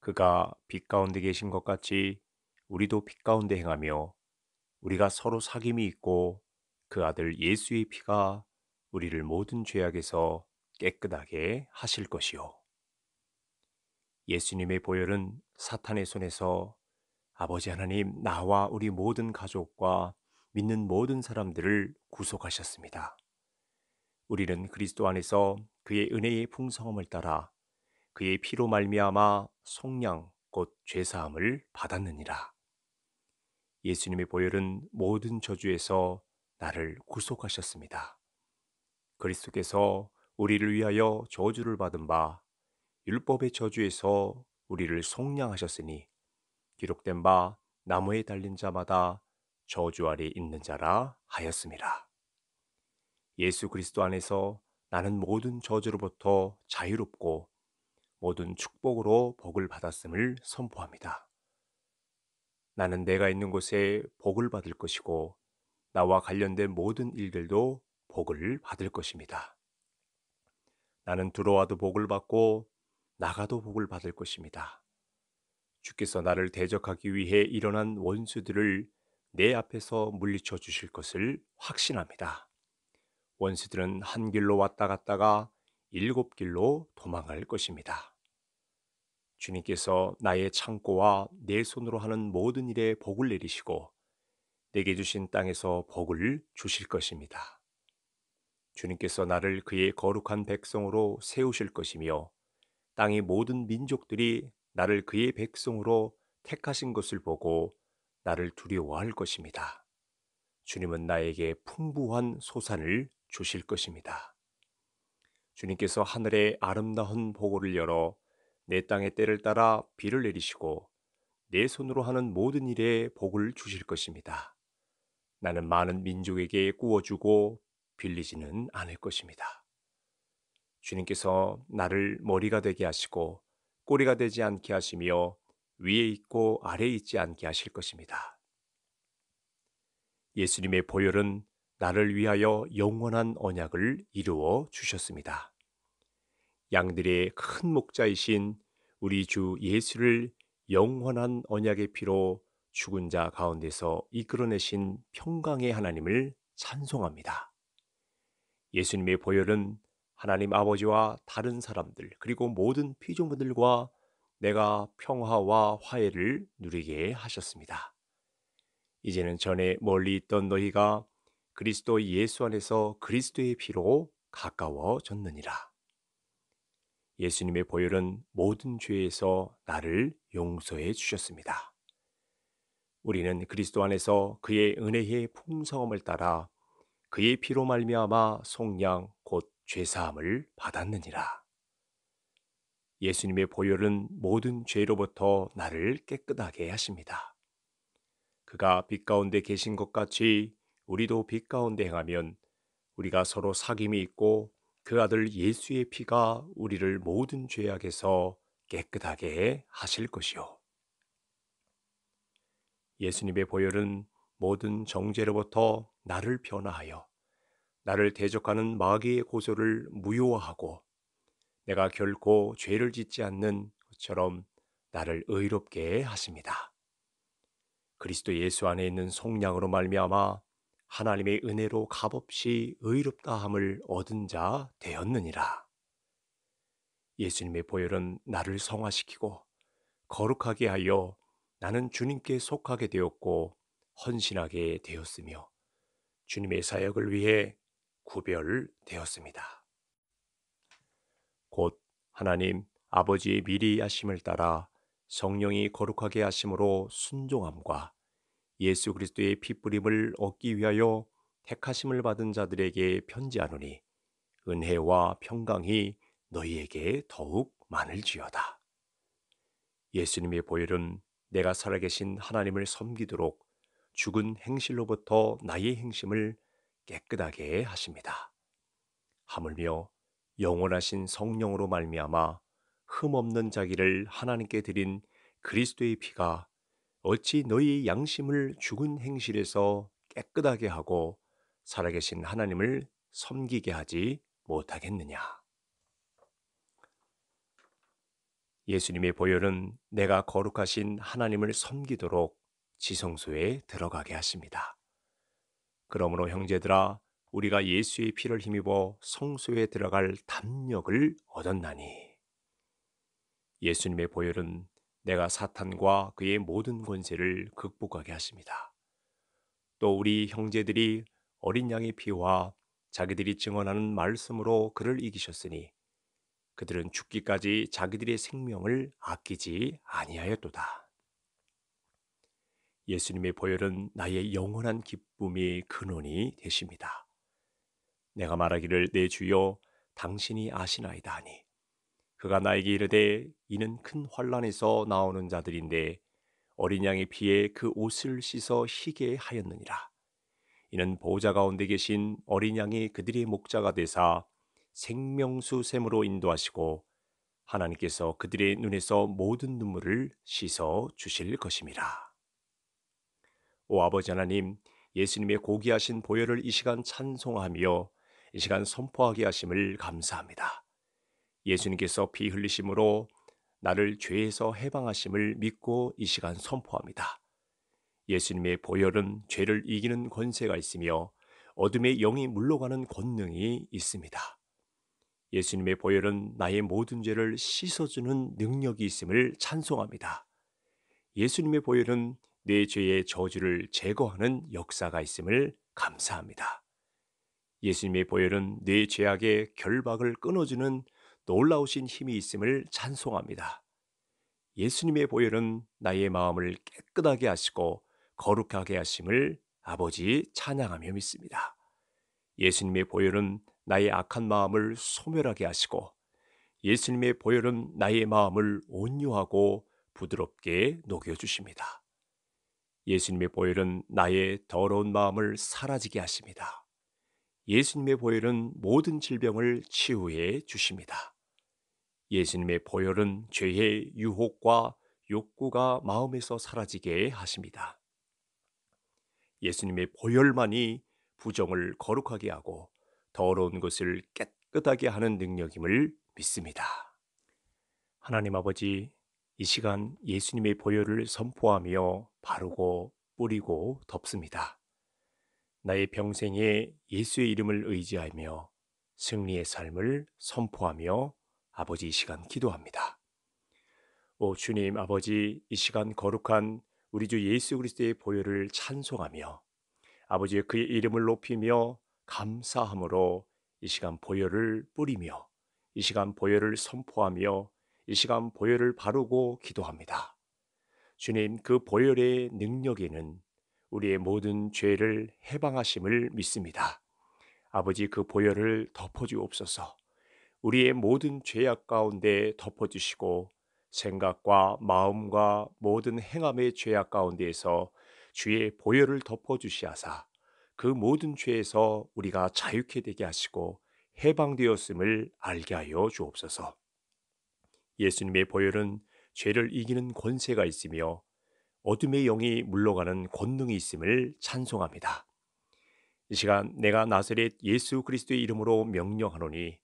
그가 빛 가운데 계신 것 같이 우리도 빛 가운데 행하며 우리가 서로 사귐이 있고 그 아들 예수의 피가 우리를 모든 죄악에서 깨끗하게 하실 것이요. 예수님의 보혈은 사탄의 손에서 아버지 하나님 나와 우리 모든 가족과 믿는 모든 사람들을 구속하셨습니다. 우리는 그리스도 안에서 그의 은혜의 풍성함을 따라 그의 피로 말미암아 속량 곧 죄사함을 받았느니라. 예수님의 보혈은 모든 저주에서 나를 구속하셨습니다. 그리스도께서 우리를 위하여 저주를 받은 바 율법의 저주에서 우리를 속량하셨으니 기록된 바 나무에 달린 자마다 저주 아래 있는 자라 하였습니다. 예수 그리스도 안에서 나는 모든 저주로부터 자유롭고 모든 축복으로 복을 받았음을 선포합니다. 나는 내가 있는 곳에 복을 받을 것이고 나와 관련된 모든 일들도 복을 받을 것입니다. 나는 들어와도 복을 받고 나가도 복을 받을 것입니다. 주께서 나를 대적하기 위해 일어난 원수들을 내 앞에서 물리쳐 주실 것을 확신합니다. 원수들은 한 길로 왔다 갔다가 일곱 길로 도망할 것입니다. 주님께서 나의 창고와 내 손으로 하는 모든 일에 복을 내리시고 내게 주신 땅에서 복을 주실 것입니다. 주님께서 나를 그의 거룩한 백성으로 세우실 것이며 땅의 모든 민족들이 나를 그의 백성으로 택하신 것을 보고 나를 두려워할 것입니다. 주님은 나에게 풍부한 소산을 주실 것입니다. 주님께서 하늘의 아름다운 보고를 열어 내 땅의 때를 따라 비를 내리시고 내 손으로 하는 모든 일에 복을 주실 것입니다. 나는 많은 민족에게 꾸어주고 빌리지는 않을 것입니다. 주님께서 나를 머리가 되게 하시고 꼬리가 되지 않게 하시며 위에 있고 아래에 있지 않게 하실 것입니다. 예수님의 보혈은 나를 위하여 영원한 언약을 이루어 주셨습니다. 양들의 큰 목자이신 우리 주 예수를 영원한 언약의 피로 죽은 자 가운데서 이끌어내신 평강의 하나님을 찬송합니다. 예수님의 보혈은 하나님 아버지와 다른 사람들 그리고 모든 피조물들과 내가 평화와 화해를 누리게 하셨습니다. 이제는 전에 멀리 있던 너희가 그리스도 예수 안에서 그리스도의 피로 가까워졌느니라. 예수님의 보혈은 모든 죄에서 나를 용서해 주셨습니다. 우리는 그리스도 안에서 그의 은혜의 풍성함을 따라 그의 피로 말미암아 속량 곧 죄사함을 받았느니라. 예수님의 보혈은 모든 죄로부터 나를 깨끗하게 하십니다. 그가 빛 가운데 계신 것 같이 우리도 빛 가운데 행하면 우리가 서로 사귐이 있고 그 아들 예수의 피가 우리를 모든 죄악에서 깨끗하게 하실 것이요. 예수님의 보혈은 모든 정죄로부터 나를 변화하여 나를 대적하는 마귀의 고소를 무효화하고 내가 결코 죄를 짓지 않는 것처럼 나를 의롭게 하십니다. 그리스도 예수 안에 있는 속량으로 말미암아 하나님의 은혜로 값없이 의롭다함을 얻은 자 되었느니라. 예수님의 보혈은 나를 성화시키고 거룩하게 하여 나는 주님께 속하게 되었고 헌신하게 되었으며 주님의 사역을 위해 구별되었습니다. 곧 하나님 아버지의 미리 하심을 따라 성령이 거룩하게 하심으로 순종함과 예수 그리스도의 피뿌림을 얻기 위하여 택하심을 받은 자들에게 편지하노니 은혜와 평강이 너희에게 더욱 많을지어다. 예수님의 보혈은 내가 살아계신 하나님을 섬기도록 죽은 행실로부터 나의 행심을 깨끗하게 하십니다. 하물며 영원하신 성령으로 말미암아 흠 없는 자기를 하나님께 드린 그리스도의 피가 어찌 너희 양심을 죽은 행실에서 깨끗하게 하고 살아계신 하나님을 섬기게 하지 못하겠느냐. 예수님의 보혈은 내가 거룩하신 하나님을 섬기도록 지성소에 들어가게 하십니다. 그러므로 형제들아 우리가 예수의 피를 힘입어 성소에 들어갈 담력을 얻었나니 예수님의 보혈은 내가 사탄과 그의 모든 권세를 극복하게 하십니다. 또 우리 형제들이 어린 양의 피와 자기들이 증언하는 말씀으로 그를 이기셨으니 그들은 죽기까지 자기들의 생명을 아끼지 아니하였도다. 예수님의 보혈은 나의 영원한 기쁨이 근원이 되십니다. 내가 말하기를 내 주여 당신이 아시나이다 하니 그가 나에게 이르되 이는 큰 환란에서 나오는 자들인데 어린 양의 피에 그 옷을 씻어 희게 하였느니라. 이는 보호자 가운데 계신 어린 양이 그들의 목자가 되사 생명수 샘으로 인도하시고 하나님께서 그들의 눈에서 모든 눈물을 씻어 주실 것입니다오 아버지 하나님, 예수님의 고귀하신 보혈을 이 시간 찬송하며 이 시간 선포하게 하심을 감사합니다. 예수님께서 피 흘리심으로 나를 죄에서 해방하심을 믿고 이 시간 선포합니다. 예수님의 보혈은 죄를 이기는 권세가 있으며 어둠의 영이 물러가는 권능이 있습니다. 예수님의 보혈은 나의 모든 죄를 씻어주는 능력이 있음을 찬송합니다. 예수님의 보혈은 내 죄의 저주를 제거하는 역사가 있음을 감사합니다. 예수님의 보혈은 내 죄악의 결박을 끊어주는 놀라우신 힘이 있음을 찬송합니다. 예수님의 보혈은 나의 마음을 깨끗하게 하시고 거룩하게 하심을 아버지 찬양하며 믿습니다. 예수님의 보혈은 나의 악한 마음을 소멸하게 하시고 예수님의 보혈은 나의 마음을 온유하고 부드럽게 녹여주십니다. 예수님의 보혈은 나의 더러운 마음을 사라지게 하십니다. 예수님의 보혈은 모든 질병을 치유해 주십니다. 예수님의 보혈은 죄의 유혹과 욕구가 마음에서 사라지게 하십니다. 예수님의 보혈만이 부정을 거룩하게 하고 더러운 것을 깨끗하게 하는 능력임을 믿습니다. 하나님 아버지, 이 시간 예수님의 보혈을 선포하며 바르고 뿌리고 덮습니다. 나의 평생에 예수의 이름을 의지하며 승리의 삶을 선포하며 아버지 이 시간 기도합니다. 오 주님 아버지 이 시간 거룩한 우리 주 예수 그리스도의 보혈을 찬송하며 아버지의 그의 이름을 높이며 감사함으로 이 시간 보혈을 뿌리며 이 시간 보혈을 선포하며 이 시간 보혈을 바르고 기도합니다. 주님 그 보혈의 능력에는 우리의 모든 죄를 해방하심을 믿습니다. 아버지 그 보혈을 덮어주옵소서. 우리의 모든 죄악 가운데 덮어주시고 생각과 마음과 모든 행함의 죄악 가운데에서 주의 보혈을 덮어주시하사 그 모든 죄에서 우리가 자유케 되게 하시고 해방되었음을 알게 하여 주옵소서. 예수님의 보혈은 죄를 이기는 권세가 있으며 어둠의 영이 물러가는 권능이 있음을 찬송합니다. 이 시간 내가 나사렛 예수 그리스도의 이름으로 명령하노니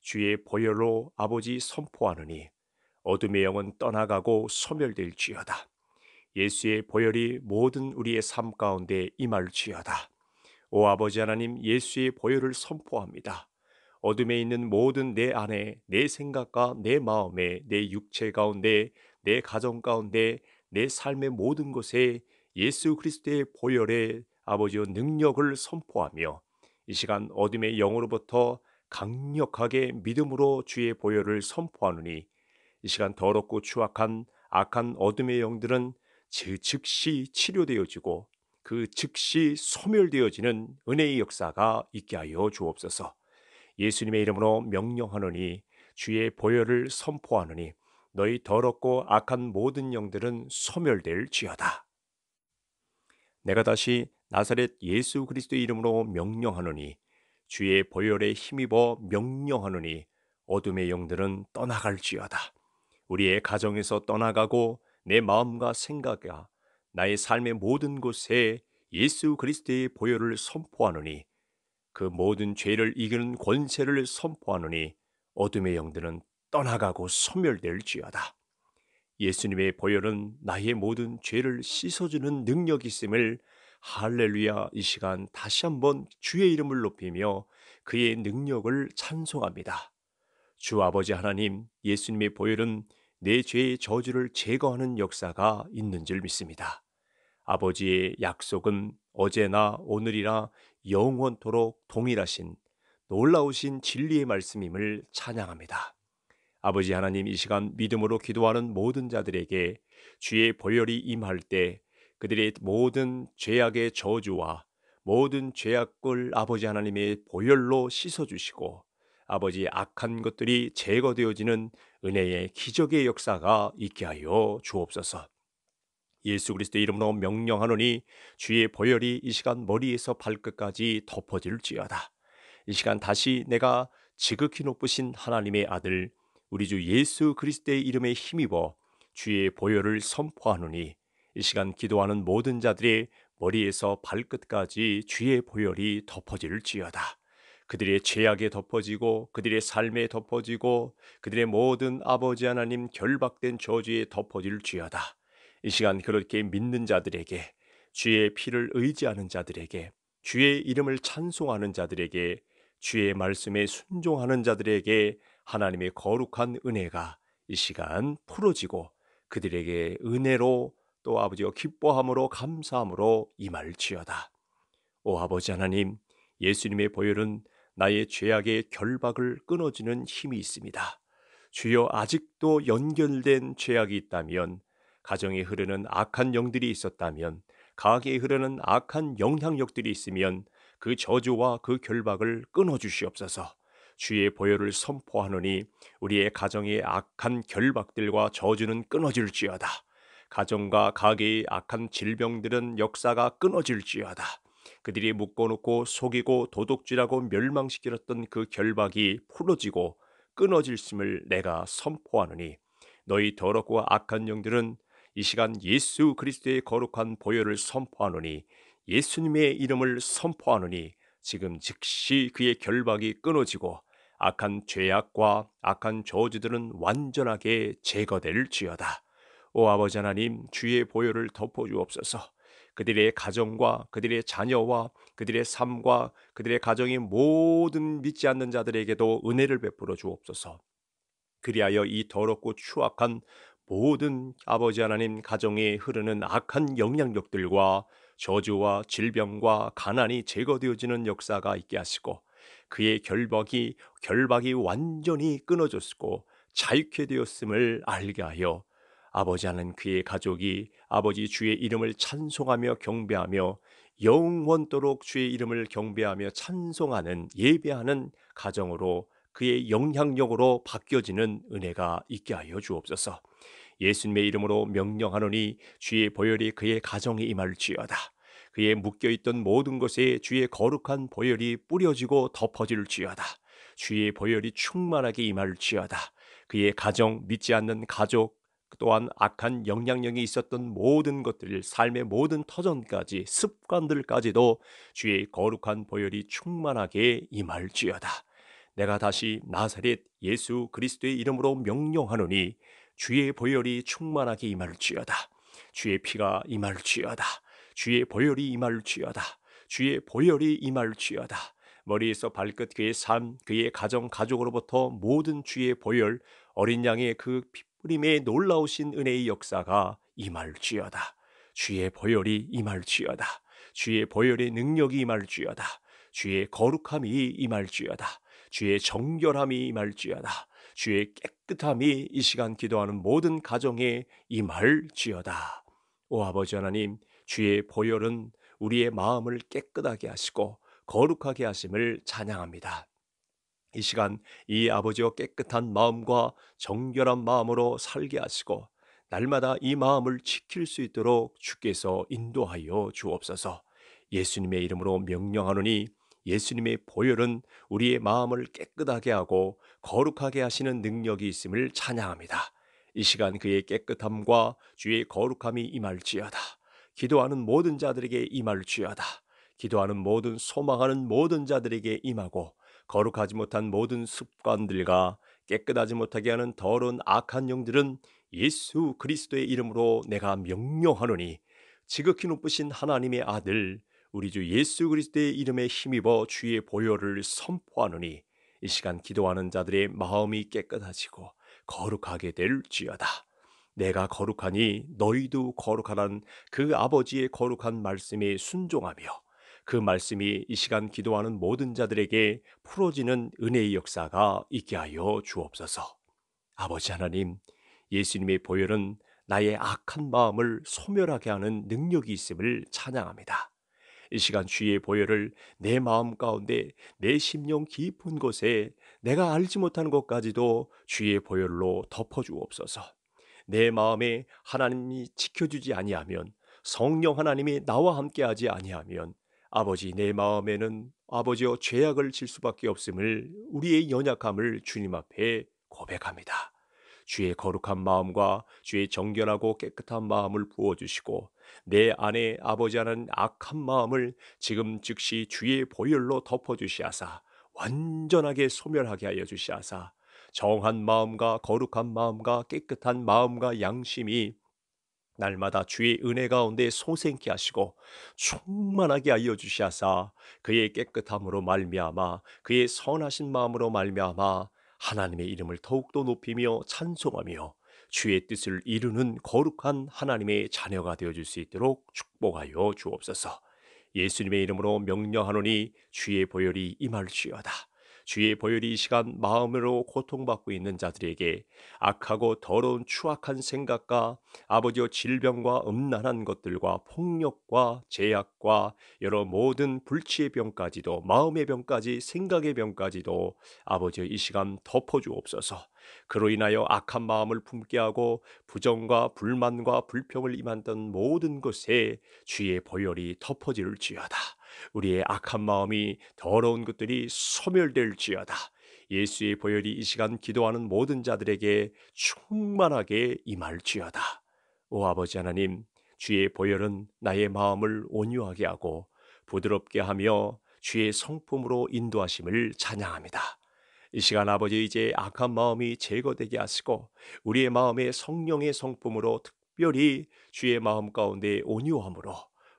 주의 보혈로 아버지 선포하느니 어둠의 영은 떠나가고 소멸될지어다. 예수의 보혈이 모든 우리의 삶 가운데 임할지어다. 오 아버지 하나님 예수의 보혈을 선포합니다. 어둠에 있는 모든 내 안에 내 생각과 내 마음에 내 육체 가운데 내 가정 가운데 내 삶의 모든 것에 예수 그리스도의 보혈의 아버지의 능력을 선포하며 이 시간 어둠의 영으로부터 강력하게 믿음으로 주의 보혈을 선포하느니 이 시간 더럽고 추악한 악한 어둠의 영들은 즉시 치료되어지고 그 즉시 소멸되어지는 은혜의 역사가 있게 하여 주옵소서. 예수님의 이름으로 명령하느니 주의 보혈을 선포하느니 너희 더럽고 악한 모든 영들은 소멸될지어다. 내가 다시 나사렛 예수 그리스도의 이름으로 명령하노니 주의 보혈에 힘입어 명령하노니 어둠의 영들은 떠나갈지어다. 우리의 가정에서 떠나가고 내 마음과 생각과 나의 삶의 모든 곳에 예수 그리스도의 보혈을 선포하노니 그 모든 죄를 이기는 권세를 선포하노니 어둠의 영들은 떠나가고 소멸될지어다. 예수님의 보혈은 나의 모든 죄를 씻어주는 능력이 있음을 할렐루야 이 시간 다시 한번 주의 이름을 높이며 그의 능력을 찬송합니다. 주 아버지 하나님 예수님의 보혈은 내 죄의 저주를 제거하는 역사가 있는 줄 믿습니다. 아버지의 약속은 어제나 오늘이라 영원토록 동일하신 놀라우신 진리의 말씀임을 찬양합니다. 아버지 하나님 이 시간 믿음으로 기도하는 모든 자들에게 주의 보혈이 임할 때 그들의 모든 죄악의 저주와 모든 죄악을 아버지 하나님의 보혈로 씻어주시고 아버지 악한 것들이 제거되어지는 은혜의 기적의 역사가 있게 하여 주옵소서. 예수 그리스도 이름으로 명령하노니 주의 보혈이 이 시간 머리에서 발끝까지 덮어질지어다. 이 시간 다시 내가 지극히 높으신 하나님의 아들 우리 주 예수 그리스도의 이름에 힘입어 주의 보혈을 선포하노니 이 시간 기도하는 모든 자들의 머리에서 발끝까지 주의 보혈이 덮어질지어다. 그들의 죄악에 덮어지고 그들의 삶에 덮어지고 그들의 모든 아버지 하나님 결박된 저주에 덮어질지어다. 이 시간 그렇게 믿는 자들에게 주의 피를 의지하는 자들에게 주의 이름을 찬송하는 자들에게 주의 말씀에 순종하는 자들에게 하나님의 거룩한 은혜가 이 시간 풀어지고 그들에게 은혜로 또 아버지여 기뻐함으로 감사함으로 임할지어다. 오 아버지 하나님, 예수님의 보혈은 나의 죄악의 결박을 끊어주는 힘이 있습니다. 주여 아직도 연결된 죄악이 있다면, 가정에 흐르는 악한 영들이 있었다면, 가게에 흐르는 악한 영향력들이 있으면 그 저주와 그 결박을 끊어주시옵소서. 주의 보혈을 선포하노니 우리의 가정의 악한 결박들과 저주는 끊어질지어다. 가정과 가계의 악한 질병들은 역사가 끊어질지어다. 그들이 묶어놓고 속이고 도둑질하고 멸망시키렸던 그 결박이 풀어지고 끊어질심을 내가 선포하노니 너희 더럽고 악한 영들은 이 시간 예수 그리스도의 거룩한 보혈을 선포하노니 예수님의 이름을 선포하노니 지금 즉시 그의 결박이 끊어지고 악한 죄악과 악한 저주들은 완전하게 제거될지어다. 오 아버지 하나님 주의 보혈을 덮어주옵소서. 그들의 가정과 그들의 자녀와 그들의 삶과 그들의 가정의 모든 믿지 않는 자들에게도 은혜를 베풀어 주옵소서. 그리하여 이 더럽고 추악한 모든 아버지 하나님 가정에 흐르는 악한 영향력들과 저주와 질병과 가난이 제거되어지는 역사가 있게 하시고 그의 결박이 결박이 완전히 끊어졌고 자유케 되었음을 알게 하여 아버지 하는 그의 가족이 아버지 주의 이름을 찬송하며 경배하며 영원토록 주의 이름을 경배하며 찬송하는 예배하는 가정으로 그의 영향력으로 바뀌어지는 은혜가 있게 하여 주옵소서. 예수님의 이름으로 명령하노니 주의 보혈이 그의 가정에 임할지어다. 그의 묶여있던 모든 것에 주의 거룩한 보혈이 뿌려지고 덮어질지어다. 주의 보혈이 충만하게 임할지어다. 그의 가정, 믿지 않는 가족, 또한 악한 영향력이 있었던 모든 것들, 삶의 모든 터전까지, 습관들까지도 주의 거룩한 보혈이 충만하게 임할지어다. 내가 다시 나사렛 예수 그리스도의 이름으로 명령하노니 주의 보혈이 충만하게 임할지어다. 주의 피가 임할지어다. 주의 보혈이 임할지어다. 주의 보혈이 임할지어다. 머리에서 발끝 그의 삶, 그의 가정, 가족으로부터 모든 주의 보혈, 어린 양의 그 피뿌림에 놀라우신 은혜의 역사가 임할지어다. 주의 보혈이 임할지어다. 주의 보혈의 능력이 임할지어다. 주의 거룩함이 임할지어다. 주의 정결함이 임할지어다. 주의 깨끗함이 이 시간 기도하는 모든 가정에 임할 주여다. 오 아버지 하나님, 주의 보혈은 우리의 마음을 깨끗하게 하시고 거룩하게 하심을 찬양합니다. 이 시간 이 아버지와 깨끗한 마음과 정결한 마음으로 살게 하시고 날마다 이 마음을 지킬 수 있도록 주께서 인도하여 주옵소서. 예수님의 이름으로 명령하노니 예수님의 보혈은 우리의 마음을 깨끗하게 하고 거룩하게 하시는 능력이 있음을 찬양합니다. 이 시간 그의 깨끗함과 주의 거룩함이 임할지어다. 기도하는 모든 자들에게 임할지어다. 기도하는 모든 소망하는 모든 자들에게 임하고 거룩하지 못한 모든 습관들과 깨끗하지 못하게 하는 더러운 악한 영들은 예수 그리스도의 이름으로 내가 명령하노니 지극히 높으신 하나님의 아들 우리 주 예수 그리스도의 이름에 힘입어 주의 보혈을 선포하노니 이 시간 기도하는 자들의 마음이 깨끗하시고 거룩하게 될지어다. 내가 거룩하니 너희도 거룩하란 그 아버지의 거룩한 말씀에 순종하며 그 말씀이 이 시간 기도하는 모든 자들에게 풀어지는 은혜의 역사가 있게 하여 주옵소서. 아버지 하나님, 예수님의 보혈은 나의 악한 마음을 소멸하게 하는 능력이 있음을 찬양합니다. 이 시간 주의 보혈을 내 마음 가운데 내 심령 깊은 곳에 내가 알지 못하는 것까지도 주의 보혈로 덮어주옵소서. 내 마음에 하나님이 지켜주지 아니하면 성령 하나님이 나와 함께하지 아니하면 아버지 내 마음에는 아버지여 죄악을 질 수밖에 없음을 우리의 연약함을 주님 앞에 고백합니다. 주의 거룩한 마음과 주의 정결하고 깨끗한 마음을 부어주시고 내 안에 아버지 하는 악한 마음을 지금 즉시 주의 보혈로 덮어주시하사 완전하게 소멸하게 하여 주시하사 정한 마음과 거룩한 마음과 깨끗한 마음과 양심이 날마다 주의 은혜 가운데 소생케 하시고 충만하게 하여 주시하사 그의 깨끗함으로 말미암아 그의 선하신 마음으로 말미암아 하나님의 이름을 더욱더 높이며 찬송하며 주의 뜻을 이루는 거룩한 하나님의 자녀가 되어줄 수 있도록 축복하여 주옵소서. 예수님의 이름으로 명령하노니 주의 보혈이 임할지어다. 주의 보혈이 이 시간 마음으로 고통받고 있는 자들에게 악하고 더러운 추악한 생각과 아버지의 질병과 음란한 것들과 폭력과 제약과 여러 모든 불치의 병까지도 마음의 병까지 생각의 병까지도 아버지의 이 시간 덮어주옵소서. 그로 인하여 악한 마음을 품게 하고 부정과 불만과 불평을 임한던 모든 것에 주의 보혈이 덮어질지어다. 우리의 악한 마음이 더러운 것들이 소멸될지어다. 예수의 보혈이 이 시간 기도하는 모든 자들에게 충만하게 임할지어다. 오 아버지 하나님, 주의 보혈은 나의 마음을 온유하게 하고 부드럽게 하며 주의 성품으로 인도하심을 찬양합니다. 이 시간 아버지 이제 악한 마음이 제거되게 하시고 우리의 마음에 성령의 성품으로 특별히 주의 마음 가운데 온유함으로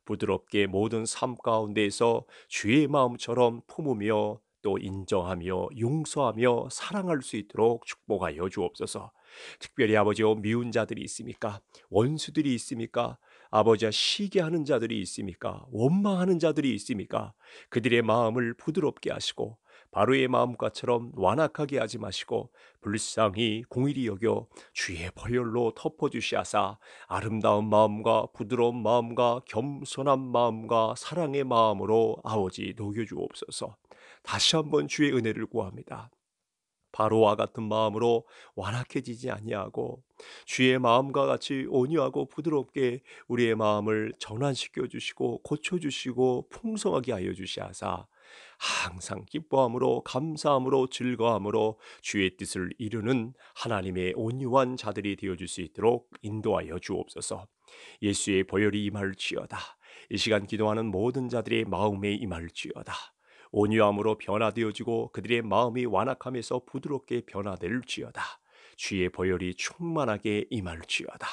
부드럽게 모든 삶 가운데에서 주의 마음처럼 품으며 또 인정하며 용서하며 사랑할 수 있도록 축복하여 주옵소서. 특별히 아버지여 미운 자들이 있습니까? 원수들이 있습니까? 아버지와 시기하는 자들이 있습니까? 원망하는 자들이 있습니까? 그들의 마음을 부드럽게 하시고 바로의 마음과처럼 완악하게 하지 마시고 불쌍히 공일이 여겨 주의 벌열로 덮어주시하사 아름다운 마음과 부드러운 마음과 겸손한 마음과 사랑의 마음으로 아버지 녹여주옵소서. 다시 한번 주의 은혜를 구합니다. 바로와 같은 마음으로 완악해지지 아니하고 주의 마음과 같이 온유하고 부드럽게 우리의 마음을 전환시켜 주시고 고쳐 주시고 풍성하게 하여 주시하사 항상 기뻐함으로 감사함으로 즐거함으로 주의 뜻을 이루는 하나님의 온유한 자들이 되어줄 수 있도록 인도하여 주옵소서. 예수의 보혈이 임할지어다. 이 시간 기도하는 모든 자들의 마음에 임할지어다. 온유함으로 변화되어지고 그들의 마음이 완악함에서 부드럽게 변화될지어다. 주의 보혈이 충만하게 임할지어다.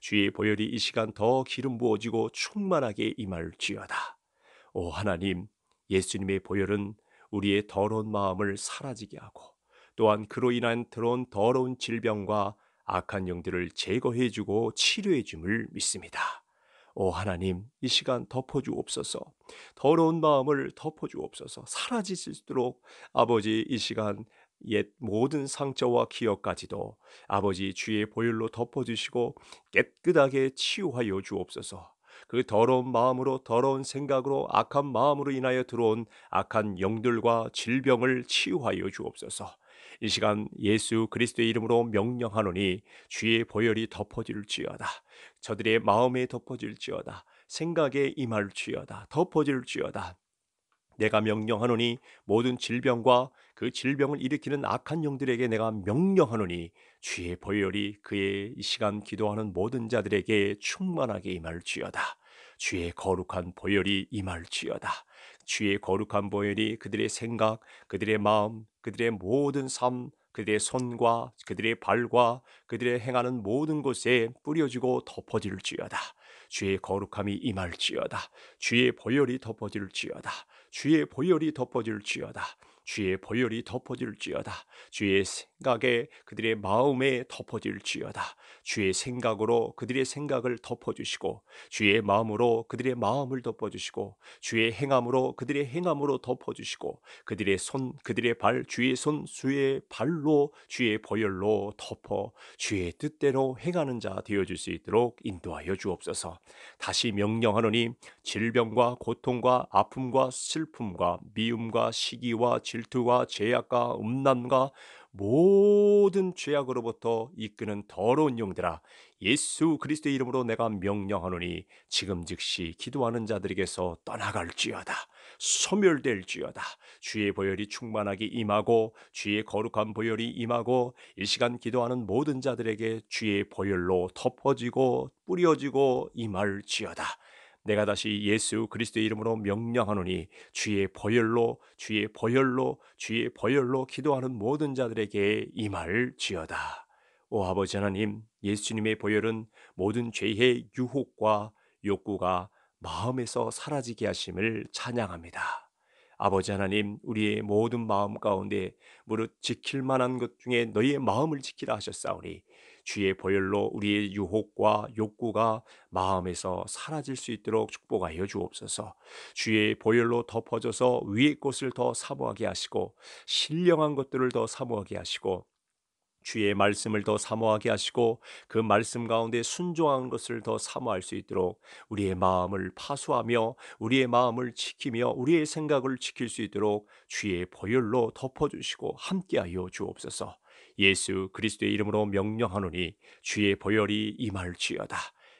주의 보혈이 이 시간 더 기름 부어지고 충만하게 임할지어다. 오 하나님, 예수님의 보혈은 우리의 더러운 마음을 사라지게 하고 또한 그로 인한 들어온 더러운 질병과 악한 영들을 제거해주고 치료해줌을 믿습니다. 오 하나님, 이 시간 덮어주옵소서. 더러운 마음을 덮어주옵소서. 사라지수 있도록 아버지 이 시간 옛 모든 상처와 기억까지도 아버지 주의 보혈로 덮어주시고 깨끗하게 치유하여 주옵소서. 그 더러운 마음으로 더러운 생각으로 악한 마음으로 인하여 들어온 악한 영들과 질병을 치유하여 주옵소서. 이 시간 예수 그리스도의 이름으로 명령하노니 주의 보혈이 덮어질지어다. 저들의 마음에 덮어질지어다. 생각에 임할지어다. 덮어질지어다. 내가 명령하노니 모든 질병과 그 질병을 일으키는 악한 영들에게 내가 명령하노니 주의 보혈이 그의 이 시간 기도하는 모든 자들에게 충만하게 임할지어다. 주의 거룩한 보혈이 임할지어다. 주의 거룩한 보혈이 그들의 생각, 그들의 마음, 그들의 모든 삶, 그들의 손과 그들의 발과 그들의 행하는 모든 곳에 뿌려지고 덮어질지어다. 주의 거룩함이 임할지어다. 주의 보혈이 덮어질지어다. 주의 보혈이 덮어질지어다. 주의 보혈이 덮어질지어다. 주의 생각에 그들의 마음에 덮어질지어다. 주의 생각으로 그들의 생각을 덮어주시고 주의 마음으로 그들의 마음을 덮어주시고 주의 행함으로 그들의 행함으로 덮어주시고 그들의 손 그들의 발 주의 손 주의 발로 주의 보혈로 덮어 주의 뜻대로 행하는 자 되어줄 수 있도록 인도하여 주옵소서. 다시 명령하노니 질병과 고통과 아픔과 슬픔과 미움과 시기와 질 질투와 죄악과 음란과 모든 죄악으로부터 이끄는 더러운 용들아 예수 그리스도의 이름으로 내가 명령하노니 지금 즉시 기도하는 자들에게서 떠나갈지어다 소멸될지어다 주의 보혈이 충만하게 임하고 주의 거룩한 보혈이 임하고 이 시간 기도하는 모든 자들에게 주의 보혈로 덮어지고 뿌려지고 임할지어다 내가 다시 예수 그리스도의 이름으로 명령하노니 주의 보혈로 주의 보혈로 주의 보혈로 기도하는 모든 자들에게 이 말을 지어다. 오 아버지 하나님, 예수님의 보혈은 모든 죄의 유혹과 욕구가 마음에서 사라지게 하심을 찬양합니다. 아버지 하나님, 우리의 모든 마음 가운데 무릇 지킬 만한 것 중에 너희의 마음을 지키라 하셨사오니 주의 보혈로 우리의 유혹과 욕구가 마음에서 사라질 수 있도록 축복하여 주옵소서. 주의 보혈로 덮어져서 위의 것을 더 사모하게 하시고 신령한 것들을 더 사모하게 하시고 주의 말씀을 더 사모하게 하시고 그 말씀 가운데 순종하는 것을 더 사모할 수 있도록 우리의 마음을 파수하며 우리의 마음을 지키며 우리의 생각을 지킬 수 있도록 주의 보혈로 덮어주시고 함께하여 주옵소서. 예수 그리스도의 이름으로 명령하노니 주의 보혈이 임할지어다.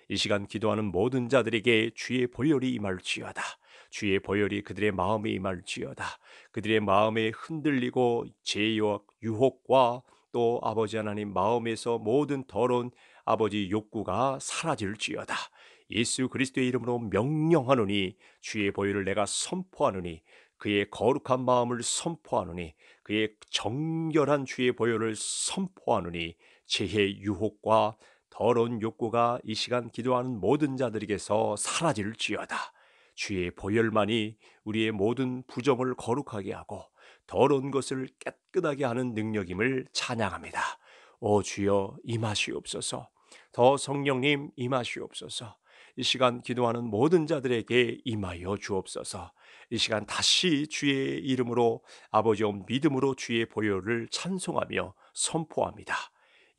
이 시간 기도하는 모든 자들에게 주의 보혈이 임할지어다. 주의 보혈이 그들의 마음에 임할지어다. 그들의 마음에 흔들리고 제욕, 유혹과 또 아버지 하나님 마음에서 모든 더러운 아버지 욕구가 사라질지어다. 예수 그리스도의 이름으로 명령하노니 주의 보혈을 내가 선포하노니 그의 거룩한 마음을 선포하노니 그의 정결한 주의 보혈을 선포하느니 죄의 유혹과 더러운 욕구가 이 시간 기도하는 모든 자들에게서 사라질지어다. 주의 보혈만이 우리의 모든 부정을 거룩하게 하고 더러운 것을 깨끗하게 하는 능력임을 찬양합니다. 오 주여 임하시옵소서. 더 성령님 임하시옵소서. 이 시간 기도하는 모든 자들에게 임하여 주옵소서. 이 시간 다시 주의 이름으로 아버지의 믿음으로 주의 보혈을 찬송하며 선포합니다.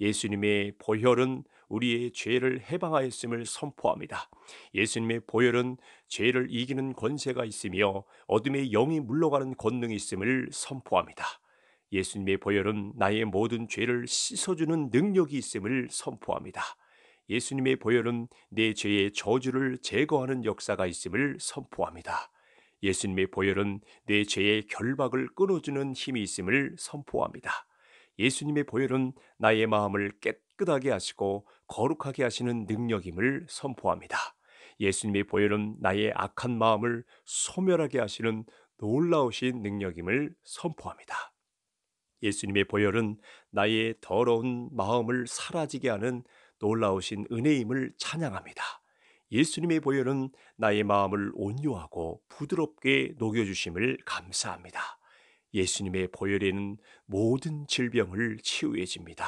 예수님의 보혈은 우리의 죄를 해방하였음을 선포합니다. 예수님의 보혈은 죄를 이기는 권세가 있으며 어둠의 영이 물러가는 권능이 있음을 선포합니다. 예수님의 보혈은 나의 모든 죄를 씻어주는 능력이 있음을 선포합니다. 예수님의 보혈은 내 죄의 저주를 제거하는 역사가 있음을 선포합니다. 예수님의 보혈은 내 죄의 결박을 끊어주는 힘이 있음을 선포합니다. 예수님의 보혈은 나의 마음을 깨끗하게 하시고 거룩하게 하시는 능력임을 선포합니다. 예수님의 보혈은 나의 악한 마음을 소멸하게 하시는 놀라우신 능력임을 선포합니다. 예수님의 보혈은 나의 더러운 마음을 사라지게 하는 놀라우신 은혜임을 찬양합니다. 예수님의 보혈은 나의 마음을 온유하고 부드럽게 녹여주심을 감사합니다. 예수님의 보혈에는 모든 질병을 치유해집니다.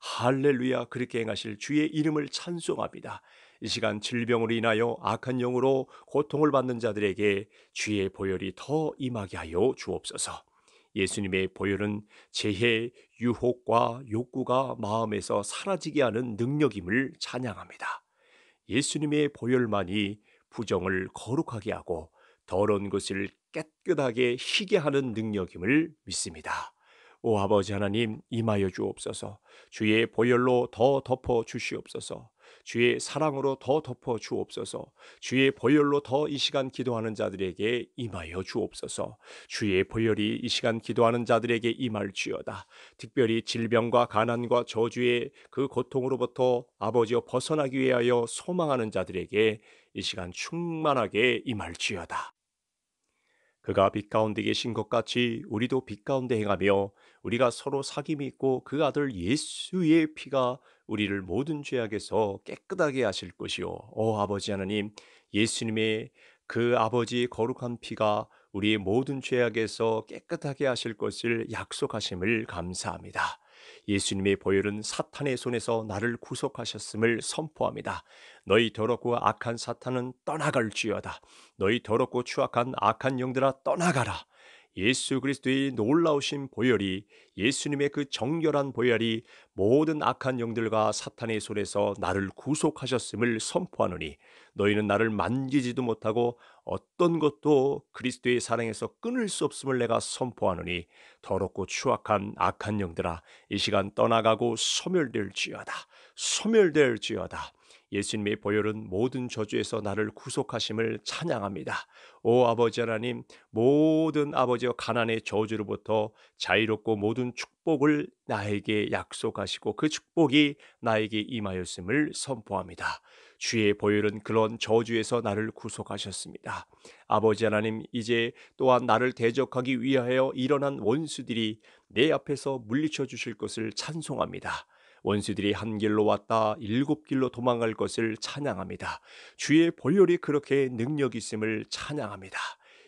할렐루야 그렇게 행하실 주의 이름을 찬송합니다. 이 시간 질병으로 인하여 악한 영으로 고통을 받는 자들에게 주의 보혈이 더 임하게 하여 주옵소서. 예수님의 보혈은 재해, 유혹과 욕구가 마음에서 사라지게 하는 능력임을 찬양합니다. 예수님의 보혈만이 부정을 거룩하게 하고 더러운 것을 깨끗하게 희게 하는 능력임을 믿습니다. 오 아버지 하나님 임하여 주옵소서. 주의 보혈로 더 덮어 주시옵소서. 주의 사랑으로 더 덮어 주옵소서. 주의 보혈로 더 이 시간 기도하는 자들에게 임하여 주옵소서. 주의 보혈이 이 시간 기도하는 자들에게 임할주여다 특별히 질병과 가난과 저주의 그 고통으로부터 아버지여 벗어나기 위하여 소망하는 자들에게 이 시간 충만하게 임할주여다 그가 빛 가운데 계신 것 같이 우리도 빛 가운데 행하며 우리가 서로 사귐이 있고 그 아들 예수의 피가 우리를 모든 죄악에서 깨끗하게 하실 것이요. 오 아버지 하나님, 예수님의 그 아버지 거룩한 피가 우리의 모든 죄악에서 깨끗하게 하실 것을 약속하심을 감사합니다. 예수님의 보혈은 사탄의 손에서 나를 구속하셨음을 선포합니다. 너희 더럽고 악한 사탄은 떠나갈지여다 너희 더럽고 추악한 악한 영들아 떠나가라. 예수 그리스도의 놀라우신 보혈이 예수님의 그 정결한 보혈이 모든 악한 영들과 사탄의 손에서 나를 구속하셨음을 선포하노니 너희는 나를 만지지도 못하고 어떤 것도 그리스도의 사랑에서 끊을 수 없음을 내가 선포하노니 더럽고 추악한 악한 영들아 이 시간 떠나가고 소멸될지어다 소멸될지어다 예수님의 보혈은 모든 저주에서 나를 구속하심을 찬양합니다. 오 아버지 하나님, 모든 아버지와 가난의 저주로부터 자유롭고 모든 축복을 나에게 약속하시고 그 축복이 나에게 임하였음을 선포합니다. 주의 보혈은 그런 저주에서 나를 구속하셨습니다. 아버지 하나님, 이제 또한 나를 대적하기 위하여 일어난 원수들이 내 앞에서 물리쳐 주실 것을 찬송합니다. 원수들이 한 길로 왔다 일곱 길로 도망갈 것을 찬양합니다. 주의 보혈이 그렇게 능력 있음을 찬양합니다.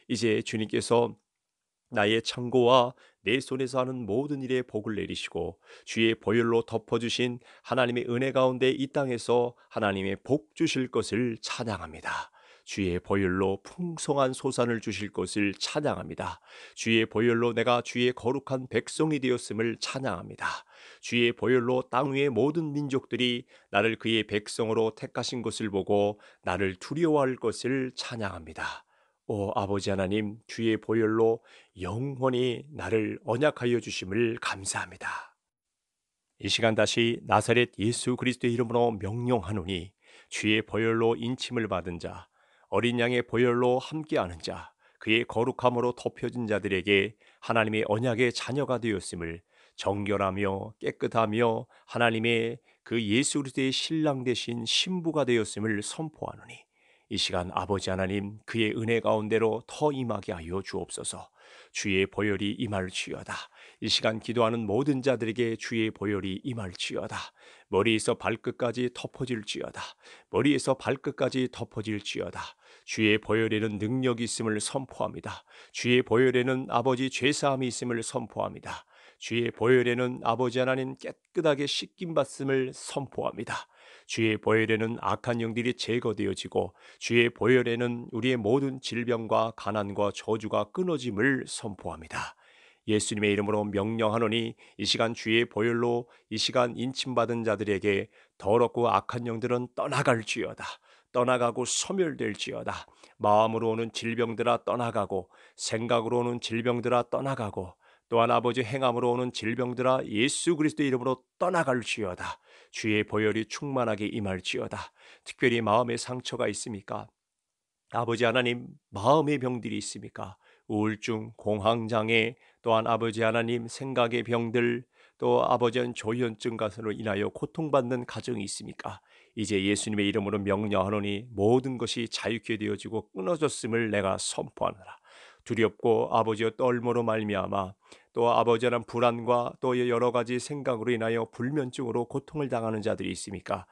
이제 주님께서 나의 창고와 내 손에서 하는 모든 일에 복을 내리시고 주의 보혈로 덮어주신 하나님의 은혜 가운데 이 땅에서 하나님의 복 주실 것을 찬양합니다. 주의 보혈로 풍성한 소산을 주실 것을 찬양합니다. 주의 보혈로 내가 주의 거룩한 백성이 되었음을 찬양합니다. 주의 보혈로 땅 위의 모든 민족들이 나를 그의 백성으로 택하신 것을 보고 나를 두려워할 것을 찬양합니다. 오 아버지 하나님 주의 보혈로 영원히 나를 언약하여 주심을 감사합니다. 이 시간 다시 나사렛 예수 그리스도의 이름으로 명령하노니 주의 보혈로 인침을 받은 자 어린 양의 보혈로 함께하는 자 그의 거룩함으로 덮여진 자들에게 하나님의 언약의 자녀가 되었음을 정결하며 깨끗하며 하나님의 그 예수 그리스도의 신랑 대신 신부가 되었음을 선포하노니 이 시간 아버지 하나님 그의 은혜 가운데로 더 임하게 하여 주옵소서. 주의 보혈이 임할지어다. 이 시간 기도하는 모든 자들에게 주의 보혈이 임할지어다. 머리에서 발끝까지 덮어질지어다. 머리에서 발끝까지 덮어질지어다. 주의 보혈에는 능력이 있음을 선포합니다. 주의 보혈에는 아버지 죄사함이 있음을 선포합니다. 주의 보혈에는 아버지 하나님 깨끗하게 씻김 받음을 선포합니다. 주의 보혈에는 악한 영들이 제거되어지고 주의 보혈에는 우리의 모든 질병과 가난과 저주가 끊어짐을 선포합니다. 예수님의 이름으로 명령하노니 이 시간 주의 보혈로 이 시간 인침받은 자들에게 더럽고 악한 영들은 떠나갈지어다. 떠나가고 소멸될지어다. 마음으로 오는 질병들아 떠나가고 생각으로 오는 질병들아 떠나가고 또한 아버지 행함으로 오는 질병들아 예수 그리스도의 이름으로 떠나갈지어다. 주의 보혈이 충만하게 임할지어다. 특별히 마음의 상처가 있습니까? 아버지 하나님 마음의 병들이 있습니까? 우울증, 공황장애, 또한 아버지 하나님 생각의 병들, 또 아버지는 조현증 가설로 인하여 고통받는 가정이 있습니까? 이제 예수님의 이름으로 명령하노니 모든 것이 자유케 되어지고 끊어졌음을 내가 선포하느라 두렵고 아버지의 떨모로 말미암아 또아버지는 불안과 또 여러 가지 생각으로 인하여 불면증으로 고통을 당하는 자들이 있습니까?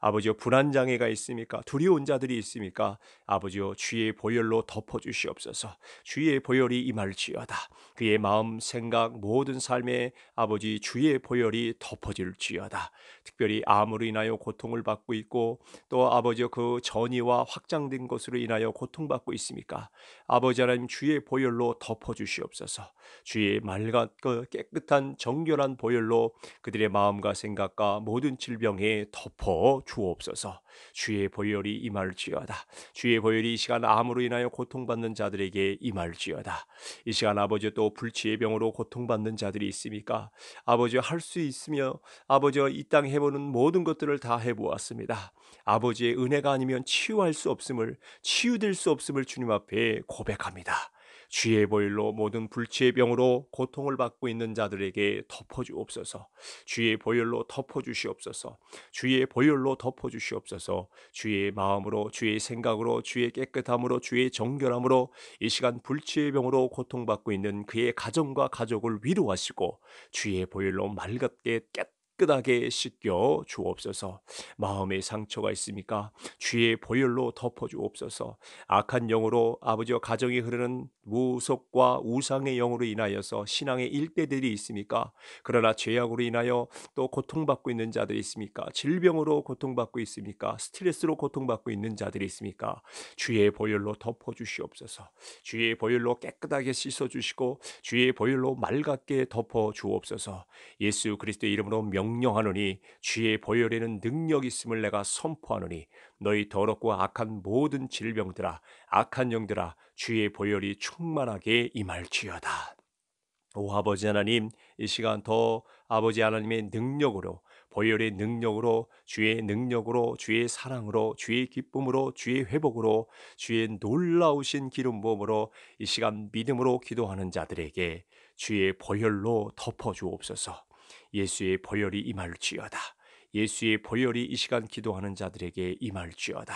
아버지여 불안 장애가 있습니까? 두려운 자들이 있습니까? 아버지여 주의 보혈로 덮어 주시옵소서. 주의 보혈이 임할지어다. 그의 마음, 생각, 모든 삶에 아버지 주의 보혈이 덮어질지어다. 특별히 암으로 인하여 고통을 받고 있고 또 아버지여 그 전이와 확장된 것으로 인하여 고통받고 있습니까? 아버지 하나님 주의 보혈로 덮어 주시옵소서. 주의 맑고 그 깨끗한 정결한 보혈로 그들의 마음과 생각과 모든 질병에 덮어 주옵소서. 주의 보혈이 임할지어다. 주의 보혈이 이 시간 암으로 인하여 고통받는 자들에게 임할지어다. 이 시간 아버지 또 불치의 병으로 고통받는 자들이 있습니까? 아버지 할 수 있으며 아버지 이 땅 해보는 모든 것들을 다 해보았습니다. 아버지의 은혜가 아니면 치유할 수 없음을 치유될 수 없음을 주님 앞에 고백합니다. 주의 보일로 모든 불치의 병으로 고통을 받고 있는 자들에게 덮어주옵소서. 주의 보일로 덮어주시옵소서. 주의 보일로 덮어주시옵소서. 주의 마음으로, 주의 생각으로, 주의 깨끗함으로, 주의 정결함으로 이 시간 불치의 병으로 고통받고 있는 그의 가정과 가족을 위로하시고 주의 보혈로 맑게 깨끗 깨끗하게 씻겨 주옵소서. 마음의 상처가 있습니까 주의 보혈로 덮어 주옵소서. 악한 영으로 아버지와 가정이 흐르는 무속과 우상의 영으로 인하여서 신앙의 일대들이 있습니까? 그러나 죄악으로 인하여 또 고통받고 있는 자들이 있습니까? 질병으로 고통받고 있습니까? 스트레스로 고통받고 있는 자들이 있습니까? 주의 보혈로 덮어 주시옵소서. 주의 보혈로 깨끗하게 씻어 주시고 주의 보혈로 맑게 덮어 주옵소서. 예수 그리스도의 이름으로 명 명령하노니 주의 보혈에는 능력 있음을 내가 선포하노니 너희 더럽고 악한 모든 질병들아 악한 영들아 주의 보혈이 충만하게 임할지어다. 오 아버지 하나님 이 시간 더 아버지 하나님의 능력으로 보혈의 능력으로 주의 능력으로 주의 사랑으로 주의 기쁨으로 주의 회복으로 주의 놀라우신 기름 부음으로 이 시간 믿음으로 기도하는 자들에게 주의 보혈로 덮어 주옵소서. 예수의 보혈이 임할지어다. 예수의 보혈이 이 시간 기도하는 자들에게 임할지어다.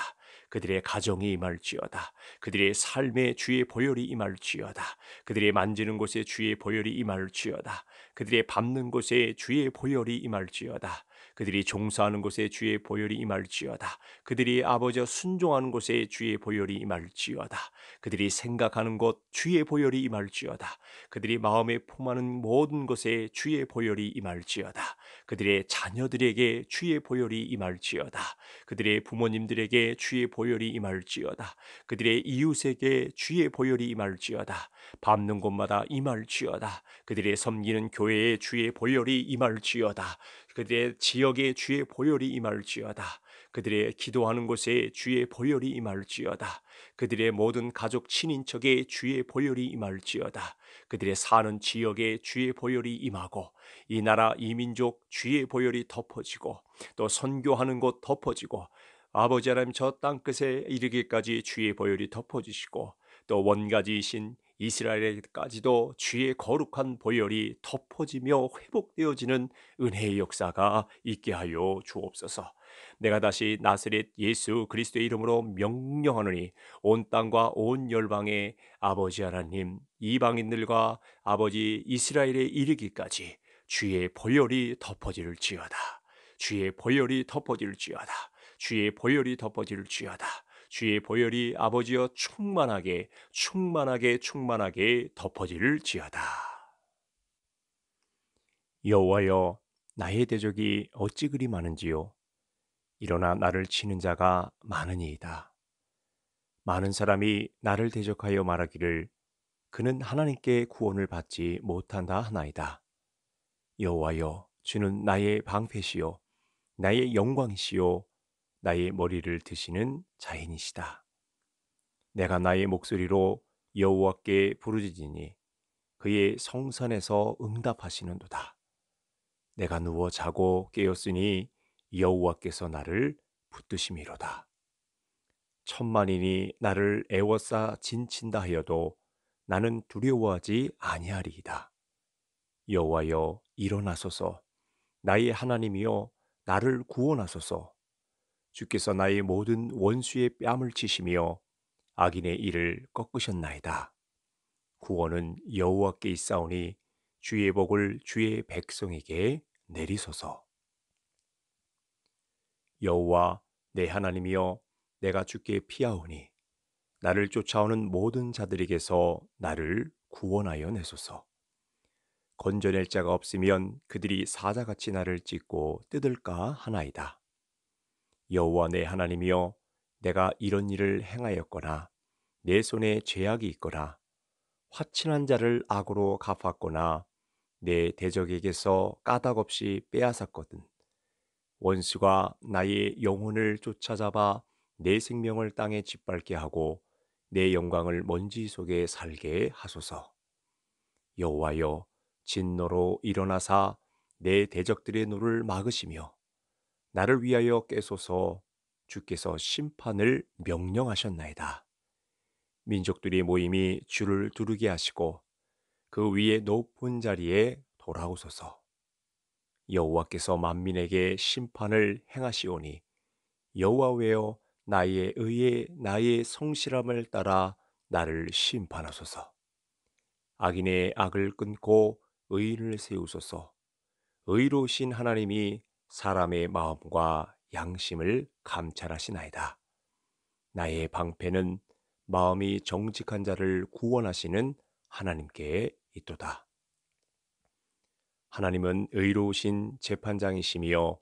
그들의 가정이 임할지어다. 그들의 삶에 주의 보혈이 임할지어다. 그들의 만지는 곳에 주의 보혈이 임할지어다. 그들의 밟는 곳에 주의 보혈이 임할지어다. 그들이 종사하는 곳에 주의 보혈이 임할지어다. 그들이 아버지와 순종하는 곳에 주의 보혈이 임할지어다. 그들이 생각하는 곳 주의 보혈이 임할지어다. 그들이 마음에 품하는 모든 곳에 주의 보혈이 임할지어다. 그들의 자녀들에게 주의 보혈이 임할지어다. 그들의 부모님들에게 주의 보혈이 임할지어다. 그들의 이웃에게 주의 보혈이 임할지어다. 밟는 곳마다 임할지어다. 그들의 섬기는 교회에 주의 보혈이 임할지어다. 그들의 지역에 주의 보혈이 임할지어다. 그들의 기도하는 곳에 주의 보혈이 임할지어다. 그들의 모든 가족 친인척에 주의 보혈이 임할지어다. 그들의 사는 지역에 주의 보혈이 임하고 이 나라 이 민족 주의 보혈이 덮어지고 또 선교하는 곳 덮어지고 아버지 하나님 저 땅끝에 이르기까지 주의 보혈이 덮어지시고 또 원가지이신 이스라엘까지도 주의 거룩한 보혈이 덮어지며 회복되어지는 은혜의 역사가 있게 하여 주옵소서. 내가 다시 나스렛 예수 그리스도의 이름으로 명령하노니 온 땅과 온 열방에 아버지 하나님 이방인들과 아버지 이스라엘에 이르기까지 주의 보혈이 덮어질지어다. 주의 보혈이 덮어질지어다. 주의 보혈이 덮어질지어다. 주의 보혈이 아버지여 충만하게 충만하게 충만하게 덮어질 지어다. 여호와여 나의 대적이 어찌 그리 많은지요 일어나 나를 치는 자가 많으니이다. 많은 사람이 나를 대적하여 말하기를 그는 하나님께 구원을 받지 못한다 하나이다. 여호와여 주는 나의 방패시요 나의 영광이시요 나의 머리를 드시는 자인이시다. 내가 나의 목소리로 여호와께 부르짖으니 그의 성산에서 응답하시는도다. 내가 누워 자고 깨었으니 여호와께서 나를 붙드심이로다. 천만인이 나를 애워싸 진친다 하여도 나는 두려워하지 아니하리이다. 여호와여 일어나소서 나의 하나님이여 나를 구원하소서 주께서 나의 모든 원수의 뺨을 치시며 악인의 일을 꺾으셨나이다. 구원은 여호와께 있사오니 주의 복을 주의 백성에게 내리소서. 여호와 내 하나님이여 내가 주께 피하오니 나를 쫓아오는 모든 자들에게서 나를 구원하여 내소서. 건져낼 자가 없으면 그들이 사자같이 나를 찢고 뜯을까 하나이다. 여호와 내 하나님이여 내가 이런 일을 행하였거나 내 손에 죄악이 있거나 화친한 자를 악으로 갚았거나 내 대적에게서 까닭없이 빼앗았거든 원수가 나의 영혼을 쫓아잡아 내 생명을 땅에 짓밟게 하고 내 영광을 먼지 속에 살게 하소서 여호와여 진노로 일어나사 내 대적들의 노를 막으시며 나를 위하여 깨소서 주께서 심판을 명령하셨나이다. 민족들이 모임이 주를 두르게 하시고 그 위에 높은 자리에 돌아오소서. 여호와께서 만민에게 심판을 행하시오니 여호와여 나의 의에 나의 성실함을 따라 나를 심판하소서. 악인의 악을 끊고 의인을 세우소서. 의로우신 하나님이 사람의 마음과 양심을 감찰하시나이다. 나의 방패는 마음이 정직한 자를 구원하시는 하나님께 있도다. 하나님은 의로우신 재판장이시며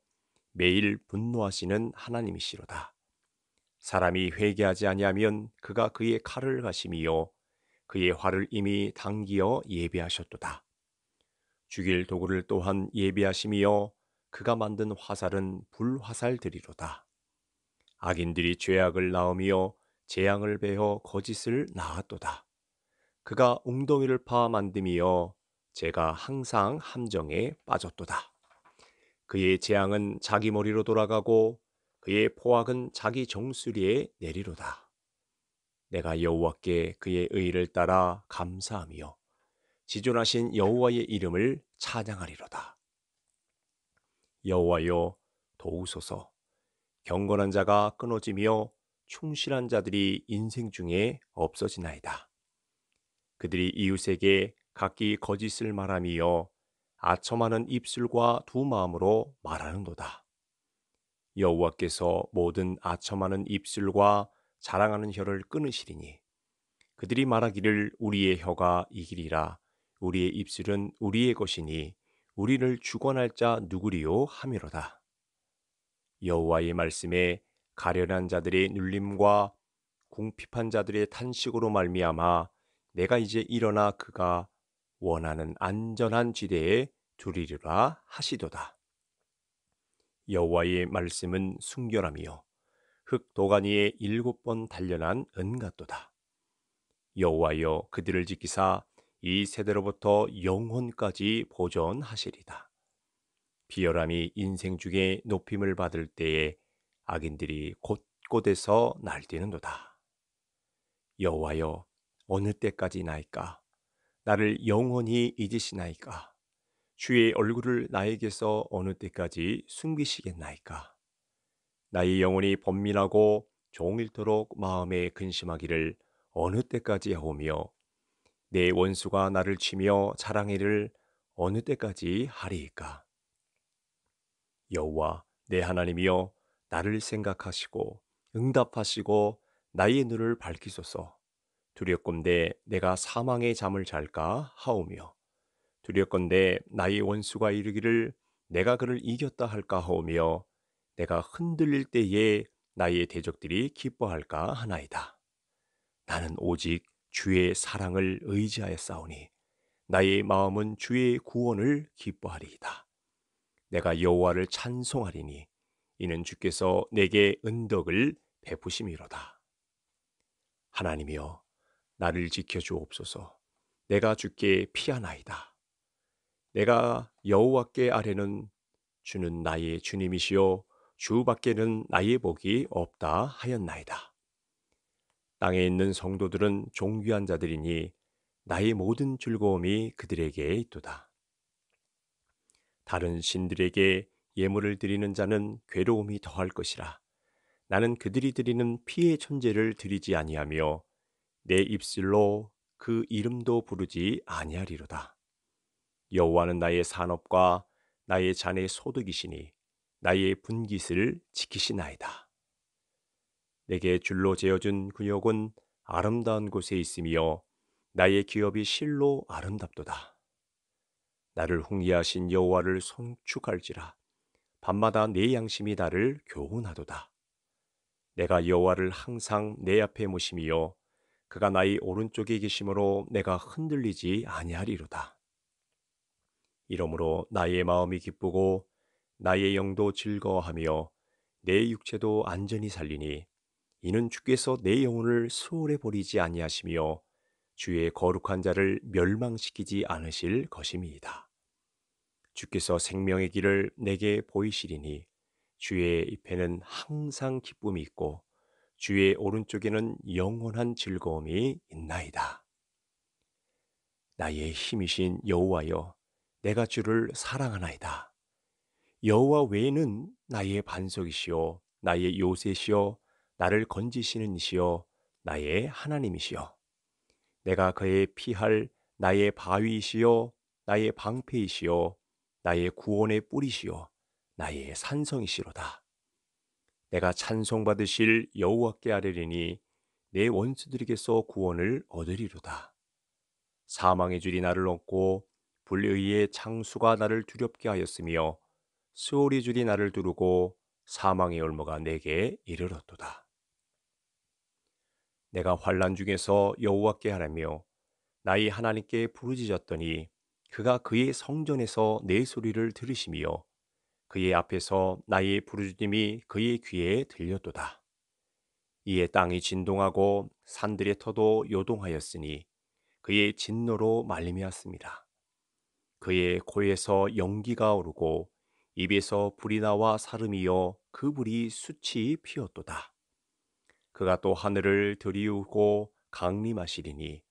매일 분노하시는 하나님이시로다. 사람이 회개하지 아니하면 그가 그의 칼을 가심이 그의 활을 이미 당기어 예비하셨도다. 죽일 도구를 또한 예비하심이 그가 만든 화살은 불화살들이로다. 악인들이 죄악을 낳으며 재앙을 베어 거짓을 낳았도다. 그가 웅덩이를 파 만듦이여 제가 항상 함정에 빠졌도다. 그의 재앙은 자기 머리로 돌아가고 그의 포악은 자기 정수리에 내리로다. 내가 여호와께 그의 의를 따라 감사하며 지존하신 여호와의 이름을 찬양하리로다. 여호와여 도우소서. 경건한 자가 끊어지며 충실한 자들이 인생 중에 없어지나이다. 그들이 이웃에게 각기 거짓을 말함이 아첨하는 입술과 두 마음으로 말하는도다. 여호와께서 모든 아첨하는 입술과 자랑하는 혀를 끊으시리니 그들이 말하기를 우리의 혀가 이기리라 우리의 입술은 우리의 것이니 우리를 주관할 자 누구리요 하미로다 여호와의 말씀에 가련한 자들의 눌림과 궁핍한 자들의 탄식으로 말미암아 내가 이제 일어나 그가 원하는 안전한 지대에 두리리라 하시도다. 여호와의 말씀은 순결함이요 흙 도가니에 일곱 번 단련한 은같도다. 여호와여 그들을 지키사 이 세대로부터 영혼까지 보존하시리다. 비열함이 인생 중에 높임을 받을 때에 악인들이 곳곳에서 날뛰는도다. 여호와여 어느 때까지 나이까 나를 영원히 잊으시나이까 주의 얼굴을 나에게서 어느 때까지 숨기시겠나이까 나의 영혼이 번민하고 종일토록 마음에 근심하기를 어느 때까지 하오며 내 원수가 나를 치며 자랑이를 어느 때까지 하리이까? 여호와 내 하나님이여 나를 생각하시고 응답하시고 나의 눈을 밝히소서. 두렵건대 내가 사망의 잠을 잘까 하오며 두렵건대 나의 원수가 이르기를 내가 그를 이겼다 할까 하오며 내가 흔들릴 때에 나의 대적들이 기뻐할까 하나이다. 나는 오직 주의 사랑을 의지하여 싸우니 나의 마음은 주의 구원을 기뻐하리이다. 내가 여호와를 찬송하리니 이는 주께서 내게 은덕을 베푸심이로다. 하나님이여 나를 지켜 주옵소서. 내가 주께 피하나이다. 내가 여호와께 아래는 주는 나의 주님이시요 주 밖에는 나의 복이 없다 하였나이다. 땅에 있는 성도들은 종귀한 자들이니 나의 모든 즐거움이 그들에게 있도다. 다른 신들에게 예물을 드리는 자는 괴로움이 더할 것이라. 나는 그들이 드리는 피의 천재를 드리지 아니하며 내 입술로 그 이름도 부르지 아니하리로다. 여호와는 나의 산업과 나의 잔의 소득이시니 나의 분깃을 지키시나이다. 내게 줄로 재어준 근육은 아름다운 곳에 있으며 나의 기업이 실로 아름답도다. 나를 홍리하신 여호와를 송축할지라 밤마다 내 양심이 나를 교훈하도다. 내가 여호와를 항상 내 앞에 모심이요 그가 나의 오른쪽에 계심으로 내가 흔들리지 아니하리로다. 이러므로 나의 마음이 기쁘고 나의 영도 즐거워하며 내 육체도 안전히 살리니 이는 주께서 내 영혼을 수월해 버리지 아니하시며 주의 거룩한 자를 멸망시키지 않으실 것임이다 주께서 생명의 길을 내게 보이시리니 주의 입에는 항상 기쁨이 있고 주의 오른쪽에는 영원한 즐거움이 있나이다. 나의 힘이신 여호와여, 내가 주를 사랑하나이다. 여호와 외에는 나의 반석이시요 나의 요새시요 나를 건지시는 이시여 나의 하나님이시여 내가 그의 피할 나의 바위이시여 나의 방패이시여 나의 구원의 뿌리시여 나의 산성이시로다 내가 찬송받으실 여호와께 아뢰리니 내 원수들에게서 구원을 얻으리로다 사망의 줄이 나를 얹고 불의의 창수가 나를 두렵게 하였으며 수월리 줄이 나를 두르고 사망의 올무가 내게 이르렀도다 내가 환란 중에서 여호와께 하라며 나의 하나님께 부르짖었더니 그가 그의 성전에서 내 소리를 들으시며 그의 앞에서 나의 부르짖음이 그의 귀에 들렸도다. 이에 땅이 진동하고 산들의 터도 요동하였으니 그의 진노로 말미암았습니다. 그의 코에서 연기가 오르고 입에서 불이 나와 사름이여 그 불이 수치 피었도다. 그가 또 하늘을 들이우고 강림하시리니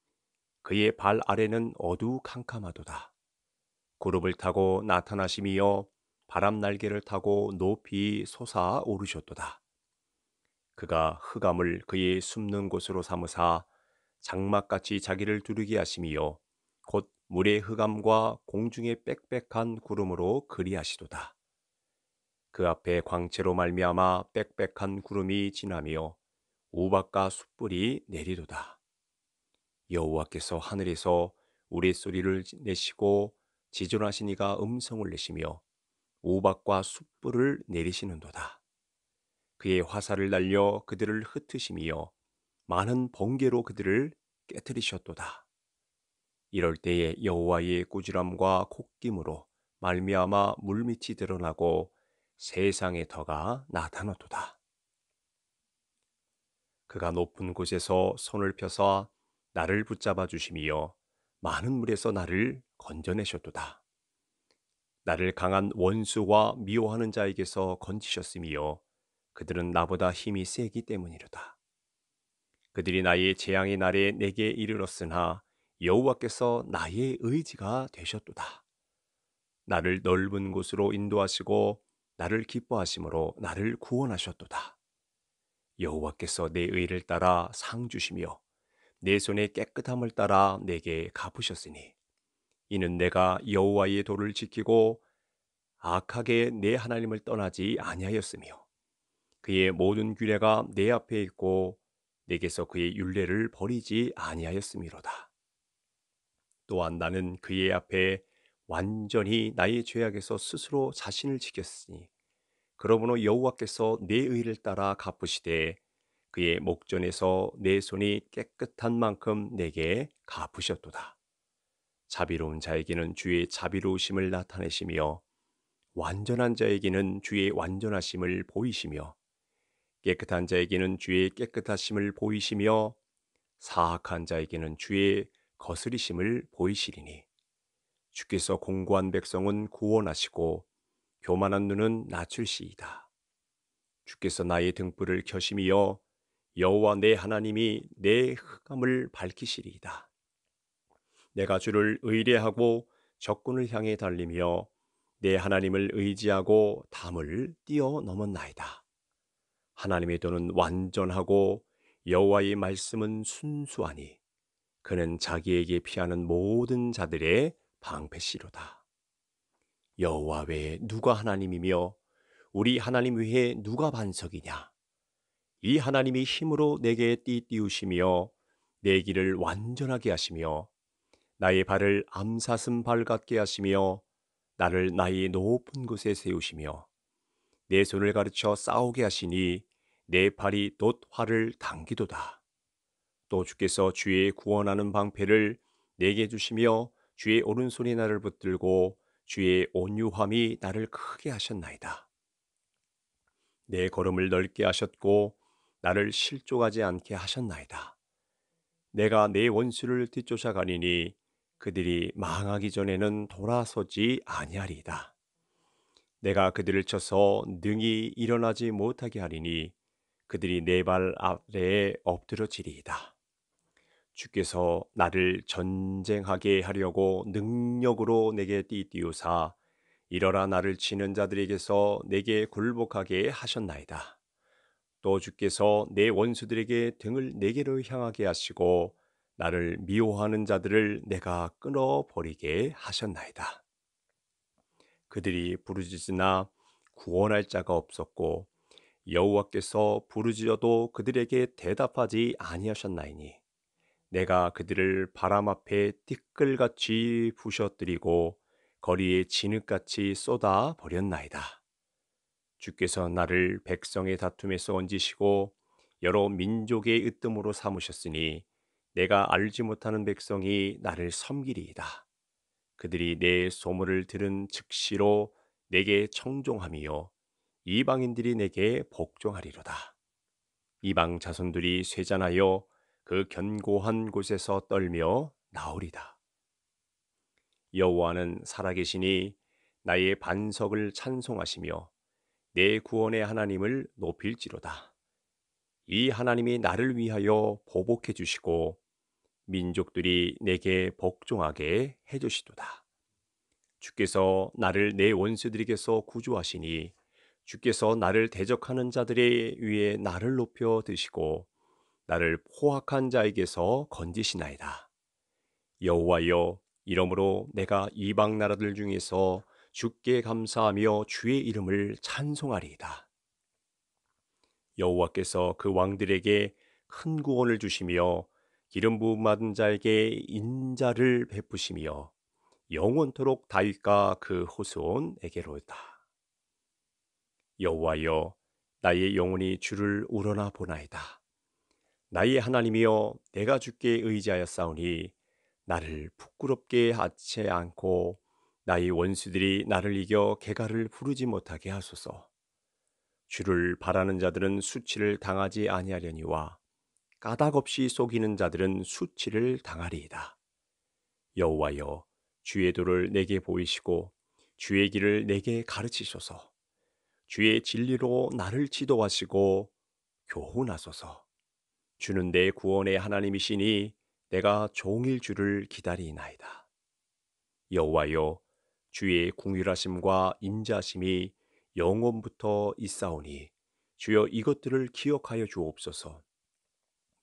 그의 발 아래는 어두캄캄하도다. 구름을 타고 나타나시며 바람 날개를 타고 높이 솟아 오르셨도다. 그가 흑암을 그의 숨는 곳으로 삼으사 장막같이 자기를 두르게 하시며 곧 물의 흑암과 공중의 빽빽한 구름으로 그리하시도다. 그 앞에 광채로 말미암아 빽빽한 구름이 지나며 오박과 숯불이 내리도다 여호와께서 하늘에서 우리 소리를 내시고 지존하신 이가 음성을 내시며 오박과 숯불을 내리시는도다. 그의 화살을 날려 그들을 흩으시며 많은 번개로 그들을 깨뜨리셨도다. 이럴 때에 여호와의 꾸지람과 콧김으로 말미암아 물밑이 드러나고 세상의 터가 나타났도다. 그가 높은 곳에서 손을 펴서 나를 붙잡아 주심이여 많은 물에서 나를 건져내셨도다. 나를 강한 원수와 미워하는 자에게서 건지셨으며 그들은 나보다 힘이 세기 때문이로다. 그들이 나의 재앙의 날에 내게 이르렀으나 여호와께서 나의 의지가 되셨도다. 나를 넓은 곳으로 인도하시고 나를 기뻐하심으로 나를 구원하셨도다. 여호와께서 내 의를 따라 상 주시며 내 손의 깨끗함을 따라 내게 갚으셨으니 이는 내가 여호와의 도를 지키고 악하게 내 하나님을 떠나지 아니하였으며 그의 모든 규례가 내 앞에 있고 내게서 그의 윤례를 버리지 아니하였음이로다. 또한 나는 그의 앞에 완전히 나의 죄악에서 스스로 자신을 지켰으니 그러므로 여호와께서 내 의를 따라 갚으시되 그의 목전에서 내 손이 깨끗한 만큼 내게 갚으셨도다. 자비로운 자에게는 주의 자비로우심을 나타내시며 완전한 자에게는 주의 완전하심을 보이시며 깨끗한 자에게는 주의 깨끗하심을 보이시며 사악한 자에게는 주의 거스리심을 보이시리니 주께서 공고한 백성은 구원하시고 교만한 눈은 낮출시이다. 주께서 나의 등불을 켜심이여 여호와 내 하나님이 내 흑암을 밝히시리이다. 내가 주를 의뢰하고 적군을 향해 달리며 내 하나님을 의지하고 담을 뛰어넘었나이다. 하나님의 도는 완전하고 여호와의 말씀은 순수하니 그는 자기에게 피하는 모든 자들의 방패시로다. 여호와 외에 누가 하나님이며 우리 하나님 외에 누가 반석이냐? 이 하나님이 힘으로 내게 띠 띄우시며 내 길을 완전하게 하시며 나의 발을 암사슴 발 같게 하시며 나를 나의 높은 곳에 세우시며 내 손을 가르쳐 싸우게 하시니 내 발이 돛 활을 당기도다. 또 주께서 주의 구원하는 방패를 내게 주시며 주의 오른손이 나를 붙들고 주의 온유함이 나를 크게 하셨나이다. 내 걸음을 넓게 하셨고 나를 실족하지 않게 하셨나이다. 내가 내 원수를 뒤쫓아가니니 그들이 망하기 전에는 돌아서지 아니하리이다. 내가 그들을 쳐서 능히 일어나지 못하게 하리니 그들이 내 발 아래에 엎드러지리이다. 주께서 나를 전쟁하게 하려고 능력으로 내게 띠띠우사 이러라 나를 치는 자들에게서 내게 굴복하게 하셨나이다. 또 주께서 내 원수들에게 등을 내게로 향하게 하시고 나를 미워하는 자들을 내가 끊어버리게 하셨나이다. 그들이 부르짖으나 구원할 자가 없었고 여호와께서 부르짖어도 그들에게 대답하지 아니하셨나이니 내가 그들을 바람 앞에 띠끌같이 부셔뜨리고 거리에 진흙같이 쏟아 버렸나이다. 주께서 나를 백성의 다툼에서 얹으시고 여러 민족의 으뜸으로 삼으셨으니 내가 알지 못하는 백성이 나를 섬기리이다. 그들이 내 소문을 들은 즉시로 내게 청종함이요 이방인들이 내게 복종하리로다. 이방 자손들이 쇠잔하여 그 견고한 곳에서 떨며 나오리다. 여호와는 살아계시니 나의 반석을 찬송하시며 내 구원의 하나님을 높일지로다. 이 하나님이 나를 위하여 보복해 주시고 민족들이 내게 복종하게 해 주시도다. 주께서 나를 내 원수들에게서 구조하시니 주께서 나를 대적하는 자들의 위에 나를 높여 드시고 나를 포악한 자에게서 건지시나이다. 여호와여 이러므로 내가 이방 나라들 중에서 주께 감사하며 주의 이름을 찬송하리이다. 여호와께서 그 왕들에게 큰 구원을 주시며 기름 부음 받은 자에게 인자를 베푸시며 영원토록 다윗과 그 후손에게로다. 여호와여 나의 영혼이 주를 우러나 보나이다. 나의 하나님이여 내가 주께 의지하였사오니 나를 부끄럽게 하지 않고 나의 원수들이 나를 이겨 개가를 부르지 못하게 하소서. 주를 바라는 자들은 수치를 당하지 아니하려니와 까닭없이 속이는 자들은 수치를 당하리이다. 여호와여 주의 도를 내게 보이시고 주의 길을 내게 가르치소서. 주의 진리로 나를 지도하시고 교훈하소서. 주는 내 구원의 하나님이시니 내가 종일 주를 기다리나이다. 여호와여 주의 궁휼하심과 인자심이 영원부터 있사오니 주여 이것들을 기억하여 주옵소서.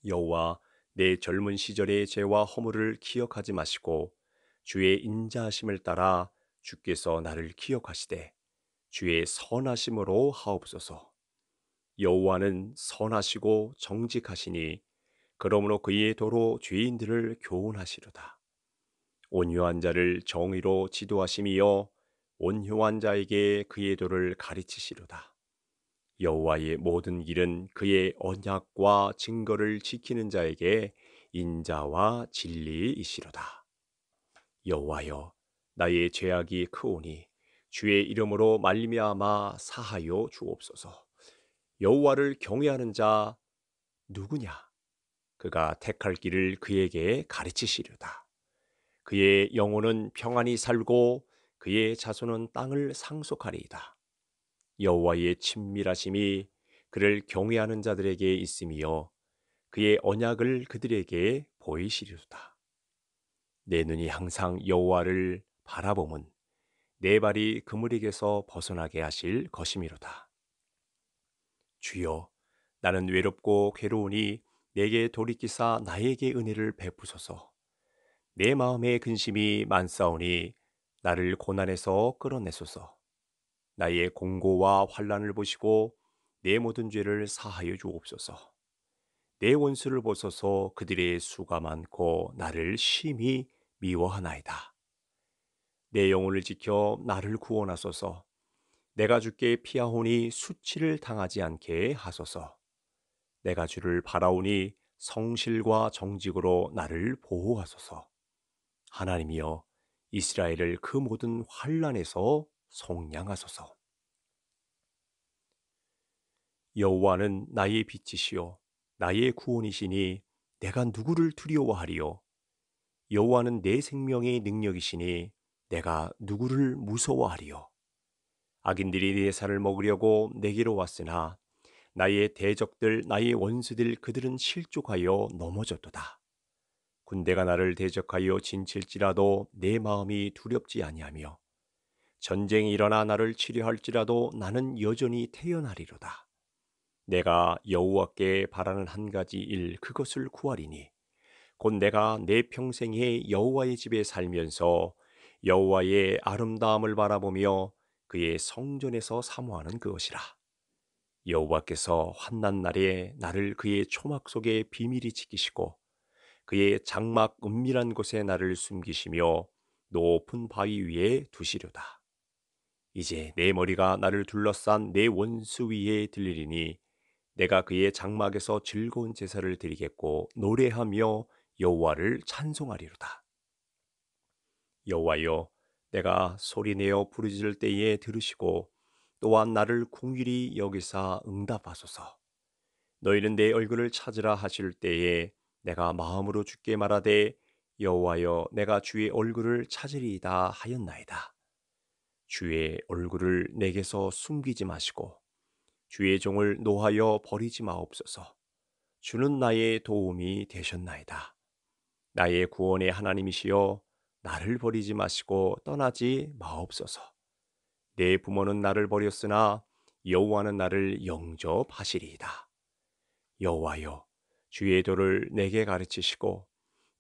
여호와 내 젊은 시절의 죄와 허물을 기억하지 마시고 주의 인자심을 따라 주께서 나를 기억하시되 주의 선하심으로 하옵소서. 여호와는 선하시고 정직하시니 그러므로 그의 도로 죄인들을 교훈하시로다. 온유한 자를 정의로 지도하심이여 온유한 자에게 그의 도를 가르치시로다. 여호와의 모든 길은 그의 언약과 증거를 지키는 자에게 인자와 진리이시로다. 여호와여 나의 죄악이 크오니 주의 이름으로 말미암아 사하여 주옵소서. 여호와를 경외하는 자 누구냐? 그가 택할 길을 그에게 가르치시려다. 그의 영혼은 평안히 살고 그의 자손은 땅을 상속하리이다. 여호와의 친밀하심이 그를 경외하는 자들에게 있으며 그의 언약을 그들에게 보이시리로다. 내 눈이 항상 여호와를 바라보면 내 발이 그물에게서 벗어나게 하실 것이미로다. 주여 나는 외롭고 괴로우니 내게 돌이키사 나에게 은혜를 베푸소서. 내마음에 근심이 많사오니 나를 고난에서 끌어내소서. 나의 공고와 환란을 보시고 내 모든 죄를 사하여 주옵소서. 내 원수를 보소서 그들의 수가 많고 나를 심히 미워하나이다. 내 영혼을 지켜 나를 구원하소서. 내가 주께 피하오니 수치를 당하지 않게 하소서. 내가 주를 바라오니 성실과 정직으로 나를 보호하소서. 하나님이여 이스라엘을 그 모든 환란에서 속량하소서. 여호와는 나의 빛이시요 나의 구원이시니 내가 누구를 두려워하리요 여호와는 내 생명의 능력이시니 내가 누구를 무서워하리요 악인들이 내 살을 먹으려고 내게로 왔으나 나의 대적들 나의 원수들 그들은 실족하여 넘어졌도다. 군대가 나를 대적하여 진칠지라도 내 마음이 두렵지 아니하며 전쟁이 일어나 나를 치료할지라도 나는 여전히 태어나리로다. 내가 여호와께 바라는 한 가지 일 그것을 구하리니 곧 내가 내 평생에 여호와의 집에 살면서 여호와의 아름다움을 바라보며 그의 성전에서 사모하는 그것이라. 여호와께서 환난 날에 나를 그의 초막 속에 비밀히 지키시고 그의 장막 은밀한 곳에 나를 숨기시며 높은 바위 위에 두시려다. 이제 내 머리가 나를 둘러싼 내 원수 위에 들리리니 내가 그의 장막에서 즐거운 제사를 드리겠고 노래하며 여호와를 찬송하리로다. 여호와여 내가 소리내어 부르짖을 때에 들으시고 또한 나를 궁일이 여기사 응답하소서. 너희는 내 얼굴을 찾으라 하실 때에 내가 마음으로 주께 말하되 여호와여 내가 주의 얼굴을 찾으리이다 하였나이다. 주의 얼굴을 내게서 숨기지 마시고 주의 종을 노하여 버리지 마옵소서. 주는 나의 도움이 되셨나이다. 나의 구원의 하나님이시여 나를 버리지 마시고 떠나지 마옵소서. 내 부모는 나를 버렸으나 여호와는 나를 영접하시리이다. 여호와여 주의 도를 내게 가르치시고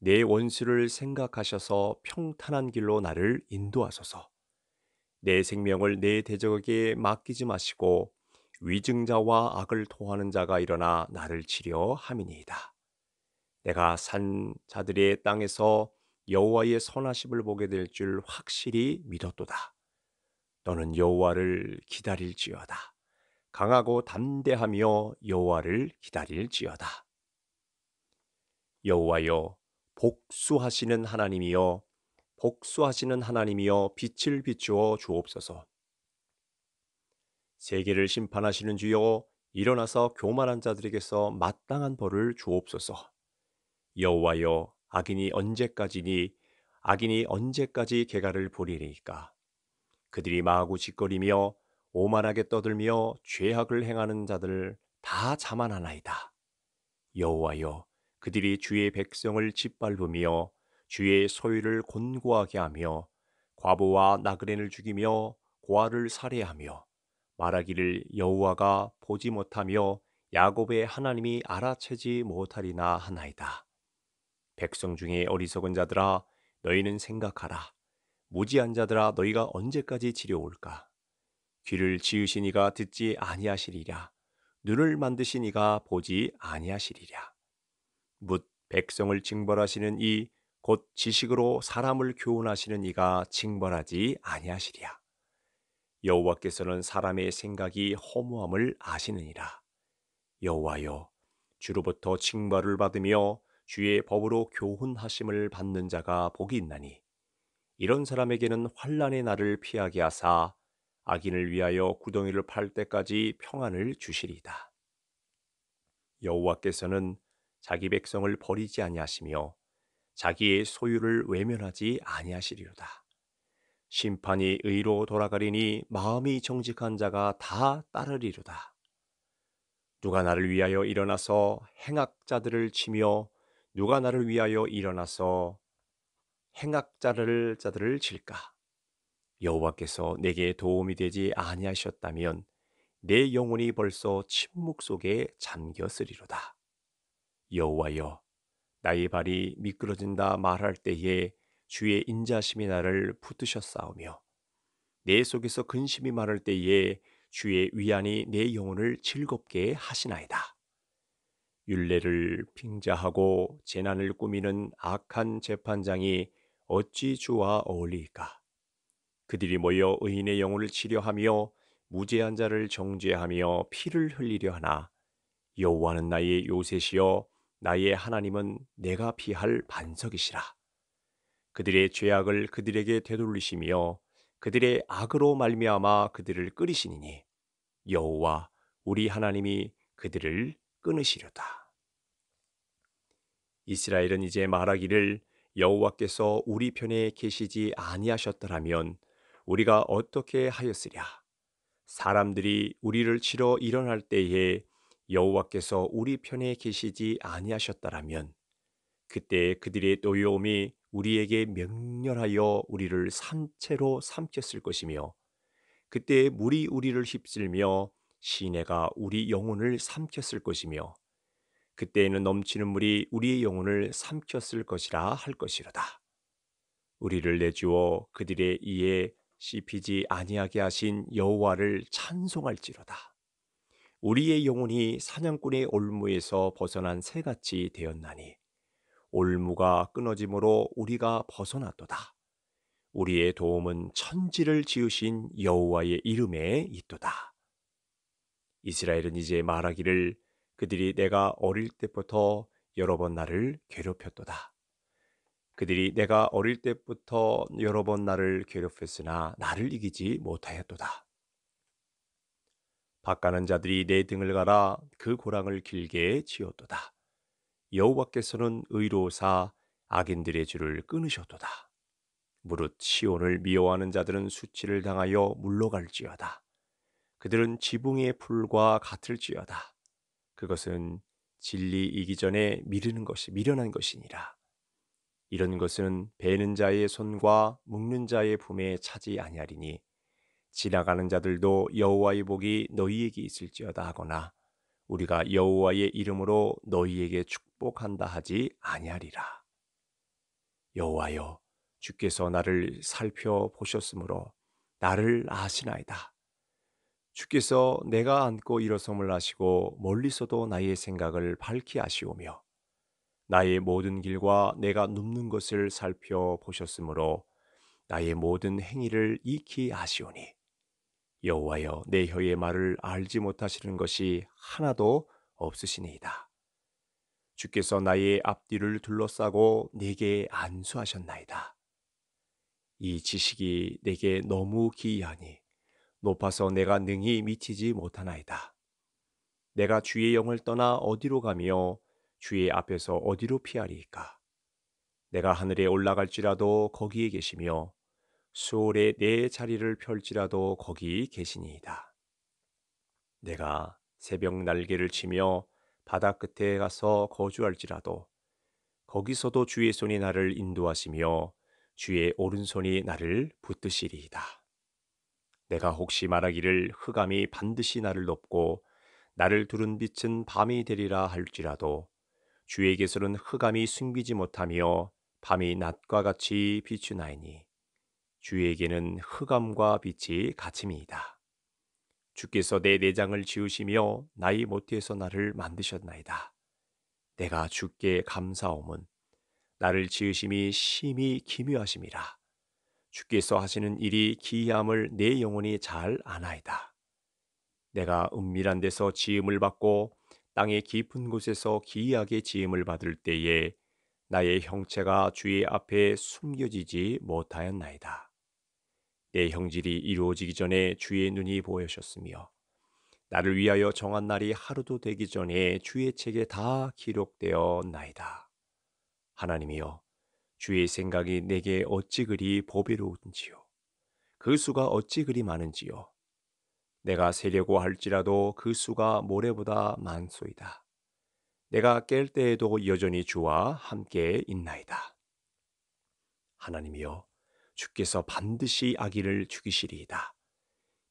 내 원수를 생각하셔서 평탄한 길로 나를 인도하소서. 내 생명을 내 대적에게 맡기지 마시고 위증자와 악을 토하는 자가 일어나 나를 치려 함이니이다. 내가 산 자들의 땅에서 여호와의 선하심을 보게 될 줄 확실히 믿었도다. 너는 여호와를 기다릴지어다. 강하고 담대하며 여호와를 기다릴지어다. 여호와여 복수하시는 하나님이여 복수하시는 하나님이여 빛을 비추어 주옵소서. 세계를 심판하시는 주여 일어나서 교만한 자들에게서 마땅한 벌을 주옵소서. 여호와여 악인이 언제까지니 악인이 언제까지 개가를 보리리까 그들이 마구고 짓거리며 오만하게 떠들며 죄악을 행하는 자들 다 자만하나이다 여호와여 그들이 주의 백성을 짓밟으며 주의 소유를 곤고하게 하며 과부와 나그네를 죽이며 고아를 살해하며 말하기를 여호와가 보지 못하며 야곱의 하나님이 알아채지 못하리나 하나이다. 백성 중에 어리석은 자들아 너희는 생각하라. 무지한 자들아 너희가 언제까지 지려올까? 귀를 지으신 이가 듣지 아니하시리라. 눈을 만드신 이가 보지 아니하시리라. 묻 백성을 징벌하시는 이 곧 지식으로 사람을 교훈하시는 이가 징벌하지 아니하시리라. 여호와께서는 사람의 생각이 허무함을 아시느니라. 여호와여 주로부터 징벌을 받으며 주의 법으로 교훈하심을 받는 자가 복이 있나니 이런 사람에게는 환란의 날을 피하게 하사 악인을 위하여 구덩이를 팔 때까지 평안을 주시리이다. 여호와께서는 자기 백성을 버리지 아니하시며 자기의 소유를 외면하지 아니하시리로다. 심판이 의로 돌아가리니 마음이 정직한 자가 다 따르리로다. 누가 나를 위하여 일어나서 행악자들을 치며 누가 나를 위하여 일어나서 행악자를 자들을 질까? 여호와께서 내게 도움이 되지 아니하셨다면 내 영혼이 벌써 침묵 속에 잠겼으리로다. 여호와여, 나의 발이 미끄러진다 말할 때에 주의 인자심이 나를 붙드셨사오며 내 속에서 근심이 많을 때에 주의 위안이 내 영혼을 즐겁게 하시나이다. 윤례를 빙자하고 재난을 꾸미는 악한 재판장이 어찌 주와 어울릴까 그들이 모여 의인의 영혼을 치료하며 무죄한 자를 정죄하며 피를 흘리려 하나 여호와는 나의 요셉이여 나의 하나님은 내가 피할 반석이시라. 그들의 죄악을 그들에게 되돌리시며 그들의 악으로 말미암아 그들을 끓이시니니 여호와 우리 하나님이 그들을 끊으시려다. 이스라엘은 이제 말하기를 여호와께서 우리 편에 계시지 아니하셨더라면 우리가 어떻게 하였으랴 사람들이 우리를 치러 일어날 때에 여호와께서 우리 편에 계시지 아니하셨더라면 그때 그들의 노여움이 우리에게 맹렬하여 우리를 산채로 삼켰을 것이며 그때 물이 우리를 휩쓸며 시내가 우리 영혼을 삼켰을 것이며 그때에는 넘치는 물이 우리의 영혼을 삼켰을 것이라 할 것이로다. 우리를 내주어 그들의 이에 씹히지 아니하게 하신 여호와를 찬송할지로다. 우리의 영혼이 사냥꾼의 올무에서 벗어난 새같이 되었나니 올무가 끊어짐으로 우리가 벗어났도다. 우리의 도움은 천지를 지으신 여호와의 이름에 있도다. 이스라엘은 이제 말하기를 그들이 내가 어릴 때부터 여러 번 나를 괴롭혔도다. 그들이 내가 어릴 때부터 여러 번 나를 괴롭혔으나 나를 이기지 못하였도다. 바가는 자들이 내 등을 갈아 그 고랑을 길게 지었도다. 여호와께서는 의로사 악인들의 줄을 끊으셨도다. 무릇 시온을 미워하는 자들은 수치를 당하여 물러갈지어다. 그들은 지붕의 풀과 같을지어다. 그것은 진리이기 전에 미르는 것이 미련한 것이니라. 이런 것은 베는 자의 손과 묶는 자의 품에 차지 아니하리니 지나가는 자들도 여호와의 복이 너희에게 있을지어다 하거나 우리가 여호와의 이름으로 너희에게 축복한다 하지 아니하리라. 여호와여 주께서 나를 살펴보셨으므로 나를 아시나이다. 주께서 내가 안고 일어섬을 아시고 멀리서도 나의 생각을 밝히 아시오며 나의 모든 길과 내가 눕는 것을 살펴 보셨으므로 나의 모든 행위를 익히 아시오니 여호와여 내 혀의 말을 알지 못하시는 것이 하나도 없으시니이다. 주께서 나의 앞뒤를 둘러싸고 내게 안수하셨나이다. 이 지식이 내게 너무 기이하니 높아서 내가 능히 미치지 못하나이다. 내가 주의 영을 떠나 어디로 가며 주의 앞에서 어디로 피하리까 내가 하늘에 올라갈지라도 거기에 계시며 수월에 내 자리를 펼지라도 거기 계시니이다. 내가 새벽 날개를 치며 바다 끝에 가서 거주할지라도 거기서도 주의 손이 나를 인도하시며 주의 오른손이 나를 붙드시리이다. 내가 혹시 말하기를 흑암이 반드시 나를 덮고 나를 두른 빛은 밤이 되리라 할지라도 주에게서는 흑암이 숨기지 못하며 밤이 낮과 같이 비추나이니 주에게는 흑암과 빛이 같음이다 주께서 내 내장을 지으시며 나이못해서 나를 만드셨나이다. 내가 주께 감사함은 나를 지으심이 심히 기묘하심이라. 주께서 하시는 일이 기이함을 내 영혼이 잘 아나이다. 내가 은밀한 데서 지음을 받고 땅의 깊은 곳에서 기이하게 지음을 받을 때에 나의 형체가 주의 앞에 숨겨지지 못하였나이다. 내 형질이 이루어지기 전에 주의 눈이 보이셨으며 나를 위하여 정한 날이 하루도 되기 전에 주의 책에 다 기록되어 나이다. 하나님이여 주의 생각이 내게 어찌 그리 보배로운지요. 그 수가 어찌 그리 많은지요. 내가 세려고 할지라도 그 수가 모래보다 많소이다. 내가 깰 때에도 여전히 주와 함께 있나이다. 하나님이여, 주께서 반드시 아기를 죽이시리이다.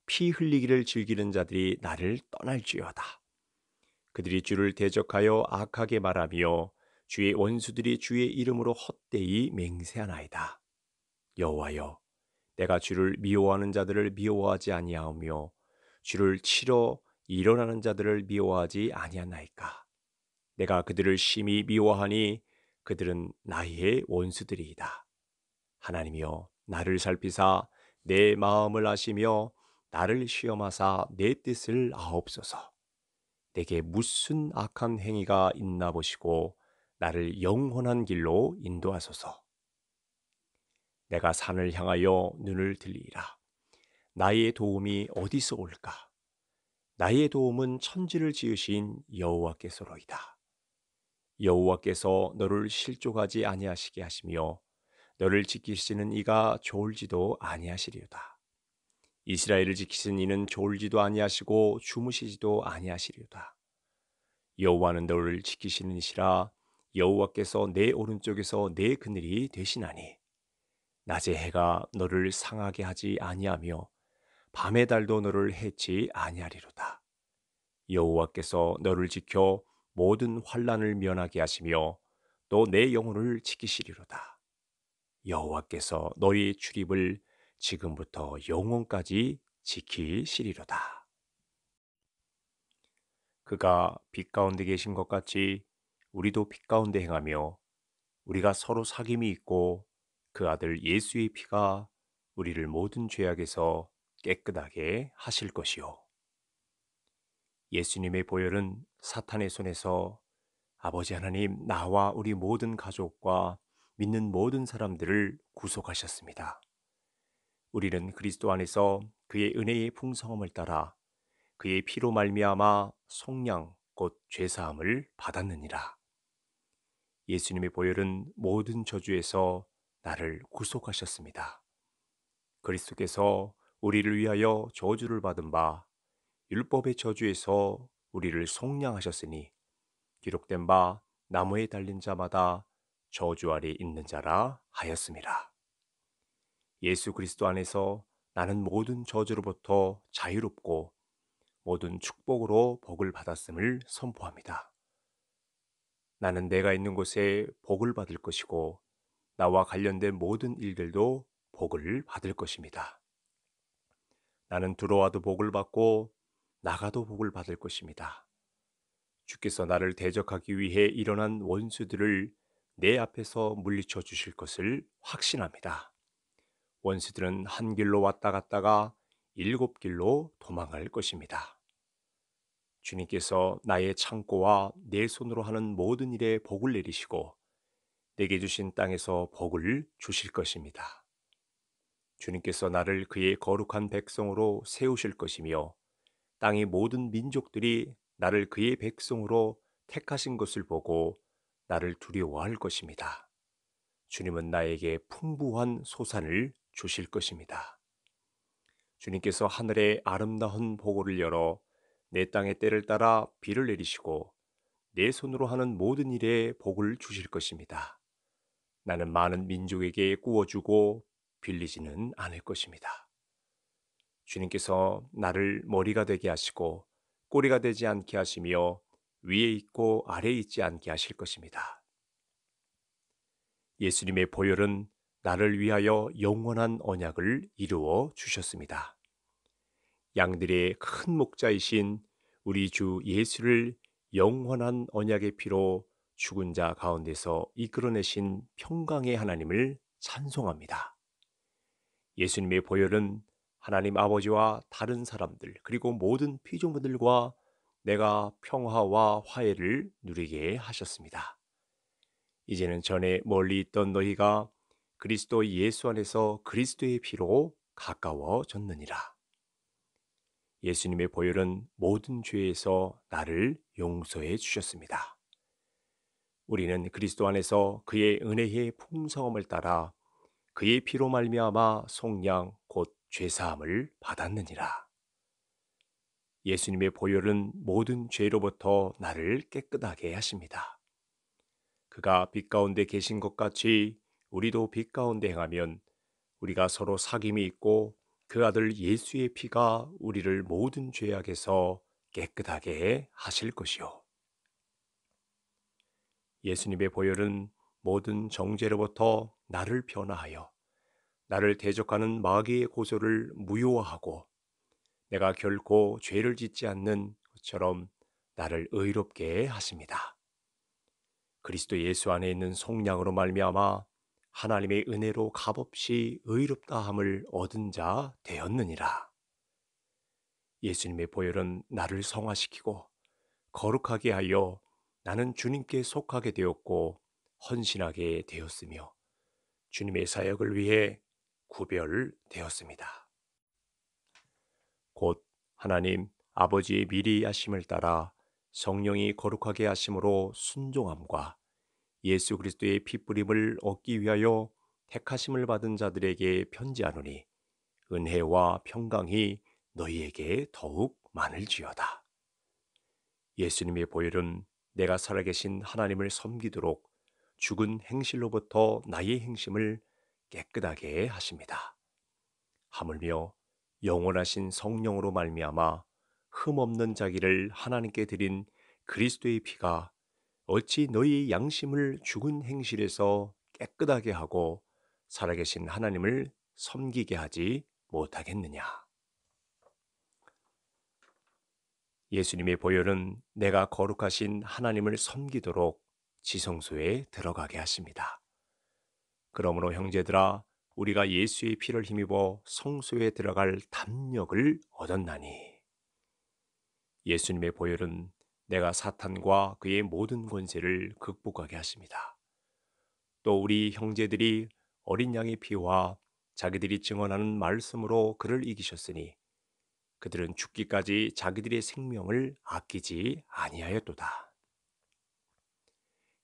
피 흘리기를 즐기는 자들이 나를 떠날지어다. 그들이 주를 대적하여 악하게 말하며 주의 원수들이 주의 이름으로 헛되이 맹세하나이다. 여호와여, 내가 주를 미워하는 자들을 미워하지 아니하오며 주를 치러 일어나는 자들을 미워하지 아니하나이까. 내가 그들을 심히 미워하니 그들은 나의 원수들이이다. 하나님이여 나를 살피사 내 마음을 아시며 나를 시험하사 내 뜻을 아옵소서. 내게 무슨 악한 행위가 있나 보시고 나를 영원한 길로 인도하소서. 내가 산을 향하여 눈을 들리라. 나의 도움이 어디서 올까? 나의 도움은 천지를 지으신 여호와께서로이다. 여호와께서 너를 실족하지 아니하시게 하시며 너를 지키시는 이가 졸지도 아니하시리로다. 이스라엘을 지키신 이는 졸지도 아니하시고 주무시지도 아니하시리다 여호와는 너를 지키시는 이시라 여호와께서 내 오른쪽에서 내 그늘이 되시나니 낮에 해가 너를 상하게 하지 아니하며 밤의 달도 너를 해치 아니하리로다. 여호와께서 너를 지켜 모든 환란을 면하게 하시며 또 내 영혼을 지키시리로다. 여호와께서 너의 출입을 지금부터 영혼까지 지키시리로다. 그가 빛 가운데 계신 것 같이 우리도 빛 가운데 행하며 우리가 서로 사귐이 있고 그 아들 예수의 피가 우리를 모든 죄악에서 깨끗하게 하실 것이요. 예수님의 보혈은 사탄의 손에서 아버지 하나님 나와 우리 모든 가족과 믿는 모든 사람들을 구속하셨습니다. 우리는 그리스도 안에서 그의 은혜의 풍성함을 따라 그의 피로 말미암아 속량 곧 죄사함을 받았느니라. 예수님의 보혈은 모든 저주에서 나를 구속하셨습니다. 그리스도께서 우리를 위하여 저주를 받은 바 율법의 저주에서 우리를 속량하셨으니 기록된 바 나무에 달린 자마다 저주알이 있는 자라 하였습니다. 예수 그리스도 안에서 나는 모든 저주로부터 자유롭고 모든 축복으로 복을 받았음을 선포합니다. 나는 내가 있는 곳에 복을 받을 것이고 나와 관련된 모든 일들도 복을 받을 것입니다. 나는 들어와도 복을 받고 나가도 복을 받을 것입니다. 주께서 나를 대적하기 위해 일어난 원수들을 내 앞에서 물리쳐 주실 것을 확신합니다. 원수들은 한 길로 왔다 갔다가 일곱 길로 도망할 것입니다. 주님께서 나의 창고와 내 손으로 하는 모든 일에 복을 내리시고 내게 주신 땅에서 복을 주실 것입니다. 주님께서 나를 그의 거룩한 백성으로 세우실 것이며 땅의 모든 민족들이 나를 그의 백성으로 택하신 것을 보고 나를 두려워할 것입니다. 주님은 나에게 풍부한 소산을 주실 것입니다. 주님께서 하늘의 아름다운 보고를 열어 내 땅의 때를 따라 비를 내리시고 내 손으로 하는 모든 일에 복을 주실 것입니다. 나는 많은 민족에게 꾸어주고 빌리지는 않을 것입니다. 주님께서 나를 머리가 되게 하시고 꼬리가 되지 않게 하시며 위에 있고 아래에 있지 않게 하실 것입니다. 예수님의 보혈은 나를 위하여 영원한 언약을 이루어 주셨습니다. 양들의 큰 목자이신 우리 주 예수를 영원한 언약의 피로 죽은 자 가운데서 이끌어내신 평강의 하나님을 찬송합니다. 예수님의 보혈은 하나님 아버지와 다른 사람들 그리고 모든 피조물들과 내가 평화와 화해를 누리게 하셨습니다. 이제는 전에 멀리 있던 너희가 그리스도 예수 안에서 그리스도의 피로 가까워졌느니라. 예수님의 보혈은 모든 죄에서 나를 용서해 주셨습니다. 우리는 그리스도 안에서 그의 은혜의 풍성함을 따라 그의 피로 말미암아 속량 곧 죄사함을 받았느니라. 예수님의 보혈은 모든 죄로부터 나를 깨끗하게 하십니다. 그가 빛 가운데 계신 것 같이 우리도 빛 가운데 행하면 우리가 서로 사귐이 있고 그 아들 예수의 피가 우리를 모든 죄악에서 깨끗하게 하실 것이요. 예수님의 보혈은 모든 정죄로부터 나를 변화하여 나를 대적하는 마귀의 고소를 무효화하고 내가 결코 죄를 짓지 않는 것처럼 나를 의롭게 하십니다. 그리스도 예수 안에 있는 속량으로 말미암아 하나님의 은혜로 값없이 의롭다함을 얻은 자 되었느니라. 예수님의 보혈은 나를 성화시키고 거룩하게 하여 나는 주님께 속하게 되었고 헌신하게 되었으며 주님의 사역을 위해 구별되었습니다. 곧 하나님 아버지의 미리 하심을 따라 성령이 거룩하게 하심으로 순종함과 예수 그리스도의 피뿌림을 얻기 위하여 택하심을 받은 자들에게 편지하노니 은혜와 평강이 너희에게 더욱 많을지어다. 예수님의 보혈은 내가 살아계신 하나님을 섬기도록 죽은 행실로부터 나의 행심을 깨끗하게 하십니다. 하물며 영원하신 성령으로 말미암아 흠 없는 자기를 하나님께 드린 그리스도의 피가 어찌 너희 양심을 죽은 행실에서 깨끗하게 하고 살아계신 하나님을 섬기게 하지 못하겠느냐. 예수님의 보혈은 내가 거룩하신 하나님을 섬기도록 지성소에 들어가게 하십니다. 그러므로 형제들아 우리가 예수의 피를 힘입어 성소에 들어갈 담력을 얻었나니 예수님의 보혈은 내가 사탄과 그의 모든 권세를 극복하게 하십니다. 또 우리 형제들이 어린 양의 피와 자기들이 증언하는 말씀으로 그를 이기셨으니 그들은 죽기까지 자기들의 생명을 아끼지 아니하였도다.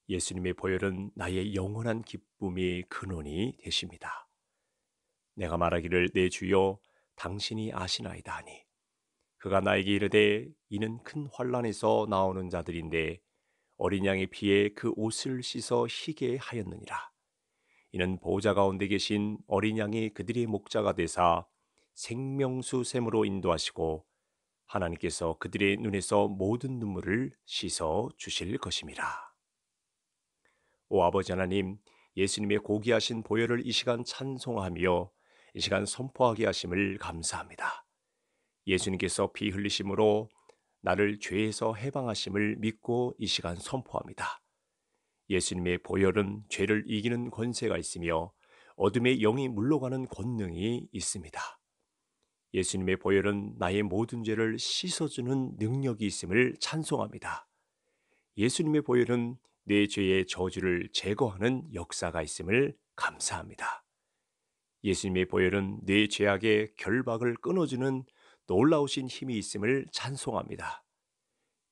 예수님의 보혈은 나의 영원한 기쁨이 근원이 되십니다. 내가 말하기를 내 주여 당신이 아시나이다 하니 그가 나에게 이르되 이는 큰 환란에서 나오는 자들인데 어린 양의 피에 그 옷을 씻어 희게 하였느니라. 이는 보호자 가운데 계신 어린 양이 그들의 목자가 되사 생명수 샘으로 인도하시고 하나님께서 그들의 눈에서 모든 눈물을 씻어 주실 것입니다오 아버지 하나님, 예수님의 고귀하신 보혈을 이 시간 찬송하며 이 시간 선포하게 하심을 감사합니다. 예수님께서 피 흘리심으로 나를 죄에서 해방하심을 믿고 이 시간 선포합니다. 예수님의 보혈은 죄를 이기는 권세가 있으며 어둠의 영이 물러가는 권능이 있습니다. 예수님의 보혈은 나의 모든 죄를 씻어주는 능력이 있음을 찬송합니다. 예수님의 보혈은 내 죄의 저주를 제거하는 역사가 있음을 감사합니다. 예수님의 보혈은 내 죄악의 결박을 끊어주는 놀라우신 힘이 있음을 찬송합니다.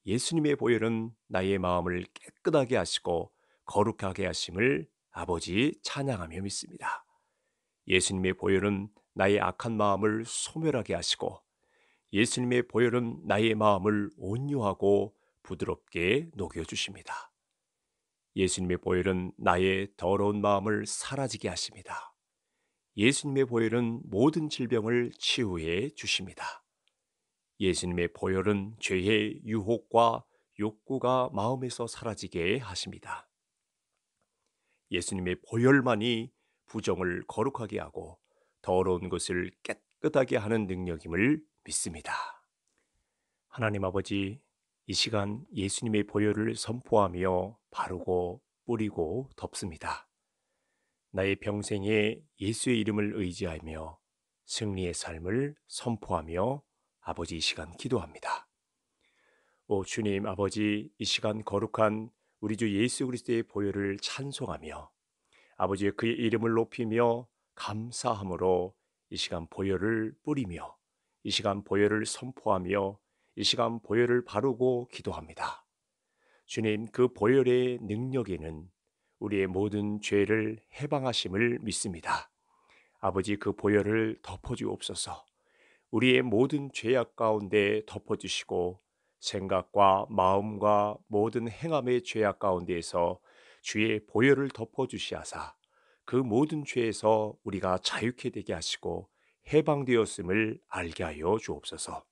예수님의 보혈은 나의 마음을 깨끗하게 하시고 거룩하게 하심을 아버지 찬양하며 믿습니다. 예수님의 보혈은 나의 악한 마음을 소멸하게 하시고 예수님의 보혈은 나의 마음을 온유하고 부드럽게 녹여주십니다. 예수님의 보혈은 나의 더러운 마음을 사라지게 하십니다. 예수님의 보혈은 모든 질병을 치유해 주십니다. 예수님의 보혈은 죄의 유혹과 욕구가 마음에서 사라지게 하십니다. 예수님의 보혈만이 부정을 거룩하게 하고 더러운 것을 깨끗하게 하는 능력임을 믿습니다. 하나님 아버지, 이 시간 예수님의 보혈을 선포하며 바르고 뿌리고 덮습니다. 나의 평생에 예수의 이름을 의지하며 승리의 삶을 선포하며 아버지 이 시간 기도합니다. 오 주님 아버지 이 시간 거룩한 우리 주 예수 그리스도의 보혈을 찬송하며 아버지 그의 이름을 높이며 감사함으로 이 시간 보혈을 뿌리며 이 시간 보혈을 선포하며 이 시간 보혈을 바르고 기도합니다. 주님 그 보혈의 능력에는 우리의 모든 죄를 해방하심을 믿습니다. 아버지 그 보혈을 덮어주옵소서. 우리의 모든 죄악 가운데 덮어주시고 생각과 마음과 모든 행함의 죄악 가운데에서 주의 보혈을 덮어주시하사 그 모든 죄에서 우리가 자유케 되게 하시고 해방되었음을 알게 하여 주옵소서.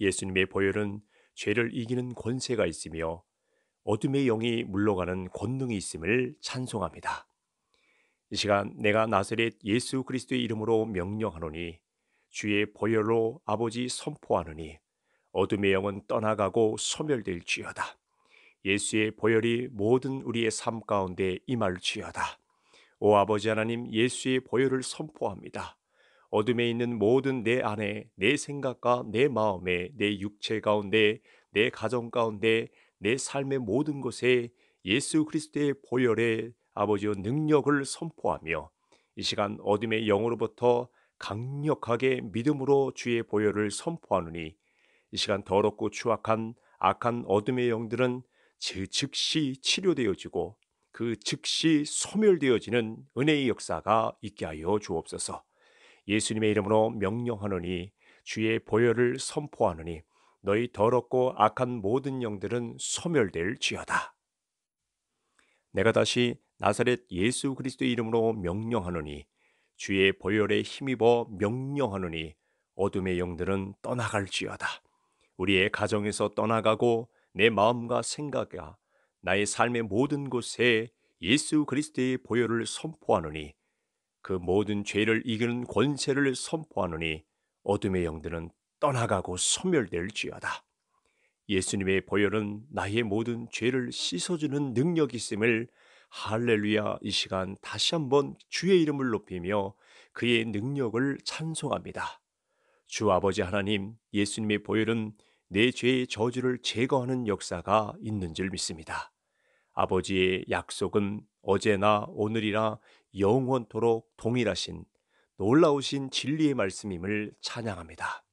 예수님의 보혈은 죄를 이기는 권세가 있으며 어둠의 영이 물러가는 권능이 있음을 찬송합니다. 이 시간 내가 나사렛 예수 그리스도의 이름으로 명령하노니 주의 보혈로 아버지 선포하느니 어둠의 영은 떠나가고 소멸될지어다. 예수의 보혈이 모든 우리의 삶 가운데 임할지어다. 오 아버지 하나님 예수의 보혈을 선포합니다. 어둠에 있는 모든 내 안에 내 생각과 내 마음에 내 육체 가운데 내 가정 가운데 내 삶의 모든 것에 예수 그리스도의 보혈의 아버지의 능력을 선포하며 이 시간 어둠의 영으로부터 강력하게 믿음으로 주의 보혈을 선포하느니 이 시간 더럽고 추악한 악한 어둠의 영들은 즉시 치료되어지고 그 즉시 소멸되어지는 은혜의 역사가 있게 하여 주옵소서. 예수님의 이름으로 명령하느니 주의 보혈을 선포하느니 너희 더럽고 악한 모든 영들은 소멸될지어다. 내가 다시 나사렛 예수 그리스도의 이름으로 명령하느니 주의 보혈에 힘입어 명령하노니 어둠의 영들은 떠나갈지어다. 우리의 가정에서 떠나가고 내 마음과 생각과 나의 삶의 모든 곳에 예수 그리스도의 보혈을 선포하노니 그 모든 죄를 이기는 권세를 선포하노니 어둠의 영들은 떠나가고 소멸될지어다. 예수님의 보혈은 나의 모든 죄를 씻어주는 능력이 있음을 할렐루야 이 시간 다시 한번 주의 이름을 높이며 그의 능력을 찬송합니다. 주 아버지 하나님 예수님의 보혈은 내 죄의 저주를 제거하는 역사가 있는 줄 믿습니다. 아버지의 약속은 어제나 오늘이라 영원토록 동일하신 놀라우신 진리의 말씀임을 찬양합니다.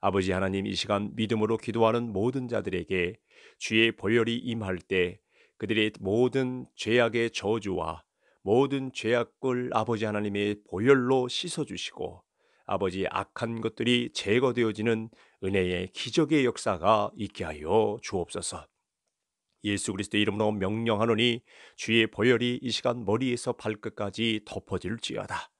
아버지 하나님 이 시간 믿음으로 기도하는 모든 자들에게 주의 보혈이 임할 때 그들이 모든 죄악의 저주와 모든 죄악을 아버지 하나님의 보혈로 씻어주시고 아버지 악한 것들이 제거되어지는 은혜의 기적의 역사가 있게 하여 주옵소서. 예수 그리스도 이름으로 명령하노니 주의 보혈이 이 시간 머리에서 발끝까지 덮어질지어다.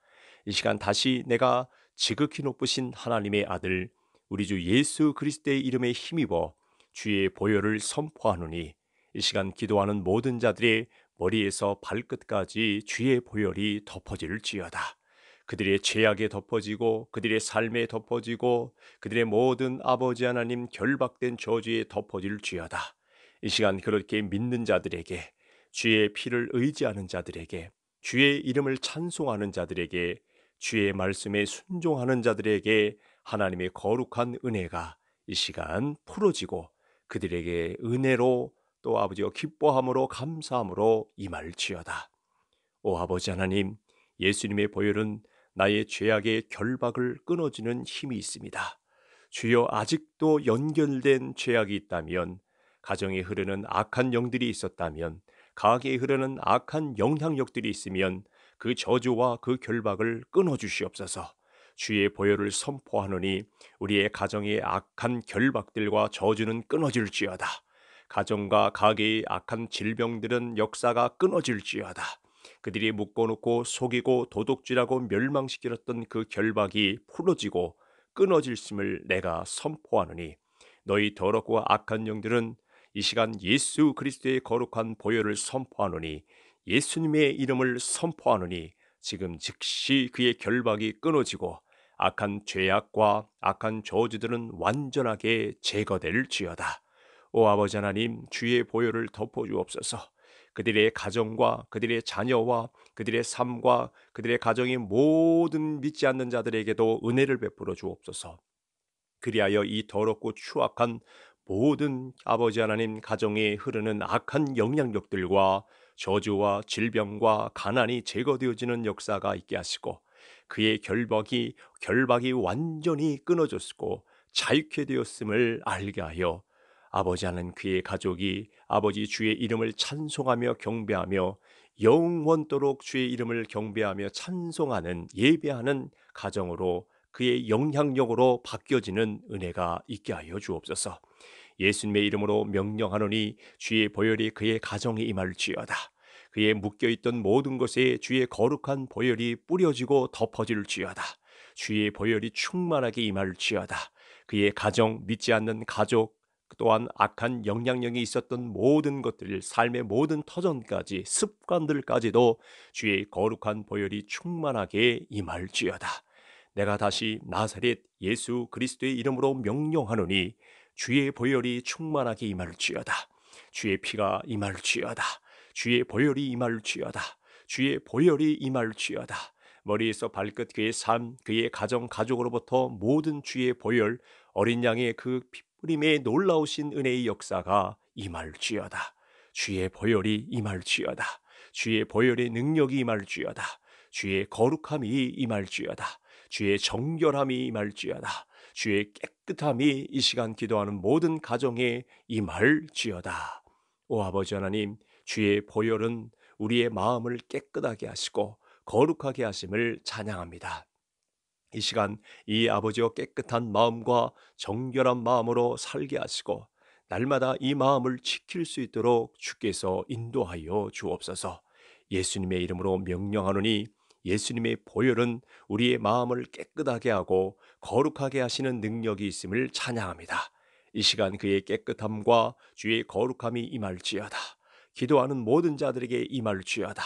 이 시간 다시 내가 지극히 높으신 하나님의 아들 우리 주 예수 그리스도의 이름에 힘입어 주의 보혈을 선포하노니 이 시간 기도하는 모든 자들의 머리에서 발끝까지 주의 보혈이 덮어질지어다. 그들의 죄악에 덮어지고 그들의 삶에 덮어지고 그들의 모든 아버지 하나님 결박된 저주에 덮어질지어다. 이 시간 그렇게 믿는 자들에게 주의 피를 의지하는 자들에게 주의 이름을 찬송하는 자들에게 주의 말씀에 순종하는 자들에게 하나님의 거룩한 은혜가 이 시간 풀어지고 그들에게 은혜로 또 아버지여 기뻐함으로 감사함으로 임할지어다. 오 아버지 하나님, 예수님의 보혈은 나의 죄악의 결박을 끊어주는 힘이 있습니다. 주여 아직도 연결된 죄악이 있다면, 가정에 흐르는 악한 영들이 있었다면, 가게에 흐르는 악한 영향력들이 있으면 그 저주와 그 결박을 끊어주시옵소서. 주의 보혈을 선포하노니 우리의 가정의 악한 결박들과 저주는 끊어질지어다. 가정과 가계의 악한 질병들은 역사가 끊어질지어다. 그들이 묶어놓고 속이고 도둑질하고 멸망시키렸던 그 결박이 풀어지고 끊어질심을 내가 선포하느니 너희 더럽고 악한 영들은 이 시간 예수 그리스도의 거룩한 보혈을 선포하노니 예수님의 이름을 선포하노니 지금 즉시 그의 결박이 끊어지고 악한 죄악과 악한 저주들은 완전하게 제거될지어다. 오 아버지 하나님 주의 보혈을 덮어주옵소서. 그들의 가정과 그들의 자녀와 그들의 삶과 그들의 가정의 모든 믿지 않는 자들에게도 은혜를 베풀어 주옵소서. 그리하여 이 더럽고 추악한 모든 아버지 하나님 가정에 흐르는 악한 영향력들과 저주와 질병과 가난이 제거되어지는 역사가 있게 하시고 그의 결박이 결박이 완전히 끊어졌고 자유케 되었음을 알게 하여 아버지 하는 그의 가족이 아버지 주의 이름을 찬송하며 경배하며 영원토록 주의 이름을 경배하며 찬송하는 예배하는 가정으로 그의 영향력으로 바뀌어지는 은혜가 있게 하여 주옵소서. 예수님의 이름으로 명령하노니 주의 보혈이 그의 가정에 임할지어다. 그의 묶여있던 모든 것에 주의 거룩한 보혈이 뿌려지고 덮어질지어다. 주의 보혈이 충만하게 임할지어다. 그의 가정, 믿지 않는 가족, 또한 악한 영향력이 있었던 모든 것들, 삶의 모든 터전까지 습관들까지도 주의 거룩한 보혈이 충만하게 임할지어다. 내가 다시 나사렛 예수 그리스도의 이름으로 명령하노니 주의 보혈이 충만하게 임할지어다. 주의 피가 임할지어다. 주의 보혈이 임할지어다. 주의 보혈이 임할지어다. 머리에서 발끝 그의 삶, 그의 가정, 가족으로부터 모든 주의 보혈, 어린 양의 그 하나님의 놀라우신 은혜의 역사가 임할지어다. 주의 보혈이 임할지어다. 주의 보혈의 능력이 임할지어다. 주의 거룩함이 임할지어다. 주의 정결함이 임할지어다. 주의 깨끗함이 이 시간 기도하는 모든 가정에 임할지어다. 오 아버지 하나님, 주의 보혈은 우리의 마음을 깨끗하게 하시고 거룩하게 하심을 찬양합니다. 이 시간 이 아버지와 깨끗한 마음과 정결한 마음으로 살게 하시고 날마다 이 마음을 지킬 수 있도록 주께서 인도하여 주옵소서. 예수님의 이름으로 명령하노니 예수님의 보혈은 우리의 마음을 깨끗하게 하고 거룩하게 하시는 능력이 있음을 찬양합니다. 이 시간 그의 깨끗함과 주의 거룩함이 임할지어다. 기도하는 모든 자들에게 임할지어다.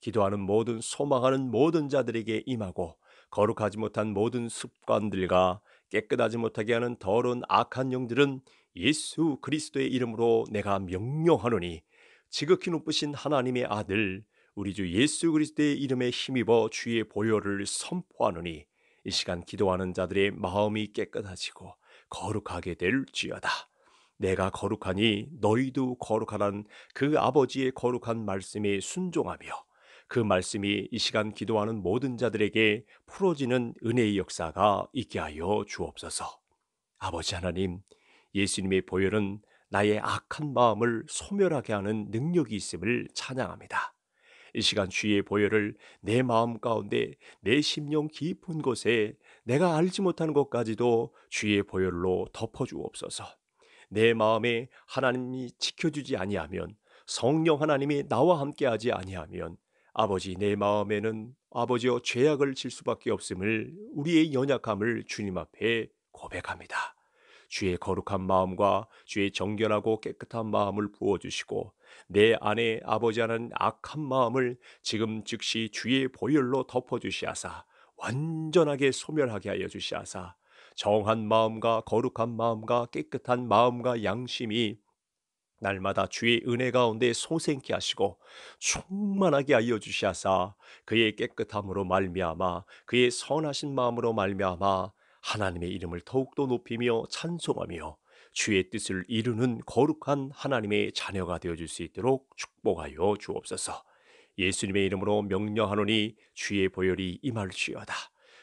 기도하는 모든 소망하는 모든 자들에게 임하고 거룩하지 못한 모든 습관들과 깨끗하지 못하게 하는 더러운 악한 영들은 예수 그리스도의 이름으로 내가 명령하노니 지극히 높으신 하나님의 아들 우리 주 예수 그리스도의 이름에 힘입어 주의 보혈을 선포하노니 이 시간 기도하는 자들의 마음이 깨끗하시고 거룩하게 될지어다. 내가 거룩하니 너희도 거룩하란 그 아버지의 거룩한 말씀에 순종하며 그 말씀이 이 시간 기도하는 모든 자들에게 풀어지는 은혜의 역사가 있게 하여 주옵소서. 아버지 하나님, 예수님의 보혈은 나의 악한 마음을 소멸하게 하는 능력이 있음을 찬양합니다. 이 시간 주의 보혈을 내 마음 가운데 내 심령 깊은 곳에 내가 알지 못하는 것까지도 주의 보혈로 덮어주옵소서. 내 마음에 하나님이 지켜주지 아니하면 성령 하나님이 나와 함께하지 아니하면 아버지 내 마음에는 아버지여 죄악을 질 수밖에 없음을 우리의 연약함을 주님 앞에 고백합니다. 주의 거룩한 마음과 주의 정결하고 깨끗한 마음을 부어주시고 내 안에 아버지 하는 악한 마음을 지금 즉시 주의 보혈로 덮어주시하사 완전하게 소멸하게 하여 주시하사 정한 마음과 거룩한 마음과 깨끗한 마음과 양심이 날마다 주의 은혜 가운데 소생케 하시고 충만하게 알려 주시하사 그의 깨끗함으로 말미암아 그의 선하신 마음으로 말미암아 하나님의 이름을 더욱더 높이며 찬송하며 주의 뜻을 이루는 거룩한 하나님의 자녀가 되어 줄수 있도록 축복하여 주옵소서. 예수님의 이름으로 명령하노니 주의 보혈이 임할지어다.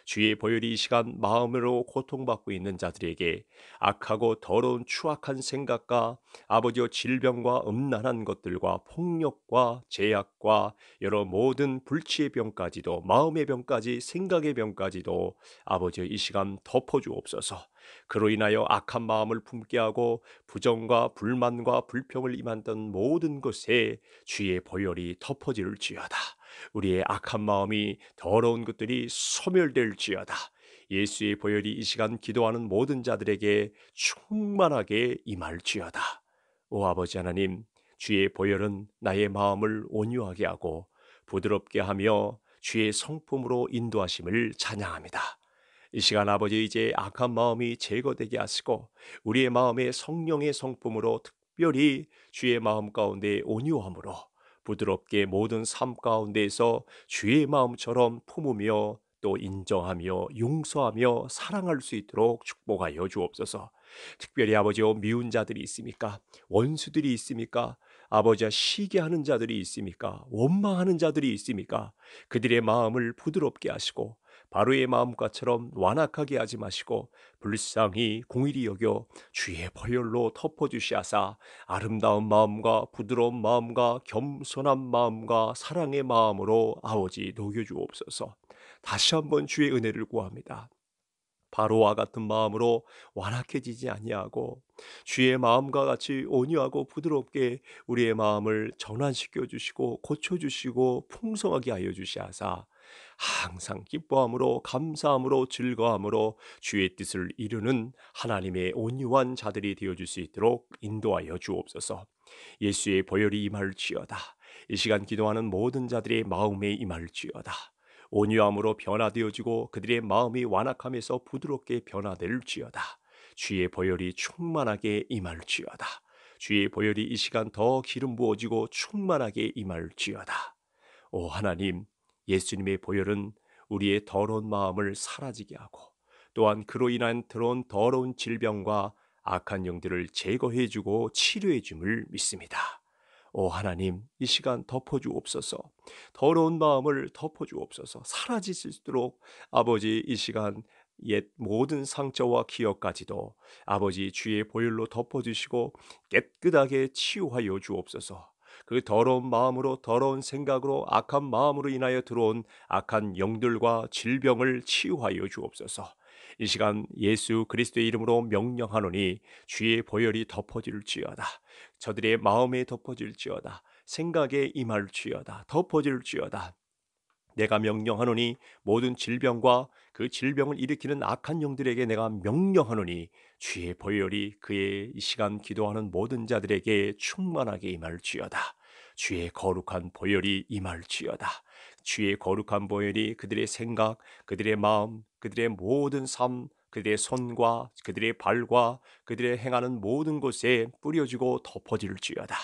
주의 보혈이 이 시간 마음으로 고통받고 있는 자들에게 악하고 더러운 추악한 생각과 아버지의 질병과 음란한 것들과 폭력과 제약과 여러 모든 불치의 병까지도 마음의 병까지 생각의 병까지도 아버지의 이 시간 덮어주옵소서. 그로 인하여 악한 마음을 품게 하고 부정과 불만과 불평을 임한던 모든 것에 주의 보혈이 덮어질지어다. 우리의 악한 마음이 더러운 것들이 소멸될지어다. 예수의 보혈이 이 시간 기도하는 모든 자들에게 충만하게 임할지어다. 오 아버지 하나님, 주의 보혈은 나의 마음을 온유하게 하고 부드럽게 하며 주의 성품으로 인도하심을 찬양합니다. 이 시간 아버지 이제 악한 마음이 제거되게 하시고 우리의 마음의 성령의 성품으로 특별히 주의 마음 가운데 온유함으로 부드럽게 모든 삶 가운데에서 주의 마음처럼 품으며 또 인정하며 용서하며 사랑할 수 있도록 축복하여 주옵소서. 특별히 아버지여 미운 자들이 있습니까? 원수들이 있습니까? 아버지와 아 시기하는 자들이 있습니까? 원망하는 자들이 있습니까? 그들의 마음을 부드럽게 하시고 바로의 마음과처럼 완악하게 하지 마시고 불쌍히 공일이 여겨 주의 벌열로 덮어주시하사 아름다운 마음과 부드러운 마음과 겸손한 마음과 사랑의 마음으로 아버지 녹여주옵소서. 다시 한번 주의 은혜를 구합니다. 바로와 같은 마음으로 완악해지지 아니하고 주의 마음과 같이 온유하고 부드럽게 우리의 마음을 전환시켜 주시고 고쳐 주시고 풍성하게 하여 주시하사 항상 기뻐함으로 감사함으로 즐거함으로 주의 뜻을 이루는 하나님의 온유한 자들이 되어 줄수 있도록 인도하여 주옵소서. 예수의 보혈이 임할지어다. 이 시간 기도하는 모든 자들의 마음에 임할지어다. 온유함으로 변화되어지고 그들의 마음이 완악함에서 부드럽게 변화될지어다. 주의 보혈이 충만하게 임할지어다. 주의 보혈이 이 시간 더 기름 부어지고 충만하게 임할지어다. 오 하나님, 예수님의 보혈은 우리의 더러운 마음을 사라지게 하고 또한 그로 인한 들어온 더러운 질병과 악한 영들을 제거해 주고 치료해 줌을 믿습니다. 오 하나님, 이 시간 덮어주옵소서. 더러운 마음을 덮어주옵소서. 사라지실수록 아버지 이 시간 옛 모든 상처와 기억까지도 아버지 주의 보혈로 덮어주시고 깨끗하게 치유하여 주옵소서. 그 더러운 마음으로 더러운 생각으로 악한 마음으로 인하여 들어온 악한 영들과 질병을 치유하여 주옵소서. 이 시간 예수 그리스도의 이름으로 명령하노니 주의 보혈이 덮어질지어다. 저들의 마음에 덮어질지어다. 생각에 임할지어다. 덮어질지어다. 내가 명령하노니 모든 질병과 그 질병을 일으키는 악한 영들에게 내가 명령하노니 주의 보혈이 그의 이 시간 기도하는 모든 자들에게 충만하게 임할지어다. 주의 거룩한 보혈이 임할지어다. 주의 거룩한 보혈이 그들의 생각, 그들의 마음, 그들의 모든 삶, 그들의 손과 그들의 발과 그들의 행하는 모든 곳에 뿌려지고 덮어질지어다.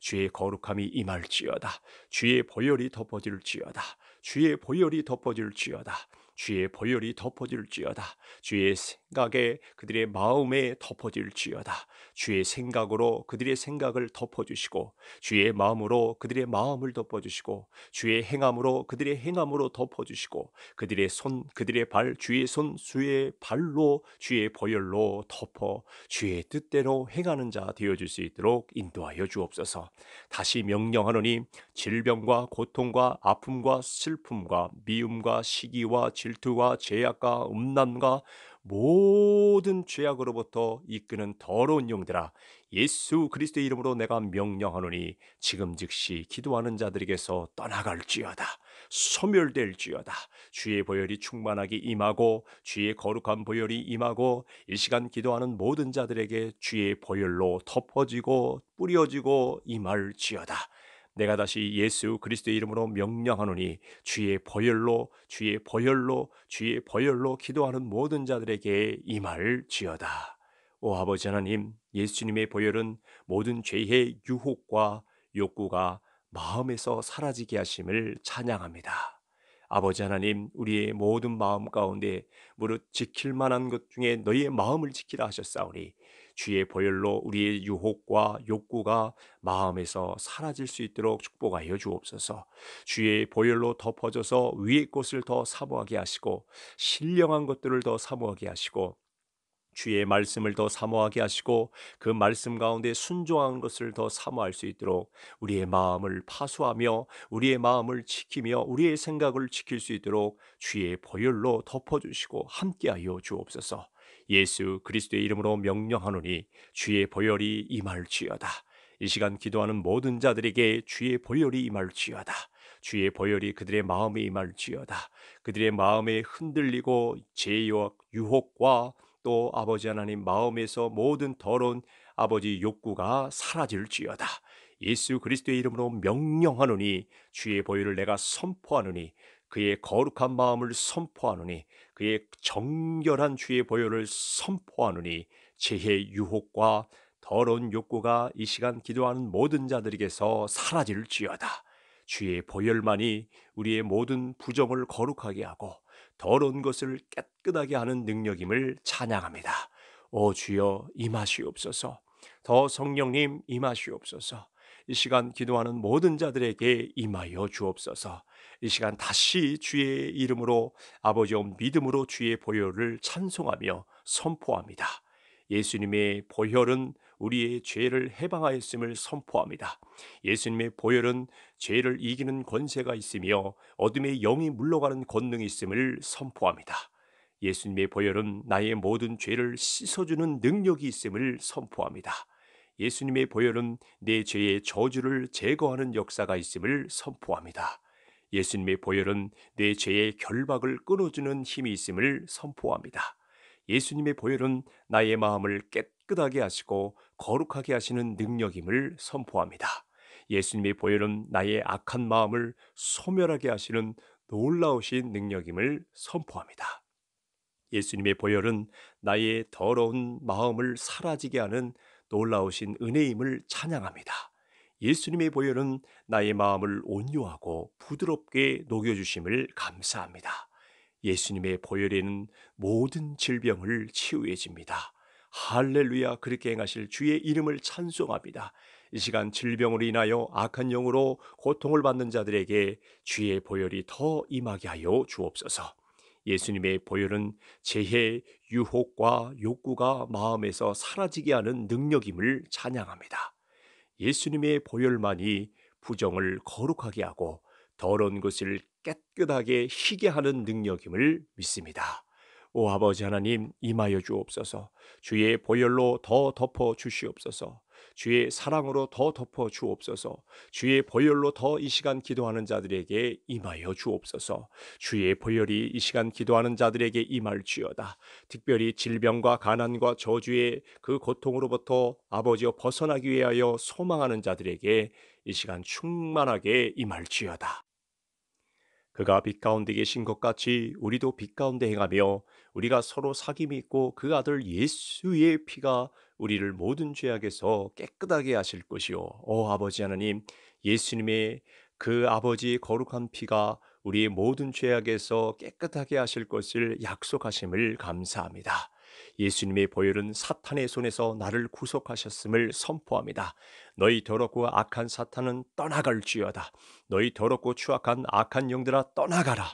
주의 거룩함이 임할지어다. 주의 보혈이 덮어질지어다. 주의 보혈이 덮어질지어다. 주의 보혈이 덮어질지어다. 주의 생각에 그들의 마음에 덮어질지어다. 주의 생각으로 그들의 생각을 덮어주시고 주의 마음으로 그들의 마음을 덮어주시고 주의 행함으로 그들의 행함으로 덮어주시고 그들의 손 그들의 발 주의 손 주의 발로 주의 보혈로 덮어 주의 뜻대로 행하는 자 되어줄 수 있도록 인도하여 주옵소서. 다시 명령하노니 질병과 고통과 아픔과 슬픔과 미움과 시기와 질 질투와 죄악과 음란과 모든 죄악으로부터 이끄는 더러운 영들아 예수 그리스도의 이름으로 내가 명령하노니 지금 즉시 기도하는 자들에게서 떠나갈지어다 소멸될지어다 주의 보혈이 충만하게 임하고 주의 거룩한 보혈이 임하고 이 시간 기도하는 모든 자들에게 주의 보혈로 덮어지고 뿌려지고 임할지어다 내가 다시 예수 그리스도의 이름으로 명령하노니 주의 보혈로 주의 보혈로 주의 보혈로 기도하는 모든 자들에게 이 말을 지어다. 오 아버지 하나님, 예수님의 보혈은 모든 죄의 유혹과 욕구가 마음에서 사라지게 하심을 찬양합니다. 아버지 하나님, 우리의 모든 마음 가운데 무릇 지킬 만한 것 중에 너희의 마음을 지키라 하셨사오니 주의 보혈로 우리의 유혹과 욕구가 마음에서 사라질 수 있도록 축복하여 주옵소서. 주의 보혈로 덮어져서 위의 것을 더 사모하게 하시고 신령한 것들을 더 사모하게 하시고 주의 말씀을 더 사모하게 하시고 그 말씀 가운데 순종하는 것을 더 사모할 수 있도록 우리의 마음을 파수하며 우리의 마음을 지키며 우리의 생각을 지킬 수 있도록 주의 보혈로 덮어주시고 함께하여 주옵소서. 예수 그리스도의 이름으로 명령하노니 주의 보혈이 임할지어다. 이 시간 기도하는 모든 자들에게 주의 보혈이 임할지어다. 주의 보혈이 그들의 마음에 임할지어다. 그들의 마음에 흔들리고 제욕, 유혹과 또 아버지 하나님 마음에서 모든 더러운 아버지 욕구가 사라질지어다. 예수 그리스도의 이름으로 명령하노니 주의 보혈을 내가 선포하노니 그의 거룩한 마음을 선포하노니 그의 정결한 주의 보혈을 선포하느니 죄의 유혹과 더러운 욕구가 이 시간 기도하는 모든 자들에게서 사라질지어다. 주의 보혈만이 우리의 모든 부정을 거룩하게 하고 더러운 것을 깨끗하게 하는 능력임을 찬양합니다. 오 주여 임하시옵소서. 더 성령님 임하시옵소서. 이 시간 기도하는 모든 자들에게 임하여 주옵소서. 이 시간 다시 주의 이름으로 아버지 온 믿음으로 주의 보혈을 찬송하며 선포합니다. 예수님의 보혈은 우리의 죄를 해방하였음을 선포합니다. 예수님의 보혈은 죄를 이기는 권세가 있으며 어둠의 영이 물러가는 권능이 있음을 선포합니다. 예수님의 보혈은 나의 모든 죄를 씻어주는 능력이 있음을 선포합니다. 예수님의 보혈은 내 죄의 저주를 제거하는 역사가 있음을 선포합니다. 예수님의 보혈은 내 죄의 결박을 끊어주는 힘이 있음을 선포합니다. 예수님의 보혈은 나의 마음을 깨끗하게 하시고 거룩하게 하시는 능력임을 선포합니다. 예수님의 보혈은 나의 악한 마음을 소멸하게 하시는 놀라우신 능력임을 선포합니다. 예수님의 보혈은 나의 더러운 마음을 사라지게 하는 놀라우신 은혜임을 찬양합니다. 예수님의 보혈은 나의 마음을 온유하고 부드럽게 녹여주심을 감사합니다. 예수님의 보혈에는 모든 질병을 치유해 집니다. 할렐루야 그렇게 행하실 주의 이름을 찬송합니다. 이 시간 질병으로 인하여 악한 영으로 고통을 받는 자들에게 주의 보혈이 더 임하게 하여 주옵소서. 예수님의 보혈은 재해, 유혹과 욕구가 마음에서 사라지게 하는 능력임을 찬양합니다. 예수님의 보혈만이 부정을 거룩하게 하고 더러운 것을 깨끗하게 희게 하는 능력임을 믿습니다. 오 아버지 하나님 임하여 주옵소서. 주의 보혈로 더 덮어 주시옵소서. 주의 사랑으로 더 덮어 주옵소서. 주의 보혈로 더 이 시간 기도하는 자들에게 임하여 주옵소서. 주의 보혈이 이 시간 기도하는 자들에게 임할주여다 특별히 질병과 가난과 저주의 그 고통으로부터 아버지여 벗어나기 위하여 소망하는 자들에게 이 시간 충만하게 임할주여다 그가 빛 가운데 계신 것 같이 우리도 빛 가운데 행하며 우리가 서로 사귐이 있고 그 아들 예수의 피가 우리를 모든 죄악에서 깨끗하게 하실 것이요. 오 아버지 하나님, 예수님의 그아버지 거룩한 피가 우리의 모든 죄악에서 깨끗하게 하실 것을 약속하심을 감사합니다. 예수님의 보혈은 사탄의 손에서 나를 구속하셨음을 선포합니다. 너희 더럽고 악한 사탄은 떠나갈지여다 너희 더럽고 추악한 악한 영들아 떠나가라.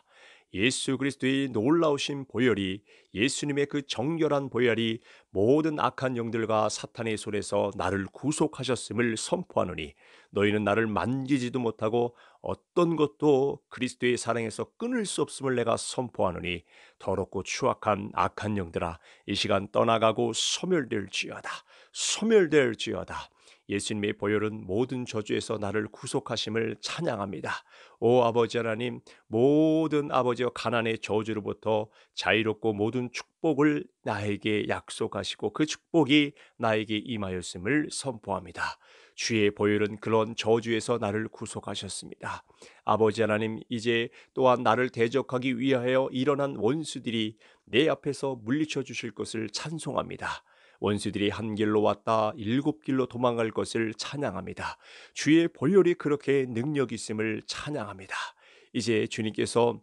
예수 그리스도의 놀라우신 보혈이 예수님의 그 정결한 보혈이 모든 악한 영들과 사탄의 손에서 나를 구속하셨음을 선포하노니 너희는 나를 만지지도 못하고 어떤 것도 그리스도의 사랑에서 끊을 수 없음을 내가 선포하노니 더럽고 추악한 악한 영들아 이 시간 떠나가고 소멸될지어다 소멸될지어다 예수님의 보혈은 모든 저주에서 나를 구속하심을 찬양합니다. 오 아버지 하나님, 모든 아버지와 가난의 저주로부터 자유롭고 모든 축복을 나에게 약속하시고 그 축복이 나에게 임하였음을 선포합니다. 주의 보혈은 그런 저주에서 나를 구속하셨습니다. 아버지 하나님, 이제 또한 나를 대적하기 위하여 일어난 원수들이 내 앞에서 물리쳐 주실 것을 찬송합니다. 원수들이 한 길로 왔다 일곱 길로 도망갈 것을 찬양합니다. 주의 보혈이 그렇게 능력 있음을 찬양합니다. 이제 주님께서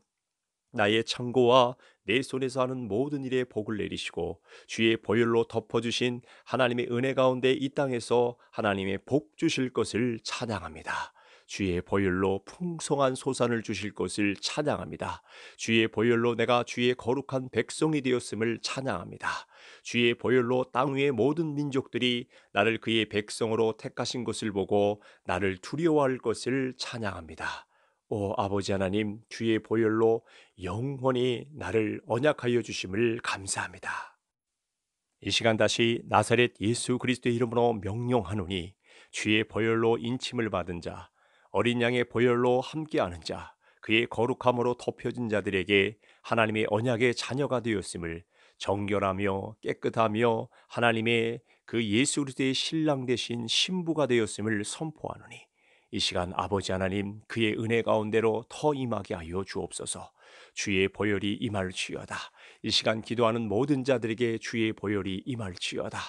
나의 창고와 내 손에서 하는 모든 일에 복을 내리시고 주의 보혈로 덮어주신 하나님의 은혜 가운데 이 땅에서 하나님의 복 주실 것을 찬양합니다. 주의 보혈로 풍성한 소산을 주실 것을 찬양합니다. 주의 보혈로 내가 주의 거룩한 백성이 되었음을 찬양합니다. 주의 보혈로 땅 위의 모든 민족들이 나를 그의 백성으로 택하신 것을 보고 나를 두려워할 것을 찬양합니다. 오 아버지 하나님 주의 보혈로 영원히 나를 언약하여 주심을 감사합니다. 이 시간 다시 나사렛 예수 그리스도의 이름으로 명령하노니 주의 보혈로 인침을 받은 자 어린 양의 보혈로 함께하는 자, 그의 거룩함으로 덮여진 자들에게 하나님의 언약의 자녀가 되었음을 정결하며 깨끗하며 하나님의 그 예수 그리스도의 신랑 대신 신부가 되었음을 선포하노니 이 시간 아버지 하나님 그의 은혜 가운데로 더 임하게 하여 주옵소서. 주의 보혈이 임할지어다. 이 시간 기도하는 모든 자들에게 주의 보혈이 임할지어다.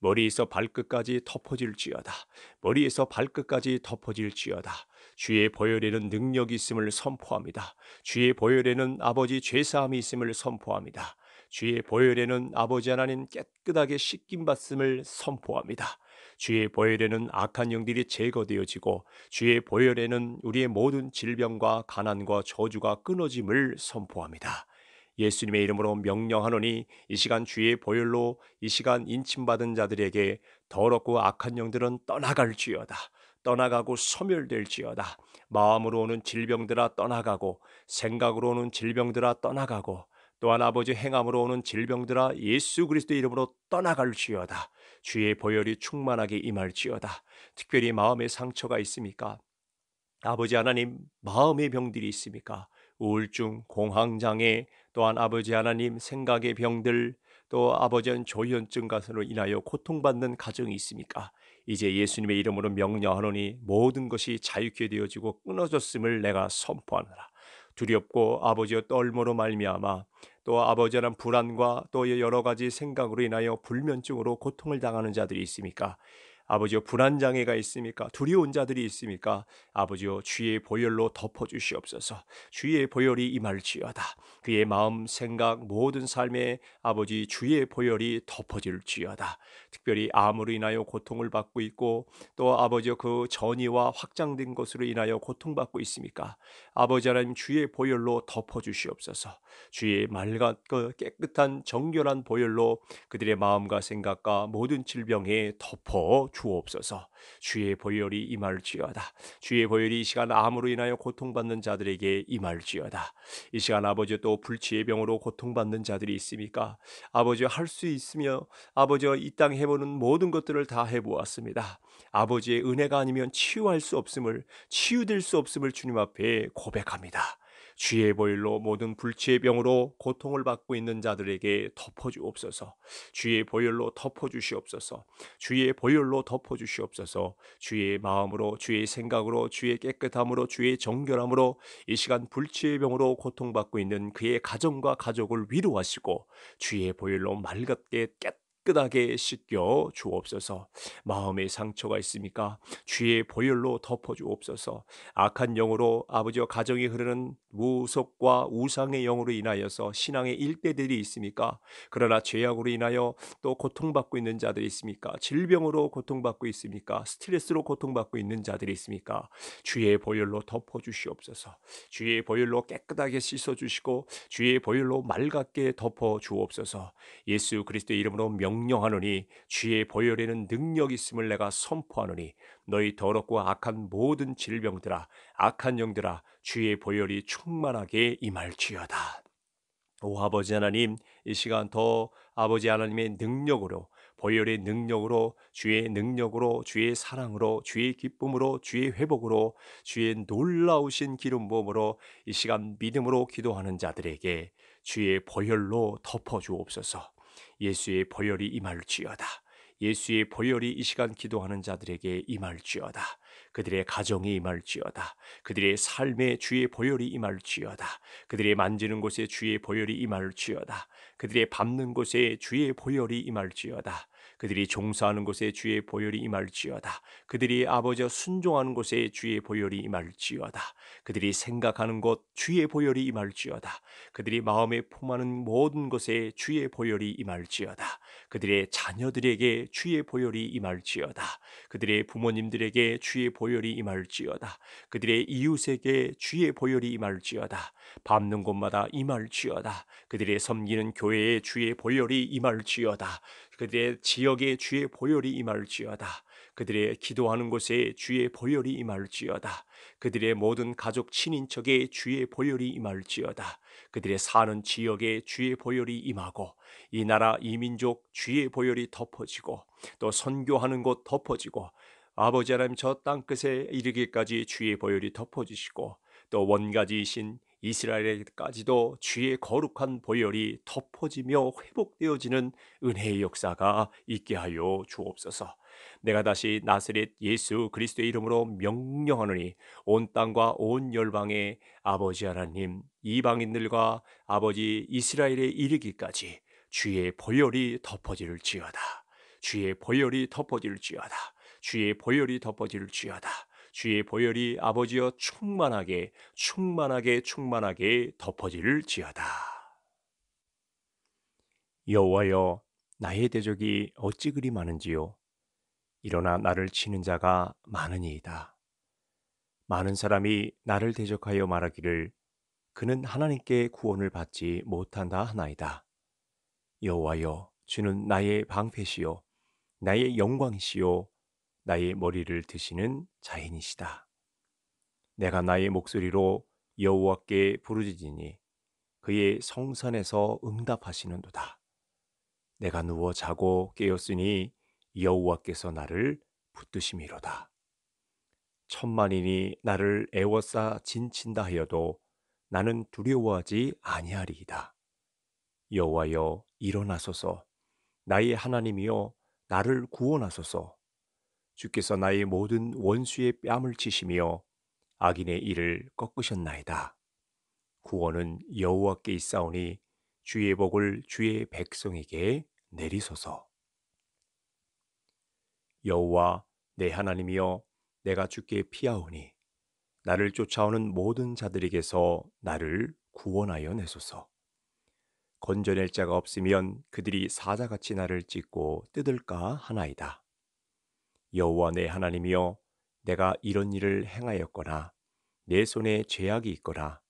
머리에서 발끝까지 덮어질지어다. 머리에서 발끝까지 덮어질지어다. 주의 보혈에는 능력이 있음을 선포합니다. 주의 보혈에는 아버지 죄사함이 있음을 선포합니다. 주의 보혈에는 아버지 하나님 깨끗하게 씻김 받음을 선포합니다. 주의 보혈에는 악한 영들이 제거되어지고 주의 보혈에는 우리의 모든 질병과 가난과 저주가 끊어짐을 선포합니다. 예수님의 이름으로 명령하노니 이 시간 주의 보혈로 이 시간 인침받은 자들에게 더럽고 악한 영들은 떠나갈지어다. 떠나가고 소멸될지어다. 마음으로 오는 질병들아 떠나가고 생각으로 오는 질병들아 떠나가고 또한 아버지 행함으로 오는 질병들아 예수 그리스도 이름으로 떠나갈지어다. 주의 보혈이 충만하게 임할지어다. 특별히 마음의 상처가 있습니까? 아버지 하나님 마음의 병들이 있습니까? 우울증, 공황장애, 또한 아버지 하나님 생각의 병들, 또 아버지는 조현증 가으로 인하여 고통받는 가정이 있습니까? 이제 예수님의 이름으로 명령하노니 모든 것이 자유케 되어지고 끊어졌음을 내가 선포하노라. 두렵고 아버지의 떨모로 말미암아 또아버지는 불안과 또 여러 가지 생각으로 인하여 불면증으로 고통을 당하는 자들이 있습니까 아버지여 불안장애가 있습니까? 두려운 자들이 있습니까? 아버지여 주의 보혈로 덮어주시옵소서 주의 보혈이 임할지어다 그의 마음, 생각, 모든 삶에 아버지 주의 보혈이 덮어질지어다 특별히 암으로 인하여 고통을 받고 있고 또 아버지여 그 전이와 확장된 것으로 인하여 고통받고 있습니까? 아버지 하나님 주의 보혈로 덮어주시옵소서 주의 맑고 그 깨끗한 정결한 보혈로 그들의 마음과 생각과 모든 질병에 덮어 주 주옵소서. 주의 보혈이 임할지어다. 주의 보혈이 이 시간 암으로 인하여 고통받는 자들에게 임할지어다. 이 시간 아버지 또 불치의 병으로 고통받는 자들이 있습니까? 아버지 할 수 있으며 아버지 이땅 해보는 모든 것들을 다 해보았습니다. 아버지의 은혜가 아니면 치유할 수 없음을 치유될 수 없음을 주님 앞에 고백합니다. 주의보일로 모든 불치의 병으로 고통을 받고 있는 자들에게 덮어주옵소서. 주의 보일로 덮어주시옵소서. 주의 보일로 덮어주시옵소서. 주의 마음으로, 주의 생각으로, 주의 깨끗함으로, 주의 정결함으로 이 시간 불치의 병으로 고통받고 있는 그의 가정과 가족을 위로하시고 주의 보일로 맑게 깨끗 깨끗하게 씻겨 주옵소서. 마음의 상처가 있습니까? 주의 보혈로 덮어 주옵소서. 악한 영으로 아버지와 가정이 흐르는 무속과 우상의 영으로 인하여서 신앙의 일대들이 있습니까? 그러나 죄악으로 인하여 또 고통받고 있는 자들이 있습니까? 질병으로 고통받고 있습니까? 스트레스로 고통받고 있는 자들이 있습니까? 주의 보혈로 덮어 주시옵소서. 주의 보혈로 깨끗하게 씻어 주시고 주의 보혈로 맑게 덮어 주옵소서. 예수 그리스도의 이름으로 명 명령하노니 주의 보혈에는 능력 이 있음을 내가 선포하노니 너희 더럽고 악한 모든 질병들아 악한 영들아 주의 보혈이 충만하게 임할지어다. 오 아버지 하나님 이 시간 더 아버지 하나님의 능력으로 보혈의 능력으로 주의 능력으로 주의 사랑으로 주의 기쁨으로 주의 회복으로 주의 놀라우신 기름 부음으로 이 시간 믿음으로 기도하는 자들에게 주의 보혈로 덮어 주옵소서. 예수의 보혈이 임할지어다. 예수의 보혈이 이 시간 기도하는 자들에게 임할지어다. 그들의 가정이 임할지어다. 그들의 삶에 주의 보혈이 임할지어다. 그들의 만지는 곳에 주의 보혈이 임할지어다. 그들의 밟는 곳에 주의 보혈이 임할지어다. 그들이 종사하는 곳에 주의 보혈이 임할지어다. 그들이 아버지와 순종하는 곳에 주의 보혈이 임할지어다. 그들이 생각하는 곳 주의 보혈이 임할지어다. 그들이 마음에 품하는 모든 곳에 주의 보혈이 임할지어다. 그들의 자녀들에게 주의 보혈이 임할지어다. 그들의 부모님들에게 주의 보혈이 임할지어다. 그들의 이웃에게 주의 보혈이 임할지어다. 밟는 곳마다 임할지어다. 그들의 섬기는 교회에 주의 보혈이 임할지어다. 그들의 지역에 주의 보혈이 임할지어다. 그들의 기도하는 곳에 주의 보혈이 임할지어다. 그들의 모든 가족 친인척에 주의 보혈이 임할지어다. 그들의 사는 지역에 주의 보혈이 임하고 이 나라 이 민족 주의 보혈이 덮어지고 또 선교하는 곳 덮어지고 아버지 하나님 저 땅끝에 이르기까지 주의 보혈이 덮어지시고 또 원가지이신 이스라엘까지도 에 주의 거룩한 보혈이 덮어지며 회복되어지는 은혜의 역사가 있게 하여 주옵소서. 내가 다시 나스렛 예수 그리스도의 이름으로 명령하노니 온 땅과 온 열방에 아버지 하나님 이방인들과 아버지 이스라엘에 이르기까지 주의 보혈이 덮어질지어다. 주의 보혈이 덮어질지어다. 주의 보혈이 덮어질지어다. 주의 보혈이 아버지여 충만하게 충만하게 충만하게 덮어질지어다. 여호와여 나의 대적이 어찌 그리 많은지요 일어나 나를 치는 자가 많으니이다. 많은 사람이 나를 대적하여 말하기를 그는 하나님께 구원을 받지 못한다 하나이다. 여호와여 주는 나의 방패시요 나의 영광이시요 나의 머리를 드시는 자인이시다. 내가 나의 목소리로 여호와께 부르짖으니 그의 성산에서 응답하시는도다. 내가 누워 자고 깨었으니 여호와께서 나를 붙드심이로다. 천만인이 나를 애워싸 진친다 하여도 나는 두려워하지 아니하리이다. 여호와여 일어나소서 나의 하나님이여 나를 구원하소서 주께서 나의 모든 원수의 뺨을 치시며 악인의 일을 꺾으셨나이다. 구원은 여호와께 있사오니 주의 복을 주의 백성에게 내리소서. 여호와 내 하나님이여 내가 주께 피하오니 나를 쫓아오는 모든 자들에게서 나를 구원하여 내소서. 건져낼 자가 없으면 그들이 사자같이 나를 찢고 뜯을까 하나이다. 여호와 내 하나님이여 내가 이런 일을 행하였거나 내 손에 죄악이 있거나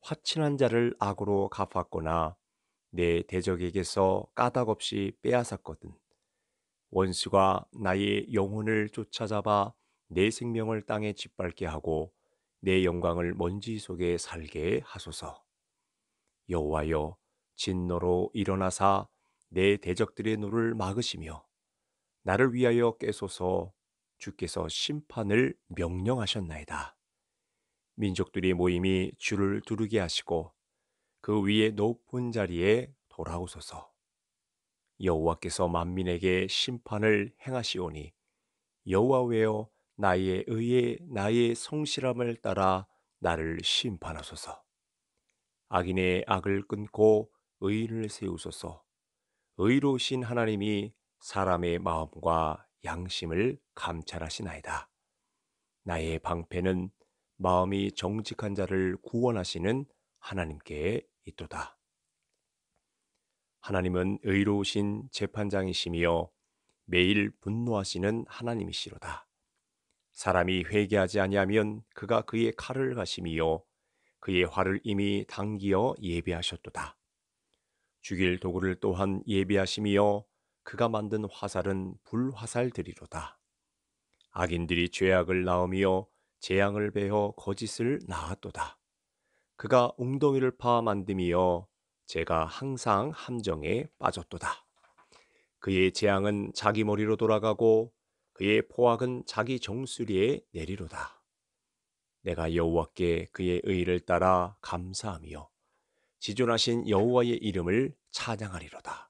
화친한 자를 악으로 갚았거나 내 대적에게서 까닭없이 빼앗았거든 원수가 나의 영혼을 쫓아잡아 내 생명을 땅에 짓밟게 하고 내 영광을 먼지 속에 살게 하소서 여호와여 진노로 일어나사 내 대적들의 노를 막으시며 나를 위하여 깨소서 주께서 심판을 명령하셨나이다. 민족들이 모임이 주를 두르게 하시고 그 위에 높은 자리에 돌아오소서. 여호와께서 만민에게 심판을 행하시오니 여호와 외여 나의 의에 나의 성실함을 따라 나를 심판하소서. 악인의 악을 끊고 의인을 세우소서. 의로우신 하나님이 사람의 마음과 양심을 감찰하시나이다. 나의 방패는 마음이 정직한 자를 구원하시는 하나님께 있도다. 하나님은 의로우신 재판장이시며 매일 분노하시는 하나님이시로다. 사람이 회개하지 아니하면 그가 그의 칼을 가시며 그의 화를 이미 당기어 예비하셨도다. 죽일 도구를 또한 예비하시며 그가 만든 화살은 불화살들이로다. 악인들이 죄악을 낳으며 재앙을 베어 거짓을 낳았도다. 그가 웅덩이를 파 만듦이여 제가 항상 함정에 빠졌도다. 그의 재앙은 자기 머리로 돌아가고 그의 포악은 자기 정수리에 내리로다. 내가 여호와께 그의 의를 따라 감사하며 지존하신 여호와의 이름을 찬양하리로다.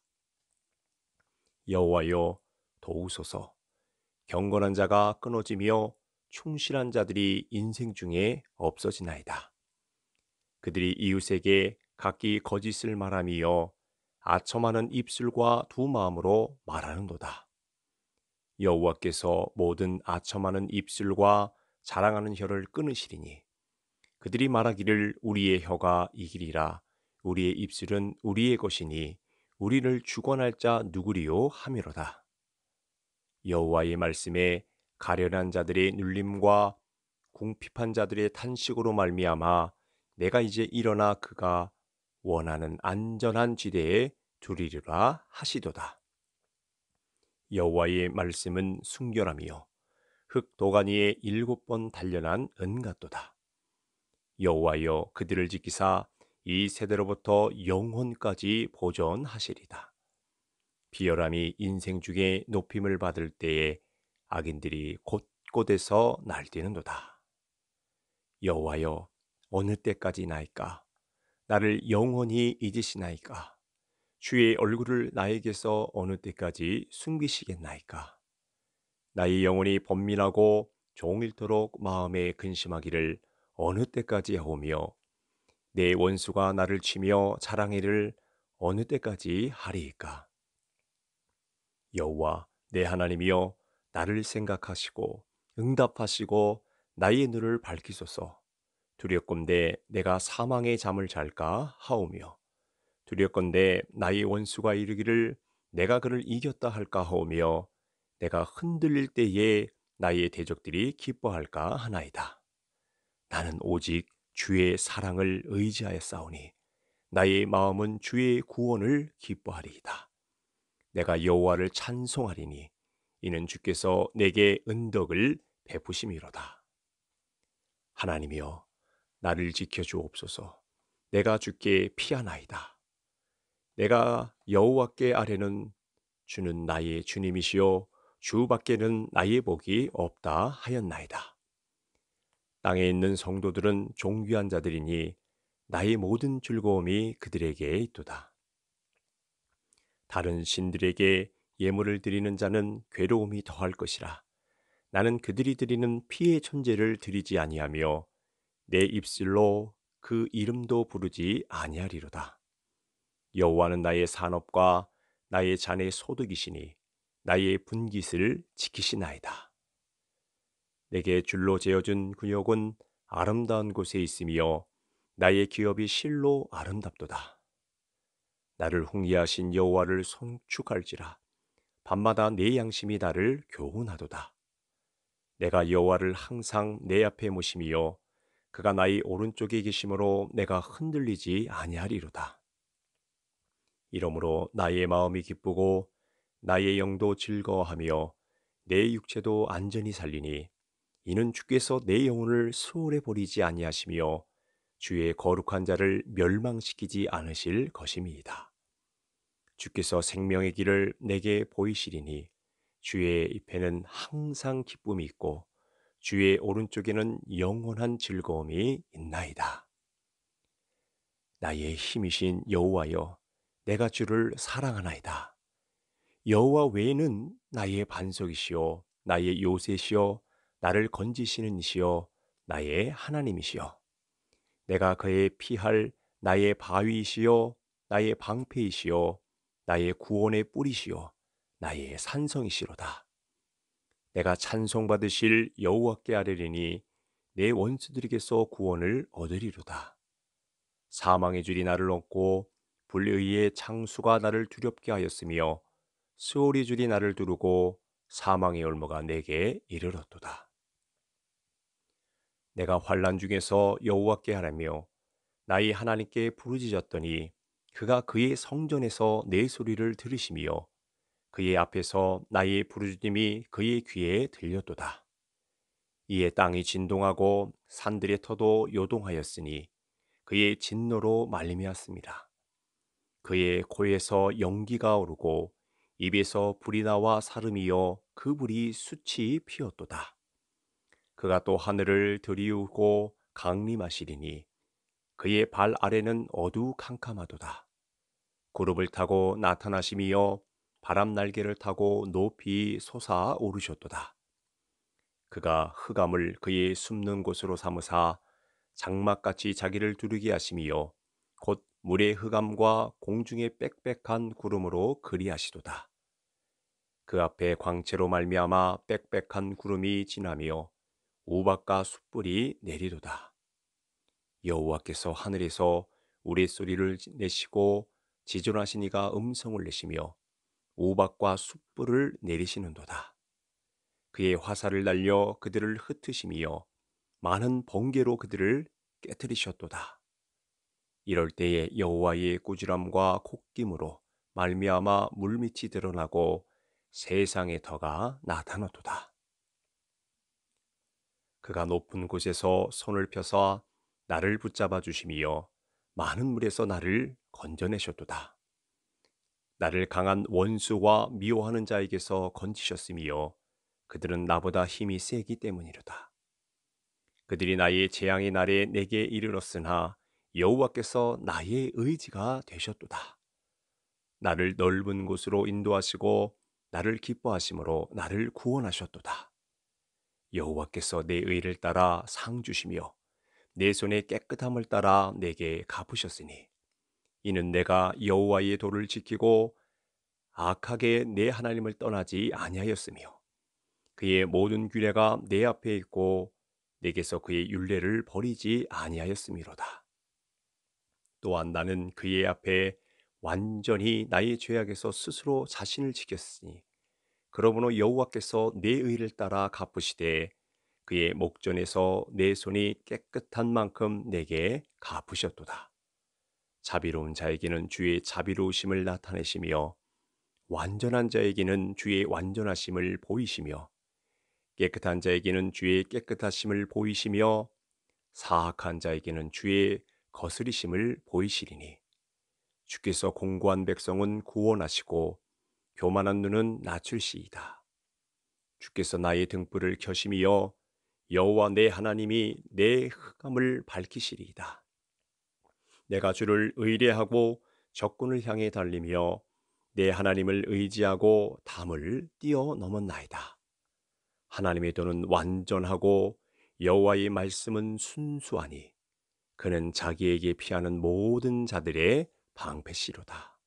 여호와여 도우소서. 경건한 자가 끊어지며 충실한 자들이 인생 중에 없어지나이다. 그들이 이웃에게 각기 거짓을 말함이여 아첨하는 입술과 두 마음으로 말하는도다. 여호와께서 모든 아첨하는 입술과 자랑하는 혀를 끊으시리니 그들이 말하기를 우리의 혀가 이기리라 우리의 입술은 우리의 것이니 우리를 주관할 자 누구리요 하미로다 여호와의 말씀에 가련한 자들의 눌림과 궁핍한 자들의 탄식으로 말미암아 내가 이제 일어나 그가 원하는 안전한 지대에 두리리라 하시도다. 여호와의 말씀은 순결함이요 흙 도가니에 일곱 번 단련한 은같도다. 여호와여 그들을 지키사 이 세대로부터 영혼까지 보존하시리다. 비열함이 인생 중에 높임을 받을 때에 악인들이 곳곳에서 날뛰는도다. 여호와여 어느 때까지 나이까 나를 영원히 잊으시나이까 주의 얼굴을 나에게서 어느 때까지 숨기시겠나이까 나의 영혼이 번민하고 종일토록 마음에 근심하기를 어느 때까지 하오며 내 원수가 나를 치며 자랑이를 어느 때까지 하리이까? 여호와 내 하나님이여 나를 생각하시고 응답하시고 나의 눈을 밝히소서. 두렵건대 내가 사망의 잠을 잘까 하오며 두렵건대 나의 원수가 이르기를 내가 그를 이겼다 할까 하오며 내가 흔들릴 때에 나의 대적들이 기뻐할까 하나이다. 나는 오직 주의 사랑을 의지하여 싸우니 나의 마음은 주의 구원을 기뻐하리이다. 내가 여호와를 찬송하리니 이는 주께서 내게 은덕을 베푸심이로다. 하나님이여 나를 지켜 주옵소서. 내가 주께 피하나이다. 내가 여호와께 아래는 주는 나의 주님이시요 주 밖에는 나의 복이 없다 하였나이다. 땅에 있는 성도들은 종귀한 자들이니 나의 모든 즐거움이 그들에게 있도다. 다른 신들에게 예물을 드리는 자는 괴로움이 더할 것이라. 나는 그들이 드리는 피의 천재를 드리지 아니하며 내 입술로 그 이름도 부르지 아니하리로다. 여호와는 나의 산업과 나의 잔의 소득이시니 나의 분깃을 지키시나이다. 내게 줄로 재어준 근육은 아름다운 곳에 있으며 나의 기업이 실로 아름답도다. 나를 홍리하신 여호와를 송축할지라 밤마다 내 양심이 나를 교훈하도다. 내가 여호와를 항상 내 앞에 모시며 그가 나의 오른쪽에 계심으로 내가 흔들리지 아니하리로다. 이러므로 나의 마음이 기쁘고 나의 영도 즐거워하며 내 육체도 안전히 살리니 이는 주께서 내 영혼을 수월해 버리지 아니하시며 주의 거룩한 자를 멸망시키지 않으실 것임이다 주께서 생명의 길을 내게 보이시리니 주의 입에는 항상 기쁨이 있고 주의 오른쪽에는 영원한 즐거움이 있나이다. 나의 힘이신 여호와여 내가 주를 사랑하나이다. 여호와 외에는 나의 반석이시요 나의 요새시요 나를 건지시는 이시여 나의 하나님이시여 내가 그의 피할 나의 바위이시여 나의 방패이시여 나의 구원의 뿌리시여 나의 산성이시로다 내가 찬송받으실 여호와께 아뢰리니 내 원수들에게서 구원을 얻으리로다 사망의 줄이 나를 얹고 불의의 창수가 나를 두렵게 하였으며 수올이 줄이 나를 두르고 사망의 올무가 내게 이르렀도다. 내가 환란 중에서 여호와께 하라며 나의 하나님께 부르짖었더니 그가 그의 성전에서 내 소리를 들으시며 그의 앞에서 나의 부르짖음이 그의 귀에 들렸도다. 이에 땅이 진동하고 산들의 터도 요동하였으니 그의 진노로 말미었습니다 그의 코에서 연기가 오르고 입에서 불이 나와 사름이여 그 불이 수치 피었도다. 그가 또 하늘을 들이우고 강림하시리니 그의 발 아래는 어두캄캄하도다. 구름을 타고 나타나시며 바람 날개를 타고 높이 솟아 오르셨도다. 그가 흑암을 그의 숨는 곳으로 삼으사 장막같이 자기를 두르게 하시며 곧 물의 흑암과 공중의 빽빽한 구름으로 그리하시도다. 그 앞에 광채로 말미암아 빽빽한 구름이 지나며 오박과 숯불이 내리도다. 여호와께서 하늘에서 우리소리를 내시고 지존하시니가 음성을 내시며 오박과 숯불을 내리시는도다. 그의 화살을 날려 그들을 흩으시며 많은 번개로 그들을 깨뜨리셨도다. 이럴 때에 여호와의 꾸지람과 콧김으로 말미암아 물밑이 드러나고 세상의 터가 나타났도다. 그가 높은 곳에서 손을 펴서 나를 붙잡아 주심이여 많은 물에서 나를 건져내셨도다. 나를 강한 원수와 미워하는 자에게서 건지셨으며 그들은 나보다 힘이 세기 때문이로다. 그들이 나의 재앙의 날에 내게 이르렀으나 여호와께서 나의 의지가 되셨도다. 나를 넓은 곳으로 인도하시고 나를 기뻐하심으로 나를 구원하셨도다. 여호와께서 내 의를 따라 상 주시며 내 손의 깨끗함을 따라 내게 갚으셨으니 이는 내가 여호와의 도를 지키고 악하게 내 하나님을 떠나지 아니하였으며 그의 모든 규례가 내 앞에 있고 내게서 그의 율례를 버리지 아니하였음이로다. 또한 나는 그의 앞에 완전히 나의 죄악에서 스스로 자신을 지켰으니 그러므로 여호와께서 내 의를 따라 갚으시되 그의 목전에서 내 손이 깨끗한 만큼 내게 갚으셨도다. 자비로운 자에게는 주의 자비로우심을 나타내시며 완전한 자에게는 주의 완전하심을 보이시며 깨끗한 자에게는 주의 깨끗하심을 보이시며 사악한 자에게는 주의 거스리심을 보이시리니 주께서 공고한 백성은 구원하시고 교만한 눈은 낮출시이다. 주께서 나의 등불을 켜심이 여호와 내 하나님이 내 흑암을 밝히시리이다. 내가 주를 의뢰하고 적군을 향해 달리며 내 하나님을 의지하고 담을 뛰어넘었나이다. 하나님의 도는 완전하고 여호와의 말씀은 순수하니 그는 자기에게 피하는 모든 자들의 방패시로다.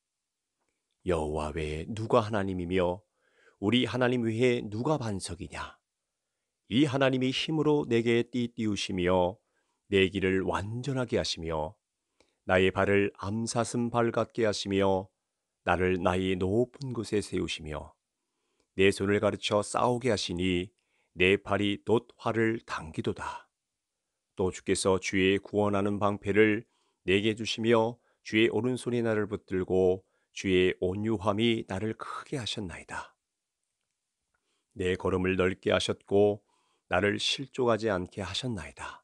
여호와 외에 누가 하나님이며 우리 하나님 외에 누가 반석이냐? 이 하나님이 힘으로 내게 띠띠우시며 내 길을 완전하게 하시며 나의 발을 암사슴 발 같게 하시며 나를 나의 높은 곳에 세우시며 내 손을 가르쳐 싸우게 하시니 내 팔이 돛 활을 당기도다. 또 주께서 주의 구원하는 방패를 내게 주시며 주의 오른손이 나를 붙들고 주의 온유함이 나를 크게 하셨나이다. 내 걸음을 넓게 하셨고 나를 실족하지 않게 하셨나이다.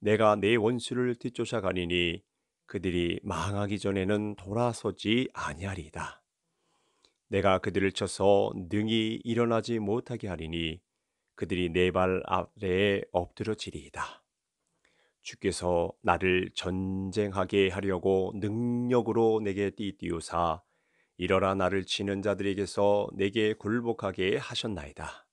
내가 내 원수를 뒤쫓아가니니 그들이 망하기 전에는 돌아서지 아니하리이다. 내가 그들을 쳐서 능히 일어나지 못하게 하리니 그들이 내 발 아래에 엎드러지리이다. 주께서 나를 전쟁하게 하려고 능력으로 내게 띠띠우사 일어라 나를 치는 자들에게서 내게 굴복하게 하셨나이다.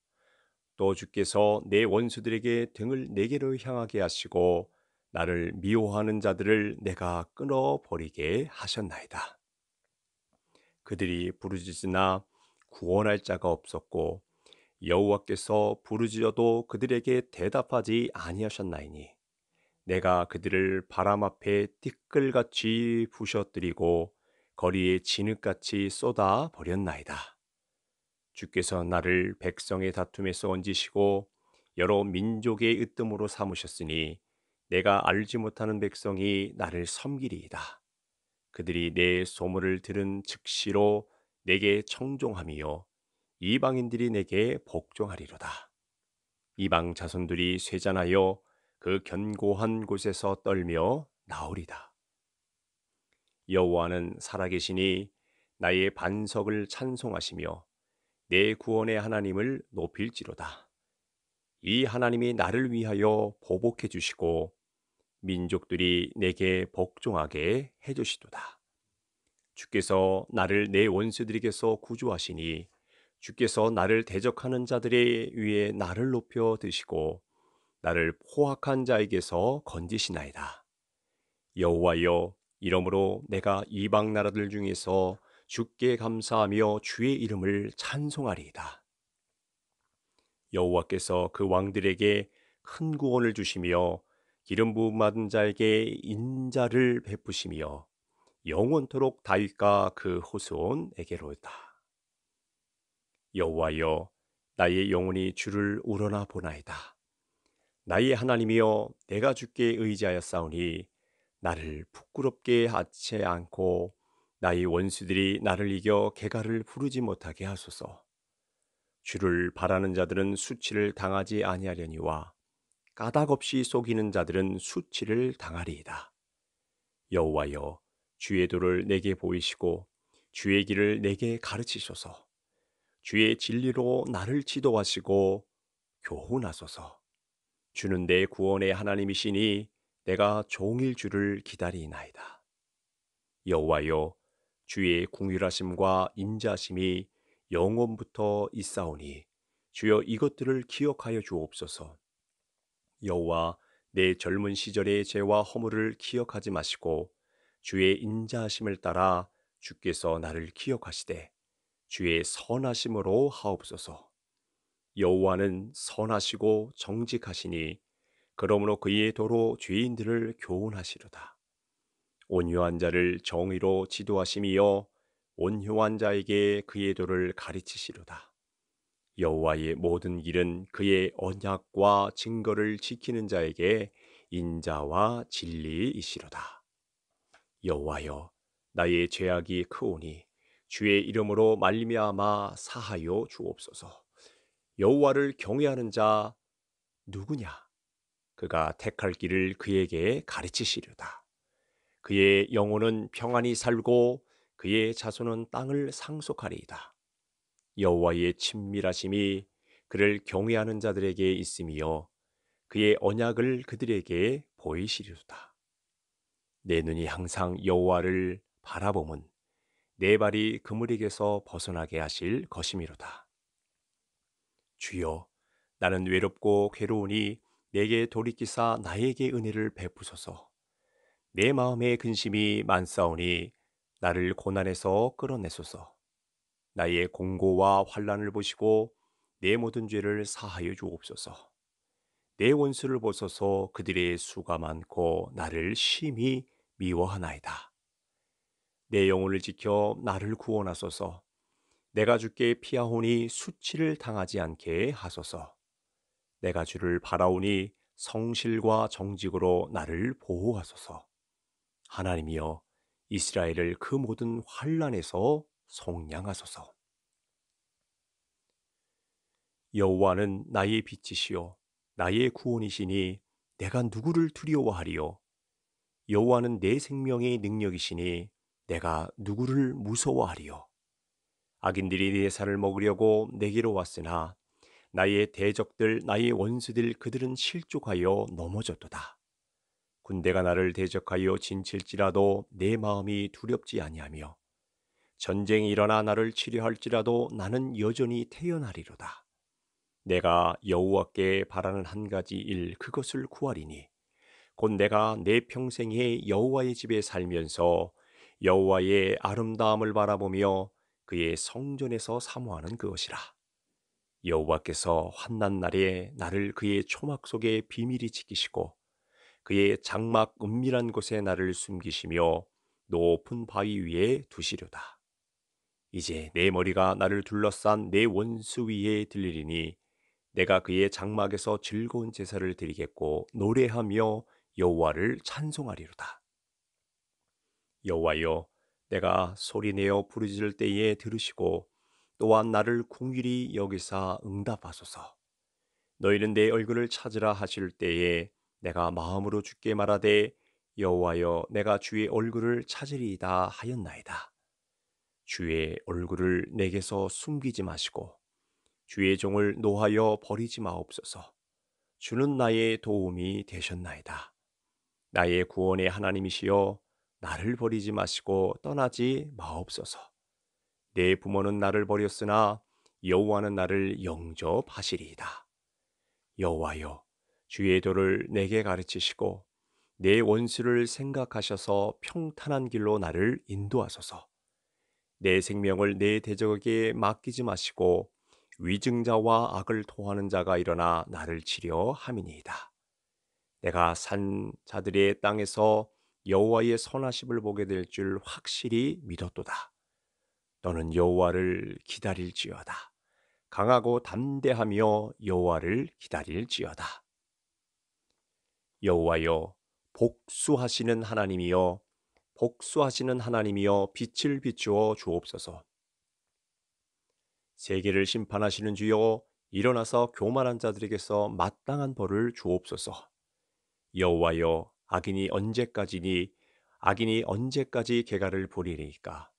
또 주께서 내 원수들에게 등을 내게로 향하게 하시고 나를 미워하는 자들을 내가 끊어버리게 하셨나이다. 그들이 부르짖으나 구원할 자가 없었고 여호와께서 부르짖어도 그들에게 대답하지 아니하셨나이니 내가 그들을 바람 앞에 티끌같이 부셔뜨리고 거리에 진흙같이 쏟아 버렸나이다. 주께서 나를 백성의 다툼에서 얹으시고 여러 민족의 으뜸으로 삼으셨으니 내가 알지 못하는 백성이 나를 섬기리이다. 그들이 내 소문을 들은 즉시로 내게 청종함이요 이방인들이 내게 복종하리로다. 이방 자손들이 쇠잔하여 그 견고한 곳에서 떨며 나오리다. 여호와는 살아계시니 나의 반석을 찬송하시며 내 구원의 하나님을 높일지로다. 이 하나님이 나를 위하여 보복해 주시고 민족들이 내게 복종하게 해 주시도다. 주께서 나를 내 원수들에게서 구조하시니 주께서 나를 대적하는 자들의 위에 나를 높여 드시고 나를 포악한 자에게서 건지시나이다. 여호와여 이러므로 내가 이방 나라들 중에서 주께 감사하며 주의 이름을 찬송하리이다. 여호와께서 그 왕들에게 큰 구원을 주시며 기름 부음 받은 자에게 인자를 베푸시며 영원토록 다윗과 그호후온에게로다 여호와여 나의 영혼이 주를 우러나 보나이다. 나의 하나님이여 내가 주께 의지하였사오니 나를 부끄럽게 하지 않고 나의 원수들이 나를 이겨 개가를 부르지 못하게 하소서. 주를 바라는 자들은 수치를 당하지 아니하려니와 까닭없이 속이는 자들은 수치를 당하리이다. 여호와여 주의 도를 내게 보이시고 주의 길을 내게 가르치소서. 주의 진리로 나를 지도하시고 교훈하소서. 주는 내 구원의 하나님이시니 내가 종일 주를 기다리나이다. 여호와여 주의 궁휼하심과 인자심이 영원부터 있사오니 주여 이것들을 기억하여 주옵소서. 여호와 내 젊은 시절의 죄와 허물을 기억하지 마시고 주의 인자심을 따라 주께서 나를 기억하시되 주의 선하심으로 하옵소서. 여호와는 선하시고 정직하시니 그러므로 그의 도로 죄인들을 교훈하시로다. 온유한 자를 정의로 지도하심이여 온유한 자에게 그의 도를 가르치시로다. 여호와의 모든 길은 그의 언약과 증거를 지키는 자에게 인자와 진리이시로다. 여호와여 나의 죄악이 크오니 주의 이름으로 말미암아 사하여 주옵소서. 여호와를 경외하는 자 누구냐? 그가 택할 길을 그에게 가르치시려다. 그의 영혼은 평안히 살고 그의 자손은 땅을 상속하리이다. 여호와의 친밀하심이 그를 경외하는 자들에게 있음이요 그의 언약을 그들에게 보이시리로다. 내 눈이 항상 여호와를 바라보면 내 발이 그물에게서 벗어나게 하실 것이미로다. 주여 나는 외롭고 괴로우니 내게 돌이키사 나에게 은혜를 베푸소서. 내 마음의 근심이 많사오니 나를 고난에서 끌어내소서. 나의 공고와 환란을 보시고 내 모든 죄를 사하여 주옵소서. 내 원수를 보소서 그들의 수가 많고 나를 심히 미워하나이다. 내 영혼을 지켜 나를 구원하소서. 내가 주께 피하오니 수치를 당하지 않게 하소서. 내가 주를 바라오니 성실과 정직으로 나를 보호하소서. 하나님이여 이스라엘을 그 모든 환란에서 속량하소서. 여호와는 나의 빛이시요 나의 구원이시니 내가 누구를 두려워하리요 여호와는 내 생명의 능력이시니 내가 누구를 무서워하리요 악인들이 내 살을 먹으려고 내게로 왔으나 나의 대적들 나의 원수들 그들은 실족하여 넘어졌도다. 군대가 나를 대적하여 진칠지라도 내 마음이 두렵지 아니하며 전쟁이 일어나 나를 치료할지라도 나는 여전히 태어나리로다. 내가 여호와께 바라는 한 가지 일 그것을 구하리니 곧 내가 내 평생에 여호와의 집에 살면서 여호와의 아름다움을 바라보며 그의 성전에서 사모하는 그것이라. 여호와께서 환난 날에 나를 그의 초막 속에 비밀히 지키시고 그의 장막 은밀한 곳에 나를 숨기시며 높은 바위 위에 두시려다. 이제 내 머리가 나를 둘러싼 내 원수 위에 들리리니 내가 그의 장막에서 즐거운 제사를 드리겠고 노래하며 여호와를 찬송하리로다. 여호와여 내가 소리내어 부르짖을 때에 들으시고 또한 나를 궁일이 여기사 응답하소서. 너희는 내 얼굴을 찾으라 하실 때에 내가 마음으로 주께 말하되 여호와여 내가 주의 얼굴을 찾으리이다 하였나이다. 주의 얼굴을 내게서 숨기지 마시고 주의 종을 노하여 버리지 마옵소서. 주는 나의 도움이 되셨나이다. 나의 구원의 하나님이시여 나를 버리지 마시고 떠나지 마옵소서. 내 부모는 나를 버렸으나 여호와는 나를 영접하시리이다. 여호와여 주의 도를 내게 가르치시고 내 원수를 생각하셔서 평탄한 길로 나를 인도하소서. 내 생명을 내 대적에게 맡기지 마시고 위증자와 악을 토하는 자가 일어나 나를 치려 함이니이다. 내가 산 자들의 땅에서 여호와의 선하심을 보게 될 줄 확실히 믿었도다. 너는 여호와를 기다릴지어다. 강하고 담대하며 여호와를 기다릴지어다. 여호와여 복수하시는 하나님이여 복수하시는 하나님이여 빛을 비추어 주옵소서. 세계를 심판하시는 주여 일어나서 교만한 자들에게서 마땅한 벌을 주옵소서. 여호와여 악인이 언제까지니 악인이 언제까지 개가를 보리리까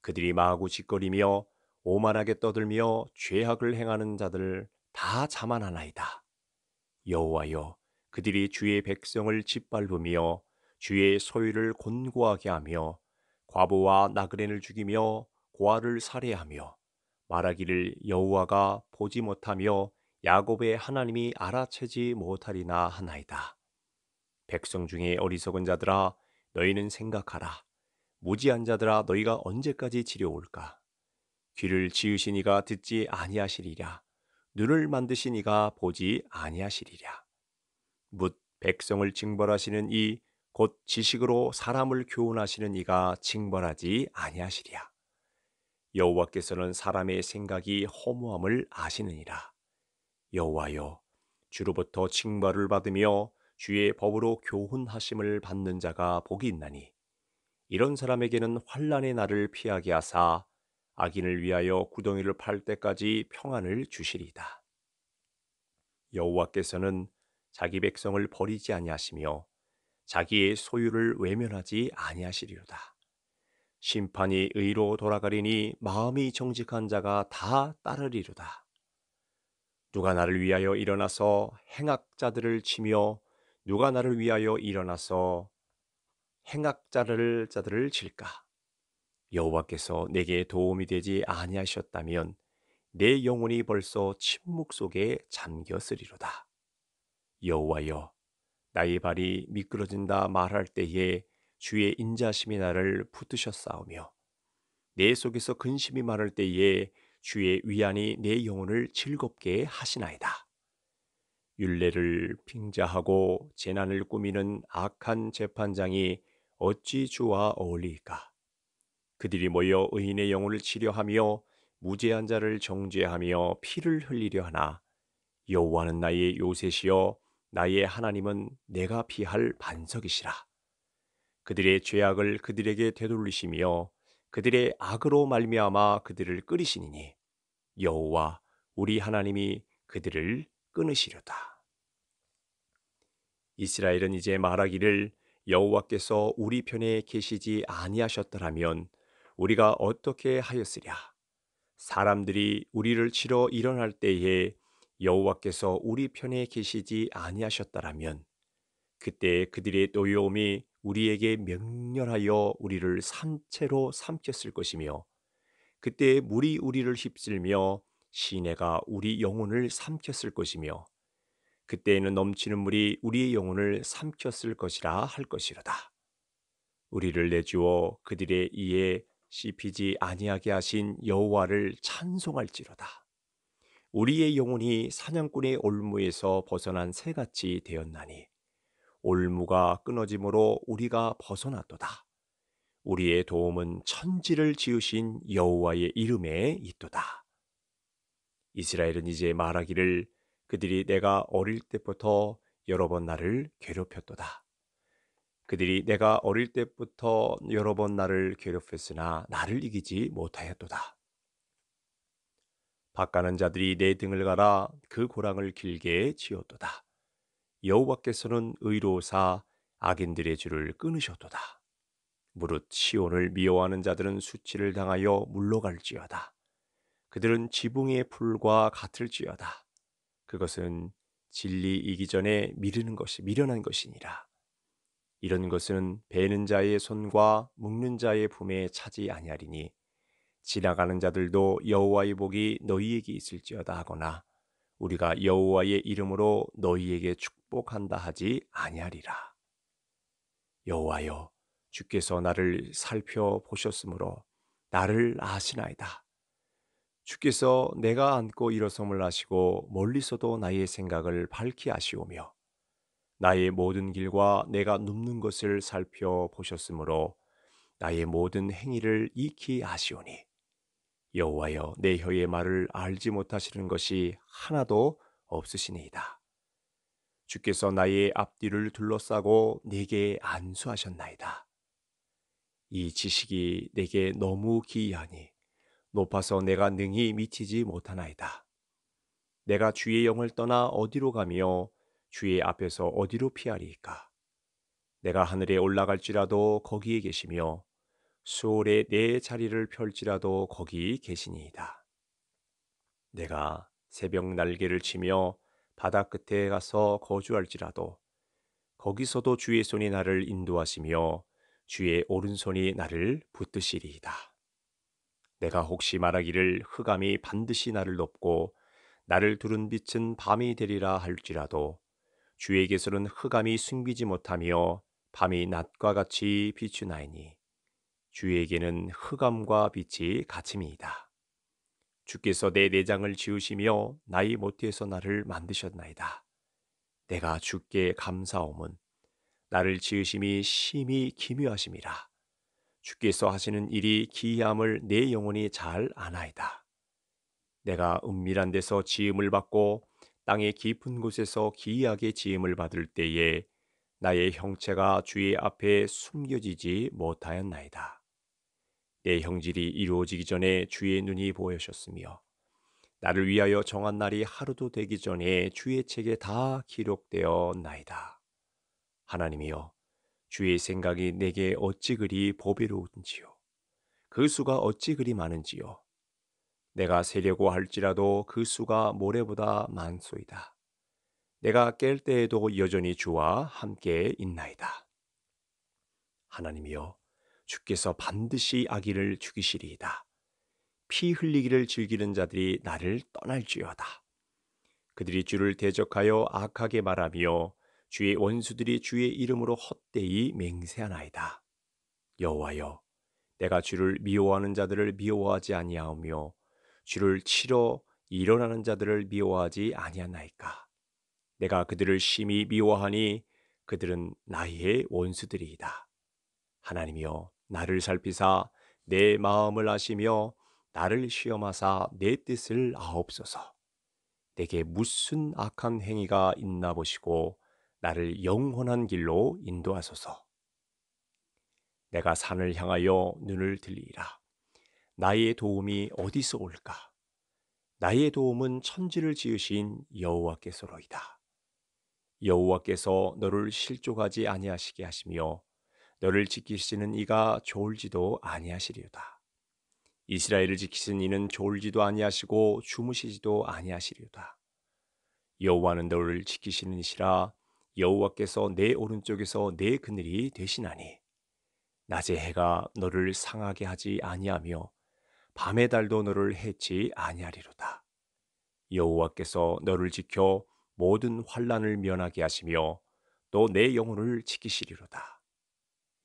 그들이 마하 짓거리며 오만하게 떠들며 죄악을 행하는 자들 다 자만하나이다 여호와여 그들이 주의 백성을 짓밟으며 주의 소유를 곤고하게 하며 과부와 나그네를 죽이며 고아를 살해하며 말하기를 여호와가 보지 못하며 야곱의 하나님이 알아채지 못하리나 하나이다. 백성 중에 어리석은 자들아 너희는 생각하라. 무지한 자들아 너희가 언제까지 지려올까? 귀를 지으신 이가 듣지 아니하시리랴 눈을 만드신 이가 보지 아니하시리랴묻 백성을 징벌하시는 이 곧 지식으로 사람을 교훈하시는 이가 징벌하지 아니하시리랴 여호와께서는 사람의 생각이 허무함을 아시느니라. 여호와여 주로부터 징벌을 받으며 주의 법으로 교훈하심을 받는 자가 복이 있나니 이런 사람에게는 환란의 날을 피하게 하사 악인을 위하여 구덩이를 팔 때까지 평안을 주시리다 여호와께서는 자기 백성을 버리지 아니하시며 자기의 소유를 외면하지 아니하시리로다. 심판이 의로 돌아가리니 마음이 정직한 자가 다 따르리로다. 누가 나를 위하여 일어나서 행악자들을 치며 누가 나를 위하여 일어나서 행악자를 자들을 질까? 여호와께서 내게 도움이 되지 아니하셨다면 내 영혼이 벌써 침묵 속에 잠겼으리로다. 여호와여, 나의 발이 미끄러진다 말할 때에 주의 인자심이 나를 붙드셨사오며 내 속에서 근심이 많을 때에 주의 위안이 내 영혼을 즐겁게 하시나이다. 윤례를 핑자하고 재난을 꾸미는 악한 재판장이 어찌 주와 어울릴까 그들이 모여 의인의 영혼을 치료하며 무죄한 자를 정죄하며 피를 흘리려 하나 여호와는 나의 요셉이여 나의 하나님은 내가 피할 반석이시라. 그들의 죄악을 그들에게 되돌리시며 그들의 악으로 말미암아 그들을 끓이시니니 여호와 우리 하나님이 그들을 끊으시려다. 이스라엘은 이제 말하기를 여호와께서 우리 편에 계시지 아니하셨더라면 우리가 어떻게 하였으랴 사람들이 우리를 치러 일어날 때에 여호와께서 우리 편에 계시지 아니하셨더라면 그때 그들의 노여움이 우리에게 명렬하여 우리를 삼채로 삼켰을 것이며 그때 물이 우리를 휩쓸며 시내가 우리 영혼을 삼켰을 것이며 그때에는 넘치는 물이 우리의 영혼을 삼켰을 것이라 할 것이로다. 우리를 내주어 그들의 이에 씹히지 아니하게 하신 여호와를 찬송할지로다. 우리의 영혼이 사냥꾼의 올무에서 벗어난 새같이 되었나니 올무가 끊어짐으로 우리가 벗어났도다. 우리의 도움은 천지를 지으신 여호와의 이름에 있도다. 이스라엘은 이제 말하기를 그들이 내가 어릴 때부터 여러 번 나를 괴롭혔도다. 그들이 내가 어릴 때부터 여러 번 나를 괴롭혔으나 나를 이기지 못하였도다. 바가는 자들이 내 등을 갈아 그 고랑을 길게 지었도다. 여호와께서는 의로사 악인들의 줄을 끊으셨도다. 무릇 시온을 미워하는 자들은 수치를 당하여 물러갈지어다. 그들은 지붕의 풀과 같을지어다. 그것은 진리이기 전에 미르는 것이 미련한 것이니라. 이런 것은 베는 자의 손과 묶는 자의 품에 차지 아니하리니 지나가는 자들도 여호와의 복이 너희에게 있을지어다 하거나 우리가 여호와의 이름으로 너희에게 축복한다 하지 아니하리라. 여호와여 주께서 나를 살펴보셨으므로 나를 아시나이다. 주께서 내가 안고 일어섬을 아시고 멀리서도 나의 생각을 밝히 아시오며 나의 모든 길과 내가 눕는 것을 살펴보셨으므로 나의 모든 행위를 익히 아시오니 여호와여 내 혀의 말을 알지 못하시는 것이 하나도 없으시니이다. 주께서 나의 앞뒤를 둘러싸고 내게 안수하셨나이다. 이 지식이 내게 너무 기이하니 높아서 내가 능히 미치지 못하나이다. 내가 주의 영을 떠나 어디로 가며 주의 앞에서 어디로 피하리까 내가 하늘에 올라갈지라도 거기에 계시며 수월에 내 자리를 펼지라도 거기 계시니이다. 내가 새벽 날개를 치며 바다 끝에 가서 거주할지라도 거기서도 주의 손이 나를 인도하시며 주의 오른손이 나를 붙드시리이다. 내가 혹시 말하기를 흑암이 반드시 나를 돕고 나를 두른 빛은 밤이 되리라 할지라도 주에게서는 흑암이 숨기지 못하며 밤이 낮과 같이 비추나이니 주에게는 흑암과 빛이 같음이다 주께서 내 내장을 지으시며 나의 모태서 나를 만드셨나이다. 내가 주께 감사함은 나를 지으심이 심히 기묘하심이라. 주께서 하시는 일이 기이함을 내 영혼이 잘 아나이다. 내가 은밀한 데서 지음을 받고 땅의 깊은 곳에서 기이하게 지음을 받을 때에 나의 형체가 주의 앞에 숨겨지지 못하였나이다. 내 형질이 이루어지기 전에 주의 눈이 보여셨으며 나를 위하여 정한 날이 하루도 되기 전에 주의 책에 다 기록되어 나이다. 하나님이여 주의 생각이 내게 어찌 그리 보배로운지요. 그 수가 어찌 그리 많은지요. 내가 세려고 할지라도 그 수가 모래보다 많소이다. 내가 깰 때에도 여전히 주와 함께 있나이다. 하나님이여, 주께서 반드시 아기를 죽이시리이다. 피 흘리기를 즐기는 자들이 나를 떠날지어다. 그들이 주를 대적하여 악하게 말하며 주의 원수들이 주의 이름으로 헛되이 맹세하나이다. 여호와여, 내가 주를 미워하는 자들을 미워하지 아니하오며 주를 치러 일어나는 자들을 미워하지 아니하나이까. 내가 그들을 심히 미워하니 그들은 나의 원수들이이다. 하나님이여, 나를 살피사 내 마음을 아시며 나를 시험하사 내 뜻을 아옵소서. 내게 무슨 악한 행위가 있나 보시고 나를 영원한 길로 인도하소서. 내가 산을 향하여 눈을 들리라. 나의 도움이 어디서 올까? 나의 도움은 천지를 지으신 여호와께서로이다. 여호와께서 너를 실족하지 아니하시게 하시며 너를 지키시는 이가 좋을지도 아니하시리로다. 이스라엘을 지키신 이는 졸지도 아니하시고 주무시지도 아니하시리로다. 여호와는 너를 지키시는 이시라 여호와께서 내 오른쪽에서 내 그늘이 되시나니 낮의 해가 너를 상하게 하지 아니하며 밤의 달도 너를 해치 아니하리로다. 여호와께서 너를 지켜 모든 환란을 면하게 하시며 또 내 영혼을 지키시리로다.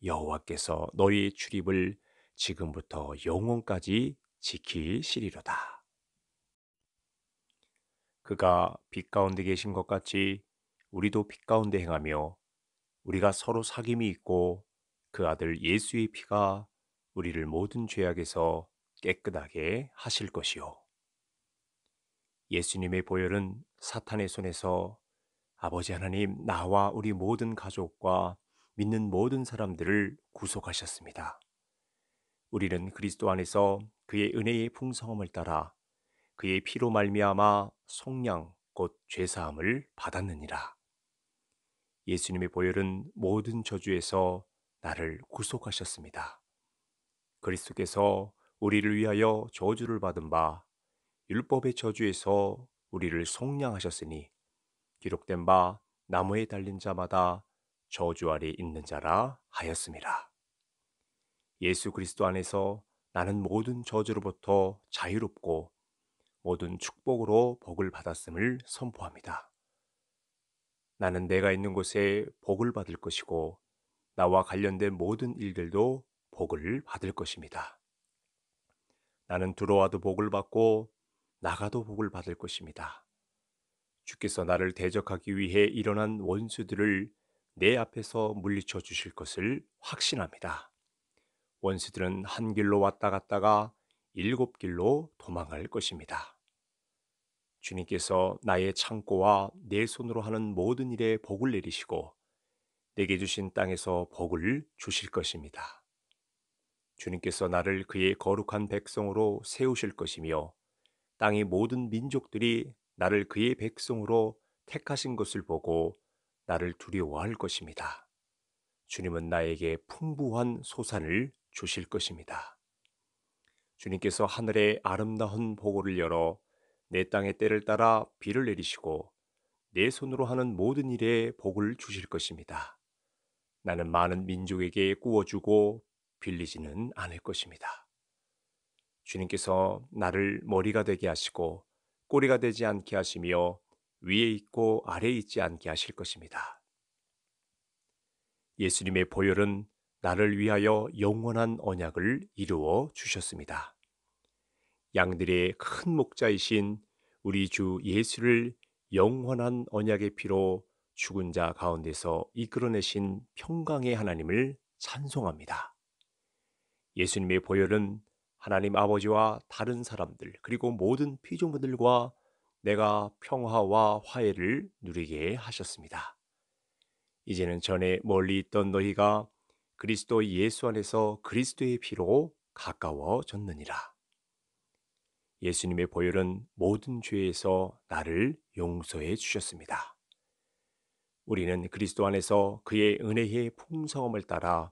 여호와께서 너희 출입을 지금부터 영혼까지 지키시리로다. 그가 빛 가운데 계신 것 같이 우리도 빛 가운데 행하며 우리가 서로 사귐이 있고 그 아들 예수의 피가 우리를 모든 죄악에서 깨끗하게 하실 것이요. 예수님의 보혈은 사탄의 손에서 아버지 하나님 나와 우리 모든 가족과 믿는 모든 사람들을 구속하셨습니다. 우리는 그리스도 안에서 그의 은혜의 풍성함을 따라 그의 피로 말미암아 속량 곧 죄사함을 받았느니라. 예수님의 보혈은 모든 저주에서 나를 구속하셨습니다. 그리스도께서 우리를 위하여 저주를 받은 바 율법의 저주에서 우리를 속량하셨으니 기록된 바 나무에 달린 자마다 저주 아래 있는 자라 하였습니다. 예수 그리스도 안에서 나는 모든 저주로부터 자유롭고 모든 축복으로 복을 받았음을 선포합니다. 나는 내가 있는 곳에 복을 받을 것이고 나와 관련된 모든 일들도 복을 받을 것입니다. 나는 들어와도 복을 받고 나가도 복을 받을 것입니다. 주께서 나를 대적하기 위해 일어난 원수들을 내 앞에서 물리쳐 주실 것을 확신합니다. 원수들은 한 길로 왔다 갔다가 일곱 길로 도망할 것입니다. 주님께서 나의 창고와 내 손으로 하는 모든 일에 복을 내리시고 내게 주신 땅에서 복을 주실 것입니다. 주님께서 나를 그의 거룩한 백성으로 세우실 것이며 땅의 모든 민족들이 나를 그의 백성으로 택하신 것을 보고 나를 두려워할 것입니다. 주님은 나에게 풍부한 소산을 주실 것입니다. 주님께서 하늘의 아름다운 보고를 열어 내 땅의 때를 따라 비를 내리시고 내 손으로 하는 모든 일에 복을 주실 것입니다. 나는 많은 민족에게 꾸어주고 빌리지는 않을 것입니다. 주님께서 나를 머리가 되게 하시고 꼬리가 되지 않게 하시며 위에 있고 아래에 있지 않게 하실 것입니다. 예수님의 보혈은 나를 위하여 영원한 언약을 이루어 주셨습니다. 양들의 큰 목자이신 우리 주 예수를 영원한 언약의 피로 죽은 자 가운데서 이끌어내신 평강의 하나님을 찬송합니다. 예수님의 보혈은 하나님 아버지와 다른 사람들 그리고 모든 피조물들과 내가 평화와 화해를 누리게 하셨습니다. 이제는 전에 멀리 있던 너희가 그리스도 예수 안에서 그리스도의 피로 가까워졌느니라. 예수님의 보혈은 모든 죄에서 나를 용서해 주셨습니다. 우리는 그리스도 안에서 그의 은혜의 풍성함을 따라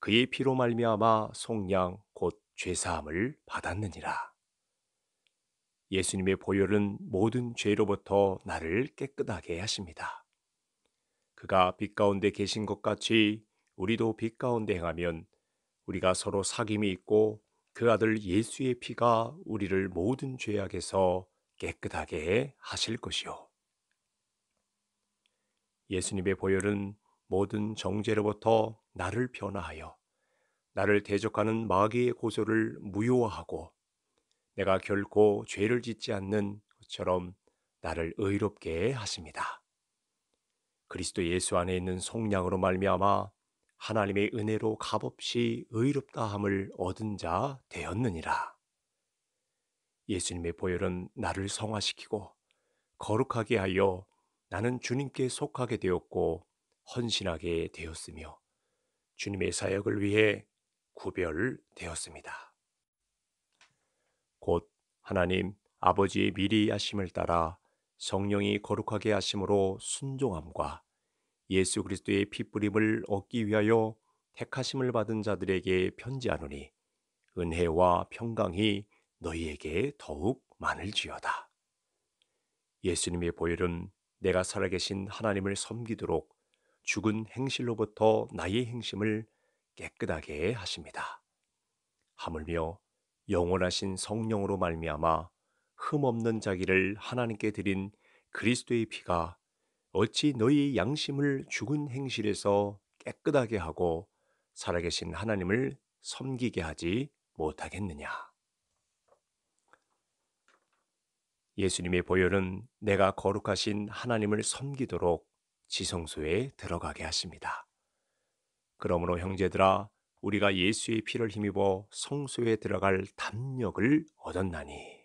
그의 피로 말미암아 속량 곧 죄사함을 받았느니라. 예수님의 보혈은 모든 죄로부터 나를 깨끗하게 하십니다. 그가 빛 가운데 계신 것 같이 우리도 빛 가운데 행하면 우리가 서로 사귐이 있고 그 아들 예수의 피가 우리를 모든 죄악에서 깨끗하게 하실 것이요. 예수님의 보혈은 모든 정죄로부터 나를 변화하여 나를 대적하는 마귀의 고소를 무효화하고 내가 결코 죄를 짓지 않는 것처럼 나를 의롭게 하십니다. 그리스도 예수 안에 있는 속량으로 말미암아 하나님의 은혜로 값없이 의롭다함을 얻은 자 되었느니라. 예수님의 보혈은 나를 성화시키고 거룩하게 하여 나는 주님께 속하게 되었고 헌신하게 되었으며 주님의 사역을 위해 구별되었습니다. 곧 하나님 아버지의 미리 하심을 따라 성령이 거룩하게 하심으로 순종함과 예수 그리스도의 피뿌림을 얻기 위하여 택하심을 받은 자들에게 편지하노니 은혜와 평강이 너희에게 더욱 많을지어다. 예수님의 보혈은 내가 살아계신 하나님을 섬기도록 죽은 행실로부터 나의 행심을 깨끗하게 하십니다. 하물며 영원하신 성령으로 말미암아 흠 없는 자기를 하나님께 드린 그리스도의 피가 어찌 너희 양심을 죽은 행실에서 깨끗하게 하고 살아계신 하나님을 섬기게 하지 못하겠느냐. 예수님의 보혈은 내가 거룩하신 하나님을 섬기도록 지성소에 들어가게 하십니다. 그러므로 형제들아 우리가 예수의 피를 힘입어 성소에 들어갈 담력을 얻었나니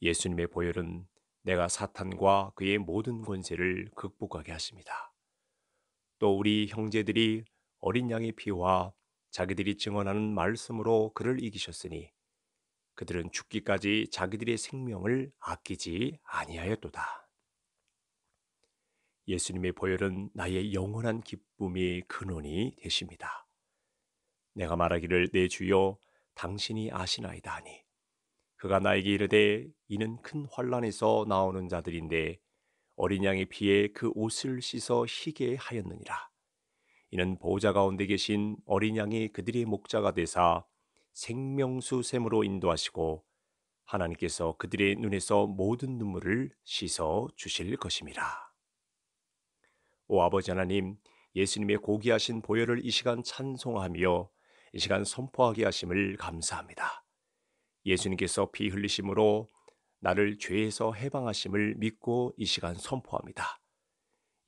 예수님의 보혈은 내가 사탄과 그의 모든 권세를 극복하게 하십니다. 또 우리 형제들이 어린 양의 피와 자기들이 증언하는 말씀으로 그를 이기셨으니 그들은 죽기까지 자기들의 생명을 아끼지 아니하였도다. 예수님의 보혈은 나의 영원한 기쁨이 근원이 되십니다. 내가 말하기를 내 주여 당신이 아시나이다 하니 그가 나에게 이르되 이는 큰 환란에서 나오는 자들인데 어린 양의 피에 그 옷을 씻어 희게 하였느니라. 이는 보호자 가운데 계신 어린 양이 그들의 목자가 되사 생명수 샘으로 인도하시고 하나님께서 그들의 눈에서 모든 눈물을 씻어 주실 것입이라오 아버지 하나님, 예수님의 고귀하신 보혈을 이 시간 찬송하며 이 시간 선포하게 하심을 감사합니다. 예수님께서 피 흘리심으로 나를 죄에서 해방하심을 믿고 이 시간 선포합니다.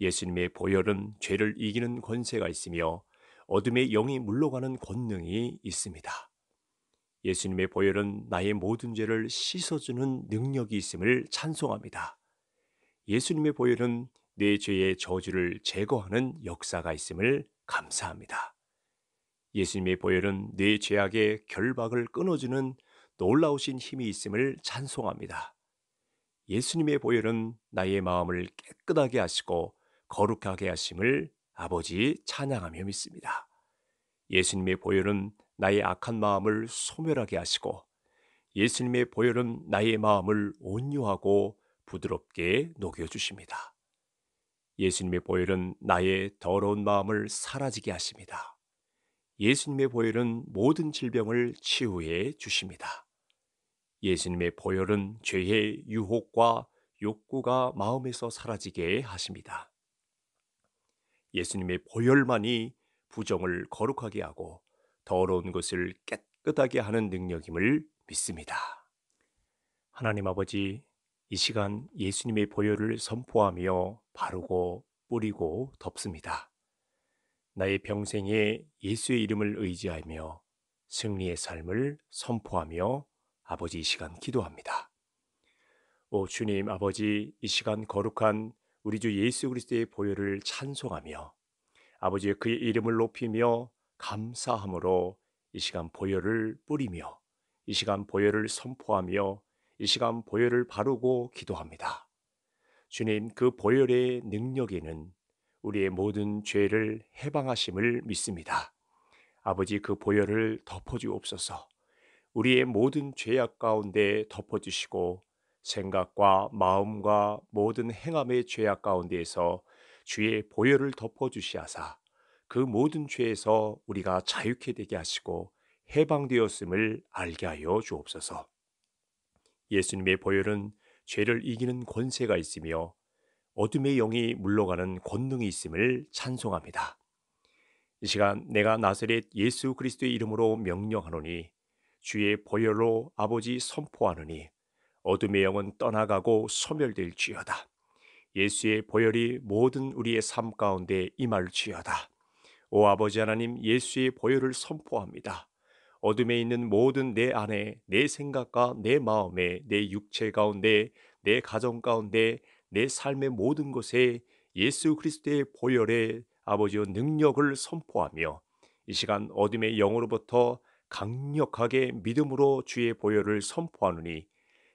예수님의 보혈은 죄를 이기는 권세가 있으며 어둠의 영이 물러가는 권능이 있습니다. 예수님의 보혈은 나의 모든 죄를 씻어주는 능력이 있음을 찬송합니다. 예수님의 보혈은 내 죄의 저주를 제거하는 역사가 있음을 감사합니다. 예수님의 보혈은 내 죄악의 결박을 끊어주는 놀라우신 힘이 있음을 찬송합니다. 예수님의 보혈은 나의 마음을 깨끗하게 하시고 거룩하게 하심을 아버지 찬양하며 믿습니다. 예수님의 보혈은 나의 악한 마음을 소멸하게 하시고 예수님의 보혈은 나의 마음을 온유하고 부드럽게 녹여주십니다. 예수님의 보혈은 나의 더러운 마음을 사라지게 하십니다. 예수님의 보혈은 모든 질병을 치유해 주십니다. 예수님의 보혈은 죄의 유혹과 욕구가 마음에서 사라지게 하십니다. 예수님의 보혈만이 부정을 거룩하게 하고 더러운 것을 깨끗하게 하는 능력임을 믿습니다. 하나님 아버지, 이 시간 예수님의 보혈을 선포하며 바르고 뿌리고 덮습니다. 나의 평생에 예수의 이름을 의지하며 승리의 삶을 선포하며 아버지 이 시간 기도합니다. 오 주님 아버지 이 시간 거룩한 우리 주 예수 그리스도의 보혈을 찬송하며 아버지의 그의 이름을 높이며 감사함으로 이 시간 보혈을 뿌리며 이 시간 보혈을 선포하며 이 시간 보혈을 바르고 기도합니다. 주님 그 보혈의 능력에는 우리의 모든 죄를 해방하심을 믿습니다. 아버지 그 보혈을 덮어주옵소서. 우리의 모든 죄악 가운데 덮어주시고 생각과 마음과 모든 행함의 죄악 가운데에서 주의 보혈을 덮어주시하사 그 모든 죄에서 우리가 자유케 되게 하시고 해방되었음을 알게 하여 주옵소서. 예수님의 보혈은 죄를 이기는 권세가 있으며 어둠의 영이 물러가는 권능이 있음을 찬송합니다. 이 시간 내가 나서렛 예수 그리스도의 이름으로 명령하노니 주의 보혈로 아버지 선포하느니 어둠의 영은 떠나가고 소멸될지어다. 예수의 보혈이 모든 우리의 삶 가운데 임할지어다. 오 아버지 하나님 예수의 보혈을 선포합니다. 어둠에 있는 모든 내 안에 내 생각과 내 마음에 내 육체 가운데 내 가정 가운데 내 삶의 모든 것에 예수 그리스도의 보혈의 아버지의 능력을 선포하며 이 시간 어둠의 영으로부터 강력하게 믿음으로 주의 보혈을 선포하느니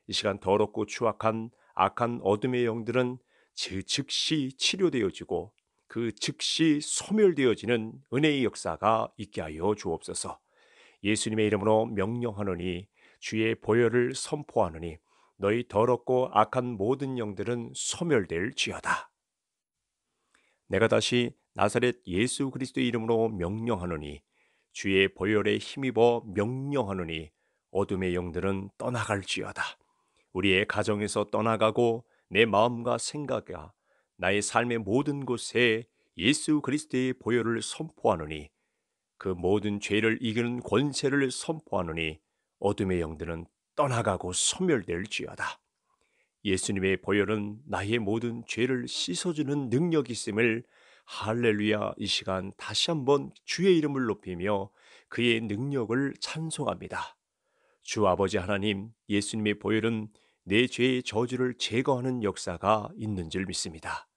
이 시간 더럽고 추악한 악한 어둠의 영들은 즉시 치료되어지고 그 즉시 소멸되어지는 은혜의 역사가 있게 하여 주옵소서. 예수님의 이름으로 명령하느니 주의 보혈을 선포하느니 너희 더럽고 악한 모든 영들은 소멸될지어다. 내가 다시 나사렛 예수 그리스도의 이름으로 명령하느니 주의 보혈에 힘입어 명령하노니 어둠의 영들은 떠나갈지어다. 우리의 가정에서 떠나가고 내 마음과 생각과 나의 삶의 모든 곳에 예수 그리스도의 보혈을 선포하노니 그 모든 죄를 이기는 권세를 선포하노니 어둠의 영들은 떠나가고 소멸될지어다. 예수님의 보혈은 나의 모든 죄를 씻어주는 능력이 있음을 할렐루야 이 시간 다시 한번 주의 이름을 높이며 그의 능력을 찬송합니다. 주 아버지 하나님 예수님의 보혈은 내 죄의 저주를 제거하는 역사가 있는 줄 믿습니다.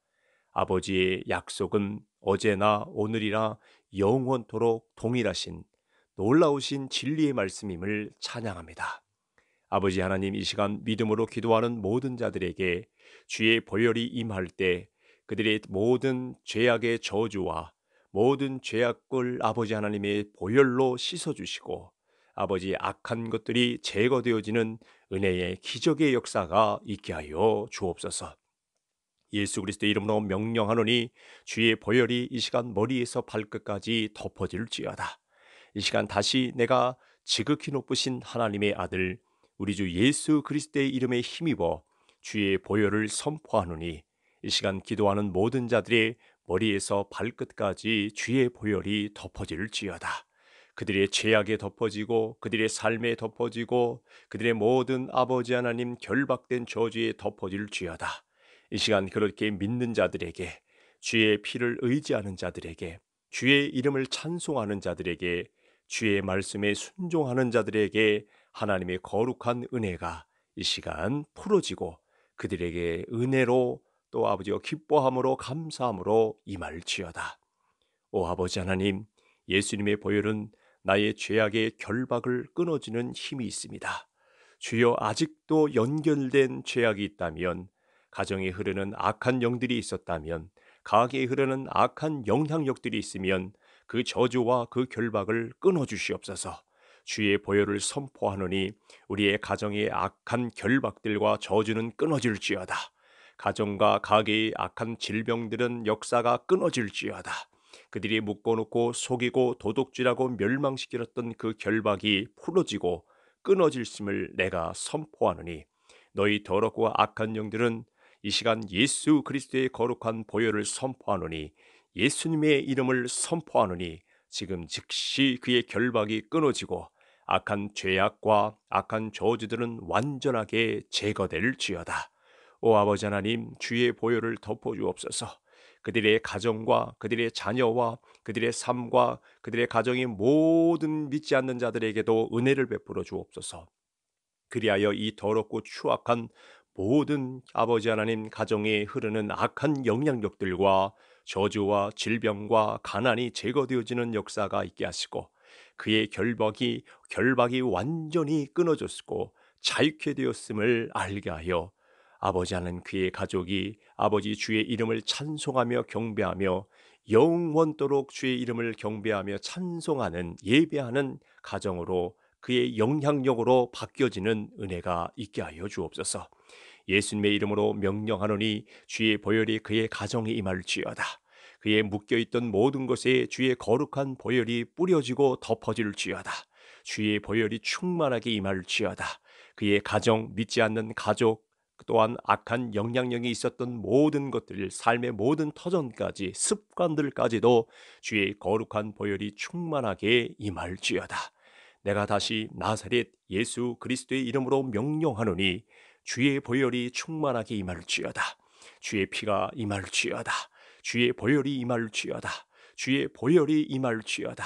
아버지의 약속은 어제나 오늘이라 영원토록 동일하신 놀라우신 진리의 말씀임을 찬양합니다. 아버지 하나님 이 시간 믿음으로 기도하는 모든 자들에게 주의 보혈이 임할 때 그들이 모든 죄악의 저주와 모든 죄악을 아버지 하나님의 보혈로 씻어주시고 아버지 악한 것들이 제거되어지는 은혜의 기적의 역사가 있게 하여 주옵소서. 예수 그리스도 이름으로 명령하노니 주의 보혈이 이 시간 머리에서 발끝까지 덮어질지어다. 이 시간 다시 내가 지극히 높으신 하나님의 아들 우리 주 예수 그리스도의 이름에 힘입어 주의 보혈을 선포하노니 이 시간 기도하는 모든 자들의 머리에서 발끝까지 주의 보혈이 덮어질지어다. 그들의 죄악에 덮어지고 그들의 삶에 덮어지고 그들의 모든 아버지 하나님 결박된 저주에 덮어질지어다. 이 시간 그렇게 믿는 자들에게 주의 피를 의지하는 자들에게 주의 이름을 찬송하는 자들에게 주의 말씀에 순종하는 자들에게 하나님의 거룩한 은혜가 이 시간 풀어지고 그들에게 은혜로 또 아버지여 기뻐함으로 감사함으로 임할지어다. 오 아버지 하나님, 예수님의 보혈은 나의 죄악의 결박을 끊어주는 힘이 있습니다. 주여 아직도 연결된 죄악이 있다면, 가정에 흐르는 악한 영들이 있었다면, 가게에 흐르는 악한 영향력들이 있으면 그 저주와 그 결박을 끊어주시옵소서. 주의 보혈을 선포하노니 우리의 가정의 악한 결박들과 저주는 끊어질지어다. 가정과 가계의 악한 질병들은 역사가 끊어질지어다. 그들이 묶어놓고 속이고 도둑질하고 멸망시키렸던 그 결박이 풀어지고 끊어질심을 내가 선포하느니 너희 더럽고 악한 영들은 이 시간 예수 그리스도의 거룩한 보혈을 선포하노니 예수님의 이름을 선포하노니 지금 즉시 그의 결박이 끊어지고 악한 죄악과 악한 저주들은 완전하게 제거될지어다. 오 아버지 하나님 주의 보혈을 덮어주옵소서. 그들의 가정과 그들의 자녀와 그들의 삶과 그들의 가정의 모든 믿지 않는 자들에게도 은혜를 베풀어 주옵소서. 그리하여 이 더럽고 추악한 모든 아버지 하나님 가정에 흐르는 악한 영향력들과 저주와 질병과 가난이 제거되어지는 역사가 있게 하시고 그의 결박이 결박이 완전히 끊어졌고 자유케 되었음을 알게 하여 아버지 하는 그의 가족이 아버지 주의 이름을 찬송하며 경배하며 영원토록 주의 이름을 경배하며 찬송하는 예배하는 가정으로 그의 영향력으로 바뀌어지는 은혜가 있게 하여 주옵소서. 예수님의 이름으로 명령하노니 주의 보혈이 그의 가정에 임할지어다. 그의 묶여있던 모든 것에 주의 거룩한 보혈이 뿌려지고 덮어질지어다. 주의 보혈이 충만하게 임할지어다. 그의 가정, 믿지 않는 가족, 또한 악한 영향력이 있었던 모든 것들, 삶의 모든 터전까지 습관들까지도 주의 거룩한 보혈이 충만하게 임할지어다. 내가 다시 나사렛 예수 그리스도의 이름으로 명령하노니 주의 보혈이 충만하게 임할지어다. 주의 피가 임할지어다. 주의 보혈이 임할지어다. 주의 보혈이 임할지어다.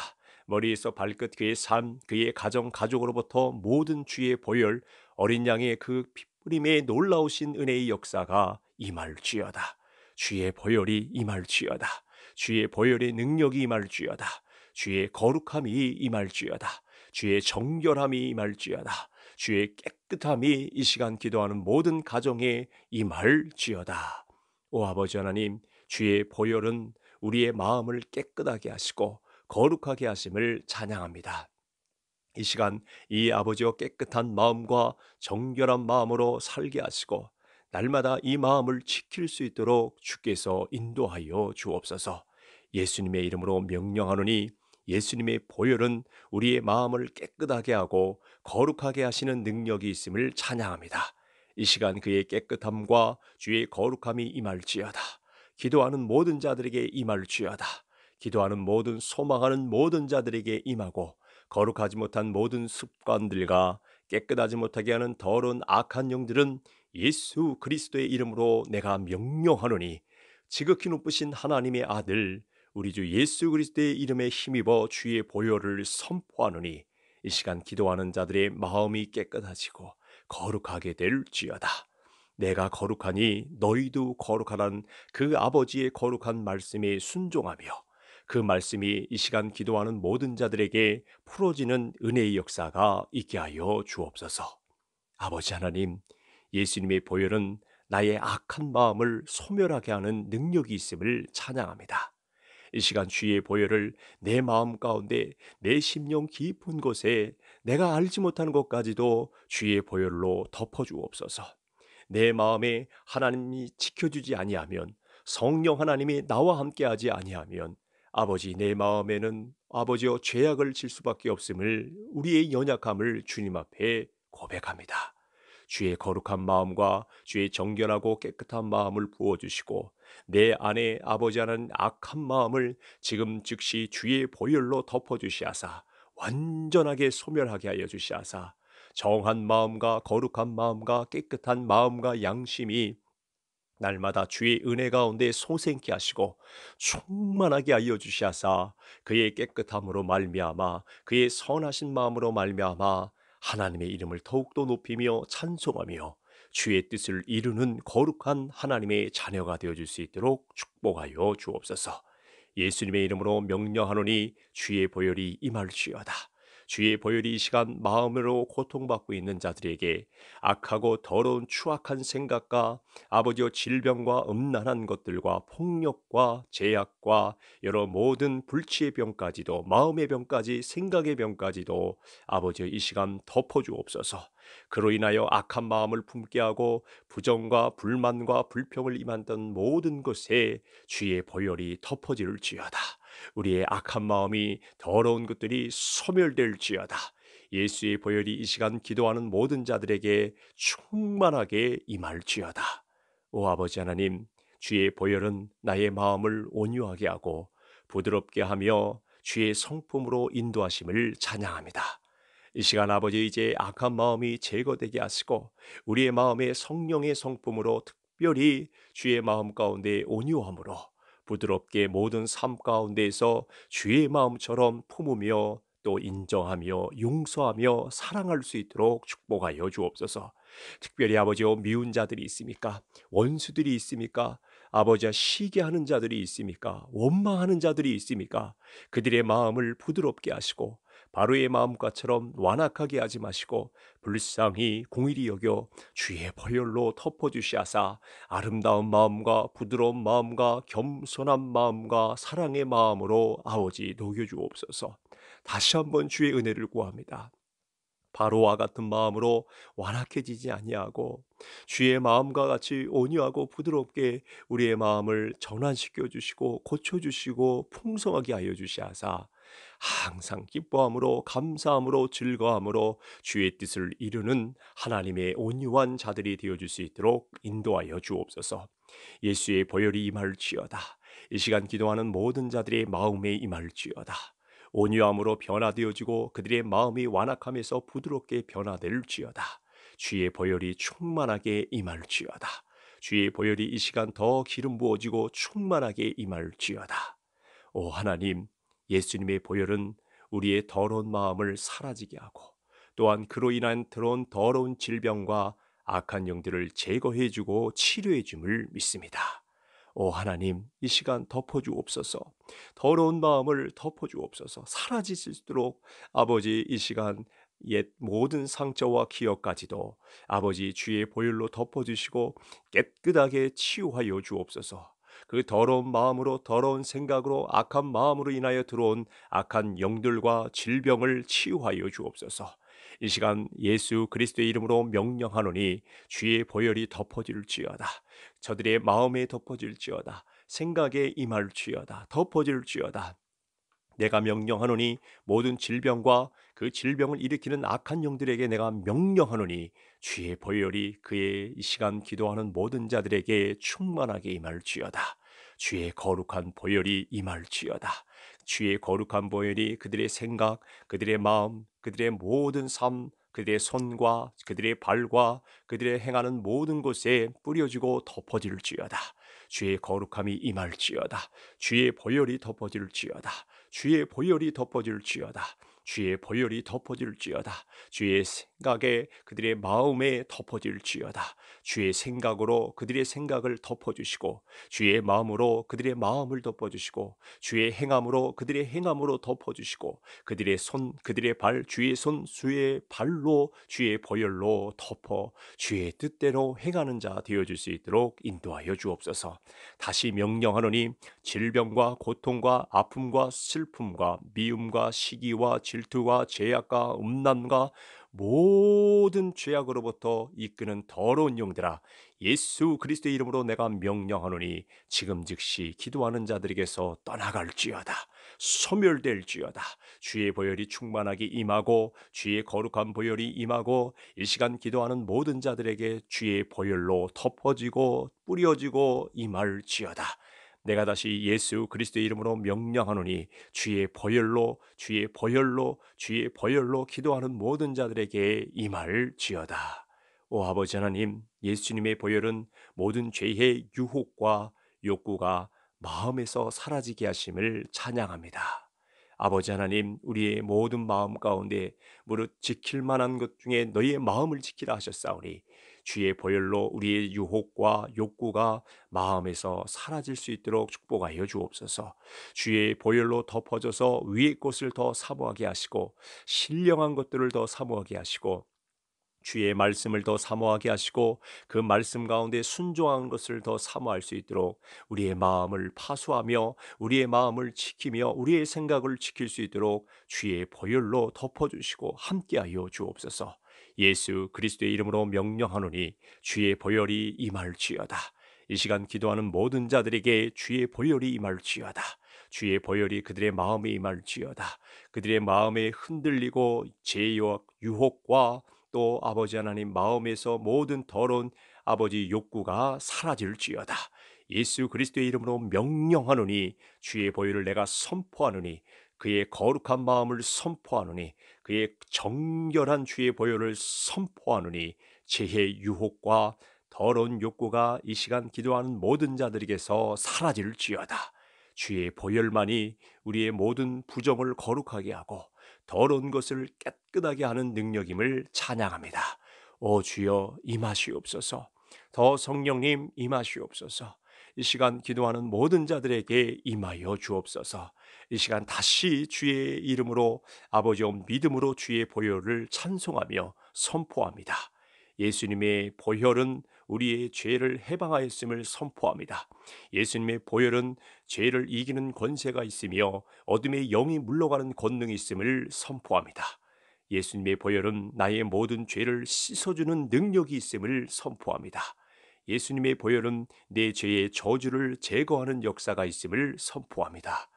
머리에서 발끝 그의 삶, 그의 가정, 가족으로부터 모든 주의 보혈, 어린 양의 그 하나님의 놀라우신 은혜의 역사가 임할지어다. 주의 보혈이 임할지어다. 주의 보혈의 능력이 임할지어다. 주의 거룩함이 임할지어다. 주의 정결함이 임할지어다. 주의 깨끗함이 이 시간 기도하는 모든 가정에 임할지어다. 오 아버지 하나님, 주의 보혈은 우리의 마음을 깨끗하게 하시고 거룩하게 하심을 찬양합니다. 이 시간 이 아버지와 깨끗한 마음과 정결한 마음으로 살게 하시고 날마다 이 마음을 지킬 수 있도록 주께서 인도하여 주옵소서. 예수님의 이름으로 명령하노니 예수님의 보혈은 우리의 마음을 깨끗하게 하고 거룩하게 하시는 능력이 있음을 찬양합니다. 이 시간 그의 깨끗함과 주의 거룩함이 임할지어다. 기도하는 모든 자들에게 임할지어다. 기도하는 모든 소망하는 모든 자들에게 임하고 거룩하지 못한 모든 습관들과 깨끗하지 못하게 하는 더러운 악한 영들은 예수 그리스도의 이름으로 내가 명령하노니 지극히 높으신 하나님의 아들 우리 주 예수 그리스도의 이름에 힘입어 주의 보혈을 선포하노니 이 시간 기도하는 자들의 마음이 깨끗하시고 거룩하게 될지어다. 내가 거룩하니 너희도 거룩하란 그 아버지의 거룩한 말씀에 순종하며 그 말씀이 이 시간 기도하는 모든 자들에게 풀어지는 은혜의 역사가 있게 하여 주옵소서. 아버지 하나님, 예수님의 보혈은 나의 악한 마음을 소멸하게 하는 능력이 있음을 찬양합니다. 이 시간 주의 보혈을 내 마음 가운데 내 심령 깊은 곳에 내가 알지 못하는 것까지도 주의 보혈로 덮어주옵소서. 내 마음에 하나님이 지켜주지 아니하면 성령 하나님이 나와 함께하지 아니하면 아버지 내 마음에는 아버지여 죄악을 질 수밖에 없음을 우리의 연약함을 주님 앞에 고백합니다. 주의 거룩한 마음과 주의 정결하고 깨끗한 마음을 부어주시고 내 안에 아버지 하는 악한 마음을 지금 즉시 주의 보혈로 덮어주시하사 완전하게 소멸하게 하여 주시하사 정한 마음과 거룩한 마음과 깨끗한 마음과 양심이 날마다 주의 은혜 가운데 소생케 하시고 충만하게 알려 주시하사 그의 깨끗함으로 말미암아 그의 선하신 마음으로 말미암아 하나님의 이름을 더욱더 높이며 찬송하며 주의 뜻을 이루는 거룩한 하나님의 자녀가 되어 줄 수 있도록 축복하여 주옵소서. 예수님의 이름으로 명령하노니 주의 보혈이 임할지어다. 주의 보혈이 이 시간 마음으로 고통받고 있는 자들에게 악하고 더러운 추악한 생각과 아버지의 질병과 음란한 것들과 폭력과 제약과 여러 모든 불치의 병까지도 마음의 병까지 생각의 병까지도 아버지의 이 시간 덮어주옵소서. 그로 인하여 악한 마음을 품게 하고 부정과 불만과 불평을 임한던 모든 것에 주의 보혈이 덮어질지어다. 우리의 악한 마음이 더러운 것들이 소멸될지어다. 예수의 보혈이 이 시간 기도하는 모든 자들에게 충만하게 임할지어다. 오 아버지 하나님, 주의 보혈은 나의 마음을 온유하게 하고 부드럽게 하며 주의 성품으로 인도하심을 찬양합니다. 이 시간 아버지 이제 악한 마음이 제거되게 하시고 우리의 마음에 성령의 성품으로 특별히 주의 마음 가운데 온유함으로 부드럽게 모든 삶 가운데에서 주의 마음처럼 품으며 또 인정하며 용서하며 사랑할 수 있도록 축복하여 주옵소서. 특별히 아버지여 미운 자들이 있습니까? 원수들이 있습니까? 아버지와 시기하는 자들이 있습니까? 원망하는 자들이 있습니까? 그들의 마음을 부드럽게 하시고 바로의 마음과처럼 완악하게 하지 마시고 불쌍히 공일이 여겨 주의 벌열로 덮어주시하사 아름다운 마음과 부드러운 마음과 겸손한 마음과 사랑의 마음으로 아버지 녹여주옵소서. 다시 한번 주의 은혜를 구합니다. 바로와 같은 마음으로 완악해지지 아니하고 주의 마음과 같이 온유하고 부드럽게 우리의 마음을 전환시켜 주시고 고쳐 주시고 풍성하게 하여 주시하사 항상 기뻐함으로 감사함으로 즐거함으로 주의 뜻을 이루는 하나님의 온유한 자들이 되어줄 수 있도록 인도하여 주옵소서. 예수의 보혈이 임할지어다. 이 시간 기도하는 모든 자들의 마음에 임할지어다. 온유함으로 변화되어지고 그들의 마음이 완악함에서 부드럽게 변화될지어다. 주의 보혈이 충만하게 임할지어다. 주의 보혈이 이 시간 더 기름 부어지고 충만하게 임할지어다. 오 하나님, 예수님의 보혈은 우리의 더러운 마음을 사라지게 하고 또한 그로 인한 들어온 더러운 질병과 악한 영들을 제거해 주고 치료해 줌을 믿습니다. 오 하나님, 이 시간 덮어주옵소서. 더러운 마음을 덮어주옵소서. 사라지실수록 아버지 이 시간 옛 모든 상처와 기억까지도 아버지 주의 보혈로 덮어주시고 깨끗하게 치유하여 주옵소서. 그 더러운 마음으로 더러운 생각으로 악한 마음으로 인하여 들어온 악한 영들과 질병을 치유하여 주옵소서. 이 시간 예수 그리스도의 이름으로 명령하노니 주의 보혈이 덮어질지어다. 저들의 마음에 덮어질지어다. 생각에 임할지어다. 덮어질지어다. 내가 명령하노니 모든 질병과 그 질병을 일으키는 악한 영들에게 내가 명령하노니 주의 보혈이 그의 이 시간 기도하는 모든 자들에게 충만하게 임할지어다. 주의 거룩한 보혈이 임할지어다. 주의 거룩한 보혈이 그들의 생각, 그들의 마음, 그들의 모든 삶, 그들의 손과 그들의 발과 그들의 행하는 모든 곳에 뿌려지고 덮어질지어다. 주의 거룩함이 임할지어다. 주의 보혈이 덮어질지어다. 주의 보혈이 덮어질지어다. 주의 보혈이 덮어질지어다. 주의 생각에 그들의 마음에 덮어질지어다. 주의 생각으로 그들의 생각을 덮어주시고 주의 마음으로 그들의 마음을 덮어주시고 주의 행함으로 그들의 행함으로 덮어주시고 그들의 손 그들의 발 주의 손 주의 발로 주의 보혈로 덮어 주의 뜻대로 행하는 자 되어줄 수 있도록 인도하여 주옵소서. 다시 명령하노니 질병과 고통과 아픔과 슬픔과 미움과 시기와 질투와 제약과 음란과 모든 죄악으로부터 이끄는 더러운 영들아 예수 그리스도의 이름으로 내가 명령하노니 지금 즉시 기도하는 자들에게서 떠나갈지어다 소멸될지어다 주의 보혈이 충만하게 임하고 주의 거룩한 보혈이 임하고 이 시간 기도하는 모든 자들에게 주의 보혈로 덮어지고 뿌려지고 임할지어다 내가 다시 예수 그리스도의 이름으로 명령하노니 주의 보혈로 주의 보혈로 주의 보혈로 기도하는 모든 자들에게 이 말을 지어다. 오 아버지 하나님, 예수님의 보혈은 모든 죄의 유혹과 욕구가 마음에서 사라지게 하심을 찬양합니다. 아버지 하나님, 우리의 모든 마음 가운데 무릇 지킬 만한 것 중에 너희의 마음을 지키라 하셨사오니 주의 보혈로 우리의 유혹과 욕구가 마음에서 사라질 수 있도록 축복하여 주옵소서. 주의 보혈로 덮어져서 위의 것을 더 사모하게 하시고 신령한 것들을 더 사모하게 하시고 주의 말씀을 더 사모하게 하시고 그 말씀 가운데 순종한 것을 더 사모할 수 있도록 우리의 마음을 파수하며 우리의 마음을 지키며 우리의 생각을 지킬 수 있도록 주의 보혈로 덮어주시고 함께하여 주옵소서. 예수 그리스도의 이름으로 명령하노니 주의 보혈이 임할지어다. 이 시간 기도하는 모든 자들에게 주의 보혈이 임할지어다. 주의 보혈이 그들의 마음에 임할지어다. 그들의 마음에 흔들리고 제욕, 유혹과 또 아버지 하나님 마음에서 모든 더러운 아버지 욕구가 사라질지어다. 예수 그리스도의 이름으로 명령하노니 주의 보혈을 내가 선포하노니 그의 거룩한 마음을 선포하노니 그의 정결한 주의 보혈을 선포하느니 죄의 유혹과 더러운 욕구가 이 시간 기도하는 모든 자들에게서 사라질지어다. 주의 보혈만이 우리의 모든 부정을 거룩하게 하고 더러운 것을 깨끗하게 하는 능력임을 찬양합니다. 오 주여 임하시옵소서. 더 성령님 임하시옵소서. 이 시간 기도하는 모든 자들에게 임하여 주옵소서. 이 시간 다시 주의 이름으로 아버지 온 믿음으로 주의 보혈을 찬송하며 선포합니다. 예수님의 보혈은 우리의 죄를 해방하였음을 선포합니다. 예수님의 보혈은 죄를 이기는 권세가 있으며 어둠의 영이 물러가는 권능이 있음을 선포합니다. 예수님의 보혈은 나의 모든 죄를 씻어주는 능력이 있음을 선포합니다. 예수님의 보혈은 내 죄의 저주를 제거하는 역사가 있음을 선포합니다.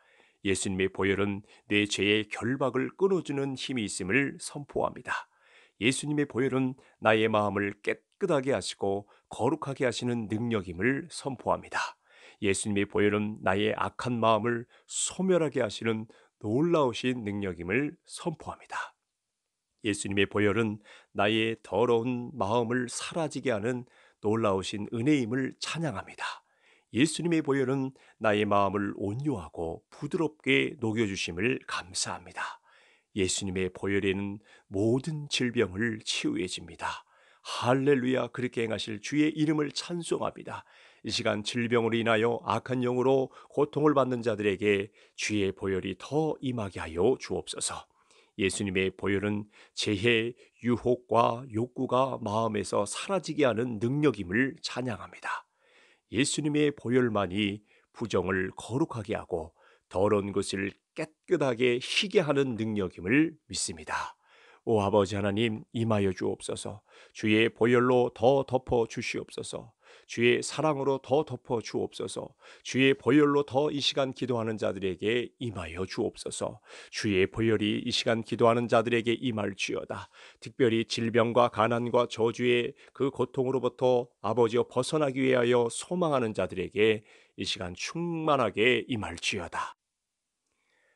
예수님의 보혈은 내 죄의 결박을 끊어주는 힘이 있음을 선포합니다. 예수님의 보혈은 나의 마음을 깨끗하게 하시고 거룩하게 하시는 능력임을 선포합니다. 예수님의 보혈은 나의 악한 마음을 소멸하게 하시는 놀라우신 능력임을 선포합니다. 예수님의 보혈은 나의 더러운 마음을 사라지게 하는 놀라우신 은혜임을 찬양합니다. 예수님의 보혈은 나의 마음을 온유하고 부드럽게 녹여주심을 감사합니다. 예수님의 보혈에는 모든 질병을 치유해 집니다. 할렐루야 그렇게 행하실 주의 이름을 찬송합니다. 이 시간 질병으로 인하여 악한 영으로 고통을 받는 자들에게 주의 보혈이 더 임하게 하여 주옵소서. 예수님의 보혈은 재해, 유혹과 욕구가 마음에서 사라지게 하는 능력임을 찬양합니다. 예수님의 보혈만이 부정을 거룩하게 하고 더러운 것을 깨끗하게 희게 하는 능력임을 믿습니다. 오 아버지 하나님 임하여 주옵소서. 주의 보혈로 더 덮어 주시옵소서. 주의 사랑으로 더 덮어 주옵소서. 주의 보혈로 더 이 시간 기도하는 자들에게 임하여 주옵소서. 주의 보혈이 이 시간 기도하는 자들에게 임할주여다 특별히 질병과 가난과 저주의 그 고통으로부터 아버지여 벗어나기 위하여 소망하는 자들에게 이 시간 충만하게 임할주여다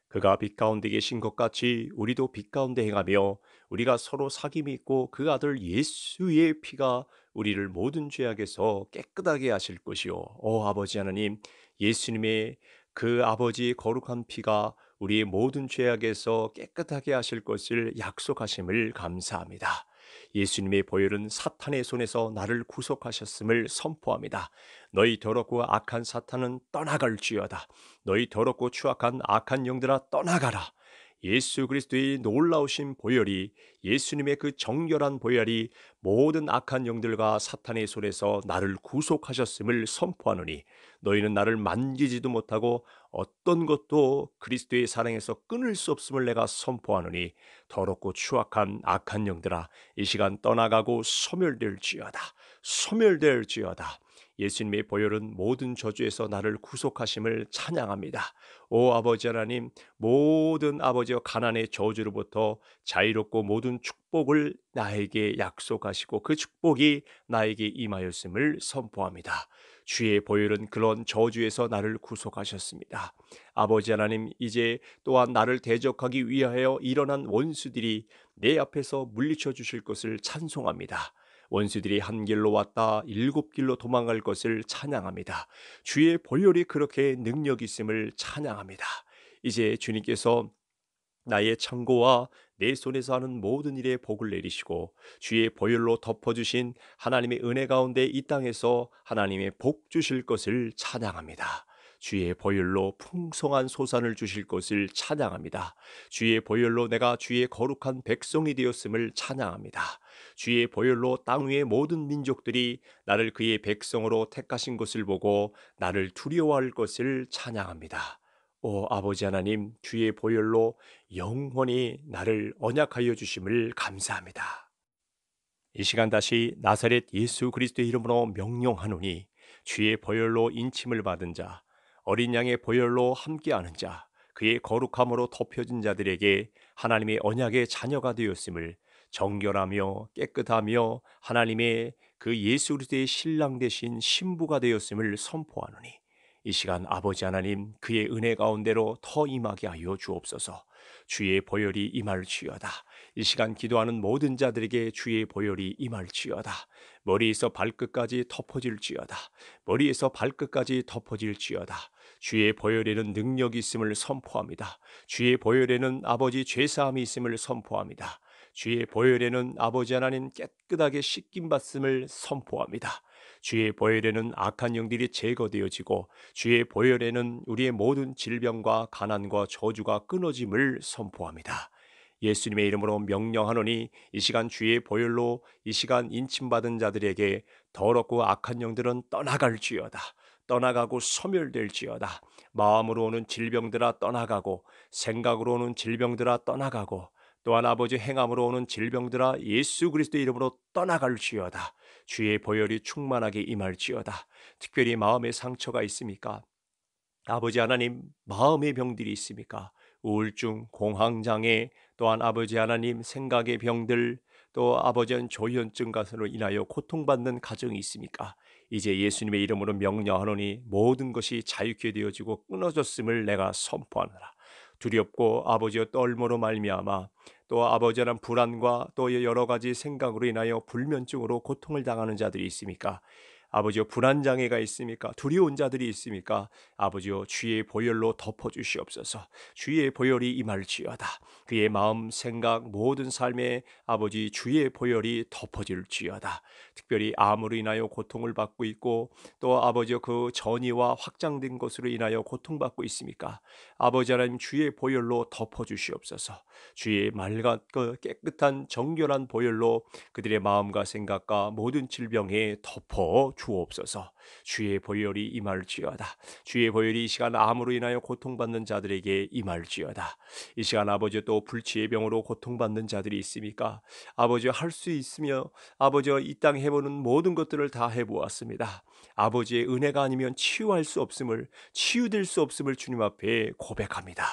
그가 빛 가운데 계신 것 같이 우리도 빛 가운데 행하며 우리가 서로 사귐이 있고 그 아들 예수의 피가 우리를 모든 죄악에서 깨끗하게 하실 것이요. 오 아버지 하나님, 예수님의 그 아버지의 거룩한 피가 우리의 모든 죄악에서 깨끗하게 하실 것을 약속하심을 감사합니다. 예수님의 보혈은 사탄의 손에서 나를 구속하셨음을 선포합니다. 너희 더럽고 악한 사탄은 떠나갈지어다. 너희 더럽고 추악한 악한 영들아 떠나가라. 예수 그리스도의 놀라우신 보혈이 예수님의 그 정결한 보혈이 모든 악한 영들과 사탄의 손에서 나를 구속하셨음을 선포하노니 너희는 나를 만지지도 못하고 어떤 것도 그리스도의 사랑에서 끊을 수 없음을 내가 선포하노니 더럽고 추악한 악한 영들아 이 시간 떠나가고 소멸될지어다 소멸될지어다 예수님의 보혈은 모든 저주에서 나를 구속하심을 찬양합니다. 오 아버지 하나님, 모든 아버지와 가난의 저주로부터 자유롭고 모든 축복을 나에게 약속하시고 그 축복이 나에게 임하였음을 선포합니다. 주의 보혈은 그런 저주에서 나를 구속하셨습니다. 아버지 하나님, 이제 또한 나를 대적하기 위하여 일어난 원수들이 내 앞에서 물리쳐 주실 것을 찬송합니다. 원수들이 한 길로 왔다 일곱 길로 도망갈 것을 찬양합니다. 주의 볼열이 그렇게 능력 있음을 찬양합니다. 이제 주님께서 나의 창고와 내 손에서 하는 모든 일에 복을 내리시고 주의 보혈로 덮어주신 하나님의 은혜 가운데 이 땅에서 하나님의 복 주실 것을 찬양합니다. 주의 보혈로 풍성한 소산을 주실 것을 찬양합니다. 주의 보혈로 내가 주의 거룩한 백성이 되었음을 찬양합니다. 주의 보혈로 땅 위의 모든 민족들이 나를 그의 백성으로 택하신 것을 보고 나를 두려워할 것을 찬양합니다. 오 아버지 하나님 주의 보혈로 영원히 나를 언약하여 주심을 감사합니다. 이 시간 다시 나사렛 예수 그리스도의 이름으로 명령하노니 주의 보혈로 인침을 받은 자 어린 양의 보혈로 함께하는 자 그의 거룩함으로 덮여진 자들에게 하나님의 언약의 자녀가 되었음을 정결하며 깨끗하며 하나님의 그 예수 그리스도의 신랑 대신 신부가 되었음을 선포하노니 이 시간 아버지 하나님 그의 은혜 가운데로 더 임하게 하여 주옵소서. 주의 보혈이 임할지어다. 이 시간 기도하는 모든 자들에게 주의 보혈이 임할지어다. 머리에서 발끝까지 덮어질지어다. 머리에서 발끝까지 덮어질지어다. 주의 보혈에는 능력이 있음을 선포합니다. 주의 보혈에는 아버지 죄사함이 있음을 선포합니다. 주의 보혈에는 아버지 하나님 깨끗하게 씻김 받음을 선포합니다. 주의 보혈에는 악한 영들이 제거되어지고 주의 보혈에는 우리의 모든 질병과 가난과 저주가 끊어짐을 선포합니다. 예수님의 이름으로 명령하노니 이 시간 주의 보혈로 이 시간 인침받은 자들에게 더럽고 악한 영들은 떠나갈지어다. 떠나가고 소멸될지어다. 마음으로 오는 질병들아 떠나가고 생각으로 오는 질병들아 떠나가고 또한 아버지 행함으로 오는 질병들아 예수 그리스도의 이름으로 떠나갈지어다. 주의 보혈이 충만하게 임할지어다. 특별히 마음의 상처가 있습니까? 아버지 하나님 마음의 병들이 있습니까? 우울증, 공황장애, 또한 아버지 하나님 생각의 병들, 또 아버지한 조현증 가으로 인하여 고통받는 가정이 있습니까? 이제 예수님의 이름으로 명령하노니 모든 것이 자유케 되어지고 끊어졌음을 내가 선포하노라. 두렵고 아버지의 떨모로 말미암아 또 아버지라는 불안과 또 여러 가지 생각으로 인하여 불면증으로 고통을 당하는 자들이 있습니까? 아버지여 불안 장애가 있습니까? 두려운 자들이 있습니까? 아버지여 주의 보혈로 덮어 주시옵소서. 주의 보혈이 임할지어다. 그의 마음, 생각, 모든 삶에 아버지 주의 보혈이 덮어질지어다. 특별히 암으로 인하여 고통을 받고 있고 또 아버지여 그 전이와 확장된 것으로 인하여 고통받고 있습니까? 아버지 하나님 주의 보혈로 덮어 주시옵소서. 주의 맑그 깨끗한 정결한 보혈로 그들의 마음과 생각과 모든 질병에 덮어 주 주옵소서. 주의 보혈이 임할지어다. 주의 보혈이 이 시간 암으로 인하여 고통받는 자들에게 임할지어다. 이 시간 아버지 또 불치의 병으로 고통받는 자들이 있습니까? 아버지 할 수 있으며 아버지 이 땅 해보는 모든 것들을 다 해보았습니다. 아버지의 은혜가 아니면 치유할 수 없음을 치유될 수 없음을 주님 앞에 고백합니다.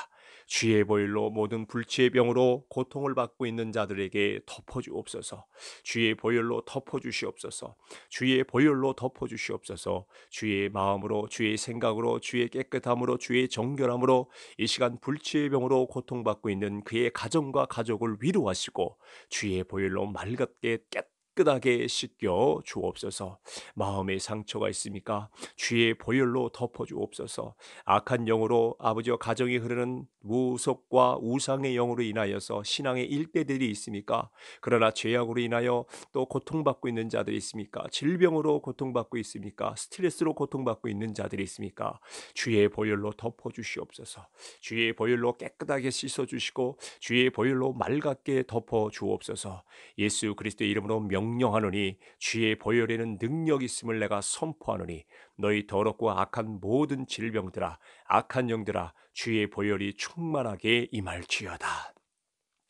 주의 보일로 모든 불치의 병으로 고통을 받고 있는 자들에게 덮어주옵소서. 주의 보일로 덮어주시옵소서. 주의 보일로 덮어주시옵소서. 주의 마음으로, 주의 생각으로, 주의 깨끗함으로, 주의 정결함으로 이 시간 불치의 병으로 고통받고 있는 그의 가정과 가족을 위로하시고 주의 보일로 말갑게 깨끗 깨끗하게 씻겨 주옵소서. 마음의 상처가 있습니까? 주의 보혈로 덮어 주옵소서. 악한 영으로 아버지와 가정이 흐르는 무속과 우상의 영으로 인하여서 신앙의 일대들이 있습니까? 그러나 죄악으로 인하여 또 고통받고 있는 자들이 있습니까? 질병으로 고통받고 있습니까? 스트레스로 고통받고 있는 자들이 있습니까? 주의 보혈로 덮어 주시옵소서. 주의 보혈로 깨끗하게 씻어 주시고 주의 보혈로 맑게 덮어 주옵소서. 예수 그리스도의 이름으로 명 명령하노니 주의 보혈에는 능력 있음을 내가 선포하노니 너희 더럽고 악한 모든 질병들아 악한 영들아 주의 보혈이 충만하게 임할지어다.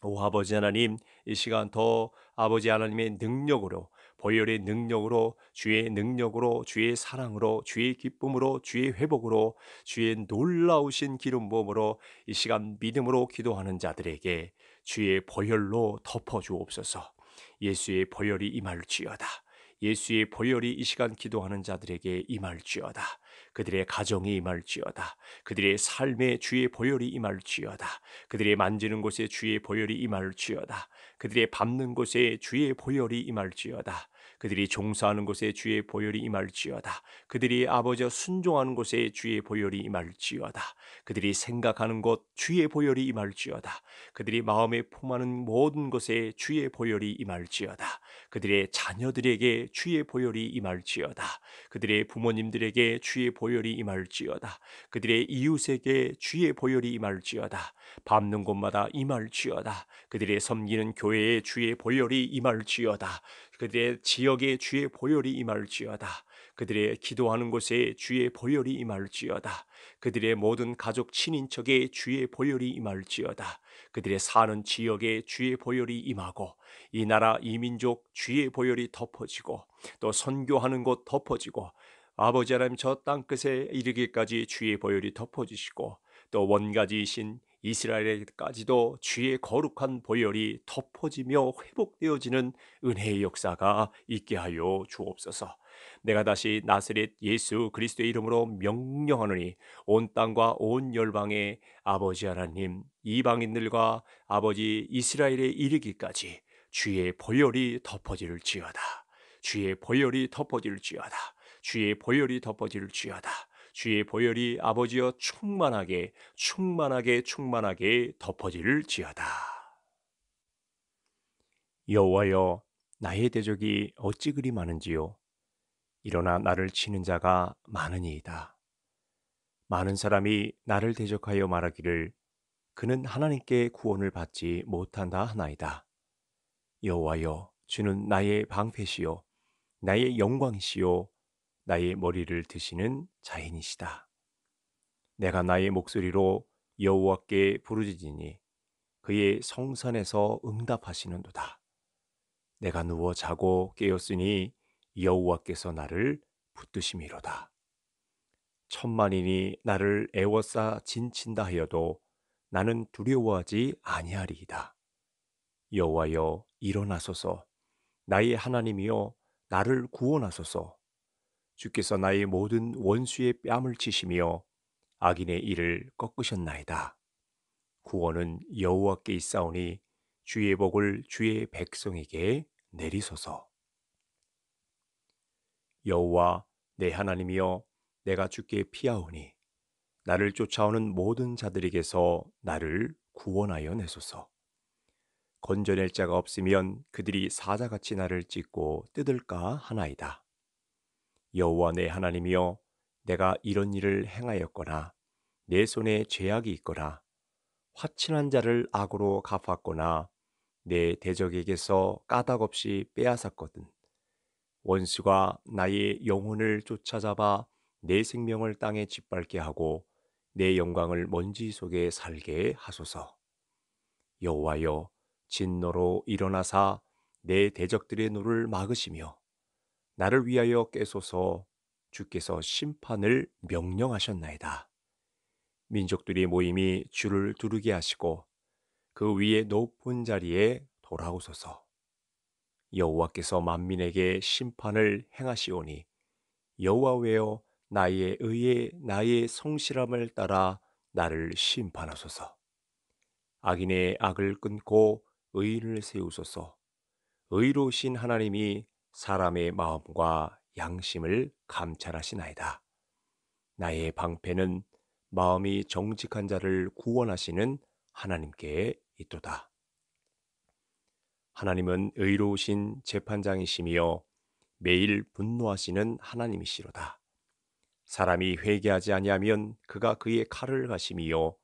오 아버지 하나님 이 시간 더 아버지 하나님의 능력으로 보혈의 능력으로 주의 능력으로 주의 사랑으로 주의 기쁨으로 주의 회복으로 주의 놀라우신 기름 부음으로 이 시간 믿음으로 기도하는 자들에게 주의 보혈로 덮어 주옵소서. 예수의 보혈이 임할지어다. 예수의 보혈이 이 시간 기도하는 자들에게 임할지어다. 그들의 가정이 임할지어다. 그들의 삶에 주의 보혈이 임할지어다. 그들의 만지는 곳에 주의 보혈이 임할지어다. 그들의 밟는 곳에 주의 보혈이 임할지어다. 그들이 종사하는 곳에 주의 보혈이 임할지어다. 그들이 아버지와 순종하는 곳에 주의 보혈이 임할지어다. 그들이 생각하는 곳 주의 보혈이 임할지어다. 그들이 마음에 품하는 모든 곳에 주의 보혈이 임할지어다. 그들의 자녀들에게 주의 보혈이 임할지어다. 그들의 부모님들에게 주의 보혈이 임할지어다. 그들의 이웃에게 주의 보혈이 임할지어다. 밟는 곳마다 임할지어다. 그들의 섬기는 교회에 주의 보혈이 임할지어다. 그들의 지역에 주의 보혈이 임할지어다. 그들의 기도하는 곳에 주의 보혈이 임할지어다. 그들의 모든 가족 친인척에 주의 보혈이 임할지어다. 그들의 사는 지역에 주의 보혈이 임하고 이 나라 이 민족 주의 보혈이 덮어지고 또 선교하는 곳 덮어지고 아버지 하나님 저 땅끝에 이르기까지 주의 보혈이 덮어지시고 또 원가지이신 이스라엘까지도 에 주의 거룩한 보혈이 덮어지며 회복되어지는 은혜의 역사가 있게 하여 주옵소서. 내가 다시 나스렛 예수 그리스도의 이름으로 명령하노니 온 땅과 온 열방에 아버지 하나님 이방인들과 아버지 이스라엘에 이르기까지 주의 보혈이 덮어질지어다. 주의 보혈이 덮어질지어다. 주의 보혈이 덮어질지어다. 주의 보혈이 아버지여 충만하게 충만하게 충만하게 덮어질지어다. 여호와여 나의 대적이 어찌 그리 많은지요 일어나 나를 치는 자가 많으니이다. 많은 사람이 나를 대적하여 말하기를 그는 하나님께 구원을 받지 못한다 하나이다. 여호와여 주는 나의 방패시요 나의 영광이시요 나의 머리를 드시는 자인이시다. 내가 나의 목소리로 여호와께 부르짖으니 그의 성산에서 응답하시는도다. 내가 누워 자고 깨었으니 여호와께서 나를 붙드심이로다. 천만인이 나를 애워싸 진친다 하여도 나는 두려워하지 아니하리이다. 여호와여 일어나소서 나의 하나님이여 나를 구원하소서 주께서 나의 모든 원수의 뺨을 치시며 악인의 일을 꺾으셨나이다 구원은 여호와께 있사오니 주의 복을 주의 백성에게 내리소서 여호와 내 하나님이여 내가 주께 피하오니 나를 쫓아오는 모든 자들에게서 나를 구원하여 내소서. 건져낼 자가 없으면 그들이 사자같이 나를 찢고 뜯을까 하나이다. 여호와 내 하나님이여 내가 이런 일을 행하였거나 내 손에 죄악이 있거나 화친한 자를 악으로 갚았거나 내 대적에게서 까닭없이 빼앗았거든. 원수가 나의 영혼을 쫓아잡아 내 생명을 땅에 짓밟게 하고 내 영광을 먼지 속에 살게 하소서. 여호와여 진노로 일어나사 내 대적들의 눈을 막으시며 나를 위하여 깨소서 주께서 심판을 명령하셨나이다. 민족들이 모임이 주를 두르게 하시고 그 위에 높은 자리에 돌아오소서. 여호와께서 만민에게 심판을 행하시오니 여호와여 나의 의에 나의 성실함을 따라 나를 심판하소서. 악인의 악을 끊고 의를 세우소서. 의로우신 하나님이 사람의 마음과 양심을 감찰하시나이다. 나의 방패는 마음이 정직한 자를 구원하시는 하나님께 있도다. 하나님은 의로우신 재판장이시며 매일 분노하시는 하나님이시로다. 사람이 회개하지 아니하면 그가 그의 칼을 가시며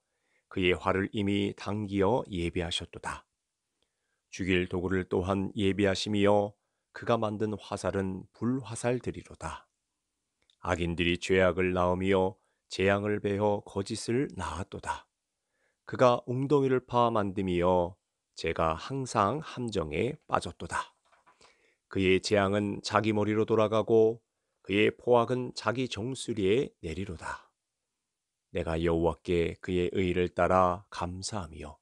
그의 화를 이미 당기어 예비하셨도다. 죽일 도구를 또한 예비하심이요 그가 만든 화살은 불화살들이로다. 악인들이 죄악을 낳으며 재앙을 베어 거짓을 낳았도다. 그가 웅덩이를 파 만듦이여 제가 항상 함정에 빠졌도다. 그의 재앙은 자기 머리로 돌아가고 그의 포악은 자기 정수리에 내리로다. 내가 여호와께 그의 의를 따라 감사하며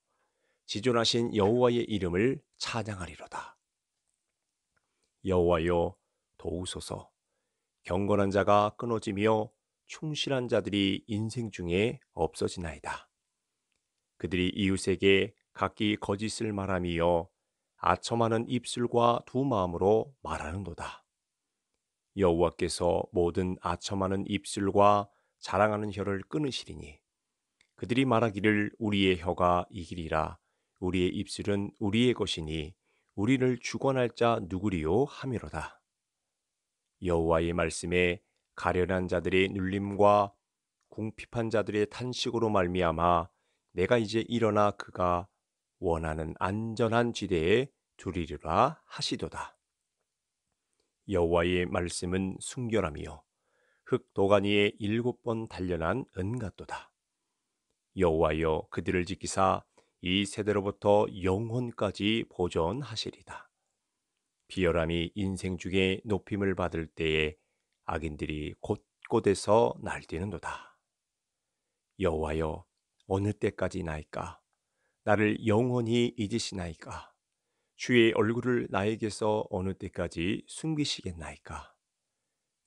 지존하신 여호와의 이름을 찬양하리로다. 여호와여 도우소서. 경건한 자가 끊어지며 충실한 자들이 인생 중에 없어지나이다. 그들이 이웃에게 각기 거짓을 말하며 아첨하는 입술과 두 마음으로 말하는도다. 여호와께서 모든 아첨하는 입술과 자랑하는 혀를 끊으시리니 그들이 말하기를 우리의 혀가 이기리라 우리의 입술은 우리의 것이니 우리를 주관할 자 누구리요 함이로다. 여호와의 말씀에 가련한 자들의 눌림과 궁핍한 자들의 탄식으로 말미암아 내가 이제 일어나 그가 원하는 안전한 지대에 두리리라 하시도다. 여호와의 말씀은 순결함이요 흙 도가니에 일곱 번 단련한 은같도다. 여호와여 그들을 지키사 이 세대로부터 영혼까지 보존하시리다. 비열함이 인생 중에 높임을 받을 때에 악인들이 곳곳에서 날뛰는도다. 여호와여 어느 때까지 나이까 나를 영원히 잊으시나이까 주의 얼굴을 나에게서 어느 때까지 숨기시겠나이까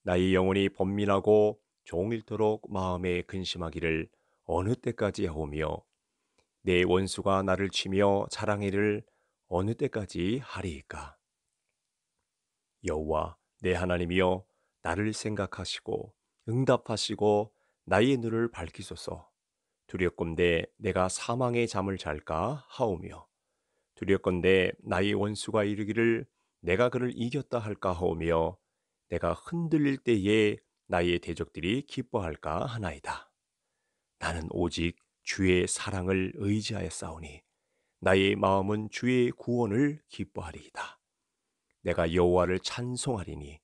나의 영혼이 번민하고 종일토록 마음에 근심하기를 어느 때까지 하오며 내 원수가 나를 치며 자랑이를 어느 때까지 하리이까? 여호와 내 하나님이여 나를 생각하시고 응답하시고 나의 눈을 밝히소서. 두렵건대 내가 사망의 잠을 잘까 하오며 두렵건대 나의 원수가 이르기를 내가 그를 이겼다 할까 하오며 내가 흔들릴 때에 나의 대적들이 기뻐할까 하나이다. 나는 오직 주의 사랑을 의지하여 싸우니 나의 마음은 주의 구원을 기뻐하리이다. 내가 여호와를 찬송하리니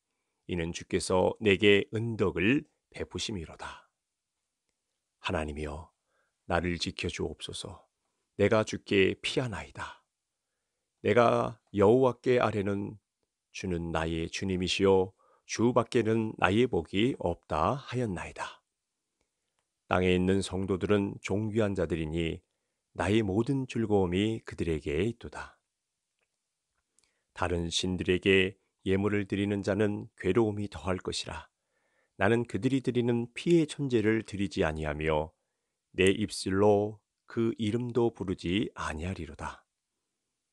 이는 주께서 내게 은덕을 베푸심이로다. 하나님이여 나를 지켜 주옵소서. 내가 주께 피하나이다. 내가 여호와께 아래는 주는 나의 주님이시요 주 밖에는 나의 복이 없다 하였나이다. 땅에 있는 성도들은 종귀한 자들이니 나의 모든 즐거움이 그들에게 있도다. 다른 신들에게 예물을 드리는 자는 괴로움이 더할 것이라. 나는 그들이 드리는 피의 천재를 드리지 아니하며 내 입술로 그 이름도 부르지 아니하리로다.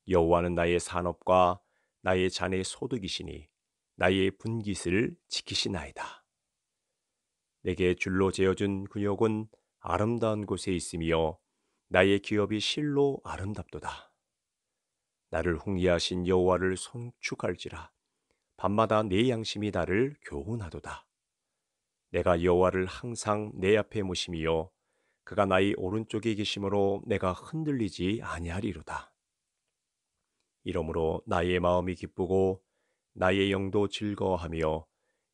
여호와는 나의 산업과 나의 잔의 소득이시니 나의 분깃을 지키시나이다. 내게 줄로 재어준 근육은 아름다운 곳에 있으며 나의 기업이 실로 아름답도다. 나를 홍리하신 여호와를 송축할지라 밤마다 내 양심이 나를 교훈하도다. 내가 여호와를 항상 내 앞에 모심이요 그가 나의 오른쪽에 계심으로 내가 흔들리지 아니하리로다. 이러므로 나의 마음이 기쁘고 나의 영도 즐거워하며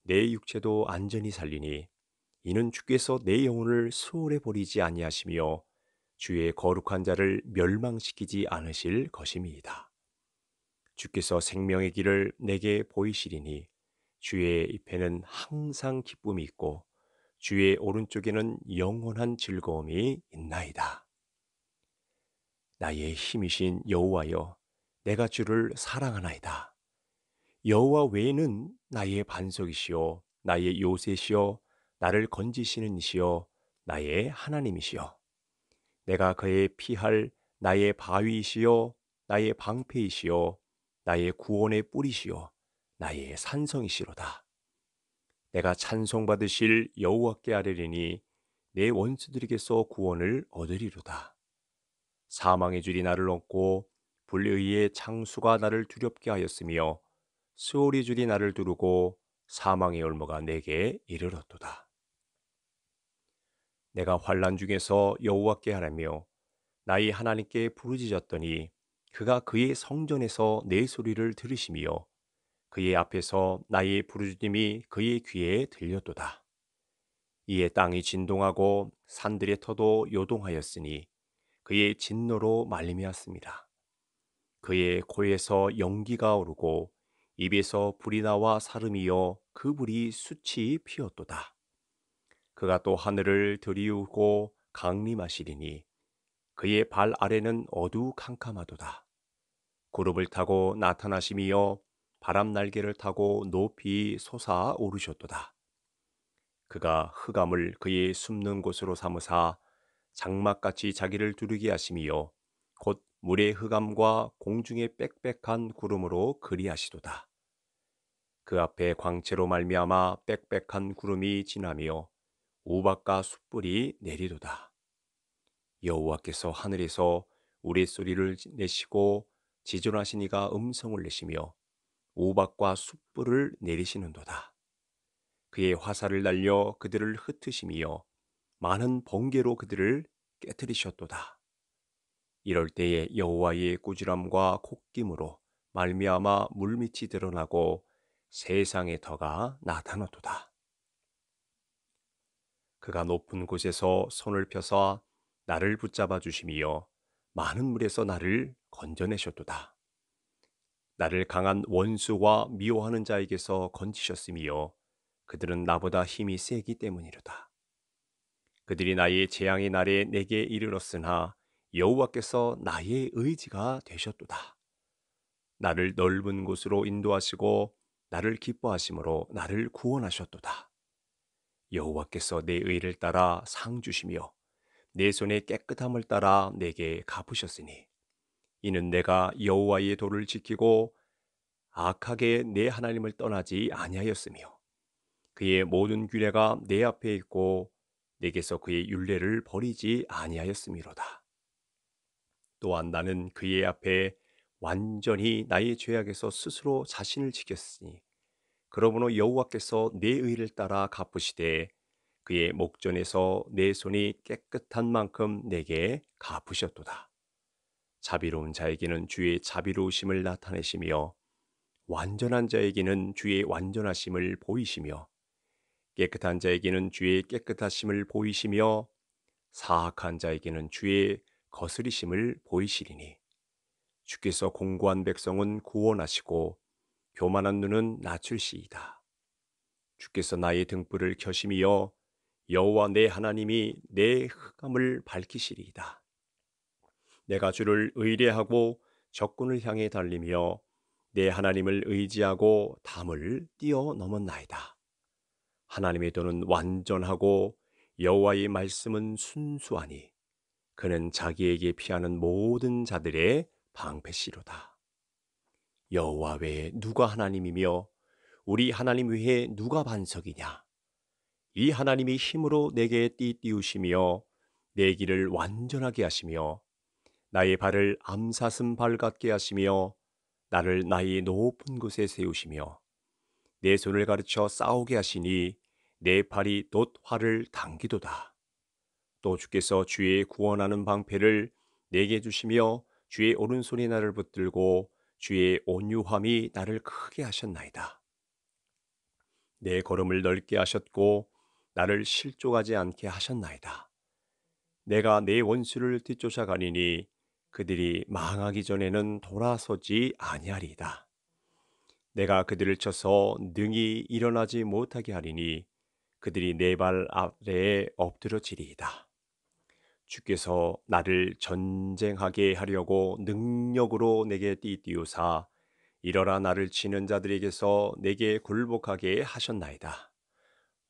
내 육체도 안전히 살리니 이는 주께서 내 영혼을 수월해 버리지 아니하시며 주의 거룩한 자를 멸망시키지 않으실 것임이다. 주께서 생명의 길을 내게 보이시리니 주의 입에는 항상 기쁨이 있고 주의 오른쪽에는 영원한 즐거움이 있나이다. 나의 힘이신 여호와여 내가 주를 사랑하나이다. 여호와 외에는 나의 반석이시요 나의 요새시요 나를 건지시는 이시여 나의 하나님이시여 내가 그의 피할 나의 바위이시여 나의 방패이시여 나의 구원의 뿌리시여 나의 산성이시로다 내가 찬송받으실 여호와께 아뢰리니 내 원수들에게서 구원을 얻으리로다 사망의 줄이 나를 얻고 불의의 창수가 나를 두렵게 하였으며 수월이 줄이 나를 두르고 사망의 올무가 내게 이르렀도다. 내가 환란 중에서 여호와께 하라며 나의 하나님께 부르짖었더니 그가 그의 성전에서 내 소리를 들으시며 그의 앞에서 나의 부르짖음이 그의 귀에 들렸도다. 이에 땅이 진동하고 산들의 터도 요동하였으니 그의 진노로 말미암았습니다. 그의 코에서 연기가 오르고 입에서 불이 나와 사름이여 그 불이 수치 피었도다. 그가 또 하늘을 들이우고 강림하시리니 그의 발 아래는 어두캄캄하도다. 구름을 타고 나타나시며 바람 날개를 타고 높이 솟아 오르셨도다. 그가 흑암을 그의 숨는 곳으로 삼으사 장막같이 자기를 두르게 하시며 곧 물의 흑암과 공중의 빽빽한 구름으로 그리하시도다. 그 앞에 광채로 말미암아 빽빽한 구름이 지나며 우박과 숯불이 내리도다. 여호와께서 하늘에서 우리소리를 내시고 지존하신 이가 음성을 내시며 우박과 숯불을 내리시는도다. 그의 화살을 날려 그들을 흩으시며 많은 번개로 그들을 깨뜨리셨도다. 이럴 때에 여호와의 꾸지람과 콧김으로 말미암아 물밑이 드러나고 세상의 터가 나타났도다. 그가 높은 곳에서 손을 펴서 나를 붙잡아 주심이여 많은 물에서 나를 건져내셨도다. 나를 강한 원수와 미워하는 자에게서 건지셨으며 그들은 나보다 힘이 세기 때문이로다. 그들이 나의 재앙의 날에 내게 이르렀으나 여호와께서 나의 의지가 되셨도다. 나를 넓은 곳으로 인도하시고 나를 기뻐하심으로 나를 구원하셨도다. 여호와께서 내 의를 따라 상 주시며 내 손의 깨끗함을 따라 내게 갚으셨으니 이는 내가 여호와의 도를 지키고 악하게 내 하나님을 떠나지 아니하였으며 그의 모든 규례가 내 앞에 있고 내게서 그의 윤례를 버리지 아니하였음이로다. 또한 나는 그의 앞에 완전히 나의 죄악에서 스스로 자신을 지켰으니 그러므로 여호와께서 내 의를 따라 갚으시되 그의 목전에서 내 손이 깨끗한 만큼 내게 갚으셨도다. 자비로운 자에게는 주의 자비로우심을 나타내시며 완전한 자에게는 주의 완전하심을 보이시며 깨끗한 자에게는 주의 깨끗하심을 보이시며 사악한 자에게는 주의 거스리심을 보이시리니 주께서 공고한 백성은 구원하시고 교만한 눈은 낮출시이다. 주께서 나의 등불을 켜심이 여호와 내 하나님이 내 흑암을 밝히시리이다. 내가 주를 의뢰하고 적군을 향해 달리며 내 하나님을 의지하고 담을 뛰어넘었나이다. 하나님의 도는 완전하고 여호와의 말씀은 순수하니 그는 자기에게 피하는 모든 자들의 방패시로다. 여호와 외에 누가 하나님이며 우리 하나님 외에 누가 반석이냐? 이 하나님이 힘으로 내게 띠띠우시며 내 길을 완전하게 하시며 나의 발을 암사슴 발 같게 하시며 나를 나의 높은 곳에 세우시며 내 손을 가르쳐 싸우게 하시니 내 팔이 돛 활을 당기도다. 또 주께서 주의 구원하는 방패를 내게 주시며 주의 오른손이 나를 붙들고 주의 온유함이 나를 크게 하셨나이다. 내 걸음을 넓게 하셨고 나를 실족하지 않게 하셨나이다. 내가 내 원수를 뒤쫓아가니니 그들이 망하기 전에는 돌아서지 아니하리이다. 내가 그들을 쳐서 능히 일어나지 못하게 하리니 그들이 내 발 아래에 엎드러지리이다. 주께서 나를 전쟁하게 하려고 능력으로 내게 띠띠우사 이러라 나를 치는 자들에게서 내게 굴복하게 하셨나이다.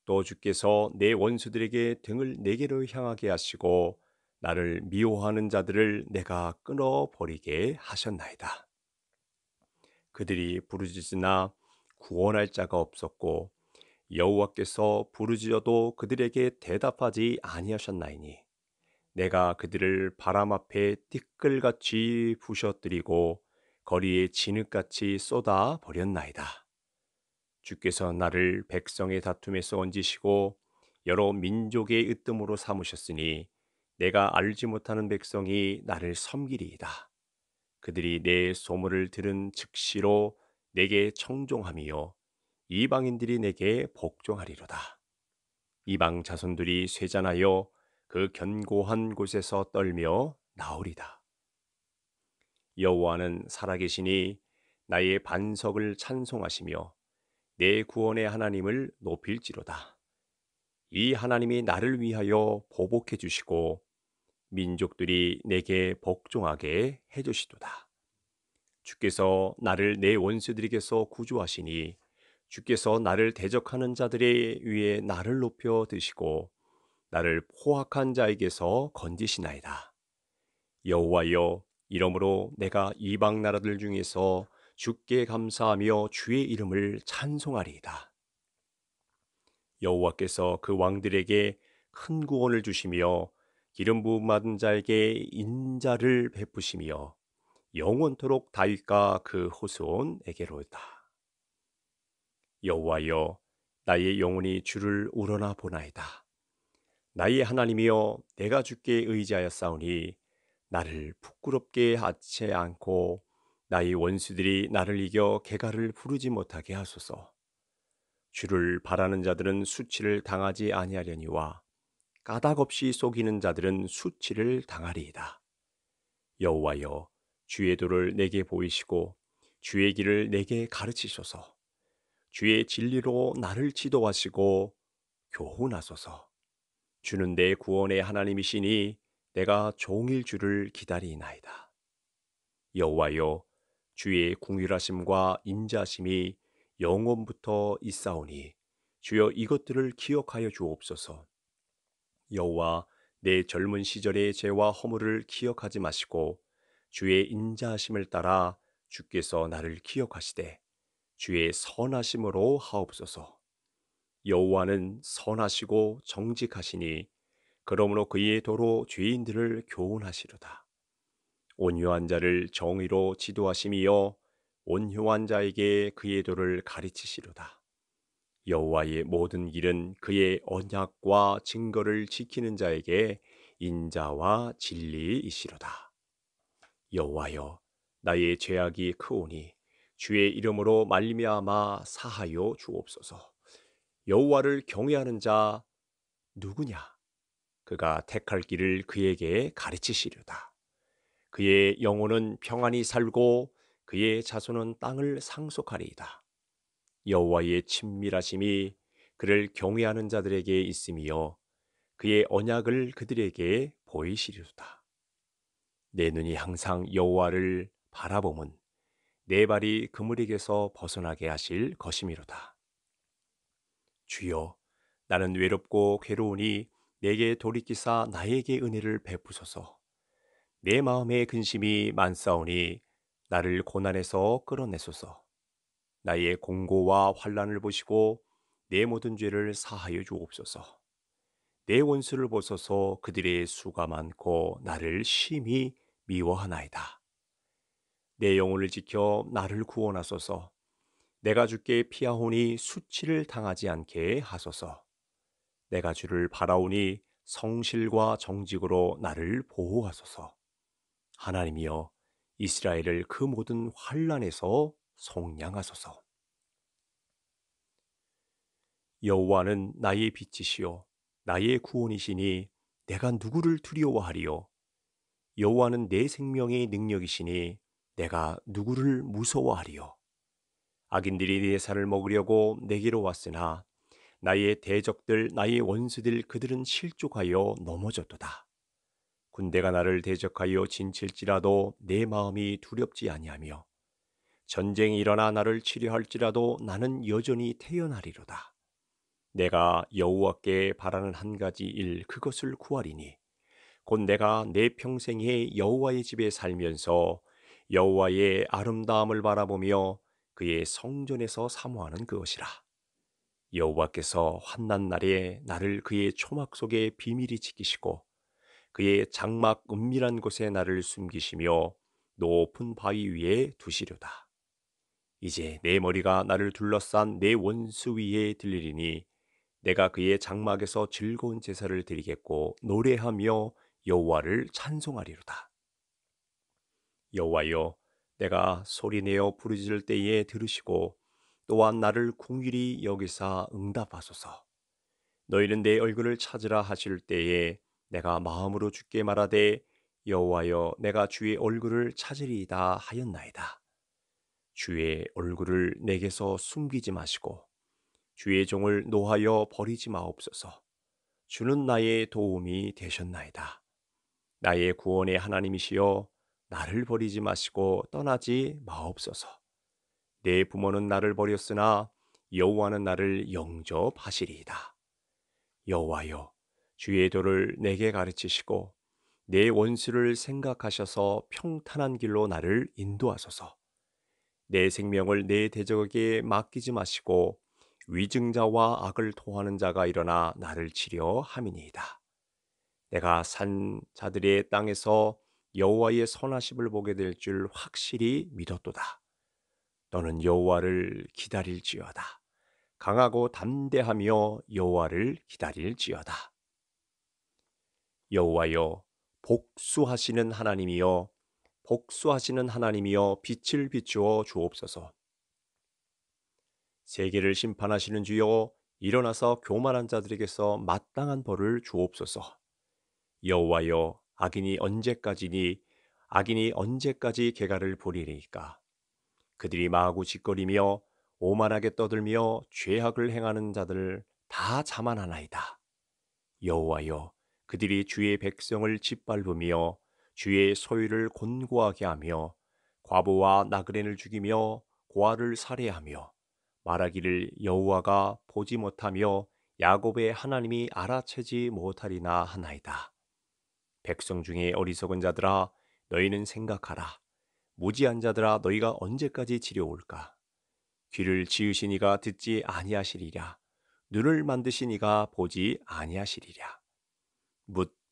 또 주께서 내 원수들에게 등을 내게로 향하게 하시고 나를 미워하는 자들을 내가 끊어버리게 하셨나이다. 그들이 부르짖으나 구원할 자가 없었고 여호와께서 부르짖어도 그들에게 대답하지 아니하셨나이니 내가 그들을 바람 앞에 티끌같이 부셔뜨리고 거리에 진흙같이 쏟아 버렸나이다. 주께서 나를 백성의 다툼에서 얹으시고 여러 민족의 으뜸으로 삼으셨으니 내가 알지 못하는 백성이 나를 섬기리이다. 그들이 내 소문을 들은 즉시로 내게 청종함이요 이방인들이 내게 복종하리로다. 이방 자손들이 쇠잔하여 그 견고한 곳에서 떨며 나오리다. 여호와는 살아계시니 나의 반석을 찬송하시며 내 구원의 하나님을 높일지로다. 이 하나님이 나를 위하여 보복해 주시고 민족들이 내게 복종하게 해 주시도다. 주께서 나를 내 원수들에게서 구조하시니 주께서 나를 대적하는 자들의 위에 나를 높여 드시고 나를 포악한 자에게서 건지시나이다. 여호와여 이러므로 내가 이방 나라들 중에서 주께 감사하며 주의 이름을 찬송하리이다. 여호와께서 그 왕들에게 큰 구원을 주시며 기름 부음 받은 자에게 인자를 베푸시며 영원토록 다윗과 그호수온에게로다 여호와여 나의 영혼이 주를 우러나 보나이다. 나의 하나님이여 내가 주께 의지하였사오니 나를 부끄럽게 하지 않고 나의 원수들이 나를 이겨 개가를 부르지 못하게 하소서. 주를 바라는 자들은 수치를 당하지 아니하려니와 까닭없이 속이는 자들은 수치를 당하리이다. 여호와여 주의 도를 내게 보이시고 주의 길을 내게 가르치소서. 주의 진리로 나를 지도하시고 교훈하소서. 주는 내 구원의 하나님이시니 내가 종일 주를 기다리나이다. 여호와여 주의 궁휼하심과 인자심이 영원부터 있사오니 주여 이것들을 기억하여 주옵소서. 여호와 내 젊은 시절의 죄와 허물을 기억하지 마시고 주의 인자심을 따라 주께서 나를 기억하시되 주의 선하심으로 하옵소서. 여호와는 선하시고 정직하시니 그러므로 그의 도로 죄인들을 교훈하시로다. 온유한 자를 정의로 지도하심이여 온유한 자에게 그의 도를 가르치시로다. 여호와의 모든 길은 그의 언약과 증거를 지키는 자에게 인자와 진리이시로다. 여호와여 나의 죄악이 크오니 주의 이름으로 말미암아 사하여 주옵소서. 여호와를 경외하는 자 누구냐? 그가 택할 길을 그에게 가르치시려다. 그의 영혼은 평안히 살고 그의 자손은 땅을 상속하리이다. 여호와의 친밀하심이 그를 경외하는 자들에게 있음이여 그의 언약을 그들에게 보이시리로다. 내 눈이 항상 여호와를 바라보면 내 발이 그물에게서 벗어나게 하실 것이미로다. 주여 나는 외롭고 괴로우니 내게 돌이키사 나에게 은혜를 베푸소서. 내 마음의 근심이 많사오니 나를 고난에서 끌어내소서. 나의 공고와 환란을 보시고 내 모든 죄를 사하여 주옵소서. 내 원수를 보소서 그들의 수가 많고 나를 심히 미워하나이다. 내 영혼을 지켜 나를 구원하소서. 내가 주께 피하오니 수치를 당하지 않게 하소서. 내가 주를 바라오니 성실과 정직으로 나를 보호하소서. 하나님이여 이스라엘을 그 모든 환란에서 속량하소서. 여호와는 나의 빛이시요 나의 구원이시니 내가 누구를 두려워하리요 여호와는 내 생명의 능력이시니 내가 누구를 무서워하리요 악인들이 내 산을 먹으려고 내게로 왔으나 나의 대적들 나의 원수들 그들은 실족하여 넘어졌도다. 군대가 나를 대적하여 진칠지라도 내 마음이 두렵지 아니하며 전쟁이 일어나 나를 치료할지라도 나는 여전히 태어나리로다. 내가 여호와께 바라는 한 가지 일 그것을 구하리니 곧 내가 내 평생에 여호와의 집에 살면서 여호와의 아름다움을 바라보며 그의 성전에서 사모하는 그것이라. 여호와께서 환난 날에 나를 그의 초막 속에 비밀히 지키시고 그의 장막 은밀한 곳에 나를 숨기시며 높은 바위 위에 두시려다. 이제 내 머리가 나를 둘러싼 내 원수 위에 들리리니 내가 그의 장막에서 즐거운 제사를 드리겠고 노래하며 여호와를 찬송하리로다. 여호와여 내가 소리내어 부르짖을 때에 들으시고 또한 나를 궁일이 여기사 응답하소서. 너희는 내 얼굴을 찾으라 하실 때에 내가 마음으로 주께 말하되 여호와여 내가 주의 얼굴을 찾으리이다 하였나이다. 주의 얼굴을 내게서 숨기지 마시고 주의 종을 노하여 버리지 마옵소서. 주는 나의 도움이 되셨나이다. 나의 구원의 하나님이시여 나를 버리지 마시고 떠나지 마옵소서. 내 부모는 나를 버렸으나 여호와는 나를 영접하시리이다. 여호와여, 주의 도를 내게 가르치시고 내 원수를 생각하셔서 평탄한 길로 나를 인도하소서. 내 생명을 내 대적에게 맡기지 마시고 위증자와 악을 토하는 자가 일어나 나를 치려 함이니이다. 내가 산 자들의 땅에서 여호와의 선하심을 보게 될 줄 확실히 믿었도다. 너는 여호와를 기다릴지어다. 강하고 담대하며 여호와를 기다릴지어다. 여호와여 복수하시는 하나님이여 복수하시는 하나님이여 빛을 비추어 주옵소서. 세계를 심판하시는 주여 일어나서 교만한 자들에게서 마땅한 벌을 주옵소서. 여호와여 악인이 언제까지니 악인이 언제까지 개가를 보리리까 그들이 마하 짓거리며 오만하게 떠들며 죄악을 행하는 자들 다 자만하나이다 여호와여 그들이 주의 백성을 짓밟으며 주의 소유를 곤고하게 하며 과부와 나그네를 죽이며 고아를 살해하며 말하기를 여호와가 보지 못하며 야곱의 하나님이 알아채지 못하리나 하나이다. 백성 중에 어리석은 자들아 너희는 생각하라. 무지한 자들아 너희가 언제까지 지려올까? 귀를 지으신 이가 듣지 아니하시리랴 눈을 만드신 이가 보지 아니하시리랴묻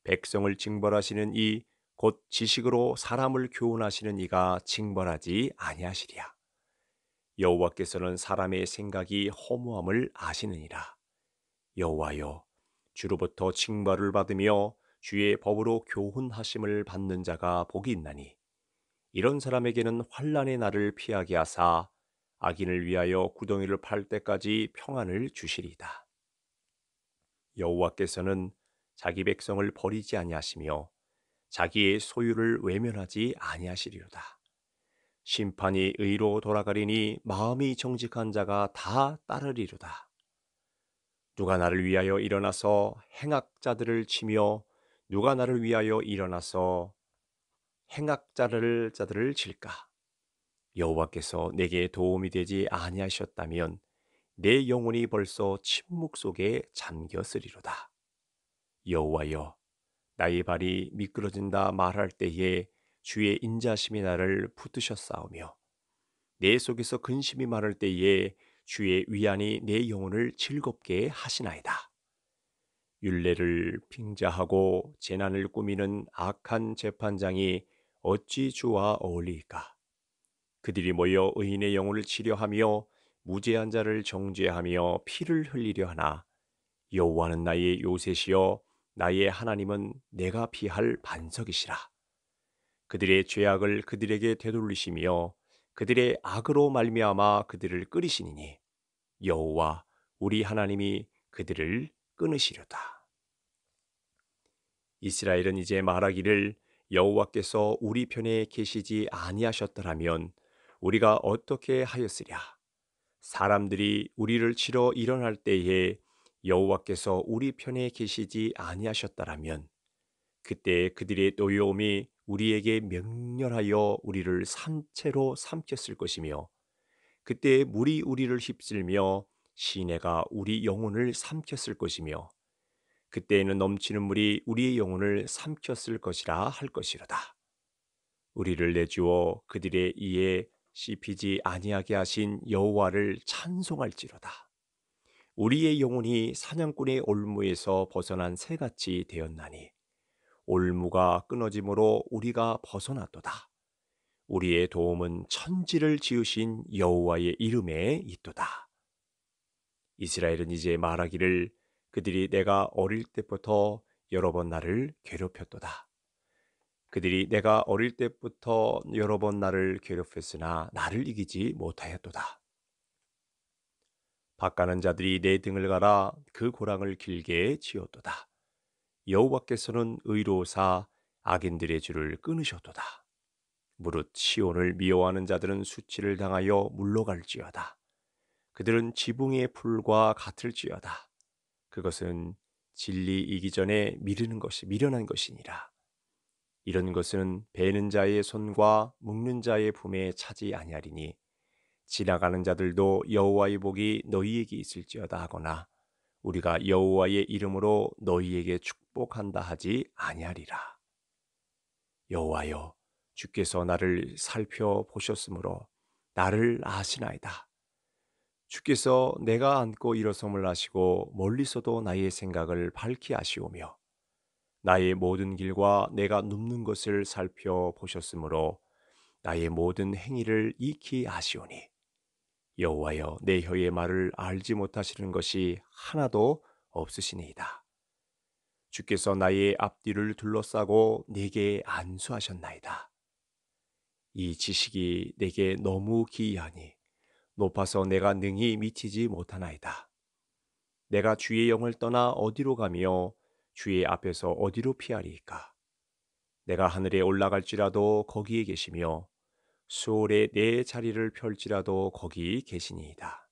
백성을 징벌하시는 이 곧 지식으로 사람을 교훈하시는 이가 징벌하지 아니하시리랴 여호와께서는 사람의 생각이 허무함을 아시느니라. 여호와여 주로부터 징벌을 받으며 주의 법으로 교훈하심을 받는 자가 복이 있나니 이런 사람에게는 환란의 날을 피하게 하사 악인을 위하여 구덩이를 팔 때까지 평안을 주시리이다. 여호와께서는 자기 백성을 버리지 아니하시며 자기의 소유를 외면하지 아니하시리로다. 심판이 의로 돌아가리니 마음이 정직한 자가 다 따르리로다. 누가 나를 위하여 일어나서 행악자들을 치며 누가 나를 위하여 일어나서 행악자를 자들을 칠까? 여호와께서 내게 도움이 되지 아니하셨다면 내 영혼이 벌써 침묵 속에 잠겼으리로다. 여호와여, 나의 발이 미끄러진다 말할 때에 주의 인자심이 나를 붙드셨사오며 내 속에서 근심이 많을 때에 주의 위안이 내 영혼을 즐겁게 하시나이다. 윤례를 핑자하고 재난을 꾸미는 악한 재판장이 어찌 주와 어울릴까 그들이 모여 의인의 영혼을 치료하며 무죄한 자를 정죄하며 피를 흘리려 하나 여호와는 나의 요셉이여 나의 하나님은 내가 피할 반석이시라. 그들의 죄악을 그들에게 되돌리시며 그들의 악으로 말미암아 그들을 끓이시니니 여호와 우리 하나님이 그들을 끊으시려다. 이스라엘은 이제 말하기를 여호와께서 우리 편에 계시지 아니하셨더라면 우리가 어떻게 하였으랴? 사람들이 우리를 치러 일어날 때에 여호와께서 우리 편에 계시지 아니하셨더라면 그때 그들의 노여움이 우리에게 명렬하여 우리를 산채로 삼켰을 것이며 그때 물이 우리를 휩쓸며 시내가 우리 영혼을 삼켰을 것이며 그때에는 넘치는 물이 우리의 영혼을 삼켰을 것이라 할 것이로다. 우리를 내주어 그들의 이에 씹히지 아니하게 하신 여호와를 찬송할지로다. 우리의 영혼이 사냥꾼의 올무에서 벗어난 새같이 되었나니 올무가 끊어짐으로 우리가 벗어났도다. 우리의 도움은 천지를 지으신 여호와의 이름에 있도다. 이스라엘은 이제 말하기를 그들이 내가 어릴 때부터 여러 번 나를 괴롭혔도다. 그들이 내가 어릴 때부터 여러 번 나를 괴롭혔으나 나를 이기지 못하였도다. 바가는 자들이 내 등을 갈아 그 고랑을 길게 지었도다. 여호와께서는 의로사 악인들의 줄을 끊으셨도다. 무릇 시온을 미워하는 자들은 수치를 당하여 물러갈지어다. 그들은 지붕의 풀과 같을지어다. 그것은 진리이기 전에 미르는 것이 미련한 것이니라. 이런 것은 베는 자의 손과 묶는 자의 품에 차지 아니하리니 지나가는 자들도 여호와의 복이 너희에게 있을지어다 하거나 우리가 여호와의 이름으로 너희에게 축복한다 하지 아니하리라. 여호와여 주께서 나를 살펴보셨으므로 나를 아시나이다. 주께서 내가 안고 일어섬을 아시고 멀리서도 나의 생각을 밝히 아시오며 나의 모든 길과 내가 눕는 것을 살펴보셨으므로 나의 모든 행위를 익히 아시오니 여호와여 내 혀의 말을 알지 못하시는 것이 하나도 없으시니이다. 주께서 나의 앞뒤를 둘러싸고 내게 안수하셨나이다. 이 지식이 내게 너무 기이하니 높아서 내가 능히 미치지 못하나이다. 내가 주의 영을 떠나 어디로 가며 주의 앞에서 어디로 피하리까 내가 하늘에 올라갈지라도 거기에 계시며 수월에 내 자리를 펼지라도 거기 계시니이다.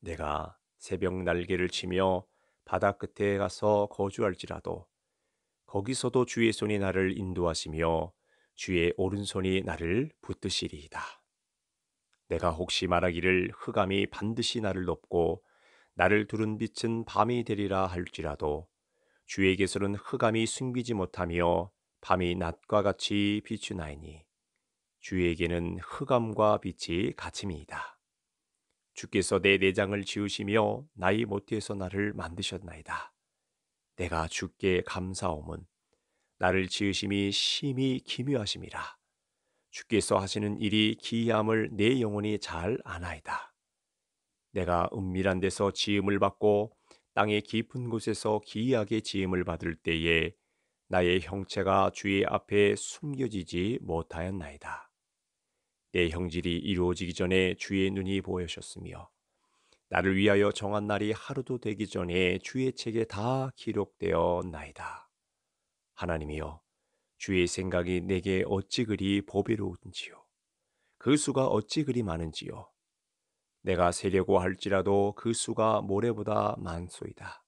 내가 새벽 날개를 치며 바다 끝에 가서 거주할지라도 거기서도 주의 손이 나를 인도하시며 주의 오른손이 나를 붙드시리이다. 내가 혹시 말하기를 흑암이 반드시 나를 돕고 나를 두른 빛은 밤이 되리라 할지라도 주에게서는 흑암이 숨기지 못하며 밤이 낮과 같이 비추나이니 주에게는 흑암과 빛이 같음이다 주께서 내 내장을 지으시며 나의 모태서 나를 만드셨나이다. 내가 주께 감사함은 나를 지으심이 심히 기묘하심이라. 주께서 하시는 일이 기이함을 내 영혼이 잘 아나이다. 내가 은밀한 데서 지음을 받고 땅의 깊은 곳에서 기이하게 지음을 받을 때에 나의 형체가 주의 앞에 숨겨지지 못하였나이다. 내 형질이 이루어지기 전에 주의 눈이 보여셨으며 나를 위하여 정한 날이 하루도 되기 전에 주의 책에 다 기록되어 나이다. 하나님이여 주의 생각이 내게 어찌 그리 보배로운지요. 그 수가 어찌 그리 많은지요. 내가 세려고 할지라도 그 수가 모래보다 많소이다.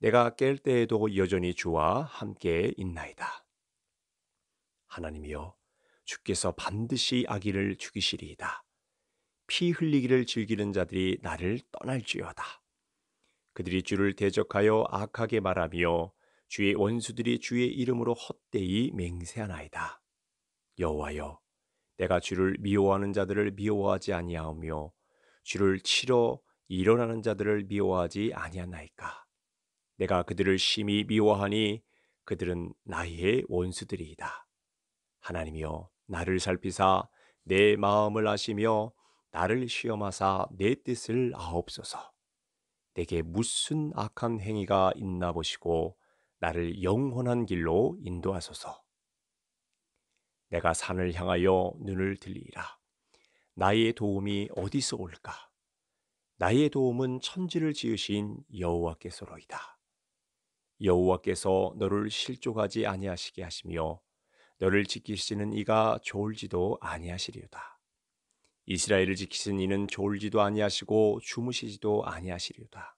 내가 깰 때에도 여전히 주와 함께 있나이다. 하나님이여, 주께서 반드시 아기를 죽이시리이다. 피 흘리기를 즐기는 자들이 나를 떠날지어다. 그들이 주를 대적하여 악하게 말하며 주의 원수들이 주의 이름으로 헛되이 맹세하나이다. 여호와여, 내가 주를 미워하는 자들을 미워하지 아니하오며 주를 치러 일어나는 자들을 미워하지 아니하나이까. 내가 그들을 심히 미워하니 그들은 나의 원수들이이다. 하나님이여, 나를 살피사 내 마음을 아시며 나를 시험하사 내 뜻을 아옵소서. 내게 무슨 악한 행위가 있나 보시고 나를 영원한 길로 인도하소서. 내가 산을 향하여 눈을 들리라. 나의 도움이 어디서 올까? 나의 도움은 천지를 지으신 여호와께서로이다. 여호와께서 너를 실족하지 아니하시게 하시며 너를 지키시는 이가 졸지도 아니하시리로다. 이스라엘을 지키신 이는 졸지도 아니하시고 주무시지도 아니하시리로다.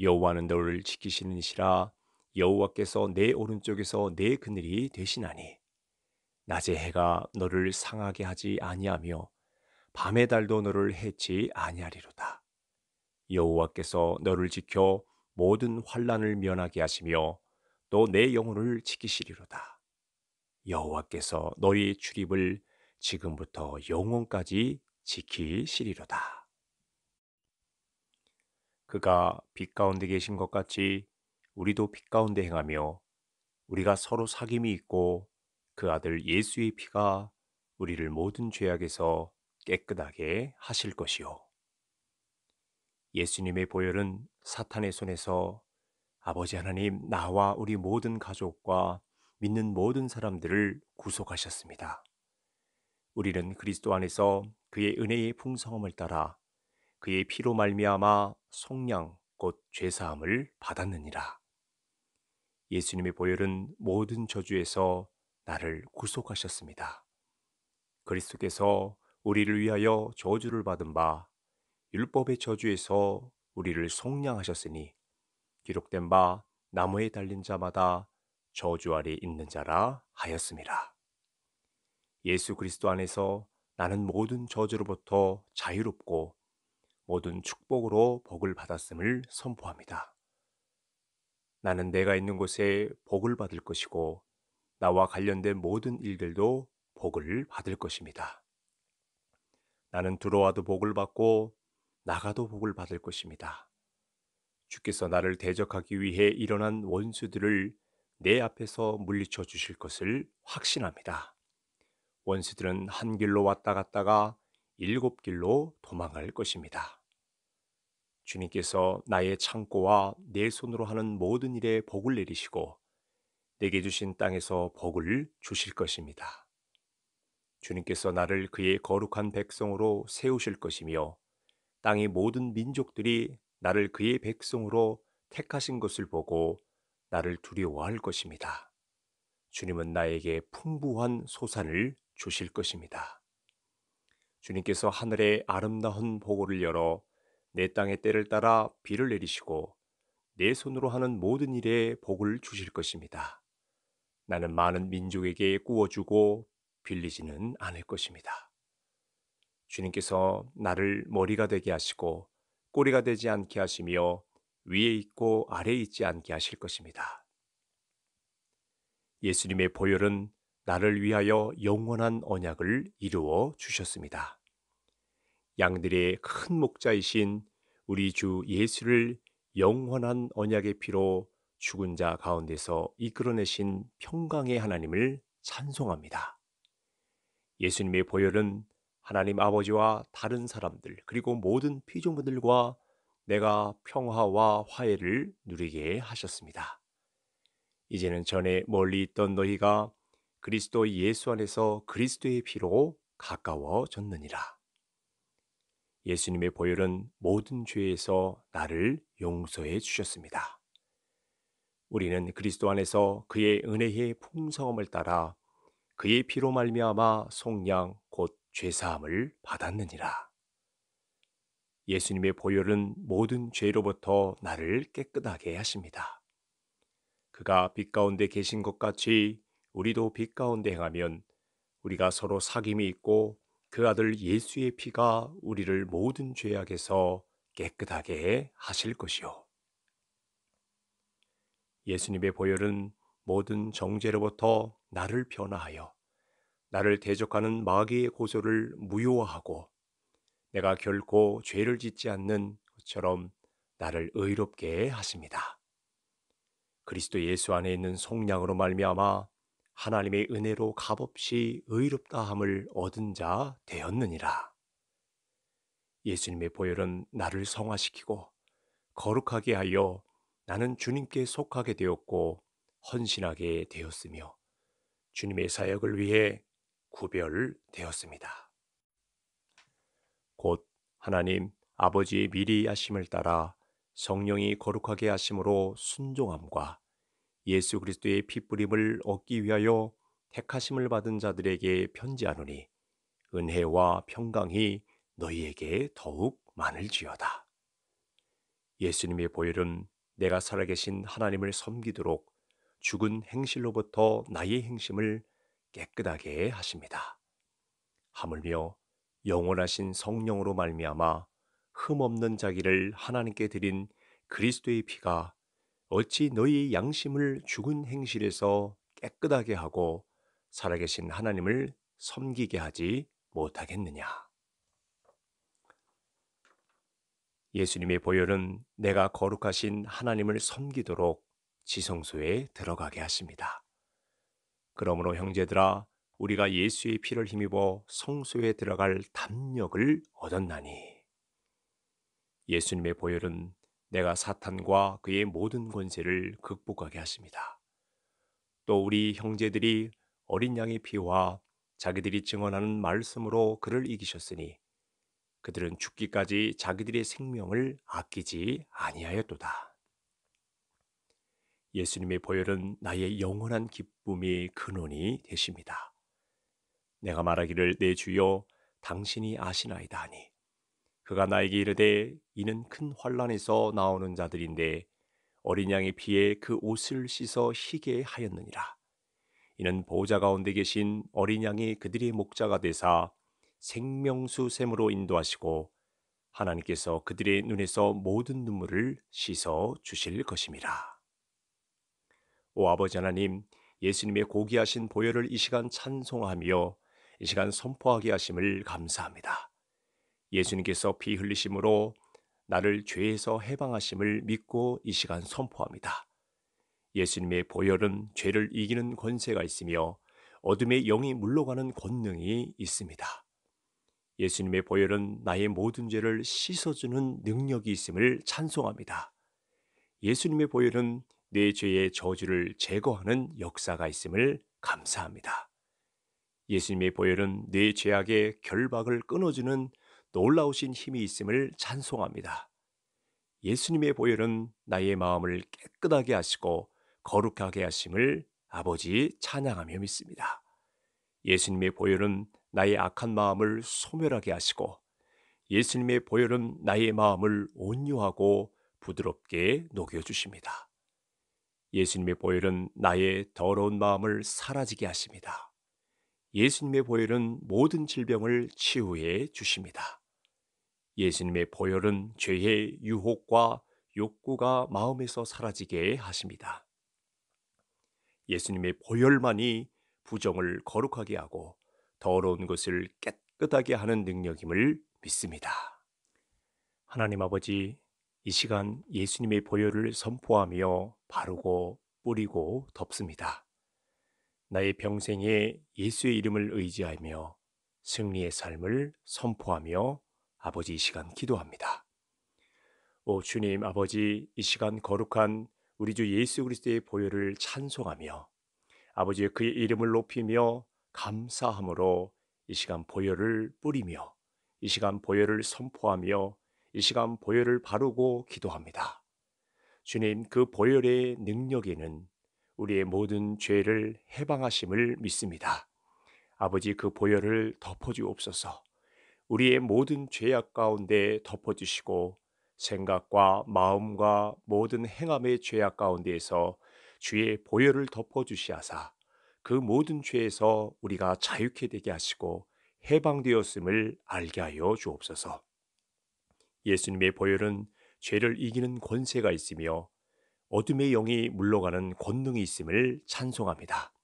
여호와는 너를 지키시는 이시라 여호와께서 내 오른쪽에서 내 그늘이 되시나니 낮의 해가 너를 상하게 하지 아니하며 밤의 달도 너를 해치 아니하리로다. 여호와께서 너를 지켜 모든 환란을 면하게 하시며 또 내 영혼을 지키시리로다. 여호와께서 너희 출입을 지금부터 영혼까지 지키시리로다. 그가 빛 가운데 계신 것 같이 우리도 빛 가운데 행하며 우리가 서로 사귐이 있고 그 아들 예수의 피가 우리를 모든 죄악에서 깨끗하게 하실 것이요. 예수님의 보혈은 사탄의 손에서 아버지 하나님 나와 우리 모든 가족과 믿는 모든 사람들을 구속하셨습니다. 우리는 그리스도 안에서 그의 은혜의 풍성함을 따라 그의 피로 말미암아 속량 곧 죄사함을 받았느니라. 예수님이 보혈은 모든 저주에서 나를 구속하셨습니다. 그리스도께서 우리를 위하여 저주를 받은 바 율법의 저주에서 우리를 속량하셨으니 기록된 바 나무에 달린 자마다 저주 아래 있는 자라 하였습니다. 예수 그리스도 안에서 나는 모든 저주로부터 자유롭고 모든 축복으로 복을 받았음을 선포합니다. 나는 내가 있는 곳에 복을 받을 것이고 나와 관련된 모든 일들도 복을 받을 것입니다. 나는 들어와도 복을 받고 나가도 복을 받을 것입니다. 주께서 나를 대적하기 위해 일어난 원수들을 내 앞에서 물리쳐 주실 것을 확신합니다. 원수들은 한 길로 왔다 갔다가 일곱 길로 도망할 것입니다. 주님께서 나의 창고와 내 손으로 하는 모든 일에 복을 내리시고 내게 주신 땅에서 복을 주실 것입니다. 주님께서 나를 그의 거룩한 백성으로 세우실 것이며 땅의 모든 민족들이 나를 그의 백성으로 택하신 것을 보고 나를 두려워할 것입니다. 주님은 나에게 풍부한 소산을 주실 것입니다. 주님께서 하늘의 아름다운 보고를 열어 내 땅의 때를 따라 비를 내리시고 내 손으로 하는 모든 일에 복을 주실 것입니다. 나는 많은 민족에게 꾸어주고 빌리지는 않을 것입니다. 주님께서 나를 머리가 되게 하시고 꼬리가 되지 않게 하시며 위에 있고 아래에 있지 않게 하실 것입니다. 예수님의 보혈은 나를 위하여 영원한 언약을 이루어 주셨습니다. 양들의 큰 목자이신 우리 주 예수를 영원한 언약의 피로 죽은 자 가운데서 이끌어내신 평강의 하나님을 찬송합니다. 예수님의 보혈은 하나님 아버지와 다른 사람들 그리고 모든 피조물들과 내가 평화와 화해를 누리게 하셨습니다. 이제는 전에 멀리 있던 너희가 그리스도 예수 안에서 그리스도의 피로 가까워졌느니라. 예수님의 보혈은 모든 죄에서 나를 용서해 주셨습니다. 우리는 그리스도 안에서 그의 은혜의 풍성함을 따라 그의 피로 말미암아 속량 곧 죄사함을 받았느니라. 예수님의 보혈은 모든 죄로부터 나를 깨끗하게 하십니다. 그가 빛 가운데 계신 것 같이 우리도 빛 가운데 행하면 우리가 서로 사귐이 있고 그 아들 예수의 피가 우리를 모든 죄악에서 깨끗하게 하실 것이요. 예수님의 보혈은 모든 정죄로부터 나를 변화하여 나를 대적하는 마귀의 고소를 무효화하고 내가 결코 죄를 짓지 않는 것처럼 나를 의롭게 하십니다. 그리스도 예수 안에 있는 속량으로 말미암아 하나님의 은혜로 값없이 의롭다함을 얻은 자 되었느니라. 예수님의 보혈은 나를 성화시키고 거룩하게 하여 나는 주님께 속하게 되었고 헌신하게 되었으며 주님의 사역을 위해 구별되었습니다. 곧 하나님 아버지의 미리 하심을 따라 성령이 거룩하게 하심으로 순종함과 예수 그리스도의 피뿌림을 얻기 위하여 택하심을 받은 자들에게 편지하노니 은혜와 평강이 너희에게 더욱 많을지어다. 예수님의 보혈은 내가 살아계신 하나님을 섬기도록 죽은 행실로부터 나의 행심을 깨끗하게 하십니다. 하물며 영원하신 성령으로 말미암아 흠 없는 자기를 하나님께 드린 그리스도의 피가 어찌 너희 양심을 죽은 행실에서 깨끗하게 하고 살아계신 하나님을 섬기게 하지 못하겠느냐. 예수님의 보혈은 내가 거룩하신 하나님을 섬기도록 지성소에 들어가게 하십니다. 그러므로 형제들아 우리가 예수의 피를 힘입어 성소에 들어갈 담력을 얻었나니 예수님의 보혈은 내가 사탄과 그의 모든 권세를 극복하게 하십니다. 또 우리 형제들이 어린 양의 피와 자기들이 증언하는 말씀으로 그를 이기셨으니 그들은 죽기까지 자기들의 생명을 아끼지 아니하였도다. 예수님의 보혈은 나의 영원한 기쁨의 근원이 되십니다. 내가 말하기를 내 주여 당신이 아시나이다 하니 그가 나에게 이르되 이는 큰 환란에서 나오는 자들인데 어린 양의 피에 그 옷을 씻어 희게 하였느니라. 이는 보호자 가운데 계신 어린 양이 그들의 목자가 되사 생명수 샘으로 인도하시고 하나님께서 그들의 눈에서 모든 눈물을 씻어 주실 것입니다. 오 아버지 하나님, 예수님의 고귀하신 보혈을 이 시간 찬송하며 이 시간 선포하게 하심을 감사합니다. 예수님께서 피 흘리심으로 나를 죄에서 해방하심을 믿고 이 시간 선포합니다. 예수님의 보혈은 죄를 이기는 권세가 있으며 어둠의 영이 물러가는 권능이 있습니다. 예수님의 보혈은 나의 모든 죄를 씻어주는 능력이 있음을 찬송합니다. 예수님의 보혈은 내 죄의 저주를 제거하는 역사가 있음을 감사합니다. 예수님의 보혈은 내 죄악의 결박을 끊어주는 놀라우신 힘이 있음을 찬송합니다. 예수님의 보혈은 나의 마음을 깨끗하게 하시고 거룩하게 하심을 아버지 찬양하며 믿습니다. 예수님의 보혈은 나의 악한 마음을 소멸하게 하시고 예수님의 보혈은 나의 마음을 온유하고 부드럽게 녹여주십니다. 예수님의 보혈은 나의 더러운 마음을 사라지게 하십니다. 예수님의 보혈은 모든 질병을 치유해 주십니다. 예수님의 보혈은 죄의 유혹과 욕구가 마음에서 사라지게 하십니다. 예수님의 보혈만이 부정을 거룩하게 하고 더러운 것을 깨끗하게 하는 능력임을 믿습니다. 하나님 아버지, 이 시간 예수님의 보혈을 선포하며 바르고 뿌리고 덮습니다. 나의 평생에 예수의 이름을 의지하며 승리의 삶을 선포하며 아버지 이 시간 기도합니다. 오 주님 아버지 이 시간 거룩한 우리 주 예수 그리스도의 보혈을 찬송하며 아버지의 그의 이름을 높이며 감사함으로 이 시간 보혈을 뿌리며 이 시간 보혈을 선포하며 이 시간 보혈을 바르고 기도합니다. 주님 그 보혈의 능력에는 우리의 모든 죄를 해방하심을 믿습니다. 아버지 그 보혈을 덮어주옵소서. 우리의 모든 죄악 가운데 덮어주시고 생각과 마음과 모든 행함의 죄악 가운데에서 주의 보혈을 덮어주시하사 그 모든 죄에서 우리가 자유케 되게 하시고 해방되었음을 알게 하여 주옵소서. 예수님의 보혈은 죄를 이기는 권세가 있으며 어둠의 영이 물러가는 권능이 있음을 찬송합니다.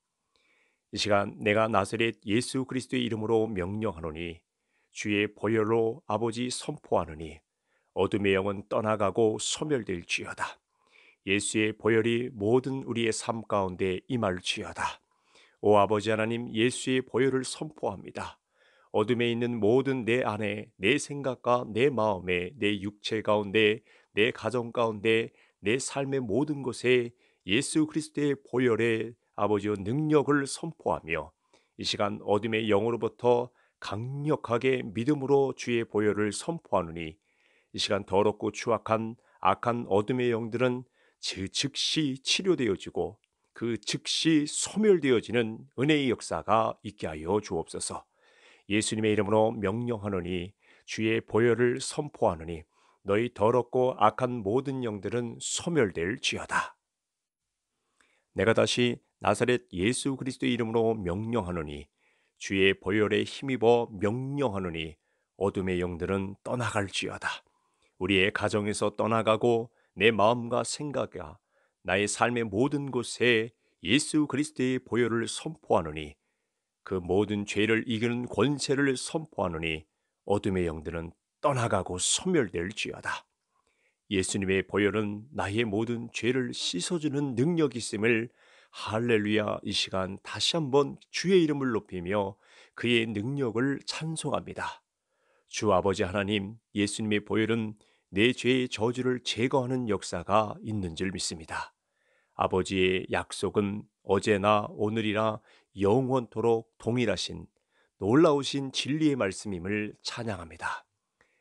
이 시간 내가 나서렛 예수 그리스도의 이름으로 명령하노니 주의 보혈로 아버지 선포하느니 어둠의 영은 떠나가고 소멸될지어다. 예수의 보혈이 모든 우리의 삶 가운데 임할지어다. 오 아버지 하나님 예수의 보혈을 선포합니다. 어둠에 있는 모든 내 안에 내 생각과 내 마음에 내 육체 가운데 내 가정 가운데 내 삶의 모든 것에 예수 그리스도의 보혈의 아버지의 능력을 선포하며 이 시간 어둠의 영으로부터 강력하게 믿음으로 주의 보혈을 선포하느니 이 시간 더럽고 추악한 악한 어둠의 영들은 즉시 치료되어지고 그 즉시 소멸되어지는 은혜의 역사가 있게 하여 주옵소서. 예수님의 이름으로 명령하느니 주의 보혈을 선포하느니 너희 더럽고 악한 모든 영들은 소멸될지어다. 내가 다시 나사렛 예수 그리스도의 이름으로 명령하느니 주의 보혈에 힘입어 명령하노니 어둠의 영들은 떠나갈지어다. 우리의 가정에서 떠나가고 내 마음과 생각과 나의 삶의 모든 곳에 예수 그리스도의 보혈을 선포하노니 그 모든 죄를 이기는 권세를 선포하노니 어둠의 영들은 떠나가고 소멸될지어다. 예수님의 보혈은 나의 모든 죄를 씻어주는 능력이 있음을 할렐루야 이 시간 다시 한번 주의 이름을 높이며 그의 능력을 찬송합니다. 주 아버지 하나님 예수님의 보혈은 내 죄의 저주를 제거하는 역사가 있는 줄 믿습니다. 아버지의 약속은 어제나 오늘이나 영원토록 동일하신 놀라우신 진리의 말씀임을 찬양합니다.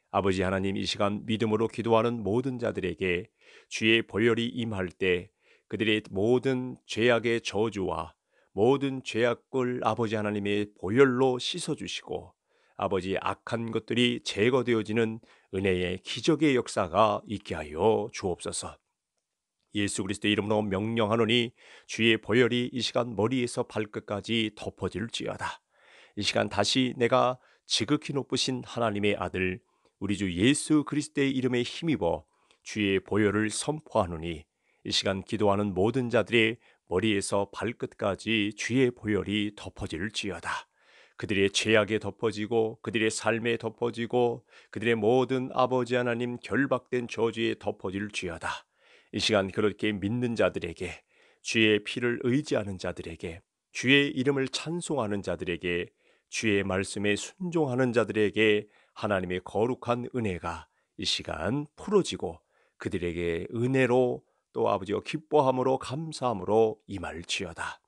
아버지 하나님 이 시간 믿음으로 기도하는 모든 자들에게 주의 보혈이 임할 때 그들이 모든 죄악의 저주와 모든 죄악을 아버지 하나님의 보혈로 씻어주시고 아버지 악한 것들이 제거되어지는 은혜의 기적의 역사가 있게 하여 주옵소서. 예수 그리스도 이름으로 명령하노니 주의 보혈이 이 시간 머리에서 발끝까지 덮어질지어다. 이 시간 다시 내가 지극히 높으신 하나님의 아들 우리 주 예수 그리스도의 이름에 힘입어 주의 보혈을 선포하노니 이 시간 기도하는 모든 자들이 머리에서 발끝까지 주의 보혈이 덮어질지어다. 그들의 죄악에 덮어지고 그들의 삶에 덮어지고 그들의 모든 아버지 하나님 결박된 저주에 덮어질지어다. 이 시간 그렇게 믿는 자들에게 주의 피를 의지하는 자들에게 주의 이름을 찬송하는 자들에게 주의 말씀에 순종하는 자들에게 하나님의 거룩한 은혜가 이 시간 풀어지고 그들에게 은혜로 또 아버지여 기뻐함으로 감사함으로 임할지어다.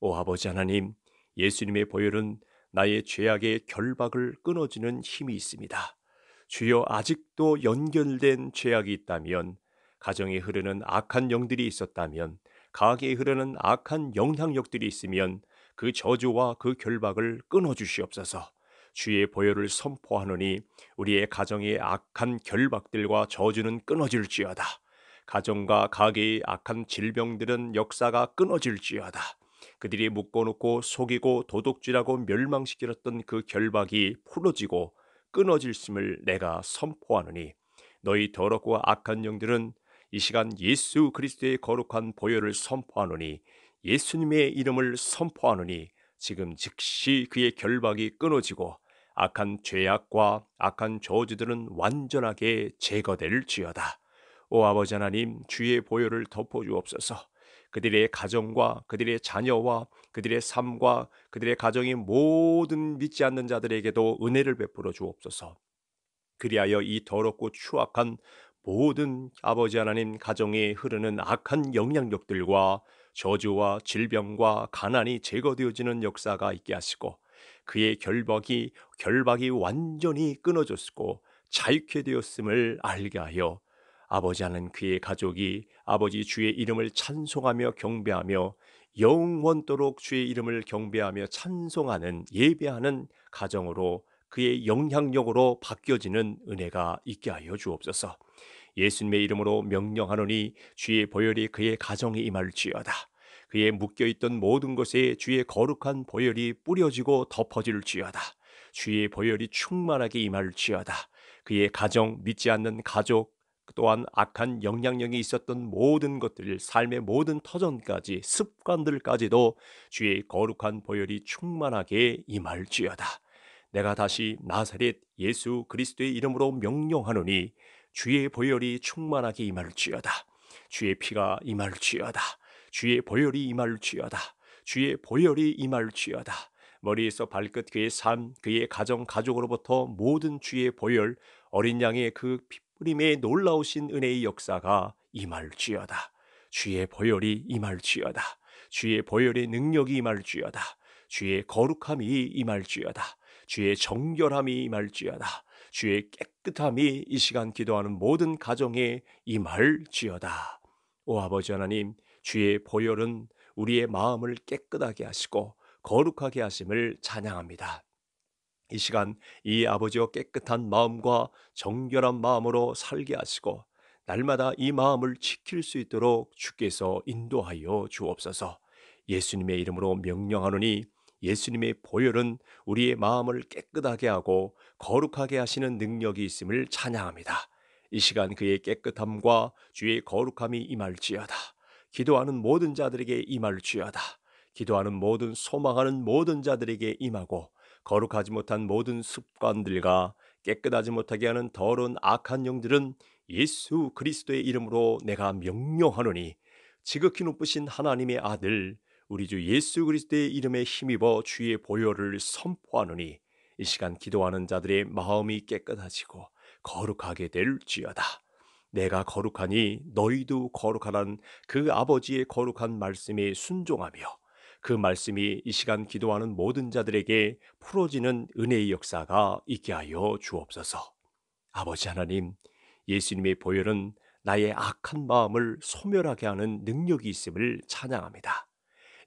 오 아버지 하나님, 예수님의 보혈은 나의 죄악의 결박을 끊어주는 힘이 있습니다. 주여 아직도 연결된 죄악이 있다면, 가정에 흐르는 악한 영들이 있었다면, 가게에 흐르는 악한 영향력들이 있으면 그 저주와 그 결박을 끊어주시옵소서. 주의 보혈을 선포하노니 우리의 가정의 악한 결박들과 저주는 끊어질지어다. 가정과 가게의 악한 질병들은 역사가 끊어질지어다. 그들이 묶어놓고 속이고 도둑질하고 멸망시키렸던 그 결박이 풀어지고 끊어질심을 내가 선포하느니 너희 더럽고 악한 영들은 이 시간 예수 그리스도의 거룩한 보혈을 선포하노니 예수님의 이름을 선포하노니 지금 즉시 그의 결박이 끊어지고 악한 죄악과 악한 저주들은 완전하게 제거될지어다. 오 아버지 하나님 주의 보혈을 덮어주옵소서. 그들의 가정과 그들의 자녀와 그들의 삶과 그들의 가정의 모든 믿지 않는 자들에게도 은혜를 베풀어 주옵소서. 그리하여 이 더럽고 추악한 모든 아버지 하나님 가정에 흐르는 악한 영향력들과 저주와 질병과 가난이 제거되어지는 역사가 있게 하시고 그의 결박이 결박이 완전히 끊어졌고 자유케 되었음을 알게 하여 아버지 하는 그의 가족이 아버지 주의 이름을 찬송하며 경배하며 영원토록 주의 이름을 경배하며 찬송하는 예배하는 가정으로 그의 영향력으로 바뀌어지는 은혜가 있게 하여 주옵소서. 예수님의 이름으로 명령하노니 주의 보혈이 그의 가정에 임할지어다. 그의 묶여 있던 모든 것에 주의 거룩한 보혈이 뿌려지고 덮어질지어다. 주의 보혈이 충만하게 임할지어다. 그의 가정, 믿지 않는 가족, 또한 악한 영향력이 있었던 모든 것들, 삶의 모든 터전까지 습관들까지도 주의 거룩한 보혈이 충만하게 임할지어다. 내가 다시 나사렛 예수 그리스도의 이름으로 명령하노니 주의 보혈이 충만하게 임할지어다. 주의 피가 임할지어다. 주의 보혈이 임할지어다. 주의 보혈이 임할지어다. 머리에서 발끝 그의 삶, 그의 가정, 가족으로부터 모든 주의 보혈, 어린 양의 그 피, 우님의 놀라우신 은혜의 역사가 임할지어다. 주의 보혈이 임할지어다. 주의 보혈의 능력이 임할지어다. 주의 거룩함이 임할지어다. 주의 정결함이 임할지어다. 주의 깨끗함이 이 시간 기도하는 모든 가정에 임할지어다. 오 아버지 하나님, 주의 보혈은 우리의 마음을 깨끗하게 하시고 거룩하게 하심을 찬양합니다. 이 시간 이 아버지와 깨끗한 마음과 정결한 마음으로 살게 하시고 날마다 이 마음을 지킬 수 있도록 주께서 인도하여 주옵소서. 예수님의 이름으로 명령하노니 예수님의 보혈은 우리의 마음을 깨끗하게 하고 거룩하게 하시는 능력이 있음을 찬양합니다. 이 시간 그의 깨끗함과 주의 거룩함이 임할지어다. 기도하는 모든 자들에게 임할지어다. 기도하는 모든 소망하는 모든 자들에게 임하고 거룩하지 못한 모든 습관들과 깨끗하지 못하게 하는 더러운 악한 영들은 예수 그리스도의 이름으로 내가 명령하노니 지극히 높으신 하나님의 아들 우리 주 예수 그리스도의 이름에 힘입어 주의 보혈을 선포하노니 이 시간 기도하는 자들의 마음이 깨끗하시고 거룩하게 될지어다. 내가 거룩하니 너희도 거룩하란 그 아버지의 거룩한 말씀에 순종하며 그 말씀이 이 시간 기도하는 모든 자들에게 풀어지는 은혜의 역사가 있게 하여 주옵소서. 아버지 하나님, 예수님의 보혈은 나의 악한 마음을 소멸하게 하는 능력이 있음을 찬양합니다.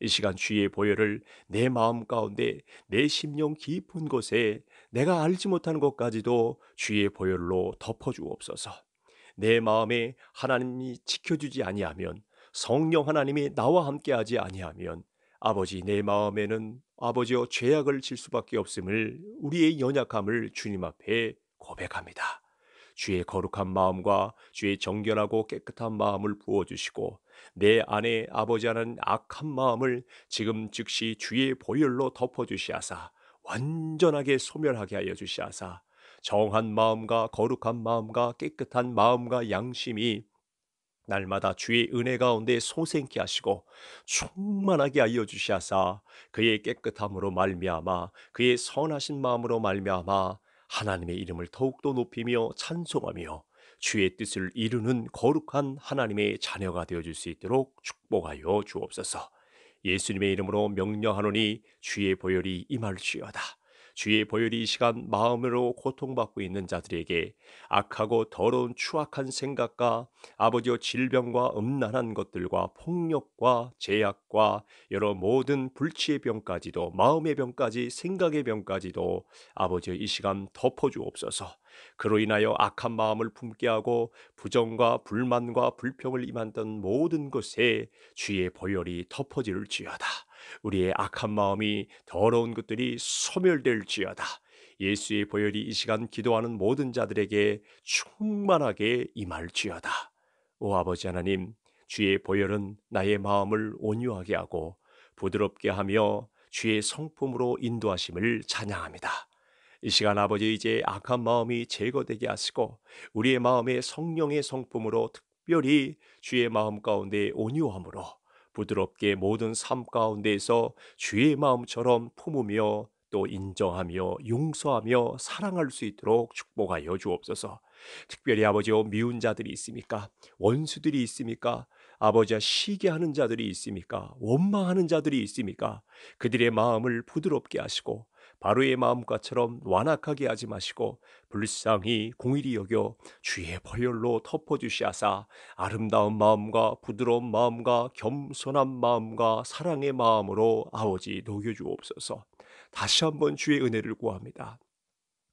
이 시간 주의 보혈을 내 마음 가운데 내 심령 깊은 곳에 내가 알지 못하는 것까지도 주의 보혈로 덮어주옵소서. 내 마음에 하나님이 지켜주지 아니하면 성령 하나님이 나와 함께하지 아니하면 아버지 내 마음에는 아버지여 죄악을 질 수밖에 없음을 우리의 연약함을 주님 앞에 고백합니다. 주의 거룩한 마음과 주의 정결하고 깨끗한 마음을 부어주시고 내 안에 아버지 하는 악한 마음을 지금 즉시 주의 보혈로 덮어주시하사 완전하게 소멸하게 하여 주시하사 정한 마음과 거룩한 마음과 깨끗한 마음과 양심이 날마다 주의 은혜 가운데 소생케 하시고 충만하게 알려 주시하사 그의 깨끗함으로 말미암아 그의 선하신 마음으로 말미암아 하나님의 이름을 더욱더 높이며 찬송하며 주의 뜻을 이루는 거룩한 하나님의 자녀가 되어 줄수 있도록 축복하여 주옵소서. 예수님의 이름으로 명령하노니 주의 보혈이 임할지어다. 주의 보혈이 이 시간 마음으로 고통받고 있는 자들에게 악하고 더러운 추악한 생각과 아버지의 질병과 음란한 것들과 폭력과 제약과 여러 모든 불치의 병까지도 마음의 병까지 생각의 병까지도 아버지의 이 시간 덮어주옵소서. 그로 인하여 악한 마음을 품게 하고 부정과 불만과 불평을 임한던 모든 것에 주의 보혈이 덮어질지어다. 우리의 악한 마음이 더러운 것들이 소멸될지어다. 예수의 보혈이 이 시간 기도하는 모든 자들에게 충만하게 임할지어다. 오 아버지 하나님, 주의 보혈은 나의 마음을 온유하게 하고 부드럽게 하며 주의 성품으로 인도하심을 찬양합니다. 이 시간 아버지 이제 악한 마음이 제거되게 하시고 우리의 마음에 성령의 성품으로 특별히 주의 마음 가운데 온유함으로 부드럽게 모든 삶 가운데에서 주의 마음처럼 품으며 또 인정하며 용서하며 사랑할 수 있도록 축복하여 주옵소서. 특별히 아버지여 미운 자들이 있습니까? 원수들이 있습니까? 아버지와 시기하는 자들이 있습니까? 원망하는 자들이 있습니까? 그들의 마음을 부드럽게 하시고 바로의 마음과처럼 완악하게 하지 마시고 불쌍히 공일이 여겨 주의 벌혈로 덮어주시하사 아름다운 마음과 부드러운 마음과 겸손한 마음과 사랑의 마음으로 아버지 녹여주옵소서 다시 한번 주의 은혜를 구합니다.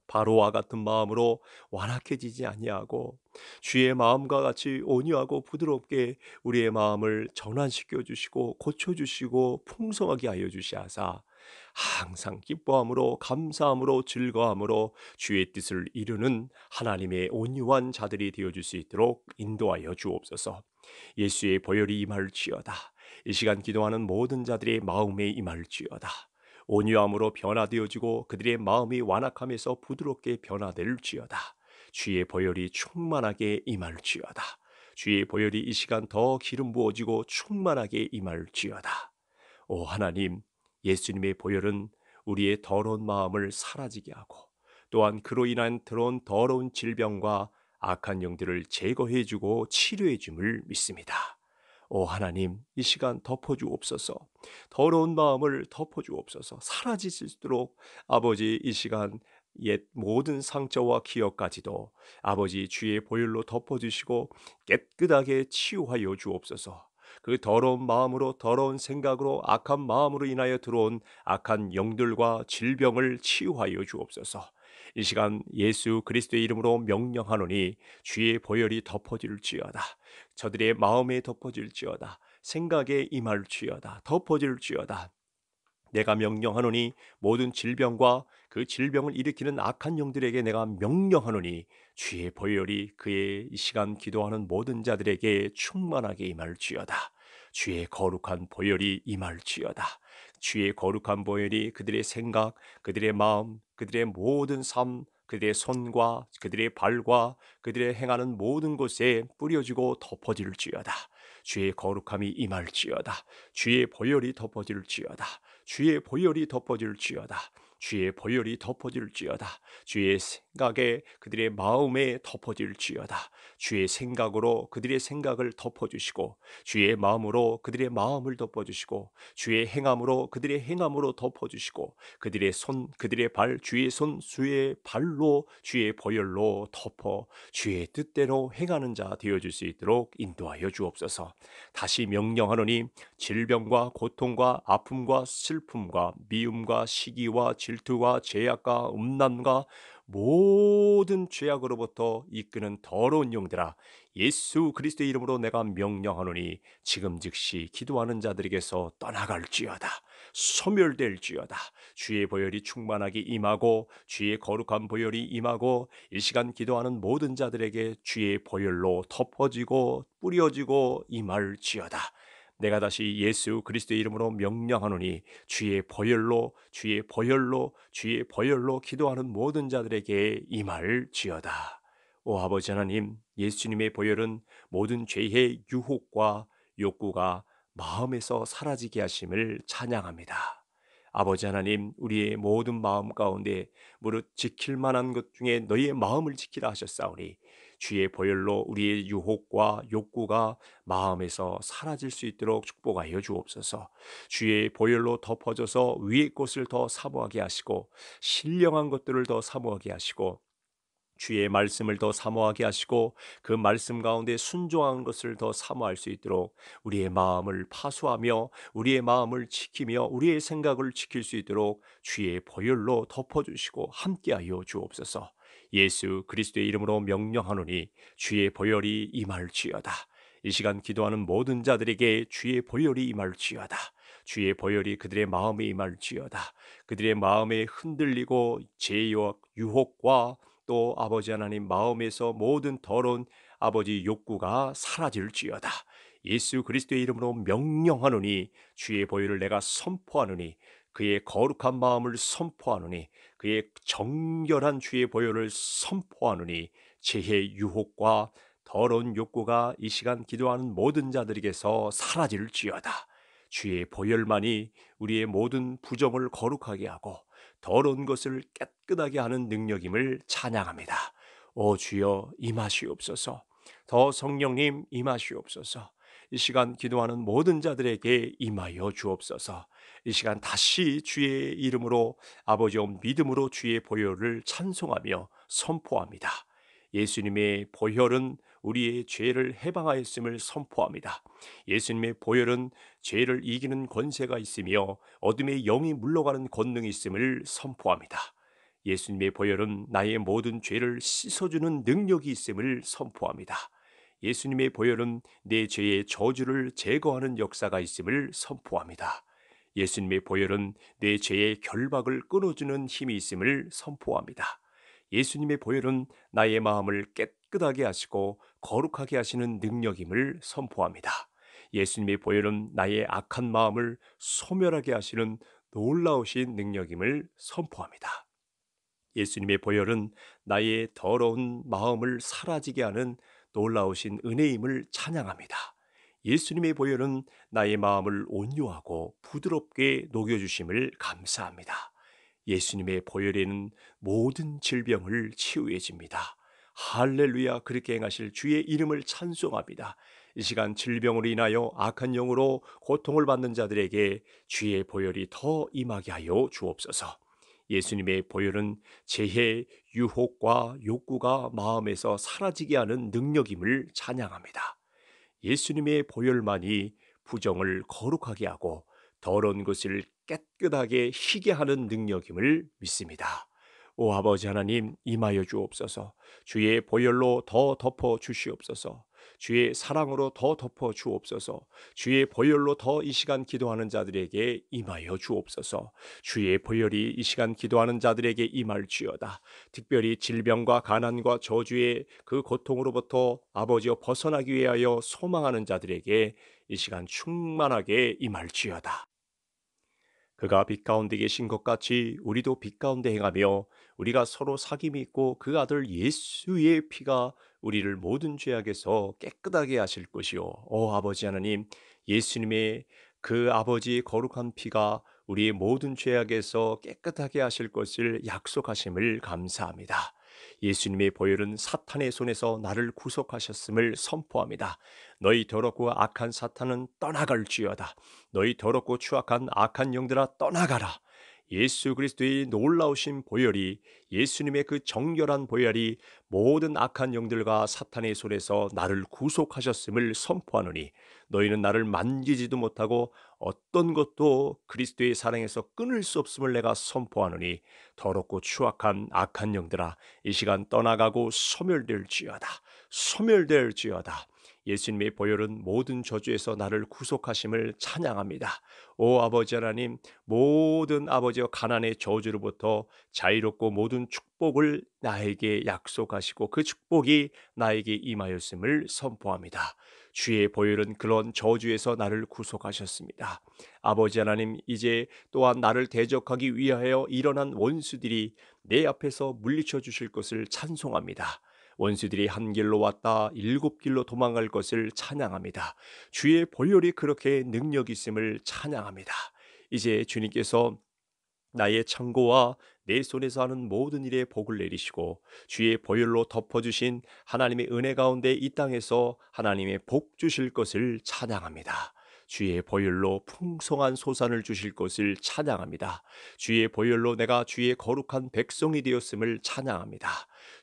바로와 같은 마음으로 완악해지지 아니하고 주의 마음과 같이 온유하고 부드럽게 우리의 마음을 전환시켜 주시고 고쳐 주시고 풍성하게 하여 주시하사 항상 기뻐함으로 감사함으로 즐거함으로 주의 뜻을 이루는 하나님의 온유한 자들이 되어줄 수 있도록 인도하여 주옵소서. 예수의 보혈이 임할지어다. 이 시간 기도하는 모든 자들의 마음에 임할지어다. 온유함으로 변화되어지고 그들의 마음이 완악함에서 부드럽게 변화될지어다. 주의 보혈이 충만하게 임할지어다. 주의 보혈이 이 시간 더 기름 부어지고 충만하게 임할지어다. 오 하나님, 예수님의 보혈은 우리의 더러운 마음을 사라지게 하고 또한 그로 인한 들어온 더러운 질병과 악한 영들을 제거해 주고 치료해 줌을 믿습니다. 오 하나님, 이 시간 덮어주옵소서. 더러운 마음을 덮어주옵소서. 사라지실수록 아버지 이 시간 옛 모든 상처와 기억까지도 아버지 주의 보혈로 덮어주시고 깨끗하게 치유하여 주옵소서. 그 더러운 마음으로 더러운 생각으로 악한 마음으로 인하여 들어온 악한 영들과 질병을 치유하여 주옵소서. 이 시간 예수 그리스도의 이름으로 명령하노니 주의 보혈이 덮어질지어다. 저들의 마음에 덮어질지어다. 생각에 임할지어다. 덮어질지어다. 내가 명령하노니 모든 질병과 그 질병을 일으키는 악한 영들에게 내가 명령하노니 주의 보혈이 그의 이 시간 기도하는 모든 자들에게 충만하게 임할지어다. 주의 거룩한 보혈이 임할지어다. 주의 거룩한 보혈이 그들의 생각, 그들의 마음, 그들의 모든 삶, 그들의 손과 그들의 발과 그들의 행하는 모든 곳에 뿌려지고 덮어질지어다. 주의 거룩함이 임할지어다. 주의 보혈이 덮어질지어다. 주의 보혈이 덮어질지어다 주의 보혈이 덮어질지어다. 주의 생각에 그들의 마음에 덮어질지어다. 주의 생각으로 그들의 생각을 덮어주시고 주의 마음으로 그들의 마음을 덮어주시고 주의 행함으로 그들의 행함으로 덮어주시고 그들의 손 그들의 발 주의 손 주의 발로 주의 보혈로 덮어 주의 뜻대로 행하는 자 되어줄 수 있도록 인도하여 주옵소서. 다시 명령하노니 질병과 고통과 아픔과 슬픔과 미움과 시기와 질 질투와 죄악과 음란과 모든 죄악으로부터 이끄는 더러운 영들아 예수 그리스도의 이름으로 내가 명령하노니 지금 즉시 기도하는 자들에게서 떠나갈지어다 소멸될지어다 주의 보혈이 충만하게 임하고 주의 거룩한 보혈이 임하고 이 시간 기도하는 모든 자들에게 주의 보혈로 덮어지고 뿌려지고 임할지어다 내가 다시 예수 그리스도의 이름으로 명령하노니 주의 보혈로 주의 보혈로 주의 보혈로 기도하는 모든 자들에게 이 말을 지어다. 오 아버지 하나님, 예수님의 보혈은 모든 죄의 유혹과 욕구가 마음에서 사라지게 하심을 찬양합니다. 아버지 하나님, 우리의 모든 마음 가운데 무릇 지킬 만한 것 중에 너희의 마음을 지키라 하셨사오니 주의 보혈로 우리의 유혹과 욕구가 마음에서 사라질 수 있도록 축복하여 주옵소서. 주의 보혈로 덮어져서 위의 것을 더 사모하게 하시고 신령한 것들을 더 사모하게 하시고 주의 말씀을 더 사모하게 하시고 그 말씀 가운데 순종한 것을 더 사모할 수 있도록 우리의 마음을 파수하며 우리의 마음을 지키며 우리의 생각을 지킬 수 있도록 주의 보혈로 덮어주시고 함께하여 주옵소서. 예수 그리스도의 이름으로 명령하노니 주의 보혈이 임할지어다. 이 시간 기도하는 모든 자들에게 주의 보혈이 임할지어다. 주의 보혈이 그들의 마음에 임할지어다. 그들의 마음에 흔들리고 제욕, 유혹과 또 아버지 하나님 마음에서 모든 더러운 아버지 욕구가 사라질지어다. 예수 그리스도의 이름으로 명령하노니 주의 보혈을 내가 선포하노니 그의 거룩한 마음을 선포하노니 그의 정결한 주의 보혈을 선포하느니 죄의 유혹과 더러운 욕구가 이 시간 기도하는 모든 자들에게서 사라질지어다. 주의 보혈만이 우리의 모든 부정을 거룩하게 하고 더러운 것을 깨끗하게 하는 능력임을 찬양합니다. 오 주여 임하시옵소서. 더 성령님 임하시옵소서. 이 시간 기도하는 모든 자들에게 임하여 주옵소서. 이 시간 다시 주의 이름으로 아버지 온 믿음으로 주의 보혈을 찬송하며 선포합니다. 예수님의 보혈은 우리의 죄를 해방하였음을 선포합니다. 예수님의 보혈은 죄를 이기는 권세가 있으며 어둠의 영이 물러가는 권능이 있음을 선포합니다. 예수님의 보혈은 나의 모든 죄를 씻어주는 능력이 있음을 선포합니다. 예수님의 보혈은 내 죄의 저주를 제거하는 역사가 있음을 선포합니다. 예수님의 보혈은 내 죄의 결박을 끊어주는 힘이 있음을 선포합니다. 예수님의 보혈은 나의 마음을 깨끗하게 하시고 거룩하게 하시는 능력임을 선포합니다. 예수님의 보혈은 나의 악한 마음을 소멸하게 하시는 놀라우신 능력임을 선포합니다. 예수님의 보혈은 나의 더러운 마음을 사라지게 하는 놀라우신 은혜임을 찬양합니다. 예수님의 보혈은 나의 마음을 온유하고 부드럽게 녹여주심을 감사합니다. 예수님의 보혈에는 모든 질병을 치유해집니다. 할렐루야 그렇게 행하실 주의 이름을 찬송합니다. 이 시간 질병으로 인하여 악한 영으로 고통을 받는 자들에게 주의 보혈이 더 임하게 하여 주옵소서. 예수님의 보혈은 재해, 유혹과 욕구가 마음에서 사라지게 하는 능력임을 찬양합니다. 예수님의 보혈만이 부정을 거룩하게 하고 더러운 것을 깨끗하게 희게 하는 능력임을 믿습니다. 오 아버지 하나님 임하여 주옵소서. 주의 보혈로 더 덮어 주시옵소서. 주의 사랑으로 더 덮어 주옵소서. 주의 보혈로 더 이 시간 기도하는 자들에게 임하여 주옵소서. 주의 보혈이 이 시간 기도하는 자들에게 임할지어다. 특별히 질병과 가난과 저주의 그 고통으로부터 아버지여 벗어나기 위하여 소망하는 자들에게 이 시간 충만하게 임할지어다. 그가 빛 가운데 계신 것 같이 우리도 빛 가운데 행하며 우리가 서로 사귐이 있고 그 아들 예수의 피가 우리를 모든 죄악에서 깨끗하게 하실 것이요. 오 아버지 하나님, 예수님의 그 아버지의 거룩한 피가 우리의 모든 죄악에서 깨끗하게 하실 것을 약속하심을 감사합니다. 예수님의 보혈은 사탄의 손에서 나를 구속하셨음을 선포합니다. 너희 더럽고 악한 사탄은 떠나갈지여다 너희 더럽고 추악한 악한 영들아 떠나가라. 예수 그리스도의 놀라우신 보혈이 예수님의 그 정결한 보혈이 모든 악한 영들과 사탄의 손에서 나를 구속하셨음을 선포하노니 너희는 나를 만지지도 못하고 어떤 것도 그리스도의 사랑에서 끊을 수 없음을 내가 선포하노니 더럽고 추악한 악한 영들아 이 시간 떠나가고 소멸될지어다 소멸될지어다 예수님의 보혈은 모든 저주에서 나를 구속하심을 찬양합니다. 오 아버지 하나님, 모든 아버지와 가난의 저주로부터 자유롭고 모든 축복을 나에게 약속하시고 그 축복이 나에게 임하였음을 선포합니다. 주의 보혈은 그런 저주에서 나를 구속하셨습니다. 아버지 하나님, 이제 또한 나를 대적하기 위하여 일어난 원수들이 내 앞에서 물리쳐 주실 것을 찬송합니다. 원수들이 한 길로 왔다 일곱 길로 도망갈 것을 찬양합니다. 주의 보혈이 그렇게 능력 있음을 찬양합니다. 이제 주님께서 나의 창고와 내 손에서 하는 모든 일에 복을 내리시고 주의 보혈로 덮어주신 하나님의 은혜 가운데 이 땅에서 하나님의 복 주실 것을 찬양합니다. 주의 보혈로 풍성한 소산을 주실 것을 찬양합니다. 주의 보혈로 내가 주의 거룩한 백성이 되었음을 찬양합니다.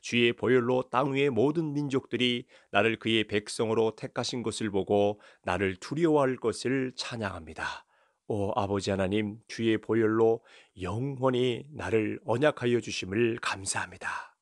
주의 보혈로 땅 위의 모든 민족들이 나를 그의 백성으로 택하신 것을 보고 나를 두려워할 것을 찬양합니다. 오 아버지 하나님 주의 보혈로 영원히 나를 언약하여 주심을 감사합니다.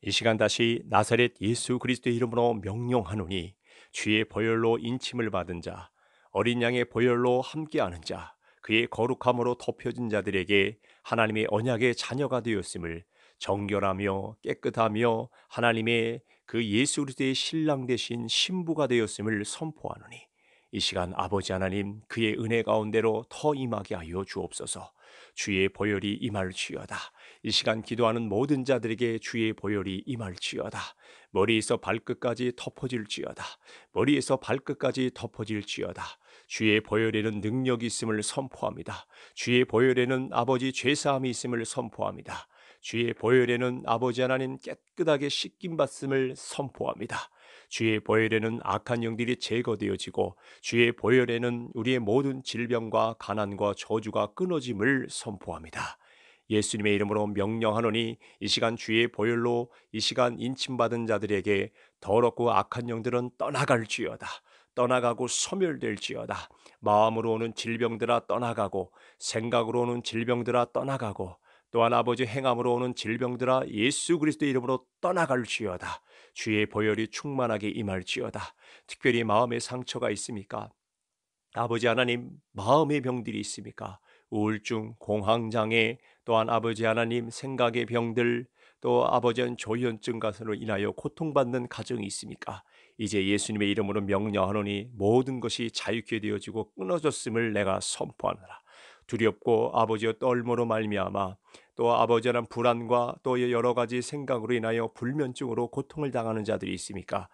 이 시간 다시 나사렛 예수 그리스도의 이름으로 명령하노니 주의 보혈로 인침을 받은 자 어린 양의 보혈로 함께하는 자 그의 거룩함으로 덮여진 자들에게 하나님의 언약의 자녀가 되었음을 정결하며 깨끗하며 하나님의 그 예수 그리스도의 신랑 대신 신부가 되었음을 선포하노니 이 시간 아버지 하나님 그의 은혜 가운데로 더 임하게 하여 주옵소서. 주의 보혈이 임할지어다. 이 시간 기도하는 모든 자들에게 주의 보혈이 임할지어다. 머리에서 발끝까지 덮어질지어다. 머리에서 발끝까지 덮어질지어다. 주의 보혈에는 능력이 있음을 선포합니다. 주의 보혈에는 아버지 죄사함이 있음을 선포합니다. 주의 보혈에는 아버지 하나님 깨끗하게 씻김 받음을 선포합니다. 주의 보혈에는 악한 영들이 제거되어지고 주의 보혈에는 우리의 모든 질병과 가난과 저주가 끊어짐을 선포합니다. 예수님의 이름으로 명령하노니 이 시간 주의 보혈로 이 시간 인침받은 자들에게 더럽고 악한 영들은 떠나갈지어다. 떠나가고 소멸될지어다. 마음으로 오는 질병들아 떠나가고 생각으로 오는 질병들아 떠나가고 또한 아버지 행함으로 오는 질병들아 예수 그리스도 이름으로 떠나갈지어다. 주의 보혈이 충만하게 임할지어다. 특별히 마음의 상처가 있습니까? 아버지 하나님 마음의 병들이 있습니까? 우울증, 공황장애, 또한 아버지 하나님 생각의 병들, 또 아버지한 조현증 가으로 인하여 고통받는 가정이 있습니까? 이제 예수님의 이름으로 명령하노니 모든 것이 자유케 되어지고 끊어졌음을 내가 선포하노라. 두렵고 아버지의 떨모로 말미암아 또 아버지라는 불안과 또 여러 가지 생각으로 인하여 불면증으로 고통을 당하는 자들이 있습니까?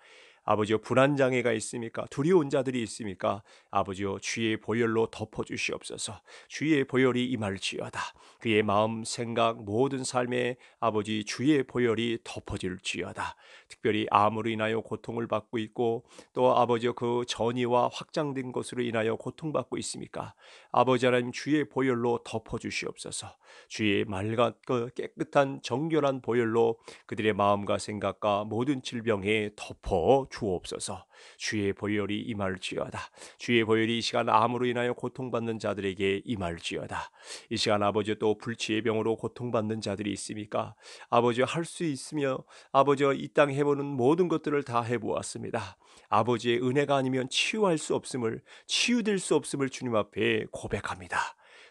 아버지여 불안 장애가 있습니까? 두려운 자들이 있습니까? 아버지여 주의 보혈로 덮어 주시옵소서. 주의 보혈이 임할지어다. 그의 마음, 생각, 모든 삶에 아버지 주의 보혈이 덮어질지어다. 특별히 암으로 인하여 고통을 받고 있고 또 아버지여 그 전이와 확장된 것으로 인하여 고통받고 있습니까? 아버지 하나님 주의 보혈로 덮어 주시옵소서. 주의 맑그 깨끗한 정결한 보혈로 그들의 마음과 생각과 모든 질병에 덮어 주 주옵소서. 주의 보혈이 임할지어다. 주의 보혈이 이 시간 암으로 인하여 고통받는 자들에게 임할지어다. 이 시간 아버지 또 불치의 병으로 고통받는 자들이 있습니까? 아버지 할 수 있으며 아버지 이땅 해보는 모든 것들을 다 해보았습니다. 아버지의 은혜가 아니면 치유할 수 없음을 치유될 수 없음을 주님 앞에 고백합니다.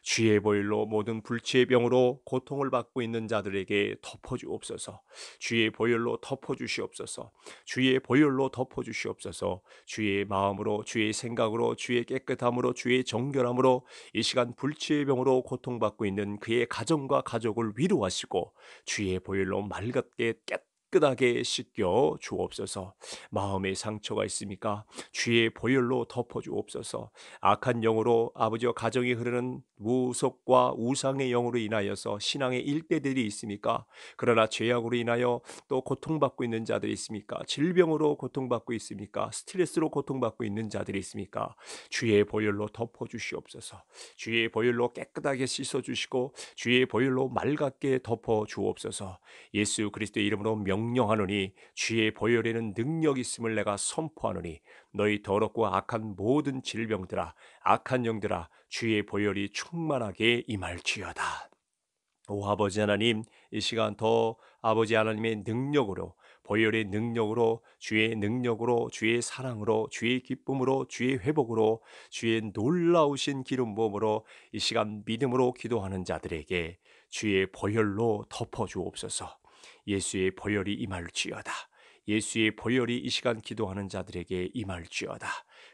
주의 보일로 모든 불치의 병으로 고통을 받고 있는 자들에게 덮어주옵소서. 쥐의 보혈로 덮어주시옵소서. 쥐의 보혈로 덮어주시옵소서. 쥐의 마음으로, 쥐의 생각으로, 쥐의 깨끗함으로, 쥐의 정결함으로 이 시간 불치의 병으로 고통받고 있는 그의 가정과 가족을 위로하시고 쥐의 보혈로 맑게 깨끗 깨끗하게 씻겨 주옵소서. 마음의 상처가 있습니까? 주의 보혈로 덮어 주옵소서. 악한 영으로 아버지와 가정이 흐르는 무속과 우상의 영으로 인하여서 신앙의 일대들이 있습니까? 그러나 죄악으로 인하여 또 고통받고 있는 자들이 있습니까? 질병으로 고통받고 있습니까? 스트레스로 고통받고 있는 자들이 있습니까? 주의 보혈로 덮어 주시옵소서. 주의 보혈로 깨끗하게 씻어 주시고 주의 보혈로 맑게 덮어 주옵소서. 예수 그리스도의 이름으로 명 명령하노니 주의 보혈에는 능력 있음을 내가 선포하노니 너희 더럽고 악한 모든 질병들아 악한 영들아 주의 보혈이 충만하게 임할지어다. 오 아버지 하나님 이 시간 더 아버지 하나님의 능력으로 보혈의 능력으로 주의 능력으로 주의 사랑으로 주의 기쁨으로 주의 회복으로 주의 놀라우신 기름 부음으로 이 시간 믿음으로 기도하는 자들에게 주의 보혈로 덮어 주옵소서. 예수의 보혈이 임할지어다. 예수의 보혈이 이 시간 기도하는 자들에게 임할지어다.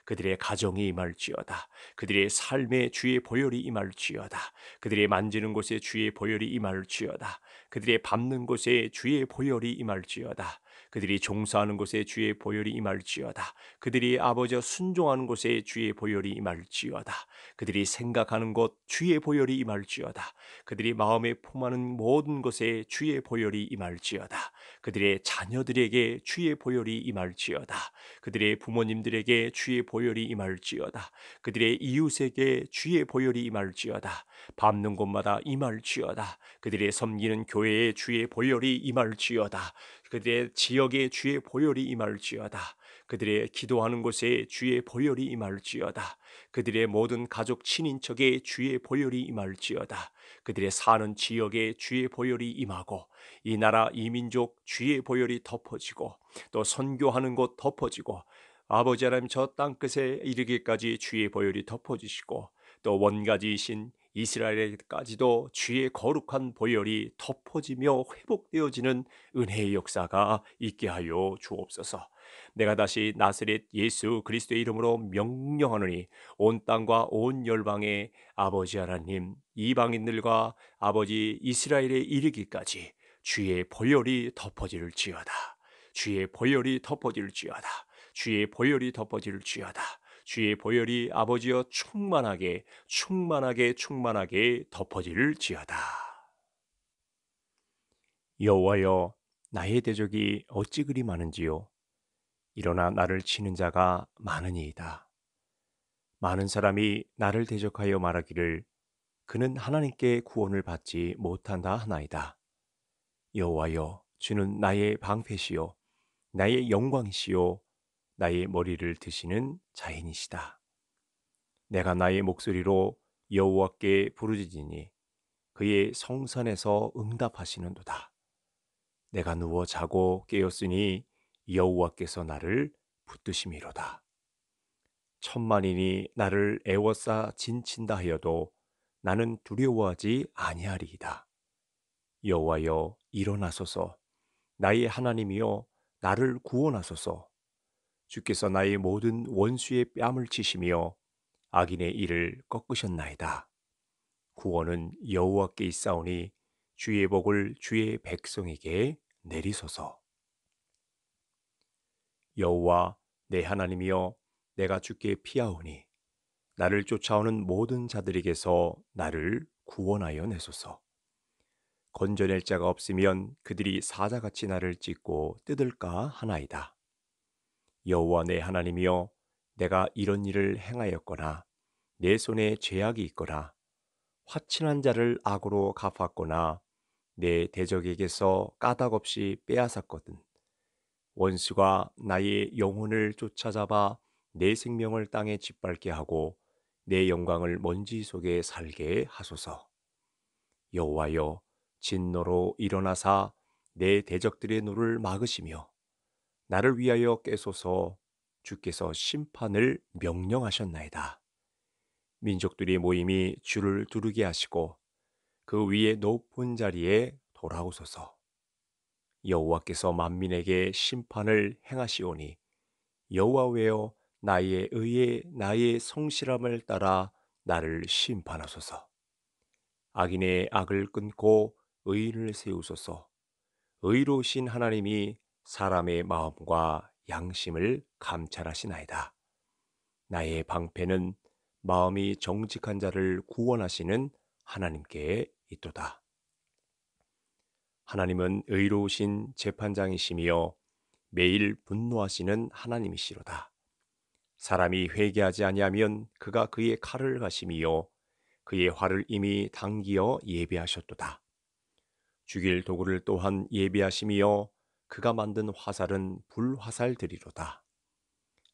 그들의 가정이 임할지어다. 그들의 삶에 주의 보혈이 임할지어다. 그들의 만지는 곳에 주의 보혈이 임할지어다. 그들의 밟는 곳에 주의 보혈이 임할지어다. 그들이 종사하는 곳에 주의 보혈이 임할지어다. 그들이 아버지와 순종하는 곳에 주의 보혈이 임할지어다. 그들이 생각하는 곳 주의 보혈이 임할지어다. 그들이 마음에 품하는 모든 곳에 주의 보혈이 임할지어다. 그들의 자녀들에게 주의 보혈이 임할지어다. 그들의 부모님들에게 주의 보혈이 임할지어다. 그들의 이웃에게 주의 보혈이 임할지어다. 밟는 곳마다 임할지어다. 그들의 섬기는 교회에 주의 보혈이 임할지어다. 그들의 지역에 주의 보혈이 임할지어다. 그들의 기도하는 곳에 주의 보혈이 임할지어다. 그들의 모든 가족 친인척에 주의 보혈이 임할지어다. 그들의 사는 지역에 주의 보혈이 임하고 이 나라 이 민족 주의 보혈이 덮어지고 또 선교하는 곳 덮어지고 아버지 하나님 저 땅끝에 이르기까지 주의 보혈이 덮어지시고 또 원가지이신 이스라엘까지도 에 주의 거룩한 보혈이 덮어지며 회복되어지는 은혜의 역사가 있게 하여 주옵소서. 내가 다시 나스렛 예수 그리스도의 이름으로 명령하노니 온 땅과 온 열방에 아버지 하나님 이방인들과 아버지 이스라엘에 이르기까지 주의 보혈이 덮어질지어다. 주의 보혈이 덮어질지어다. 주의 보혈이 덮어질지어다. 주의 보혈이 아버지여 충만하게 충만하게 충만하게 덮어질지어다. 여호와여 나의 대적이 어찌 그리 많은지요 일어나 나를 치는 자가 많으니이다. 많은 사람이 나를 대적하여 말하기를 그는 하나님께 구원을 받지 못한다 하나이다. 여호와여 주는 나의 방패시요 나의 영광이시요 나의 머리를 드시는 자인이시다. 내가 나의 목소리로 여호와께 부르짖으니 그의 성산에서 응답하시는도다. 내가 누워 자고 깨었으니 여호와께서 나를 붙드심이로다. 천만인이 나를 애워싸 진친다 하여도 나는 두려워하지 아니하리이다. 여호와여 일어나소서 나의 하나님이여 나를 구원하소서 주께서 나의 모든 원수의 뺨을 치시며 악인의 일을 꺾으셨나이다 구원은 여호와께 있사오니 주의 복을 주의 백성에게 내리소서 여호와 내 하나님이여 내가 주께 피하오니 나를 쫓아오는 모든 자들에게서 나를 구원하여 내소서. 건져낼 자가 없으면 그들이 사자같이 나를 찢고 뜯을까 하나이다. 여호와 내 하나님이여 내가 이런 일을 행하였거나 내 손에 죄악이 있거나 화친한 자를 악으로 갚았거나 내 대적에게서 까닭없이 빼앗았거든. 원수가 나의 영혼을 쫓아잡아 내 생명을 땅에 짓밟게 하고 내 영광을 먼지 속에 살게 하소서. 여호와여 진노로 일어나사 내 대적들의 노를 막으시며 나를 위하여 깨소서 주께서 심판을 명령하셨나이다. 민족들이 모임이 주를 두르게 하시고 그 위에 높은 자리에 돌아오소서. 여호와께서 만민에게 심판을 행하시오니 여호와웨어 나의 의에 나의 성실함을 따라 나를 심판하소서. 악인의 악을 끊고 의인을 세우소서. 의로우신 하나님이 사람의 마음과 양심을 감찰하시나이다. 나의 방패는 마음이 정직한 자를 구원하시는 하나님께 있도다. 하나님은 의로우신 재판장이시며 매일 분노하시는 하나님이시로다. 사람이 회개하지 아니하면 그가 그의 칼을 가시며 그의 화를 이미 당기어 예비하셨도다. 죽일 도구를 또한 예비하심이여 그가 만든 화살은 불화살들이로다.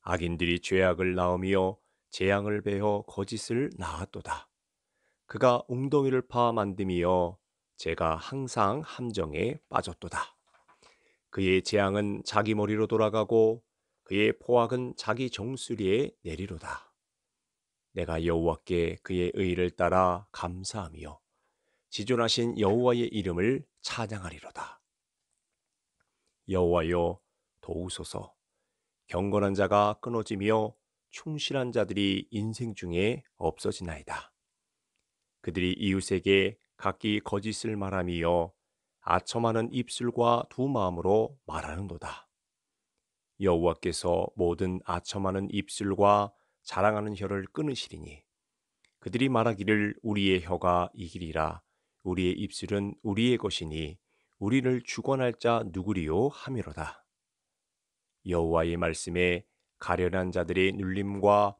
악인들이 죄악을 낳으며 재앙을 베어 거짓을 낳았도다. 그가 웅덩이를 파 만듦이여 제가 항상 함정에 빠졌도다. 그의 재앙은 자기 머리로 돌아가고 그의 포악은 자기 정수리에 내리로다. 내가 여호와께 그의 의를 따라 감사하며 지존하신 여호와의 이름을 찬양하리로다. 여호와여 도우소서 경건한 자가 끊어지며 충실한 자들이 인생 중에 없어지나이다. 그들이 이웃에게 각기 거짓을 말하며 아첨하는 입술과 두 마음으로 말하는도다. 여호와께서 모든 아첨하는 입술과 자랑하는 혀를 끊으시리니 그들이 말하기를 우리의 혀가 이기리라 우리의 입술은 우리의 것이니 우리를 주관할 자 누구리요 함이로다. 여호와의 말씀에 가련한 자들의 눌림과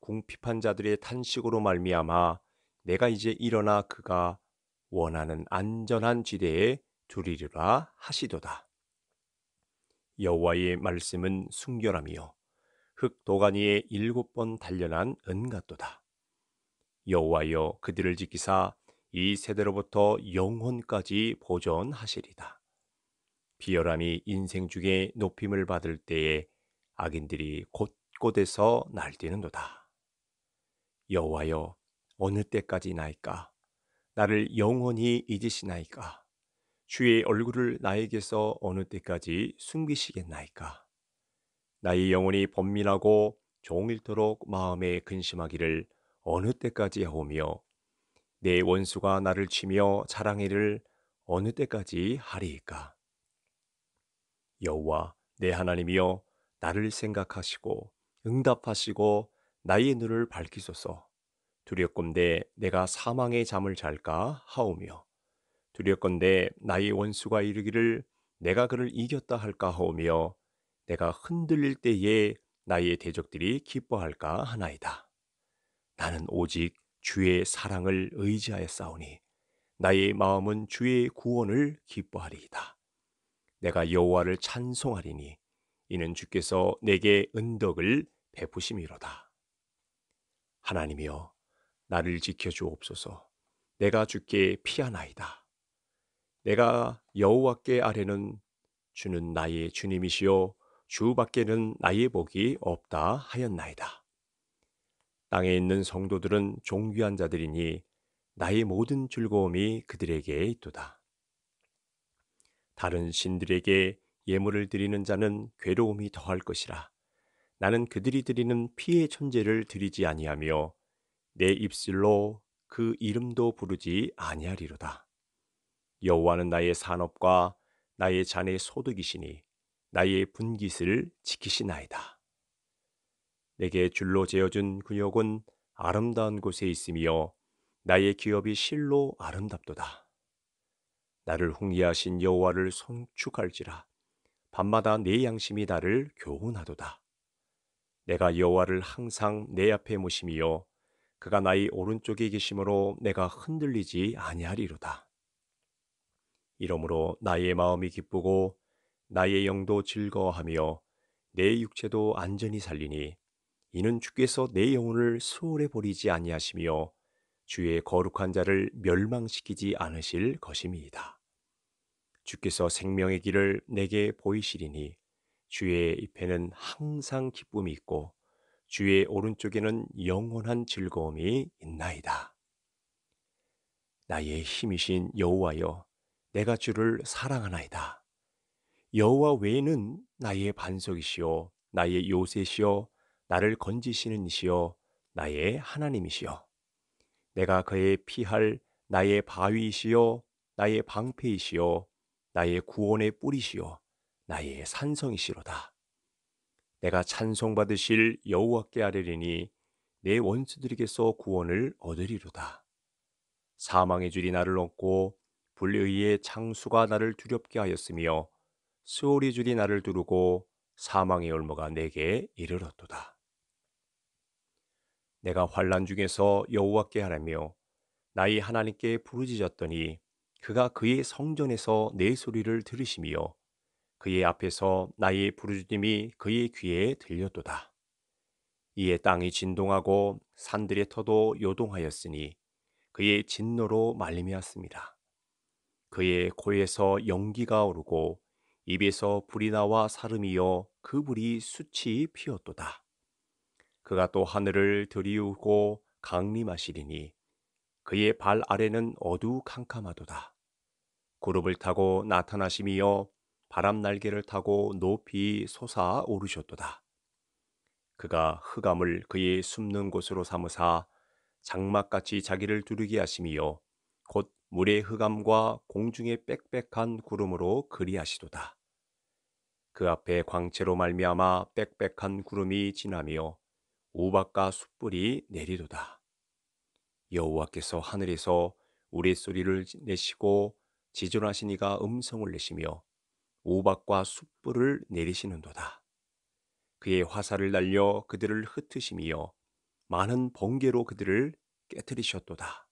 궁핍한 자들의 탄식으로 말미암아 내가 이제 일어나 그가 원하는 안전한 지대에 두리리라 하시도다. 여호와의 말씀은 순결함이요 흙 도가니에 일곱 번 단련한 은같도다. 여호와여 그들을 지키사 이 세대로부터 영혼까지 보존하시리다. 비열함이 인생 중에 높임을 받을 때에 악인들이 곳곳에서 날뛰는도다. 여호와여 어느 때까지 나이까 나를 영원히 잊으시나이까 주의 얼굴을 나에게서 어느 때까지 숨기시겠나이까 나의 영혼이 번민하고 종일토록 마음에 근심하기를 어느 때까지 하오며 내 원수가 나를 치며 자랑이를 어느 때까지 하리이까? 여호와 내 하나님이여 나를 생각하시고 응답하시고 나의 눈을 밝히소서. 두렵건대 내가 사망의 잠을 잘까 하오며 두렵건대 나의 원수가 이르기를 내가 그를 이겼다 할까 하오며 내가 흔들릴 때에 나의 대적들이 기뻐할까 하나이다. 나는 오직 주의 사랑을 의지하여 싸우니 나의 마음은 주의 구원을 기뻐하리이다. 내가 여호와를 찬송하리니 이는 주께서 내게 은덕을 베푸심이로다. 하나님이여 나를 지켜 주옵소서. 내가 주께 피하나이다. 내가 여호와께 아래는 주는 나의 주님이시요 주 밖에는 나의 복이 없다 하였나이다. 땅에 있는 성도들은 종귀한 자들이니 나의 모든 즐거움이 그들에게 있도다. 다른 신들에게 예물을 드리는 자는 괴로움이 더할 것이라. 나는 그들이 드리는 피의 천재를 드리지 아니하며 내 입술로 그 이름도 부르지 아니하리로다. 여호와는 나의 산업과 나의 잔의 소득이시니 나의 분깃을 지키시나이다. 내게 줄로 재어준 근육은 아름다운 곳에 있으며 나의 기업이 실로 아름답도다. 나를 홍리하신 여호와를 송축할지라 밤마다 내 양심이 나를 교훈하도다. 내가 여호와를 항상 내 앞에 모심이요 그가 나의 오른쪽에 계심으로 내가 흔들리지 아니하리로다. 이러므로 나의 마음이 기쁘고 나의 영도 즐거워하며 내 육체도 안전히 살리니 이는 주께서 내 영혼을 수월해 버리지 아니하시며 주의 거룩한 자를 멸망시키지 않으실 것임이다. 주께서 생명의 길을 내게 보이시리니 주의 입에는 항상 기쁨이 있고 주의 오른쪽에는 영원한 즐거움이 있나이다. 나의 힘이신 여호와여 내가 주를 사랑하나이다. 여호와 외에는 나의 반석이시요 나의 요새시요 나를 건지시는 이시여 나의 하나님이시여 내가 그의 피할 나의 바위이시여 나의 방패이시여 나의 구원의 뿌리시여 나의 산성이시로다 내가 찬송받으실 여호와께 아뢰리니 내 원수들에게서 구원을 얻으리로다 사망의 줄이 나를 얻고 불의의 창수가 나를 두렵게 하였으며 수올이 줄이 나를 두르고 사망의 올무가 내게 이르렀도다. 내가 환란 중에서 여호와께 하라며 나의 하나님께 부르짖었더니 그가 그의 성전에서 내 소리를 들으시며 그의 앞에서 나의 부르짖음이 그의 귀에 들렸도다. 이에 땅이 진동하고 산들의 터도 요동하였으니 그의 진노로 말미암았습니다. 그의 코에서 연기가 오르고 입에서 불이 나와 사름이여 그 불이 수치 피었도다. 그가 또 하늘을 들이우고 강림하시리니 그의 발 아래는 어두캄캄하도다. 구름을 타고 나타나시며 바람 날개를 타고 높이 솟아 오르셨도다. 그가 흑암을 그의 숨는 곳으로 삼으사 장막같이 자기를 두르게 하시며 곧 물의 흑암과 공중의 빽빽한 구름으로 그리하시도다. 그 앞에 광채로 말미암아 빽빽한 구름이 지나며 우박과 숯불이 내리도다. 여호와께서 하늘에서 우리소리를 내시고 지존하시니가 음성을 내시며 우박과 숯불을 내리시는도다. 그의 화살을 날려 그들을 흩으시며 많은 번개로 그들을 깨뜨리셨도다.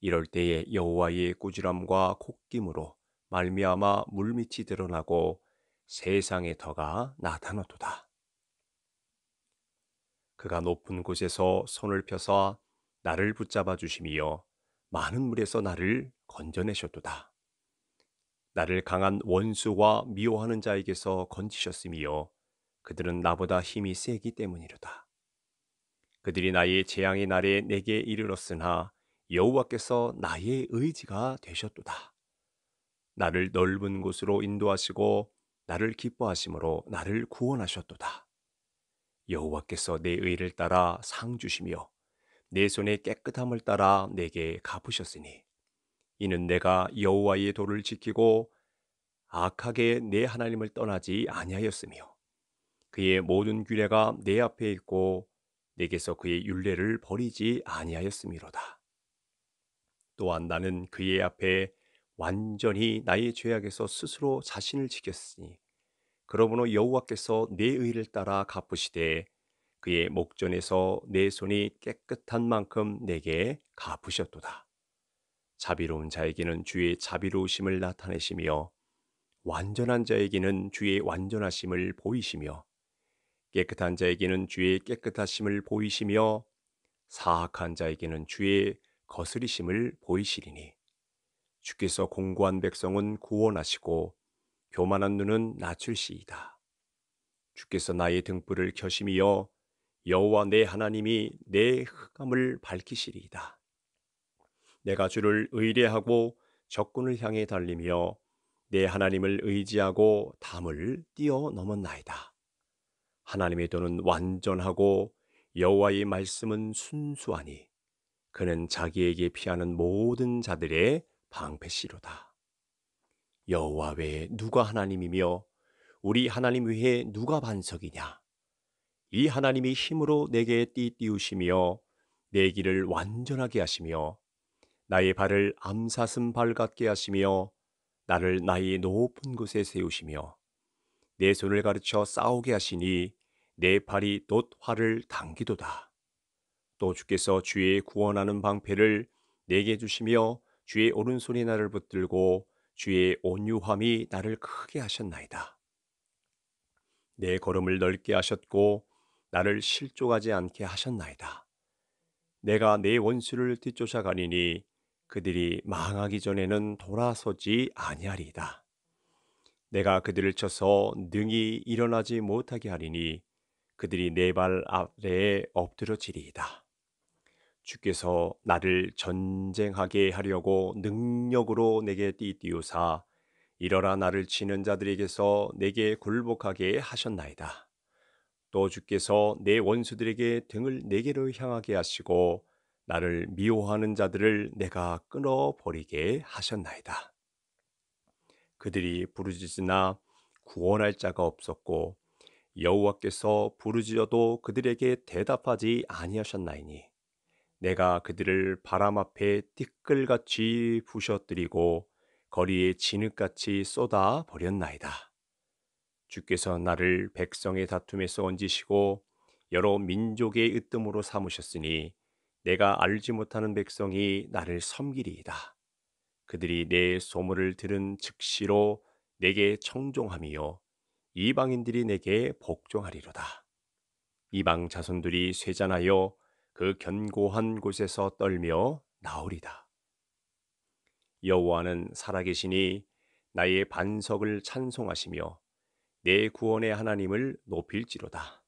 이럴 때에 여호와의 꾸지람과 콧김으로 말미암아 물밑이 드러나고 세상의 터가 나타났도다. 그가 높은 곳에서 손을 펴서 나를 붙잡아 주심이여 많은 물에서 나를 건져내셨도다. 나를 강한 원수와 미워하는 자에게서 건지셨으며 그들은 나보다 힘이 세기 때문이로다. 그들이 나의 재앙의 날에 내게 이르렀으나 여호와께서 나의 의지가 되셨도다. 나를 넓은 곳으로 인도하시고 나를 기뻐하심으로 나를 구원하셨도다. 여호와께서 내 의를 따라 상 주시며 내 손의 깨끗함을 따라 내게 갚으셨으니 이는 내가 여호와의 도를 지키고 악하게 내 하나님을 떠나지 아니하였으며 그의 모든 규례가 내 앞에 있고 내게서 그의 윤례를 버리지 아니하였음이로다. 또한 나는 그의 앞에 완전히 나의 죄악에서 스스로 자신을 지켰으니 그러므로 여호와께서 내 의를 따라 갚으시되 그의 목전에서 내 손이 깨끗한 만큼 내게 갚으셨도다. 자비로운 자에게는 주의 자비로우심을 나타내시며 완전한 자에게는 주의 완전하심을 보이시며 깨끗한 자에게는 주의 깨끗하심을 보이시며 사악한 자에게는 주의 거스리심을 보이시리니 주께서 공고한 백성은 구원하시고 교만한 눈은 낮출시이다. 주께서 나의 등불을 켜심이 여호와 내 하나님이 내 흑암을 밝히시리이다. 내가 주를 의뢰하고 적군을 향해 달리며 내 하나님을 의지하고 담을 뛰어넘었나이다. 하나님의 도는 완전하고 여호와의 말씀은 순수하니 그는 자기에게 피하는 모든 자들의 방패시로다. 여호와 외에 누가 하나님이며 우리 하나님 외에 누가 반석이냐? 이 하나님이 힘으로 내게 띠띠우시며 내 길을 완전하게 하시며 나의 발을 암사슴 발 같게 하시며 나를 나의 높은 곳에 세우시며 내 손을 가르쳐 싸우게 하시니 내 팔이 돛 활을 당기도다. 또 주께서 주의 구원하는 방패를 내게 주시며 주의 오른손이 나를 붙들고 주의 온유함이 나를 크게 하셨나이다. 내 걸음을 넓게 하셨고 나를 실족하지 않게 하셨나이다. 내가 내 원수를 뒤쫓아가니니 그들이 망하기 전에는 돌아서지 아니하리이다. 내가 그들을 쳐서 능히 일어나지 못하게 하리니 그들이 내 발 아래에 엎드러지리이다. 주께서 나를 전쟁하게 하려고 능력으로 내게 띠띠우사 이러라 나를 치는 자들에게서 내게 굴복하게 하셨나이다. 또 주께서 내 원수들에게 등을 내게로 향하게 하시고 나를 미워하는 자들을 내가 끊어버리게 하셨나이다. 그들이 부르짖으나 구원할 자가 없었고 여호와께서 부르짖어도 그들에게 대답하지 아니하셨나이니 내가 그들을 바람 앞에 띠끌같이 부셔뜨리고 거리에 진흙같이 쏟아 버렸나이다. 주께서 나를 백성의 다툼에서 얹으시고 여러 민족의 으뜸으로 삼으셨으니 내가 알지 못하는 백성이 나를 섬기리이다. 그들이 내 소문을 들은 즉시로 내게 청종함이요 이방인들이 내게 복종하리로다. 이방 자손들이 쇠잔하여 그 견고한 곳에서 떨며 나오리다. 여호와는 살아계시니 나의 반석을 찬송하시며 내 구원의 하나님을 높일지로다.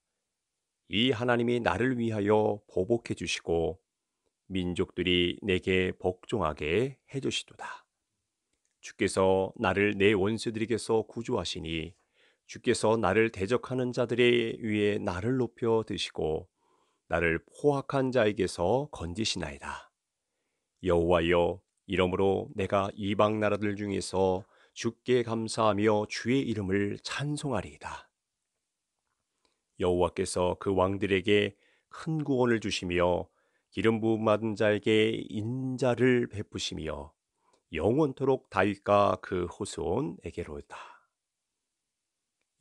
이 하나님이 나를 위하여 보복해 주시고 민족들이 내게 복종하게 해 주시도다. 주께서 나를 내 원수들에게서 구조하시니 주께서 나를 대적하는 자들의 위에 나를 높여 드시고 나를 포악한 자에게서 건지시나이다. 여호와여 이러므로 내가 이방 나라들 중에서 주께 감사하며 주의 이름을 찬송하리이다. 여호와께서 그 왕들에게 큰 구원을 주시며 기름 부음 받은 자에게 인자를 베푸시며 영원토록 다윗과 그 후손에게로다.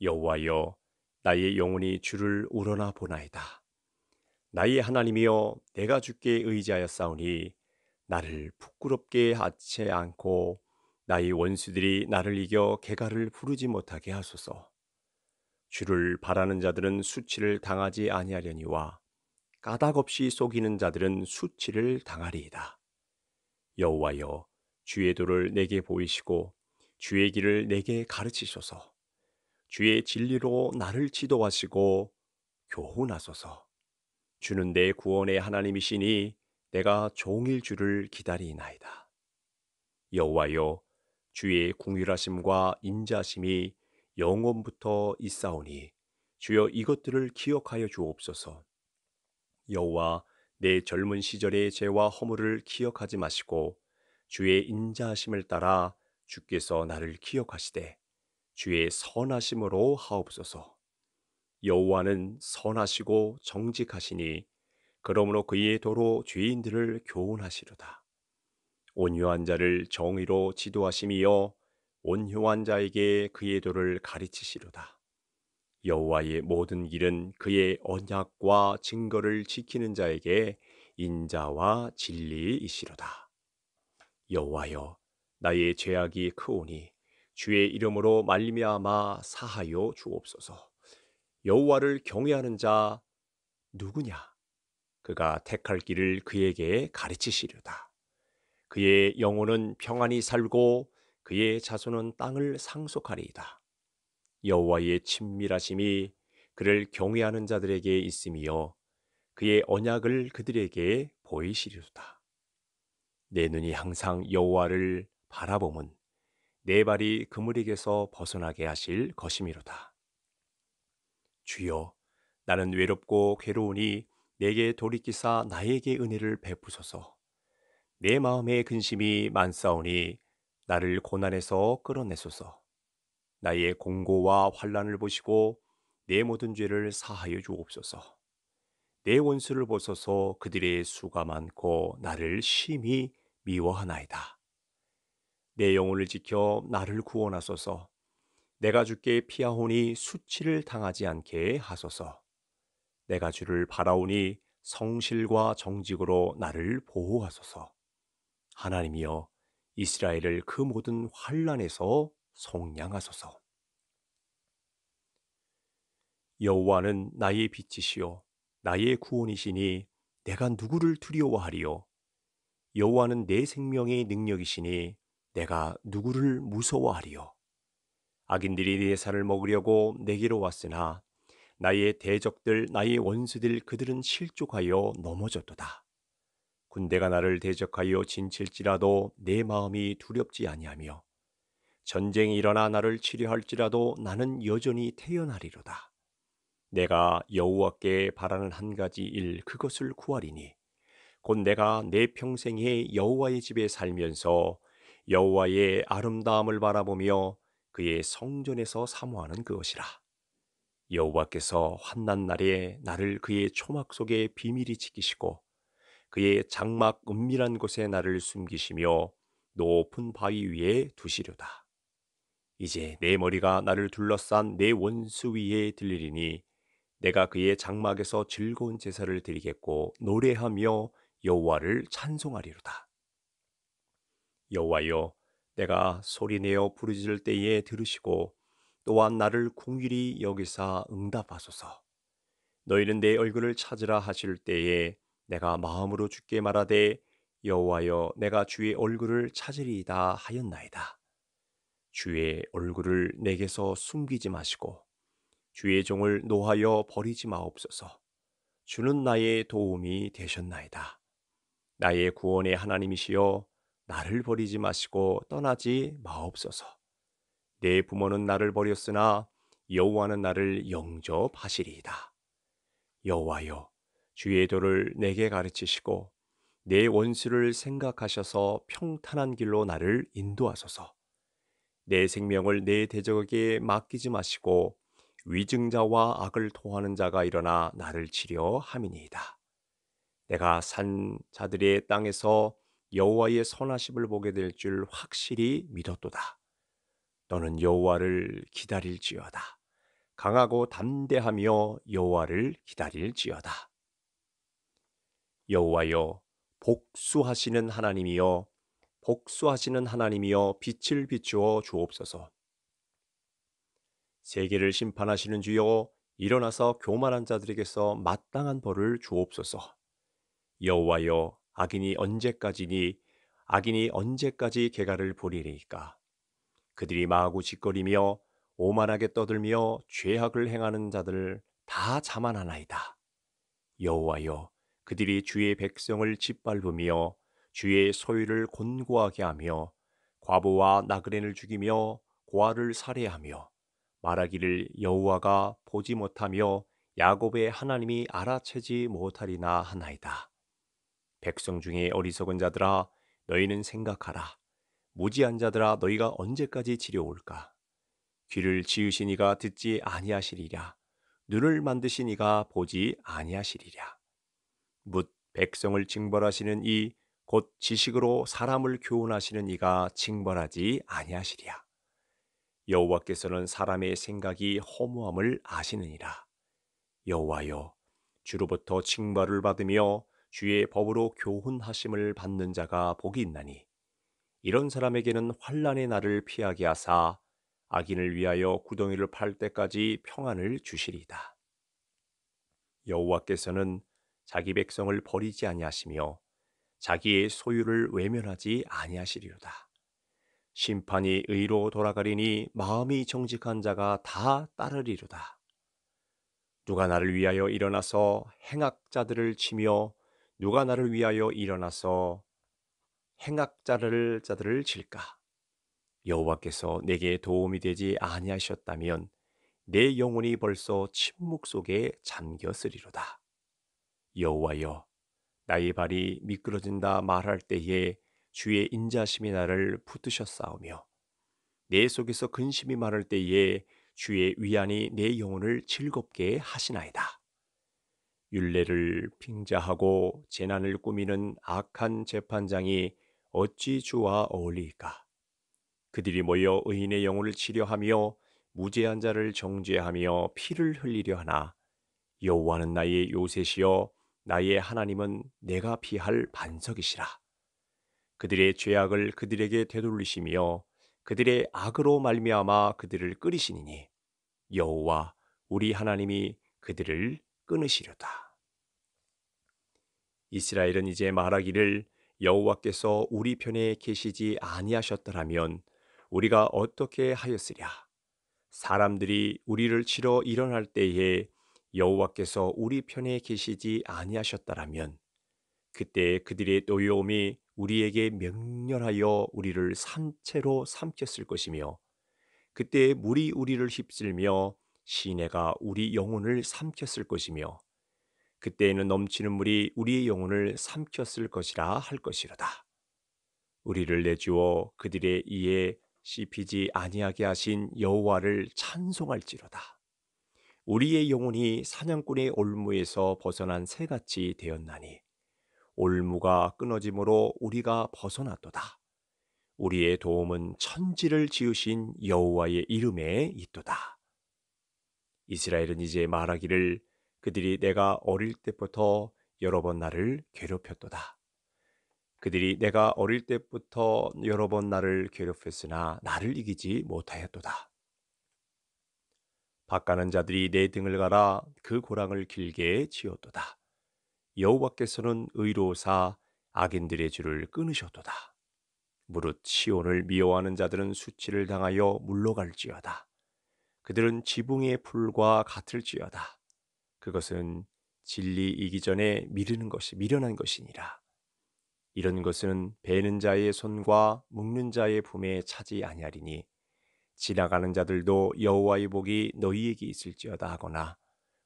여호와여 나의 영혼이 주를 우러나 보나이다. 나의 하나님이여 내가 주께 의지하였사오니 나를 부끄럽게 하지 않고 나의 원수들이 나를 이겨 개가를 부르지 못하게 하소서. 주를 바라는 자들은 수치를 당하지 아니하려니와 까닭없이 속이는 자들은 수치를 당하리이다. 여호와여 주의 도를 내게 보이시고 주의 길을 내게 가르치소서. 주의 진리로 나를 지도하시고 교훈하소서. 주는 내 구원의 하나님이시니 내가 종일 주를 기다리나이다. 여호와여 주의 궁휼하심과 인자심이 영원부터 있사오니 주여 이것들을 기억하여 주옵소서. 여호와 내 젊은 시절의 죄와 허물을 기억하지 마시고 주의 인자심을 따라 주께서 나를 기억하시되 주의 선하심으로 하옵소서. 여호와는 선하시고 정직하시니 그러므로 그의 도로 죄인들을 교훈하시로다. 온유한 자를 정의로 지도하심이여 온유한 자에게 그의 도를 가르치시로다. 여호와의 모든 길은 그의 언약과 증거를 지키는 자에게 인자와 진리이시로다. 여호와여 나의 죄악이 크오니 주의 이름으로 말미암아 사하여 주옵소서. 여호와를 경외하는 자 누구냐? 그가 택할 길을 그에게 가르치시려다. 그의 영혼은 평안히 살고 그의 자손은 땅을 상속하리이다. 여호와의 친밀하심이 그를 경외하는 자들에게 있음이요 그의 언약을 그들에게 보이시리로다. 내 눈이 항상 여호와를 바라보면 내 발이 그물에게서 벗어나게 하실 것이미로다. 주여 나는 외롭고 괴로우니 내게 돌이키사 나에게 은혜를 베푸소서. 내마음에 근심이 많사오니 나를 고난에서 끌어내소서. 나의 공고와 환란을 보시고 내 모든 죄를 사하여 주옵소서. 내 원수를 보소서 그들의 수가 많고 나를 심히 미워하나이다. 내 영혼을 지켜 나를 구원하소서. 내가 주께 피하오니 수치를 당하지 않게 하소서. 내가 주를 바라오니 성실과 정직으로 나를 보호하소서. 하나님이여 이스라엘을 그 모든 환란에서 성량하소서 여호와는 나의 빛이시요 나의 구원이시니 내가 누구를 두려워하리요 여호와는 내 생명의 능력이시니 내가 누구를 무서워하리요 악인들이 내 살을 먹으려고 내게로 왔으나 나의 대적들 나의 원수들 그들은 실족하여 넘어졌도다. 군대가 나를 대적하여 진칠지라도 내 마음이 두렵지 아니하며 전쟁이 일어나 나를 치료할지라도 나는 여전히 태어나리로다. 내가 여호와께 바라는 한 가지 일 그것을 구하리니 곧 내가 내 평생에 여호와의 집에 살면서 여호와의 아름다움을 바라보며 그의 성전에서 사모하는 그것이라. 여호와께서 환난 날에 나를 그의 초막 속에 비밀히 지키시고 그의 장막 은밀한 곳에 나를 숨기시며 높은 바위 위에 두시려다. 이제 내 머리가 나를 둘러싼 내 원수 위에 들리리니 내가 그의 장막에서 즐거운 제사를 드리겠고 노래하며 여호와를 찬송하리로다. 여호와여 내가 소리내어 부르짖을 때에 들으시고 또한 나를 궁일이 여기사 응답하소서. 너희는 내 얼굴을 찾으라 하실 때에 내가 마음으로 주께 말하되 여호와여 내가 주의 얼굴을 찾으리이다 하였나이다. 주의 얼굴을 내게서 숨기지 마시고 주의 종을 노하여 버리지 마옵소서. 주는 나의 도움이 되셨나이다. 나의 구원의 하나님이시여 나를 버리지 마시고 떠나지 마옵소서. 내 부모는 나를 버렸으나 여호와는 나를 영접하시리이다. 여호와여 주의 도를 내게 가르치시고 내 원수를 생각하셔서 평탄한 길로 나를 인도하소서. 내 생명을 내 대적에게 맡기지 마시고 위증자와 악을 토하는 자가 일어나 나를 치려 함이니이다. 내가 산 자들의 땅에서 여호와의 선하심을 보게 될 줄 확실히 믿었도다. 너는 여호와를 기다릴지어다. 강하고 담대하며 여호와를 기다릴지어다. 여호와여 복수하시는 하나님이여 복수하시는 하나님이여 빛을 비추어 주옵소서. 세계를 심판하시는 주여 일어나서 교만한 자들에게서 마땅한 벌을 주옵소서. 여호와여 악인이 언제까지니 악인이 언제까지 개가를 보리리까 그들이 마하 짓거리며 오만하게 떠들며 죄악을 행하는 자들 다 자만하나이다 여호와여 그들이 주의 백성을 짓밟으며 주의 소유를 곤고하게 하며 과부와 나그네를 죽이며 고아를 살해하며 말하기를 여호와가 보지 못하며 야곱의 하나님이 알아채지 못하리나 하나이다. 백성 중에 어리석은 자들아 너희는 생각하라. 무지한 자들아 너희가 언제까지 지려올까? 귀를 지으신 이가 듣지 아니하시리라. 눈을 만드신 이가 보지 아니하시리라. 묻 백성을 징벌하시는 이 곧 지식으로 사람을 교훈하시는 이가 징벌하지 아니하시리라. 여호와께서는 사람의 생각이 허무함을 아시느니라. 여호와여 주로부터 징벌을 받으며 주의 법으로 교훈하심을 받는 자가 복이 있나니 이런 사람에게는 환란의 날을 피하게 하사 악인을 위하여 구덩이를 팔 때까지 평안을 주시리이다. 여호와께서는 자기 백성을 버리지 아니하시며 자기의 소유를 외면하지 아니하시리로다. 심판이 의로 돌아가리니 마음이 정직한 자가 다 따르리로다. 누가 나를 위하여 일어나서 행악자들을 치며 누가 나를 위하여 일어나서 행악자를 자들을 질까? 여호와께서 내게 도움이 되지 아니하셨다면 내 영혼이 벌써 침묵 속에 잠겼으리로다. 여호와여, 나의 발이 미끄러진다 말할 때에 주의 인자심이 나를 붙드셨사오며 내 속에서 근심이 많을 때에 주의 위안이 내 영혼을 즐겁게 하시나이다. 윤례를 핑자하고 재난을 꾸미는 악한 재판장이 어찌 주와 어울릴까 그들이 모여 의인의 영혼을 치료하며 무죄한 자를 정죄하며 피를 흘리려 하나 여호와는 나의 요셉이여 나의 하나님은 내가 피할 반석이시라. 그들의 죄악을 그들에게 되돌리시며 그들의 악으로 말미암아 그들을 끓이시니니 여호와 우리 하나님이 그들을 끊으시려다. 이스라엘은 이제 말하기를 여호와께서 우리 편에 계시지 아니하셨더라면 우리가 어떻게 하였으랴? 사람들이 우리를 치러 일어날 때에 여호와께서 우리 편에 계시지 아니하셨다라면 그때 그들의 노여움이 우리에게 명렬하여 우리를 산채로 삼켰을 것이며 그때 물이 우리를 휩쓸며 시내가 우리 영혼을 삼켰을 것이며 그때에는 넘치는 물이 우리의 영혼을 삼켰을 것이라 할 것이로다. 우리를 내주어 그들의 이에 씹히지 아니하게 하신 여호와를 찬송할지로다. 우리의 영혼이 사냥꾼의 올무에서 벗어난 새같이 되었나니 올무가 끊어짐으로 우리가 벗어났도다. 우리의 도움은 천지를 지으신 여호와의 이름에 있도다. 이스라엘은 이제 말하기를 그들이 내가 어릴 때부터 여러 번 나를 괴롭혔도다. 그들이 내가 어릴 때부터 여러 번 나를 괴롭혔으나 나를 이기지 못하였도다. 바가는 자들이 내 등을 갈아 그 고랑을 길게 지었도다. 여호와께서는 의로사 악인들의 줄을 끊으셨도다. 무릇 시온을 미워하는 자들은 수치를 당하여 물러갈지어다. 그들은 지붕의 풀과 같을지어다. 그것은 진리이기 전에 미르는 것이 미련한 것이니라. 이런 것은 베는 자의 손과 묶는 자의 품에 차지 아니하리니 지나가는 자들도 여호와의 복이 너희에게 있을지어다 하거나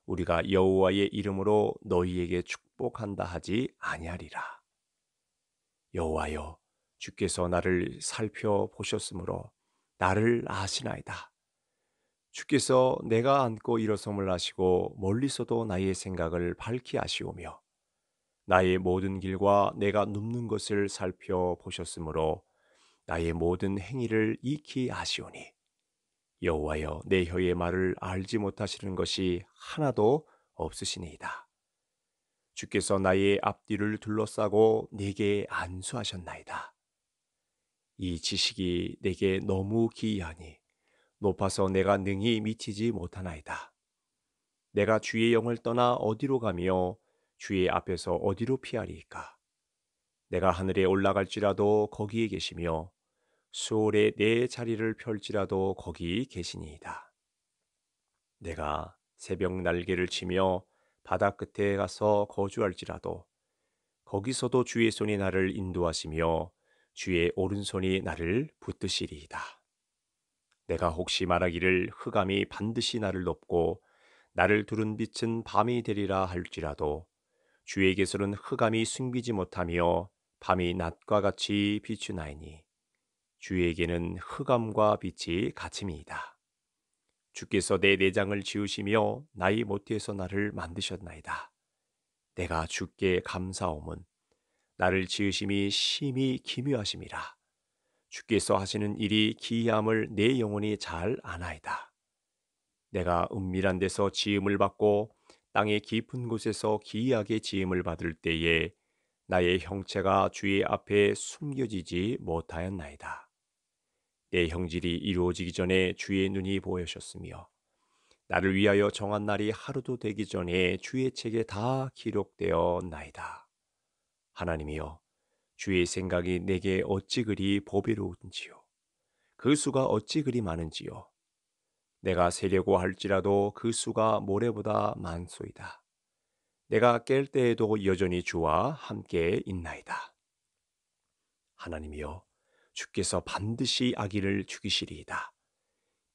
우리가 여호와의 이름으로 너희에게 축복한다 하지 아니하리라. 여호와여 주께서 나를 살펴보셨으므로 나를 아시나이다. 주께서 내가 안고 일어섬을 아시고 멀리서도 나의 생각을 밝히 아시오며 나의 모든 길과 내가 눕는 것을 살펴보셨으므로 나의 모든 행위를 익히 아시오니 여호와여 내 혀의 말을 알지 못하시는 것이 하나도 없으시니이다. 주께서 나의 앞뒤를 둘러싸고 내게 안수하셨나이다. 이 지식이 내게 너무 기이하니 높아서 내가 능히 미치지 못하나이다. 내가 주의 영을 떠나 어디로 가며 주의 앞에서 어디로 피하리까 내가 하늘에 올라갈지라도 거기에 계시며 수월에 내 자리를 펼지라도 거기 계시니이다. 내가 새벽 날개를 치며 바다 끝에 가서 거주할지라도 거기서도 주의 손이 나를 인도하시며 주의 오른손이 나를 붙드시리이다. 내가 혹시 말하기를 흑암이 반드시 나를 돕고 나를 두른 빛은 밤이 되리라 할지라도 주에게서는 흑암이 숨기지 못하며 밤이 낮과 같이 비추나이니 주에게는 흑암과 빛이 같음이다 주께서 내 내장을 지으시며 나이못해서 나를 만드셨나이다. 내가 주께 감사함은 나를 지으심이 심히 기묘하심이라. 주께서 하시는 일이 기이함을 내 영혼이 잘 아나이다. 내가 은밀한 데서 지음을 받고 땅의 깊은 곳에서 기이하게 지음을 받을 때에 나의 형체가 주의 앞에 숨겨지지 못하였나이다. 내 형질이 이루어지기 전에 주의 눈이 보여셨으며 나를 위하여 정한 날이 하루도 되기 전에 주의 책에 다 기록되어 나이다. 하나님이여 주의 생각이 내게 어찌 그리 보배로운지요. 그 수가 어찌 그리 많은지요. 내가 세려고 할지라도 그 수가 모래보다 많소이다. 내가 깰 때에도 여전히 주와 함께 있나이다. 하나님이여, 주께서 반드시 아기를 죽이시리이다.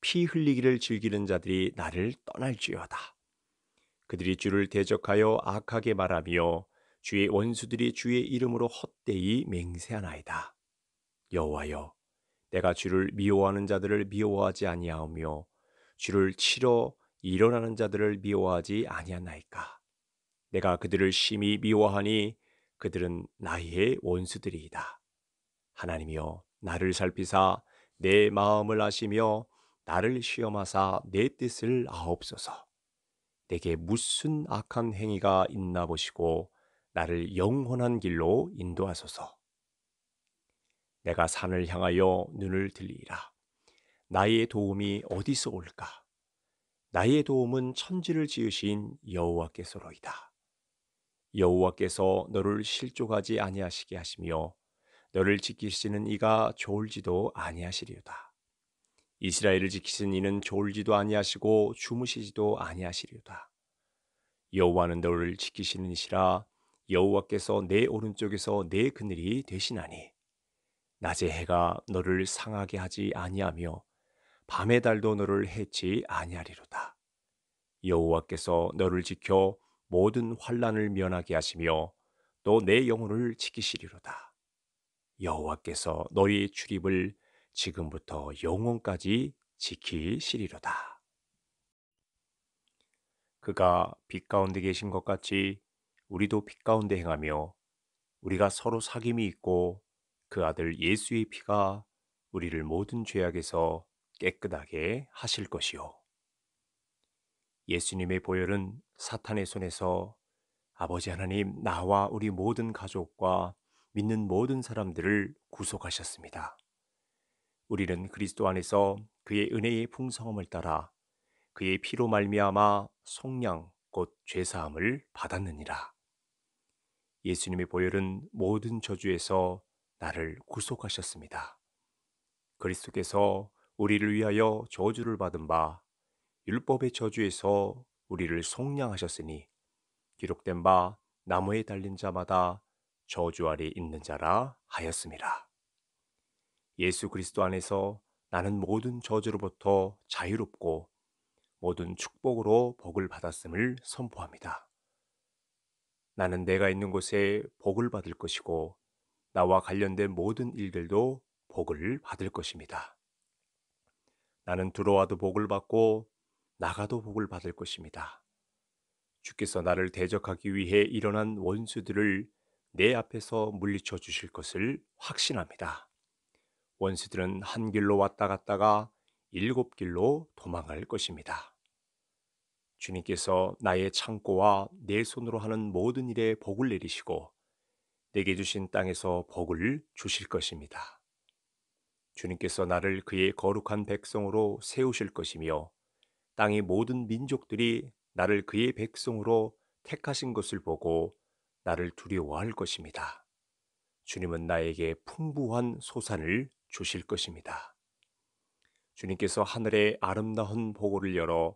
피 흘리기를 즐기는 자들이 나를 떠날지어다. 그들이 주를 대적하여 악하게 말하며 주의 원수들이 주의 이름으로 헛되이 맹세하나이다. 여호와여, 내가 주를 미워하는 자들을 미워하지 아니하오며 주를 치러 일어나는 자들을 미워하지 아니하나이까. 내가 그들을 심히 미워하니 그들은 나의 원수들이이다. 하나님이여, 나를 살피사 내 마음을 아시며 나를 시험하사 내 뜻을 아옵소서. 내게 무슨 악한 행위가 있나 보시고 나를 영원한 길로 인도하소서. 내가 산을 향하여 눈을 들리라. 나의 도움이 어디서 올까? 나의 도움은 천지를 지으신 여호와께서로이다. 여호와께서 너를 실족하지 아니하시게 하시며 너를 지키시는 이가 졸지도 아니하시리로다. 이스라엘을 지키신 이는 졸지도 아니하시고 주무시지도 아니하시리로다. 여호와는 너를 지키시는 이시라 여호와께서 내 오른쪽에서 내 그늘이 되시나니 낮의 해가 너를 상하게 하지 아니하며 밤의 달도 너를 해치 아니하리로다. 여호와께서 너를 지켜 모든 환란을 면하게 하시며 또 내 영혼을 지키시리로다. 여호와께서 너의 출입을 지금부터 영혼까지 지키시리로다. 그가 빛 가운데 계신 것 같이 우리도 빛 가운데 행하며 우리가 서로 사귐이 있고 그 아들 예수의 피가 우리를 모든 죄악에서 깨끗하게 하실 것이요. 예수님의 보혈은 사탄의 손에서 아버지 하나님 나와 우리 모든 가족과 믿는 모든 사람들을 구속하셨습니다. 우리는 그리스도 안에서 그의 은혜의 풍성함을 따라 그의 피로 말미암아 속량 곧 죄사함을 받았느니라. 예수님이보여준 모든 저주에서 나를 구속하셨습니다. 그리스도께서 우리를 위하여 저주를 받은 바 율법의 저주에서 우리를 속량하셨으니 기록된 바 나무에 달린 자마다 저주 아래 있는 자라 하였습니다. 예수 그리스도 안에서 나는 모든 저주로부터 자유롭고 모든 축복으로 복을 받았음을 선포합니다. 나는 내가 있는 곳에 복을 받을 것이고 나와 관련된 모든 일들도 복을 받을 것입니다. 나는 들어와도 복을 받고 나가도 복을 받을 것입니다. 주께서 나를 대적하기 위해 일어난 원수들을 내 앞에서 물리쳐 주실 것을 확신합니다. 원수들은 한 길로 왔다 갔다가 일곱 길로 도망할 것입니다. 주님께서 나의 창고와 내 손으로 하는 모든 일에 복을 내리시고 내게 주신 땅에서 복을 주실 것입니다. 주님께서 나를 그의 거룩한 백성으로 세우실 것이며 땅의 모든 민족들이 나를 그의 백성으로 택하신 것을 보고 나를 두려워할 것입니다. 주님은 나에게 풍부한 소산을 주실 것입니다. 주님께서 하늘의 아름다운 보고를 열어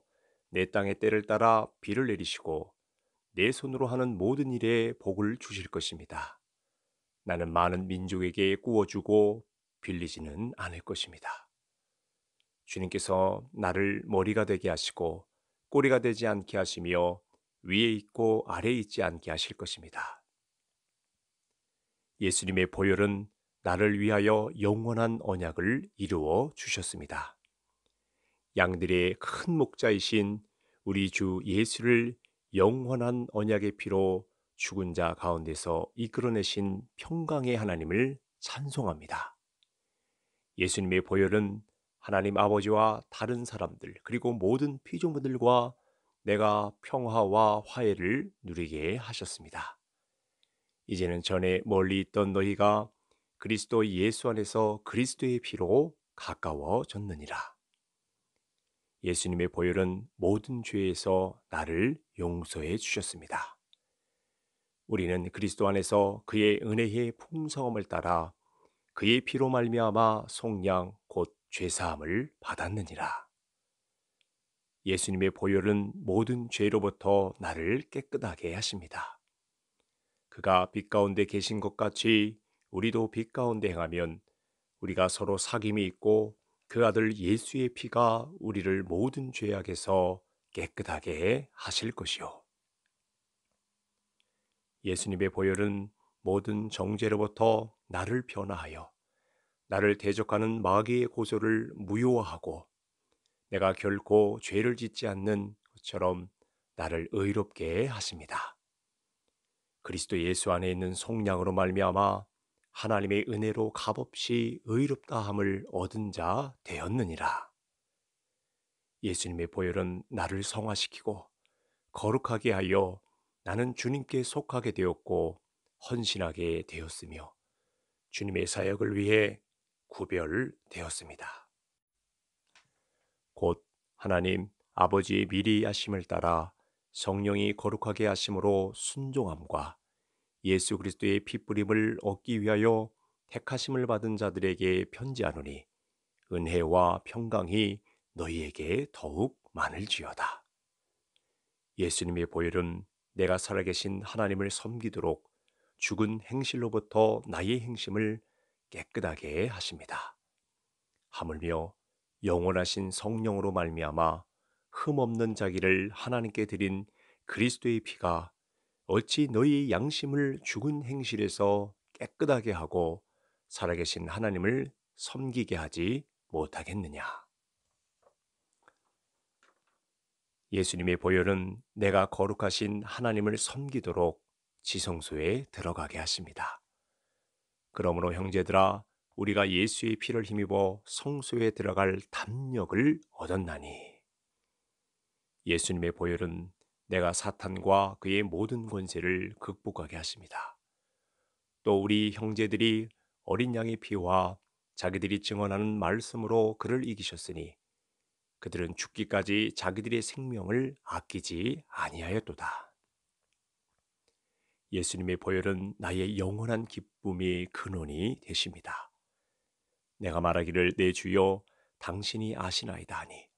내 땅의 때를 따라 비를 내리시고 내 손으로 하는 모든 일에 복을 주실 것입니다. 나는 많은 민족에게 꾸어주고 빌리지는 않을 것입니다. 주님께서 나를 머리가 되게 하시고 꼬리가 되지 않게 하시며 위에 있고 아래에 있지 않게 하실 것입니다. 예수님의 보혈은 나를 위하여 영원한 언약을 이루어 주셨습니다. 양들의 큰 목자이신 우리 주 예수를 영원한 언약의 피로 죽은 자 가운데서 이끌어내신 평강의 하나님을 찬송합니다. 예수님의 보혈은 하나님 아버지와 다른 사람들 그리고 모든 피조물들과 내가 평화와 화해를 누리게 하셨습니다. 이제는 전에 멀리 있던 너희가 그리스도 예수 안에서 그리스도의 피로 가까워졌느니라. 예수님의 보혈은 모든 죄에서 나를 용서해 주셨습니다. 우리는 그리스도 안에서 그의 은혜의 풍성함을 따라 그의 피로 말미암아 속량 곧 죄사함을 받았느니라. 예수님의 보혈은 모든 죄로부터 나를 깨끗하게 하십니다. 그가 빛 가운데 계신 것 같이 우리도 빛 가운데 행하면 우리가 서로 사귐이 있고 그 아들 예수의 피가 우리를 모든 죄악에서 깨끗하게 하실 것이요. 예수님의 보혈은 모든 정죄로부터 나를 변화하여 나를 대적하는 마귀의 고소를 무효화하고 내가 결코 죄를 짓지 않는 것처럼 나를 의롭게 하십니다. 그리스도 예수 안에 있는 속량으로 말미암아 하나님의 은혜로 값없이 의롭다함을 얻은 자 되었느니라. 예수님의 보혈은 나를 성화시키고 거룩하게 하여 나는 주님께 속하게 되었고 헌신하게 되었으며 주님의 사역을 위해 구별되었습니다. 곧 하나님 아버지의 미리 하심을 따라 성령이 거룩하게 하심으로 순종함과 예수 그리스도의 피뿌림을 얻기 위하여 택하심을 받은 자들에게 편지하노니 은혜와 평강이 너희에게 더욱 많을지어다. 예수님의 보혈은 내가 살아계신 하나님을 섬기도록 죽은 행실로부터 나의 행심을 깨끗하게 하십니다. 하물며 영원하신 성령으로 말미암아 흠 없는 자기를 하나님께 드린 그리스도의 피가 어찌 너희 양심을 죽은 행실에서 깨끗하게 하고 살아계신 하나님을 섬기게 하지 못하겠느냐. 예수님의 보혈은 내가 거룩하신 하나님을 섬기도록 지성소에 들어가게 하십니다. 그러므로 형제들아 우리가 예수의 피를 힘입어 성소에 들어갈 담력을 얻었나니 예수님의 보혈은 내가 사탄과 그의 모든 권세를 극복하게 하십니다. 또 우리 형제들이 어린 양의 피와 자기들이 증언하는 말씀으로 그를 이기셨으니 그들은 죽기까지 자기들의 생명을 아끼지 아니하였도다. 예수님의 보혈은 나의 영원한 기쁨이 근원이 되십니다. 내가 말하기를 내 주여 당신이 아시나이다 하니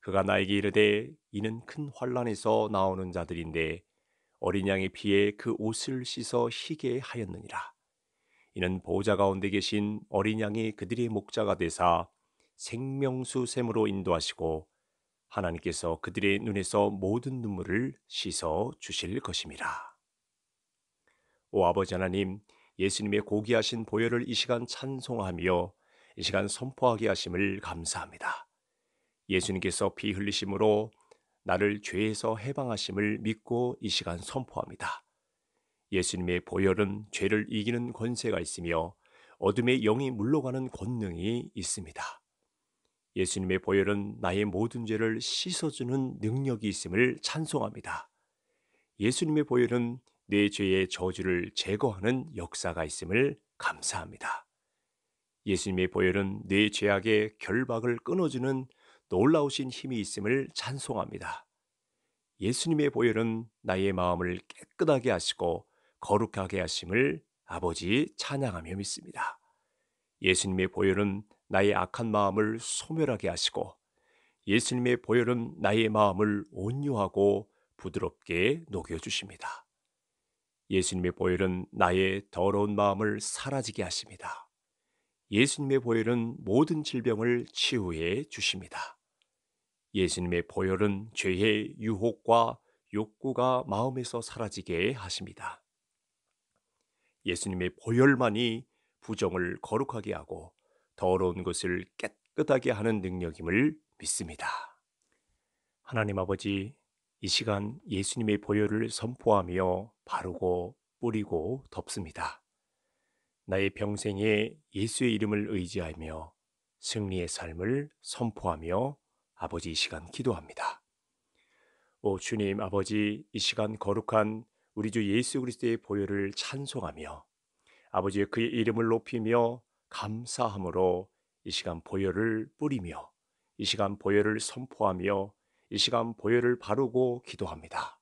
그가 나에게 이르되 이는 큰 환란에서 나오는 자들인데 어린 양의 피에 그 옷을 씻어 희게 하였느니라. 이는 보호자 가운데 계신 어린 양이 그들의 목자가 되사 생명수 샘으로 인도하시고 하나님께서 그들의 눈에서 모든 눈물을 씻어 주실 것임이라. 오 아버지 하나님, 예수님의 고귀하신 보혈을 이 시간 찬송하며 이 시간 선포하게 하심을 감사합니다. 예수님께서 피 흘리심으로 나를 죄에서 해방하심을 믿고 이 시간 선포합니다. 예수님의 보혈은 죄를 이기는 권세가 있으며 어둠의 영이 물러가는 권능이 있습니다. 예수님의 보혈은 나의 모든 죄를 씻어주는 능력이 있음을 찬송합니다. 예수님의 보혈은 내 죄의 저주를 제거하는 역사가 있음을 감사합니다. 예수님의 보혈은 내 죄악의 결박을 끊어주는 놀라우신 힘이 있음을 찬송합니다. 예수님의 보혈은 나의 마음을 깨끗하게 하시고 거룩하게 하심을 아버지 찬양하며 믿습니다. 예수님의 보혈은 나의 악한 마음을 소멸하게 하시고 예수님의 보혈은 나의 마음을 온유하고 부드럽게 녹여주십니다. 예수님의 보혈은 나의 더러운 마음을 사라지게 하십니다. 예수님의 보혈은 모든 질병을 치유해 주십니다. 예수님의 보혈은 죄의 유혹과 욕구가 마음에서 사라지게 하십니다. 예수님의 보혈만이 부정을 거룩하게 하고 더러운 것을 깨끗하게 하는 능력임을 믿습니다. 하나님 아버지, 이 시간 예수님의 보혈을 선포하며 바르고 뿌리고 덮습니다. 나의 평생에 예수의 이름을 의지하며 승리의 삶을 선포하며 아버지 이 시간 기도합니다. 오 주님 아버지 이 시간 거룩한 우리 주 예수 그리스도의 보혈을 찬송하며 아버지의 그의 이름을 높이며 감사함으로 이 시간 보혈을 뿌리며 이 시간 보혈을 선포하며 이 시간 보혈을 바르고 기도합니다.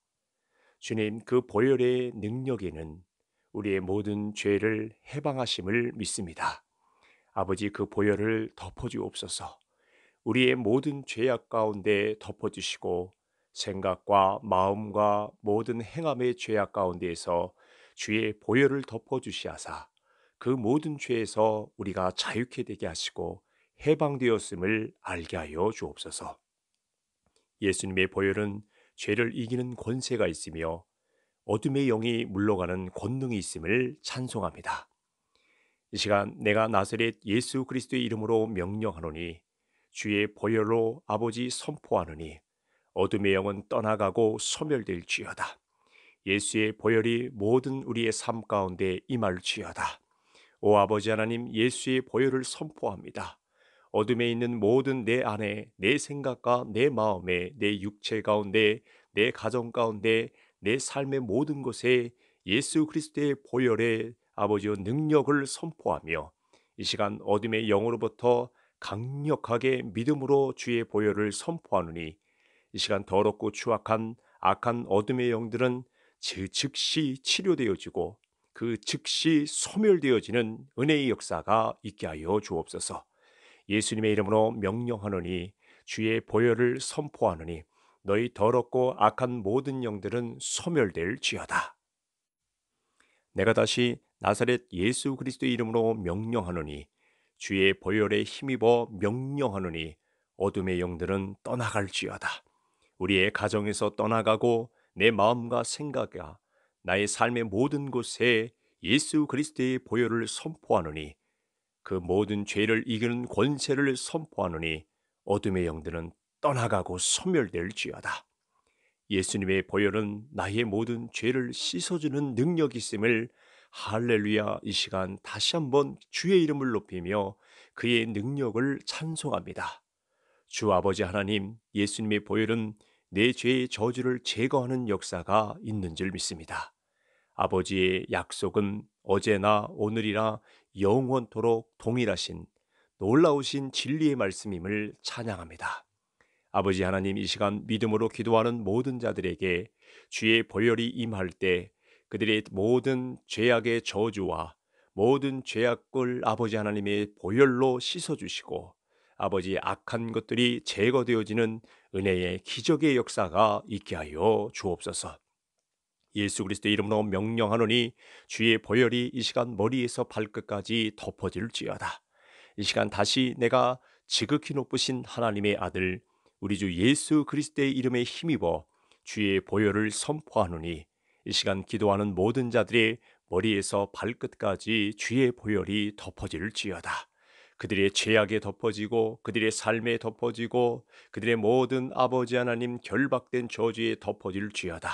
주님 그 보혈의 능력에는 우리의 모든 죄를 해방하심을 믿습니다. 아버지 그 보혈을 덮어주옵소서. 우리의 모든 죄악 가운데 덮어주시고 생각과 마음과 모든 행함의 죄악 가운데에서 주의 보혈을 덮어주시하사 그 모든 죄에서 우리가 자유케 되게 하시고 해방되었음을 알게 하여 주옵소서. 예수님의 보혈은 죄를 이기는 권세가 있으며 어둠의 영이 물러가는 권능이 있음을 찬송합니다. 이 시간 내가 나서렛 예수 그리스도의 이름으로 명령하노니 주의 보혈로 아버지 선포하느니 어둠의 영은 떠나가고 소멸될지어다. 예수의 보혈이 모든 우리의 삶 가운데 임할지어다. 오 아버지 하나님 예수의 보혈을 선포합니다. 어둠에 있는 모든 내 안에 내 생각과 내 마음에 내 육체 가운데 내 가정 가운데 내 삶의 모든 것에 예수 그리스도의 보혈의 아버지의 능력을 선포하며 이 시간 어둠의 영으로부터 강력하게 믿음으로 주의 보혈을 선포하느니 이 시간 더럽고 추악한 악한 어둠의 영들은 즉시 치료되어지고 그 즉시 소멸되어지는 은혜의 역사가 있게 하여 주옵소서. 예수님의 이름으로 명령하느니 주의 보혈을 선포하느니 너희 더럽고 악한 모든 영들은 소멸될지어다. 내가 다시 나사렛 예수 그리스도의 이름으로 명령하느니 주의 보혈에 힘입어 명령하노니 어둠의 영들은 떠나갈지어다. 우리의 가정에서 떠나가고 내 마음과 생각과 나의 삶의 모든 곳에 예수 그리스도의 보혈을 선포하노니 그 모든 죄를 이기는 권세를 선포하노니 어둠의 영들은 떠나가고 소멸될지어다. 예수님의 보혈은 나의 모든 죄를 씻어주는 능력이 있음을 할렐루야 이 시간 다시 한번 주의 이름을 높이며 그의 능력을 찬송합니다. 주 아버지 하나님 예수님의 보혈은 내 죄의 저주를 제거하는 역사가 있는 줄 믿습니다. 아버지의 약속은 어제나 오늘이나 영원토록 동일하신 놀라우신 진리의 말씀임을 찬양합니다. 아버지 하나님 이 시간 믿음으로 기도하는 모든 자들에게 주의 보혈이 임할 때 그들이 모든 죄악의 저주와 모든 죄악을 아버지 하나님의 보혈로 씻어주시고 아버지 악한 것들이 제거되어지는 은혜의 기적의 역사가 있게 하여 주옵소서. 예수 그리스도 이름으로 명령하노니 주의 보혈이 이 시간 머리에서 발끝까지 덮어질지어다. 이 시간 다시 내가 지극히 높으신 하나님의 아들 우리 주 예수 그리스도의 이름에 힘입어 주의 보혈을 선포하노니 이 시간 기도하는 모든 자들이 머리에서 발끝까지 주의 보혈이 덮어질지어다. 그들의 죄악에 덮어지고 그들의 삶에 덮어지고 그들의 모든 아버지 하나님 결박된 저주에 덮어질지어다.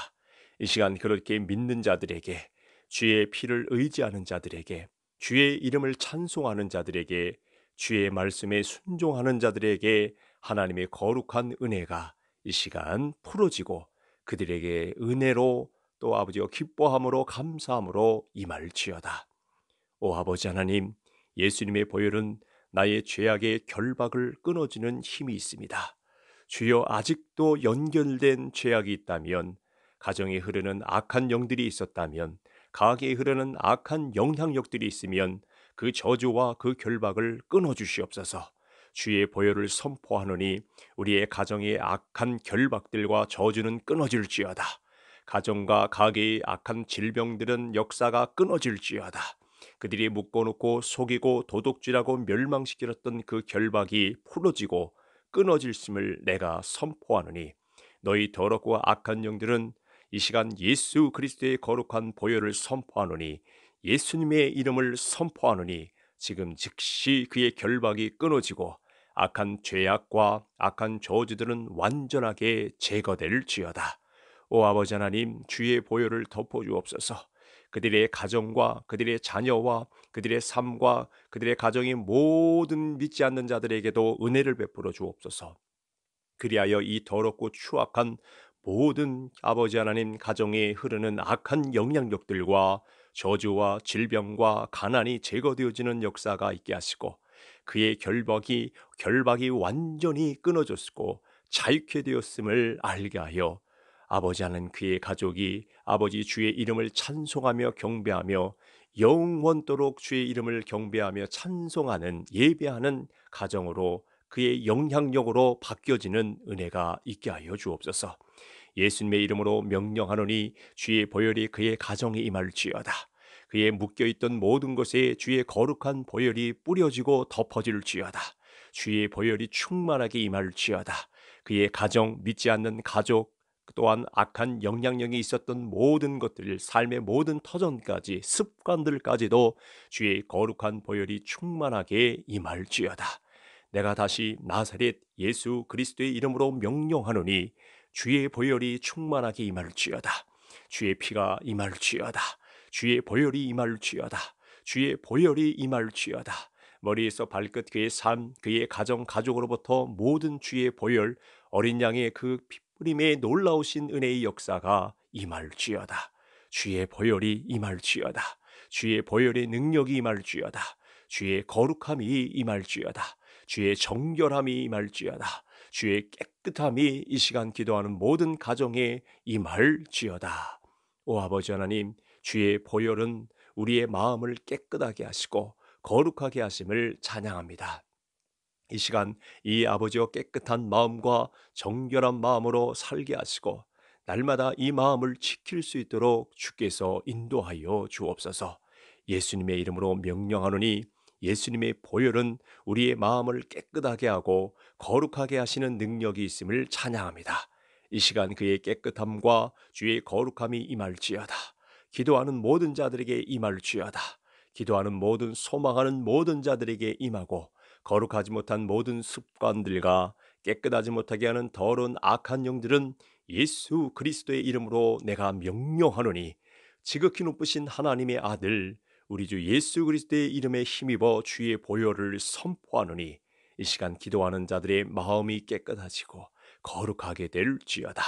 이 시간 그렇게 믿는 자들에게 주의 피를 의지하는 자들에게 주의 이름을 찬송하는 자들에게 주의 말씀에 순종하는 자들에게 하나님의 거룩한 은혜가 이 시간 풀어지고 그들에게 은혜로 또 아버지여 기뻐함으로 감사함으로 임할지어다. 오 아버지 하나님, 예수님의 보혈은 나의 죄악의 결박을 끊어주는 힘이 있습니다. 주여 아직도 연결된 죄악이 있다면, 가정에 흐르는 악한 영들이 있었다면, 가게에 흐르는 악한 영향력들이 있으면 그 저주와 그 결박을 끊어주시옵소서. 주의 보혈을 선포하노니 우리의 가정의 악한 결박들과 저주는 끊어질지어다. 가정과 가계의 악한 질병들은 역사가 끊어질지어다. 그들이 묶어놓고 속이고 도둑질하고 멸망시키렸던 그 결박이 풀어지고 끊어질심을 내가 선포하느니 너희 더럽고 악한 영들은 이 시간 예수 그리스도의 거룩한 보혈을 선포하노니 예수님의 이름을 선포하노니 지금 즉시 그의 결박이 끊어지고 악한 죄악과 악한 저주들은 완전하게 제거될지어다. 오 아버지 하나님 주의 보혈을 덮어 주옵소서. 그들의 가정과 그들의 자녀와 그들의 삶과 그들의 가정의 모든 믿지 않는 자들에게도 은혜를 베풀어 주옵소서. 그리하여 이 더럽고 추악한 모든 아버지 하나님 가정에 흐르는 악한 영향력들과 저주와 질병과 가난이 제거되어지는 역사가 있게 하시고 그의 결박이 결박이 완전히 끊어졌고 자유케 되었음을 알게 하여 아버지 하는 그의 가족이 아버지 주의 이름을 찬송하며 경배하며 영원토록 주의 이름을 경배하며 찬송하는 예배하는 가정으로 그의 영향력으로 바뀌어지는 은혜가 있게 하여 주옵소서. 예수님의 이름으로 명령하노니 주의 보혈이 그의 가정에 임할지어다. 그의 묶여있던 모든 것에 주의 거룩한 보혈이 뿌려지고 덮어질지어다. 주의 보혈이 충만하게 임할지어다. 그의 가정, 믿지 않는 가족, 또한 악한 영향력이 있었던 모든 것들, 삶의 모든 터전까지 습관들까지도 주의 거룩한 보혈이 충만하게 임할지어다. 내가 다시 나사렛 예수 그리스도의 이름으로 명령하노니 주의 보혈이 충만하게 임할지어다. 주의 피가 임할지어다. 주의 보혈이 임할지어다. 주의 보혈이 임할지어다. 머리에서 발끝 그의 삶, 그의 가정, 가족으로부터 모든 주의 보혈, 어린 양의 그 뿌림의 놀라우신 은혜의 역사가 임할지어다. 주의 보혈이 임할지어다. 주의 보혈의 능력이 임할지어다. 주의 거룩함이 임할지어다. 주의 정결함이 임할지어다. 주의 깨끗함이 이 시간 기도하는 모든 가정에 임할지어다. 오 아버지 하나님, 주의 보혈은 우리의 마음을 깨끗하게 하시고 거룩하게 하심을 찬양합니다. 이 시간 이 아버지와 깨끗한 마음과 정결한 마음으로 살게 하시고 날마다 이 마음을 지킬 수 있도록 주께서 인도하여 주옵소서. 예수님의 이름으로 명령하노니 예수님의 보혈은 우리의 마음을 깨끗하게 하고 거룩하게 하시는 능력이 있음을 찬양합니다. 이 시간 그의 깨끗함과 주의 거룩함이 임할지어다. 기도하는 모든 자들에게 임할지어다. 기도하는 모든 소망하는 모든 자들에게 임하고 거룩하지 못한 모든 습관들과 깨끗하지 못하게 하는 더러운 악한 영들은 예수 그리스도의 이름으로 내가 명령하노니 지극히 높으신 하나님의 아들 우리 주 예수 그리스도의 이름에 힘입어 주의 보혈을 선포하노니 이 시간 기도하는 자들의 마음이 깨끗하시고 거룩하게 될지어다.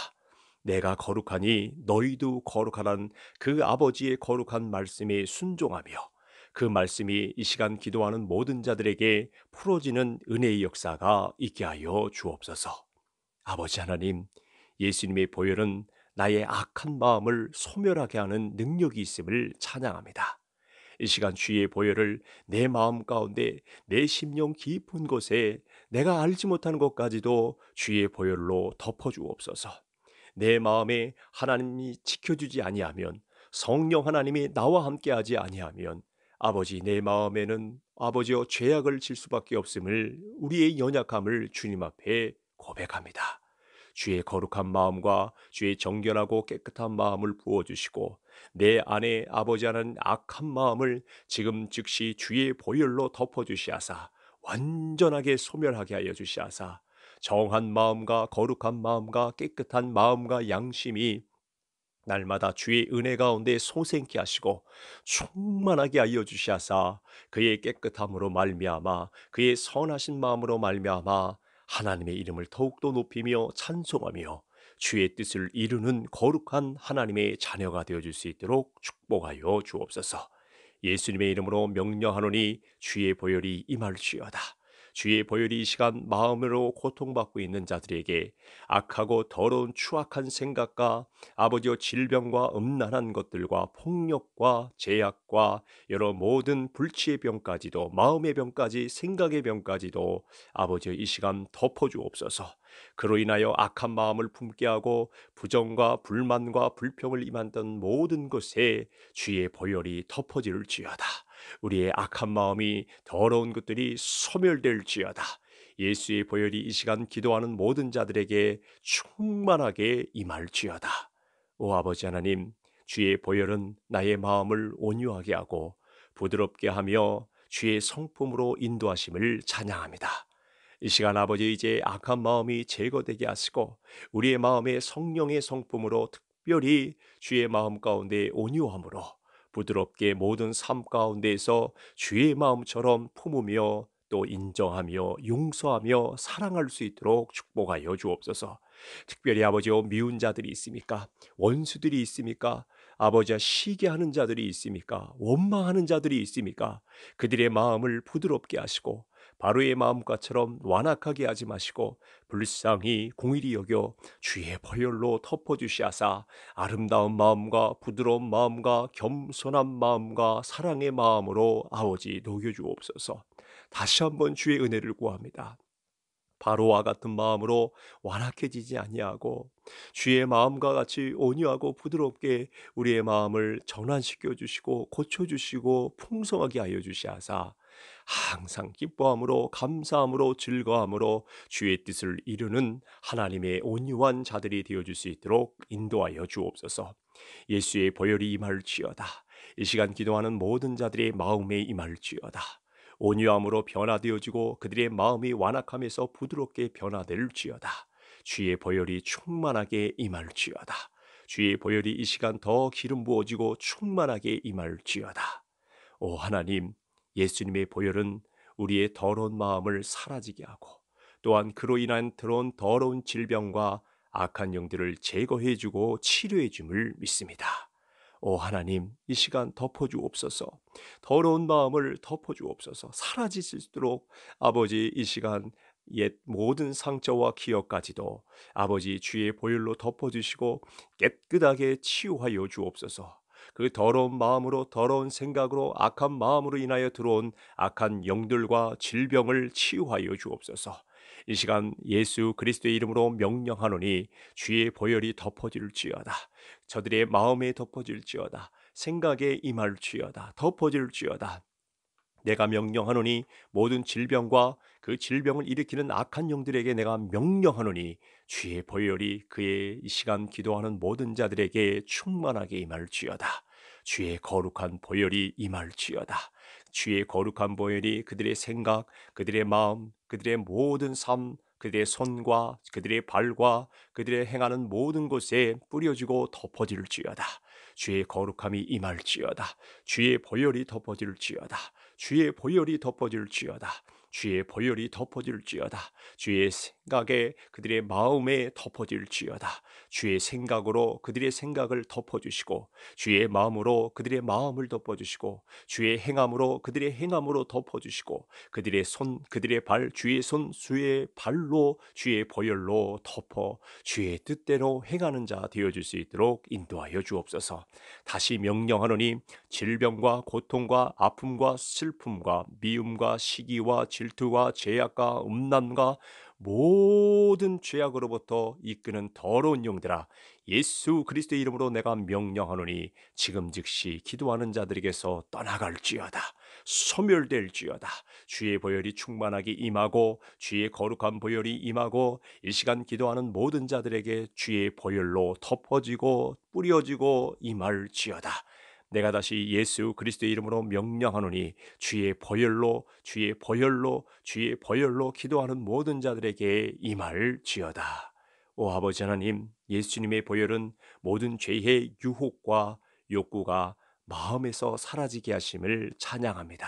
내가 거룩하니 너희도 거룩하란 그 아버지의 거룩한 말씀에 순종하며 그 말씀이 이 시간 기도하는 모든 자들에게 풀어지는 은혜의 역사가 있게 하여 주옵소서. 아버지 하나님, 예수님의 보혈은 나의 악한 마음을 소멸하게 하는 능력이 있음을 찬양합니다. 이 시간 주의 보혈을 내 마음 가운데 내 심령 깊은 곳에 내가 알지 못하는 것까지도 주의 보혈로 덮어주옵소서. 내 마음에 하나님이 지켜주지 아니하면 성령 하나님이 나와 함께하지 아니하면 아버지 내 마음에는 아버지여 죄악을 질 수밖에 없음을 우리의 연약함을 주님 앞에 고백합니다. 주의 거룩한 마음과 주의 정결하고 깨끗한 마음을 부어주시고 내 안에 아버지 하는 악한 마음을 지금 즉시 주의 보혈로 덮어주시하사 완전하게 소멸하게 하여 주시하사 정한 마음과 거룩한 마음과 깨끗한 마음과 양심이 날마다 주의 은혜 가운데 소생케 하시고 충만하게 알려 주시하사 그의 깨끗함으로 말미암아 그의 선하신 마음으로 말미암아 하나님의 이름을 더욱더 높이며 찬송하며 주의 뜻을 이루는 거룩한 하나님의 자녀가 되어 줄수 있도록 축복하여 주옵소서. 예수님의 이름으로 명령하노니 주의 보혈이 임할지어다. 주의 보혈이 이 시간 마음으로 고통받고 있는 자들에게 악하고 더러운 추악한 생각과 아버지의 질병과 음란한 것들과 폭력과 제약과 여러 모든 불치의 병까지도 마음의 병까지 생각의 병까지도 아버지의이 시간 덮어주옵소서. 그로 인하여 악한 마음을 품게 하고 부정과 불만과 불평을 임한던 모든 것에 주의 보혈이 덮어질지어다. 우리의 악한 마음이 더러운 것들이 소멸될지어다. 예수의 보혈이 이 시간 기도하는 모든 자들에게 충만하게 임할지어다. 오 아버지 하나님, 주의 보혈은 나의 마음을 온유하게 하고 부드럽게 하며 주의 성품으로 인도하심을 찬양합니다. 이 시간 아버지 이제 악한 마음이 제거되게 하시고 우리의 마음에 성령의 성품으로 특별히 주의 마음 가운데 온유함으로 부드럽게 모든 삶 가운데에서 주의 마음처럼 품으며 또 인정하며 용서하며 사랑할 수 있도록 축복하여 주옵소서. 특별히 아버지여 미운 자들이 있습니까? 원수들이 있습니까? 아버지와 시기하는 자들이 있습니까? 원망하는 자들이 있습니까? 그들의 마음을 부드럽게 하시고 바로의 마음과처럼 완악하게 하지 마시고 불쌍히 공일이 여겨 주의 보혈로 덮어주시하사 아름다운 마음과 부드러운 마음과 겸손한 마음과 사랑의 마음으로 아버지 녹여주옵소서. 다시 한번 주의 은혜를 구합니다. 바로와 같은 마음으로 완악해지지 아니하고 주의 마음과 같이 온유하고 부드럽게 우리의 마음을 전환시켜 주시고 고쳐 주시고 풍성하게 하여 주시하사 항상 기뻐함으로 감사함으로 즐거함으로 주의 뜻을 이루는 하나님의 온유한 자들이 되어줄 수 있도록 인도하여 주옵소서. 예수의 보혈이 임할지어다. 이 시간 기도하는 모든 자들의 마음에 임할지어다. 온유함으로 변화되어지고 그들의 마음이 완악함에서 부드럽게 변화될지어다. 주의 보혈이 충만하게 임할지어다. 주의 보혈이 이 시간 더 기름 부어지고 충만하게 임할지어다. 오 하나님, 예수님의 보혈은 우리의 더러운 마음을 사라지게 하고 또한 그로 인한 들어온 더러운 질병과 악한 영들을 제거해 주고 치료해 줌을 믿습니다. 오 하나님 이 시간 덮어주옵소서 더러운 마음을 덮어주옵소서 사라지수 있도록 아버지 이 시간 옛 모든 상처와 기억까지도 아버지 주의 보혈로 덮어주시고 깨끗하게 치유하여 주옵소서 그 더러운 마음으로 더러운 생각으로 악한 마음으로 인하여 들어온 악한 영들과 질병을 치유하여 주옵소서. 이 시간 예수 그리스도의 이름으로 명령하노니 주의 보혈이 덮어질지어다. 저들의 마음에 덮어질지어다. 생각에 임할지어다. 덮어질지어다. 내가 명령하노니 모든 질병과 그 질병을 일으키는 악한 영들에게 내가 명령하노니 주의 보혈이 그의 이 시간 기도하는 모든 자들에게 충만하게 임할지어다. 주의 거룩한 보혈이 임할지어다. 주의 거룩한 보혈이 그들의 생각, 그들의 마음, 그들의 모든 삶, 그들의 손과 그들의 발과 그들의 행하는 모든 곳에 뿌려지고 덮어질지어다. 주의 거룩함이 임할지어다. 주의 보혈이 덮어질지어다. 주의 보혈이 덮어질지어다. 주의 보혈이 덮어질지어다. 주의 생각에 그들의 마음에 덮어질지어다. 주의 생각으로 그들의 생각을 덮어주시고 주의 마음으로 그들의 마음을 덮어주시고 주의 행함으로 그들의 행함으로 덮어주시고 그들의 손 그들의 발 주의 손 주의 발로 주의 보혈로 덮어 주의 뜻대로 행하는 자 되어줄 수 있도록 인도하여 주옵소서. 다시 명령하노니 질병과 고통과 아픔과 슬픔과 미움과 시기와 질투와 제약과 음란과 모든 죄악으로부터 이끄는 더러운 용들아 예수 그리스도의 이름으로 내가 명령하노니 지금 즉시 기도하는 자들에게서 떠나갈지어다 소멸될지어다 주의 보혈이 충만하게 임하고 주의 거룩한 보혈이 임하고 이 시간 기도하는 모든 자들에게 주의 보혈로 덮어지고 뿌려지고 임할지어다 내가 다시 예수 그리스도의 이름으로 명령하노니 주의 보혈로 주의 보혈로 주의 보혈로 기도하는 모든 자들에게 이 말을 지어다. 오 아버지 하나님, 예수님의 보혈은 모든 죄의 유혹과 욕구가 마음에서 사라지게 하심을 찬양합니다.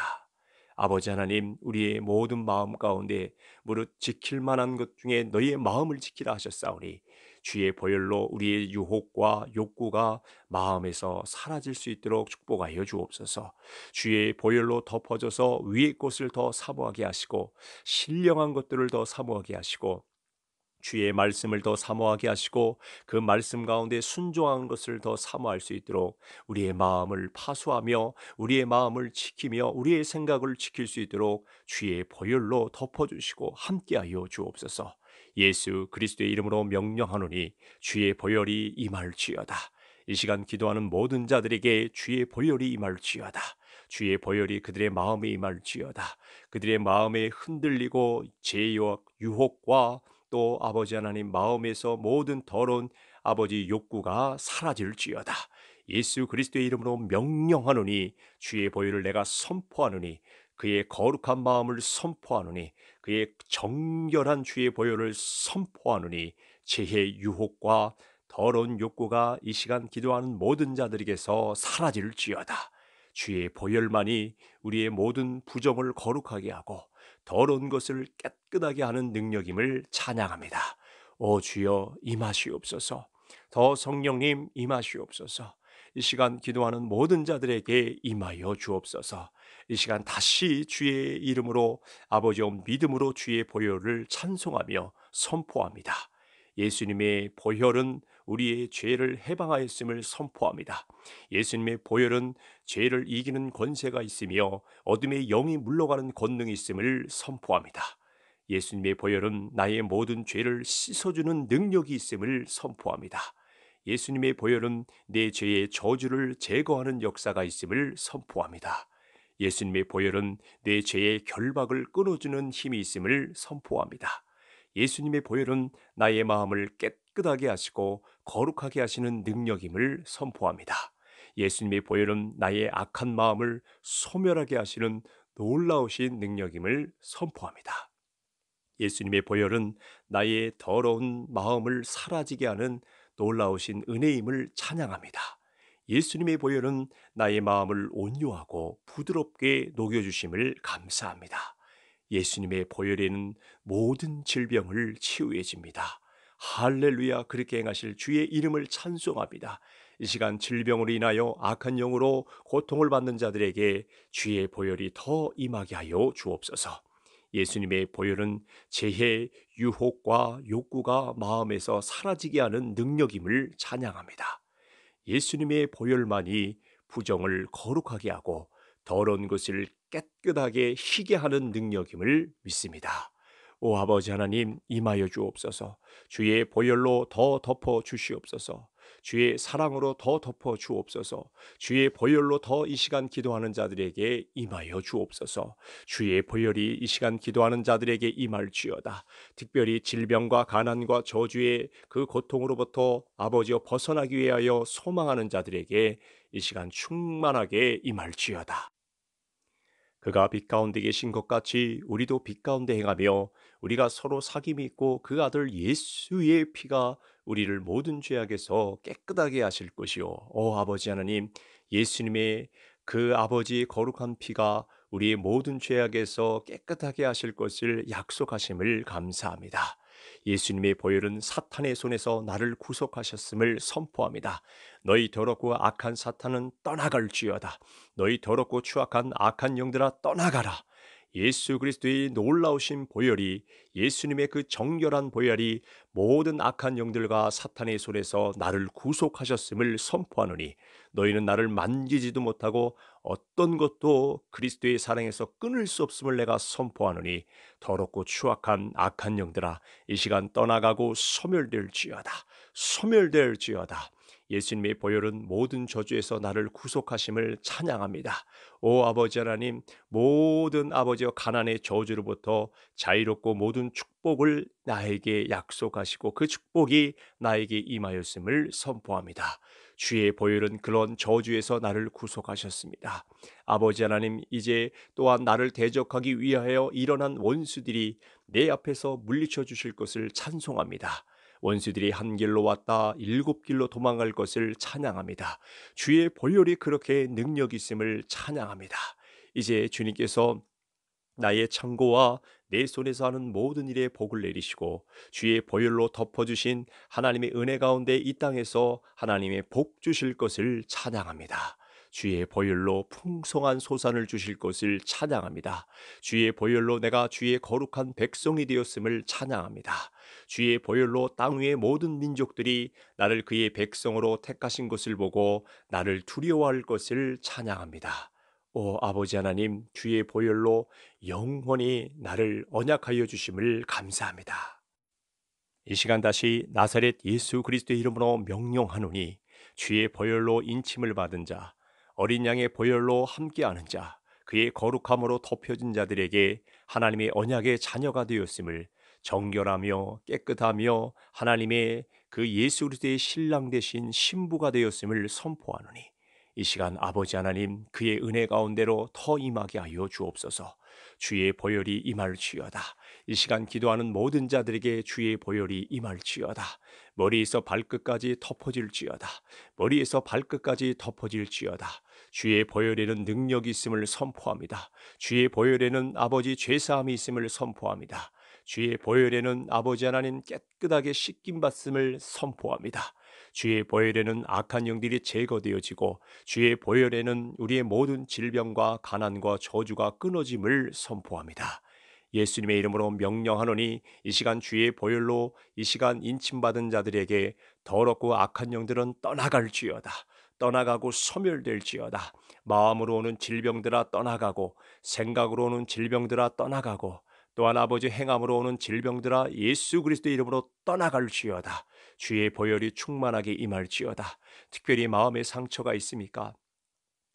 아버지 하나님, 우리의 모든 마음 가운데 무릇 지킬 만한 것 중에 너희의 마음을 지키라 하셨사오니 주의 보혈로 우리의 유혹과 욕구가 마음에서 사라질 수 있도록 축복하여 주옵소서. 주의 보혈로 덮어져서 위의 것을 더 사모하게 하시고 신령한 것들을 더 사모하게 하시고 주의 말씀을 더 사모하게 하시고 그 말씀 가운데 순종한 것을 더 사모할 수 있도록 우리의 마음을 파수하며 우리의 마음을 지키며 우리의 생각을 지킬 수 있도록 주의 보혈로 덮어주시고 함께하여 주옵소서. 예수 그리스도의 이름으로 명령하노니 주의 보혈이 임할지어다. 이 시간 기도하는 모든 자들에게 주의 보혈이 임할지어다. 주의 보혈이 그들의 마음에 임할지어다. 그들의 마음에 흔들리고 제욕, 유혹과 또 아버지 하나님 마음에서 모든 더러운 아버지 욕구가 사라질지어다. 예수 그리스도의 이름으로 명령하노니 주의 보혈을 내가 선포하노니 그의 거룩한 마음을 선포하노니 그의 정결한 주의 보혈을 선포하느니 죄의 유혹과 더러운 욕구가 이 시간 기도하는 모든 자들에게서 사라질지어다. 주의 보혈만이 우리의 모든 부정을 거룩하게 하고 더러운 것을 깨끗하게 하는 능력임을 찬양합니다. 오 주여 임하시옵소서. 더 성령님 임하시옵소서. 이 시간 기도하는 모든 자들에게 임하여 주옵소서. 이 시간 다시 주의 이름으로 아버지 온 믿음으로 주의 보혈을 찬송하며 선포합니다. 예수님의 보혈은 우리의 죄를 해방하였음을 선포합니다. 예수님의 보혈은 죄를 이기는 권세가 있으며 어둠의 영이 물러가는 권능이 있음을 선포합니다. 예수님의 보혈은 나의 모든 죄를 씻어주는 능력이 있음을 선포합니다. 예수님의 보혈은 내 죄의 저주를 제거하는 역사가 있음을 선포합니다. 예수님의 보혈은 내 죄의 결박을 끊어주는 힘이 있음을 선포합니다. 예수님의 보혈은 나의 마음을 깨끗하게 하시고 거룩하게 하시는 능력임을 선포합니다. 예수님의 보혈은 나의 악한 마음을 소멸하게 하시는 놀라우신 능력임을 선포합니다. 예수님의 보혈은 나의 더러운 마음을 사라지게 하는 놀라우신 은혜임을 찬양합니다. 예수님의 보혈은 나의 마음을 온유하고 부드럽게 녹여주심을 감사합니다. 예수님의 보혈에는 모든 질병을 치유해집니다. 할렐루야 그렇게 행하실 주의 이름을 찬송합니다. 이 시간 질병으로 인하여 악한 영으로 고통을 받는 자들에게 주의 보혈이 더 임하게 하여 주옵소서. 예수님의 보혈은 재해, 유혹과 욕구가 마음에서 사라지게 하는 능력임을 찬양합니다. 예수님의 보혈만이 부정을 거룩하게 하고 더러운 것을 깨끗하게 희게 하는 능력임을 믿습니다. 오 아버지 하나님 임하여 주옵소서. 주의 보혈로 더 덮어 주시옵소서. 주의 사랑으로 더 덮어 주옵소서. 주의 보혈로 더 이 시간 기도하는 자들에게 임하여 주옵소서. 주의 보혈이 이 시간 기도하는 자들에게 임할주여다 특별히 질병과 가난과 저주의 그 고통으로부터 아버지여 벗어나기 위하여 소망하는 자들에게 이 시간 충만하게 임할주여다 그가 빛 가운데 계신 것 같이 우리도 빛 가운데 행하며 우리가 서로 사귐이 있고 그 아들 예수의 피가 우리를 모든 죄악에서 깨끗하게 하실 것이요. 오 아버지 하나님, 예수님의 그 아버지의 거룩한 피가 우리의 모든 죄악에서 깨끗하게 하실 것을 약속하심을 감사합니다. 예수님의 보혈은 사탄의 손에서 나를 구속하셨음을 선포합니다. 너희 더럽고 악한 사탄은 떠나갈지어다. 너희 더럽고 추악한 악한 영들아 떠나가라. 예수 그리스도의 놀라우신 보혈이 예수님의 그 정결한 보혈이 모든 악한 영들과 사탄의 손에서 나를 구속하셨음을 선포하노니 너희는 나를 만지지도 못하고 어떤 것도 그리스도의 사랑에서 끊을 수 없음을 내가 선포하노니 더럽고 추악한 악한 영들아 이 시간 떠나가고 소멸될지어다 소멸될지어다 예수님의 보혈은 모든 저주에서 나를 구속하심을 찬양합니다. 오 아버지 하나님, 모든 아버지와 가난의 저주로부터 자유롭고 모든 축복을 나에게 약속하시고 그 축복이 나에게 임하였음을 선포합니다. 주의 보혈은 그런 저주에서 나를 구속하셨습니다. 아버지 하나님, 이제 또한 나를 대적하기 위하여 일어난 원수들이 내 앞에서 물리쳐 주실 것을 찬송합니다. 원수들이 한 길로 왔다 일곱 길로 도망갈 것을 찬양합니다. 주의 보혈이 그렇게 능력 있음을 찬양합니다. 이제 주님께서 나의 창고와 내 손에서 하는 모든 일에 복을 내리시고 주의 보혈로 덮어주신 하나님의 은혜 가운데 이 땅에서 하나님의 복 주실 것을 찬양합니다. 주의 보혈로 풍성한 소산을 주실 것을 찬양합니다. 주의 보혈로 내가 주의 거룩한 백성이 되었음을 찬양합니다. 주의 보혈로 땅 위의 모든 민족들이 나를 그의 백성으로 택하신 것을 보고 나를 두려워할 것을 찬양합니다. 오 아버지 하나님 주의 보혈로 영원히 나를 언약하여 주심을 감사합니다. 이 시간 다시 나사렛 예수 그리스도의 이름으로 명령하노니 주의 보혈로 인침을 받은 자 어린 양의 보혈로 함께하는 자 그의 거룩함으로 덮여진 자들에게 하나님의 언약의 자녀가 되었음을 정결하며 깨끗하며 하나님의 그 예수 그리스도의 신랑 대신 신부가 되었음을 선포하노니 이 시간 아버지 하나님 그의 은혜 가운데로 더 임하게 하여 주옵소서. 주의 보혈이 임할지어다. 이 시간 기도하는 모든 자들에게 주의 보혈이 임할지어다. 머리에서 발끝까지 덮어질지어다. 머리에서 발끝까지 덮어질지어다. 주의 보혈에는 능력이 있음을 선포합니다. 주의 보혈에는 아버지 죄사함이 있음을 선포합니다. 주의 보혈에는 아버지 하나님 깨끗하게 씻김 받음을 선포합니다. 주의 보혈에는 악한 영들이 제거되어지고 주의 보혈에는 우리의 모든 질병과 가난과 저주가 끊어짐을 선포합니다. 예수님의 이름으로 명령하노니 이 시간 주의 보혈로 이 시간 인침받은 자들에게 더럽고 악한 영들은 떠나갈지어다. 떠나가고 소멸될지어다. 마음으로 오는 질병들아 떠나가고 생각으로 오는 질병들아 떠나가고 또한 아버지 행함으로 오는 질병들아 예수 그리스도 이름으로 떠나갈지어다. 주의 보혈이 충만하게 임할지어다. 특별히 마음의 상처가 있습니까?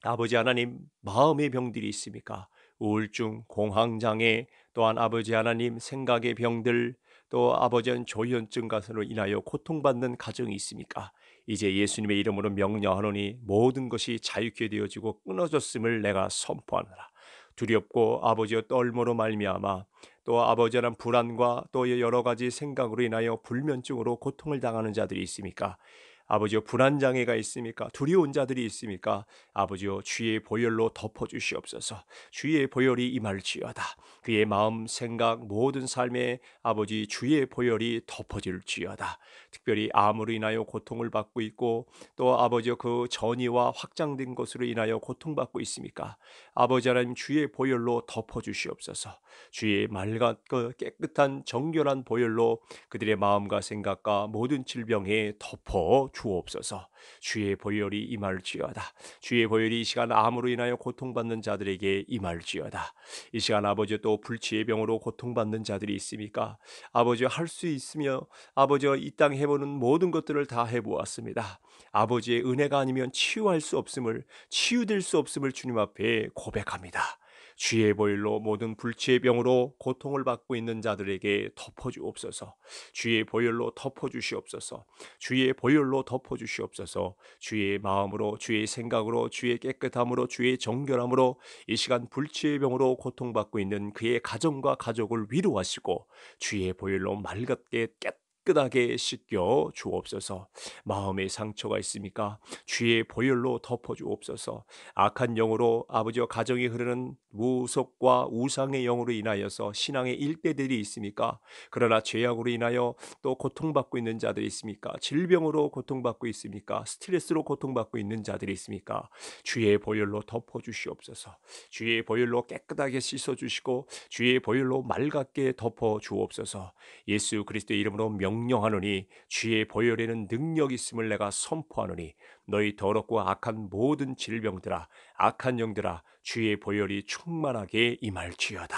아버지 하나님, 마음의 병들이 있습니까? 우울증, 공황장애, 또한 아버지 하나님 생각의 병들, 또 아버지는 조현증 가으로 인하여 고통받는 가정이 있습니까? 이제 예수님의 이름으로 명령하노니 모든 것이 자유케 되어지고 끊어졌음을 내가 선포하노라. 두렵고 아버지의 떨모로 말미암아 또 아버지라는 불안과 또 여러 가지 생각으로 인하여 불면증으로 고통을 당하는 자들이 있습니까? 아버지여 불안 장애가 있습니까? 두려운 자들이 있습니까? 아버지여 주의 보혈로 덮어 주시옵소서. 주의 보혈이 임할지어다. 그의 마음, 생각, 모든 삶에 아버지 주의 보혈이 덮어질지어다. 특별히 암으로 인하여 고통을 받고 있고 또 아버지여 그 전이와 확장된 것으로 인하여 고통받고 있습니까? 아버지 하나님 주의 보혈로 덮어 주시옵소서. 주의 맑고 그 깨끗한 정결한 보혈로 그들의 마음과 생각과 모든 질병에 덮어 주옵소서. 주의 보혈이 임할지어다. 주의 보혈이 이 시간 암으로 인하여 고통받는 자들에게 임할지어다. 이 시간 아버지 또 불치의 병으로 고통받는 자들이 있습니까? 아버지 할 수 있으며 아버지 이땅 해보는 모든 것들을 다 해보았습니다. 아버지의 은혜가 아니면 치유할 수 없음을 치유될 수 없음을 주님 앞에 고백합니다. 주의 보일로 모든 불치의 병으로 고통을 받고 있는 자들에게 덮어주옵소서. 주의 보혈로 덮어주시옵소서. 주의 보혈로 덮어주시옵소서. 주의 마음으로, 주의 생각으로, 주의 깨끗함으로, 주의 정결함으로 이 시간 불치의 병으로 고통받고 있는 그의 가정과 가족을 위로하시고 주의 보혈로 맑게 깨끗 깨하게 씻겨 주옵소서. 마음의 상처가 있습니까? 주의 보혈로 덮어 주옵소서. 악한 영으로 아버지와 가정이 흐르는 무속과 우상의 영으로 인하여서 신앙의 일대들이 있습니까? 그러나 죄악으로 인하여 또 고통받고 있는 자들이 있습니까? 질병으로 고통받고 있습니까? 스트레스로 고통받고 있는 자들이 있습니까? 주의 보혈로 덮어 주시옵소서. 주의 보혈로 깨끗하게 씻어 주시고 주의 보혈로 맑게 덮어 주옵소서. 예수 그리스도의 이름으로 명령하노니 주의 보혈에는 능력 이 있음을 내가 선포하노니 너희 더럽고 악한 모든 질병들아 악한 영들아 주의 보혈이 충만하게 임할지어다.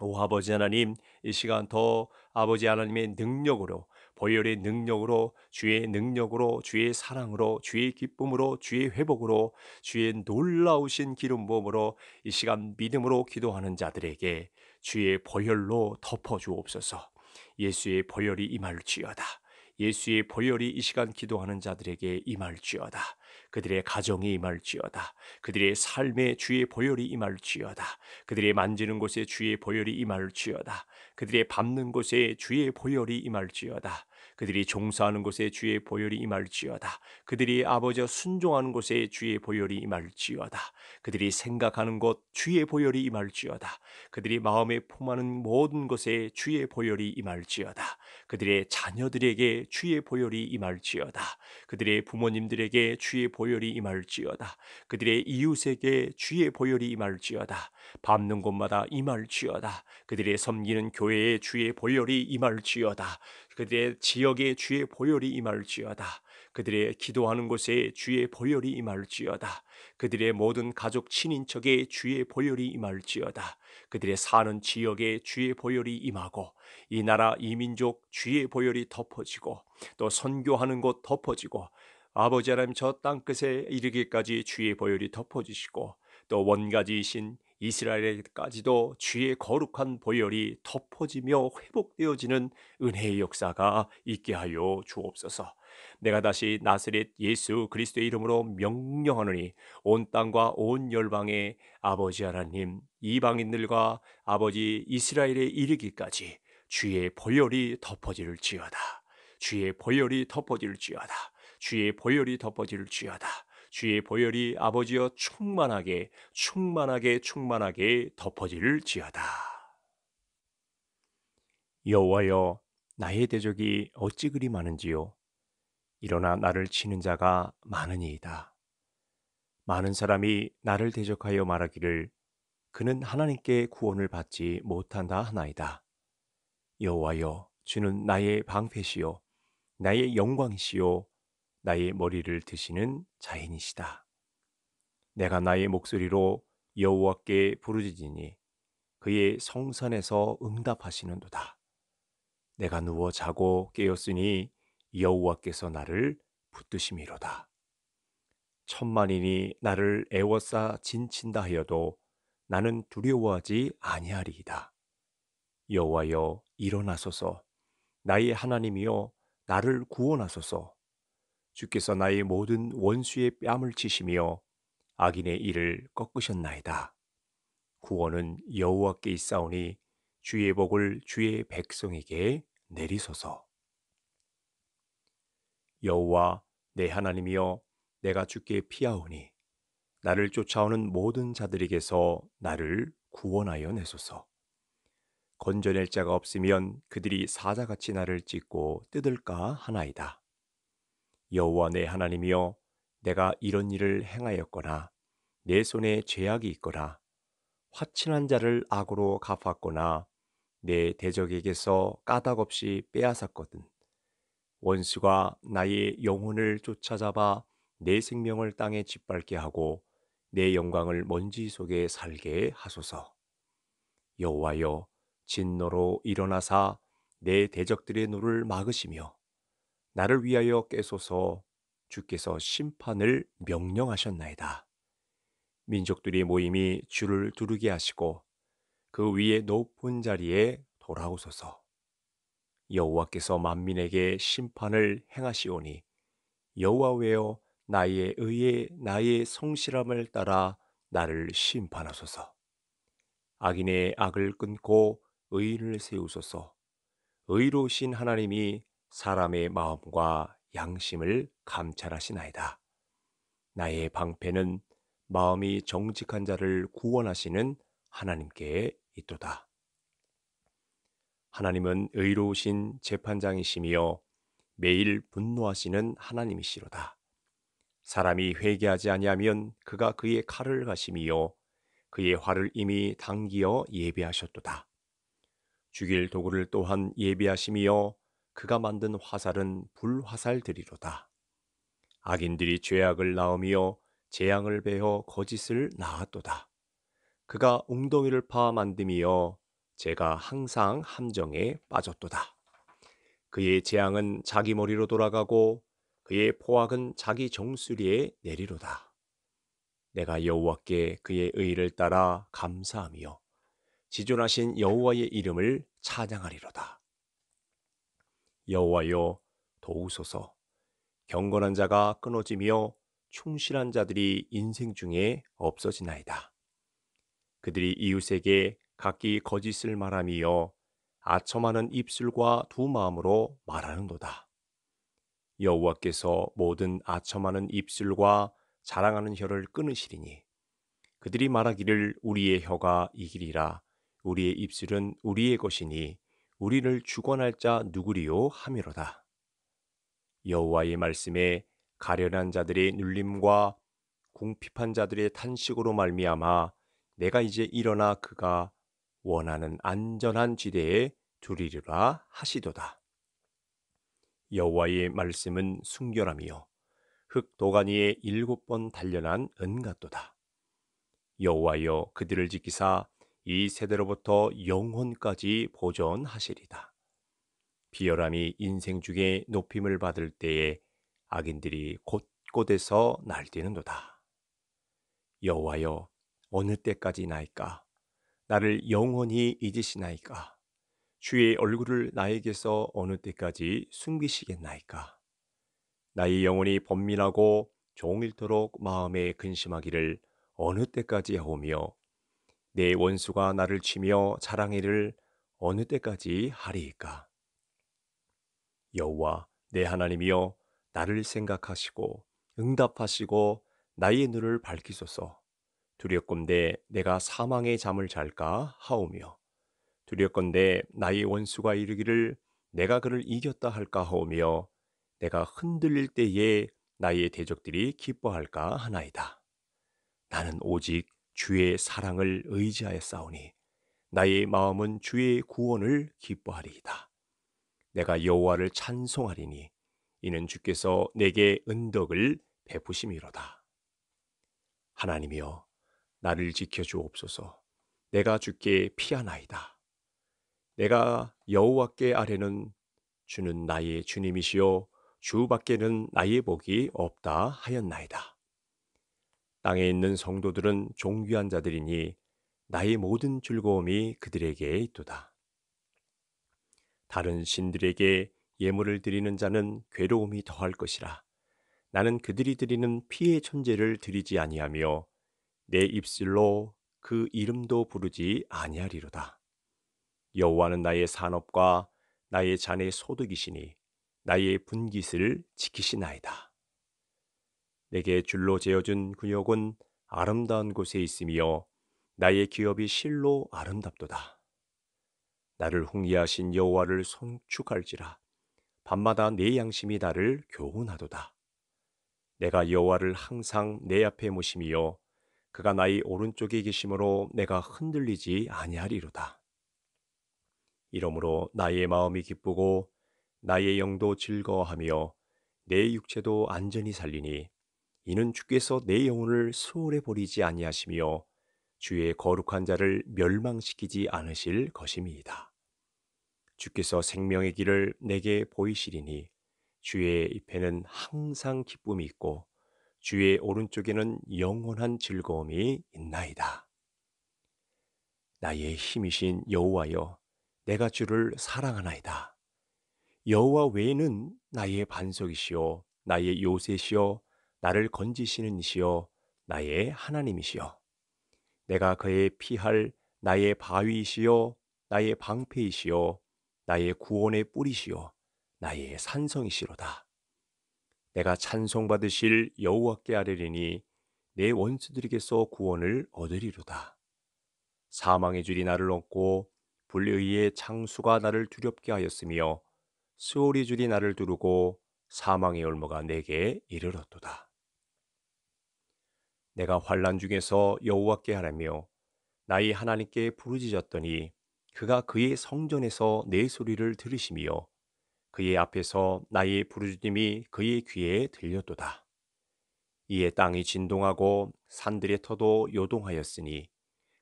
오 아버지 하나님 이 시간 더 아버지 하나님의 능력으로 보혈의 능력으로 주의 능력으로 주의 사랑으로 주의 기쁨으로 주의 회복으로 주의 놀라우신 기름 부음으로 이 시간 믿음으로 기도하는 자들에게 주의 보혈로 덮어 주옵소서. 예수의 보혈이 임할지어다. 예수의 보혈이 이 시간 기도하는 자들에게 임할지어다. 그들의 가정이 임할지어다. 그들의 삶에 주의 보혈이 임할지어다. 그들의 만지는 곳에 주의 보혈이 임할지어다. 그들의 밟는 곳에 주의 보혈이 임할지어다. 그들이 종사하는 곳에 주의 보혈이 임할지어다. 그들이 아버지와 순종하는 곳에 주의 보혈이 임할지어다. 그들이 생각하는 곳 주의 보혈이 임할지어다. 그들이 마음에 품하는 모든 곳에 주의 보혈이 임할지어다. 그들의 자녀들에게 주의 보혈이 임할지어다. 그들의 부모님들에게 주의 보혈이 임할지어다. 그들의 이웃에게 주의 보혈이 임할지어다. 밟는 곳마다 임할지어다. 그들의 섬기는 교회에 주의 보혈이 임할지어다. 그들의 지역에 주의 보혈이 임할지어다. 그들의 기도하는 곳에 주의 보혈이 임할지어다. 그들의 모든 가족 친인척에 주의 보혈이 임할지어다. 그들의 사는 지역에 주의 보혈이 임하고 이 나라 이 민족 주의 보혈이 덮어지고 또 선교하는 곳 덮어지고 아버지 하나님 저 땅끝에 이르기까지 주의 보혈이 덮어지시고 또 원가지이신 이스라엘에까지도 주의 거룩한 보혈이 덮어지며 회복되어지는 은혜의 역사가 있게 하여 주옵소서. 내가 다시 나스렛 예수 그리스도의 이름으로 명령하노니 온 땅과 온 열방의 아버지 하나님 이방인들과 아버지 이스라엘에 이르기까지 주의 보혈이 덮어질지어다. 주의 보혈이 덮어질지어다. 주의 보혈이 덮어질지어다. 주의 보혈이 아버지여 충만하게 충만하게 충만하게 덮어질지어다. 여호와여 나의 대적이 어찌 그리 많은지요 일어나 나를 치는 자가 많으니이다. 많은 사람이 나를 대적하여 말하기를 그는 하나님께 구원을 받지 못한다 하나이다. 여호와여 주는 나의 방패시요 나의 영광이시요 나의 머리를 드시는 자인이시다. 내가 나의 목소리로 여호와께 부르짖으니 그의 성산에서 응답하시는도다. 내가 누워 자고 깨었으니 여호와께서 나를 붙드심이로다. 천만인이 나를 애워싸 진친다 하여도 나는 두려워하지 아니하리이다. 여호와여 일어나소서 나의 하나님이여 나를 구원하소서 주께서 나의 모든 원수의 뺨을 치시며 악인의 일을 꺾으셨나이다. 구원은 여호와께 있사오니 주의 복을 주의 백성에게 내리소서. 여호와 내 하나님이여 내가 주께 피하오니 나를 쫓아오는 모든 자들에게서 나를 구원하여 내소서. 건져낼 자가 없으면 그들이 사자같이 나를 찢고 뜯을까 하나이다. 여호와 내 하나님이여 내가 이런 일을 행하였거나 내 손에 죄악이 있거나 화친한 자를 악으로 갚았거나 내 대적에게서 까닭없이 빼앗았거든 원수가 나의 영혼을 쫓아잡아 내 생명을 땅에 짓밟게 하고 내 영광을 먼지 속에 살게 하소서. 여호와여 진노로 일어나사 내 대적들의 노를 막으시며 나를 위하여 깨소서 주께서 심판을 명령하셨나이다. 민족들이 모임이 주를 두르게 하시고 그 위에 높은 자리에 돌아오소서. 여호와께서 만민에게 심판을 행하시오니 여호와여 나의 의에 나의 성실함을 따라 나를 심판하소서. 악인의 악을 끊고 의인을 세우소서. 의로우신 하나님이 사람의 마음과 양심을 감찰하시나이다. 나의 방패는 마음이 정직한 자를 구원하시는 하나님께 있도다. 하나님은 의로우신 재판장이시며 매일 분노하시는 하나님이시로다. 사람이 회개하지 아니하면 그가 그의 칼을 가시며 그의 활을 이미 당기어 예비하셨도다. 죽일 도구를 또한 예비하시며 그가 만든 화살은 불화살들이로다. 악인들이 죄악을 낳으며 재앙을 베어 거짓을 낳았도다. 그가 웅덩이를 파 만듦이여 제가 항상 함정에 빠졌도다. 그의 재앙은 자기 머리로 돌아가고 그의 포악은 자기 정수리에 내리로다. 내가 여호와께 그의 의를 따라 감사하며 지존하신 여호와의 이름을 찬양하리로다. 여호와여 도우소서 경건한 자가 끊어지며 충실한 자들이 인생 중에 없어지나이다. 그들이 이웃에게 각기 거짓을 말함이여 아첨하는 입술과 두 마음으로 말하는도다. 여호와께서 모든 아첨하는 입술과 자랑하는 혀를 끊으시리니 그들이 말하기를 우리의 혀가 이기리라 우리의 입술은 우리의 것이니 우리를 주관할 자 누구리요 함이로다. 여호와의 말씀에 가련한 자들의 눌림과 궁핍한 자들의 탄식으로 말미암아 내가 이제 일어나 그가 원하는 안전한 지대에 두리리라 하시도다. 여호와의 말씀은 순결함이요 흙 도가니에 일곱 번 단련한 은같도다. 여호와여 그들을 지키사 이 세대로부터 영혼까지 보존하시리다. 비열함이 인생 중에 높임을 받을 때에 악인들이 곳곳에서 날뛰는도다. 여호와여 어느 때까지 나이까 나를 영원히 잊으시나이까 주의 얼굴을 나에게서 어느 때까지 숨기시겠나이까 나의 영혼이 번민하고 종일토록 마음에 근심하기를 어느 때까지 하오며 내 원수가 나를 치며 자랑이를 어느 때까지 하리이까? 여호와 내 하나님이여 나를 생각하시고 응답하시고 나의 눈을 밝히소서. 두렵건대 내가 사망의 잠을 잘까 하오며 두렵건대 나의 원수가 이르기를 내가 그를 이겼다 할까 하오며 내가 흔들릴 때에 나의 대적들이 기뻐할까 하나이다. 나는 오직 주의 사랑을 의지하여 싸우니 나의 마음은 주의 구원을 기뻐하리이다. 내가 여호와를 찬송하리니 이는 주께서 내게 은덕을 베푸심이로다. 하나님이여 나를 지켜 주옵소서. 내가 주께 피하나이다. 내가 여호와께 아래는 주는 나의 주님이시요 주 밖에는 나의 복이 없다 하였나이다. 땅에 있는 성도들은 종귀한 자들이니 나의 모든 즐거움이 그들에게 있도다. 다른 신들에게 예물을 드리는 자는 괴로움이 더할 것이라. 나는 그들이 드리는 피의 천재를 드리지 아니하며 내 입술로 그 이름도 부르지 아니하리로다. 여호와는 나의 산업과 나의 잔의 소득이시니 나의 분깃을 지키시나이다. 내게 줄로 재어준 근육은 아름다운 곳에 있으며 나의 기업이 실로 아름답도다. 나를 홍리하신 여호와를 송축할지라. 밤마다 내 양심이 나를 교훈하도다. 내가 여호와를 항상 내 앞에 모심이요 그가 나의 오른쪽에 계심으로 내가 흔들리지 아니하리로다. 이러므로 나의 마음이 기쁘고 나의 영도 즐거워하며 내 육체도 안전히 살리니 이는 주께서 내 영혼을 수월해 버리지 아니하시며 주의 거룩한 자를 멸망시키지 않으실 것임이다. 주께서 생명의 길을 내게 보이시리니 주의 입에는 항상 기쁨이 있고 주의 오른쪽에는 영원한 즐거움이 있나이다. 나의 힘이신 여호와여 내가 주를 사랑하나이다. 여호와 외에는 나의 반석이시요 나의 요새시요 나를 건지시는 이시여 나의 하나님이시여 내가 그의 피할 나의 바위이시여 나의 방패이시여 나의 구원의 뿌리시여 나의 산성이시로다 내가 찬송받으실 여호와께 아뢰리니 내 원수들에게서 구원을 얻으리로다 사망의 줄이 나를 얹고 불의의 창수가 나를 두렵게 하였으며 수올이 줄이 나를 두르고 사망의 올무가 내게 이르렀도다. 내가 환란 중에서 여호와께 하라며 나의 하나님께 부르짖었더니 그가 그의 성전에서 내 소리를 들으시며 그의 앞에서 나의 부르짖음이 그의 귀에 들렸도다. 이에 땅이 진동하고 산들의 터도 요동하였으니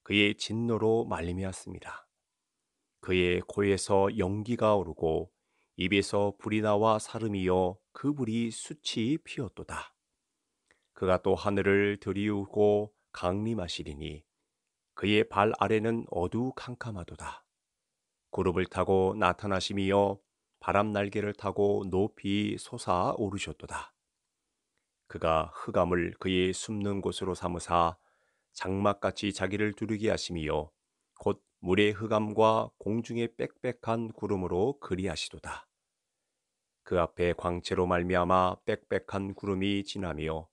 그의 진노로 말미암았습니다. 그의 코에서 연기가 오르고 입에서 불이 나와 사름이여 그 불이 수치 피었도다. 그가 또 하늘을 들이우고 강림하시리니 그의 발 아래는 어두 캄캄하도다. 구름을 타고 나타나심이며 바람 날개를 타고 높이 솟아 오르셨도다. 그가 흑암을 그의 숨는 곳으로 삼으사 장막같이 자기를 두르게 하심이며곧 물의 흑암과 공중의 빽빽한 구름으로 그리하시도다. 그 앞에 광채로 말미암아 빽빽한 구름이 지나며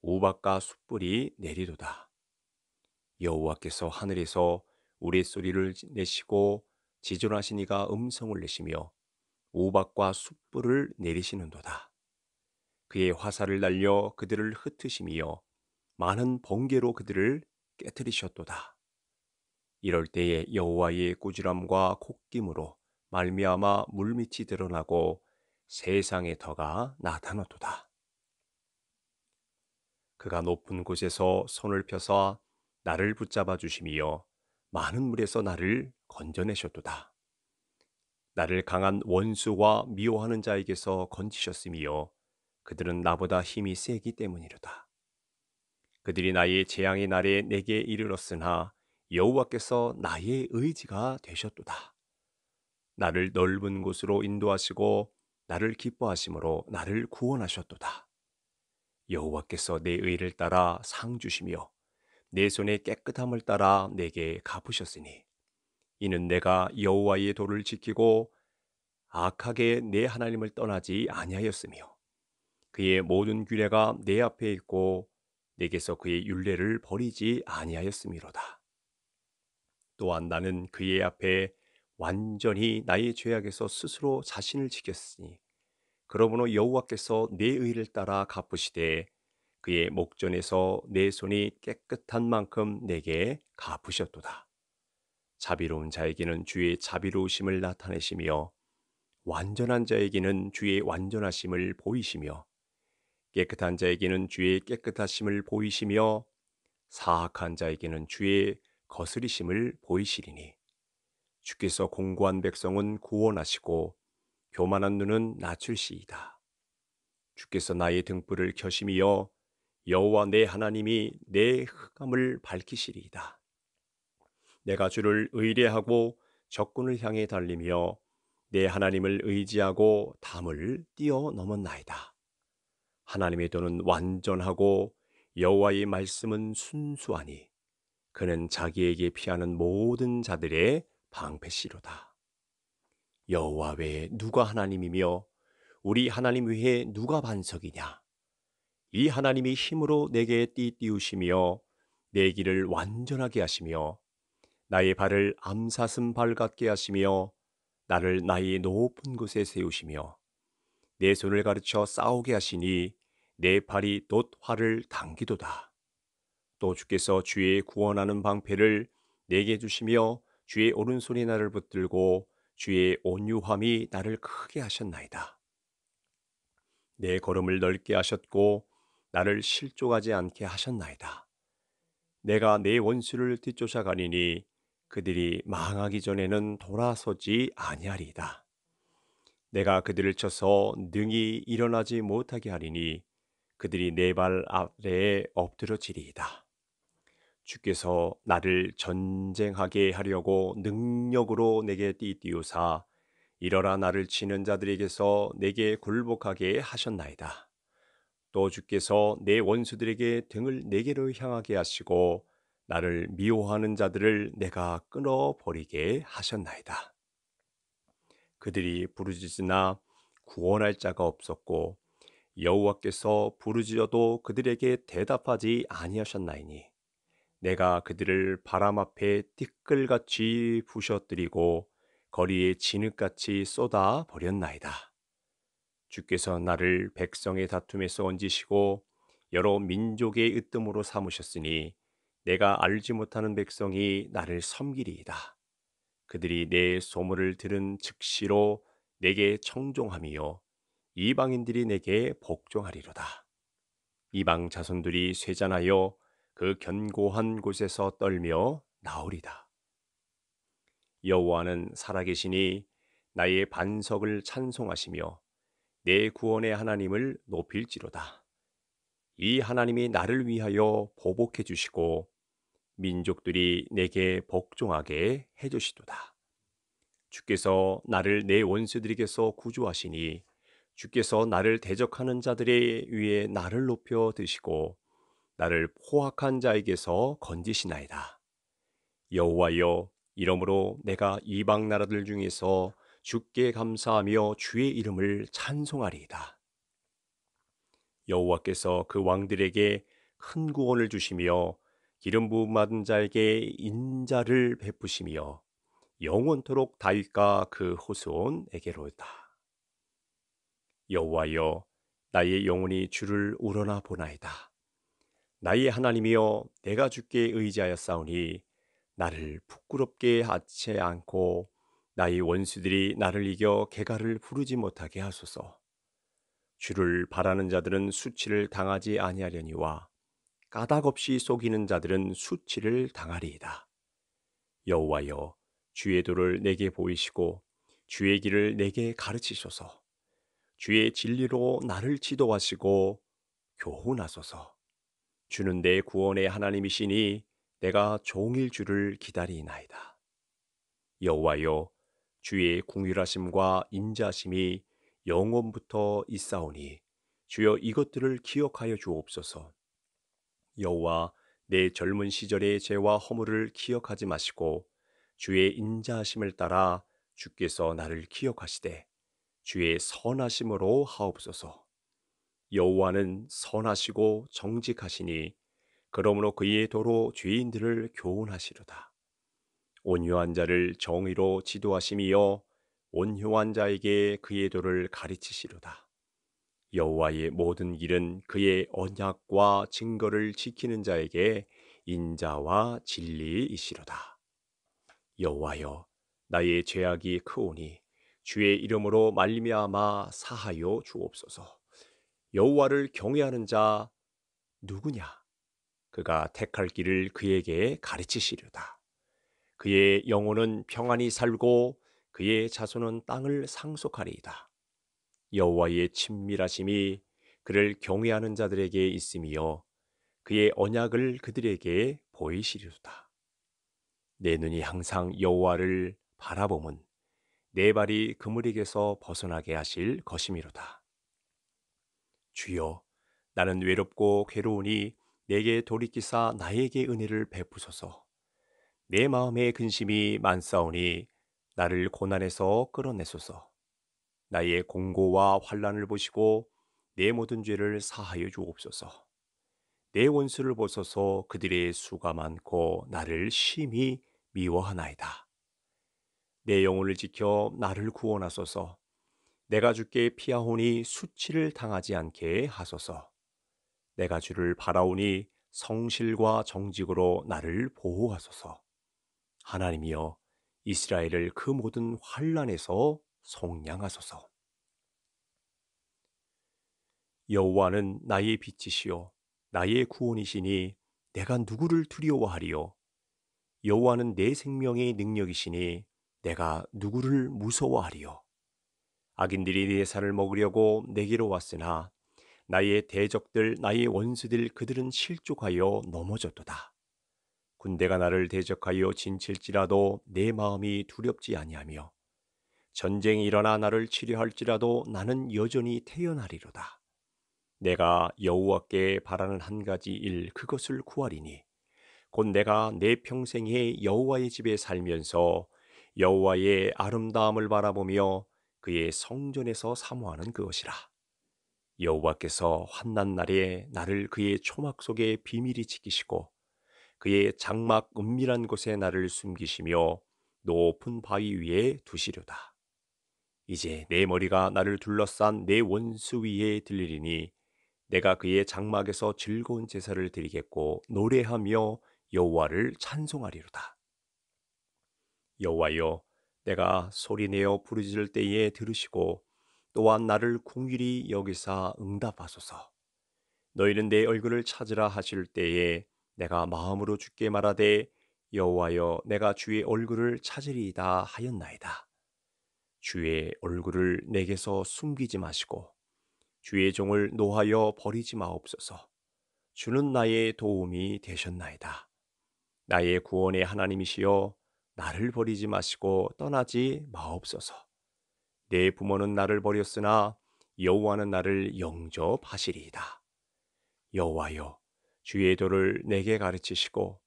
오박과 숯불이 내리도다. 여호와께서 하늘에서 우리소리를 내시고 지존하신 이가 음성을 내시며 오박과 숯불을 내리시는도다. 그의 화살을 날려 그들을 흩으시며 많은 번개로 그들을 깨뜨리셨도다. 이럴 때에 여호와의 꾸지람과 콧김으로 말미암아 물밑이 드러나고 세상의 터가 나타났도다. 그가 높은 곳에서 손을 펴서 나를 붙잡아 주심이여 많은 물에서 나를 건져내셨도다. 나를 강한 원수와 미워하는 자에게서 건지셨으며 그들은 나보다 힘이 세기 때문이로다. 그들이 나의 재앙의 날에 내게 이르렀으나 여호와께서 나의 의지가 되셨도다. 나를 넓은 곳으로 인도하시고 나를 기뻐하심으로 나를 구원하셨도다. 여호와께서 내 의를 따라 상 주시며 내 손의 깨끗함을 따라 내게 갚으셨으니 이는 내가 여호와의 도를 지키고 악하게 내 하나님을 떠나지 아니하였으며 그의 모든 규례가 내 앞에 있고 내게서 그의 윤례를 버리지 아니하였음이로다. 또한 나는 그의 앞에 완전히 나의 죄악에서 스스로 자신을 지켰으니 그러므로 여호와께서 내 의를 따라 갚으시되 그의 목전에서 내 손이 깨끗한 만큼 내게 갚으셨도다. 자비로운 자에게는 주의 자비로우심을 나타내시며 완전한 자에게는 주의 완전하심을 보이시며 깨끗한 자에게는 주의 깨끗하심을 보이시며 사악한 자에게는 주의 거스리심을 보이시리니 주께서 공고한 백성은 구원하시고 교만한 눈은 낮출시이다. 주께서 나의 등불을 켜심이 여호와 내 하나님이 내 흑암을 밝히시리이다. 내가 주를 의뢰하고 적군을 향해 달리며 내 하나님을 의지하고 담을 뛰어넘었나이다. 하나님의 도는 완전하고 여호와의 말씀은 순수하니 그는 자기에게 피하는 모든 자들의 방패시로다. 여호와 외에 누가 하나님이며 우리 하나님 외에 누가 반석이냐? 이 하나님이 힘으로 내게 띠띠우시며 내 길을 완전하게 하시며 나의 발을 암사슴 발 같게 하시며 나를 나의 높은 곳에 세우시며 내 손을 가르쳐 싸우게 하시니 내 팔이 돛 활을 당기도다. 또 주께서 주의 구원하는 방패를 내게 주시며 주의 오른손이 나를 붙들고 주의 온유함이 나를 크게 하셨나이다. 내 걸음을 넓게 하셨고 나를 실족하지 않게 하셨나이다. 내가 내 원수를 뒤쫓아가니니 그들이 망하기 전에는 돌아서지 아니하리이다. 내가 그들을 쳐서 능히 일어나지 못하게 하리니 그들이 내발 아래에 엎드려지리이다 주께서 나를 전쟁하게 하려고 능력으로 내게 띠띠우사 이러라 나를 치는 자들에게서 내게 굴복하게 하셨나이다. 또 주께서 내 원수들에게 등을 내게로 향하게 하시고 나를 미워하는 자들을 내가 끊어버리게 하셨나이다. 그들이 부르짖으나 구원할 자가 없었고 여호와께서 부르짖어도 그들에게 대답하지 아니하셨나이니 내가 그들을 바람 앞에 띠끌같이 부셔뜨리고 거리에 진흙같이 쏟아 버렸나이다. 주께서 나를 백성의 다툼에서 얹으시고 여러 민족의 으뜸으로 삼으셨으니 내가 알지 못하는 백성이 나를 섬기리이다. 그들이 내 소문을 들은 즉시로 내게 청종함이요 이방인들이 내게 복종하리로다. 이방 자손들이 쇠잔하여 그 견고한 곳에서 떨며 나오리다. 여호와는 살아계시니 나의 반석을 찬송하시며 내 구원의 하나님을 높일지로다. 이 하나님이 나를 위하여 보복해 주시고 민족들이 내게 복종하게 해 주시도다. 주께서 나를 내 원수들에게서 구조하시니 주께서 나를 대적하는 자들의 위에 나를 높여 드시고 나를 포악한 자에게서 건지시나이다. 여호와여 이러므로 내가 이방 나라들 중에서 주께 감사하며 주의 이름을 찬송하리이다. 여호와께서 그 왕들에게 큰 구원을 주시며 기름 부음 받은 자에게 인자를 베푸시며 영원토록 다윗과 그 후손에게로다. 여호와여 나의 영혼이 주를 우러나 보나이다. 나의 하나님이여 내가 주께 의지하였사오니 나를 부끄럽게 하지 않고 나의 원수들이 나를 이겨 개가를 부르지 못하게 하소서. 주를 바라는 자들은 수치를 당하지 아니하려니와 까닭없이 속이는 자들은 수치를 당하리이다. 여호와여 주의 도를 내게 보이시고 주의 길을 내게 가르치소서. 주의 진리로 나를 지도하시고 교훈하소서. 주는 내 구원의 하나님이시니 내가 종일 주를 기다리나이다. 여호와여 주의 궁휼하심과 인자심이 영원부터 있사오니 주여 이것들을 기억하여 주옵소서. 여호와 내 젊은 시절의 죄와 허물을 기억하지 마시고 주의 인자심을 따라 주께서 나를 기억하시되 주의 선하심으로 하옵소서. 여호와는 선하시고 정직하시니 그러므로 그의 도로 죄인들을 교훈하시로다. 온유한 자를 정의로 지도하심이여 온유한 자에게 그의 도를 가르치시로다. 여호와의 모든 길은 그의 언약과 증거를 지키는 자에게 인자와 진리이시로다. 여호와여 나의 죄악이 크오니 주의 이름으로 말미암아 사하여 주옵소서. 여호와를 경외하는 자 누구냐? 그가 택할 길을 그에게 가르치시려다. 그의 영혼은 평안히 살고 그의 자손은 땅을 상속하리이다. 여호와의 친밀하심이 그를 경외하는 자들에게 있음이요 그의 언약을 그들에게 보이시리로다. 내 눈이 항상 여호와를 바라보면 내 발이 그물에게서 벗어나게 하실 것이미로다. 주여 나는 외롭고 괴로우니 내게 돌이키사 나에게 은혜를 베푸소서. 내 마음의 근심이 만사오니 나를 고난에서 끌어내소서. 나의 공고와 환란을 보시고 내 모든 죄를 사하여 주옵소서. 내 원수를 보소서 그들의 수가 많고 나를 심히 미워하나이다. 내 영혼을 지켜 나를 구원하소서. 내가 주께 피하오니 수치를 당하지 않게 하소서. 내가 주를 바라오니 성실과 정직으로 나를 보호하소서. 하나님이여 이스라엘을 그 모든 환란에서 속량하소서. 여호와는 나의 빛이시요 나의 구원이시니 내가 누구를 두려워하리요 여호와는 내 생명의 능력이시니 내가 누구를 무서워하리요 악인들이 내 살을 먹으려고 내게로 왔으나 나의 대적들 나의 원수들 그들은 실족하여 넘어졌도다. 군대가 나를 대적하여 진칠지라도 내 마음이 두렵지 아니하며 전쟁이 일어나 나를 치료할지라도 나는 여전히 태어나리로다. 내가 여호와께 바라는 한 가지 일 그것을 구하리니 곧 내가 내 평생에 여호와의 집에 살면서 여호와의 아름다움을 바라보며 그의 성전에서 사모하는 그것이라. 여호와께서 환난 날에 나를 그의 초막 속에 비밀히 지키시고 그의 장막 은밀한 곳에 나를 숨기시며 높은 바위 위에 두시려다. 이제 내 머리가 나를 둘러싼 내 원수 위에 들리리니 내가 그의 장막에서 즐거운 제사를 드리겠고 노래하며 여호와를 찬송하리로다. 여호와여 내가 소리내어 부르짖을 때에 들으시고 또한 나를 궁일이 여기사 응답하소서. 너희는 내 얼굴을 찾으라 하실 때에 내가 마음으로 주께 말하되 여호와여 내가 주의 얼굴을 찾으리이다 하였나이다. 주의 얼굴을 내게서 숨기지 마시고 주의 종을 노하여 버리지 마옵소서. 주는 나의 도움이 되셨나이다. 나의 구원의 하나님이시여 나를 버리지 마시고 떠나지 마옵소서. 내 부모는 나를 버렸으나 여호와는 나를 영접하시리이다. 여호와여, 주의 도를 내게 가르치시고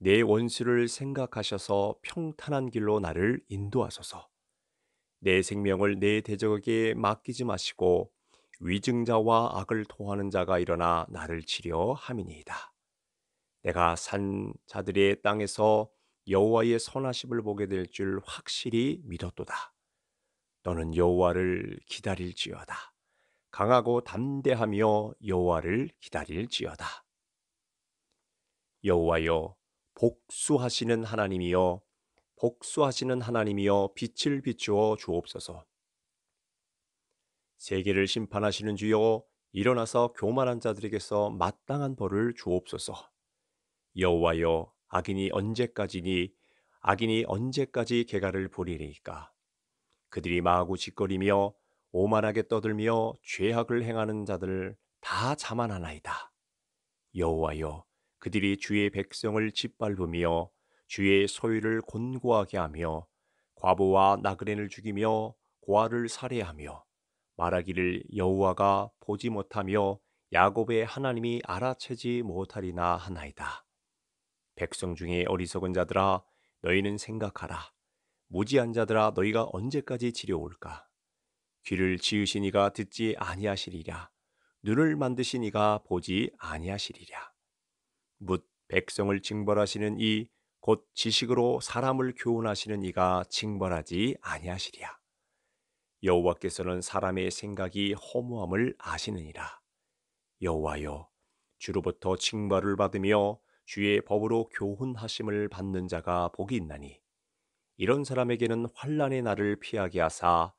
내 원수를 생각하셔서 평탄한 길로 나를 인도하소서. 내 생명을 내 대적에게 맡기지 마시고 위증자와 악을 토하는 자가 일어나 나를 치려 함이니이다. 내가 산 자들의 땅에서 여호와의 선하심을 보게 될 줄 확실히 믿었도다. 너는 여호와를 기다릴지어다. 강하고 담대하며 여호와를 기다릴지어다. 여호와여 복수하시는 하나님이여 복수하시는 하나님이여 빛을 비추어 주옵소서. 세계를 심판하시는 주여 일어나서 교만한 자들에게서 마땅한 벌을 주옵소서. 여호와여 악인이 언제까지니 악인이 언제까지 개가를 부리리까 그들이 마하 짓거리며 오만하게 떠들며 죄악을 행하는 자들 다 자만하나이다 여호와여 그들이 주의 백성을 짓밟으며 주의 소유를 곤고하게 하며 과부와 나그네를 죽이며 고아를 살해하며 말하기를 여호와가 보지 못하며 야곱의 하나님이 알아채지 못하리나 하나이다. 백성 중에 어리석은 자들아 너희는 생각하라. 무지한 자들아 너희가 언제까지 지려올까? 귀를 지으신 이가 듣지 아니하시리랴 눈을 만드신 이가 보지 아니하시리랴묻 백성을 징벌하시는 이 곧 지식으로 사람을 교훈하시는 이가 징벌하지 아니하시리랴 여호와께서는 사람의 생각이 허무함을 아시느니라. 여호와여 주로부터 징벌을 받으며 주의 법으로 교훈하심을 받는 자가 복이 있나니 이런 사람에게는 환란의 날을 피하게 하사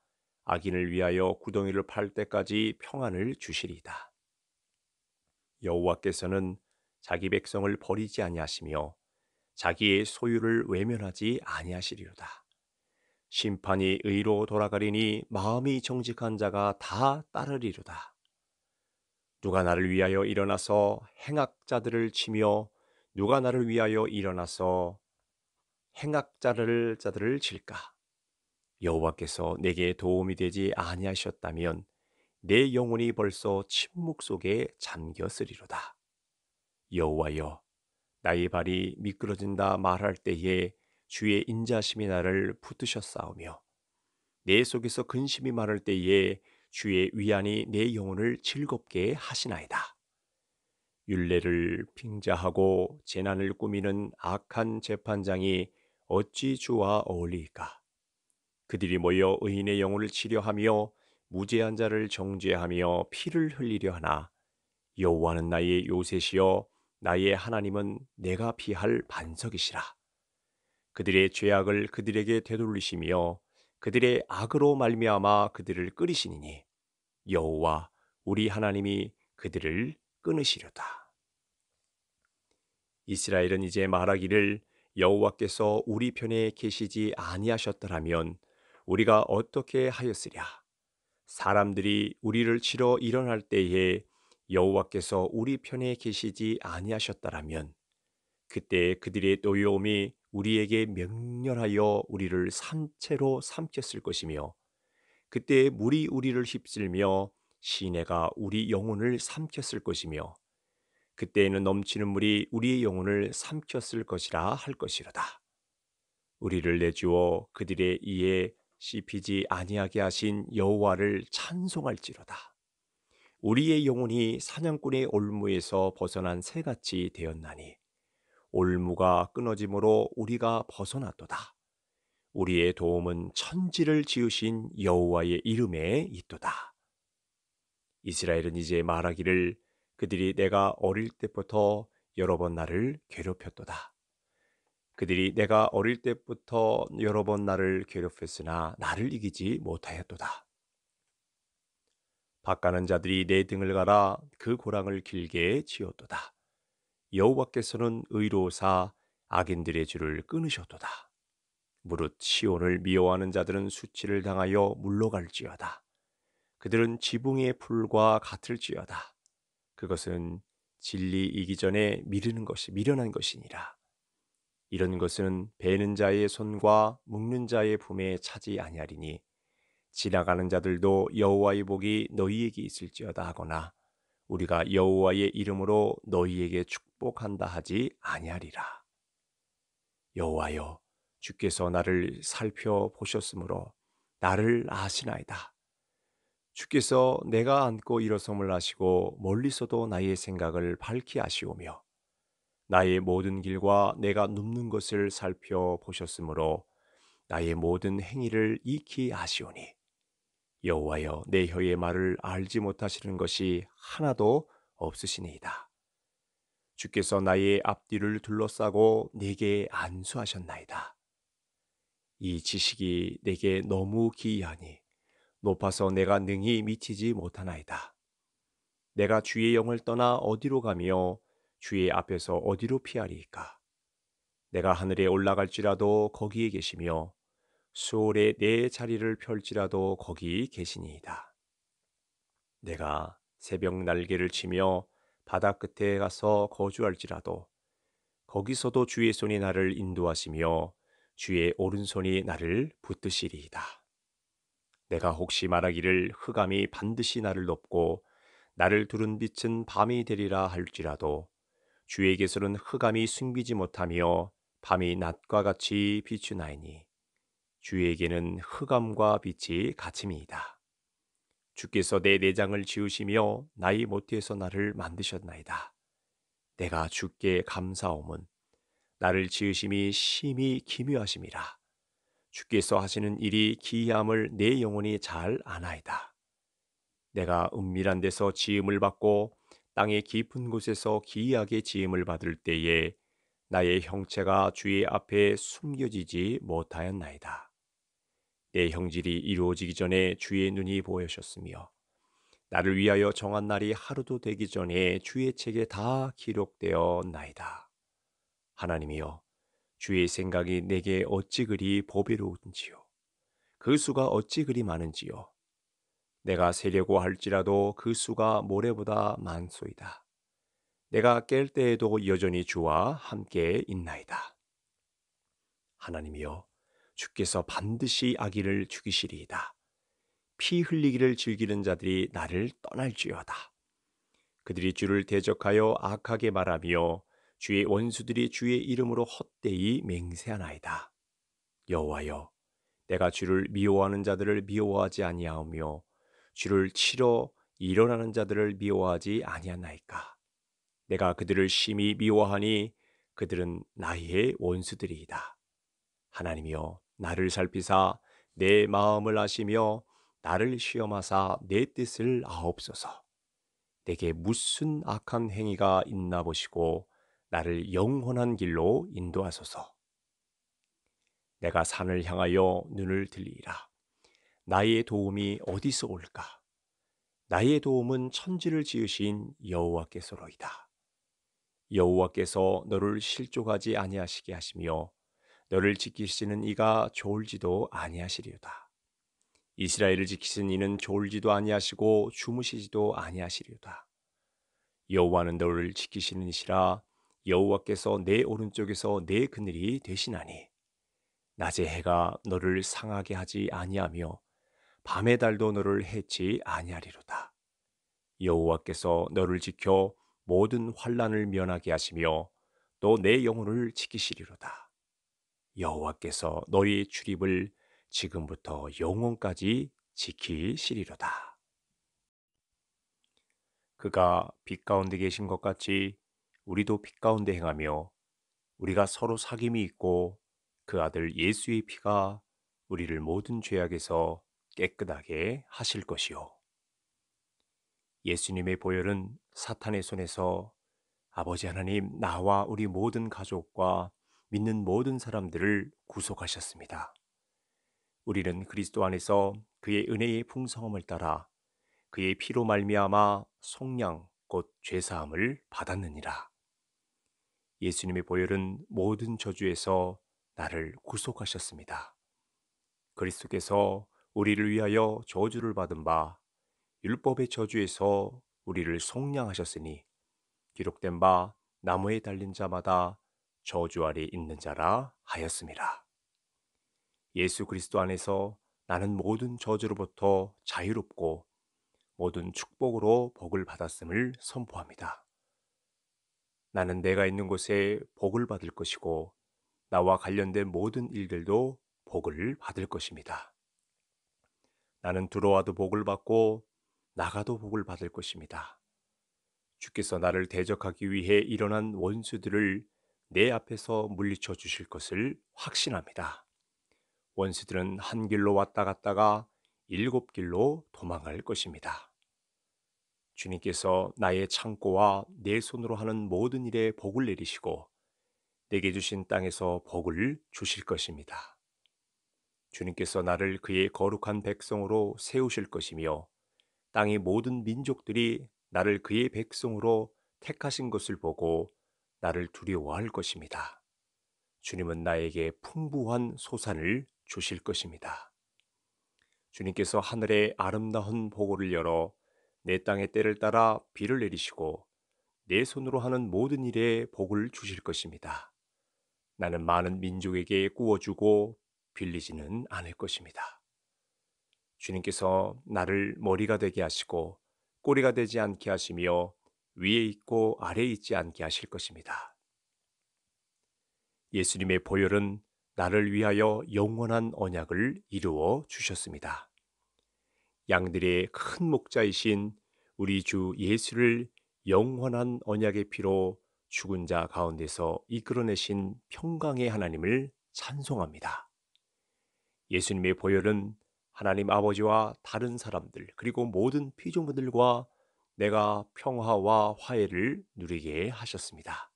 악인을 위하여 구덩이를 팔 때까지 평안을 주시리다 여호와께서는 자기 백성을 버리지 아니하시며 자기의 소유를 외면하지 아니하시리로다. 심판이 의로 돌아가리니 마음이 정직한 자가 다 따르리로다. 누가 나를 위하여 일어나서 행악자들을 치며 누가 나를 위하여 일어나서 행악자를 자들을 질까? 여호와께서 내게 도움이 되지 아니하셨다면 내 영혼이 벌써 침묵 속에 잠겼으리로다. 여호와여, 나의 발이 미끄러진다 말할 때에 주의 인자심이 나를 붙드셨사오며 내 속에서 근심이 많을 때에 주의 위안이 내 영혼을 즐겁게 하시나이다. 윤례를 핑자하고 재난을 꾸미는 악한 재판장이 어찌 주와 어울릴까 그들이 모여 의인의 영혼을 치료하며 무죄한 자를 정죄하며 피를 흘리려 하나 여호와는 나의 요셉이요 나의 하나님은 내가 피할 반석이시라. 그들의 죄악을 그들에게 되돌리시며 그들의 악으로 말미암아 그들을 끓이시니니 여호와 우리 하나님이 그들을 끊으시려다. 이스라엘은 이제 말하기를 여호와께서 우리 편에 계시지 아니하셨더라면 우리가 어떻게 하였으랴? 사람들이 우리를 치러 일어날 때에 여호와께서 우리 편에 계시지 아니하셨더라면 그때 그들의 노여움이 우리에게 명렬하여 우리를 산채로 삼켰을 것이며 그때 물이 우리를 휩쓸며 시내가 우리 영혼을 삼켰을 것이며 그때에는 넘치는 물이 우리의 영혼을 삼켰을 것이라 할 것이로다. 우리를 내주어 그들의 이에 씹히지 아니하게 하신 여호와를 찬송할지로다. 우리의 영혼이 사냥꾼의 올무에서 벗어난 새같이 되었나니 올무가 끊어짐으로 우리가 벗어났도다. 우리의 도움은 천지를 지으신 여호와의 이름에 있도다. 이스라엘은 이제 말하기를 그들이 내가 어릴 때부터 여러 번 나를 괴롭혔도다. 그들이 내가 어릴 때부터 여러 번 나를 괴롭혔으나 나를 이기지 못하였도다. 바가는 자들이 내 등을 갈아 그 고랑을 길게 지었도다. 여호와께서는 의로사 악인들의 줄을 끊으셨도다. 무릇 시온을 미워하는 자들은 수치를 당하여 물러갈지어다. 그들은 지붕의 풀과 같을지어다. 그것은 진리이기 전에 미르는 것이 미련한 것이니라. 이런 것은 베는 자의 손과 묶는 자의 품에 차지 아니하리니 지나가는 자들도 여호와의 복이 너희에게 있을지어다 하거나 우리가 여호와의 이름으로 너희에게 축복한다 하지 아니하리라. 여호와여 주께서 나를 살펴보셨으므로 나를 아시나이다. 주께서 내가 안고 일어섬을 아시고 멀리서도 나의 생각을 밝히 아시오며 나의 모든 길과 내가 눕는 것을 살펴보셨으므로 나의 모든 행위를 익히 아시오니 여호와여 내 혀의 말을 알지 못하시는 것이 하나도 없으시니이다. 주께서 나의 앞뒤를 둘러싸고 내게 안수하셨나이다. 이 지식이 내게 너무 기이하니 높아서 내가 능히 미치지 못하나이다. 내가 주의 영을 떠나 어디로 가며 주의 앞에서 어디로 피하리까 내가 하늘에 올라갈지라도 거기에 계시며 수월에 내 자리를 펼지라도 거기 계시니이다. 내가 새벽 날개를 치며 바다 끝에 가서 거주할지라도 거기서도 주의 손이 나를 인도하시며 주의 오른손이 나를 붙드시리이다. 내가 혹시 말하기를 흑암이 반드시 나를 덮고 나를 두른 빛은 밤이 되리라 할지라도 주에게서는 흑암이 숨기지 못하며 밤이 낮과 같이 비추나이니 주에게는 흑암과 빛이 같음이다 주께서 내 내장을 지으시며 나의 모태서 나를 만드셨나이다. 내가 주께 감사함은 나를 지으심이 심히 기묘하심이라. 주께서 하시는 일이 기이함을 내 영혼이 잘 아나이다. 내가 은밀한 데서 지음을 받고 땅의 깊은 곳에서 기이하게 지음을 받을 때에 나의 형체가 주의 앞에 숨겨지지 못하였나이다. 내 형질이 이루어지기 전에 주의 눈이 보여셨으며 나를 위하여 정한 날이 하루도 되기 전에 주의 책에 다 기록되어 나이다. 하나님이여 주의 생각이 내게 어찌 그리 보배로운지요. 그 수가 어찌 그리 많은지요. 내가 세려고 할지라도 그 수가 모래보다 많소이다. 내가 깰 때에도 여전히 주와 함께 있나이다. 하나님이여, 주께서 반드시 아기를 죽이시리이다. 피 흘리기를 즐기는 자들이 나를 떠날지어다. 그들이 주를 대적하여 악하게 말하며 주의 원수들이 주의 이름으로 헛되이 맹세하나이다. 여호와여, 내가 주를 미워하는 자들을 미워하지 아니하오며 주를 치러 일어나는 자들을 미워하지 아니하나이까. 내가 그들을 심히 미워하니 그들은 나의 원수들이이다. 하나님이여, 나를 살피사 내 마음을 아시며 나를 시험하사 내 뜻을 아옵소서. 내게 무슨 악한 행위가 있나 보시고 나를 영원한 길로 인도하소서. 내가 산을 향하여 눈을 들리라. 나의 도움이 어디서 올까? 나의 도움은 천지를 지으신 여호와께서로이다. 여호와께서 너를 실족하지 아니하시게 하시며 너를 지키시는 이가 졸지도 아니하시리로다. 이스라엘을 지키시 이는 졸지도 아니하시고 주무시지도 아니하시리로다. 여호와는 너를 지키시는 이시라 여호와께서 내 오른쪽에서 내 그늘이 되시나니 낮의 해가 너를 상하게 하지 아니하며 밤의 달도 너를 해치 아니하리로다. 여호와께서 너를 지켜 모든 환란을 면하게 하시며 또 내 영혼을 지키시리로다. 여호와께서 너의 출입을 지금부터 영혼까지 지키시리로다. 그가 빛 가운데 계신 것 같이 우리도 빛 가운데 행하며 우리가 서로 사귐이 있고 그 아들 예수의 피가 우리를 모든 죄악에서 깨끗하게 하실 것이요. 예수님의 보혈은 사탄의 손에서 아버지 하나님 나와 우리 모든 가족과 믿는 모든 사람들을 구속하셨습니다. 우리는 그리스도 안에서 그의 은혜의 풍성함을 따라 그의 피로 말미암아 속량 곧 죄사함을 받았느니라. 예수님의 보혈은 모든 저주에서 나를 구속하셨습니다. 그리스도께서 우리를 위하여 저주를 받은 바 율법의 저주에서 우리를 속량하셨으니 기록된 바 나무에 달린 자마다 저주 아래 있는 자라 하였습니다. 예수 그리스도 안에서 나는 모든 저주로부터 자유롭고 모든 축복으로 복을 받았음을 선포합니다. 나는 내가 있는 곳에 복을 받을 것이고 나와 관련된 모든 일들도 복을 받을 것입니다. 나는 들어와도 복을 받고 나가도 복을 받을 것입니다. 주께서 나를 대적하기 위해 일어난 원수들을 내 앞에서 물리쳐 주실 것을 확신합니다. 원수들은 한 길로 왔다 갔다가 일곱 길로 도망갈 것입니다. 주님께서 나의 창고와 내 손으로 하는 모든 일에 복을 내리시고 내게 주신 땅에서 복을 주실 것입니다. 주님께서 나를 그의 거룩한 백성으로 세우실 것이며 땅의 모든 민족들이 나를 그의 백성으로 택하신 것을 보고 나를 두려워할 것입니다. 주님은 나에게 풍부한 소산을 주실 것입니다. 주님께서 하늘의 아름다운 보고를 열어 내 땅의 때를 따라 비를 내리시고 내 손으로 하는 모든 일에 복을 주실 것입니다. 나는 많은 민족에게 꾸어주고 빌리지는 않을 것입니다. 주님께서 나를 머리가 되게 하시고 꼬리가 되지 않게 하시며 위에 있고 아래에 있지 않게 하실 것입니다. 예수님의 보혈은 나를 위하여 영원한 언약을 이루어 주셨습니다. 양들의 큰 목자이신 우리 주 예수를 영원한 언약의 피로 죽은 자 가운데서 이끌어내신 평강의 하나님을 찬송합니다. 예수님의 보혈은 하나님 아버지와 다른 사람들 그리고 모든 피조물들과 내가 평화와 화해를 누리게 하셨습니다.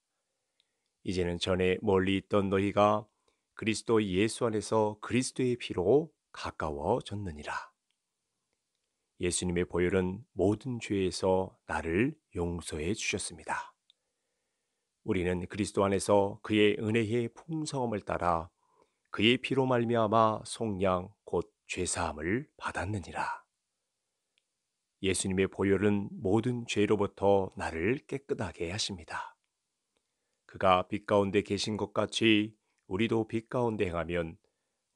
이제는 전에 멀리 있던 너희가 그리스도 예수 안에서 그리스도의 피로 가까워졌느니라. 예수님의 보혈은 모든 죄에서 나를 용서해 주셨습니다. 우리는 그리스도 안에서 그의 은혜의 풍성함을 따라 그의 피로 말미암아 속량 곧 죄사함을 받았느니라. 예수님의 보혈은 모든 죄로부터 나를 깨끗하게 하십니다. 그가 빛 가운데 계신 것 같이 우리도 빛 가운데 행하면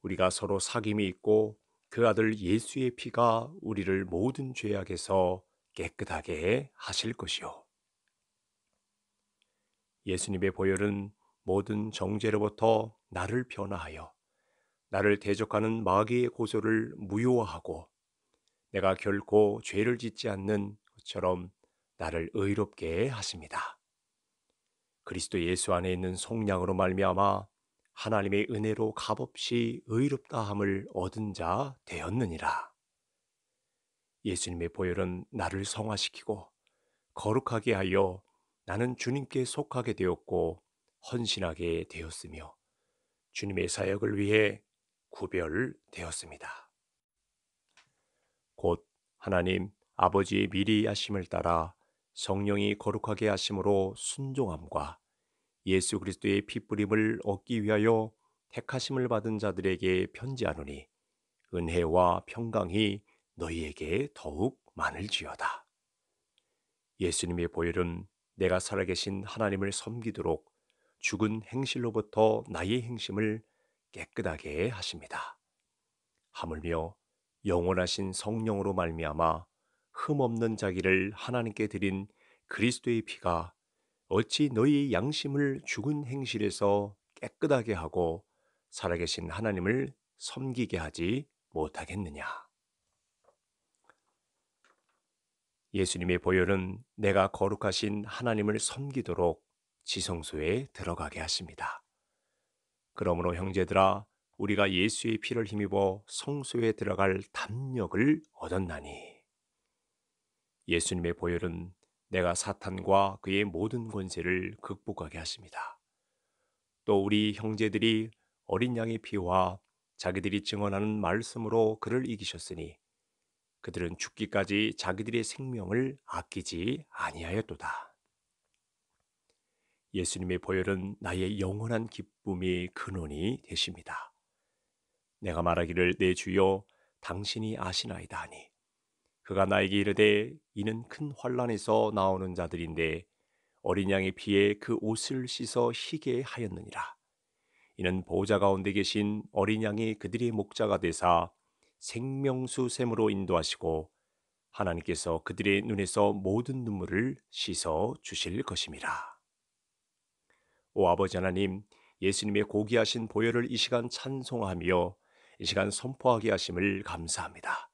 우리가 서로 사귐이 있고 그 아들 예수의 피가 우리를 모든 죄악에서 깨끗하게 하실 것이요. 예수님의 보혈은 모든 정죄로부터 나를 변화하여 나를 대적하는 마귀의 고소를 무효화하고 내가 결코 죄를 짓지 않는 것처럼 나를 의롭게 하십니다. 그리스도 예수 안에 있는 속량으로 말미암아 하나님의 은혜로 값없이 의롭다함을 얻은 자 되었느니라. 예수님의 보혈은 나를 성화시키고 거룩하게 하여 나는 주님께 속하게 되었고 헌신하게 되었으며 주님의 사역을 위해 구별되었습니다. 곧 하나님 아버지의 미리 하심을 따라 성령이 거룩하게 하심으로 순종함과 예수 그리스도의 피뿌림을 얻기 위하여 택하심을 받은 자들에게 편지하노니 은혜와 평강이 너희에게 더욱 많을지어다. 예수님의 보혈은 내가 살아계신 하나님을 섬기도록 죽은 행실로부터 나의 행심을 깨끗하게 하십니다. 하물며 영원하신 성령으로 말미암아 흠 없는 자기를 하나님께 드린 그리스도의 피가 어찌 너희 양심을 죽은 행실에서 깨끗하게 하고 살아계신 하나님을 섬기게 하지 못하겠느냐. 예수님의 보혈은 내가 거룩하신 하나님을 섬기도록 지성소에 들어가게 하십니다. 그러므로 형제들아 우리가 예수의 피를 힘입어 성소에 들어갈 담력을 얻었나니 예수님의 보혈은 내가 사탄과 그의 모든 권세를 극복하게 하십니다. 또 우리 형제들이 어린 양의 피와 자기들이 증언하는 말씀으로 그를 이기셨으니 그들은 죽기까지 자기들의 생명을 아끼지 아니하였도다. 예수님의 보혈은 나의 영원한 기쁨이 근원이 되십니다. 내가 말하기를 내 주여 당신이 아시나이다 하니 그가 나에게 이르되 이는 큰 환란에서 나오는 자들인데 어린 양의 피에 그 옷을 씻어 희게 하였느니라. 이는 보호자 가운데 계신 어린 양이 그들의 목자가 되사 생명수 샘으로 인도하시고 하나님께서 그들의 눈에서 모든 눈물을 씻어 주실 것임이라. 오 아버지 하나님, 예수님의 고귀하신 보혈을 이 시간 찬송하며 이 시간 선포하게 하심을 감사합니다.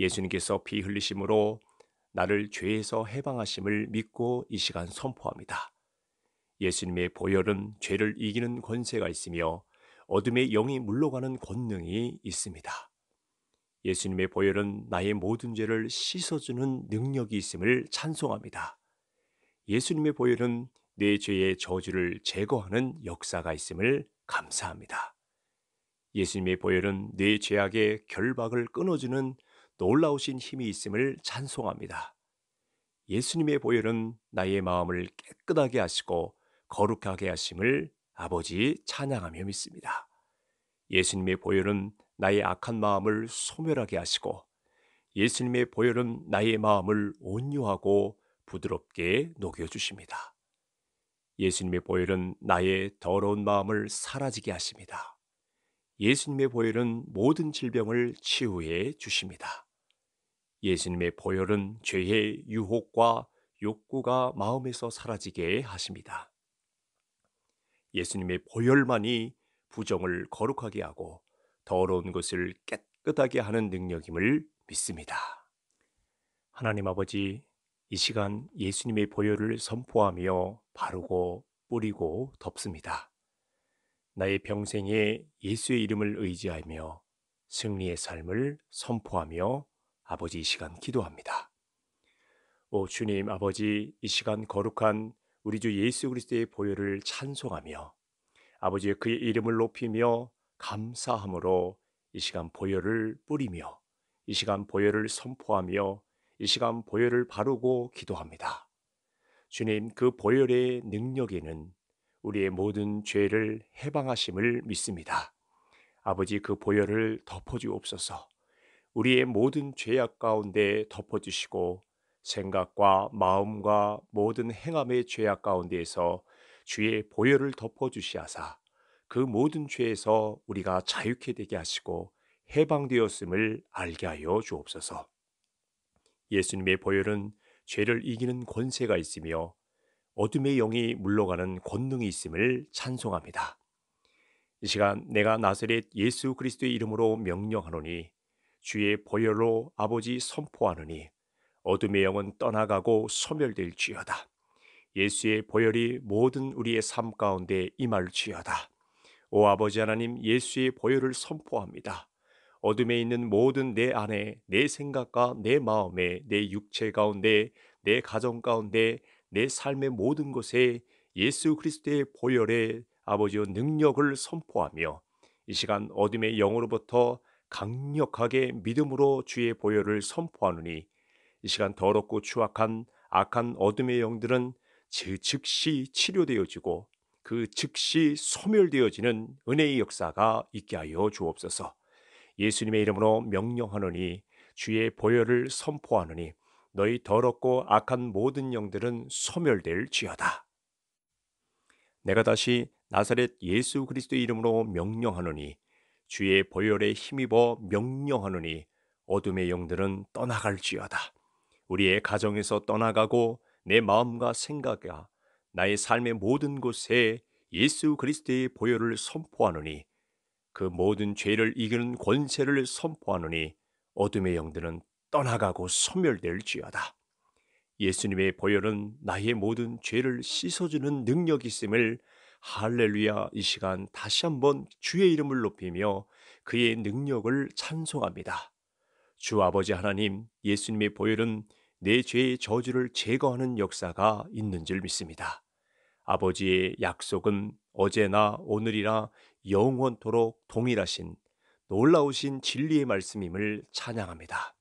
예수님께서 피 흘리심으로 나를 죄에서 해방하심을 믿고 이 시간 선포합니다. 예수님의 보혈은 죄를 이기는 권세가 있으며 어둠의 영이 물러가는 권능이 있습니다. 예수님의 보혈은 나의 모든 죄를 씻어주는 능력이 있음을 찬송합니다. 예수님의 보혈은 내 죄의 저주를 제거하는 역사가 있음을 감사합니다. 예수님의 보혈은 내 죄악의 결박을 끊어주는 놀라우신 힘이 있음을 찬송합니다. 예수님의 보혈은 나의 마음을 깨끗하게 하시고 거룩하게 하심을 아버지 찬양하며 믿습니다. 예수님의 보혈은 나의 악한 마음을 소멸하게 하시고 예수님의 보혈은 나의 마음을 온유하고 부드럽게 녹여주십니다. 예수님의 보혈은 나의 더러운 마음을 사라지게 하십니다. 예수님의 보혈은 모든 질병을 치유해 주십니다. 예수님의 보혈은 죄의 유혹과 욕구가 마음에서 사라지게 하십니다. 예수님의 보혈만이 부정을 거룩하게 하고 더러운 것을 깨끗하게 하는 능력임을 믿습니다. 하나님 아버지, 이 시간 예수님의 보혈을 선포하며 바르고 뿌리고 덮습니다. 나의 평생에 예수의 이름을 의지하며 승리의 삶을 선포하며 아버지 이 시간 기도합니다. 오 주님 아버지 이 시간 거룩한 우리 주 예수 그리스도의 보혈을 찬송하며 아버지의 그의 이름을 높이며 감사함으로 이 시간 보혈을 뿌리며 이 시간 보혈을 선포하며 이 시간 보혈을 바르고 기도합니다. 주님 그 보혈의 능력에는 우리의 모든 죄를 해방하심을 믿습니다. 아버지 그 보혈을 덮어주옵소서. 우리의 모든 죄악 가운데 덮어주시고 생각과 마음과 모든 행함의 죄악 가운데에서 주의 보혈을 덮어주시하사 그 모든 죄에서 우리가 자유케 되게 하시고 해방되었음을 알게 하여 주옵소서. 예수님의 보혈은 죄를 이기는 권세가 있으며 어둠의 영이 물러가는 권능이 있음을 찬송합니다. 이 시간 내가 나서렛 예수 그리스도의 이름으로 명령하노니 주의 보혈로 아버지 선포하느니 어둠의 영은 떠나가고 소멸될지어다. 예수의 보혈이 모든 우리의 삶 가운데 임할지어다. 오 아버지 하나님 예수의 보혈을 선포합니다. 어둠에 있는 모든 내 안에 내 생각과 내 마음에 내 육체 가운데 내 가정 가운데 내 삶의 모든 것에 예수 그리스도의 보혈의 아버지의 능력을 선포하며 이 시간 어둠의 영으로부터 강력하게 믿음으로 주의 보혈을 선포하느니 이 시간 더럽고 추악한 악한 어둠의 영들은 즉시 치료되어지고 그 즉시 소멸되어지는 은혜의 역사가 있게 하여 주옵소서. 예수님의 이름으로 명령하느니 주의 보혈을 선포하느니 너희 더럽고 악한 모든 영들은 소멸될지어다. 내가 다시 나사렛 예수 그리스도의 이름으로 명령하느니 주의 보혈에 힘입어 명령하노니 어둠의 영들은 떠나갈지어다. 우리의 가정에서 떠나가고 내 마음과 생각과 나의 삶의 모든 곳에 예수 그리스도의 보혈을 선포하노니 그 모든 죄를 이기는 권세를 선포하노니 어둠의 영들은 떠나가고 소멸될지어다. 예수님의 보혈은 나의 모든 죄를 씻어주는 능력이 있음을 할렐루야 이 시간 다시 한번 주의 이름을 높이며 그의 능력을 찬송합니다. 주 아버지 하나님 예수님의 보혈은 내 죄의 저주를 제거하는 역사가 있는 줄 믿습니다. 아버지의 약속은 어제나 오늘이나 영원토록 동일하신 놀라우신 진리의 말씀임을 찬양합니다.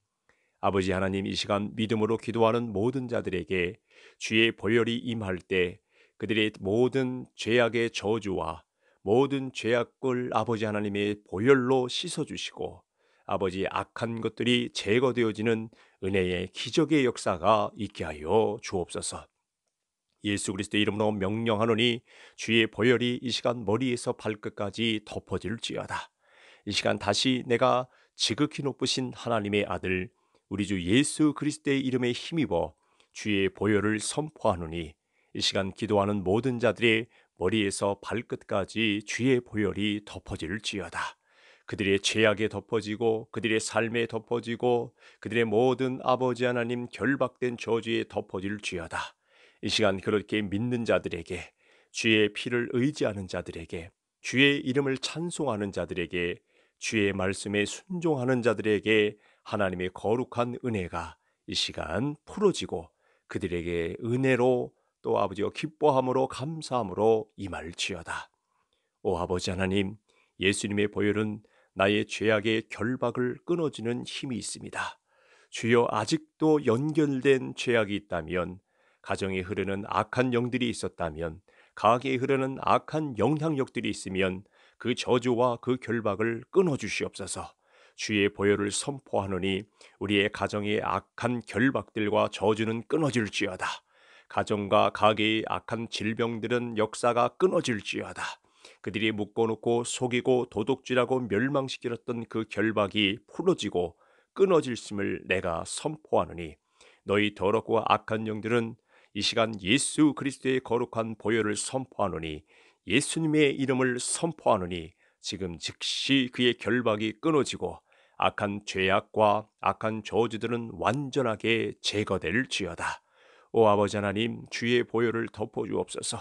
아버지 하나님 이 시간 믿음으로 기도하는 모든 자들에게 주의 보혈이 임할 때 그들이 모든 죄악의 저주와 모든 죄악을 아버지 하나님의 보혈로 씻어주시고 아버지 악한 것들이 제거되어지는 은혜의 기적의 역사가 있게 하여 주옵소서. 예수 그리스도 이름으로 명령하노니 주의 보혈이 이 시간 머리에서 발끝까지 덮어질지어다. 이 시간 다시 내가 지극히 높으신 하나님의 아들 우리 주 예수 그리스도의 이름에 힘입어 주의 보혈을 선포하노니 이 시간 기도하는 모든 자들이 머리에서 발끝까지 주의 보혈이 덮어질지어다. 그들의 죄악에 덮어지고 그들의 삶에 덮어지고 그들의 모든 아버지 하나님 결박된 저주에 덮어질지어다. 이 시간 그렇게 믿는 자들에게 주의 피를 의지하는 자들에게 주의 이름을 찬송하는 자들에게 주의 말씀에 순종하는 자들에게 하나님의 거룩한 은혜가 이 시간 풀어지고 그들에게 은혜로 또 아버지여 기뻐함으로 감사함으로 임할지어다. 오 아버지 하나님, 예수님의 보혈은 나의 죄악의 결박을 끊어주는 힘이 있습니다. 주여 아직도 연결된 죄악이 있다면, 가정에 흐르는 악한 영들이 있었다면, 가게에 흐르는 악한 영향력들이 있으면 그 저주와 그 결박을 끊어주시옵소서. 주의 보혈을 선포하노니 우리의 가정의 악한 결박들과 저주는 끊어질지어다. 가정과 가계의 악한 질병들은 역사가 끊어질지어다. 그들이 묶어놓고 속이고 도둑질하고 멸망시키렸던 그 결박이 풀어지고 끊어질심을 내가 선포하느니 너희 더럽고 악한 영들은 이 시간 예수 그리스도의 거룩한 보혈을 선포하노니 예수님의 이름을 선포하노니 지금 즉시 그의 결박이 끊어지고 악한 죄악과 악한 저주들은 완전하게 제거될지어다. 오 아버지 하나님 주의 보혈을 덮어 주옵소서.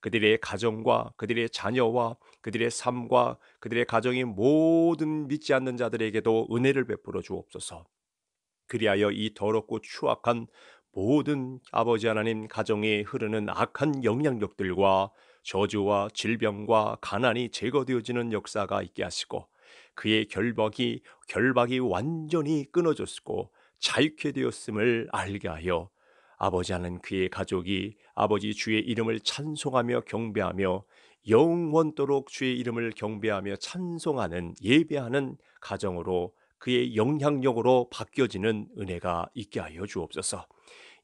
그들의 가정과 그들의 자녀와 그들의 삶과 그들의 가정의 모든 믿지 않는 자들에게도 은혜를 베풀어 주옵소서. 그리하여 이 더럽고 추악한 모든 아버지 하나님 가정에 흐르는 악한 영향력들과 저주와 질병과 가난이 제거되어지는 역사가 있게 하시고 그의 결박이 결박이 완전히 끊어졌고 자유케 되었음을 알게 하여 아버지 하는 그의 가족이 아버지 주의 이름을 찬송하며 경배하며 영원토록 주의 이름을 경배하며 찬송하는 예배하는 가정으로 그의 영향력으로 바뀌어지는 은혜가 있게 하여 주옵소서.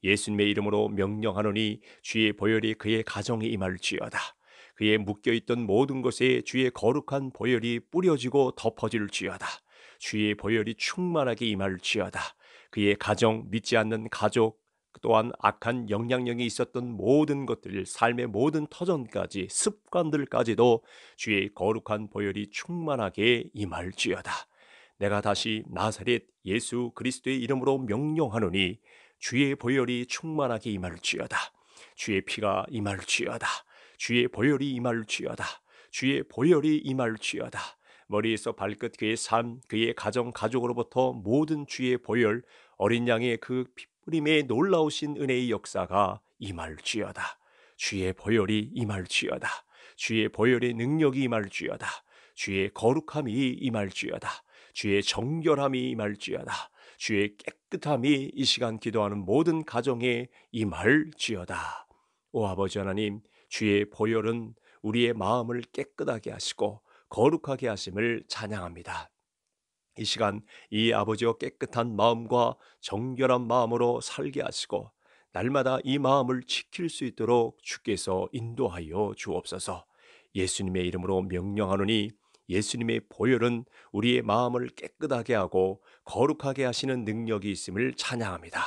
예수님의 이름으로 명령하노니 주의 보혈이 그의 가정에 임할지어다. 그의 묶여있던 모든 것에 주의 거룩한 보혈이 뿌려지고 덮어질지어다. 주의 보혈이 충만하게 임할지어다. 그의 가정, 믿지 않는 가족, 또한 악한 영향력이 있었던 모든 것들, 삶의 모든 터전까지 습관들까지도 주의 거룩한 보혈이 충만하게 임할지어다. 내가 다시 나사렛 예수 그리스도의 이름으로 명령하노니 주의 보혈이 충만하게 임할지어다. 주의 피가 임할지어다. 주의 보혈이 임할지어다. 주의 보혈이 임할지어다. 머리에서 발끝 그의 삶, 그의 가정, 가족으로부터 모든 주의 보혈, 어린 양의 그 피, 뿌림의 놀라우신 은혜의 역사가 임할지어다. 주의 보혈이 임할지어다. 주의 보혈의 능력이 임할지어다. 주의 거룩함이 임할지어다. 주의 정결함이 임할지어다. 주의 깨끗함이 이 시간 기도하는 모든 가정에 임할지어다. 오 아버지 하나님, 주의 보혈은 우리의 마음을 깨끗하게 하시고 거룩하게 하심을 찬양합니다. 이 시간 이 아버지와 깨끗한 마음과 정결한 마음으로 살게 하시고 날마다 이 마음을 지킬 수 있도록 주께서 인도하여 주옵소서. 예수님의 이름으로 명령하노니 예수님의 보혈은 우리의 마음을 깨끗하게 하고 거룩하게 하시는 능력이 있음을 찬양합니다.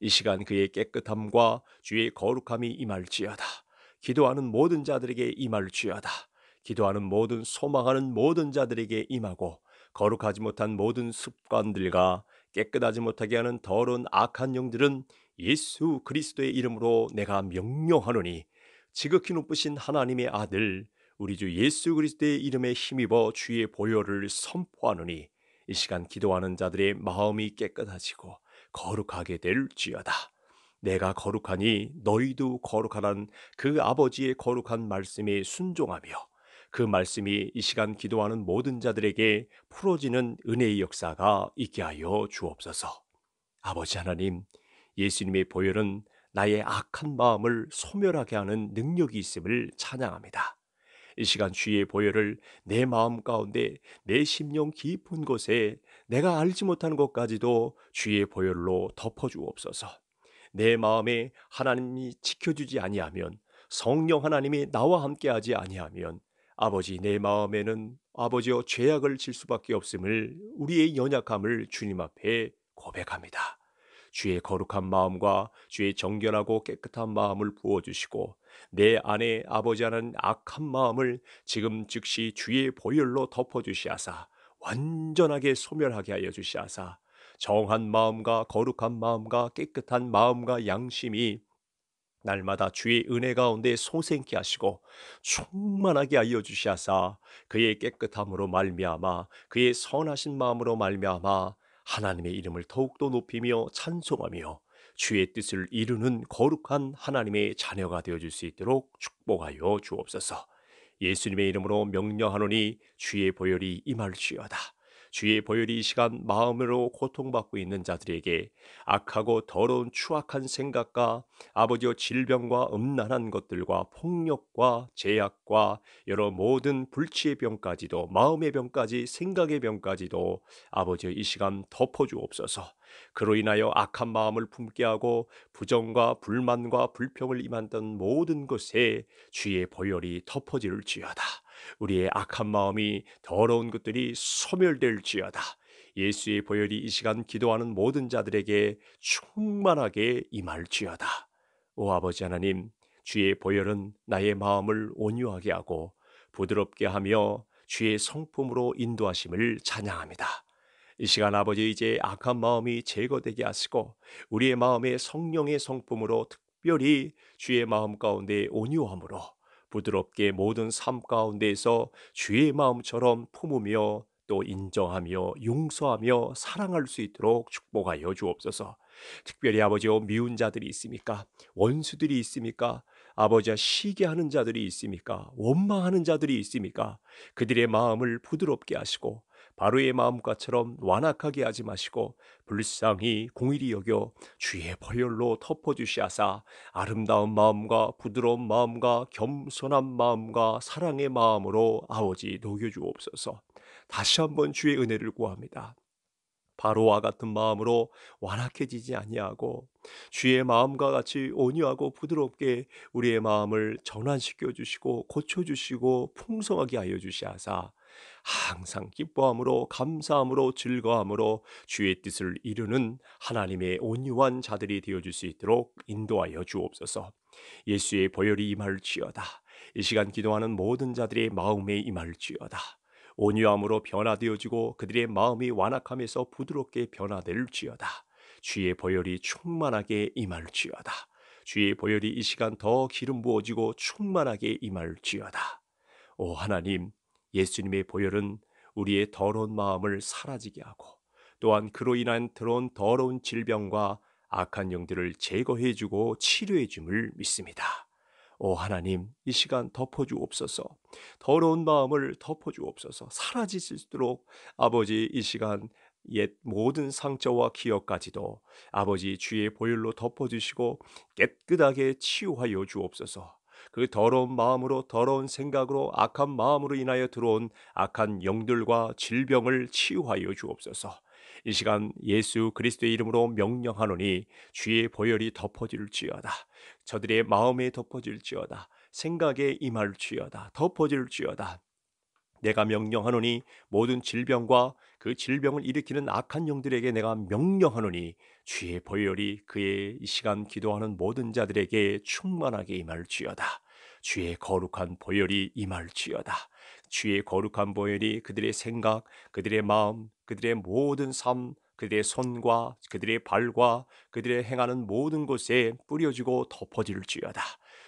이 시간 그의 깨끗함과 주의 거룩함이 임할지어다. 기도하는 모든 자들에게 임할지어다. 기도하는 모든 소망하는 모든 자들에게 임하고 거룩하지 못한 모든 습관들과 깨끗하지 못하게 하는 더러운 악한 영들은 예수 그리스도의 이름으로 내가 명령하노니 지극히 높으신 하나님의 아들 우리 주 예수 그리스도의 이름에 힘입어 주의 보혈을 선포하노니 이 시간 기도하는 자들의 마음이 깨끗하시고 거룩하게 될지어다. 내가 거룩하니 너희도 거룩하란 그 아버지의 거룩한 말씀에 순종하며 그 말씀이 이 시간 기도하는 모든 자들에게 풀어지는 은혜의 역사가 있게 하여 주옵소서. 아버지 하나님, 예수님의 보혈은 나의 악한 마음을 소멸하게 하는 능력이 있음을 찬양합니다. 이 시간 주의 보혈을 내 마음 가운데 내 심령 깊은 곳에 내가 알지 못하는 것까지도 주의 보혈로 덮어주옵소서. 내 마음에 하나님이 지켜주지 아니하면 성령 하나님이 나와 함께하지 아니하면 아버지 내 마음에는 아버지여 죄악을 질 수밖에 없음을 우리의 연약함을 주님 앞에 고백합니다. 주의 거룩한 마음과 주의 정결하고 깨끗한 마음을 부어주시고 내 안에 아버지 하는 악한 마음을 지금 즉시 주의 보혈로 덮어주시하사 완전하게 소멸하게 하여 주시하사 정한 마음과 거룩한 마음과 깨끗한 마음과 양심이 날마다 주의 은혜 가운데 소생케 하시고 충만하게 알려 주시하사 그의 깨끗함으로 말미암아 그의 선하신 마음으로 말미암아 하나님의 이름을 더욱더 높이며 찬송하며 주의 뜻을 이루는 거룩한 하나님의 자녀가 되어 줄수 있도록 축복하여 주옵소서. 예수님의 이름으로 명령하노니 주의 보혈이 임할지어다. 주의 보혈이 이 시간 마음으로 고통받고 있는 자들에게 악하고 더러운 추악한 생각과 아버지의 질병과 음란한 것들과 폭력과 제약과 여러 모든 불치의 병까지도 마음의 병까지 생각의 병까지도 아버지의 이 시간 덮어주옵소서. 그로 인하여 악한 마음을 품게 하고 부정과 불만과 불평을 임한던 모든 것에 주의 보혈이 덮어질지어다. 우리의 악한 마음이 더러운 것들이 소멸될지어다. 예수의 보혈이 이 시간 기도하는 모든 자들에게 충만하게 임할지어다. 오 아버지 하나님, 주의 보혈은 나의 마음을 온유하게 하고 부드럽게 하며 주의 성품으로 인도하심을 찬양합니다. 이 시간 아버지 이제 악한 마음이 제거되게 하시고 우리의 마음에 성령의 성품으로 특별히 주의 마음 가운데 온유함으로 부드럽게 모든 삶 가운데에서 주의 마음처럼 품으며 또 인정하며 용서하며 사랑할 수 있도록 축복하여 주옵소서. 특별히 아버지여 미운 자들이 있습니까? 원수들이 있습니까? 아버지와 시기하는 자들이 있습니까? 원망하는 자들이 있습니까? 그들의 마음을 부드럽게 하시고 바로의 마음과처럼 완악하게 하지 마시고 불쌍히 공일이 여겨 주의 벌열로 덮어주시하사 아름다운 마음과 부드러운 마음과 겸손한 마음과 사랑의 마음으로 아버지 녹여주옵소서 다시 한번 주의 은혜를 구합니다. 바로와 같은 마음으로 완악해지지 아니하고 주의 마음과 같이 온유하고 부드럽게 우리의 마음을 전환시켜 주시고 고쳐 주시고 풍성하게 하여 주시하사 항상 기뻐함으로 감사함으로 즐거함으로 주의 뜻을 이루는 하나님의 온유한 자들이 되어 줄 수 있도록 인도하여 주옵소서. 예수의 보혈이 임할지어다. 이 시간 기도하는 모든 자들의 마음에 임할지어다. 온유함으로 변화되어지고 그들의 마음이 완악함에서 부드럽게 변화될지어다. 주의 보혈이 충만하게 임할지어다. 주의 보혈이 이 시간 더 기름 부어지고 충만하게 임할지어다. 오 하나님, 예수님의 보혈은 우리의 더러운 마음을 사라지게 하고 또한 그로 인한 들어온 더러운 질병과 악한 영들을 제거해주고 치료해줌을 믿습니다. 오 하나님, 이 시간 덮어주옵소서. 더러운 마음을 덮어주옵소서. 사라지수 있도록 아버지 이 시간 옛 모든 상처와 기억까지도 아버지 주의 보혈로 덮어주시고 깨끗하게 치유하여 주옵소서. 그 더러운 마음으로 더러운 생각으로 악한 마음으로 인하여 들어온 악한 영들과 질병을 치유하여 주옵소서. 이 시간 예수 그리스도의 이름으로 명령하노니 주의 보혈이 덮어질지어다. 저들의 마음에 덮어질지어다. 생각에 임할지어다. 덮어질지어다. 내가 명령하노니 모든 질병과 그 질병을 일으키는 악한 영들에게 내가 명령하노니 주의 보혈이 그의 이 시간 기도하는 모든 자들에게 충만하게 임할지어다. 주의 거룩한 보혈이 임할지어다. 주의 거룩한 보혈이 그들의 생각, 그들의 마음, 그들의 모든 삶, 그들의 손과 그들의 발과 그들의 행하는 모든 곳에 뿌려지고 덮어질지어다.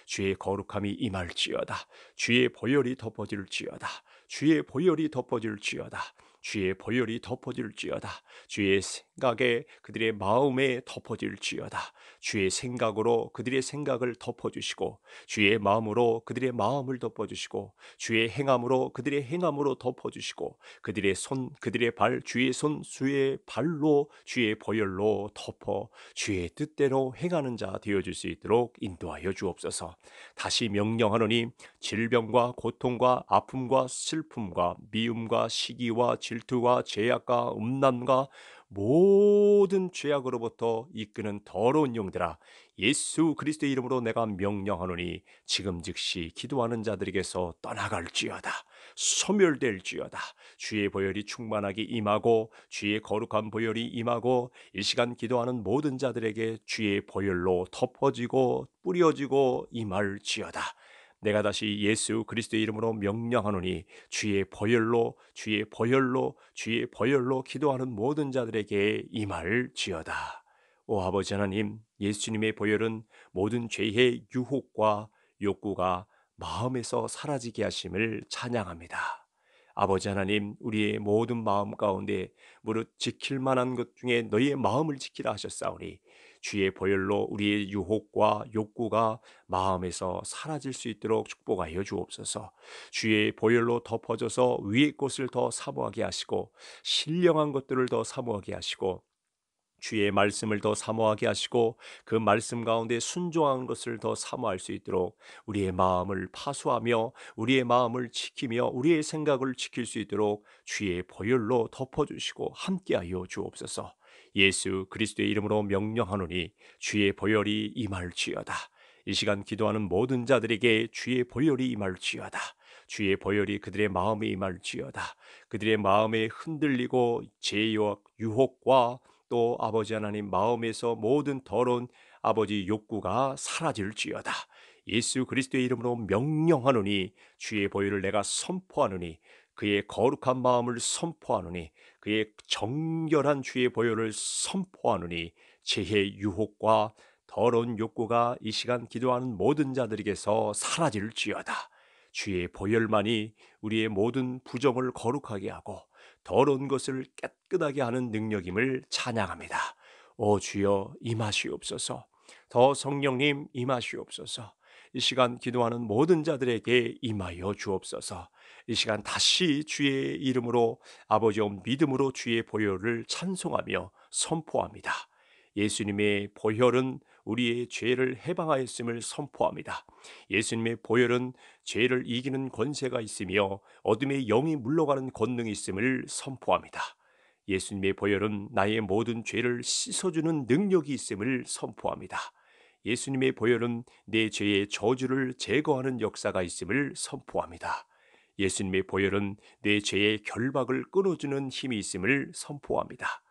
주의 거룩함이 임할지어다. 주의 보혈이 덮어질지어다. 주의 보혈이 덮어질지어다. 주의 보혈이 덮어질지어다. 주의 생각에 그들의 마음에 덮어질지어다. 주의 생각으로 그들의 생각을 덮어주시고 주의 마음으로 그들의 마음을 덮어주시고 주의 행함으로 그들의 행함으로 덮어주시고 그들의 손 그들의 발 주의 손 주의 발로 주의 보혈로 덮어 주의 뜻대로 행하는 자 되어줄 수 있도록 인도하여 주옵소서. 다시 명령하노니 질병과 고통과 아픔과 슬픔과 미움과 시기와 질투와 제약과 음란과 모든 죄악으로부터 이끄는 더러운 영들아 예수 그리스도의 이름으로 내가 명령하노니 지금 즉시 기도하는 자들에게서 떠나갈지어다 소멸될지어다 주의 보혈이 충만하게 임하고 주의 거룩한 보혈이 임하고 이 시간 기도하는 모든 자들에게 주의 보혈로 덮어지고 뿌려지고 임할지어다 내가 다시 예수 그리스도의 이름으로 명령하노니 주의 보혈로 주의 보혈로 주의 보혈로 기도하는 모든 자들에게 이 말을 지어다. 오 아버지 하나님, 예수님의 보혈은 모든 죄의 유혹과 욕구가 마음에서 사라지게 하심을 찬양합니다. 아버지 하나님, 우리의 모든 마음 가운데 무릇 지킬 만한 것 중에 너희의 마음을 지키라 하셨사오니 주의 보혈로 우리의 유혹과 욕구가 마음에서 사라질 수 있도록 축복하여 주옵소서. 주의 보혈로 덮어져서 위의 것을 더 사모하게 하시고 신령한 것들을 더 사모하게 하시고 주의 말씀을 더 사모하게 하시고 그 말씀 가운데 순종한 것을 더 사모할 수 있도록 우리의 마음을 파수하며 우리의 마음을 지키며 우리의 생각을 지킬 수 있도록 주의 보혈로 덮어주시고 함께하여 주옵소서. 예수 그리스도의 이름으로 명령하노니 주의 보혈이 임할지어다. 이 시간 기도하는 모든 자들에게 주의 보혈이 임할지어다. 주의 보혈이 그들의 마음에 임할지어다. 그들의 마음에 흔들리고 제욕, 유혹과 또 아버지 하나님 마음에서 모든 더러운 아버지 욕구가 사라질지어다. 예수 그리스도의 이름으로 명령하노니 주의 보혈을 내가 선포하노니 그의 거룩한 마음을 선포하노니 그의 정결한 주의 보혈을 선포하느니 죄의 유혹과 더러운 욕구가 이 시간 기도하는 모든 자들에게서 사라질지어다. 주의 보혈만이 우리의 모든 부정을 거룩하게 하고 더러운 것을 깨끗하게 하는 능력임을 찬양합니다. 오 주여 임하시옵소서. 더 성령님 임하시옵소서. 이 시간 기도하는 모든 자들에게 임하여 주옵소서. 이 시간 다시 주의 이름으로 아버지 온 믿음으로 주의 보혈을 찬송하며 선포합니다. 예수님의 보혈은 우리의 죄를 해방하였음을 선포합니다. 예수님의 보혈은 죄를 이기는 권세가 있으며 어둠의 영이 물러가는 권능이 있음을 선포합니다. 예수님의 보혈은 나의 모든 죄를 씻어주는 능력이 있음을 선포합니다. 예수님의 보혈은 내 죄의 저주를 제거하는 역사가 있음을 선포합니다. 예수님의 보혈은 내 죄의 결박을 끊어주는 힘이 있음을 선포합니다.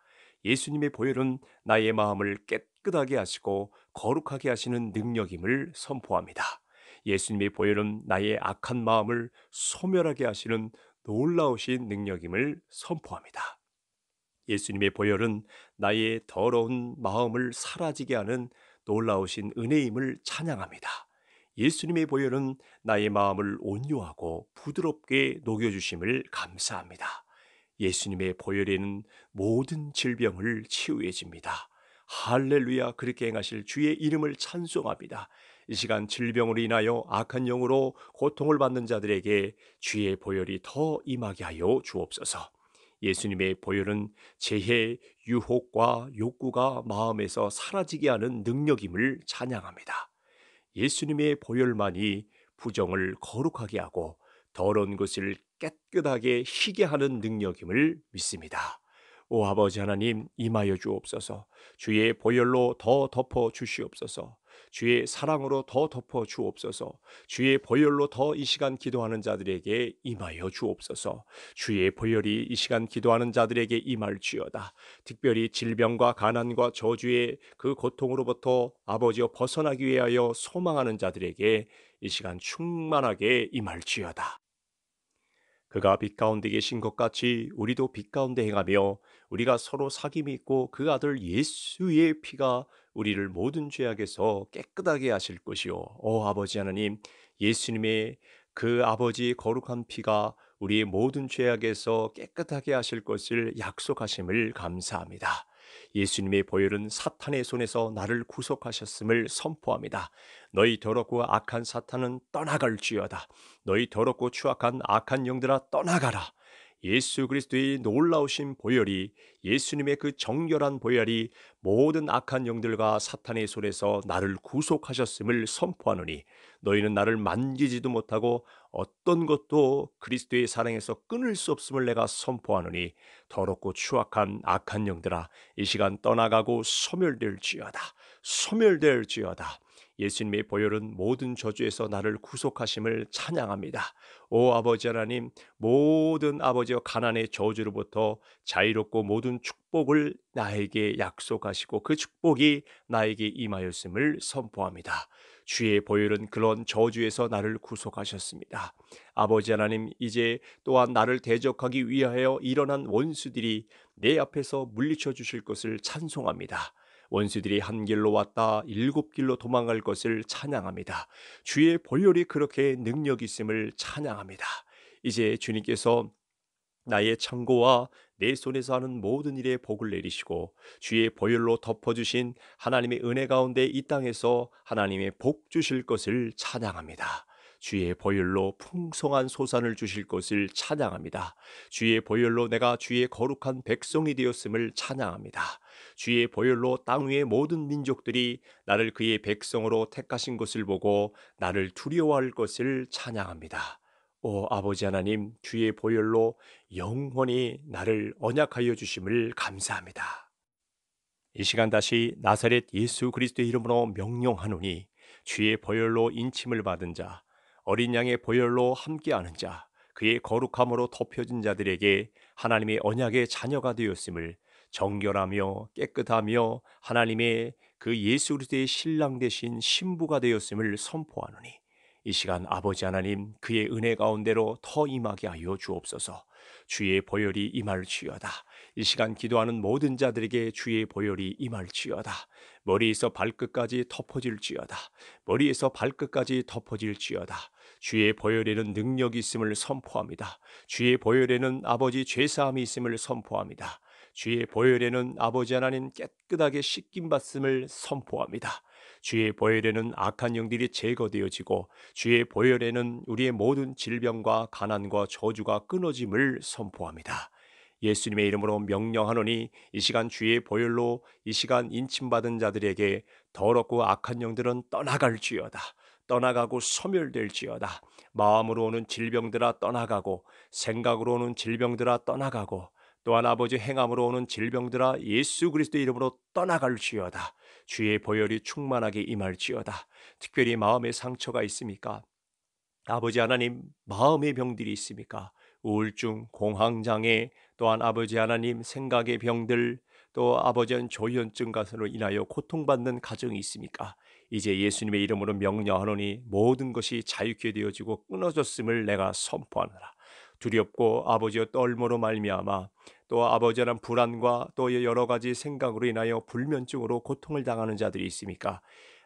예수님의 보혈은 나의 마음을 깨끗하게 하시고 거룩하게 하시는 능력임을 선포합니다. 예수님의 보혈은 나의 악한 마음을 소멸하게 하시는 놀라우신 능력임을 선포합니다. 예수님의 보혈은 나의 더러운 마음을 사라지게 하는 놀라우신 은혜임을 찬양합니다. 예수님의 보혈은 나의 마음을 온유하고 부드럽게 녹여주심을 감사합니다. 예수님의 보혈에는 모든 질병을 치유해집니다. 할렐루야 그렇게 행하실 주의 이름을 찬송합니다. 이 시간 질병으로 인하여 악한 영으로 고통을 받는 자들에게 주의 보혈이 더 임하게 하여 주옵소서. 예수님의 보혈은 재해, 유혹과 욕구가 마음에서 사라지게 하는 능력임을 찬양합니다. 예수님의 보혈만이 부정을 거룩하게 하고 더러운 것을 깨끗하게 희게 하는 능력임을 믿습니다. 오 아버지 하나님 임하여 주옵소서. 주의 보혈로 더 덮어 주시옵소서. 주의 사랑으로 더 덮어 주옵소서. 주의 보혈로 더 이 시간 기도하는 자들에게 임하여 주옵소서. 주의 보혈이 이 시간 기도하는 자들에게 임할주여다 특별히 질병과 가난과 저주의 그 고통으로부터 아버지여 벗어나기 위하여 소망하는 자들에게 이 시간 충만하게 임할주여다 그가 빛 가운데 계신 것 같이 우리도 빛 가운데 행하며 우리가 서로 사귐이 있고 그 아들 예수의 피가 우리를 모든 죄악에서 깨끗하게 하실 것이요. 오 아버지 하나님, 예수님의 그 아버지의 거룩한 피가 우리의 모든 죄악에서 깨끗하게 하실 것을 약속하심을 감사합니다. 예수님의 보혈은 사탄의 손에서 나를 구속하셨음을 선포합니다. 너희 더럽고 악한 사탄은 떠나갈주여다 너희 더럽고 추악한 악한 영들아 떠나가라. 예수 그리스도의 놀라우신 보혈이 예수님의 그 정결한 보혈이 모든 악한 영들과 사탄의 손에서 나를 구속하셨음을 선포하노니 너희는 나를 만지지도 못하고 어떤 것도 그리스도의 사랑에서 끊을 수 없음을 내가 선포하노니 더럽고 추악한 악한 영들아 이 시간 떠나가고 소멸될지어다 소멸될지어다 예수님의 보혈은 모든 저주에서 나를 구속하심을 찬양합니다. 오 아버지 하나님, 모든 아버지와 가난의 저주로부터 자유롭고 모든 축복을 나에게 약속하시고 그 축복이 나에게 임하였음을 선포합니다. 주의 보혈은 그런 저주에서 나를 구속하셨습니다. 아버지 하나님, 이제 또한 나를 대적하기 위하여 일어난 원수들이 내 앞에서 물리쳐 주실 것을 찬송합니다. 원수들이 한 길로 왔다 일곱 길로 도망갈 것을 찬양합니다. 주의 보혈이 그렇게 능력 있음을 찬양합니다. 이제 주님께서 나의 창고와 내 손에서 하는 모든 일에 복을 내리시고 주의 보혈로 덮어주신 하나님의 은혜 가운데 이 땅에서 하나님의 복 주실 것을 찬양합니다. 주의 보혈로 풍성한 소산을 주실 것을 찬양합니다. 주의 보혈로 내가 주의 거룩한 백성이 되었음을 찬양합니다. 주의 보혈로 땅 위의 모든 민족들이 나를 그의 백성으로 택하신 것을 보고 나를 두려워할 것을 찬양합니다. 오 아버지 하나님 주의 보혈로 영원히 나를 언약하여 주심을 감사합니다. 이 시간 다시 나사렛 예수 그리스도의 이름으로 명령하노니 주의 보혈로 인침을 받은 자 어린 양의 보혈로 함께하는 자, 그의 거룩함으로 덮여진 자들에게 하나님의 언약의 자녀가 되었음을 정결하며 깨끗하며 하나님의 그 예수 그리스도의 신랑 대신 신부가 되었음을 선포하노니 이 시간 아버지 하나님 그의 은혜 가운데로 더 임하게 하여 주옵소서. 주의 보혈이 임할지어다. 이 시간 기도하는 모든 자들에게 주의 보혈이 임할지어다. 머리에서 발끝까지 덮어질지어다. 머리에서 발끝까지 덮어질지어다. 주의 보혈에는 능력이 있음을 선포합니다. 주의 보혈에는 아버지 죄사함이 있음을 선포합니다. 주의 보혈에는 아버지 하나님 깨끗하게 씻김 받음을 선포합니다. 주의 보혈에는 악한 영들이 제거되어지고 주의 보혈에는 우리의 모든 질병과 가난과 저주가 끊어짐을 선포합니다. 예수님의 이름으로 명령하노니 이 시간 주의 보혈로 이 시간 인침받은 자들에게 더럽고 악한 영들은 떠나갈주여다 떠나가고 소멸될지어다. 마음으로 오는 질병들아 떠나가고 생각으로 오는 질병들아 떠나가고 또한 아버지 행함으로 오는 질병들아 예수 그리스도의 이름으로 떠나갈지어다. 주의 보혈이 충만하게 임할지어다. 특별히 마음의 상처가 있습니까? 아버지 하나님 마음의 병들이 있습니까? 우울증, 공황장애, 또한 아버지 하나님 생각의 병들, 또 아버지는 조현증 같은로 인하여 고통받는 가정이 있습니까? 이제 예수님의 이름으로 명령하노니 모든 것이 자유케 되어지고 끊어졌음을 내가 선포하노라. 두렵고 아버지의 떨모로 말미암아 또 아버지란 불안과 또 여러 가지 생각으로 인하여 불면증으로 고통을 당하는 자들이 있습니까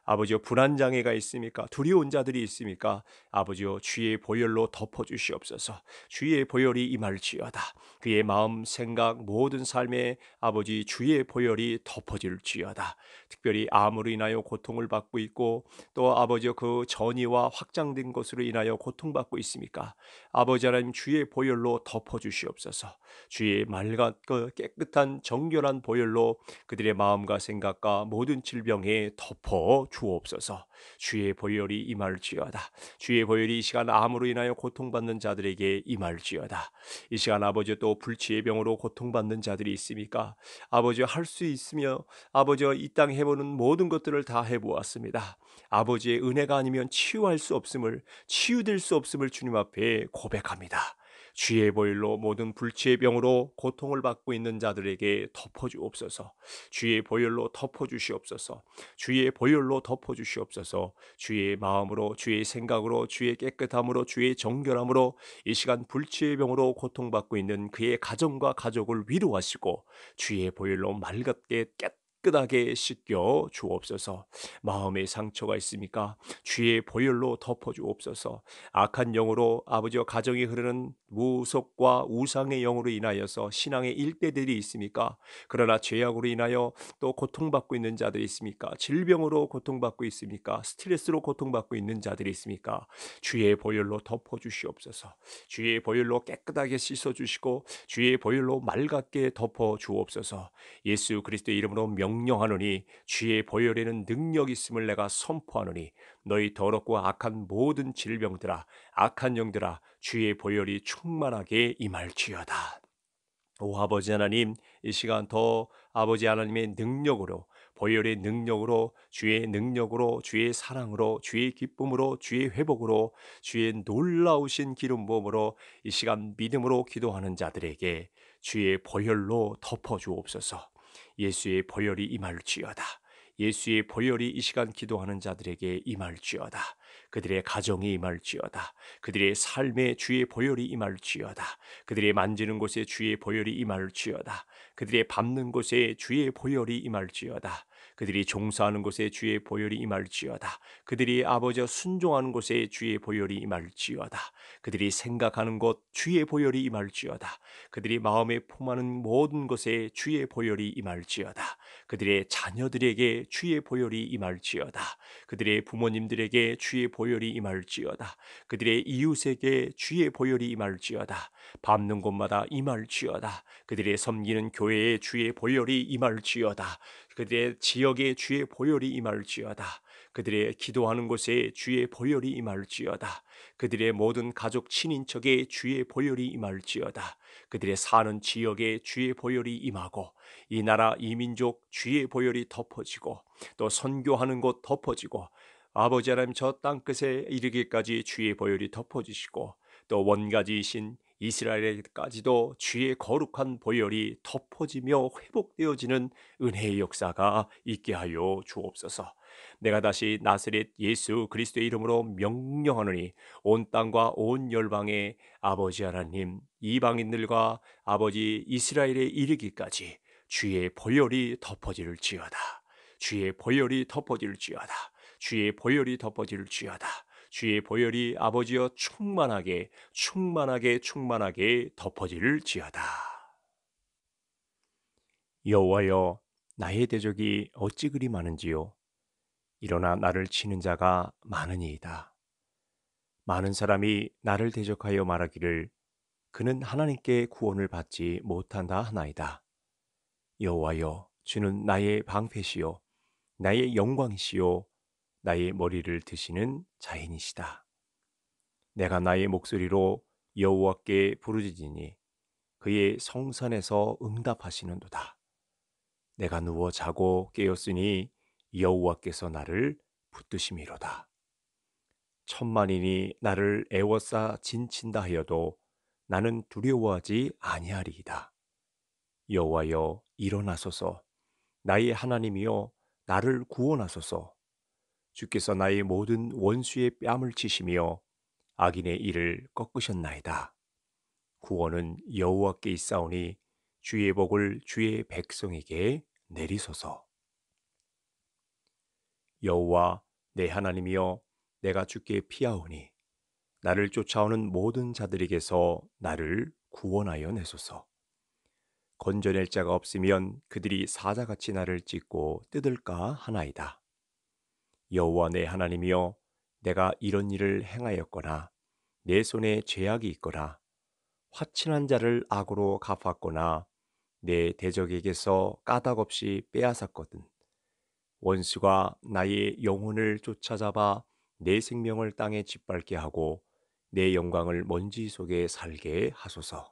아버지여 불안 장애가 있습니까? 두려운 자들이 있습니까? 아버지여 주의 보혈로 덮어 주시옵소서. 주의 보혈이 임할지어다. 그의 마음, 생각, 모든 삶에 아버지 주의 보혈이 덮어질지어다. 특별히 암으로 인하여 고통을 받고 있고 또 아버지여 그 전이와 확장된 것으로 인하여 고통받고 있습니까? 아버지 하나님 주의 보혈로 덮어 주시옵소서. 주의 맑그 깨끗한 정결한 보혈로 그들의 마음과 생각과 모든 질병에 덮어 주옵소서. 주의 보혈이 임할지어다. 주의 보혈이 이 시간 암으로 인하여 고통받는 자들에게 임할지어다. 이 시간 아버지 또 불치의 병으로 고통받는 자들이 있습니까? 아버지 할 수 있으며 아버지 이땅 해보는 모든 것들을 다 해보았습니다. 아버지의 은혜가 아니면 치유할 수 없음을 치유될 수 없음을 주님 앞에 고백합니다. 주의 보일로 모든 불치의 병으로 고통을 받고 있는 자들에게 덮어주옵소서. 주의 보일로 덮어주시옵소서. 주의 보일로 덮어주시옵소서. 주의 마음으로, 주의 생각으로, 주의 깨끗함으로, 주의 정결함으로 이 시간 불치의 병으로 고통받고 있는 그의 가정과 가족을 위로하시고 주의 보일로 말갑게 깨끗 깨끗하게 씻겨 주옵소서. 마음의 상처가 있습니까 주의 보혈로 덮어 주옵소서. 악한 영으로 아버지와 가정이 흐르는 무속과 우상의 영으로 인하여서 신앙의 일대들이 있습니까 그러나 죄악으로 인하여 또 고통받고 있는 자들이 있습니까? 질병으로 고통받고 있습니까? 스트레스로 고통받고 있는 자들이 있습니까? 주의 보혈로 덮어 주시옵소서. 주의 보혈로 깨끗하게 씻어 주시고 주의 보혈로 맑게 덮어 주옵소서. 예수 그리스도의 이름으로 명 명령하노니 주의 보혈에는 능력 이 있음을 내가 선포하노니 너희 더럽고 악한 모든 질병들아 악한 영들아 주의 보혈이 충만하게 임할지어다. 오 아버지 하나님 이 시간 더 아버지 하나님의 능력으로 보혈의 능력으로 주의 능력으로 주의 사랑으로 주의 기쁨으로 주의 회복으로 주의 놀라우신 기름 부음으로 이 시간 믿음으로 기도하는 자들에게 주의 보혈로 덮어 주옵소서. 예수의 보혈이 임할지어다. 예수의 보혈이 이 시간 기도하는 자들에게 임할지어다. 그들의 가정에 임할지어다. 그들의 삶에 주의 보혈이 임할지어다. 그들의 만지는 곳에 주의 보혈이 임할지어다. 그들의 밟는 곳에 주의 보혈이 임할지어다. 그들이 종사하는 곳에 주의 보혈이 임할지어다. 그들이 아버지와 순종하는 곳에 주의 보혈이 임할지어다. 그들이 생각하는 곳 주의 보혈이 임할지어다. 그들이 마음에 품하는 모든 곳에 주의 보혈이 임할지어다. 그들의 자녀들에게 주의 보혈이 임할지어다. 그들의 부모님들에게 주의 보혈이 임할지어다. 그들의 이웃에게 주의 보혈이 임할지어다. 밟는 곳마다 임할지어다. 그들의 섬기는 교회에 주의 보혈이 임할지어다. 그들의 지역에 주의 보혈이 임할지어다. 그들의 기도하는 곳에 주의 보혈이 임할지어다. 그들의 모든 가족 친인척에 주의 보혈이 임할지어다. 그들의 사는 지역에 주의 보혈이 임하고 이 나라 이 민족 주의 보혈이 덮어지고 또 선교하는 곳 덮어지고 아버지 하나님 저 땅끝에 이르기까지 주의 보혈이 덮어지시고 또 원가지이신 이스라엘까지도 주의 거룩한 보혈이 덮어지며 회복되어지는 은혜의 역사가 있게 하여 주옵소서. 내가 다시 나스렛 예수 그리스도의 이름으로 명령하노니 온 땅과 온 열방의 아버지 하나님 이방인들과 아버지 이스라엘에 이르기까지 주의 보혈이 덮어질지어다. 주의 보혈이 덮어질지어다. 주의 보혈이 덮어질지어다. 주의 보혈이 아버지여 충만하게 충만하게 충만하게 덮어질지어다. 여호와여 나의 대적이 어찌 그리 많은지요 일어나 나를 치는 자가 많으니이다. 많은 사람이 나를 대적하여 말하기를 그는 하나님께 구원을 받지 못한다 하나이다. 여호와여 주는 나의 방패시요 나의 영광이시요 나의 머리를 드시는 자인이시다. 내가 나의 목소리로 여호와께 부르짖으니 그의 성산에서 응답하시는도다. 내가 누워 자고 깨었으니 여호와께서 나를 붙드심이로다. 천만인이 나를 애워싸 진친다 하여도 나는 두려워하지 아니하리이다. 여호와여 일어나소서 나의 하나님이여 나를 구원하소서 주께서 나의 모든 원수의 뺨을 치시며 악인의 일을 꺾으셨나이다. 구원은 여호와께 있사오니 주의 복을 주의 백성에게 내리소서. 여호와 내 하나님이여 내가 주께 피하오니 나를 쫓아오는 모든 자들에게서 나를 구원하여 내소서. 건져낼 자가 없으면 그들이 사자같이 나를 찢고 뜯을까 하나이다. 여호와 내 하나님이여 내가 이런 일을 행하였거나 내 손에 죄악이 있거나 화친한 자를 악으로 갚았거나 내 대적에게서 까닭없이 빼앗았거든 원수가 나의 영혼을 쫓아잡아 내 생명을 땅에 짓밟게 하고 내 영광을 먼지 속에 살게 하소서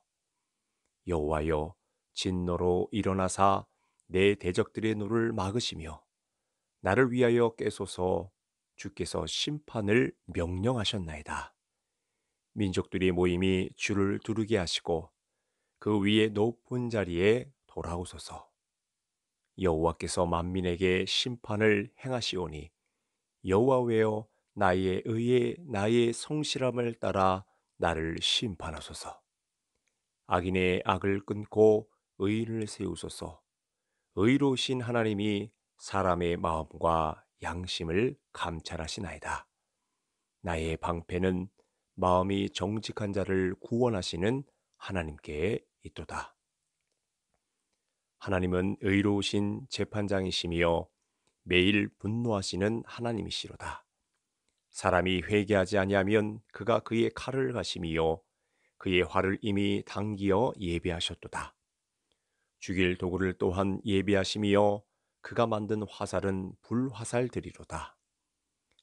여호와여 진노로 일어나사 내 대적들의 노를 막으시며 나를 위하여 깨소서 주께서 심판을 명령하셨나이다. 민족들이 모임이 주를 두르게 하시고 그 위에 높은 자리에 돌아오소서. 여호와께서 만민에게 심판을 행하시오니 여호와여 나의 의에 나의 성실함을 따라 나를 심판하소서. 악인의 악을 끊고 의인을 세우소서. 의로우신 하나님이 사람의 마음과 양심을 감찰하시나이다. 나의 방패는 마음이 정직한 자를 구원하시는 하나님께 있도다. 하나님은 의로우신 재판장이시며 매일 분노하시는 하나님이시로다. 사람이 회개하지 아니하면 그가 그의 칼을 가심이 그의 활을 이미 당기어 예비하셨도다. 죽일 도구를 또한 예비하심이 그가 만든 화살은 불화살들이로다.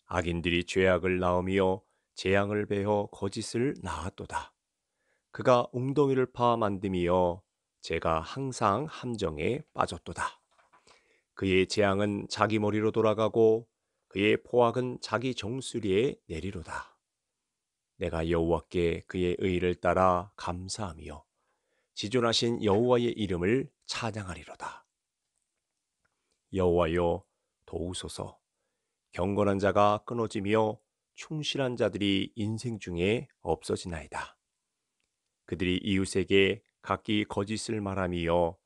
악인들이 죄악을 낳으며 재앙을 베어 거짓을 낳았도다. 그가 웅덩이를 파 만듦이여 제가 항상 함정에 빠졌도다. 그의 재앙은 자기 머리로 돌아가고 그의 포악은 자기 정수리에 내리로다. 내가 여호와께 그의 의를 따라 감사하며 지존하신 여호와의 이름을 찬양하리로다. 여호와여 도우소서. 경건한 자가 끊어지며 충실한 자들이 인생 중에 없어지나이다. 그들이 이웃에게 각기 거짓을 말하며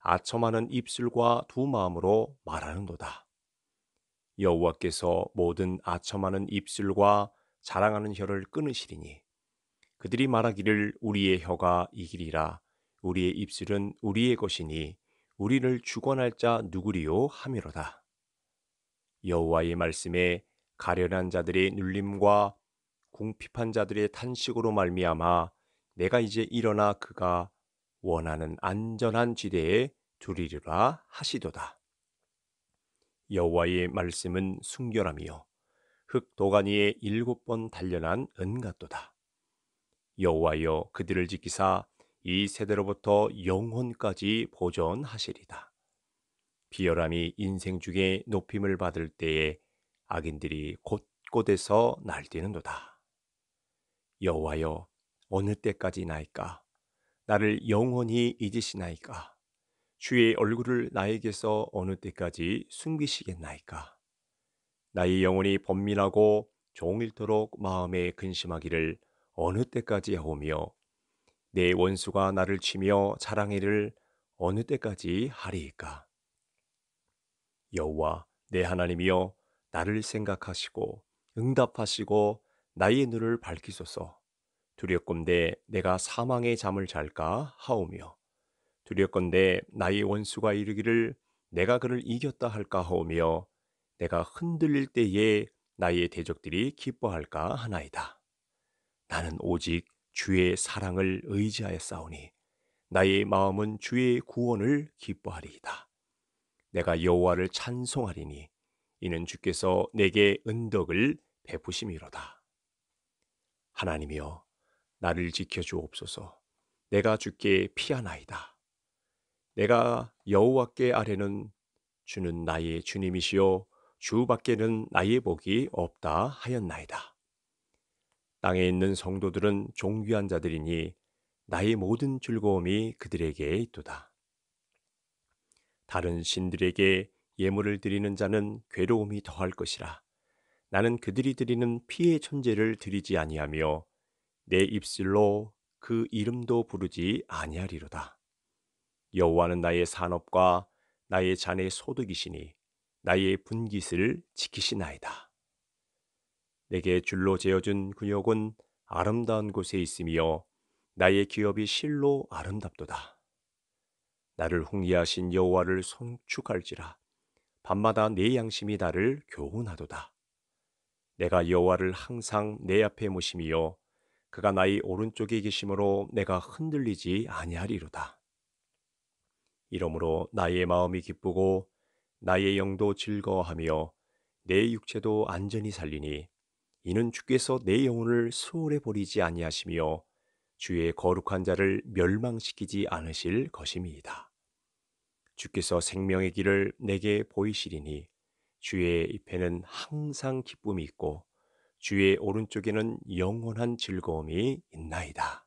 아첨하는 입술과 두 마음으로 말하는도다. 여호와께서 모든 아첨하는 입술과 자랑하는 혀를 끊으시리니 그들이 말하기를 우리의 혀가 이기리라 우리의 입술은 우리의 것이니 우리를 주관할 자 누구리요 하미로다 여호와의 말씀에 가련한 자들의 눌림과 궁핍한 자들의 탄식으로 말미암아 내가 이제 일어나 그가 원하는 안전한 지대에 두리리라 하시도다. 여호와의 말씀은 순결함이요 흙 도가니에 일곱 번 단련한 은같도다. 여호와여 그들을 지키사 이 세대로부터 영혼까지 보존하시리다. 비열함이 인생 중에 높임을 받을 때에 악인들이 곳곳에서 날뛰는도다. 여호와여 어느 때까지 나이까 나를 영원히 잊으시나이까 주의 얼굴을 나에게서 어느 때까지 숨기시겠나이까 나의 영혼이 번민하고 종일토록 마음에 근심하기를 어느 때까지 하오며 내 원수가 나를 치며 자랑이를 어느 때까지 하리이까? 여호와 내 하나님이여 나를 생각하시고 응답하시고 나의 눈을 밝히소서. 두렵건대 내가 사망의 잠을 잘까 하오며 두렵건대 나의 원수가 이르기를 내가 그를 이겼다 할까 하오며 내가 흔들릴 때에 나의 대적들이 기뻐할까 하나이다. 나는 오직 주의 사랑을 의지하여 싸우니 나의 마음은 주의 구원을 기뻐하리이다. 내가 여호와를 찬송하리니 이는 주께서 내게 은덕을 베푸심이로다. 하나님이여 나를 지켜 주옵소서. 내가 주께 피하나이다. 내가 여호와께 아래는 주는 나의 주님이시요 주 밖에는 나의 복이 없다 하였나이다. 땅에 있는 성도들은 종귀한 자들이니 나의 모든 즐거움이 그들에게 있도다. 다른 신들에게 예물을 드리는 자는 괴로움이 더할 것이라. 나는 그들이 드리는 피의 천재를 드리지 아니하며 내 입술로 그 이름도 부르지 아니하리로다. 여호와는 나의 산업과 나의 잔의 소득이시니 나의 분깃을 지키시나이다. 내게 줄로 재어준 근육은 아름다운 곳에 있으며 나의 기업이 실로 아름답도다. 나를 홍리하신 여호와를 송축할지라 밤마다 내 양심이 나를 교훈하도다. 내가 여호와를 항상 내 앞에 모시며 그가 나의 오른쪽에 계심으로 내가 흔들리지 아니하리로다. 이러므로 나의 마음이 기쁘고 나의 영도 즐거워하며 내 육체도 안전히 살리니 이는 주께서 내 영혼을 수월해 버리지 아니하시며 주의 거룩한 자를 멸망시키지 않으실 것입이다 주께서 생명의 길을 내게 보이시리니 주의 입에는 항상 기쁨이 있고 주의 오른쪽에는 영원한 즐거움이 있나이다.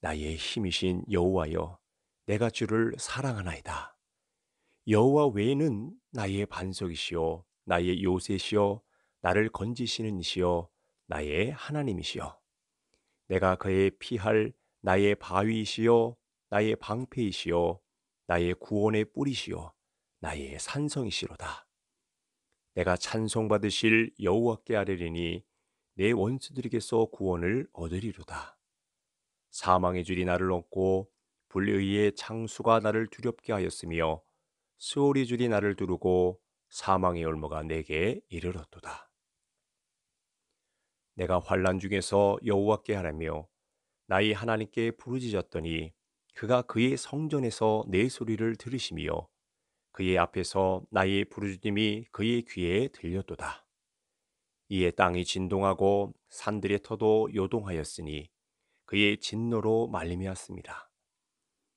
나의 힘이신 여호와여 내가 주를 사랑하나이다. 여호와 외에는 나의 반석이시요 나의 요새시요 나를 건지시는 이시여 나의 하나님이시여 내가 그의 피할 나의 바위이시여 나의 방패이시여 나의 구원의 뿌리시여 나의 산성이시로다 내가 찬송받으실 여호와께 아뢰리니 내 원수들에게서 구원을 얻으리로다 사망의 줄이 나를 얹고 불의의 창수가 나를 두렵게 하였으며 수올이 줄이 나를 두르고 사망의 올무가 내게 이르렀도다 내가 환란 중에서 여호와께 하라며 나의 하나님께 부르짖었더니 그가 그의 성전에서 내 소리를 들으시며 그의 앞에서 나의 부르짖음이 그의 귀에 들렸도다. 이에 땅이 진동하고 산들의 터도 요동하였으니 그의 진노로 말미었습니다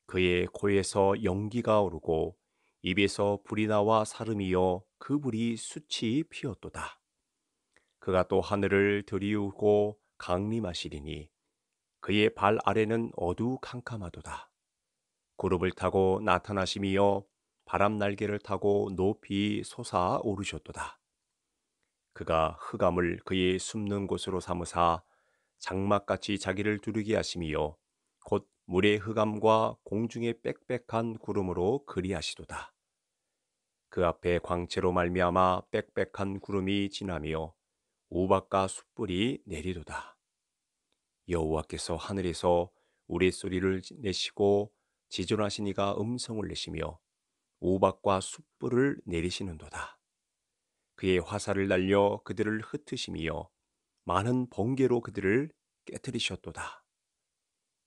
그의 코에서 연기가 오르고 입에서 불이 나와 사름이여 그 불이 수치 피었도다. 그가 또 하늘을 들이우고 강림하시리니 그의 발 아래는 어두캄캄하도다. 구름을 타고 나타나시며 바람 날개를 타고 높이 솟아 오르셨도다. 그가 흑암을 그의 숨는 곳으로 삼으사 장막같이 자기를 두르게 하시며 곧 물의 흑암과 공중의 빽빽한 구름으로 그리하시도다. 그 앞에 광채로 말미암아 빽빽한 구름이 지나며 오박과 숯불이 내리도다. 여호와께서 하늘에서 우리 소리를 내시고 지존하시니가 음성을 내시며 우박과 숯불을 내리시는도다. 그의 화살을 날려 그들을 흩으시며 많은 번개로 그들을 깨뜨리셨도다.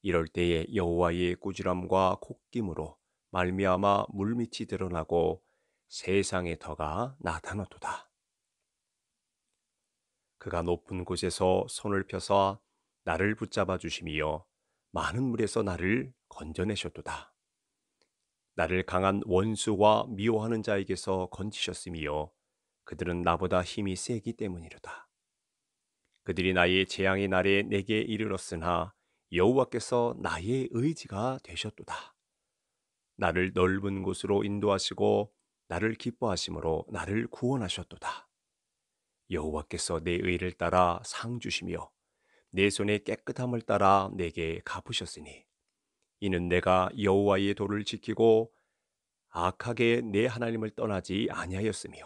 이럴 때에 여호와의 꾸지람과 콧김으로 말미암아 물밑이 드러나고 세상의 터가 나타났도다. 그가 높은 곳에서 손을 펴서 나를 붙잡아 주심이여 많은 물에서 나를 건져내셨도다. 나를 강한 원수와 미워하는 자에게서 건지셨으며 그들은 나보다 힘이 세기 때문이로다. 그들이 나의 재앙의 날에 내게 이르렀으나 여호와께서 나의 의지가 되셨도다. 나를 넓은 곳으로 인도하시고 나를 기뻐하심으로 나를 구원하셨도다. 여호와께서 내 의를 따라 상 주시며 내 손의 깨끗함을 따라 내게 갚으셨으니 이는 내가 여호와의 도를 지키고 악하게 내 하나님을 떠나지 아니하였으며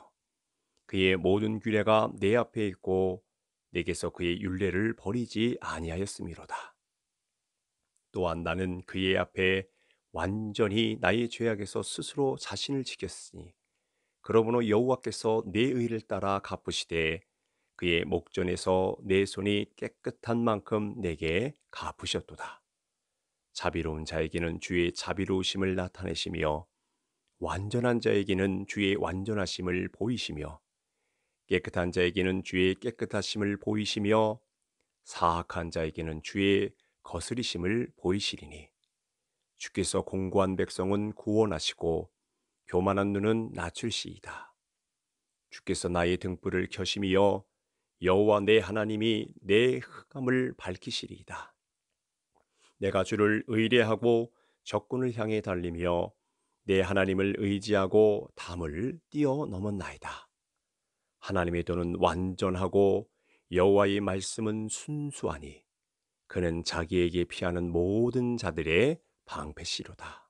그의 모든 규례가 내 앞에 있고 내게서 그의 율례를 버리지 아니하였음이로다. 또한 나는 그의 앞에 완전히 나의 죄악에서 스스로 자신을 지켰으니 그러므로 여호와께서 내 의를 따라 갚으시되 그의 목전에서 내 손이 깨끗한 만큼 내게 갚으셨도다. 자비로운 자에게는 주의 자비로우심을 나타내시며 완전한 자에게는 주의 완전하심을 보이시며 깨끗한 자에게는 주의 깨끗하심을 보이시며 사악한 자에게는 주의 거스리심을 보이시리니 주께서 공고한 백성은 구원하시고 교만한 눈은 낮출시이다. 주께서 나의 등불을 켜심이여 여호와 내 하나님이 내 흑암을 밝히시리이다. 내가 주를 의뢰하고 적군을 향해 달리며 내 하나님을 의지하고 담을 뛰어넘었나이다. 하나님의 도는 완전하고 여호와의 말씀은 순수하니 그는 자기에게 피하는 모든 자들의 방패시로다.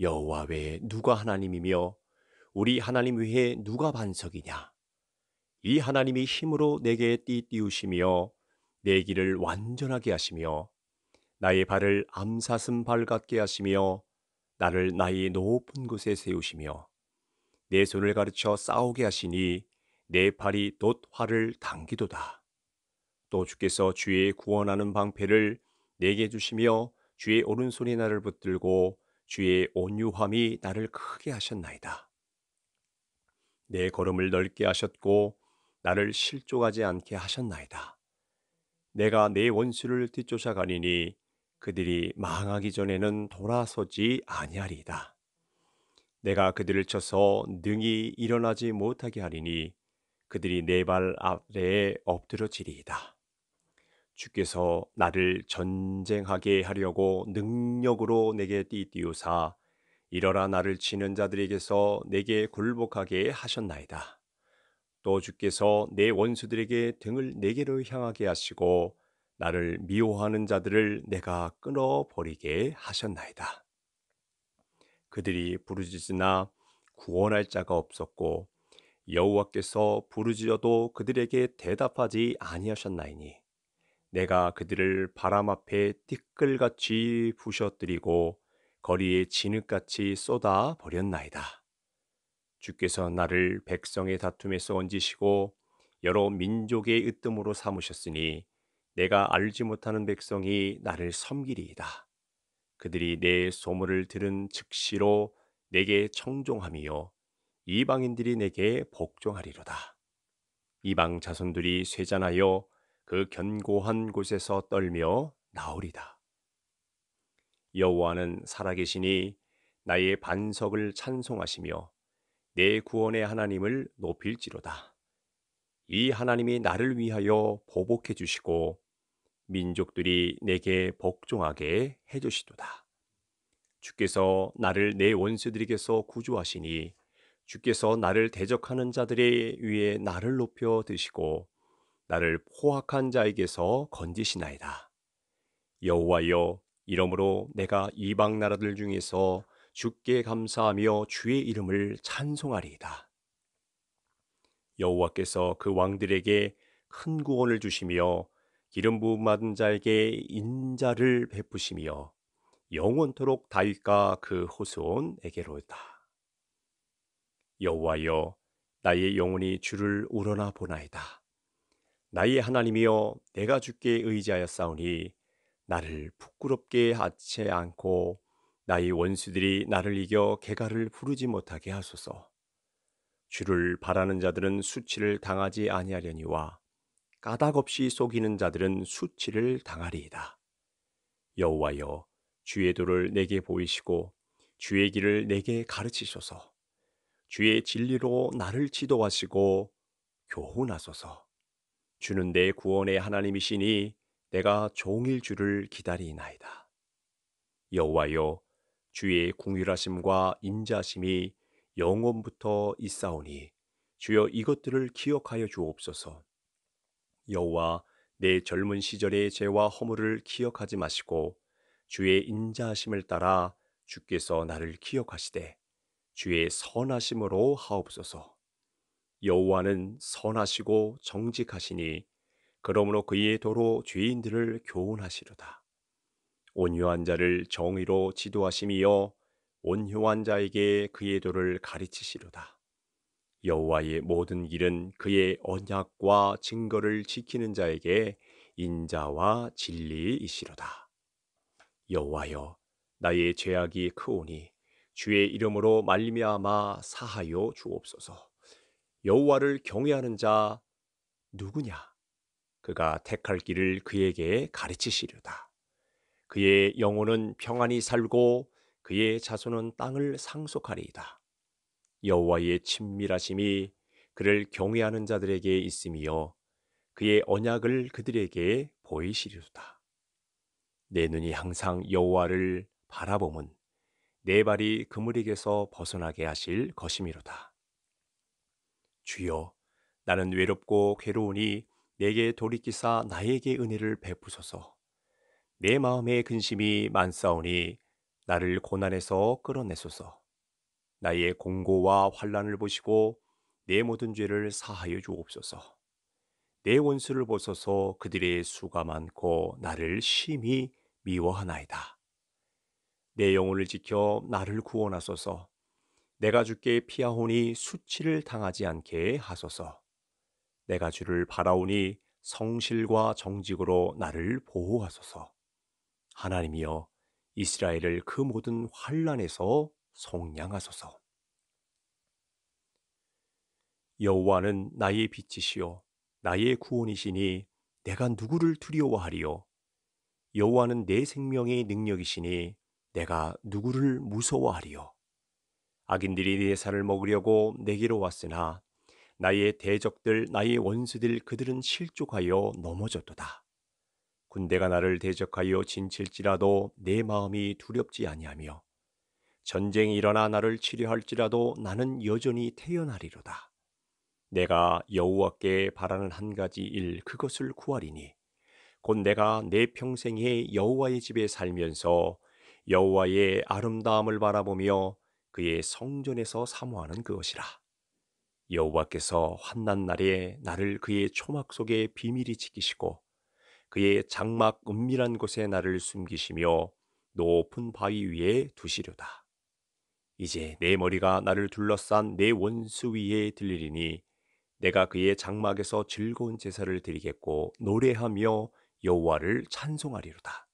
여호와 외에 누가 하나님이며 우리 하나님 외에 누가 반석이냐? 이 하나님이 힘으로 내게 띠 띄우시며 내 길을 완전하게 하시며 나의 발을 암사슴 발 같게 하시며 나를 나의 높은 곳에 세우시며 내 손을 가르쳐 싸우게 하시니 내 팔이 돛 활을 당기도다. 또 주께서 주의 구원하는 방패를 내게 주시며 주의 오른손이 나를 붙들고 주의 온유함이 나를 크게 하셨나이다. 내 걸음을 넓게 하셨고 나를 실족하지 않게 하셨나이다. 내가 내 원수를 뒤쫓아가니니 그들이 망하기 전에는 돌아서지 아니하리이다. 내가 그들을 쳐서 능히 일어나지 못하게 하리니 그들이 내발 아래에 엎드러지리이다. 주께서 나를 전쟁하게 하려고 능력으로 내게 띠띠우사 이러라 나를 치는 자들에게서 내게 굴복하게 하셨나이다. 또 주께서 내 원수들에게 등을 내게로 향하게 하시고 나를 미워하는 자들을 내가 끊어버리게 하셨나이다. 그들이 부르짖으나 구원할 자가 없었고 여호와께서 부르짖어도 그들에게 대답하지 아니하셨나이니 내가 그들을 바람 앞에 티끌같이 부셔뜨리고 거리에 진흙같이 쏟아 버렸나이다. 주께서 나를 백성의 다툼에서 얹으시고 여러 민족의 으뜸으로 삼으셨으니 내가 알지 못하는 백성이 나를 섬기리이다. 그들이 내 소문을 들은 즉시로 내게 청종함이요 이방인들이 내게 복종하리로다. 이방 자손들이 쇠잔하여 그 견고한 곳에서 떨며 나오리다. 여호와는 살아계시니 나의 반석을 찬송하시며 내 구원의 하나님을 높일지로다. 이 하나님이 나를 위하여 보복해 주시고 민족들이 내게 복종하게 해 주시도다. 주께서 나를 내 원수들에게서 구조하시니 주께서 나를 대적하는 자들의 위에 나를 높여 드시고 나를 포악한 자에게서 건지시나이다. 여호와여 이러므로 내가 이방 나라들 중에서 주께 감사하며 주의 이름을 찬송하리이다. 여호와께서 그 왕들에게 큰 구원을 주시며 기름 부음 받은 자에게 인자를 베푸시며 영원토록 다윗과 그 호수온에게로다. 여호와여 나의 영혼이 주를 우러나 보나이다. 나의 하나님이여 내가 주께 의지하였사오니 나를 부끄럽게 하지 않고 나의 원수들이 나를 이겨 개가를 부르지 못하게 하소서. 주를 바라는 자들은 수치를 당하지 아니하려니와 까닭없이 속이는 자들은 수치를 당하리이다. 여호와여 주의 도를 내게 보이시고 주의 길을 내게 가르치소서. 주의 진리로 나를 지도하시고 교훈하소서. 주는 내 구원의 하나님이시니 내가 종일 주를 기다리나이다. 여호와여 주의 궁휼하심과 인자심이 영원부터 있사오니 주여 이것들을 기억하여 주옵소서. 여호와 내 젊은 시절의 죄와 허물을 기억하지 마시고 주의 인자심을 따라 주께서 나를 기억하시되 주의 선하심으로 하옵소서. 여호와는 선하시고 정직하시니 그러므로 그의 도로 죄인들을 교훈하시로다. 온유한 자를 정의로 지도하심이여 온유한 자에게 그의 도를 가르치시로다. 여호와의 모든 길은 그의 언약과 증거를 지키는 자에게 인자와 진리이시로다. 여호와여 나의 죄악이 크오니 주의 이름으로 말미암아 사하여 주옵소서. 여호와를 경외하는 자 누구냐? 그가 택할 길을 그에게 가르치시려다. 그의 영혼은 평안히 살고 그의 자손은 땅을 상속하리이다. 여호와의 친밀하심이 그를 경외하는 자들에게 있으며 그의 언약을 그들에게 보이시리로다. 내 눈이 항상 여호와를 바라보면 내 발이 그물에게서 벗어나게 하실 것이미로다. 주여 나는 외롭고 괴로우니 내게 돌이키사 나에게 은혜를 베푸소서. 내 마음의 근심이 만사오니 나를 고난에서 끌어내소서. 나의 공고와 환란을 보시고 내 모든 죄를 사하여 주옵소서. 내 원수를 보소서 그들의 수가 많고 나를 심히 미워하나이다. 내 영혼을 지켜 나를 구원하소서. 내가 주께 피하오니 수치를 당하지 않게 하소서. 내가 주를 바라오니 성실과 정직으로 나를 보호하소서. 하나님이여 이스라엘을 그 모든 환란에서 속량하소서. 여호와는 나의 빛이시요 나의 구원이시니 내가 누구를 두려워하리요 여호와는 내 생명의 능력이시니 내가 누구를 무서워하리요 악인들이 내 살을 먹으려고 내게로 왔으나 나의 대적들 나의 원수들 그들은 실족하여 넘어졌도다. 군대가 나를 대적하여 진칠지라도 내 마음이 두렵지 아니하며 전쟁이 일어나 나를 치료할지라도 나는 여전히 태어나리로다. 내가 여호와께 바라는 한 가지 일 그것을 구하리니 곧 내가 내 평생에 여호와의 집에 살면서 여호와의 아름다움을 바라보며 그의 성전에서 사모하는 그것이라. 여호와께서 환난 날에 나를 그의 초막 속에 비밀히 지키시고 그의 장막 은밀한 곳에 나를 숨기시며 높은 바위 위에 두시려다. 이제 내 머리가 나를 둘러싼 내 원수 위에 들리리니 내가 그의 장막에서 즐거운 제사를 드리겠고 노래하며 여호와를 찬송하리로다.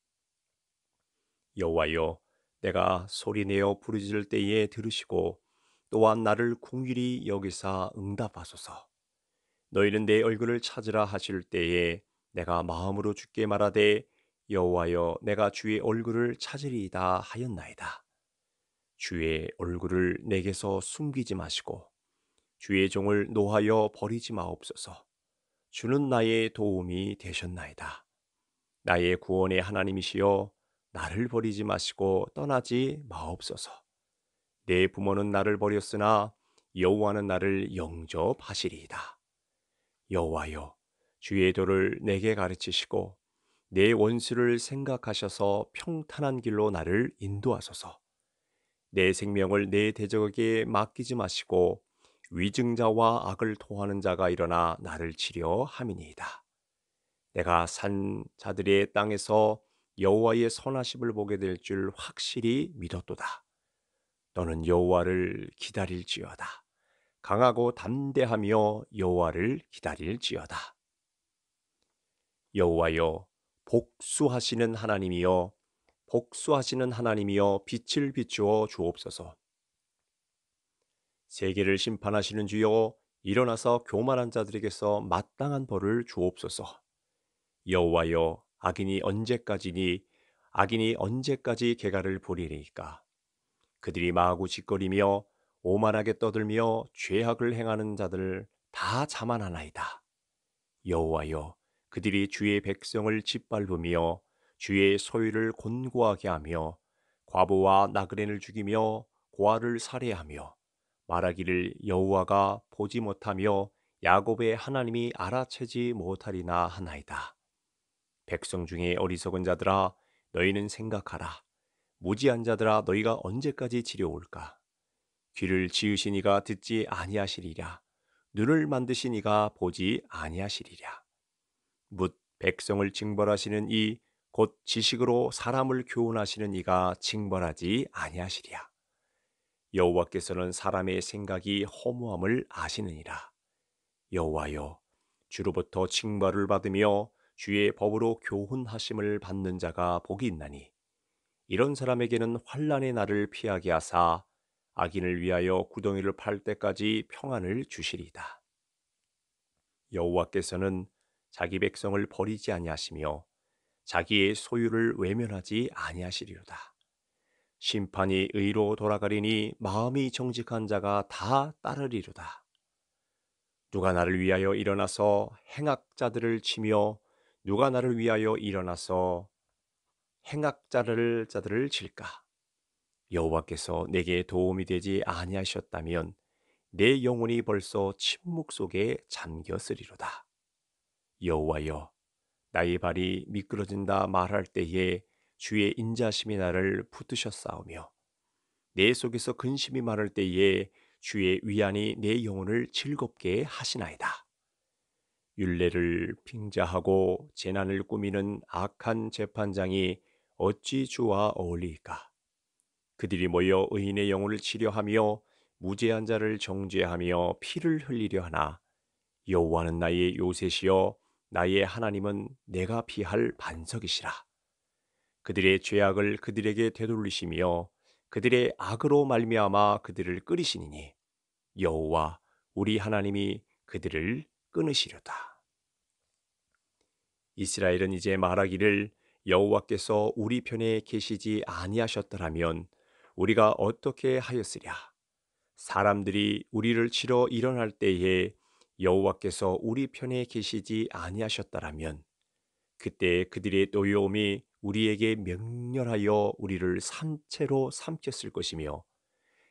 여호와여 내가 소리내어 부르짖을 때에 들으시고 또한 나를 공일히 여기사 응답하소서. 너희는 내 얼굴을 찾으라 하실 때에 내가 마음으로 주께 말하되 여호와여 내가 주의 얼굴을 찾으리이다 하였나이다. 주의 얼굴을 내게서 숨기지 마시고 주의 종을 노하여 버리지 마옵소서. 주는 나의 도움이 되셨나이다. 나의 구원의 하나님이시여 나를 버리지 마시고 떠나지 마옵소서. 내 부모는 나를 버렸으나 여호와는 나를 영접하시리이다. 여호와여 주의 도를 내게 가르치시고 내 원수를 생각하셔서 평탄한 길로 나를 인도하소서. 내 생명을 내 대적에게 맡기지 마시고 위증자와 악을 토하는 자가 일어나 나를 치려 함이니이다. 내가 산 자들의 땅에서 여호와의 선하심을 보게 될 줄 확실히 믿었도다. 너는 여호와를 기다릴지어다. 강하고 담대하며 여호와를 기다릴지어다. 여호와여 복수하시는 하나님이여 복수하시는 하나님이여 빛을 비추어 주옵소서. 세계를 심판하시는 주여 일어나서 교만한 자들에게서 마땅한 벌을 주옵소서. 여호와여 악인이 언제까지니 악인이 언제까지 개가를 보리리까 그들이 마하 짓거리며 오만하게 떠들며 죄악을 행하는 자들 다 자만하나이다 여호와여 그들이 주의 백성을 짓밟으며 주의 소유를 곤고하게 하며 과부와 나그네를 죽이며 고아를 살해하며 말하기를 여호와가 보지 못하며 야곱의 하나님이 알아채지 못하리나 하나이다. 백성 중에 어리석은 자들아 너희는 생각하라. 무지한 자들아 너희가 언제까지 지려올까? 귀를 지으신 이가 듣지 아니하시리랴 눈을 만드신 이가 보지 아니하시리랴묻 백성을 징벌하시는 이 곧 지식으로 사람을 교훈하시는 이가 징벌하지 아니하시리랴 여호와께서는 사람의 생각이 허무함을 아시느니라. 여호와여 주로부터 징벌을 받으며 주의 법으로 교훈하심을 받는 자가 복이 있나니 이런 사람에게는 환란의 날을 피하게 하사 악인을 위하여 구덩이를 팔 때까지 평안을 주시리이다. 여호와께서는 자기 백성을 버리지 아니하시며 자기의 소유를 외면하지 아니하시리로다. 심판이 의로 돌아가리니 마음이 정직한 자가 다 따르리로다. 누가 나를 위하여 일어나서 행악자들을 치며 누가 나를 위하여 일어나서 행악자를 자들을 질까? 여호와께서 내게 도움이 되지 아니하셨다면 내 영혼이 벌써 침묵 속에 잠겼으리로다. 여호와여, 나의 발이 미끄러진다 말할 때에 주의 인자심이 나를 붙드셨사오며 내 속에서 근심이 많을 때에 주의 위안이 내 영혼을 즐겁게 하시나이다. 윤례를 핑자하고 재난을 꾸미는 악한 재판장이 어찌 주와 어울릴까 그들이 모여 의인의 영혼을 치료하며 무죄한 자를 정죄하며 피를 흘리려 하나 여호와는 나의 요셉이요 나의 하나님은 내가 피할 반석이시라. 그들의 죄악을 그들에게 되돌리시며 그들의 악으로 말미암아 그들을 끓이시니니 여호와 우리 하나님이 그들을 끊으시려다. 이스라엘은 이제 말하기를 여호와께서 우리 편에 계시지 아니하셨더라면 우리가 어떻게 하였으랴? 사람들이 우리를 치러 일어날 때에 여호와께서 우리 편에 계시지 아니하셨더라면 그때 그들의 노여움이 우리에게 명렬하여 우리를 산채로 삼켰을 것이며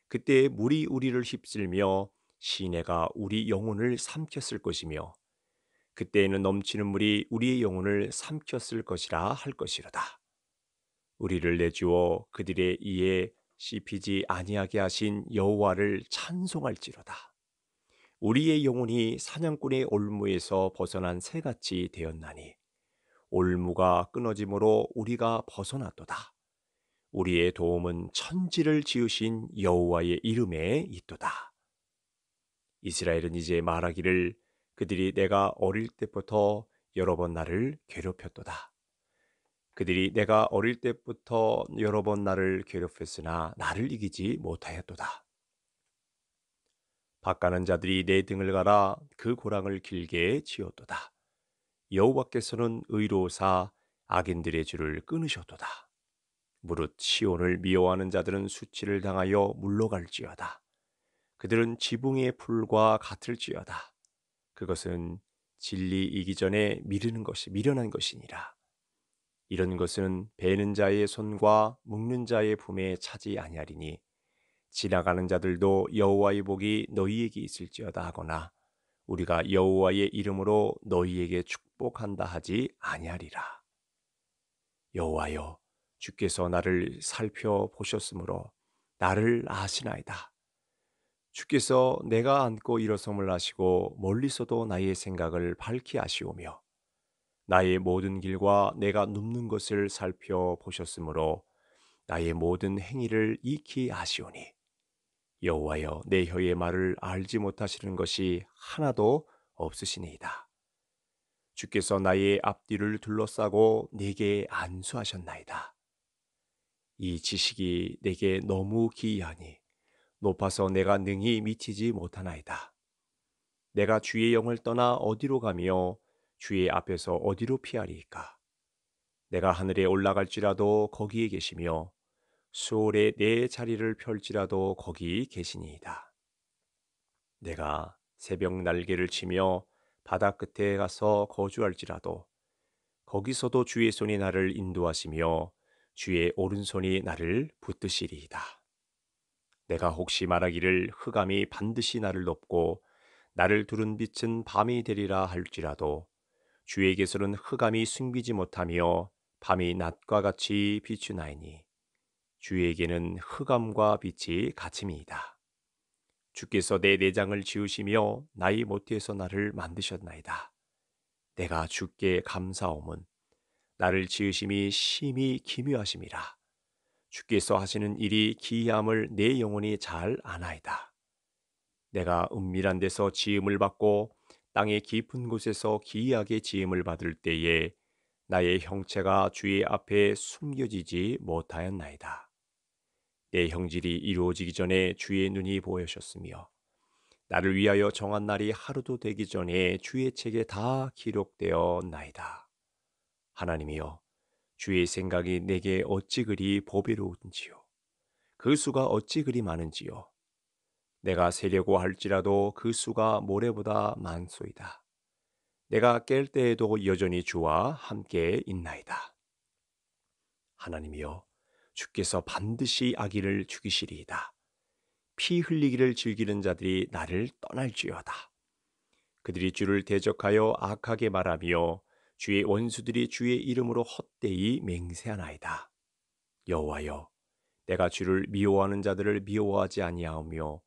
그때 물이 우리를 휩쓸며 시내가 우리 영혼을 삼켰을 것이며 그때에는 넘치는 물이 우리의 영혼을 삼켰을 것이라 할 것이로다. 우리를 내주어 그들의 이에 씹히지 아니하게 하신 여호와를 찬송할지로다. 우리의 영혼이 사냥꾼의 올무에서 벗어난 새같이 되었나니 올무가 끊어짐으로 우리가 벗어났도다. 우리의 도움은 천지를 지으신 여호와의 이름에 있도다. 이스라엘은 이제 말하기를 그들이 내가 어릴 때부터 여러 번 나를 괴롭혔도다. 그들이 내가 어릴 때부터 여러 번 나를 괴롭혔으나 나를 이기지 못하였도다. 바가는 자들이 내 등을 갈아 그 고랑을 길게 지었도다. 여호와께서는 의로사 악인들의 줄을 끊으셨도다. 무릇 시온을 미워하는 자들은 수치를 당하여 물러갈지어다. 그들은 지붕의 풀과 같을지어다. 그것은 진리 이기 전에 미르는 것이 미련한 것이니라. 이런 것은 베는 자의 손과 묶는 자의 품에 차지 아니하리니 지나가는 자들도 여호와의 복이 너희에게 있을지어다 하거나 우리가 여호와의 이름으로 너희에게 축복한다 하지 아니하리라. 여호와여 주께서 나를 살펴보셨으므로 나를 아시나이다. 주께서 내가 안고 일어섬을 하시고 멀리서도 나의 생각을 밝히 아시오며 나의 모든 길과 내가 눕는 것을 살펴보셨으므로 나의 모든 행위를 익히 아시오니 여호와여 내 혀의 말을 알지 못하시는 것이 하나도 없으시니이다. 주께서 나의 앞뒤를 둘러싸고 내게 안수하셨나이다. 이 지식이 내게 너무 기이하니 높아서 내가 능히 미치지 못하나이다. 내가 주의 영을 떠나 어디로 가며 주의 앞에서 어디로 피하리까 내가 하늘에 올라갈지라도 거기에 계시며 수월에 내 자리를 펼지라도 거기 계시니이다. 내가 새벽 날개를 치며 바다 끝에 가서 거주할지라도 거기서도 주의 손이 나를 인도하시며 주의 오른손이 나를 붙드시리이다. 내가 혹시 말하기를 흑암이 반드시 나를 덮고 나를 두른 빛은 밤이 되리라 할지라도 주에게서는 흑암이 숨기지 못하며 밤이 낮과 같이 비추나이니 주에게는 흑암과 빛이 같음이다 주께서 내 내장을 지으시며 나이못해서 나를 만드셨나이다. 내가 주께 감사함은 나를 지으심이 심히 기묘하심이라. 주께서 하시는 일이 기이함을 내 영혼이 잘 아나이다. 내가 은밀한 데서 지음을 받고 땅의 깊은 곳에서 기이하게 지음을 받을 때에 나의 형체가 주의 앞에 숨겨지지 못하였나이다. 내 형질이 이루어지기 전에 주의 눈이 보여셨으며 나를 위하여 정한 날이 하루도 되기 전에 주의 책에 다 기록되었나이다. 하나님이여 주의 생각이 내게 어찌 그리 보배로운지요. 그 수가 어찌 그리 많은지요. 내가 세려고 할지라도 그 수가 모래보다 많소이다. 내가 깰 때에도 여전히 주와 함께 있나이다. 하나님이여, 주께서 반드시 아기를 죽이시리이다. 피 흘리기를 즐기는 자들이 나를 떠날지어다. 그들이 주를 대적하여 악하게 말하며 주의 원수들이 주의 이름으로 헛되이 맹세하나이다. 여호와여, 내가 주를 미워하는 자들을 미워하지 아니하오며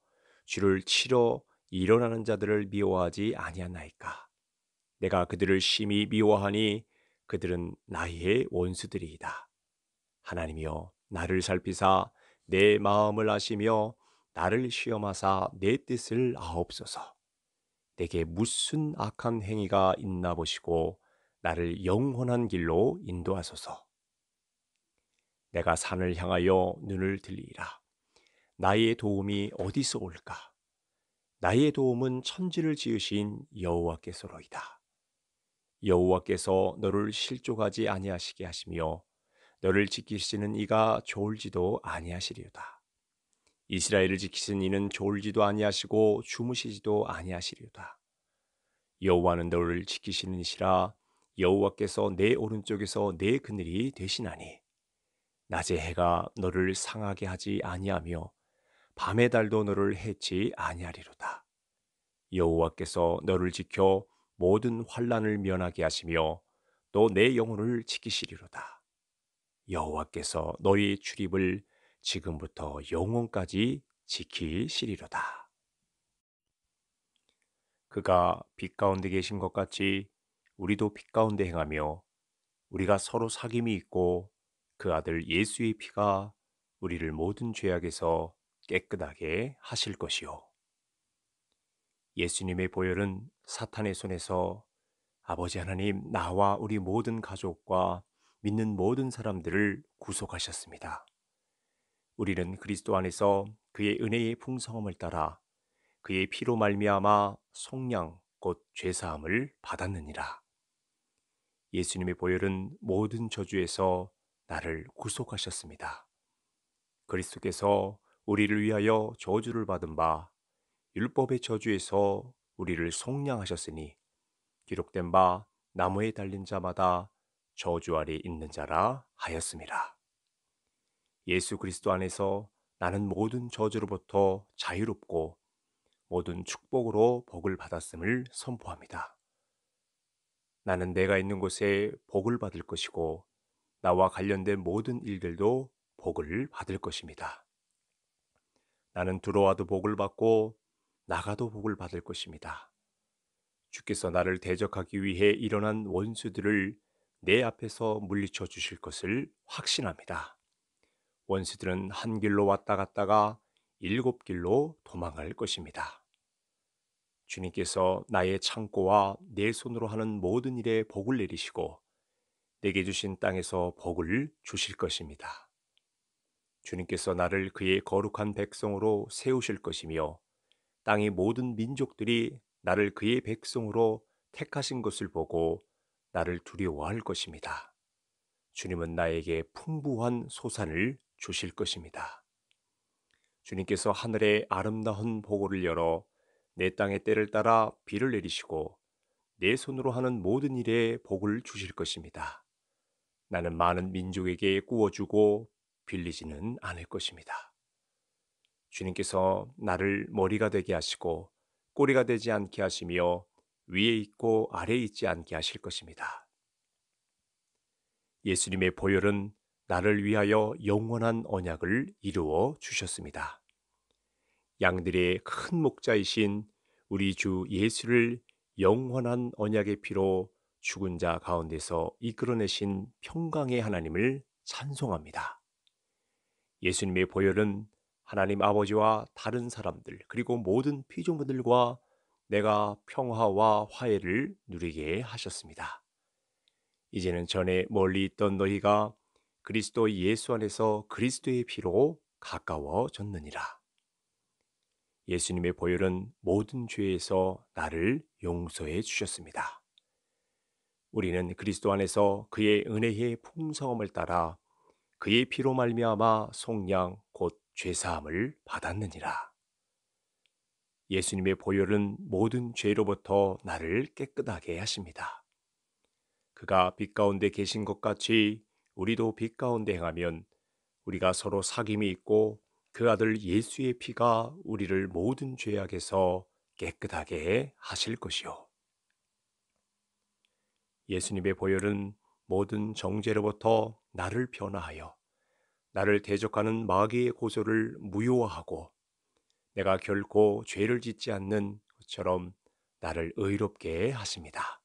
주를 치러 일어나는 자들을 미워하지 아니하나이까. 내가 그들을 심히 미워하니 그들은 나의 원수들이이다. 하나님이여, 나를 살피사 내 마음을 아시며 나를 시험하사 내 뜻을 아옵소서. 내게 무슨 악한 행위가 있나 보시고 나를 영원한 길로 인도하소서. 내가 산을 향하여 눈을 들리라. 나의 도움이 어디서 올까? 나의 도움은 천지를 지으신 여호와께서로이다. 여호와께서 너를 실족하지 아니하시게 하시며 너를 지키시는 이가 좋을지도 아니하시리로다. 이스라엘을 지키시 이는 좋지도 아니하시고 주무시지도 아니하시리로다. 여호와는 너를 지키시는 이시라 여호와께서 내 오른쪽에서 내 그늘이 되시나니 낮의 해가 너를 상하게 하지 아니하며 밤의 달도 너를 해치 아니하리로다. 여호와께서 너를 지켜 모든 환란을 면하게 하시며 또 내 영혼을 지키시리로다. 여호와께서 너의 출입을 지금부터 영원까지 지키시리로다. 그가 빛 가운데 계신 것 같이 우리도 빛 가운데 행하며 우리가 서로 사귐이 있고 그 아들 예수의 피가 우리를 모든 죄악에서 깨끗하게 하실 것이요. 예수님의 보혈은 사탄의 손에서 아버지 하나님 나와 우리 모든 가족과 믿는 모든 사람들을 구속하셨습니다. 우리는 그리스도 안에서 그의 은혜의 풍성함을 따라 그의 피로 말미암아 속량 곧 죄사함을 받았느니라. 예수님의 보혈은 모든 저주에서 나를 구속하셨습니다. 그리스도께서 우리를 위하여 저주를 받은 바 율법의 저주에서 우리를 속량하셨으니 기록된 바 나무에 달린 자마다 저주 아래 있는 자라 하였습니다. 예수 그리스도 안에서 나는 모든 저주로부터 자유롭고 모든 축복으로 복을 받았음을 선포합니다. 나는 내가 있는 곳에 복을 받을 것이고 나와 관련된 모든 일들도 복을 받을 것입니다. 나는 들어와도 복을 받고 나가도 복을 받을 것입니다. 주께서 나를 대적하기 위해 일어난 원수들을 내 앞에서 물리쳐 주실 것을 확신합니다. 원수들은 한 길로 왔다 갔다가 일곱 길로 도망갈 것입니다. 주님께서 나의 창고와 내 손으로 하는 모든 일에 복을 내리시고 내게 주신 땅에서 복을 주실 것입니다. 주님께서 나를 그의 거룩한 백성으로 세우실 것이며 땅의 모든 민족들이 나를 그의 백성으로 택하신 것을 보고 나를 두려워할 것입니다. 주님은 나에게 풍부한 소산을 주실 것입니다. 주님께서 하늘의 아름다운 보고를 열어 내 땅의 때를 따라 비를 내리시고 내 손으로 하는 모든 일에 복을 주실 것입니다. 나는 많은 민족에게 꾸어주고 빌리지는 않을 것입니다. 주님께서 나를 머리가 되게 하시고 꼬리가 되지 않게 하시며 위에 있고 아래에 있지 않게 하실 것입니다. 예수님의 보혈은 나를 위하여 영원한 언약을 이루어 주셨습니다. 양들의 큰 목자이신 우리 주 예수를 영원한 언약의 피로 죽은 자 가운데서 이끌어내신 평강의 하나님을 찬송합니다. 예수님의 보혈은 하나님 아버지와 다른 사람들 그리고 모든 피조물들과 내가 평화와 화해를 누리게 하셨습니다. 이제는 전에 멀리 있던 너희가 그리스도 예수 안에서 그리스도의 피로 가까워졌느니라. 예수님의 보혈은 모든 죄에서 나를 용서해 주셨습니다. 우리는 그리스도 안에서 그의 은혜의 풍성함을 따라 그의 피로 말미암아 속량 곧 죄사함을 받았느니라. 예수님의 보혈은 모든 죄로부터 나를 깨끗하게 하십니다. 그가 빛 가운데 계신 것 같이 우리도 빛 가운데 행하면 우리가 서로 사귐이 있고 그 아들 예수의 피가 우리를 모든 죄악에서 깨끗하게 하실 것이요. 예수님의 보혈은 모든 정죄로부터 나를 변화하여 나를 대적하는 마귀의 고소를 무효화하고 내가 결코 죄를 짓지 않는 것처럼 나를 의롭게 하십니다.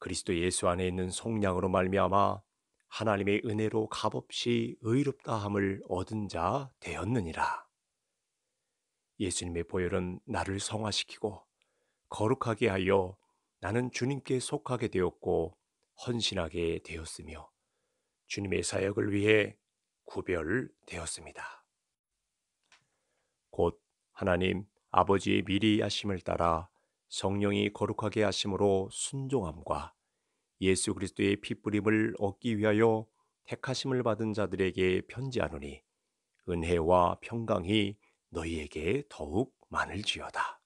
그리스도 예수 안에 있는 속량으로 말미암아 하나님의 은혜로 값없이 의롭다함을 얻은 자 되었느니라. 예수님의 보혈은 나를 성화시키고 거룩하게 하여 나는 주님께 속하게 되었고 헌신하게 되었으며 주님의 사역을 위해 구별되었습니다. 곧 하나님 아버지의 미리 하심을 따라 성령이 거룩하게 하심으로 순종함과 예수 그리스도의 피뿌림을 얻기 위하여 택하심을 받은 자들에게 편지하노니 은혜와 평강이 너희에게 더욱 많을지어다.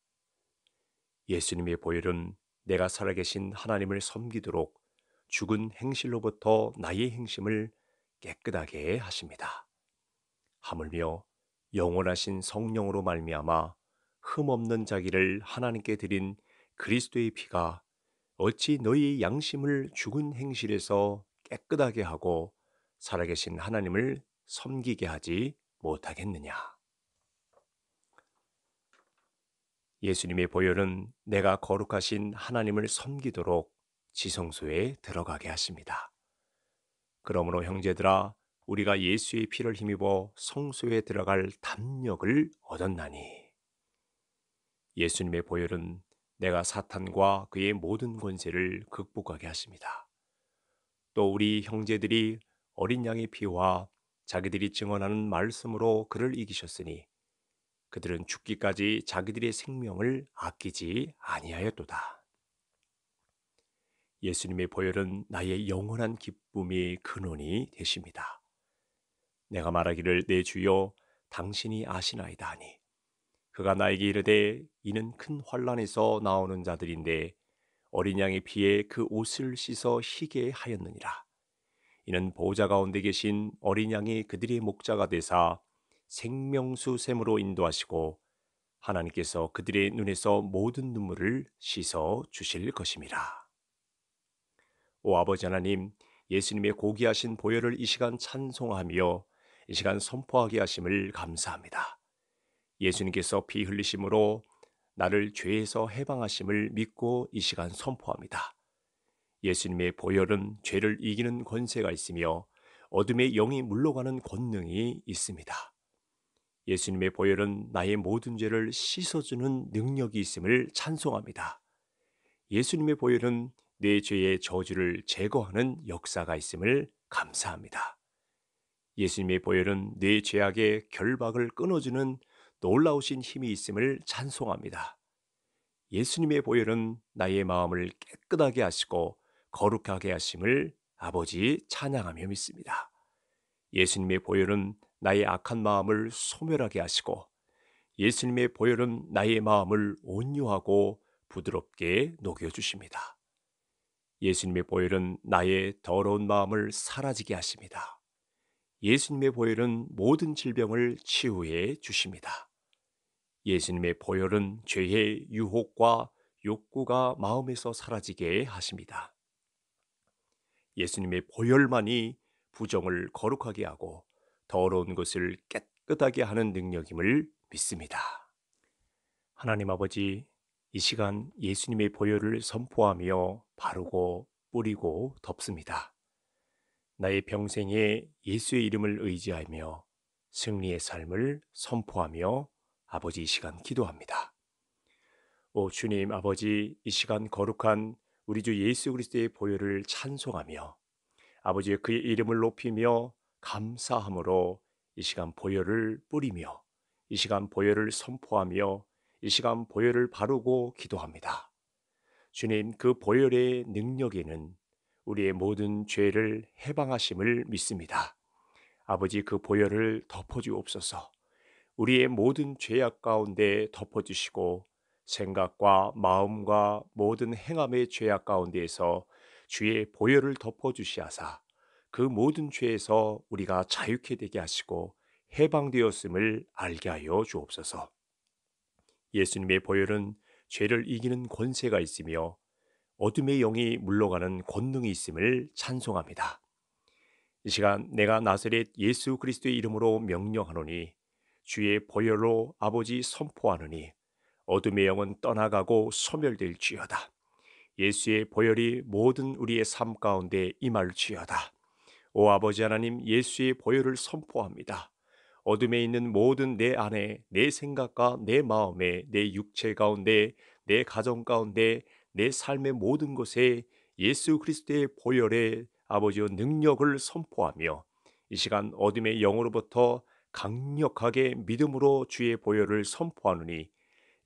예수님의 보혈은 내가 살아계신 하나님을 섬기도록 죽은 행실로부터 나의 행심을 깨끗하게 하십니다. 하물며 영원하신 성령으로 말미암아 흠 없는 자기를 하나님께 드린 그리스도의 피가 어찌 너희 양심을 죽은 행실에서 깨끗하게 하고 살아계신 하나님을 섬기게 하지 못하겠느냐. 예수님의 보혈은 내가 거룩하신 하나님을 섬기도록 지성소에 들어가게 하십니다. 그러므로 형제들아 우리가 예수의 피를 힘입어 성소에 들어갈 담력을 얻었나니 예수님의 보혈은 내가 사탄과 그의 모든 권세를 극복하게 하십니다. 또 우리 형제들이 어린 양의 피와 자기들이 증언하는 말씀으로 그를 이기셨으니 그들은 죽기까지 자기들의 생명을 아끼지 아니하였도다. 예수님의 보혈은 나의 영원한 기쁨이 근원이 되십니다. 내가 말하기를 내 주여 당신이 아시나이다 하니 그가 나에게 이르되 이는 큰 환란에서 나오는 자들인데 어린 양의 피에 그 옷을 씻어 희게 하였느니라. 이는 보좌 가운데 계신 어린 양이 그들의 목자가 되사 생명수 샘으로 인도하시고 하나님께서 그들의 눈에서 모든 눈물을 씻어 주실 것임이라. 오 아버지 하나님, 예수님의 고귀하신 보혈을 이 시간 찬송하며 이 시간 선포하게 하심을 감사합니다. 예수님께서 피 흘리심으로 나를 죄에서 해방하심을 믿고 이 시간 선포합니다. 예수님의 보혈은 죄를 이기는 권세가 있으며 어둠의 영이 물러가는 권능이 있습니다. 예수님의 보혈은 나의 모든 죄를 씻어주는 능력이 있음을 찬송합니다. 예수님의 보혈은 내 죄의 저주를 제거하는 역사가 있음을 감사합니다. 예수님의 보혈은 내 죄악의 결박을 끊어주는 놀라우신 힘이 있음을 찬송합니다. 예수님의 보혈은 나의 마음을 깨끗하게 하시고 거룩하게 하심을 아버지 찬양하며 믿습니다. 예수님의 보혈은 나의 악한 마음을 소멸하게 하시고 예수님의 보혈은 나의 마음을 온유하고 부드럽게 녹여주십니다. 예수님의 보혈은 나의 더러운 마음을 사라지게 하십니다. 예수님의 보혈은 모든 질병을 치유해 주십니다. 예수님의 보혈은 죄의 유혹과 욕구가 마음에서 사라지게 하십니다. 예수님의 보혈만이 부정을 거룩하게 하고 더러운 것을 깨끗하게 하는 능력임을 믿습니다. 하나님 아버지, 이 시간 예수님의 보혈을 선포하며 바르고 뿌리고 덮습니다. 나의 평생에 예수의 이름을 의지하며 승리의 삶을 선포하며 아버지 이 시간 기도합니다. 오 주님 아버지 이 시간 거룩한 우리 주 예수 그리스도의 보혈을 찬송하며 아버지의 그의 이름을 높이며 감사함으로 이 시간 보혈을 뿌리며 이 시간 보혈을 선포하며 이 시간 보혈을 바르고 기도합니다. 주님 그 보혈의 능력에는 우리의 모든 죄를 해방하심을 믿습니다. 아버지 그 보혈을 덮어주옵소서. 우리의 모든 죄악 가운데 덮어주시고 생각과 마음과 모든 행함의 죄악 가운데에서 주의 보혈을 덮어주시하사 그 모든 죄에서 우리가 자유케 되게 하시고 해방되었음을 알게 하여 주옵소서. 예수님의 보혈은 죄를 이기는 권세가 있으며 어둠의 영이 물러가는 권능이 있음을 찬송합니다. 이 시간 내가 나서렛 예수 그리스도의 이름으로 명령하노니 주의 보혈로 아버지 선포하느니 어둠의 영은 떠나가고 소멸될지어다. 예수의 보혈이 모든 우리의 삶 가운데 임할지어다. 오 아버지 하나님 예수의 보혈을 선포합니다. 어둠에 있는 모든 내 안에 내 생각과 내 마음에 내 육체 가운데 내 가정 가운데 내 삶의 모든 것에 예수 그리스도의 보혈의 아버지의 능력을 선포하며 이 시간 어둠의 영으로부터 강력하게 믿음으로 주의 보혈을 선포하느니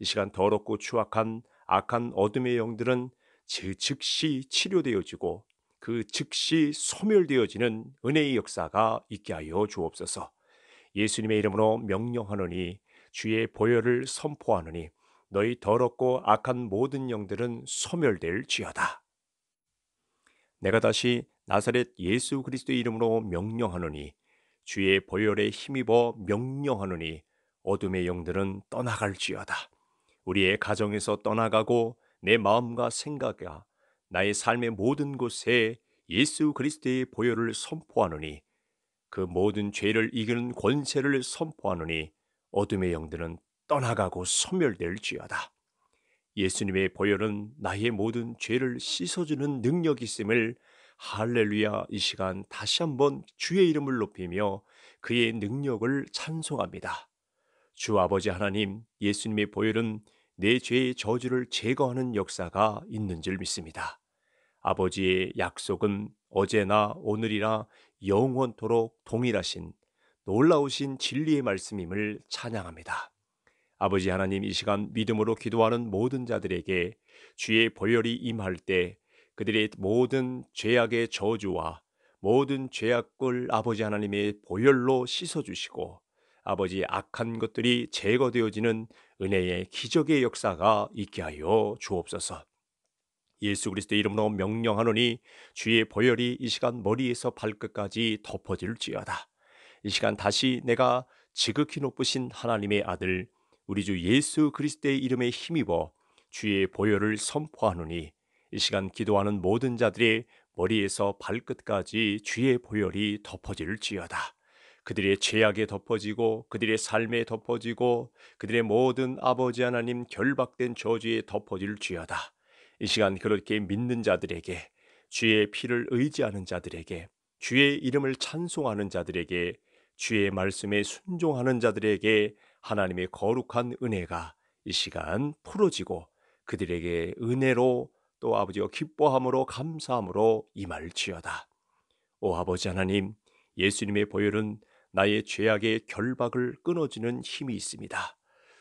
이 시간 더럽고 추악한 악한 어둠의 영들은 즉시 치료되어지고 그 즉시 소멸되어지는 은혜의 역사가 있게 하여 주옵소서. 예수님의 이름으로 명령하느니 주의 보혈을 선포하느니 너희 더럽고 악한 모든 영들은 소멸될지어다. 내가 다시 나사렛 예수 그리스도의 이름으로 명령하노니 주의 보혈에 힘입어 명령하노니 어둠의 영들은 떠나갈지어다. 우리의 가정에서 떠나가고 내 마음과 생각과 나의 삶의 모든 곳에 예수 그리스도의 보혈을 선포하노니 그 모든 죄를 이기는 권세를 선포하노니 어둠의 영들은 떠나가고 소멸될지어다. 예수님의 보혈은 나의 모든 죄를 씻어주는 능력이 있음을 할렐루야 이 시간 다시 한번 주의 이름을 높이며 그의 능력을 찬송합니다. 주 아버지 하나님 예수님의 보혈은 내 죄의 저주를 제거하는 역사가 있는 줄 믿습니다. 아버지의 약속은 어제나 오늘이라 영원토록 동일하신 놀라우신 진리의 말씀임을 찬양합니다. 아버지 하나님 이 시간 믿음으로 기도하는 모든 자들에게 주의 보혈이 임할 때 그들이 모든 죄악의 저주와 모든 죄악을 아버지 하나님의 보혈로 씻어주시고 아버지 악한 것들이 제거되어지는 은혜의 기적의 역사가 있게 하여 주옵소서. 예수 그리스도 이름으로 명령하노니 주의 보혈이 이 시간 머리에서 발끝까지 덮어질지어다. 이 시간 다시 내가 지극히 높으신 하나님의 아들 우리 주 예수 그리스도의 이름에 힘입어 주의 보혈을 선포하노니 이 시간 기도하는 모든 자들이 머리에서 발끝까지 주의 보혈이 덮어질지어다. 그들의 죄악에 덮어지고 그들의 삶에 덮어지고 그들의 모든 아버지 하나님 결박된 저주에 덮어질지어다. 이 시간 그렇게 믿는 자들에게 주의 피를 의지하는 자들에게 주의 이름을 찬송하는 자들에게 주의 말씀에 순종하는 자들에게 하나님의 거룩한 은혜가 이 시간 풀어지고 그들에게 은혜로 또 아버지여 기뻐함으로 감사함으로 임할지어다. 오 아버지 하나님, 예수님의 보혈은 나의 죄악의 결박을 끊어주는 힘이 있습니다.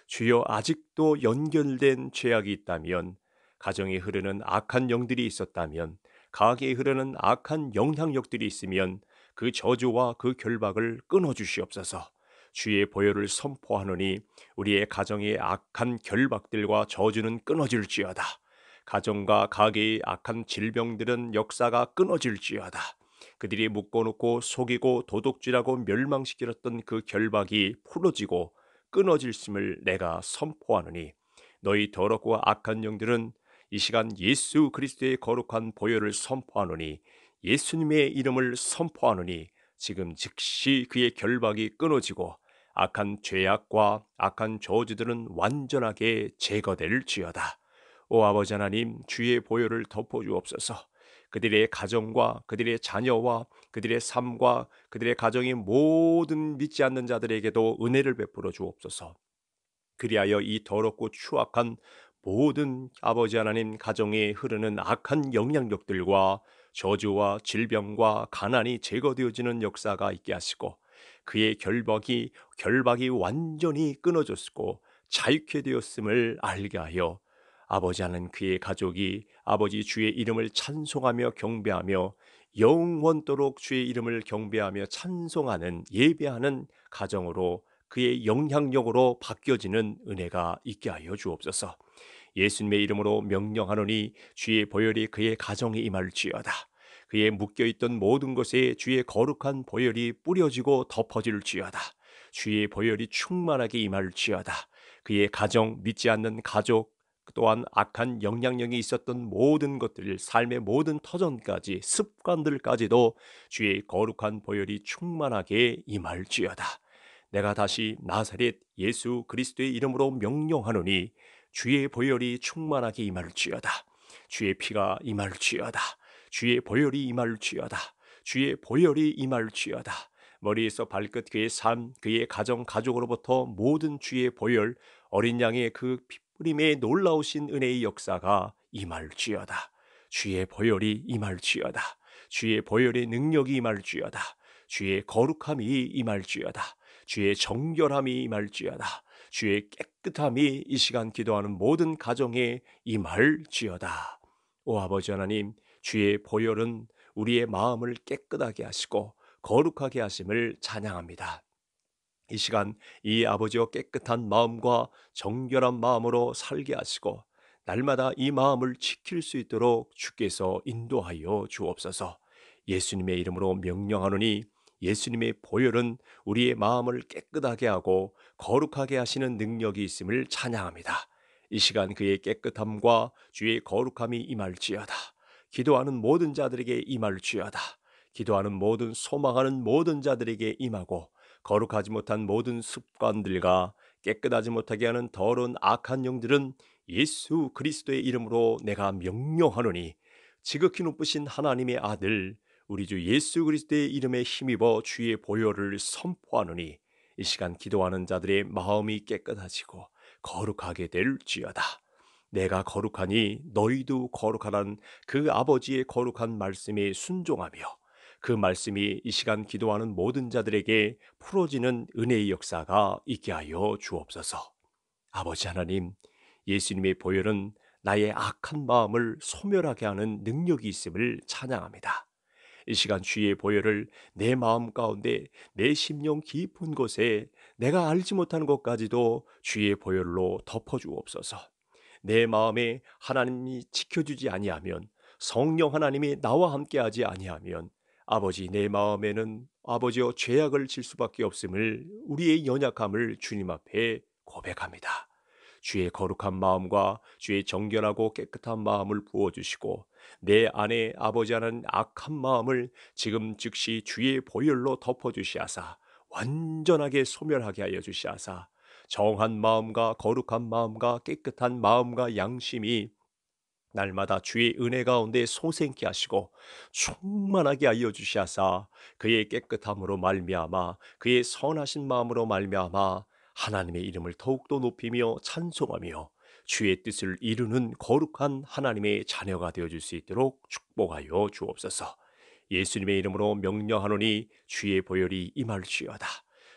주여 아직도 연결된 죄악이 있다면, 가정에 흐르는 악한 영들이 있었다면, 가게에 흐르는 악한 영향력들이 있으면 그 저주와 그 결박을 끊어주시옵소서. 주의 보혈을 선포하노니 우리의 가정의 악한 결박들과 저주는 끊어질지어다. 가정과 가게의 악한 질병들은 역사가 끊어질지어다. 그들이 묶어놓고 속이고 도둑질하고 멸망시키렸던 그 결박이 풀어지고 끊어질심을 내가 선포하느니 너희 더럽고 악한 영들은 이 시간 예수 그리스도의 거룩한 보혈을 선포하노니 예수님의 이름을 선포하노니 지금 즉시 그의 결박이 끊어지고 악한 죄악과 악한 저주들은 완전하게 제거될지어다. 오 아버지 하나님 주의 보혈을 덮어 주옵소서. 그들의 가정과 그들의 자녀와 그들의 삶과 그들의 가정의 모든 믿지 않는 자들에게도 은혜를 베풀어 주옵소서. 그리하여 이 더럽고 추악한 모든 아버지 하나님 가정에 흐르는 악한 영향력들과 저주와 질병과 가난이 제거되어지는 역사가 있게 하시고 그의 결박이 결박이 완전히 끊어졌고 자유케 되었음을 알게 하여 아버지 하는 그의 가족이 아버지 주의 이름을 찬송하며 경배하며 영원토록 주의 이름을 경배하며 찬송하는 예배하는 가정으로 그의 영향력으로 바뀌어지는 은혜가 있게 하여 주옵소서. 예수님의 이름으로 명령하노니 주의 보혈이 그의 가정에 임할지어다. 그의 묶여있던 모든 것에 주의 거룩한 보혈이 뿌려지고 덮어질지어다. 주의 보혈이 충만하게 임할지어다. 그의 가정, 믿지 않는 가족, 또한 악한 영향력이 있었던 모든 것들, 삶의 모든 터전까지 습관들까지도 주의 거룩한 보혈이 충만하게 임할지어다. 내가 다시 나사렛 예수 그리스도의 이름으로 명령하노니 주의 보혈이 충만하게 임할지어다. 주의 피가 임할지어다. 주의 보혈이 임할지어다. 주의 보혈이 임할지어다. 머리에서 발끝 그의 삶, 그의 가정, 가족으로부터 모든 주의 보혈, 어린 양의 그 피, 하림님의 놀라우신 은혜의 역사가 임할지어다. 주의 보혈이 임할지어다. 주의 보혈의 능력이 임할지어다. 주의 거룩함이 임할지어다. 주의 정결함이 임할지어다. 주의 깨끗함이 이 시간 기도하는 모든 가정에 임할지어다. 오 아버지 하나님, 주의 보혈은 우리의 마음을 깨끗하게 하시고 거룩하게 하심을 찬양합니다. 이 시간 이 아버지와 깨끗한 마음과 정결한 마음으로 살게 하시고 날마다 이 마음을 지킬 수 있도록 주께서 인도하여 주옵소서. 예수님의 이름으로 명령하노니 예수님의 보혈은 우리의 마음을 깨끗하게 하고 거룩하게 하시는 능력이 있음을 찬양합니다. 이 시간 그의 깨끗함과 주의 거룩함이 임할지어다. 기도하는 모든 자들에게 임할지어다. 기도하는 모든 소망하는 모든 자들에게 임하고 거룩하지 못한 모든 습관들과 깨끗하지 못하게 하는 더러운 악한 영들은 예수 그리스도의 이름으로 내가 명령하노니 지극히 높으신 하나님의 아들 우리 주 예수 그리스도의 이름에 힘입어 주의 보혈을 선포하노니 이 시간 기도하는 자들의 마음이 깨끗하시고 거룩하게 될지어다. 내가 거룩하니 너희도 거룩하란 그 아버지의 거룩한 말씀에 순종하며 그 말씀이 이 시간 기도하는 모든 자들에게 풀어지는 은혜의 역사가 있게 하여 주옵소서. 아버지 하나님, 예수님의 보혈은 나의 악한 마음을 소멸하게 하는 능력이 있음을 찬양합니다. 이 시간 주의 보혈을 내 마음 가운데 내 심령 깊은 곳에 내가 알지 못하는 것까지도 주의 보혈로 덮어주옵소서. 내 마음에 하나님이 지켜주지 아니하면 성령 하나님이 나와 함께하지 아니하면 아버지 내 마음에는 아버지여 죄악을 질 수밖에 없음을 우리의 연약함을 주님 앞에 고백합니다. 주의 거룩한 마음과 주의 정결하고 깨끗한 마음을 부어주시고 내 안에 아버지 하는 악한 마음을 지금 즉시 주의 보혈로 덮어주시하사 완전하게 소멸하게 하여 주시하사 정한 마음과 거룩한 마음과 깨끗한 마음과 양심이 날마다 주의 은혜 가운데 소생케 하시고 충만하게 알려 주시하사 그의 깨끗함으로 말미암아 그의 선하신 마음으로 말미암아 하나님의 이름을 더욱더 높이며 찬송하며 주의 뜻을 이루는 거룩한 하나님의 자녀가 되어 줄 수 있도록 축복하여 주옵소서. 예수님의 이름으로 명령하노니 주의 보혈이 임할지어다.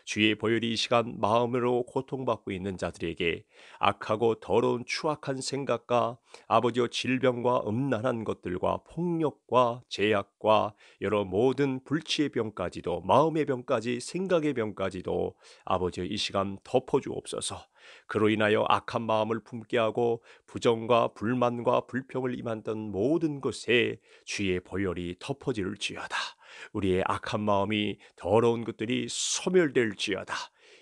주의 보혈이 이 시간 마음으로 고통받고 있는 자들에게 악하고 더러운 추악한 생각과 아버지의 질병과 음란한 것들과 폭력과 제약과 여러 모든 불치의 병까지도 마음의 병까지 생각의 병까지도 아버지의 이 시간 덮어주옵소서. 그로 인하여 악한 마음을 품게 하고 부정과 불만과 불평을 임한던 모든 것에 주의 보혈이 덮어질지어다. 우리의 악한 마음이 더러운 것들이 소멸될지어다.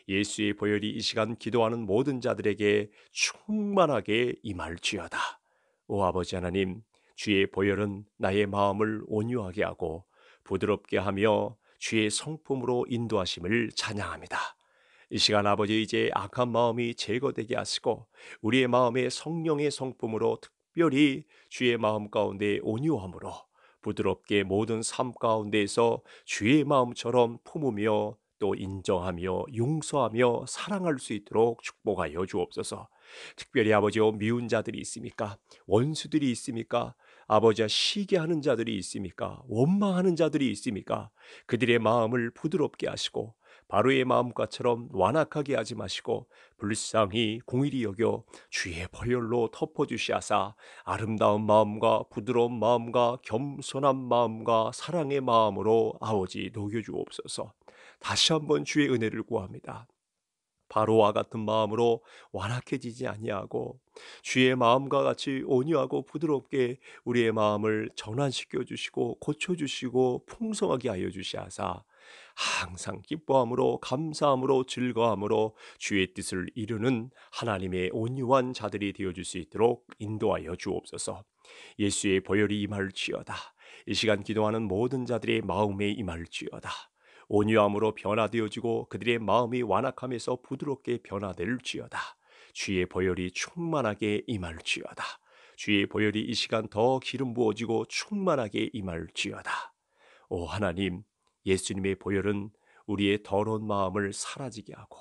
예수의 보혈이 이 시간 기도하는 모든 자들에게 충만하게 임할지어다. 오 아버지 하나님, 주의 보혈은 나의 마음을 온유하게 하고 부드럽게 하며 주의 성품으로 인도하심을 찬양합니다. 이 시간 아버지 이제 악한 마음이 제거되게 하시고 우리의 마음에 성령의 성품으로 특별히 주의 마음 가운데 온유함으로 부드럽게 모든 삶 가운데에서 주의 마음처럼 품으며 또 인정하며 용서하며 사랑할 수 있도록 축복하여 주옵소서. 특별히 아버지여 미운 자들이 있습니까? 원수들이 있습니까? 아버지와 시기하는 자들이 있습니까? 원망하는 자들이 있습니까? 그들의 마음을 부드럽게 하시고 바로의 마음과처럼 완악하게 하지 마시고 불쌍히 공일이 여겨 주의 벌열로 덮어주시하사 아름다운 마음과 부드러운 마음과 겸손한 마음과 사랑의 마음으로 아버지 녹여주옵소서. 다시 한번 주의 은혜를 구합니다. 바로와 같은 마음으로 완악해지지 아니하고 주의 마음과 같이 온유하고 부드럽게 우리의 마음을 전환시켜 주시고 고쳐 주시고 풍성하게 하여 주시하사 항상 기뻐함으로 감사함으로 즐거함으로 주의 뜻을 이루는 하나님의 온유한 자들이 되어줄 수 있도록 인도하여 주옵소서. 예수의 보혈이 임할지어다. 이 시간 기도하는 모든 자들의 마음에 임할지어다. 온유함으로 변화되어지고 그들의 마음이 완악함에서 부드럽게 변화될지어다. 주의 보혈이 충만하게 임할지어다. 주의 보혈이 이 시간 더 기름 부어지고 충만하게 임할지어다. 오 하나님, 예수님의 보혈은 우리의 더러운 마음을 사라지게 하고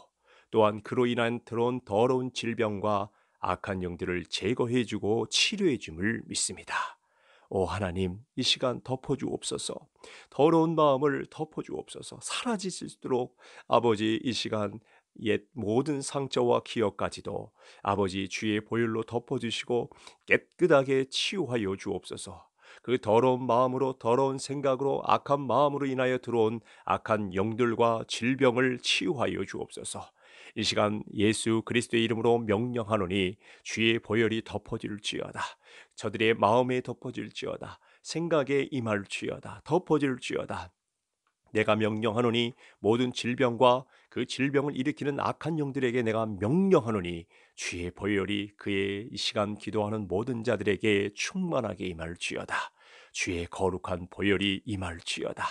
또한 그로 인한 들어온 더러운 질병과 악한 영들을 제거해 주고 치료해 줌을 믿습니다. 오 하나님, 이 시간 덮어주옵소서. 더러운 마음을 덮어주옵소서. 사라지수 있도록 아버지 이 시간 옛 모든 상처와 기억까지도 아버지 주의 보혈로 덮어주시고 깨끗하게 치유하여 주옵소서. 그 더러운 마음으로 더러운 생각으로 악한 마음으로 인하여 들어온 악한 영들과 질병을 치유하여 주옵소서. 이 시간 예수 그리스도의 이름으로 명령하노니 주의 보혈이 덮어질지어다. 저들의 마음에 덮어질지어다. 생각에 임할지어다. 덮어질지어다. 내가 명령하노니 모든 질병과 그 질병을 일으키는 악한 영들에게 내가 명령하노니 주의 보혈이 그의 이 시간 기도하는 모든 자들에게 충만하게 임할지어다. 주의 거룩한 보혈이 임할지어다.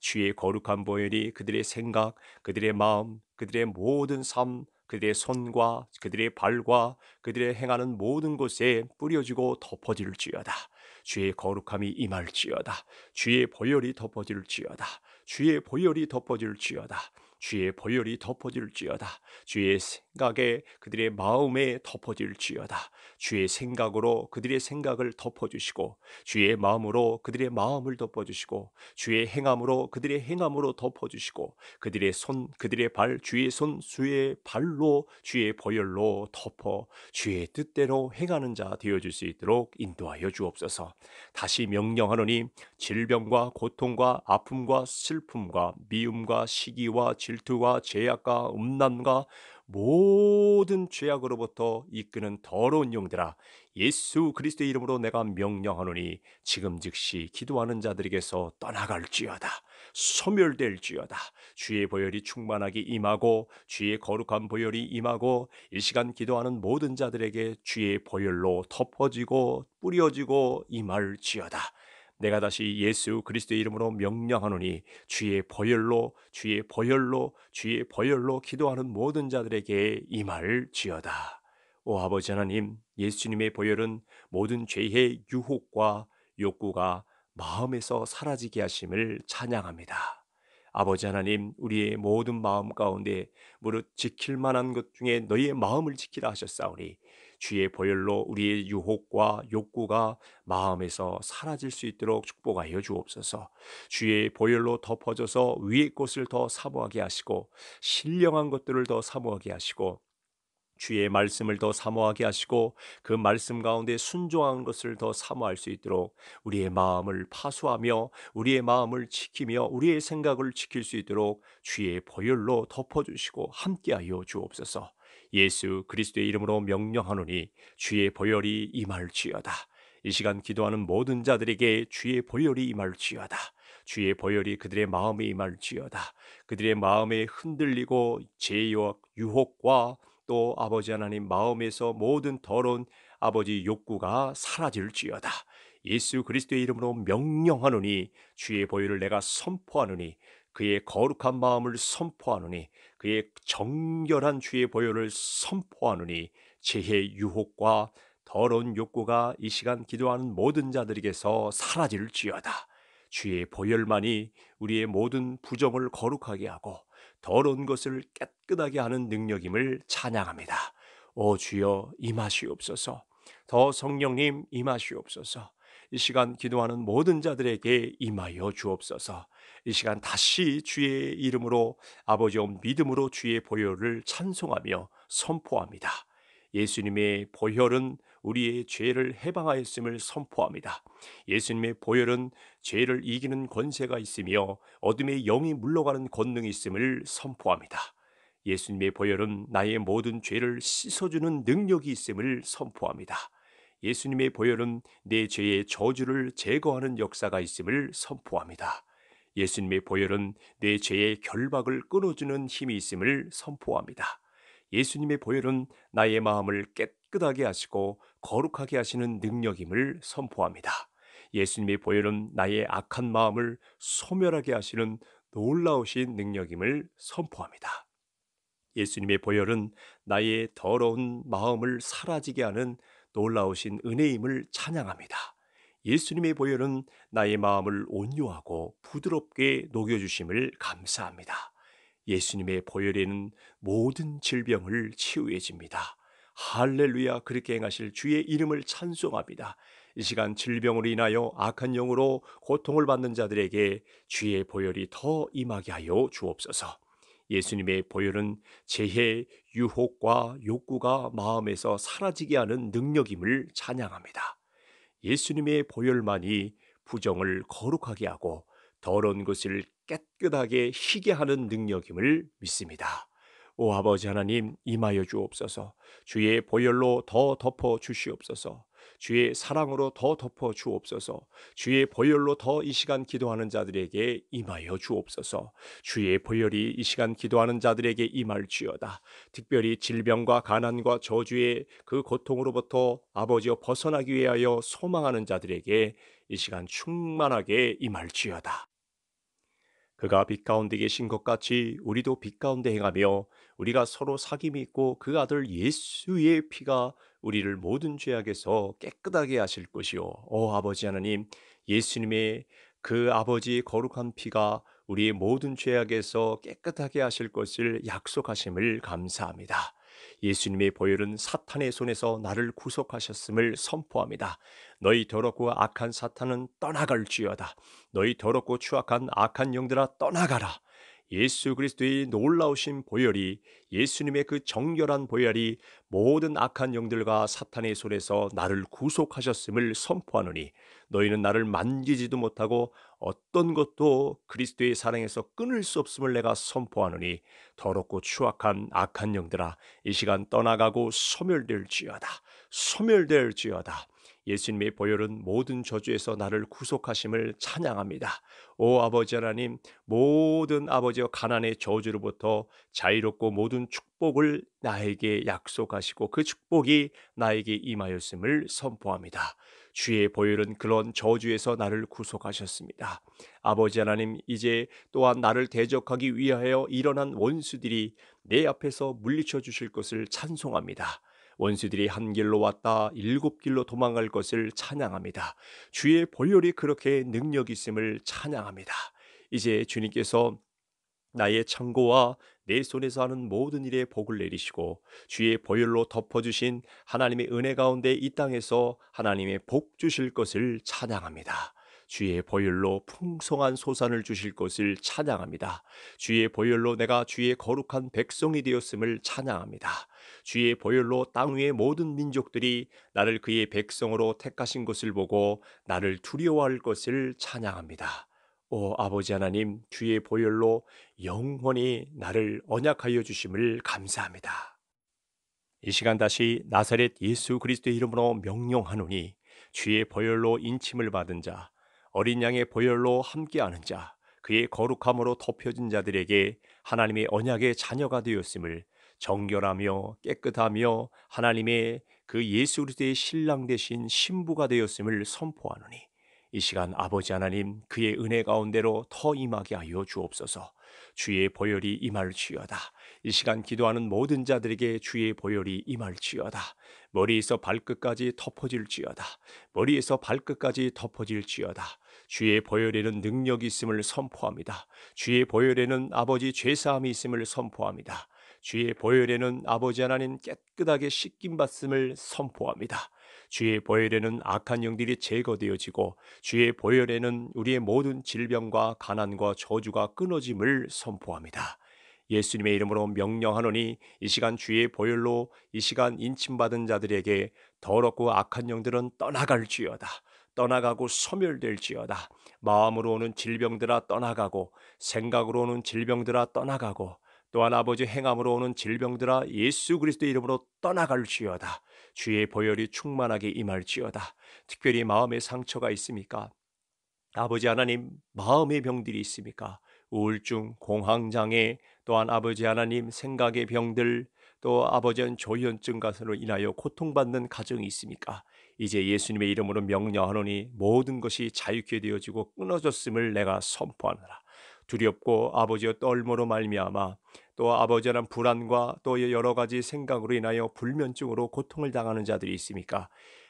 주의 거룩한 보혈이 그들의 생각, 그들의 마음, 그들의 모든 삶, 그들의 손과 그들의 발과 그들의 행하는 모든 곳에 뿌려지고 덮어질지어다. 주의 거룩함이 임할지어다. 주의 보혈이 덮어질지어다. 주의 보혈이 덮어줄지어다 주의 보혈이 덮어질지어다. 주의 생각에 그들의 마음에 덮어질지어다. 주의 생각으로 그들의 생각을 덮어주시고 주의 마음으로 그들의 마음을 덮어주시고 주의 행함으로 그들의 행함으로 덮어주시고 그들의 손 그들의 발 주의 손 주의 발로 주의 보혈로 덮어 주의 뜻대로 행하는 자 되어줄 수 있도록 인도하여 주옵소서. 다시 명령하노니 질병과 고통과 아픔과 슬픔과 미움과 시기와 질 질투와 죄악과 음란과 모든 죄악으로부터 이끄는 더러운 용들아 예수 그리스도의 이름으로 내가 명령하노니 지금 즉시 기도하는 자들에게서 떠나갈지어다 소멸될지어다 주의 보혈이 충만하게 임하고 주의 거룩한 보혈이 임하고 이 시간 기도하는 모든 자들에게 주의 보혈로 덮어지고 뿌려지고 임할지어다 내가 다시 예수 그리스도의 이름으로 명령하노니 주의 보혈로 주의 보혈로 주의 보혈로 기도하는 모든 자들에게 임할 지어다. 오 아버지 하나님, 예수님의 보혈은 모든 죄의 유혹과 욕구가 마음에서 사라지게 하심을 찬양합니다. 아버지 하나님, 우리의 모든 마음 가운데 무릇 지킬 만한 것 중에 너희의 마음을 지키라 하셨사오니 주의 보혈로 우리의 유혹과 욕구가 마음에서 사라질 수 있도록 축복하여 주옵소서. 주의 보혈로 덮어져서 위의 것을 더 사모하게 하시고 신령한 것들을 더 사모하게 하시고 주의 말씀을 더 사모하게 하시고 그 말씀 가운데 순종하는 것을 더 사모할 수 있도록 우리의 마음을 파수하며 우리의 마음을 지키며 우리의 생각을 지킬 수 있도록 주의 보혈로 덮어주시고 함께하여 주옵소서. 예수 그리스도의 이름으로 명령하노니 주의 보혈이 임할지어다. 이 시간 기도하는 모든 자들에게 주의 보혈이 임할지어다. 주의 보혈이 그들의 마음에 임할지어다. 그들의 마음에 흔들리고 제와 유혹과 또 아버지 하나님 마음에서 모든 더러운 아버지 욕구가 사라질지어다. 예수 그리스도의 이름으로 명령하노니 주의 보혈을 내가 선포하노니 그의 거룩한 마음을 선포하노니 그의 정결한 주의 보혈을 선포하느니 죄의 유혹과 더러운 욕구가 이 시간 기도하는 모든 자들에게서 사라질지어다. 주의 보혈만이 우리의 모든 부정을 거룩하게 하고 더러운 것을 깨끗하게 하는 능력임을 찬양합니다. 오 주여 임하시옵소서. 더 성령님 임하시옵소서. 이 시간 기도하는 모든 자들에게 임하여 주옵소서. 이 시간 다시 주의 이름으로 아버지 온 믿음으로 주의 보혈을 찬송하며 선포합니다. 예수님의 보혈은 우리의 죄를 해방하였음을 선포합니다. 예수님의 보혈은 죄를 이기는 권세가 있으며 어둠의 영이 물러가는 권능이 있음을 선포합니다. 예수님의 보혈은 나의 모든 죄를 씻어주는 능력이 있음을 선포합니다. 예수님의 보혈은 내 죄의 저주를 제거하는 역사가 있음을 선포합니다. 예수님의 보혈은 내 죄의 결박을 끊어주는 힘이 있음을 선포합니다. 예수님의 보혈은 나의 마음을 깨끗하게 하시고 거룩하게 하시는 능력임을 선포합니다. 예수님의 보혈은 나의 악한 마음을 소멸하게 하시는 놀라우신 능력임을 선포합니다. 예수님의 보혈은 나의 더러운 마음을 사라지게 하는 놀라우신 은혜임을 찬양합니다. 예수님의 보혈은 나의 마음을 온유하고 부드럽게 녹여주심을 감사합니다. 예수님의 보혈에는 모든 질병을 치유해집니다. 할렐루야 그렇게 행하실 주의 이름을 찬송합니다. 이 시간 질병으로 인하여 악한 영으로 고통을 받는 자들에게 주의 보혈이 더 임하게 하여 주옵소서. 예수님의 보혈은 재해, 유혹과 욕구가 마음에서 사라지게 하는 능력임을 찬양합니다. 예수님의 보혈만이 부정을 거룩하게 하고 더러운 것을 깨끗하게 희게 하는 능력임을 믿습니다. 오 아버지 하나님 임하여 주옵소서. 주의 보혈로 더 덮어 주시옵소서. 주의 사랑으로 더 덮어 주옵소서. 주의 보혈로 더 이 시간 기도하는 자들에게 임하여 주옵소서. 주의 보혈이 이 시간 기도하는 자들에게 임할지어다. 특별히 질병과 가난과 저주의 그 고통으로부터 아버지여 벗어나기 위하여 소망하는 자들에게 이 시간 충만하게 임할지어다. 그가 빛 가운데 계신 것 같이 우리도 빛 가운데 행하며 우리가 서로 사귐이 있고 그 아들 예수의 피가 우리를 모든 죄악에서 깨끗하게 하실 것이요. 오 아버지 하나님, 예수님의 그 아버지의 거룩한 피가 우리의 모든 죄악에서 깨끗하게 하실 것을 약속하심을 감사합니다. 예수님의 보혈은 사탄의 손에서 나를 구속하셨음을 선포합니다. 너희 더럽고 악한 사탄은 떠나갈지어다. 너희 더럽고 추악한 악한 영들아 떠나가라. 예수 그리스도의 놀라우신 보혈이 예수님의 그 정결한 보혈이 모든 악한 영들과 사탄의 손에서 나를 구속하셨음을 선포하노니 너희는 나를 만지지도 못하고 어떤 것도 그리스도의 사랑에서 끊을 수 없음을 내가 선포하느니 더럽고 추악한 악한 영들아 이 시간 떠나가고 소멸될지어다 소멸될지어다 예수님의 보혈은 모든 저주에서 나를 구속하심을 찬양합니다. 오 아버지 하나님, 모든 아버지와 가난의 저주로부터 자유롭고 모든 축복을 나에게 약속하시고 그 축복이 나에게 임하였음을 선포합니다. 주의 보혈은 그런 저주에서 나를 구속하셨습니다. 아버지 하나님 이제 또한 나를 대적하기 위하여 일어난 원수들이 내 앞에서 물리쳐 주실 것을 찬송합니다. 원수들이 한 길로 왔다 일곱 길로 도망갈 것을 찬양합니다. 주의 보혈이 그렇게 능력 있음을 찬양합니다. 이제 주님께서 나의 창고와 내 손에서 하는 모든 일에 복을 내리시고 주의 보혈로 덮어주신 하나님의 은혜 가운데 이 땅에서 하나님의 복 주실 것을 찬양합니다. 주의 보혈로 풍성한 소산을 주실 것을 찬양합니다. 주의 보혈로 내가 주의 거룩한 백성이 되었음을 찬양합니다. 주의 보혈로 땅 위의 모든 민족들이 나를 그의 백성으로 택하신 것을 보고 나를 두려워할 것을 찬양합니다. 오 아버지 하나님 주의 보혈로 영원히 나를 언약하여 주심을 감사합니다. 이 시간 다시 나사렛 예수 그리스도의 이름으로 명령하노니 주의 보혈로 인침을 받은 자 어린 양의 보혈로 함께하는 자 그의 거룩함으로 덮여진 자들에게 하나님의 언약의 자녀가 되었음을 정결하며 깨끗하며 하나님의 그 예수 그리스도의 신랑 대신 신부가 되었음을 선포하노니 이 시간 아버지 하나님 그의 은혜 가운데로 더 임하게 하여 주옵소서. 주의 보혈이 임할지어다. 이 시간 기도하는 모든 자들에게 주의 보혈이 임할지어다. 머리에서 발끝까지 덮어질지어다. 머리에서 발끝까지 덮어질지어다. 주의 보혈에는 능력이 있음을 선포합니다. 주의 보혈에는 아버지 죄사함이 있음을 선포합니다. 주의 보혈에는 아버지 하나님 깨끗하게 씻김 받음을 선포합니다. 주의 보혈에는 악한 영들이 제거되어지고 주의 보혈에는 우리의 모든 질병과 가난과 저주가 끊어짐을 선포합니다. 예수님의 이름으로 명령하노니 이 시간 주의 보혈로 이 시간 인침받은 자들에게 더럽고 악한 영들은 떠나갈지어다. 떠나가고 소멸될지어다. 마음으로 오는 질병들아 떠나가고 생각으로 오는 질병들아 떠나가고 또한 아버지 행함으로 오는 질병들아 예수 그리스도 이름으로 떠나갈지어다. 주의 보혈이 충만하게 임할지어다. 특별히 마음에 상처가 있습니까? 아버지 하나님, 마음의 병들이 있습니까? 우울증, 공황장애, 또한 아버지 하나님 생각의 병들, 또 아버지는 조현증 가으로 인하여 고통받는 가정이 있습니까? 이제 예수님의 이름으로 명령하노니 모든 것이 자유케 되어지고 끊어졌음을 내가 선포하노라. 두렵고 아버지여 떨므로 말미암아 또 아버지에 대 불안과 또 여러 가지 생각으로 인하여 불면증으로 고통을 당하는 자들이 있습니까?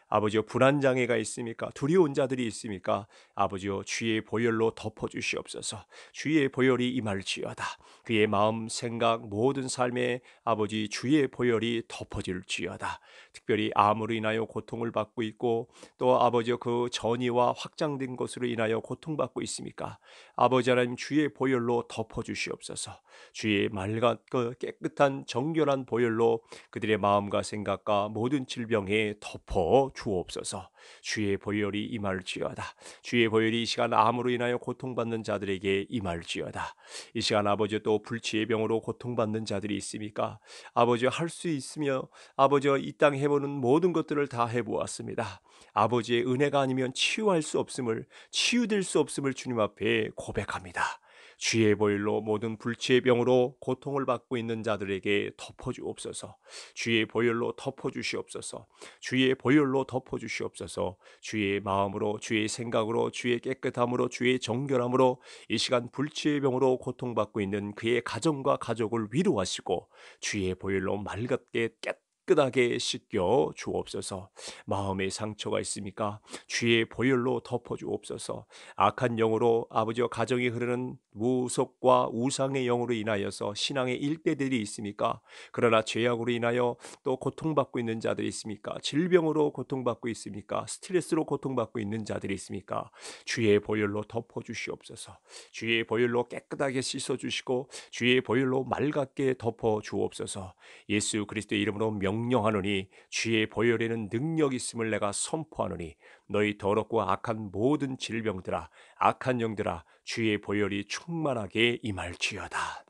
아버지여 불안 장애가 있습니까? 두려운 자들이 있습니까? 아버지여 주의 보혈로 덮어 주시옵소서. 주의 보혈이 임할지어다. 그의 마음, 생각, 모든 삶에 아버지 주의 보혈이 덮어질지어다. 특별히 암으로 인하여 고통을 받고 있고 또 아버지여 그 전이와 확장된 것으로 인하여 고통받고 있습니까? 아버지 하나님 주의 보혈로 덮어 주시옵소서. 주의 맑고 그 깨끗한 정결한 보혈로 그들의 마음과 생각과 모든 질병에 덮어 주옵소서. 주의 보혈이 임할지어다. 주의 보혈이 이 시간 암으로 인하여 고통받는 자들에게 임할지어다. 이 시간 아버지 또 불치의 병으로 고통받는 자들이 있습니까? 아버지 할 수 있으며 아버지 이 땅 해보는 모든 것들을 다 해보았습니다. 아버지의 은혜가 아니면 치유할 수 없음을 치유될 수 없음을 주님 앞에 고백합니다. 주의 보일로 모든 불치의 병으로 고통을 받고 있는 자들에게 덮어주옵소서. 주의 보혈로 덮어주시옵소서. 주의 보혈로 덮어주시옵소서. 주의 마음으로, 주의 생각으로, 주의 깨끗함으로, 주의 정결함으로 이 시간 불치의 병으로 고통받고 있는 그의 가정과 가족을 위로하시고 주의 보혈로 말갑게 깨끗 깨끗하게 씻겨 주옵소서. 마음의 상처가 있습니까 주의 보혈로 덮어 주옵소서. 악한 영으로 아버지와 가정이 흐르는 무속과 우상의 영으로 인하여서 신앙의 일대들이 있습니까 그러나 죄악으로 인하여 또 고통받고 있는 자들이 있습니까? 질병으로 고통받고 있습니까? 스트레스로 고통받고 있는 자들이 있습니까? 주의 보혈로 덮어 주시옵소서. 주의 보혈로 깨끗하게 씻어 주시고 주의 보혈로 맑게 덮어 주옵소서. 예수 그리스도의 이름으로 명 명령하노니 주의 보혈에는 능력 있음을 내가 선포하노니 너희 더럽고 악한 모든 질병들아 악한 영들아 주의 보혈이 충만하게 임할지어다.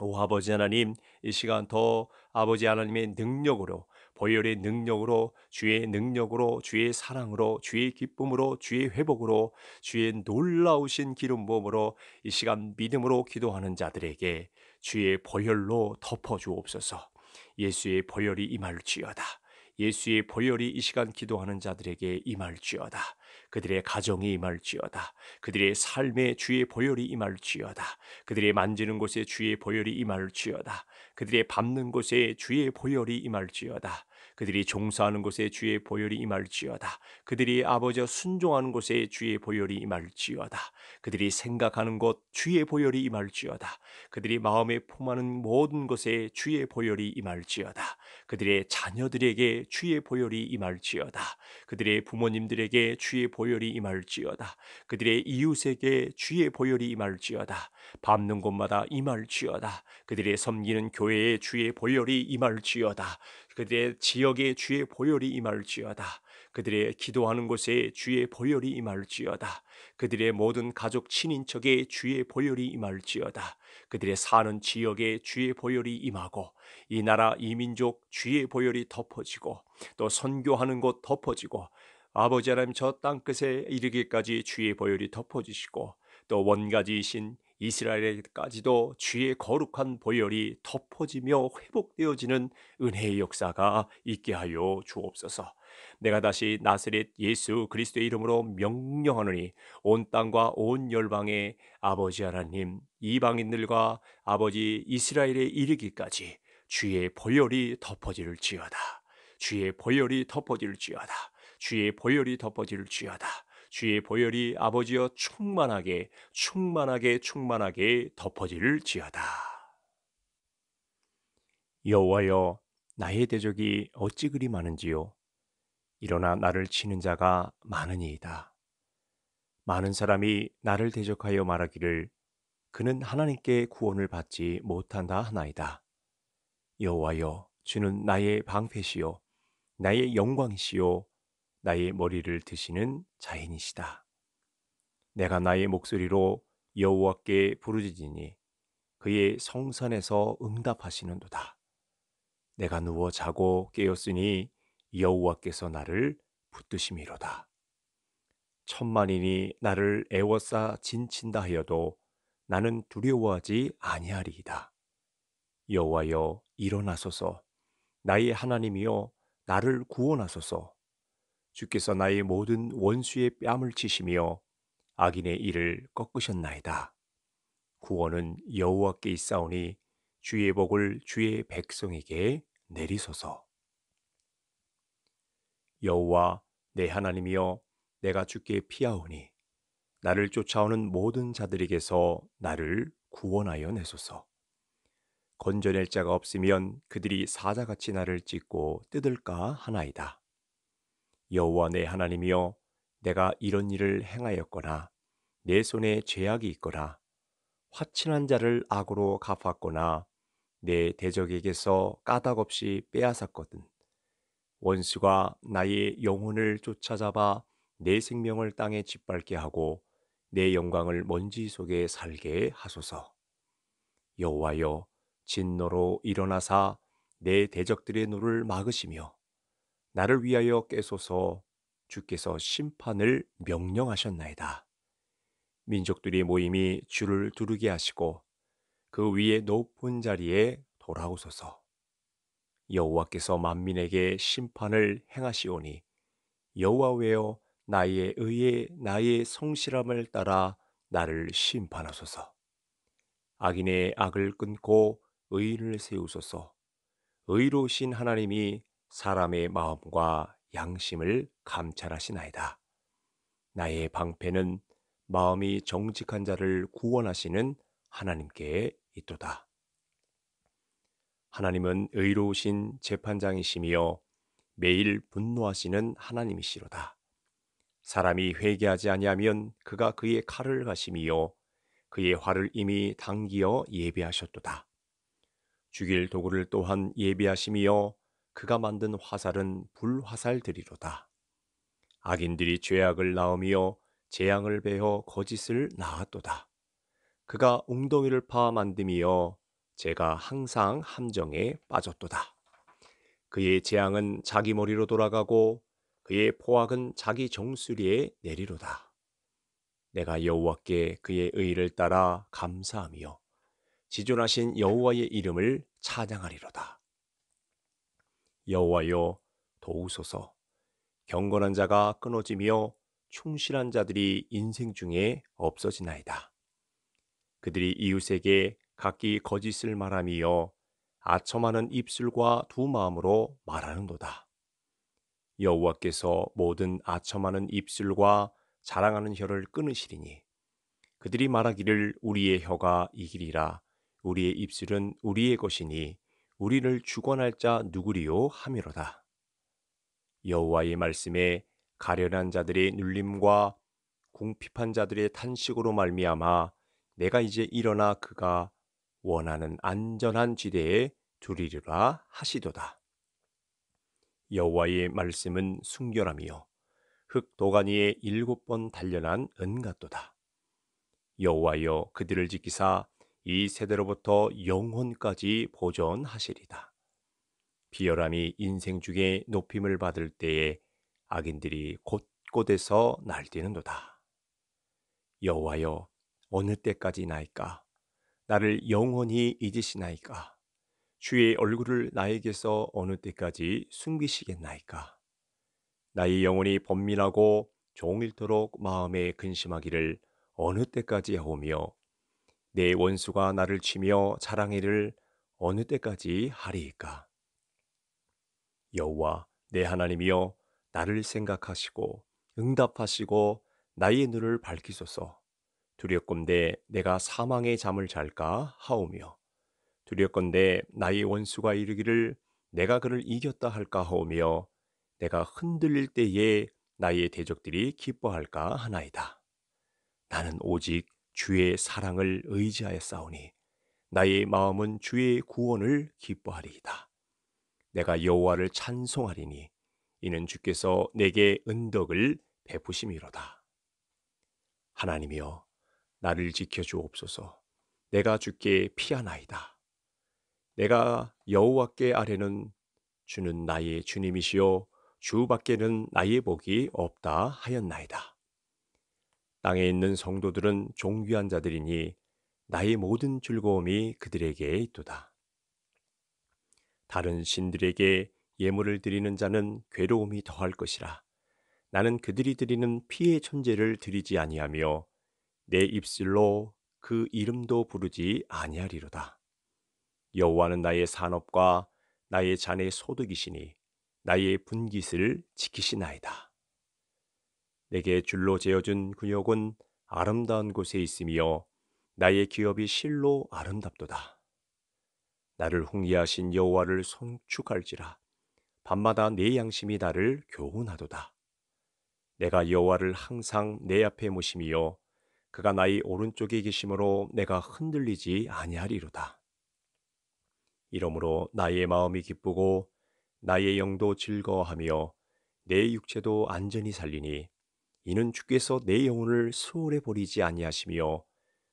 오 아버지 하나님 이 시간 더 아버지 하나님의 능력으로 보혈의 능력으로 주의 능력으로 주의 사랑으로 주의 기쁨으로 주의 회복으로 주의 놀라우신 기름 부음으로 이 시간 믿음으로 기도하는 자들에게 주의 보혈로 덮어 주옵소서. 예수의 보혈이 임할지어다. 예수의 보혈이 이 시간 기도하는 자들에게 임할지어다. 그들의 가정이 임할지어다. 그들의 삶에 주의 보혈이 임할지어다. 그들의 만지는 곳에 주의 보혈이 임할지어다. 그들의 밟는 곳에 주의 보혈이 임할지어다. 그들이 종사하는 곳에 주의 보혈이 임할지어다. 그들이 아버지와 순종하는 곳에 주의 보혈이 임할지어다. 그들이 생각하는 곳 주의 보혈이 임할지어다. 그들이 마음에 품하는 모든 곳에 주의 보혈이 임할지어다. 그들의 자녀들에게 주의 보혈이 임할지어다. 그들의 부모님들에게 주의 보혈이 임할지어다. 그들의 이웃에게 주의 보혈이 임할지어다. 밟는 곳마다 임할지어다. 그들의 섬기는 교회에 주의 보혈이 임할지어다. 그들의 지역에 주의 보혈이 임할지어다. 그들의 기도하는 곳에 주의 보혈이 임할지어다. 그들의 모든 가족 친인척에 주의 보혈이 임할지어다. 그들의 사는 지역에 주의 보혈이 임하고 이 나라 이 민족 주의 보혈이 덮어지고 또 선교하는 곳 덮어지고 아버지 하나님 저 땅끝에 이르기까지 주의 보혈이 덮어지시고 또 원가지이신 이스라엘까지도 주의 거룩한 보혈이 덮어지며 회복되어지는 은혜의 역사가 있게 하여 주옵소서. 내가 다시 나스렛 예수 그리스도의 이름으로 명령하노니 온 땅과 온 열방의 아버지 하나님 이방인들과 아버지 이스라엘에 이르기까지 주의 보혈이 덮어질지어다. 주의 보혈이 덮어질지어다. 주의 보혈이 덮어질지어다. 주의 보혈이 아버지여 충만하게 충만하게 충만하게 덮어질지어다. 여호와여 나의 대적이 어찌 그리 많은지요 일어나 나를 치는 자가 많으니이다. 많은 사람이 나를 대적하여 말하기를 그는 하나님께 구원을 받지 못한다 하나이다. 여호와여 주는 나의 방패시요 나의 영광이시요 나의 머리를 드시는 자인이시다. 내가 나의 목소리로 여호와께 부르짖으니 그의 성산에서 응답하시는도다. 내가 누워 자고 깨었으니 여호와께서 나를 붙드심이로다. 천만인이 나를 애워싸 진친다 하여도 나는 두려워하지 아니하리이다. 여호와여 일어나소서 나의 하나님이여 나를 구원하소서 주께서 나의 모든 원수의 뺨을 치시며 악인의 일을 꺾으셨나이다. 구원은 여호와께 있사오니 주의 복을 주의 백성에게 내리소서. 여호와 내 하나님이여 내가 주께 피하오니 나를 쫓아오는 모든 자들에게서 나를 구원하여 내소서. 건져낼 자가 없으면 그들이 사자같이 나를 찢고 뜯을까 하나이다. 여호와 내 하나님이여 내가 이런 일을 행하였거나 내 손에 죄악이 있거나 화친한 자를 악으로 갚았거나 내 대적에게서 까닭없이 빼앗았거든 원수가 나의 영혼을 쫓아잡아 내 생명을 땅에 짓밟게 하고 내 영광을 먼지 속에 살게 하소서 여호와여 진노로 일어나사 내 대적들의 노를 막으시며 나를 위하여 깨소서 주께서 심판을 명령하셨나이다. 민족들이 모임이 주를 두르게 하시고 그 위에 높은 자리에 돌아오소서. 여호와께서 만민에게 심판을 행하시오니 여호와여 나의 의에 나의 성실함을 따라 나를 심판하소서. 악인의 악을 끊고 의인을 세우소서. 의로우신 하나님이 사람의 마음과 양심을 감찰하시나이다. 나의 방패는 마음이 정직한 자를 구원하시는 하나님께 있도다. 하나님은 의로우신 재판장이시며 매일 분노하시는 하나님이시로다. 사람이 회개하지 아니하면 그가 그의 칼을 가심이 그의 활을 이미 당기어 예비하셨도다. 죽일 도구를 또한 예비하심이 그가 만든 화살은 불화살들이로다. 악인들이 죄악을 낳으며 재앙을 베어 거짓을 낳았도다. 그가 웅덩이를 파 만듦이여 제가 항상 함정에 빠졌도다. 그의 재앙은 자기 머리로 돌아가고 그의 포악은 자기 정수리에 내리로다. 내가 여호와께 그의 의를 따라 감사하며 지존하신 여호와의 이름을 찬양하리로다. 여호와여 도우소서. 경건한 자가 끊어지며 충실한 자들이 인생 중에 없어지나이다. 그들이 이웃에게 각기 거짓을 말함이 아첨하는 입술과 두 마음으로 말하는도다. 여호와께서 모든 아첨하는 입술과 자랑하는 혀를 끊으시리니 그들이 말하기를 우리의 혀가 이기리라 우리의 입술은 우리의 것이니 우리를 주관할 자 누구리요 함이로다. 여호와의 말씀에 가련한 자들의 눌림과 궁핍한 자들의 탄식으로 말미암아 내가 이제 일어나 그가 원하는 안전한 지대에 두리리라 하시도다. 여호와의 말씀은 순결함이요 흙 도가니에 일곱 번 단련한 은같도다. 여호와여 그들을 지키사 이 세대로부터 영혼까지 보존하시리다. 비열함이 인생 중에 높임을 받을 때에 악인들이 곳곳에서 날뛰는도다. 여호와여 어느 때까지 나이까 나를 영원히 잊으시나이까 주의 얼굴을 나에게서 어느 때까지 숨기시겠나이까 나의 영혼이 번민하고 종일토록 마음에 근심하기를 어느 때까지 하오며 내 원수가 나를 치며 자랑이를 어느 때까지 하리이까? 여호와 내 하나님이여 나를 생각하시고 응답하시고 나의 눈을 밝히소서. 두렵건대 내가 사망의 잠을 잘까 하오며 두렵건대 나의 원수가 이르기를 내가 그를 이겼다 할까 하오며 내가 흔들릴 때에 나의 대적들이 기뻐할까 하나이다. 나는 오직 주의 사랑을 의지하여 싸우니 나의 마음은 주의 구원을 기뻐하리이다. 내가 여호와를 찬송하리니 이는 주께서 내게 은덕을 베푸심이로다. 하나님이여 나를 지켜 주옵소서. 내가 주께 피하나이다. 내가 여호와께 아래는 주는 나의 주님이시요 주 밖에는 나의 복이 없다 하였나이다. 땅에 있는 성도들은 종귀한 자들이니 나의 모든 즐거움이 그들에게 있도다. 다른 신들에게 예물을 드리는 자는 괴로움이 더할 것이라. 나는 그들이 드리는 피의 천재를 드리지 아니하며 내 입술로 그 이름도 부르지 아니하리로다. 여호와는 나의 산업과 나의 잔의 소득이시니 나의 분깃을 지키시나이다. 내게 줄로 재어준 근육은 아름다운 곳에 있으며 나의 기업이 실로 아름답도다. 나를 홍리하신 여호와를 송축할지라 밤마다 내 양심이 나를 교훈하도다. 내가 여호와를 항상 내 앞에 모심이요 그가 나의 오른쪽에 계심으로 내가 흔들리지 아니하리로다. 이러므로 나의 마음이 기쁘고 나의 영도 즐거워하며 내 육체도 안전히 살리니 이는 주께서 내 영혼을 수월해 버리지 아니하시며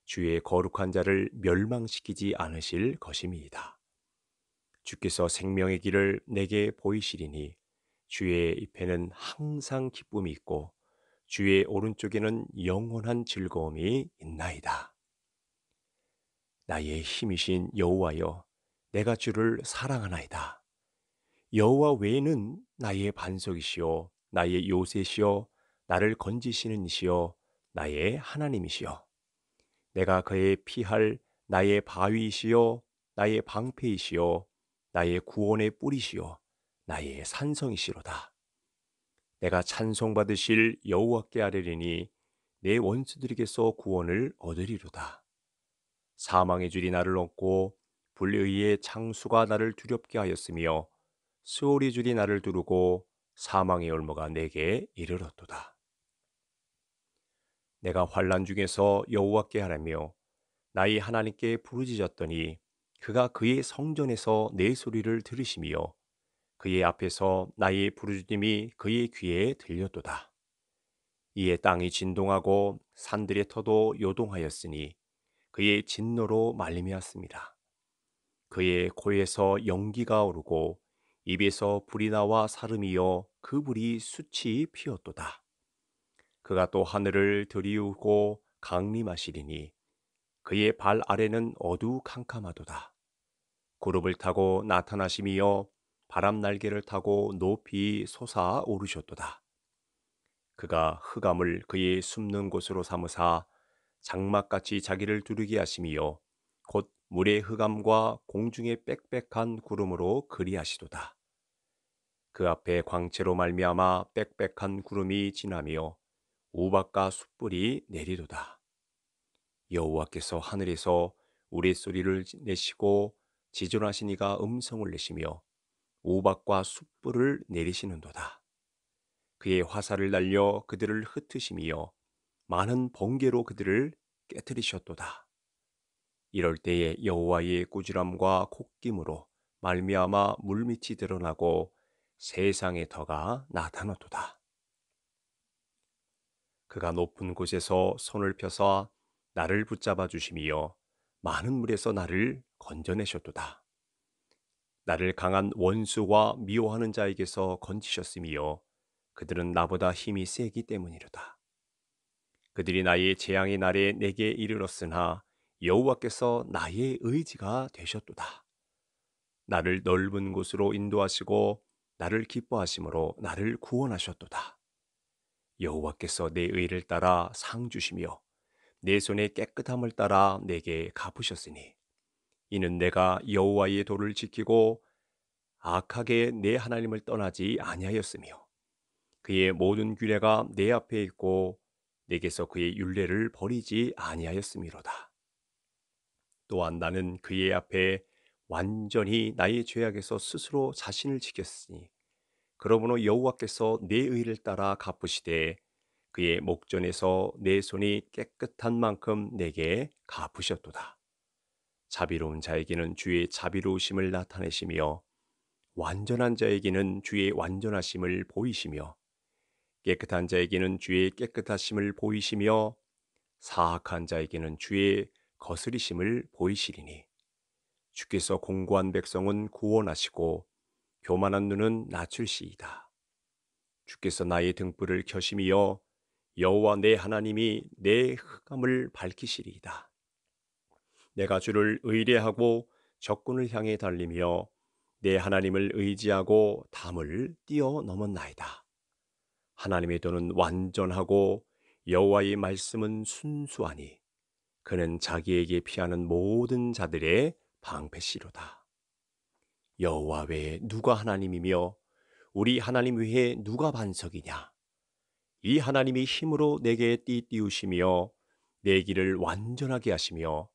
주의 거룩한 자를 멸망시키지 않으실 것입이다 주께서 생명의 길을 내게 보이시리니 주의 입에는 항상 기쁨이 있고 주의 오른쪽에는 영원한 즐거움이 있나이다. 나의 힘이신 여호와여 내가 주를 사랑하나이다. 여호와 외에는 나의 반석이시요 나의 요새시요 나를 건지시는 이시여 나의 하나님이시여 내가 그의 피할 나의 바위이시여 나의 방패이시여 나의 구원의 뿌리시여 나의 산성이시로다 내가 찬송받으실 여호와께 아뢰리니 내 원수들에게서 구원을 얻으리로다 사망의 줄이 나를 얹고 불의의 창수가 나를 두렵게 하였으며 수오리 줄이 나를 두르고 사망의 올무가 내게 이르렀도다 내가 환란 중에서 여호와께 하라며 나의 하나님께 부르짖었더니 그가 그의 성전에서 내 소리를 들으시며 그의 앞에서 나의 부르짖음이 그의 귀에 들렸도다. 이에 땅이 진동하고 산들의 터도 요동하였으니 그의 진노로 말미암습니다. 그의 코에서 연기가 오르고 입에서 불이 나와 사름이여 그 불이 수치 피었도다. 그가 또 하늘을 들이우고 강림하시리니 그의 발 아래는 어두 캄캄하도다. 구름을 타고 나타나시며 바람 날개를 타고 높이 솟아 오르셨도다. 그가 흑암을 그의 숨는 곳으로 삼으사 장막같이 자기를 두르게 하시며 곧 물의 흑암과 공중의 빽빽한 구름으로 그리하시도다. 그 앞에 광채로 말미암아 빽빽한 구름이 지나며 오박과 숯불이 내리로다. 여호와께서 하늘에서 우리 소리를 내시고 지존하신 이가 음성을 내시며 우박과 숯불을 내리시는도다. 그의 화살을 날려 그들을 흩으시며 많은 번개로 그들을 깨뜨리셨도다. 이럴 때에 여호와의 꾸지람과 콧김으로 말미암아 물밑이 드러나고 세상의 터가 나타났도다. 그가 높은 곳에서 손을 펴서 나를 붙잡아 주심이여 많은 물에서 나를 건져내셨도다. 나를 강한 원수와 미워하는 자에게서 건지셨으며 그들은 나보다 힘이 세기 때문이로다. 그들이 나의 재앙의 날에 내게 이르렀으나 여호와께서 나의 의지가 되셨도다. 나를 넓은 곳으로 인도하시고 나를 기뻐하심으로 나를 구원하셨도다. 여호와께서 내 의를 따라 상 주시며 내 손의 깨끗함을 따라 내게 갚으셨으니 이는 내가 여호와의 도를 지키고 악하게 내 하나님을 떠나지 아니하였으며 그의 모든 규례가 내 앞에 있고 내게서 그의 윤례를 버리지 아니하였음이로다. 또한 나는 그의 앞에 완전히 나의 죄악에서 스스로 자신을 지켰으니 그러므로 여호와께서 내 의를 따라 갚으시되 그의 목전에서 내 손이 깨끗한 만큼 내게 갚으셨도다. 자비로운 자에게는 주의 자비로우심을 나타내시며 완전한 자에게는 주의 완전하심을 보이시며 깨끗한 자에게는 주의 깨끗하심을 보이시며 사악한 자에게는 주의 거스리심을 보이시리니 주께서 공고한 백성은 구원하시고 교만한 눈은 낮출시이다. 주께서 나의 등불을 켜심이여 여호와 내 하나님이 내 흑암을 밝히시리이다. 내가 주를 의뢰하고 적군을 향해 달리며 내 하나님을 의지하고 담을 뛰어넘었나이다. 하나님의 도는 완전하고 여호와의 말씀은 순수하니 그는 자기에게 피하는 모든 자들의 방패시로다. 여호와 외에 누가 하나님이며 우리 하나님 외에 누가 반석이냐? 이 하나님이 힘으로 내게 띠 띄우시며 내 길을 완전하게 하시며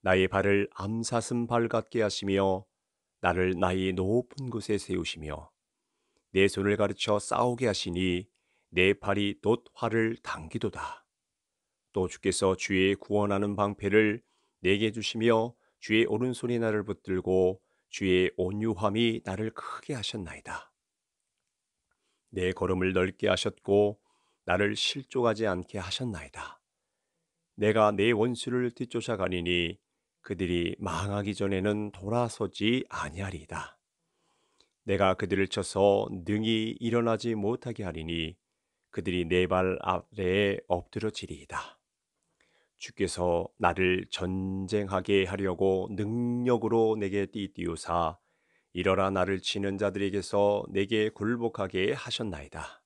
나의 발을 암사슴 발 같게 하시며 나를 나의 높은 곳에 세우시며 내 손을 가르쳐 싸우게 하시니 내 팔이 돛 활을 당기도다. 또 주께서 주의 구원하는 방패를 내게 주시며 주의 오른손이 나를 붙들고 주의 온유함이 나를 크게 하셨나이다. 내 걸음을 넓게 하셨고 나를 실족하지 않게 하셨나이다. 내가 내 원수를 뒤쫓아가니니 그들이 망하기 전에는 돌아서지 아니하리이다. 내가 그들을 쳐서 능히 일어나지 못하게 하리니 그들이 내 발 아래에 엎드러지리이다. 주께서 나를 전쟁하게 하려고 능력으로 내게 띠띠우사 이러라 나를 치는 자들에게서 내게 굴복하게 하셨나이다.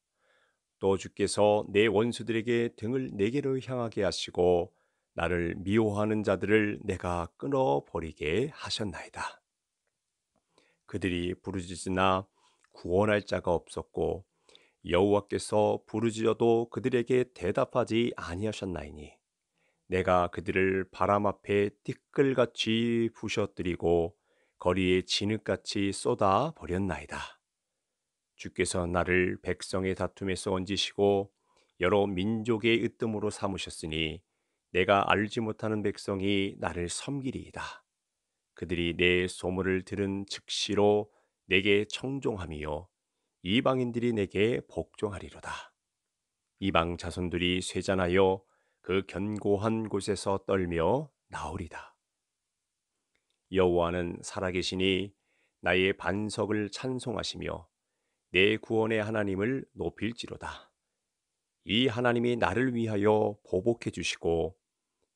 또 주께서 내 원수들에게 등을 내게로 향하게 하시고 나를 미워하는 자들을 내가 끊어버리게 하셨나이다. 그들이 부르짖으나 구원할 자가 없었고 여호와께서 부르짖어도 그들에게 대답하지 아니하셨나이니 내가 그들을 바람 앞에 티끌같이 부셔뜨리고 거리에 진흙같이 쏟아 버렸나이다. 주께서 나를 백성의 다툼에서 얹으시고 여러 민족의 으뜸으로 삼으셨으니 내가 알지 못하는 백성이 나를 섬기리이다. 그들이 내 소문을 들은 즉시로 내게 청종함이요 이방인들이 내게 복종하리로다. 이방 자손들이 쇠잔하여 그 견고한 곳에서 떨며 나오리다. 여호와는 살아계시니 나의 반석을 찬송하시며 내 구원의 하나님을 높일지로다. 이 하나님이 나를 위하여 보복해 주시고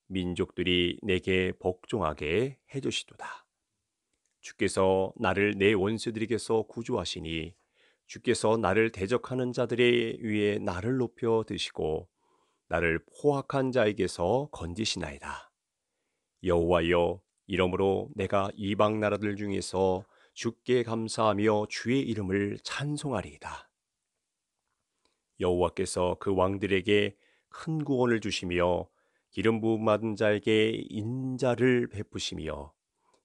민족들이 내게 복종하게 해 주시도다. 주께서 나를 내 원수들에게서 구조하시니 주께서 나를 대적하는 자들의 위에 나를 높여 드시고 나를 포악한 자에게서 건지시나이다. 여호와여 이러므로 내가 이방 나라들 중에서 주께 감사하며 주의 이름을 찬송하리이다. 여호와께서 그 왕들에게 큰 구원을 주시며 기름 부음 받은 자에게 인자를 베푸시며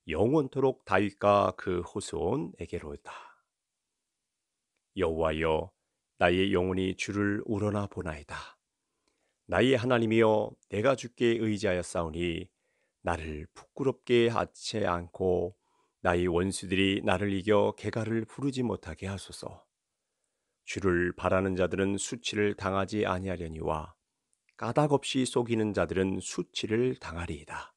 영원토록 다윗과 그 후손에게로다. 여호와여 나의 영혼이 주를 우러나 보나이다. 나의 하나님이여 내가 주께 의지하였사오니 나를 부끄럽게 하지 않고 나의 원수들이 나를 이겨 개가를 부르지 못하게 하소서. 주를 바라는 자들은 수치를 당하지 아니하려니와 까닭없이 속이는 자들은 수치를 당하리이다.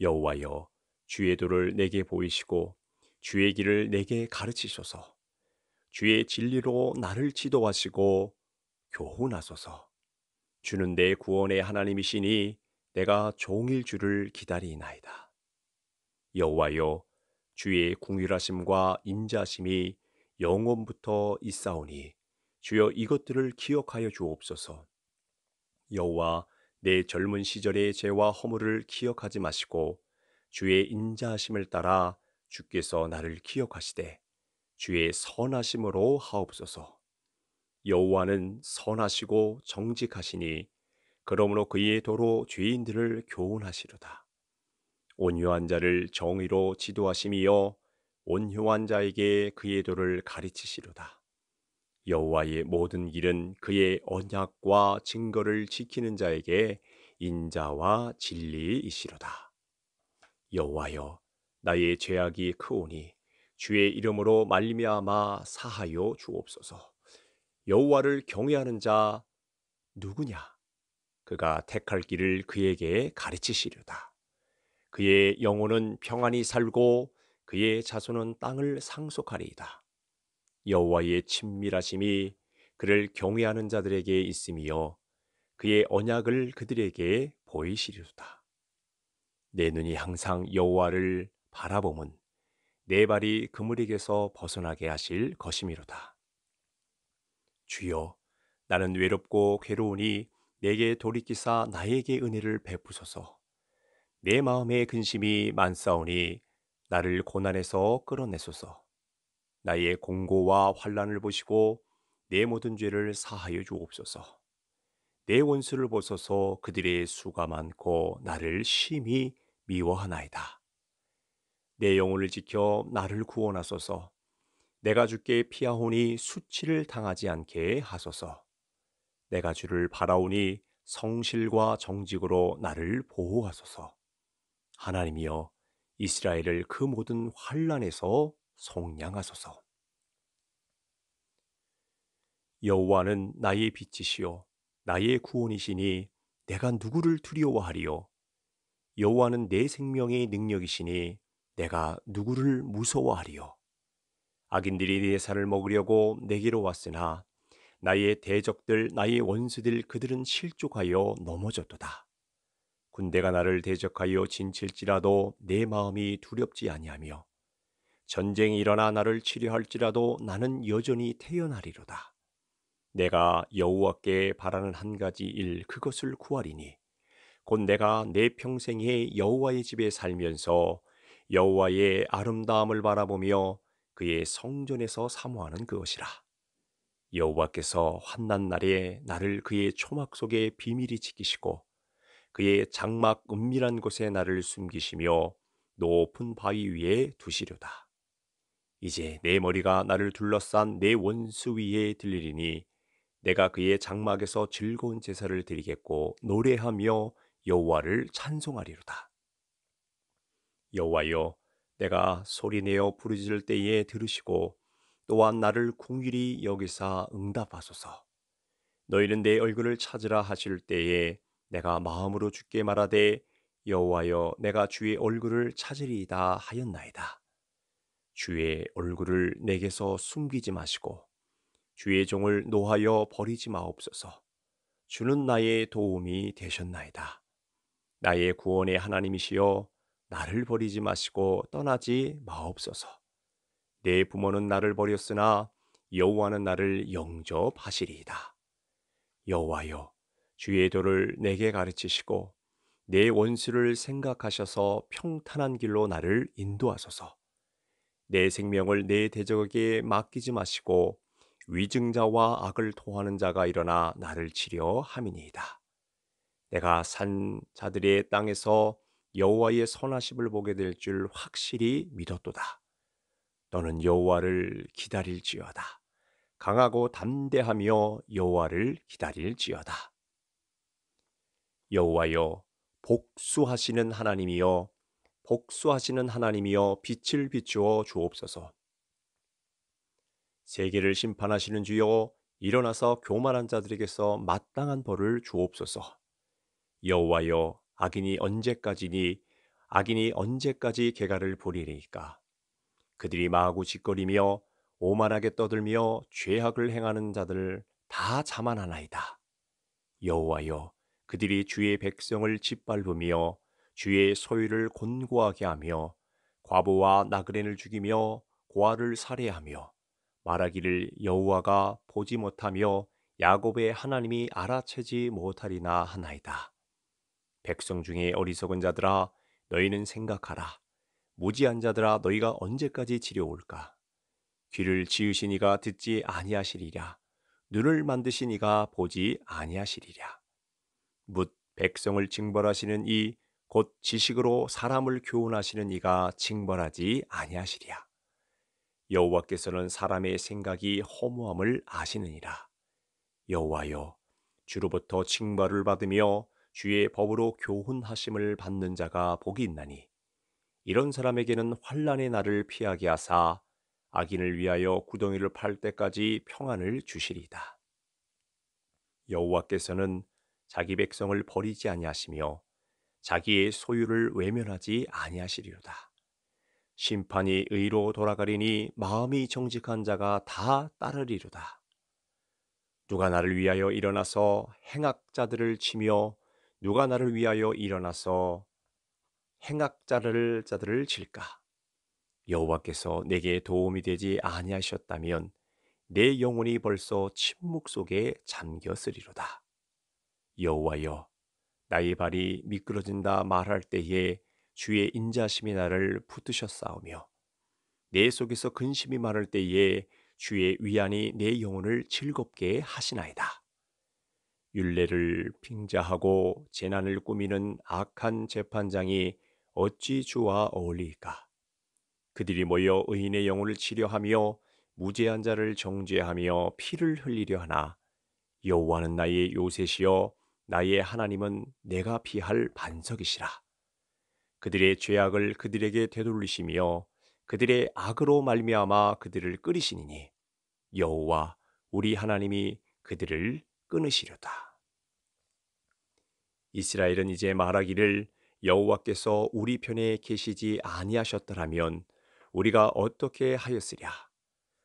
여호와여 주의 도를 내게 보이시고 주의 길을 내게 가르치소서. 주의 진리로 나를 지도하시고 교훈하소서. 주는 내 구원의 하나님이시니 내가 종일 주를 기다리나이다. 여호와여 주의 궁휼하심과 인자심이 영원부터 있사오니 주여 이것들을 기억하여 주옵소서. 여호와 내 젊은 시절의 죄와 허물을 기억하지 마시고 주의 인자심을 따라 주께서 나를 기억하시되 주의 선하심으로 하옵소서. 여호와는 선하시고 정직하시니 그러므로 그의 도로 죄인들을 교훈하시로다. 온유한 자를 정의로 지도하심이여 온유한 자에게 그의 도를 가르치시로다. 여호와의 모든 길은 그의 언약과 증거를 지키는 자에게 인자와 진리이시로다. 여호와여 나의 죄악이 크오니 주의 이름으로 말미암아 사하여 주옵소서. 여호와를 경외하는 자 누구냐? 그가 택할 길을 그에게 가르치시려다. 그의 영혼은 평안히 살고 그의 자손은 땅을 상속하리이다. 여호와의 친밀하심이 그를 경외하는 자들에게 있으며 그의 언약을 그들에게 보이시리로다. 내 눈이 항상 여호와를 바라보면 내 발이 그물에게서 벗어나게 하실 것이미로다. 주여 나는 외롭고 괴로우니 내게 돌이키사 나에게 은혜를 베푸소서. 내 마음의 근심이 많사오니 나를 고난에서 끌어내소서. 나의 공고와 환란을 보시고 내 모든 죄를 사하여 주옵소서. 내 원수를 보소서 그들의 수가 많고 나를 심히 미워하나이다. 내 영혼을 지켜 나를 구원하소서. 내가 주께 피하오니 수치를 당하지 않게 하소서. 내가 주를 바라오니 성실과 정직으로 나를 보호하소서. 하나님이여 이스라엘을 그 모든 환란에서 속량하소서. 여호와는 나의 빛이시요 나의 구원이시니 내가 누구를 두려워하리요 여호와는 내 생명의 능력이시니 내가 누구를 무서워하리요 악인들이 내 네 살을 먹으려고 내게로 왔으나 나의 대적들 나의 원수들 그들은 실족하여 넘어졌도다. 군대가 나를 대적하여 진칠지라도 내 마음이 두렵지 아니하며 전쟁이 일어나 나를 치료할지라도 나는 여전히 태어나리로다. 내가 여호와께 바라는 한 가지 일 그것을 구하리니 곧 내가 내 평생에 여호와의 집에 살면서 여호와의 아름다움을 바라보며 그의 성전에서 사모하는 그것이라. 여호와께서 환난 날에 나를 그의 초막 속에 비밀히 지키시고 그의 장막 은밀한 곳에 나를 숨기시며 높은 바위 위에 두시려다. 이제 내 머리가 나를 둘러싼 내 원수 위에 들리리니 내가 그의 장막에서 즐거운 제사를 드리겠고 노래하며 여호와를 찬송하리로다. 여호와여 내가 소리내어 부르짖을 때에 들으시고 또한 나를 궁일이 여기사 응답하소서. 너희는 내 얼굴을 찾으라 하실 때에 내가 마음으로 주께 말하되 여호와여 내가 주의 얼굴을 찾으리이다 하였나이다. 주의 얼굴을 내게서 숨기지 마시고 주의 종을 노하여 버리지 마옵소서. 주는 나의 도움이 되셨나이다. 나의 구원의 하나님이시여 나를 버리지 마시고 떠나지 마옵소서. 내 부모는 나를 버렸으나 여호와는 나를 영접하시리이다. 여호와여 주의 도를 내게 가르치시고 내 원수를 생각하셔서 평탄한 길로 나를 인도하소서. 내 생명을 내 대적에게 맡기지 마시고 위증자와 악을 토하는 자가 일어나 나를 치려 함이니이다. 내가 산 자들의 땅에서 여호와의 선하심을 보게 될 줄 확실히 믿었도다. 너는 여호와를 기다릴지어다. 강하고 담대하며 여호와를 기다릴지어다. 여호와여 복수하시는 하나님이여 복수하시는 하나님이여 빛을 비추어 주옵소서. 세계를 심판하시는 주여 일어나서 교만한 자들에게서 마땅한 벌을 주옵소서. 여호와여 악인이 언제까지니 악인이 언제까지 개가를 보리리까 그들이 마구 짓거리며 오만하게 떠들며 죄악을 행하는 자들 다 자만하나이다 여호와여 그들이 주의 백성을 짓밟으며 주의 소유를 곤고하게 하며 과부와 나그네를 죽이며 고아를 살해하며 말하기를 여호와가 보지 못하며 야곱의 하나님이 알아채지 못하리나 하나이다. 백성 중에 어리석은 자들아 너희는 생각하라. 무지한 자들아 너희가 언제까지 지려올까? 귀를 지으신 이가 듣지 아니하시리랴 눈을 만드신 이가 보지 아니하시리랴묻 백성을 징벌하시는 이 곧 지식으로 사람을 교훈하시는 이가 징벌하지 아니하시리라. 여호와께서는 사람의 생각이 허무함을 아시느니라. 여호와여 주로부터 징벌을 받으며 주의 법으로 교훈하심을 받는 자가 복이 있나니 이런 사람에게는 환란의 날을 피하게 하사 악인을 위하여 구덩이를 팔 때까지 평안을 주시리이다. 여호와께서는 자기 백성을 버리지 아니하시며 자기의 소유를 외면하지 아니하시리로다. 심판이 의로 돌아가리니 마음이 정직한 자가 다 따르리로다. 누가 나를 위하여 일어나서 행악자들을 치며 누가 나를 위하여 일어나서 행악자를 자들을 질까? 여호와께서 내게 도움이 되지 아니하셨다면 내 영혼이 벌써 침묵 속에 잠겼으리로다. 여호와여, 나의 발이 미끄러진다 말할 때에 주의 인자심이 나를 붙드셨사오며 내 속에서 근심이 많을 때에 주의 위안이 내 영혼을 즐겁게 하시나이다. 윤례를 빙자하고 재난을 꾸미는 악한 재판장이 어찌 주와 어울릴까 그들이 모여 의인의 영혼을 치료하며 무죄한 자를 정죄하며 피를 흘리려 하나 여호와는 나의 요셉이여 나의 하나님은 내가 피할 반석이시라. 그들의 죄악을 그들에게 되돌리시며 그들의 악으로 말미암아 그들을 끓이시니니 여호와 우리 하나님이 그들을 끊으시려다. 이스라엘은 이제 말하기를 여호와께서 우리 편에 계시지 아니하셨더라면 우리가 어떻게 하였으랴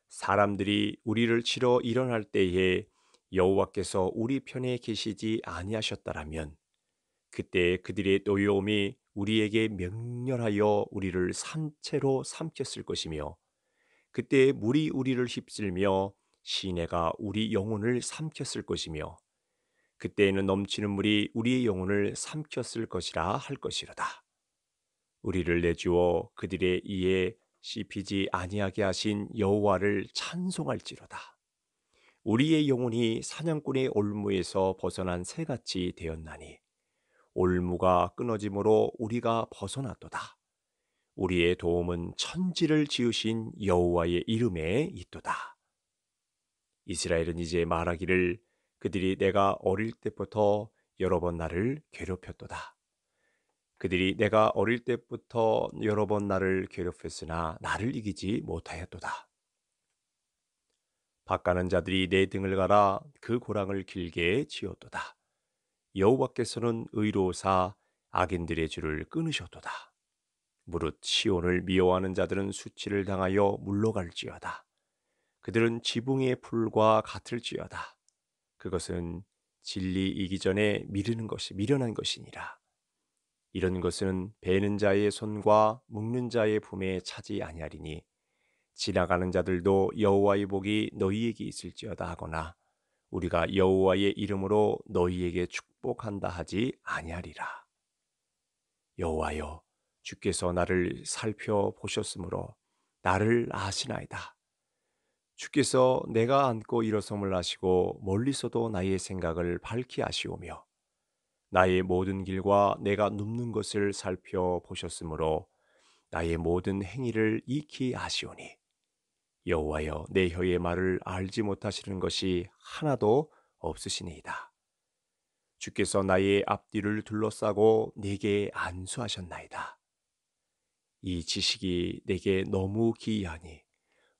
사람들이 우리를 치러 일어날 때에 여호와께서 우리 편에 계시지 아니하셨다라면 그때 그들의 노여움이 우리에게 맹렬하여 우리를 산채로 삼켰을 것이며 그때 물이 우리를 휩쓸며 시내가 우리 영혼을 삼켰을 것이며 그때에는 넘치는 물이 우리의 영혼을 삼켰을 것이라 할 것이로다. 우리를 내주어 그들의 이에 씹히지 아니하게 하신 여호와를 찬송할지로다. 우리의 영혼이 사냥꾼의 올무에서 벗어난 새같이 되었나니 올무가 끊어짐으로 우리가 벗어났도다. 우리의 도움은 천지를 지으신 여호와의 이름에 있도다. 이스라엘은 이제 말하기를 그들이 내가 어릴 때부터 여러 번 나를 괴롭혔도다. 그들이 내가 어릴 때부터 여러 번 나를 괴롭혔으나 나를 이기지 못하였도다. 바가는 자들이 내 등을 갈아 그 고랑을 길게 지었도다. 여호와께서는 의로우사 악인들의 줄을 끊으셨도다. 무릇 시온을 미워하는 자들은 수치를 당하여 물러갈지어다. 그들은 지붕의 풀과 같을지어다. 그것은 진리이기 전에 미르는 것이 미련한 것이니라. 이런 것은 베는 자의 손과 묶는 자의 품에 차지 아니하리니 지나가는 자들도 여호와의 복이 너희에게 있을지어다 하거나 우리가 여호와의 이름으로 너희에게 축복한다 하지 아니하리라. 여호와여 주께서 나를 살펴보셨으므로 나를 아시나이다. 주께서 내가 안고 일어섬을 아시고 멀리서도 나의 생각을 밝히 아시오며 나의 모든 길과 내가 눕는 것을 살펴 보셨으므로 나의 모든 행위를 익히 아시오니 여호와여 내 혀의 말을 알지 못하시는 것이 하나도 없으시니이다. 주께서 나의 앞뒤를 둘러싸고 내게 안수하셨나이다. 이 지식이 내게 너무 기이하니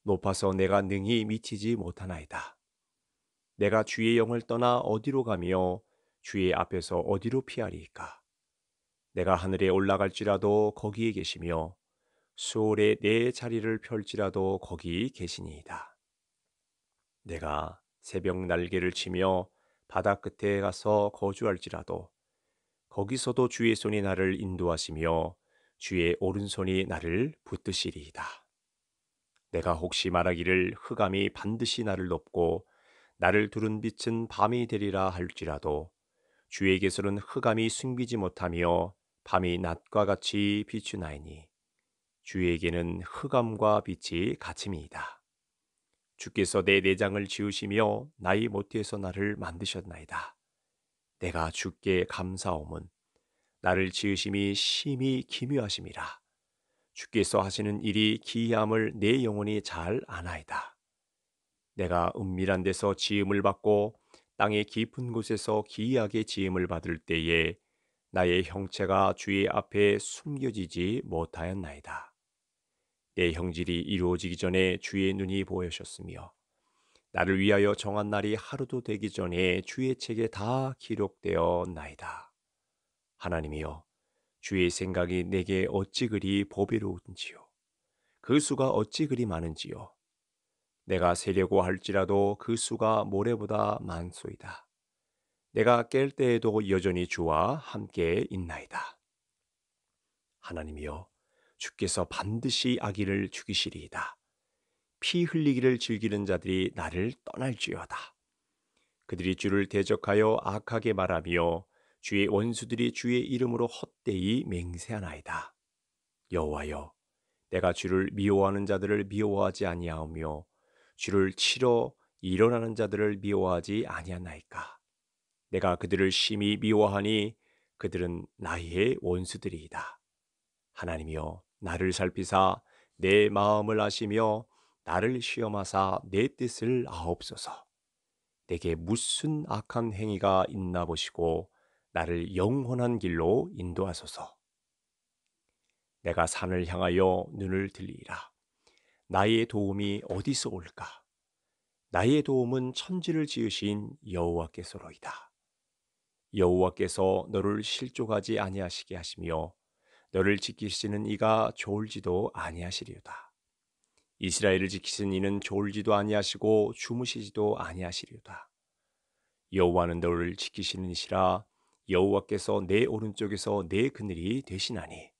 높아서 내가 능히 미치지 못하나이다. 내가 주의 영을 떠나 어디로 가며 주의 앞에서 어디로 피하리까 내가 하늘에 올라갈지라도 거기에 계시며 수월에 내 자리를 펼지라도 거기 계시니이다. 내가 새벽 날개를 치며 바다 끝에 가서 거주할지라도 거기서도 주의 손이 나를 인도하시며 주의 오른손이 나를 붙드시리이다. 내가 혹시 말하기를 흑암이 반드시 나를 높고 나를 두른 빛은 밤이 되리라 할지라도 주에게서는 흑암이 숨기지 못하며 밤이 낮과 같이 비추나이니 주에게는 흑암과 빛이 같음이다 주께서 내 내장을 지으시며 나의 모태에서 나를 만드셨나이다. 내가 주께 감사함은 나를 지으심이 심히 기묘하심이라. 주께서 하시는 일이 기이함을 내 영혼이 잘 아나이다. 내가 은밀한 데서 지음을 받고 땅의 깊은 곳에서 기이하게 지음을 받을 때에 나의 형체가 주의 앞에 숨겨지지 못하였나이다. 내 형질이 이루어지기 전에 주의 눈이 보여셨으며 나를 위하여 정한 날이 하루도 되기 전에 주의 책에 다 기록되어 나이다. 하나님이여 주의 생각이 내게 어찌 그리 보배로운지요. 그 수가 어찌 그리 많은지요. 내가 세려고 할지라도 그 수가 모래보다 많소이다. 내가 깰 때에도 여전히 주와 함께 있나이다. 하나님이여, 주께서 반드시 아기를 죽이시리이다. 피 흘리기를 즐기는 자들이 나를 떠날지어다. 그들이 주를 대적하여 악하게 말하며 주의 원수들이 주의 이름으로 헛되이 맹세하나이다. 여호와여, 내가 주를 미워하는 자들을 미워하지 아니하오며 주를 치러 일어나는 자들을 미워하지 아니하나이까. 내가 그들을 심히 미워하니 그들은 나의 원수들이이다. 하나님이여 나를 살피사 내 마음을 아시며 나를 시험하사 내 뜻을 아옵소서. 내게 무슨 악한 행위가 있나 보시고 나를 영원한 길로 인도하소서. 내가 산을 향하여 눈을 들리라. 나의 도움이 어디서 올까? 나의 도움은 천지를 지으신 여호와께서로이다. 여호와께서 너를 실족하지 아니하시게 하시며 너를 지키시는 이가 좋을지도 아니하시리로다. 이스라엘을 지키시 이는 좋을지도 아니하시고 주무시지도 아니하시리로다. 여호와는 너를 지키시는 이시라 여호와께서 내 오른쪽에서 내 그늘이 되시나니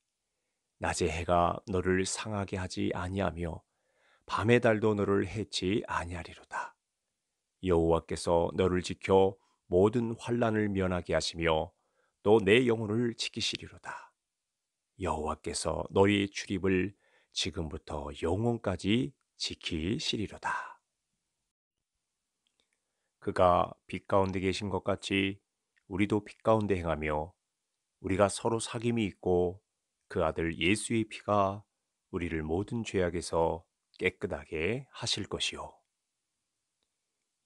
낮의 해가 너를 상하게 하지 아니하며 밤의 달도 너를 해치 아니하리로다. 여호와께서 너를 지켜 모든 환란을 면하게 하시며 또 내 영혼을 지키시리로다. 여호와께서 너의 출입을 지금부터 영혼까지 지키시리로다. 그가 빛 가운데 계신 것 같이 우리도 빛 가운데 행하며 우리가 서로 사귐이 있고 그 아들 예수의 피가 우리를 모든 죄악에서 깨끗하게 하실 것이요.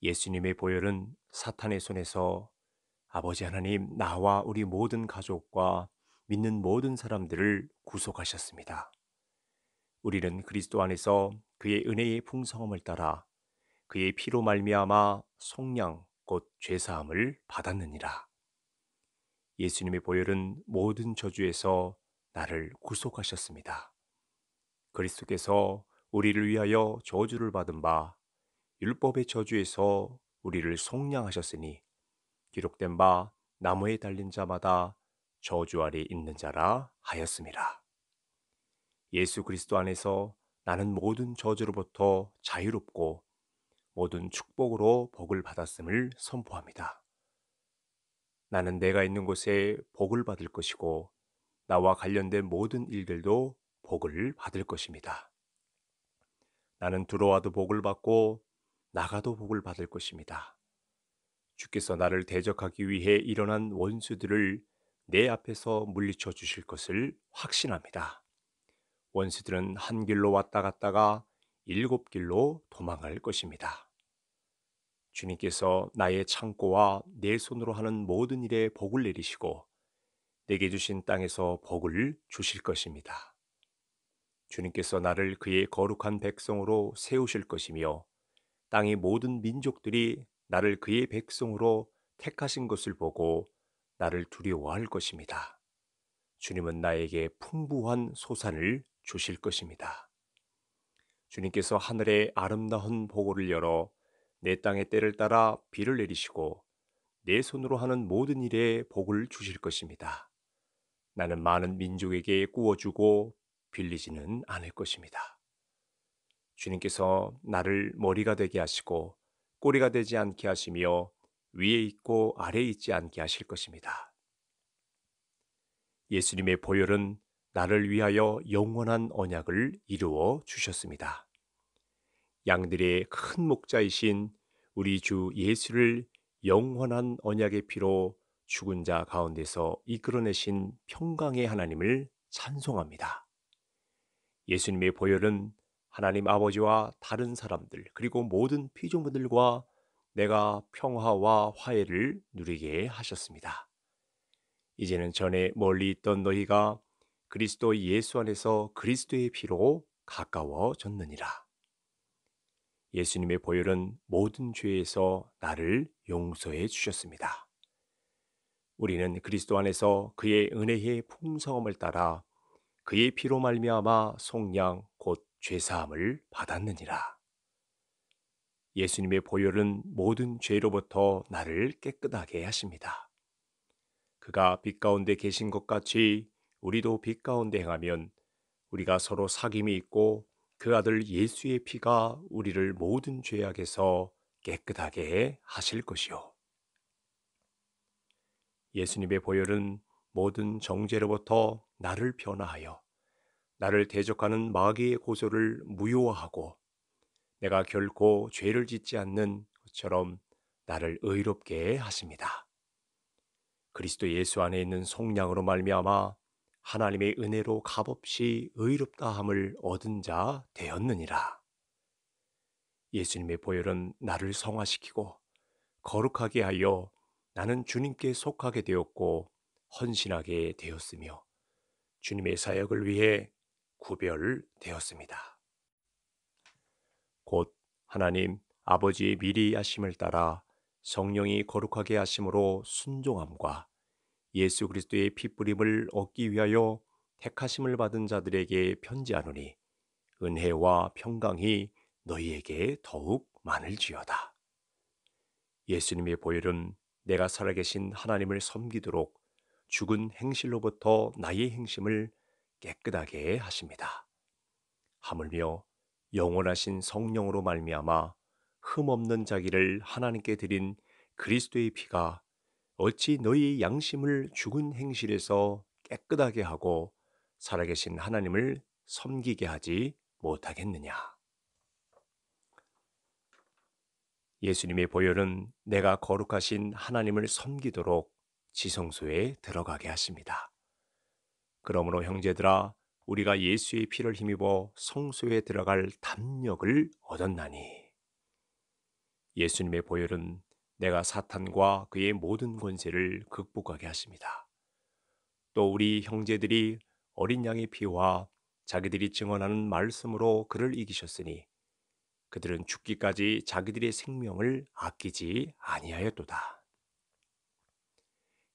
예수님의 보혈은 사탄의 손에서 아버지 하나님 나와 우리 모든 가족과 믿는 모든 사람들을 구속하셨습니다. 우리는 그리스도 안에서 그의 은혜의 풍성함을 따라 그의 피로 말미암아 속량 곧 죄사함을 받았느니라. 예수님의 보혈은 모든 저주에서 나를 구속하셨습니다. 그리스도께서 우리를 위하여 저주를 받은 바 율법의 저주에서 우리를 속량하셨으니 기록된 바 나무에 달린 자마다 저주 아래 있는 자라 하였습니다. 예수 그리스도 안에서 나는 모든 저주로부터 자유롭고 모든 축복으로 복을 받았음을 선포합니다. 나는 내가 있는 곳에 복을 받을 것이고 나와 관련된 모든 일들도 복을 받을 것입니다. 나는 들어와도 복을 받고 나가도 복을 받을 것입니다. 주께서 나를 대적하기 위해 일어난 원수들을 내 앞에서 물리쳐 주실 것을 확신합니다. 원수들은 한 길로 왔다 갔다가 일곱 길로 도망할 것입니다. 주님께서 나의 창고와 내 손으로 하는 모든 일에 복을 내리시고 내게 주신 땅에서 복을 주실 것입니다. 주님께서 나를 그의 거룩한 백성으로 세우실 것이며 땅의 모든 민족들이 나를 그의 백성으로 택하신 것을 보고 나를 두려워할 것입니다. 주님은 나에게 풍부한 소산을 주실 것입니다. 주님께서 하늘의 아름다운 보고를 열어 내 땅의 때를 따라 비를 내리시고 내 손으로 하는 모든 일에 복을 주실 것입니다. 나는 많은 민족에게 꾸어주고 빌리지는 않을 것입니다. 주님께서 나를 머리가 되게 하시고 꼬리가 되지 않게 하시며 위에 있고 아래에 있지 않게 하실 것입니다. 예수님의 보혈은 나를 위하여 영원한 언약을 이루어 주셨습니다. 양들의 큰 목자이신 우리 주 예수를 영원한 언약의 피로 죽은 자 가운데서 이끌어내신 평강의 하나님을 찬송합니다. 예수님의 보혈은 하나님 아버지와 다른 사람들 그리고 모든 피조물들과 내가 평화와 화해를 누리게 하셨습니다. 이제는 전에 멀리 있던 너희가 그리스도 예수 안에서 그리스도의 피로 가까워졌느니라. 예수님의 보혈은 모든 죄에서 나를 용서해 주셨습니다. 우리는 그리스도 안에서 그의 은혜의 풍성함을 따라 그의 피로 말미암아 속량 곧 죄사함을 받았느니라. 예수님의 보혈은 모든 죄로부터 나를 깨끗하게 하십니다. 그가 빛 가운데 계신 것 같이 우리도 빛 가운데 행하면 우리가 서로 사귐이 있고 그 아들 예수의 피가 우리를 모든 죄악에서 깨끗하게 하실 것이요. 예수님의 보혈은 모든 정죄로부터 나를 변화하여 나를 대적하는 마귀의 고소를 무효화하고 내가 결코 죄를 짓지 않는 것처럼 나를 의롭게 하십니다. 그리스도 예수 안에 있는 속량으로 말미암아 하나님의 은혜로 값없이 의롭다함을 얻은 자 되었느니라. 예수님의 보혈은 나를 성화시키고 거룩하게 하여 나는 주님께 속하게 되었고 헌신하게 되었으며 주님의 사역을 위해 구별되었습니다. 곧 하나님 아버지의 미리 하심을 따라 성령이 거룩하게 하심으로 순종함과 예수 그리스도의 피뿌림을 얻기 위하여 택하심을 받은 자들에게 편지하노니 은혜와 평강이 너희에게 더욱 많을지어다. 예수님의 보혈은 내가 살아계신 하나님을 섬기도록 죽은 행실로부터 나의 행심을 깨끗하게 하십니다. 하물며 영원하신 성령으로 말미암아 흠 없는 자기를 하나님께 드린 그리스도의 피가 어찌 너희 양심을 죽은 행실에서 깨끗하게 하고 살아계신 하나님을 섬기게 하지 못하겠느냐. 예수님의 보혈은 내가 거룩하신 하나님을 섬기도록 지성소에 들어가게 하십니다. 그러므로 형제들아 우리가 예수의 피를 힘입어 성소에 들어갈 담력을 얻었나니 예수님의 보혈은 내가 사탄과 그의 모든 권세를 극복하게 하십니다. 또 우리 형제들이 어린 양의 피와 자기들이 증언하는 말씀으로 그를 이기셨으니 그들은 죽기까지 자기들의 생명을 아끼지 아니하였도다.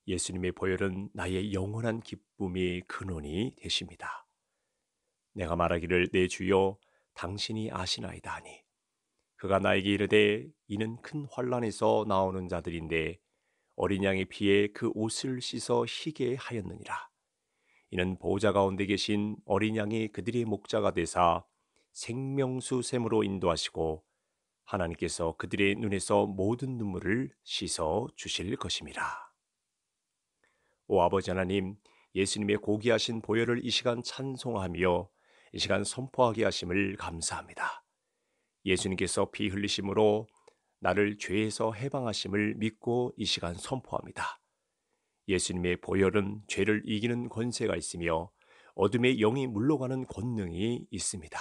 예수님의 보혈은 나의 영원한 기쁨이 근원이 되십니다. 내가 말하기를 내 주여 당신이 아시나이다 하니 그가 나에게 이르되 이는 큰 환란에서 나오는 자들인데 어린 양의 피에 그 옷을 씻어 희게 하였느니라. 이는 보호자 가운데 계신 어린 양이 그들의 목자가 되사 생명수 샘으로 인도하시고 하나님께서 그들의 눈에서 모든 눈물을 씻어 주실 것입니다오 아버지 하나님, 예수님의 고귀하신 보혈을 이 시간 찬송하며 이 시간 선포하게 하심을 감사합니다. 예수님께서 피 흘리심으로 나를 죄에서 해방하심을 믿고 이 시간 선포합니다. 예수님의 보혈은 죄를 이기는 권세가 있으며 어둠의 영이 물러가는 권능이 있습니다.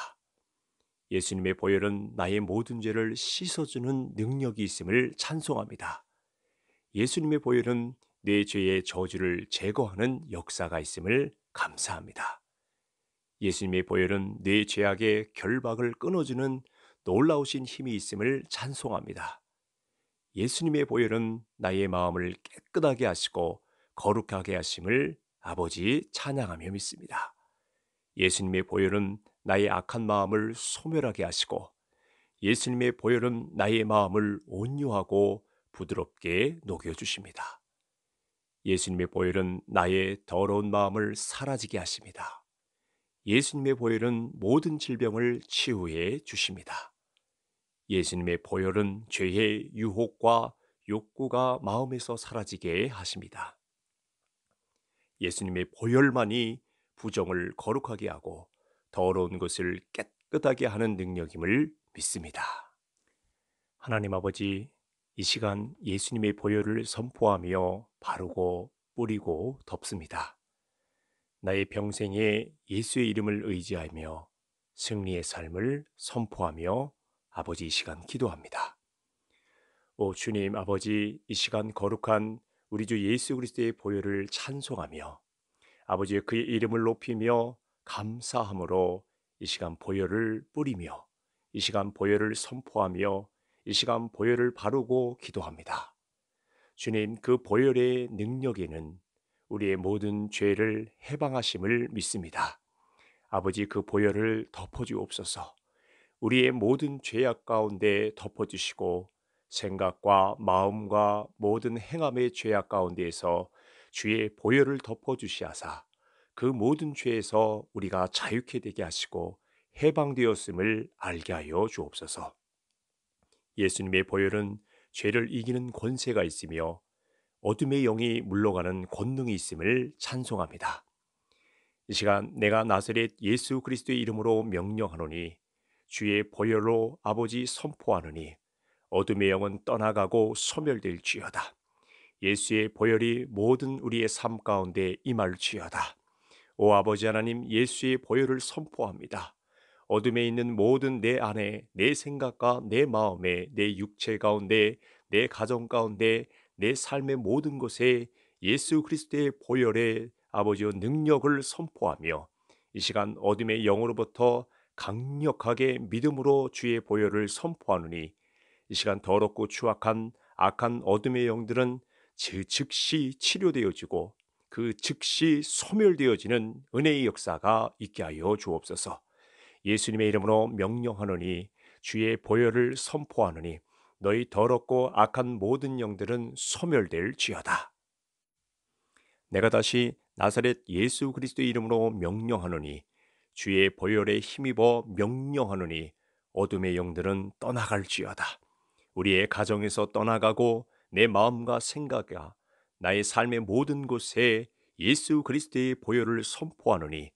예수님의 보혈은 나의 모든 죄를 씻어주는 능력이 있음을 찬송합니다. 예수님의 보혈은 내 죄의 저주를 제거하는 역사가 있음을 감사합니다. 예수님의 보혈은 내 죄악의 결박을 끊어주는 놀라우신 힘이 있음을 찬송합니다. 예수님의 보혈은 나의 마음을 깨끗하게 하시고 거룩하게 하심을 아버지 찬양하며 믿습니다. 예수님의 보혈은 나의 악한 마음을 소멸하게 하시고 예수님의 보혈은 나의 마음을 온유하고 부드럽게 녹여주십니다. 예수님의 보혈은 나의 더러운 마음을 사라지게 하십니다. 예수님의 보혈은 모든 질병을 치유해 주십니다. 예수님의 보혈은 죄의 유혹과 욕구가 마음에서 사라지게 하십니다. 예수님의 보혈만이 부정을 거룩하게 하고 더러운 것을 깨끗하게 하는 능력임을 믿습니다. 하나님 아버지, 이 시간 예수님의 보혈을 선포하며 바르고 뿌리고 덮습니다. 나의 평생에 예수의 이름을 의지하며 승리의 삶을 선포하며 아버지 이 시간 기도합니다. 오 주님 아버지 이 시간 거룩한 우리 주 예수 그리스도의 보혈을 찬송하며 아버지 그의 이름을 높이며 감사함으로 이 시간 보혈을 뿌리며 이 시간 보혈을 선포하며 이 시간 보혈을 바르고 기도합니다. 주님 그 보혈의 능력에는 우리의 모든 죄를 해방하심을 믿습니다. 아버지 그 보혈을 덮어주옵소서. 우리의 모든 죄악 가운데 덮어주시고 생각과 마음과 모든 행함의 죄악 가운데에서 주의 보혈을 덮어주시하사 그 모든 죄에서 우리가 자유케 되게 하시고 해방되었음을 알게 하여 주옵소서. 예수님의 보혈은 죄를 이기는 권세가 있으며 어둠의 영이 물러가는 권능이 있음을 찬송합니다. 이 시간 내가 나사렛 예수 그리스도의 이름으로 명령하노니 주의 보혈로 아버지 선포하느니 어둠의 영은 떠나가고 소멸될지어다. 예수의 보혈이 모든 우리의 삶 가운데 임할지어다. 오 아버지 하나님 예수의 보혈을 선포합니다. 어둠에 있는 모든 내 안에 내 생각과 내 마음에 내 육체 가운데 내 가정 가운데 내 삶의 모든 것에 예수 그리스도의 보혈의 아버지의 능력을 선포하며 이 시간 어둠의 영으로부터 강력하게 믿음으로 주의 보혈을 선포하느니 이 시간 더럽고 추악한 악한 어둠의 영들은 즉시 치료되어지고 그 즉시 소멸되어지는 은혜의 역사가 있게 하여 주옵소서. 예수님의 이름으로 명령하느니 주의 보혈을 선포하느니 너희 더럽고 악한 모든 영들은 소멸될지어다. 내가 다시 나사렛 예수 그리스도의 이름으로 명령하노니 주의 보혈에 힘입어 명령하노니 어둠의 영들은 떠나갈지어다. 우리의 가정에서 떠나가고 내 마음과 생각과 나의 삶의 모든 곳에 예수 그리스도의 보혈을 선포하노니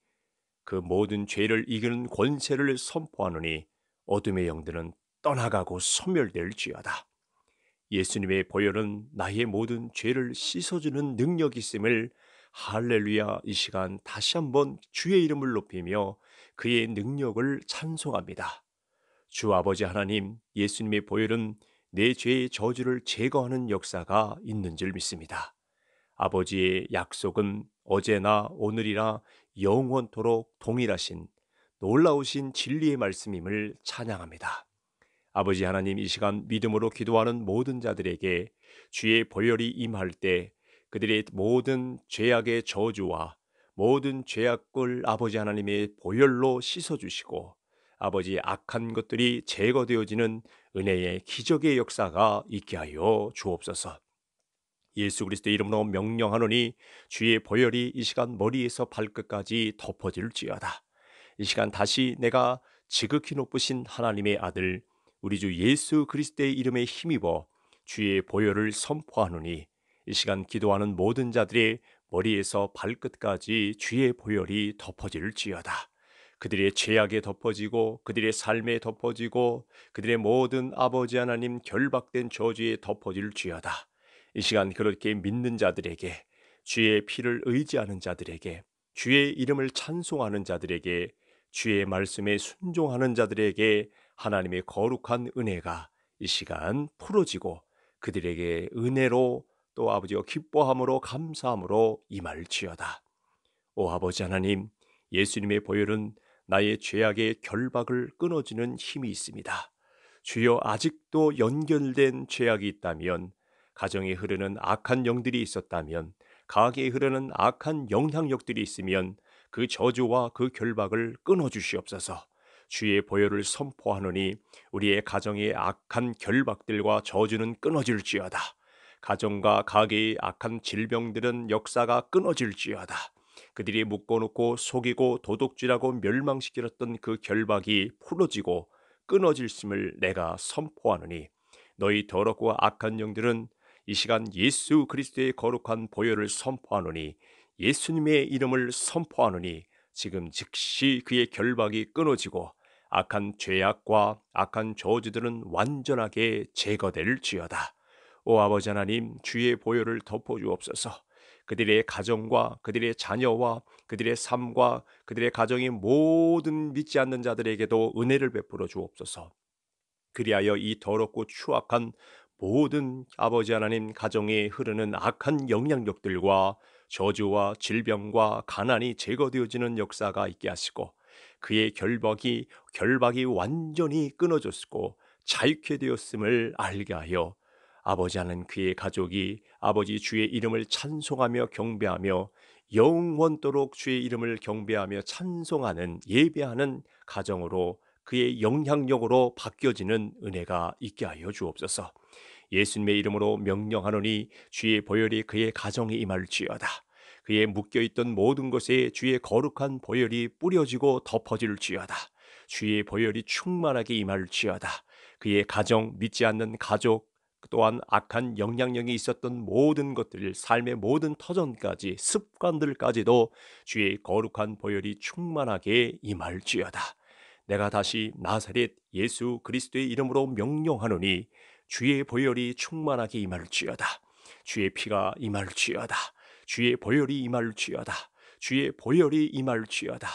그 모든 죄를 이기는 권세를 선포하노니 어둠의 영들은 떠나가고 소멸될지어다. 예수님의 보혈은 나의 모든 죄를 씻어주는 능력이 있음을 할렐루야 이 시간 다시 한번 주의 이름을 높이며 그의 능력을 찬송합니다. 주 아버지 하나님 예수님의 보혈은 내 죄의 저주를 제거하는 역사가 있는 줄 믿습니다. 아버지의 약속은 어제나 오늘이라 영원토록 동일하신 놀라우신 진리의 말씀임을 찬양합니다. 아버지 하나님 이 시간 믿음으로 기도하는 모든 자들에게 주의 보혈이 임할 때 그들이 모든 죄악의 저주와 모든 죄악을 아버지 하나님의 보혈로 씻어주시고 아버지 악한 것들이 제거되어지는 은혜의 기적의 역사가 있게 하여 주옵소서. 예수 그리스도 이름으로 명령하노니 주의 보혈이 이 시간 머리에서 발끝까지 덮어질지어다. 이 시간 다시 내가 지극히 높으신 하나님의 아들 우리 주 예수 그리스도의 이름에 힘입어 주의 보혈을 선포하노니 이 시간 기도하는 모든 자들의 머리에서 발끝까지 주의 보혈이 덮어질지어다. 그들의 죄악에 덮어지고 그들의 삶에 덮어지고 그들의 모든 아버지 하나님 결박된 저주에 덮어질지어다. 이 시간 그렇게 믿는 자들에게 주의 피를 의지하는 자들에게 주의 이름을 찬송하는 자들에게 주의 말씀에 순종하는 자들에게 하나님의 거룩한 은혜가 이 시간 풀어지고 그들에게 은혜로 또 아버지여 기뻐함으로 감사함으로 임할지어다. 오 아버지 하나님, 예수님의 보혈은 나의 죄악의 결박을 끊어주는 힘이 있습니다. 주여 아직도 연결된 죄악이 있다면, 가정에 흐르는 악한 영들이 있었다면, 가게에 흐르는 악한 영향력들이 있으면 그 저주와 그 결박을 끊어주시옵소서. 주의 보혈을 선포하노니 우리의 가정의 악한 결박들과 저주는 끊어질지어다. 가정과 가계의 악한 질병들은 역사가 끊어질지어다. 그들이 묶어놓고 속이고 도둑질하고 멸망시키렸던 그 결박이 풀어지고 끊어질심을 내가 선포하느니 너희 더럽고 악한 영들은 이 시간 예수 그리스도의 거룩한 보혈을 선포하노니 예수님의 이름을 선포하노니 지금 즉시 그의 결박이 끊어지고 악한 죄악과 악한 저주들은 완전하게 제거될지어다. 오 아버지 하나님 주의 보혈을 덮어 주옵소서. 그들의 가정과 그들의 자녀와 그들의 삶과 그들의 가정의 모든 믿지 않는 자들에게도 은혜를 베풀어 주옵소서. 그리하여 이 더럽고 추악한 모든 아버지 하나님 가정에 흐르는 악한 영향력들과 저주와 질병과 가난이 제거되어지는 역사가 있게 하시고 그의 결박이 결박이 완전히 끊어졌고 자유케 되었음을 알게 하여 아버지 하는 그의 가족이 아버지 주의 이름을 찬송하며 경배하며 영원토록 주의 이름을 경배하며 찬송하는 예배하는 가정으로 그의 영향력으로 바뀌어지는 은혜가 있게 하여 주옵소서. 예수님의 이름으로 명령하노니 주의 보혈이 그의 가정에 임할지어다. 그의 묶여있던 모든 것에 주의 거룩한 보혈이 뿌려지고 덮어질지어다. 주의 보혈이 충만하게 임할지어다. 그의 가정, 믿지 않는 가족, 또한 악한 영향력이 있었던 모든 것들, 삶의 모든 터전까지 습관들까지도 주의 거룩한 보혈이 충만하게 임할지어다. 내가 다시 나사렛 예수 그리스도의 이름으로 명령하노니 주의 보혈이 충만하게 임할지어다. 주의 피가 임할지어다. 주의 보혈이 임할지어다. 주의 보혈이 임할지어다.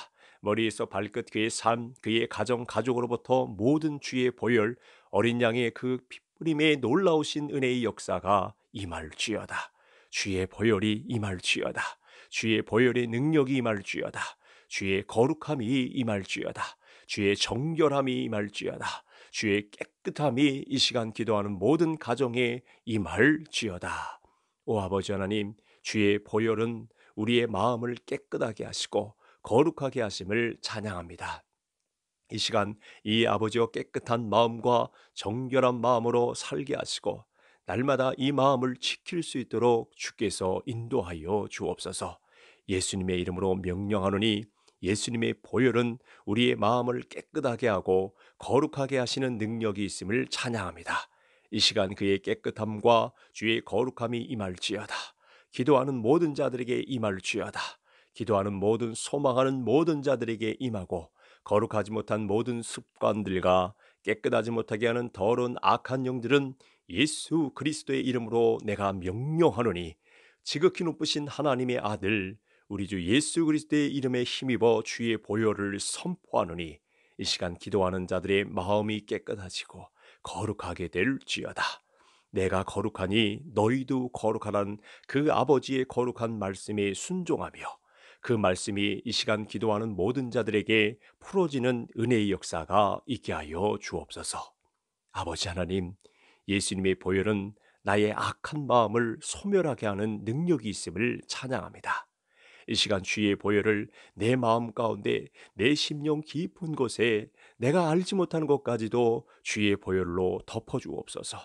머리에서 발끝 그의 삶, 그의 가정, 가족으로부터 모든 주의 보혈, 어린 양의 그 피, 하림님의 놀라우신 은혜의 역사가 임할지어다. 주의 보혈이 임할지어다. 주의 보혈의 능력이 임할지어다. 주의 거룩함이 임할지어다. 주의 정결함이 임할지어다. 주의 깨끗함이 이 시간 기도하는 모든 가정에 임할지어다. 오 아버지 하나님, 주의 보혈은 우리의 마음을 깨끗하게 하시고 거룩하게 하심을 찬양합니다. 이 시간 이 아버지와 깨끗한 마음과 정결한 마음으로 살게 하시고 날마다 이 마음을 지킬 수 있도록 주께서 인도하여 주옵소서. 예수님의 이름으로 명령하노니 예수님의 보혈은 우리의 마음을 깨끗하게 하고 거룩하게 하시는 능력이 있음을 찬양합니다. 이 시간 그의 깨끗함과 주의 거룩함이 임할지어다. 기도하는 모든 자들에게 임할지어다. 기도하는 모든 소망하는 모든 자들에게 임하고 거룩하지 못한 모든 습관들과 깨끗하지 못하게 하는 더러운 악한 영들은 예수 그리스도의 이름으로 내가 명령하노니 지극히 높으신 하나님의 아들 우리 주 예수 그리스도의 이름에 힘입어 주의 보혈을 선포하노니 이 시간 기도하는 자들의 마음이 깨끗하시고 거룩하게 될지어다. 내가 거룩하니 너희도 거룩하란 그 아버지의 거룩한 말씀에 순종하며 그 말씀이 이 시간 기도하는 모든 자들에게 풀어지는 은혜의 역사가 있게 하여 주옵소서. 아버지 하나님, 예수님의 보혈은 나의 악한 마음을 소멸하게 하는 능력이 있음을 찬양합니다. 이 시간 주의 보혈을 내 마음 가운데 내 심령 깊은 곳에 내가 알지 못하는 것까지도 주의 보혈로 덮어주옵소서.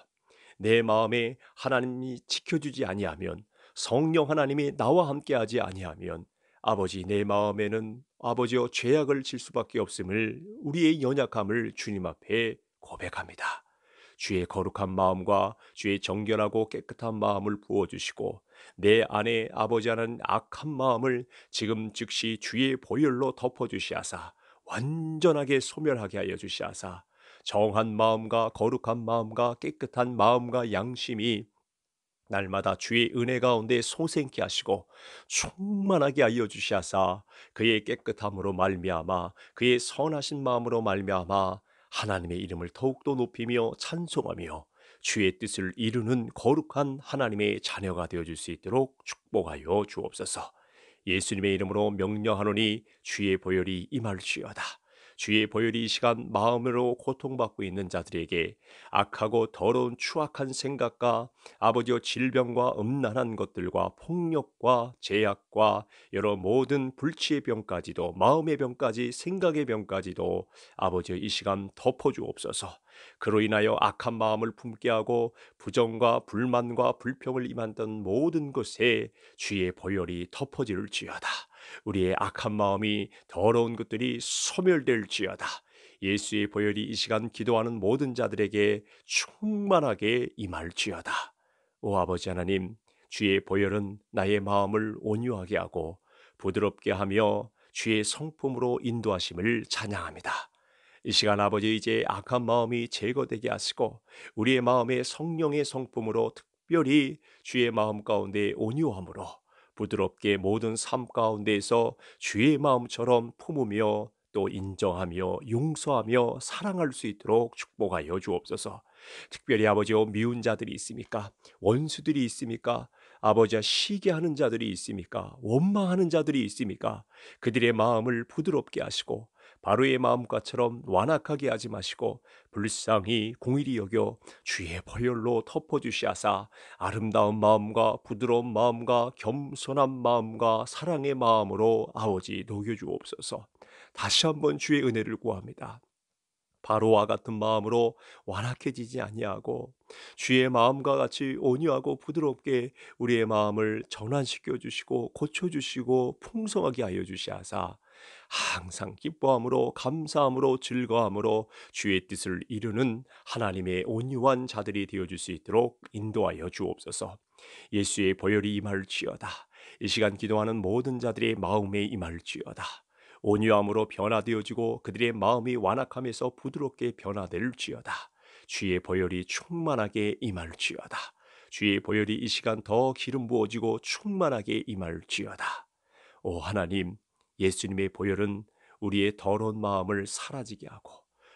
내 마음에 하나님이 지켜주지 아니하면 성령 하나님이 나와 함께하지 아니하면 아버지 내 마음에는 아버지여 죄악을 질 수밖에 없음을 우리의 연약함을 주님 앞에 고백합니다. 주의 거룩한 마음과 주의 정결하고 깨끗한 마음을 부어주시고 내 안에 아버지 하는 악한 마음을 지금 즉시 주의 보혈로 덮어주시하사 완전하게 소멸하게 하여 주시하사 정한 마음과 거룩한 마음과 깨끗한 마음과 양심이 날마다 주의 은혜 가운데 소생케 하시고 충만하게 알려 주시하사 그의 깨끗함으로 말미암아 그의 선하신 마음으로 말미암아 하나님의 이름을 더욱더 높이며 찬송하며 주의 뜻을 이루는 거룩한 하나님의 자녀가 되어 줄 수 있도록 축복하여 주옵소서. 예수님의 이름으로 명령하노니 주의 보혈이 임할지어다. 주의 보혈이 이 시간 마음으로 고통받고 있는 자들에게 악하고 더러운 추악한 생각과 아버지의 질병과 음란한 것들과 폭력과 제약과 여러 모든 불치의 병까지도 마음의 병까지 생각의 병까지도 아버지의 이 시간 덮어주옵소서. 그로 인하여 악한 마음을 품게 하고 부정과 불만과 불평을 임한던 모든 것에 주의 보혈이 덮어질지어다. 우리의 악한 마음이 더러운 것들이 소멸될지어다. 예수의 보혈이 이 시간 기도하는 모든 자들에게 충만하게 임할지어다. 오 아버지 하나님, 주의 보혈은 나의 마음을 온유하게 하고 부드럽게 하며 주의 성품으로 인도하심을 찬양합니다. 이 시간 아버지 이제 악한 마음이 제거되게 하시고 우리의 마음에 성령의 성품으로 특별히 주의 마음 가운데 온유함으로 부드럽게 모든 삶 가운데에서 주의 마음처럼 품으며 또 인정하며 용서하며 사랑할 수 있도록 축복하여 주옵소서. 특별히 아버지여 어, 미운 자들이 있습니까? 원수들이 있습니까? 아버지와 시기하는 자들이 있습니까? 원망하는 자들이 있습니까? 그들의 마음을 부드럽게 하시고 바로의 마음과처럼 완악하게 하지 마시고 불쌍히 공일이 여겨 주의 벌열로 덮어주시하사 아름다운 마음과 부드러운 마음과 겸손한 마음과 사랑의 마음으로 아버지 녹여주옵소서. 다시 한번 주의 은혜를 구합니다. 바로와 같은 마음으로 완악해지지 아니하고 주의 마음과 같이 온유하고 부드럽게 우리의 마음을 전환시켜 주시고 고쳐 주시고 풍성하게 하여 주시하사 항상 기뻐함으로 감사함으로 즐거함으로 주의 뜻을 이루는 하나님의 온유한 자들이 되어줄 수 있도록 인도하여 주옵소서. 예수의 보혈이 임할지어다. 이 시간 기도하는 모든 자들의 마음에 임할지어다. 온유함으로 변화되어지고 그들의 마음이 완악함에서 부드럽게 변화될지어다. 주의 보혈이 충만하게 임할지어다. 주의 보혈이 이 시간 더 기름 부어지고 충만하게 임할지어다. 오 하나님, 예수님의 보혈은 우리의 더러운 마음을 사라지게 하고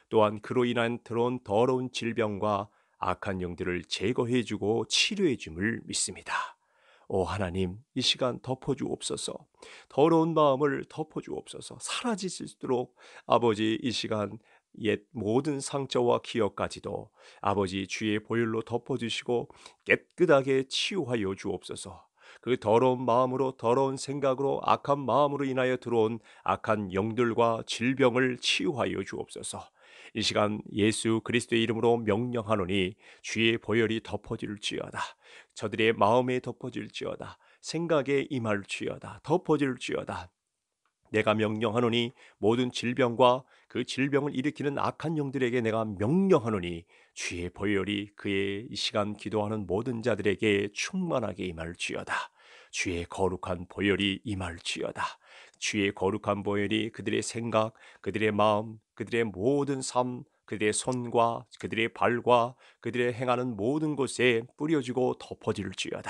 또한 그로 인한 들어온 더러운 질병과 악한 영들을 제거해주고 치료해줌을 믿습니다. 오 하나님, 이 시간 덮어주옵소서. 더러운 마음을 덮어주옵소서. 사라지실수록 아버지 이 시간 옛 모든 상처와 기억까지도 아버지 주의 보혈로 덮어주시고 깨끗하게 치유하여 주옵소서. 그 더러운 마음으로 더러운 생각으로 악한 마음으로 인하여 들어온 악한 영들과 질병을 치유하여 주옵소서. 이 시간 예수 그리스도의 이름으로 명령하노니 주의 보혈이 덮어질지어다. 저들의 마음에 덮어질지어다. 생각에 임할지어다. 덮어질지어다. 내가 명령하노니 모든 질병과 그 질병을 일으키는 악한 영들에게 내가 명령하노니 주의 보혈이 그의 이 시간 기도하는 모든 자들에게 충만하게 임할지어다. 주의 거룩한 보혈이 임할지어다. 주의 거룩한 보혈이 그들의 생각, 그들의 마음, 그들의 모든 삶, 그들의 손과 그들의 발과 그들의 행하는 모든 곳에 뿌려지고 덮어질지어다.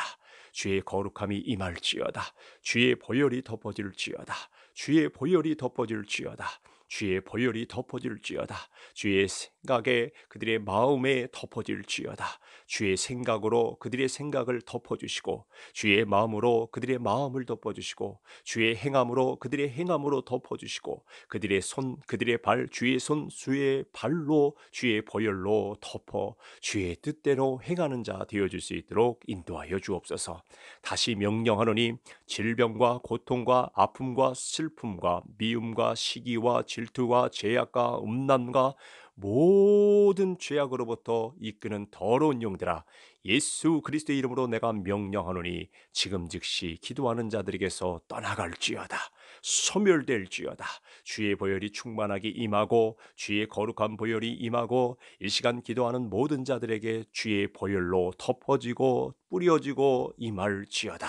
주의 거룩함이 임할지어다. 주의 보혈이 덮어질지어다. 주의 보혈이 덮어질지어다. 주의 보혈이 덮어질지어다. 주의 생각에 그들의 마음에 덮어질지어다. 주의 생각으로 그들의 생각을 덮어주시고 주의 마음으로 그들의 마음을 덮어주시고 주의 행함으로 그들의 행함으로 덮어주시고 그들의 손 그들의 발 주의 손 주의 발로 주의 보혈로 덮어 주의 뜻대로 행하는 자 되어줄 수 있도록 인도하여 주옵소서. 다시 명령하노니 질병과 고통과 아픔과 슬픔과 미움과 시기와 질투와 제약과 음란과 모든 죄악으로부터 이끄는 더러운 용들아 예수 그리스도의 이름으로 내가 명령하노니 지금 즉시 기도하는 자들에게서 떠나갈지어다 소멸될지어다 주의 보혈이 충만하게 임하고 주의 거룩한 보혈이 임하고 이 시간 기도하는 모든 자들에게 주의 보혈로 덮어지고 뿌려지고 임할지어다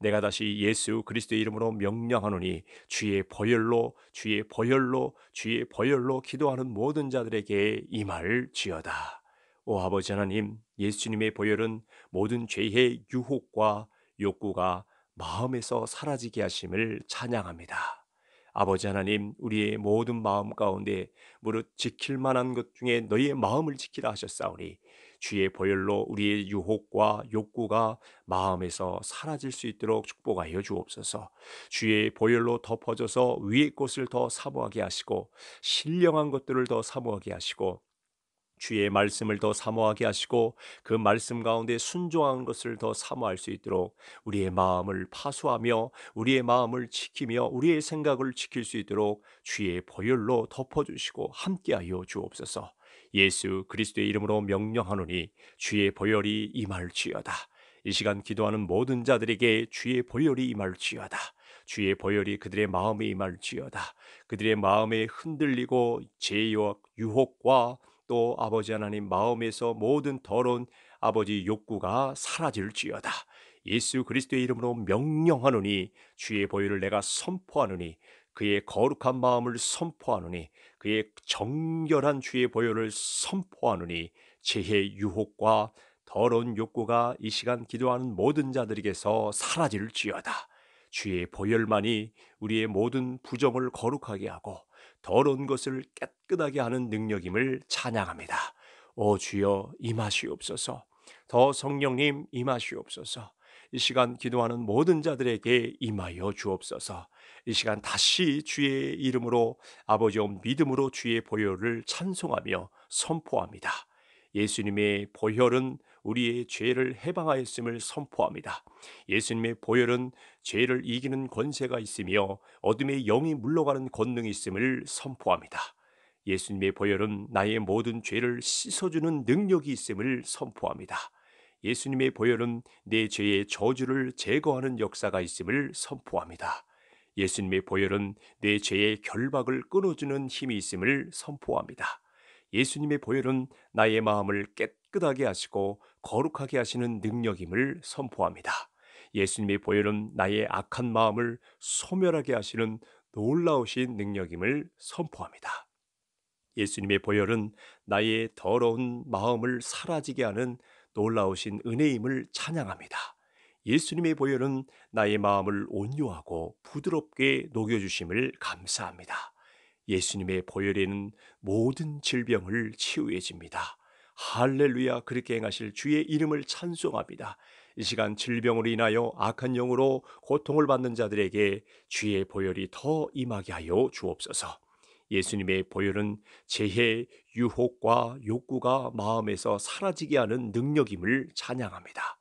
내가 다시 예수 그리스도의 이름으로 명령하노니 주의 보혈로 주의 보혈로 주의 보혈로 기도하는 모든 자들에게 이 말을 지어다. 오 아버지 하나님, 예수님의 보혈은 모든 죄의 유혹과 욕구가 마음에서 사라지게 하심을 찬양합니다. 아버지 하나님, 우리의 모든 마음 가운데 무릇 지킬 만한 것 중에 너희의 마음을 지키라 하셨사오니 주의 보혈로 우리의 유혹과 욕구가 마음에서 사라질 수 있도록 축복하여 주옵소서. 주의 보혈로 덮어져서 위의 것을 더 사모하게 하시고 신령한 것들을 더 사모하게 하시고 주의 말씀을 더 사모하게 하시고 그 말씀 가운데 순종한 것을 더 사모할 수 있도록 우리의 마음을 파수하며 우리의 마음을 지키며 우리의 생각을 지킬 수 있도록 주의 보혈로 덮어주시고 함께하여 주옵소서. 예수 그리스도의 이름으로 명령하노니 주의 보혈이 임할지어다. 이 시간 기도하는 모든 자들에게 주의 보혈이 임할지어다. 주의 보혈이 그들의 마음에 임할지어다. 그들의 마음에 흔들리고 제욕, 유혹과 또 아버지 하나님 마음에서 모든 더러운 아버지 욕구가 사라질지어다. 예수 그리스도의 이름으로 명령하노니 주의 보혈을 내가 선포하노니 그의 거룩한 마음을 선포하노니 그의 정결한 주의 보혈을 선포하느니 죄의 유혹과 더러운 욕구가 이 시간 기도하는 모든 자들에게서 사라질지어다. 주의 보혈만이 우리의 모든 부정을 거룩하게 하고 더러운 것을 깨끗하게 하는 능력임을 찬양합니다. 오 주여 임하시옵소서. 더 성령님 임하시옵소서. 이 시간 기도하는 모든 자들에게 임하여 주옵소서. 이 시간 다시 주의 이름으로 아버지의 믿음으로 주의 보혈을 찬송하며 선포합니다. 예수님의 보혈은 우리의 죄를 해방하였음을 선포합니다. 예수님의 보혈은 죄를 이기는 권세가 있으며 어둠의 영이 물러가는 권능이 있음을 선포합니다. 예수님의 보혈은 나의 모든 죄를 씻어주는 능력이 있음을 선포합니다. 예수님의 보혈은 내 죄의 저주를 제거하는 역사가 있음을 선포합니다. 예수님의 보혈은 내 죄의 결박을 끊어주는 힘이 있음을 선포합니다. 예수님의 보혈은 나의 마음을 깨끗하게 하시고 거룩하게 하시는 능력임을 선포합니다. 예수님의 보혈은 나의 악한 마음을 소멸하게 하시는 놀라우신 능력임을 선포합니다. 예수님의 보혈은 나의 더러운 마음을 사라지게 하는 놀라우신 은혜임을 찬양합니다. 예수님의 보혈은 나의 마음을 온유하고 부드럽게 녹여주심을 감사합니다. 예수님의 보혈에는 모든 질병을 치유해집니다. 할렐루야 그렇게 행하실 주의 이름을 찬송합니다. 이 시간 질병으로 인하여 악한 영으로 고통을 받는 자들에게 주의 보혈이 더 임하게 하여 주옵소서. 예수님의 보혈은 재해, 유혹과 욕구가 마음에서 사라지게 하는 능력임을 찬양합니다.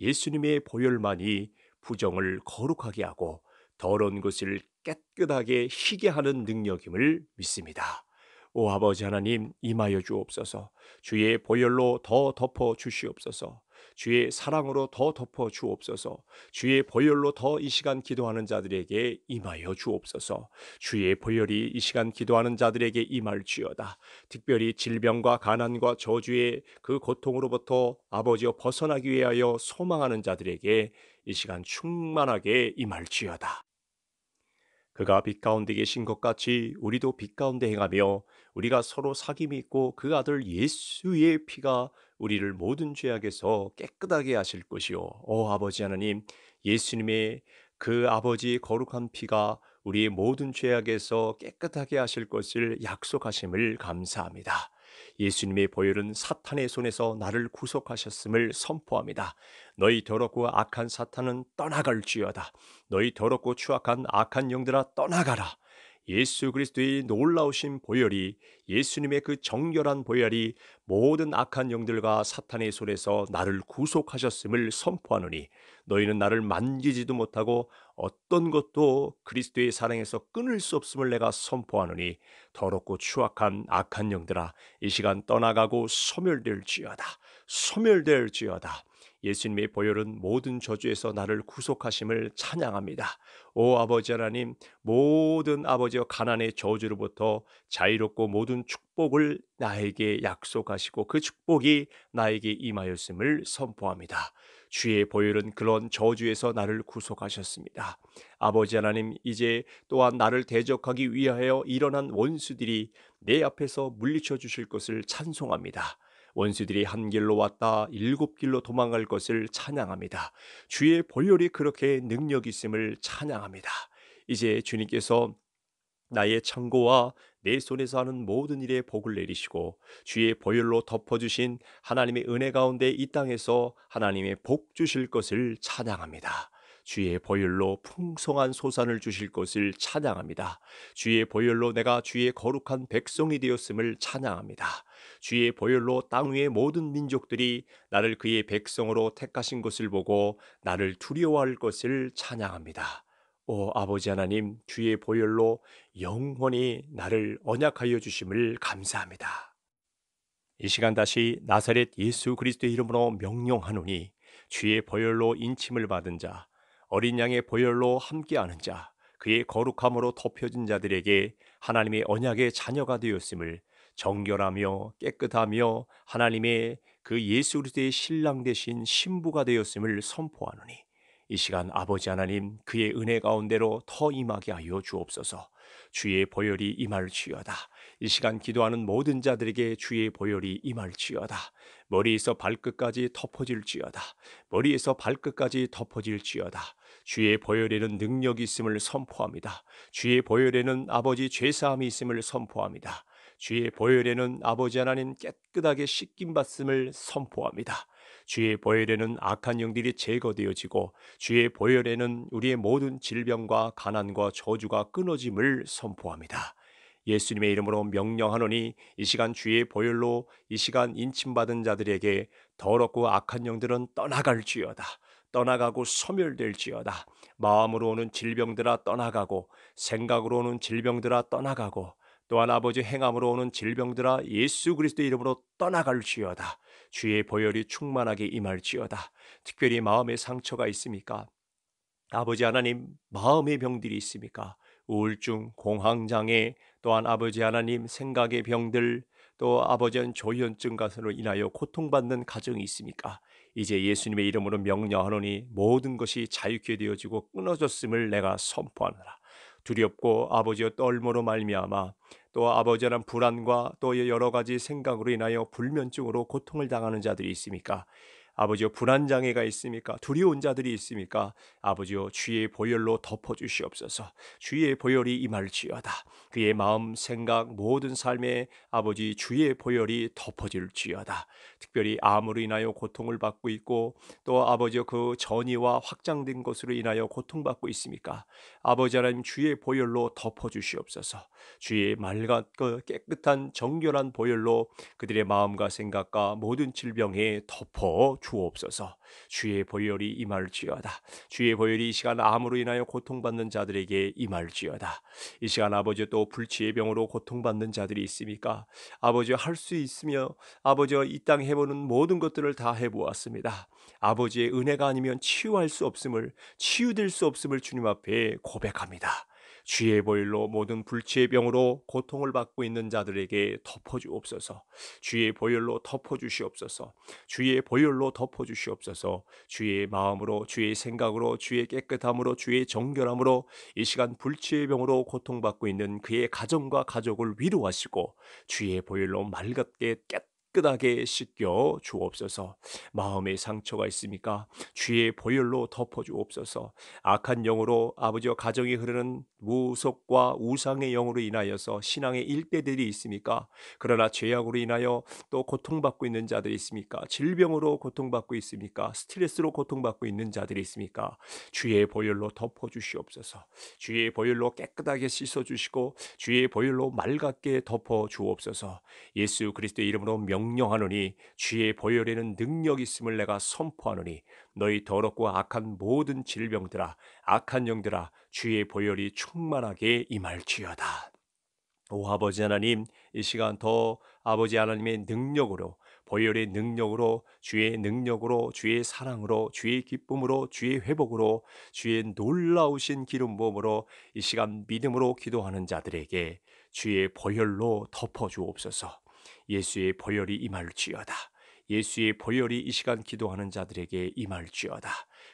예수님의 보혈만이 부정을 거룩하게 하고 더러운 것을 깨끗하게 희게 하는 능력임을 믿습니다. 오 아버지 하나님 임하여 주옵소서. 주의 보혈로 더 덮어 주시옵소서. 주의 사랑으로 더 덮어 주옵소서. 주의 보혈로 더 이 시간 기도하는 자들에게 임하여 주옵소서. 주의 보혈이 이 시간 기도하는 자들에게 임할주여다 특별히 질병과 가난과 저주의 그 고통으로부터 아버지여 벗어나기 위하여 소망하는 자들에게 이 시간 충만하게 임할주여다 그가 빛 가운데 계신 것 같이 우리도 빛 가운데 행하며 우리가 서로 사귐이 있고 그 아들 예수의 피가 우리를 모든 죄악에서 깨끗하게 하실 것이요. 오 아버지 하나님, 예수님의 그 아버지 거룩한 피가 우리의 모든 죄악에서 깨끗하게 하실 것을 약속하심을 감사합니다. 예수님의 보혈은 사탄의 손에서 나를 구속하셨음을 선포합니다. 너희 더럽고 악한 사탄은 떠나갈지여다 너희 더럽고 추악한 악한 영들아 떠나가라. 예수 그리스도의 놀라우신 보혈이 예수님의 그 정결한 보혈이 모든 악한 영들과 사탄의 손에서 나를 구속하셨음을 선포하노니 너희는 나를 만지지도 못하고 어떤 것도 그리스도의 사랑에서 끊을 수 없음을 내가 선포하노니 더럽고 추악한 악한 영들아 이 시간 떠나가고 소멸될지어다 소멸될지어다 예수님의 보혈은 모든 저주에서 나를 구속하심을 찬양합니다. 오 아버지 하나님, 모든 아버지와 가난의 저주로부터 자유롭고 모든 축복을 나에게 약속하시고 그 축복이 나에게 임하였음을 선포합니다. 주의 보혈은 그런 저주에서 나를 구속하셨습니다. 아버지 하나님, 이제 또한 나를 대적하기 위하여 일어난 원수들이 내 앞에서 물리쳐 주실 것을 찬송합니다. 원수들이 한 길로 왔다 일곱 길로 도망갈 것을 찬양합니다. 주의 보혈이 그렇게 능력 있음을 찬양합니다. 이제 주님께서 나의 창고와 내 손에서 하는 모든 일에 복을 내리시고 주의 보혈로 덮어주신 하나님의 은혜 가운데 이 땅에서 하나님의 복 주실 것을 찬양합니다. 주의 보혈로 풍성한 소산을 주실 것을 찬양합니다. 주의 보혈로 내가 주의 거룩한 백성이 되었음을 찬양합니다. 주의 보혈로 땅 위의 모든 민족들이 나를 그의 백성으로 택하신 것을 보고 나를 두려워할 것을 찬양합니다. 오 아버지 하나님 주의 보혈로 영원히 나를 언약하여 주심을 감사합니다. 이 시간 다시 나사렛 예수 그리스도의 이름으로 명령하노니 주의 보혈로 인침을 받은 자 어린 양의 보혈로 함께하는 자 그의 거룩함으로 덮여진 자들에게 하나님의 언약의 자녀가 되었음을 정결하며 깨끗하며 하나님의 그 예수 그리스도의 신랑 대신 신부가 되었음을 선포하노니 이 시간 아버지 하나님 그의 은혜 가운데로 더 임하게 하여 주옵소서. 주의 보혈이 임할지어다. 이 시간 기도하는 모든 자들에게 주의 보혈이 임할지어다. 머리에서 발끝까지 덮어질지어다. 머리에서 발끝까지 덮어질지어다. 주의 보혈에는 능력이 있음을 선포합니다. 주의 보혈에는 아버지 죄사함이 있음을 선포합니다. 주의 보혈에는 아버지 하나님 깨끗하게 씻김 받음을 선포합니다. 주의 보혈에는 악한 영들이 제거되어지고 주의 보혈에는 우리의 모든 질병과 가난과 저주가 끊어짐을 선포합니다. 예수님의 이름으로 명령하노니 이 시간 주의 보혈로 이 시간 인침받은 자들에게 더럽고 악한 영들은 떠나갈지어다. 떠나가고 소멸될지어다. 마음으로 오는 질병들아 떠나가고 생각으로 오는 질병들아 떠나가고 또한 아버지 행함으로 오는 질병들아 예수 그리스도의 이름으로 떠나갈지어다. 주의 보혈이 충만하게 임할지어다. 특별히 마음의 상처가 있습니까? 아버지 하나님 마음의 병들이 있습니까? 우울증, 공황장애, 또한 아버지 하나님 생각의 병들, 또 아버지는 조현증 가으로 인하여 고통받는 가정이 있습니까? 이제 예수님의 이름으로 명령하노니 모든 것이 자유케 되어지고 끊어졌음을 내가 선포하노라. 두렵고 아버지의 떨모로 말미암아 또 아버지란 불안과 또 여러 가지 생각으로 인하여 불면증으로 고통을 당하는 자들이 있습니까? 아버지여 불안 장애가 있습니까? 두려운 자들이 있습니까? 아버지여 주의 보혈로 덮어 주시옵소서. 주의 보혈이 임할지어다. 그의 마음, 생각, 모든 삶에 아버지 주의 보혈이 덮어질지어다. 특별히 암으로 인하여 고통을 받고 있고 또 아버지여 그 전이와 확장된 것으로 인하여 고통받고 있습니까? 아버지 하나님 주의 보혈로 덮어 주시옵소서. 주의 맑고 그 깨끗한 정결한 보혈로 그들의 마음과 생각과 모든 질병에 덮어 주옵소서. 주의 보혈이 임할지어다. 주의 보혈이 이 시간 암으로 인하여 고통받는 자들에게 임할지어다. 이 시간 아버지 또 불치의 병으로 고통받는 자들이 있습니까? 아버지 할 수 있으며 아버지 이땅 해보는 모든 것들을 다 해보았습니다. 아버지의 은혜가 아니면 치유할 수 없음을 치유될 수 없음을 주님 앞에 고백합니다. 주의 보일로 모든 불치의 병으로 고통을 받고 있는 자들에게 덮어주옵소서. 주의 보일로 덮어주시옵소서. 주의 보일로 덮어주시옵소서. 주의 마음으로, 주의 생각으로, 주의 깨끗함으로, 주의 정결함으로 이 시간 불치의 병으로 고통받고 있는 그의 가정과 가족을 위로하시고 주의 보일로 맑게 깨끗 깨끗하게 씻겨 주옵소서. 마음의 상처가 있습니까 주의 보혈로 덮어 주옵소서. 악한 영으로 아버지와 가정이 흐르는 무속과 우상의 영으로 인하여서 신앙의 일대들이 있습니까 그러나 죄악으로 인하여 또 고통받고 있는 자들이 있습니까? 질병으로 고통받고 있습니까? 스트레스로 고통받고 있는 자들이 있습니까? 주의 보혈로 덮어 주시옵소서. 주의 보혈로 깨끗하게 씻어 주시고 주의 보혈로 맑게 덮어 주옵소서. 예수 그리스도의 이름으로 명 명령하노니 주의 보혈에는 능력 이 있음을 내가 선포하노니 너희 더럽고 악한 모든 질병들아 악한 영들아 주의 보혈이 충만하게 임할지어다. 오 아버지 하나님 이 시간 더 아버지 하나님의 능력으로 보혈의 능력으로 주의 능력으로 주의 사랑으로 주의 기쁨으로 주의 회복으로 주의 놀라우신 기름 부음으로 이 시간 믿음으로 기도하는 자들에게 주의 보혈로 덮어 주옵소서. 예수의 보혈이 임할지어다. 예수의 보혈이 이 시간 기도하는 자들에게 임할지어다.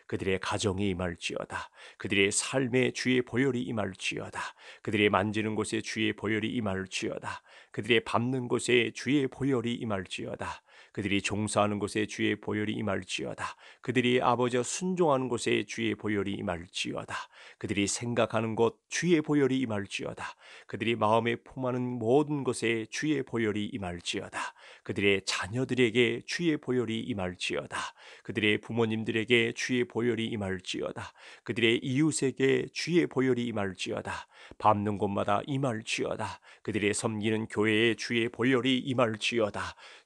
그들의 가정이 임할지어다. 그들의 삶에 주의 보혈이 임할지어다. 그들의 만지는 곳에 주의 보혈이 임할지어다. 그들의 밟는 곳에 주의 보혈이 임할지어다. 그들이 종사하는 곳에 주의 보혈이 임할지어다. 그들이 아버지와 순종하는 곳에 주의 보혈이 임할지어다. 그들이 생각하는 곳 주의 보혈이 임할지어다. 그들이 마음에 품하는 모든 곳에 주의 보혈이 임할지어다. 그들의 자녀들에게 주의 보혈이 임할지어다. 그들의 부모님들에게 주의 보혈이 임할지어다. 그들의 이웃에게 주의 보혈이 임할지어다. 밟는 곳마다 임할지어다. 그들의 섬기는 교회에 주의 보혈이 임할지어다.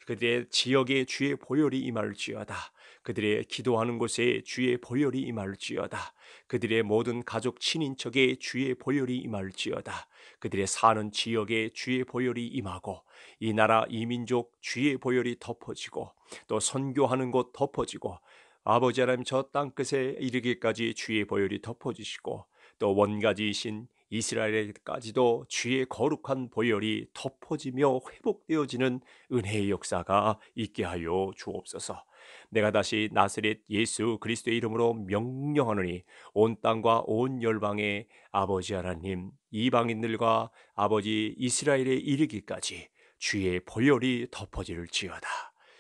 그들의 지역에 주의 보혈이 임할지어다. 그들의 기도하는 곳에 주의 보혈이 임할지어다. 그들의 모든 가족 친인척에 주의 보혈이 임할지어다. 그들의 사는 지역에 주의 보혈이 임하고 이 나라 이 민족 주의 보혈이 덮어지고 또 선교하는 곳 덮어지고 아버지 하나님 저 땅끝에 이르기까지 주의 보혈이 덮어지시고 또 원가지이신 이스라엘까지도 에 주의 거룩한 보혈이 덮어지며 회복되어지는 은혜의 역사가 있게 하여 주옵소서. 내가 다시 나스렛 예수 그리스도의 이름으로 명령하노니 온 땅과 온 열방에 아버지 하나님 이방인들과 아버지 이스라엘에 이르기까지 주의 보혈이 덮어질지어다.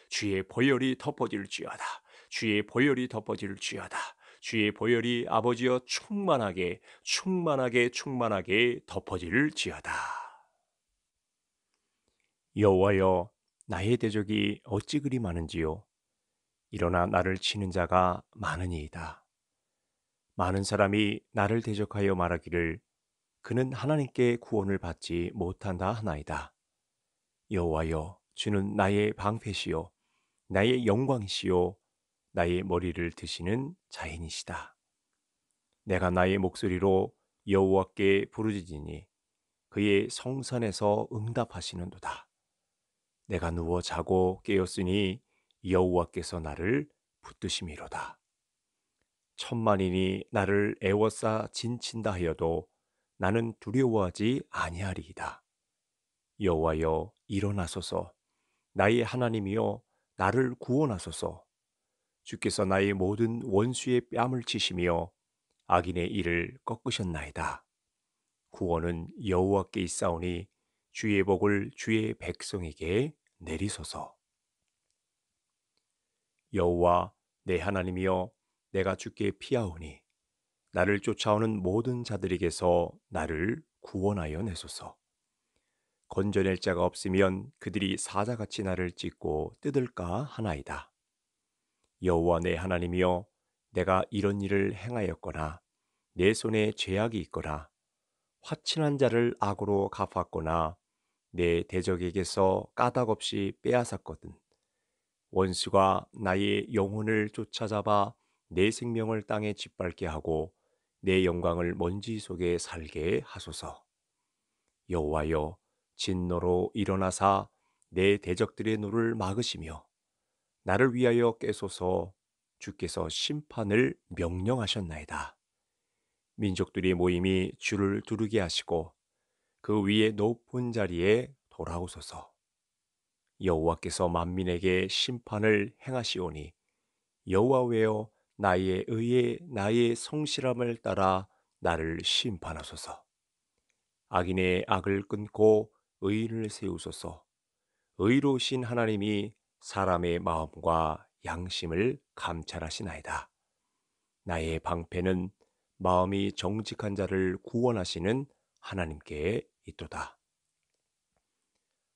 주의 보혈이 덮어질지어다. 주의 보혈이 덮어질지어다. 주의 보혈이 아버지여 충만하게 충만하게 충만하게 덮어질지어다. 여호와여 나의 대적이 어찌 그리 많은지요 일어나 나를 치는 자가 많으니이다. 많은 사람이 나를 대적하여 말하기를 그는 하나님께 구원을 받지 못한다 하나이다. 여호와여 주는 나의 방패시요 나의 영광이시요 나의 머리를 드시는 자인이시다. 내가 나의 목소리로 여호와께 부르짖으니 그의 성산에서 응답하시는도다. 내가 누워 자고 깨었으니 여호와께서 나를 붙드심이로다. 천만인이 나를 애워싸 진친다 하여도 나는 두려워하지 아니하리이다. 여호와여 일어나소서 나의 하나님이여 나를 구원하소서 주께서 나의 모든 원수의 뺨을 치시며 악인의 이를 꺾으셨나이다. 구원은 여호와께 있사오니 주의 복을 주의 백성에게 내리소서. 여호와 내 하나님이여 내가 주께 피하오니 나를 쫓아오는 모든 자들에게서 나를 구원하여 내소서. 건져낼 자가 없으면 그들이 사자같이 나를 찢고 뜯을까 하나이다. 여호와 내 하나님이여 내가 이런 일을 행하였거나 내 손에 죄악이 있거나 화친한 자를 악으로 갚았거나 내 대적에게서 까닭없이 빼앗았거든 원수가 나의 영혼을 쫓아잡아 내 생명을 땅에 짓밟게 하고 내 영광을 먼지 속에 살게 하소서 여호와여 진노로 일어나사 내 대적들의 노를 막으시며 나를 위하여 깨소서 주께서 심판을 명령하셨나이다. 민족들이 모임이 주를 두르게 하시고 그 위에 높은 자리에 돌아오소서. 여호와께서 만민에게 심판을 행하시오니 여호와여 나의 의에 나의 성실함을 따라 나를 심판하소서. 악인의 악을 끊고 의를 세우소서. 의로우신 하나님이 사람의 마음과 양심을 감찰하시나이다. 나의 방패는 마음이 정직한 자를 구원하시는 하나님께 있도다.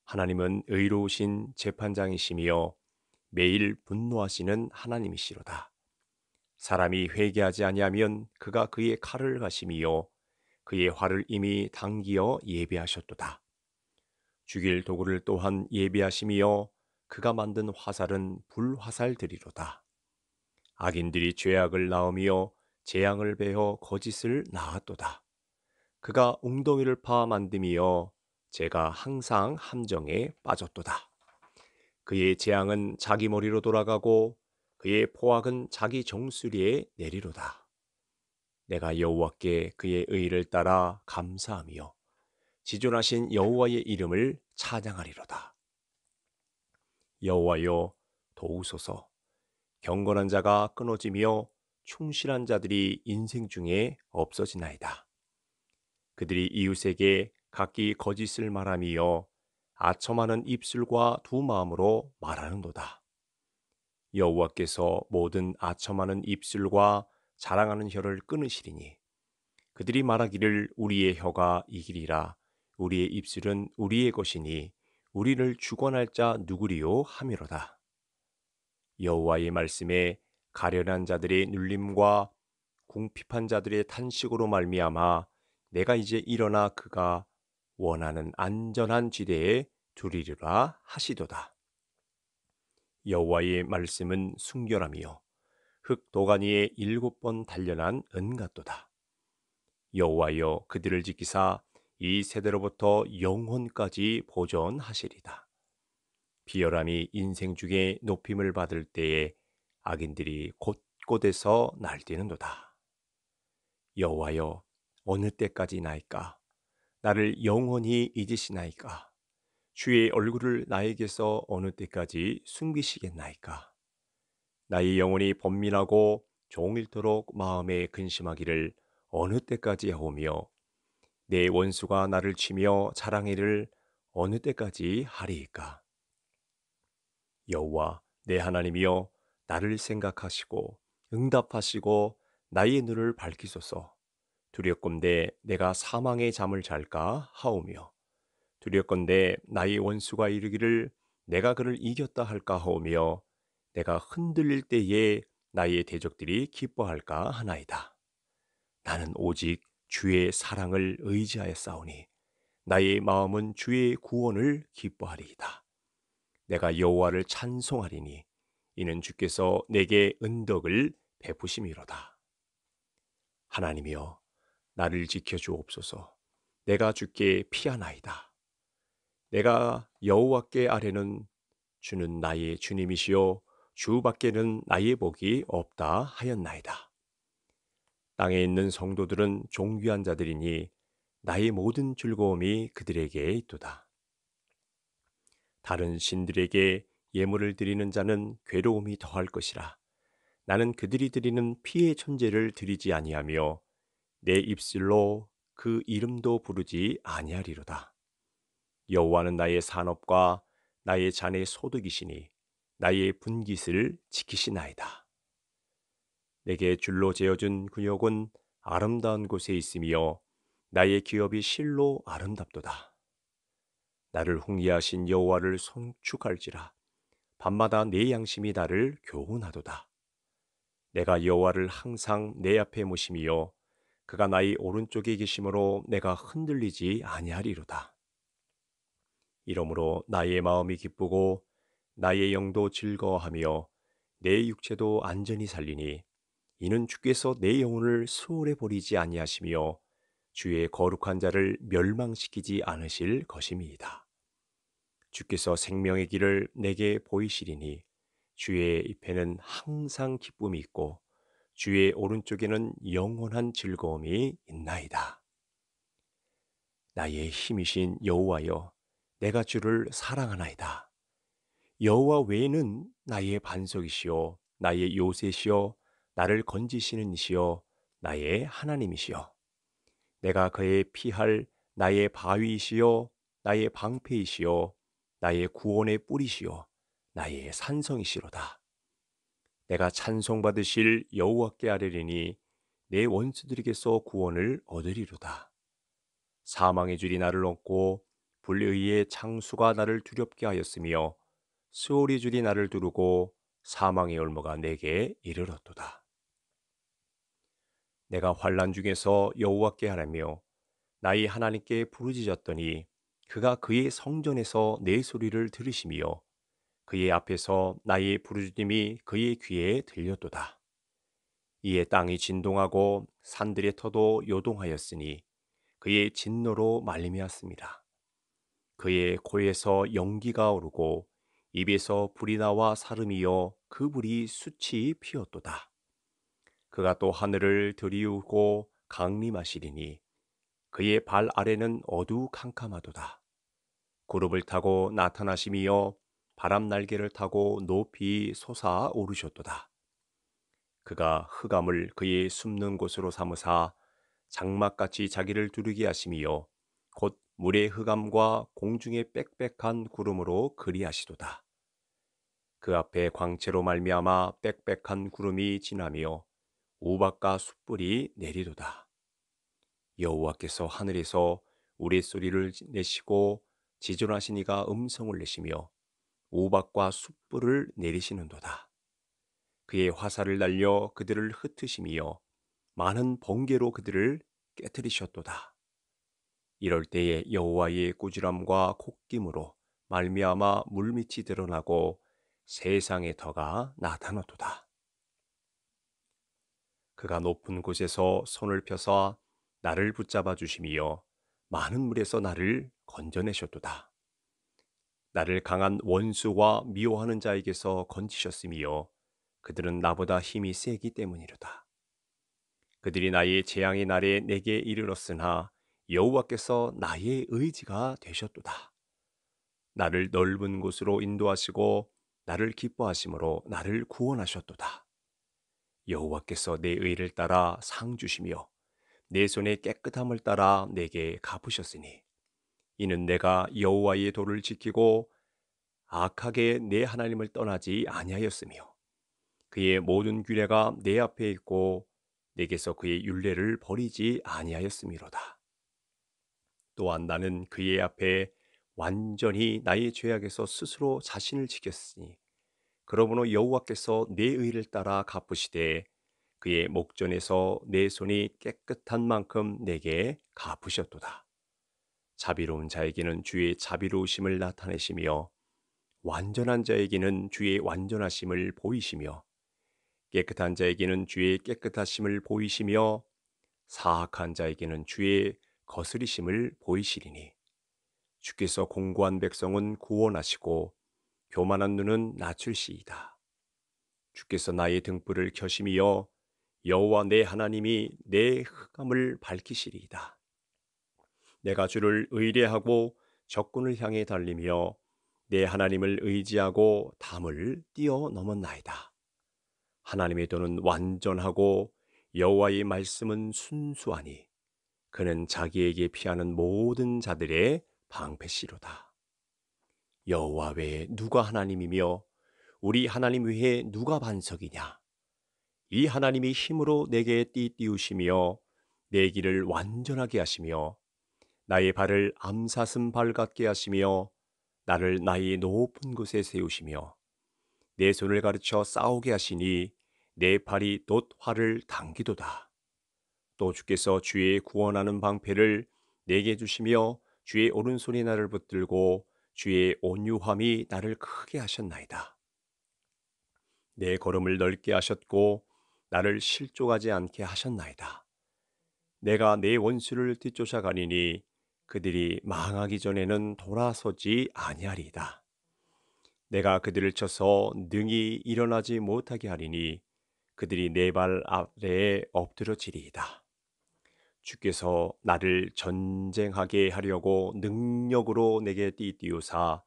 하나님은 의로우신 재판장이시며 매일 분노하시는 하나님이시로다. 사람이 회개하지 아니하면 그가 그의 칼을 가심이요 그의 화를 이미 당기어 예비하셨도다. 죽일 도구를 또한 예비하심이여 그가 만든 화살은 불화살들이로다. 악인들이 죄악을 낳으며 재앙을 베어 거짓을 낳았도다. 그가 웅덩이를 파 만듦이여 제가 항상 함정에 빠졌도다. 그의 재앙은 자기 머리로 돌아가고 그의 포악은 자기 정수리에 내리로다. 내가 여호와께 그의 의를 따라 감사하며 지존하신 여호와의 이름을 찬양하리로다. 여호와여 도우소서 경건한 자가 끊어지며 충실한 자들이 인생 중에 없어지나이다. 그들이 이웃에게 각기 거짓을 말하며 아첨하는 입술과 두 마음으로 말하는도다. 여호와께서 모든 아첨하는 입술과 자랑하는 혀를 끊으시리니 그들이 말하기를 우리의 혀가 이기리라 우리의 입술은 우리의 것이니 우리를 주관할 자 누구리요 하미로다. 여호와의 말씀에 가련한 자들의 눌림과 궁핍한 자들의 탄식으로 말미암아 내가 이제 일어나 그가 원하는 안전한 지대에 두리리라 하시도다. 여호와의 말씀은 순결함이요 흙 도가니에 일곱 번 단련한 은갓도다. 여호와여 그들을 지키사 이 세대로부터 영혼까지 보존하시리다. 비열함이 인생 중에 높임을 받을 때에 악인들이 곳곳에서 날뛰는도다. 여호와여 어느 때까지 나이까 나를 영원히 잊으시나이까 주의 얼굴을 나에게서 어느 때까지 숨기시겠나이까 나의 영혼이 번민하고 종일토록 마음에 근심하기를 어느 때까지 하오며 내 원수가 나를 치며 자랑이를 어느 때까지 하리이까? 여호와 내 하나님이여 나를 생각하시고 응답하시고 나의 눈을 밝히소서. 두렵건대 내가 사망의 잠을 잘까 하오며 두렵건대 나의 원수가 이르기를 내가 그를 이겼다 할까 하오며 내가 흔들릴 때에 나의 대적들이 기뻐할까 하나이다. 나는 오직 주의 사랑을 의지하여 싸우니 나의 마음은 주의 구원을 기뻐하리이다. 내가 여호와를 찬송하리니 이는 주께서 내게 은덕을 베푸심이로다. 하나님이여 나를 지켜 주옵소서. 내가 주께 피하나이다. 내가 여호와께 아래는 주는 나의 주님이시요 주 밖에는 나의 복이 없다 하였나이다. 땅에 있는 성도들은 종귀한 자들이니 나의 모든 즐거움이 그들에게 있도다. 다른 신들에게 예물을 드리는 자는 괴로움이 더할 것이라. 나는 그들이 드리는 피의 천재를 드리지 아니하며 내 입술로 그 이름도 부르지 아니하리로다. 여호와는 나의 산업과 나의 잔의 소득이시니 나의 분깃을 지키시나이다. 내게 줄로 재어준 근육은 아름다운 곳에 있으며 나의 기업이 실로 아름답도다. 나를 홍리하신 여호와를 송축할지라 밤마다 내 양심이 나를 교훈하도다. 내가 여호와를 항상 내 앞에 모심이요 그가 나의 오른쪽에 계심으로 내가 흔들리지 아니하리로다. 이러므로 나의 마음이 기쁘고 나의 영도 즐거워하며 내 육체도 안전히 살리니 이는 주께서 내 영혼을 수월해 버리지 아니하시며 주의 거룩한 자를 멸망시키지 않으실 것임이다 주께서 생명의 길을 내게 보이시리니 주의 입에는 항상 기쁨이 있고 주의 오른쪽에는 영원한 즐거움이 있나이다. 나의 힘이신 여호와여 내가 주를 사랑하나이다. 여호와 외에는 나의 반석이시요 나의 요새시요 나를 건지시는 이시여 나의 하나님이시여 내가 그의 피할 나의 바위이시여 나의 방패이시여 나의 구원의 뿌리시여 나의 산성이시로다 내가 찬송받으실 여호와께 아뢰리니 내 원수들에게서 구원을 얻으리로다 사망의 줄이 나를 얻고 불의의 창수가 나를 두렵게 하였으며 수월리 줄이 나를 두르고 사망의 올무가 내게 이르렀도다 내가 환란 중에서 여호와께 하라며 나의 하나님께 부르짖었더니 그가 그의 성전에서 내 소리를 들으시며 그의 앞에서 나의 부르짖음이 그의 귀에 들렸도다. 이에 땅이 진동하고 산들의 터도 요동하였으니 그의 진노로 말미암았습니다. 그의 코에서 연기가 오르고 입에서 불이 나와 사름이여 그 불이 수치 피었도다. 그가 또 하늘을 들이우고 강림하시리니 그의 발 아래는 어두 캄캄하도다. 구름을 타고 나타나심이며 바람 날개를 타고 높이 솟아 오르셨도다. 그가 흑암을 그의 숨는 곳으로 삼으사 장막같이 자기를 두르게 하심이요곧 물의 흑암과 공중의 빽빽한 구름으로 그리하시도다. 그 앞에 광채로 말미암아 빽빽한 구름이 지나며 오박과 숯불이 내리도다. 여호와께서 하늘에서 우리 소리를 내시고 지존하신 이가 음성을 내시며 오박과 숯불을 내리시는도다. 그의 화살을 날려 그들을 흩으시며 많은 번개로 그들을 깨뜨리셨도다. 이럴 때에 여호와의 꾸지람과 콧김으로 말미암아 물밑이 드러나고 세상의 터가 나타났도다. 그가 높은 곳에서 손을 펴서 나를 붙잡아 주심이여 많은 물에서 나를 건져내셨도다. 나를 강한 원수와 미워하는 자에게서 건지셨으며 그들은 나보다 힘이 세기 때문이로다. 그들이 나의 재앙의 날에 내게 이르렀으나 여호와께서 나의 의지가 되셨도다. 나를 넓은 곳으로 인도하시고 나를 기뻐하심으로 나를 구원하셨도다. 여호와께서 내 의를 따라 상 주시며 내 손의 깨끗함을 따라 내게 갚으셨으니 이는 내가 여호와의 도를 지키고 악하게 내 하나님을 떠나지 아니하였으며 그의 모든 규례가 내 앞에 있고 내게서 그의 율례를 버리지 아니하였음이로다. 또한 나는 그의 앞에 완전히 나의 죄악에서 스스로 자신을 지켰으니 그러므로 여호와께서 내 의를 따라 갚으시되 그의 목전에서 내 손이 깨끗한 만큼 내게 갚으셨도다. 자비로운 자에게는 주의 자비로우심을 나타내시며 완전한 자에게는 주의 완전하심을 보이시며 깨끗한 자에게는 주의 깨끗하심을 보이시며 사악한 자에게는 주의 거스리심을 보이시리니 주께서 공고한 백성은 구원하시고 교만한 눈은 낮출시이다. 주께서 나의 등불을 켜심이여 여호와 내 하나님이 내 흑암을 밝히시리이다. 내가 주를 의뢰하고 적군을 향해 달리며 내 하나님을 의지하고 담을 뛰어넘었나이다. 하나님의 도는 완전하고 여호와의 말씀은 순수하니 그는 자기에게 피하는 모든 자들의 방패시로다. 여호와 외에 누가 하나님이며 우리 하나님 외에 누가 반석이냐? 이 하나님이 힘으로 내게 띠띠우시며 내 길을 완전하게 하시며 나의 발을 암사슴 발 같게 하시며 나를 나의 높은 곳에 세우시며 내 손을 가르쳐 싸우게 하시니 내 팔이 돛 활을 당기도다. 또 주께서 주의 구원하는 방패를 내게 주시며 주의 오른손이 나를 붙들고 주의 온유함이 나를 크게 하셨나이다. 내 걸음을 넓게 하셨고 나를 실족하지 않게 하셨나이다. 내가 내 원수를 뒤쫓아가니니 그들이 망하기 전에는 돌아서지 아니하리이다. 내가 그들을 쳐서 능히 일어나지 못하게 하리니 그들이 내 발 아래에 엎드러지리이다. 주께서 나를 전쟁하게 하려고 능력으로 내게 띠띠우사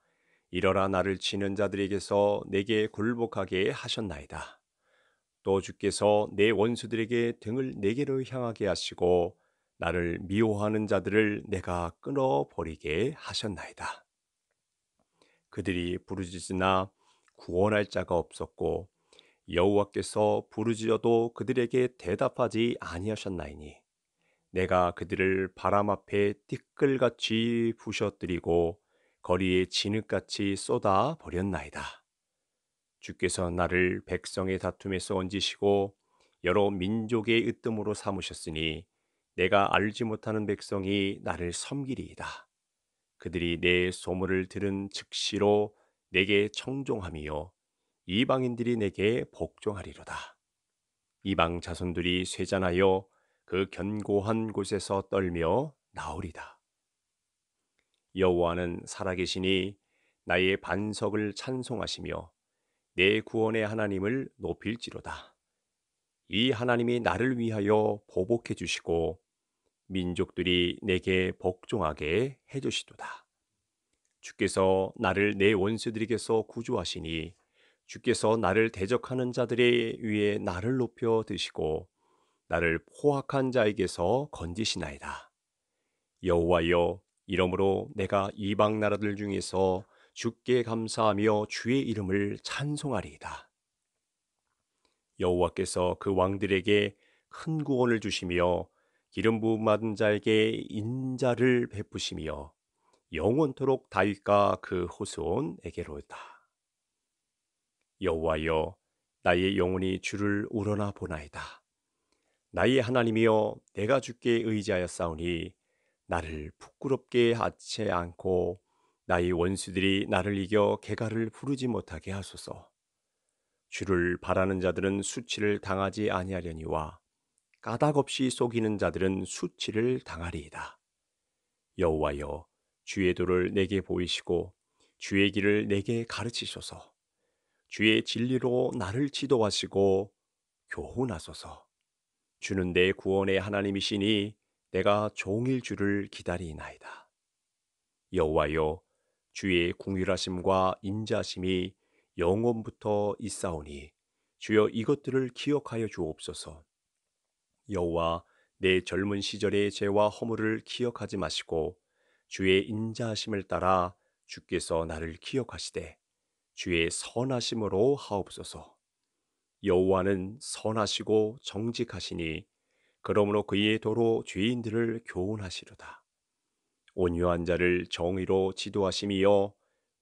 이러라 나를 치는 자들에게서 내게 굴복하게 하셨나이다. 또 주께서 내 원수들에게 등을 내게로 향하게 하시고 나를 미워하는 자들을 내가 끊어버리게 하셨나이다. 그들이 부르짖으나 구원할 자가 없었고 여호와께서 부르짖어도 그들에게 대답하지 아니하셨나이니 내가 그들을 바람 앞에 띠끌같이 부셔뜨리고 거리에 진흙같이 쏟아 버렸나이다. 주께서 나를 백성의 다툼에서 얹으시고 여러 민족의 으뜸으로 삼으셨으니 내가 알지 못하는 백성이 나를 섬기리이다. 그들이 내 소문을 들은 즉시로 내게 청종함이요 이방인들이 내게 복종하리로다. 이방 자손들이 쇠잔하여 그 견고한 곳에서 떨며 나오리다. 여호와는 살아계시니 나의 반석을 찬송하시며 내 구원의 하나님을 높일지로다. 이 하나님이 나를 위하여 보복해 주시고 민족들이 내게 복종하게 해 주시도다. 주께서 나를 내 원수들에게서 구조하시니 주께서 나를 대적하는 자들의 위에 나를 높여 드시고 나를 포악한 자에게서 건지시나이다. 여호와여 이러므로 내가 이방 나라들 중에서 주께 감사하며 주의 이름을 찬송하리이다. 여호와께서 그 왕들에게 큰 구원을 주시며 기름 부음 받은 자에게 인자를 베푸시며 영원토록 다윗과 그 후손에게로다. 여호와여 나의 영혼이 주를 우러나 보나이다. 나의 하나님이여 내가 주께 의지하였사오니 나를 부끄럽게 하지 않고 나의 원수들이 나를 이겨 개가를 부르지 못하게 하소서. 주를 바라는 자들은 수치를 당하지 아니하려니와 까닭없이 속이는 자들은 수치를 당하리이다. 여호와여 주의 도를 내게 보이시고 주의 길을 내게 가르치소서. 주의 진리로 나를 지도하시고 교훈하소서. 주는 내 구원의 하나님이시니 내가 종일 주를 기다리나이다. 여호와여 주의 궁휼하심과 인자심이 영원부터 있사오니 주여 이것들을 기억하여 주옵소서. 여호와 내 젊은 시절의 죄와 허물을 기억하지 마시고 주의 인자심을 따라 주께서 나를 기억하시되 주의 선하심으로 하옵소서. 여호와는 선하시고 정직하시니 그러므로 그의 도로 죄인들을 교훈하시로다. 온유한 자를 정의로 지도하심이여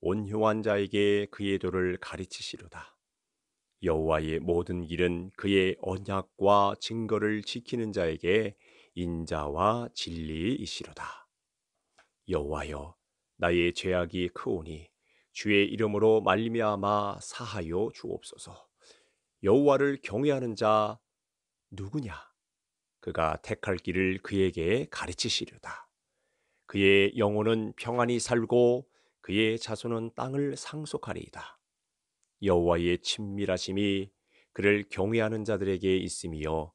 온유한 자에게 그의 도를 가르치시로다. 여호와의 모든 길은 그의 언약과 증거를 지키는 자에게 인자와 진리이시로다. 여호와여 나의 죄악이 크오니 주의 이름으로 말미암아 사하여 주옵소서. 여호와를 경외하는 자 누구냐? 그가 택할 길을 그에게 가르치시려다. 그의 영혼은 평안히 살고 그의 자손은 땅을 상속하리이다. 여호와의 친밀하심이 그를 경외하는 자들에게 있으며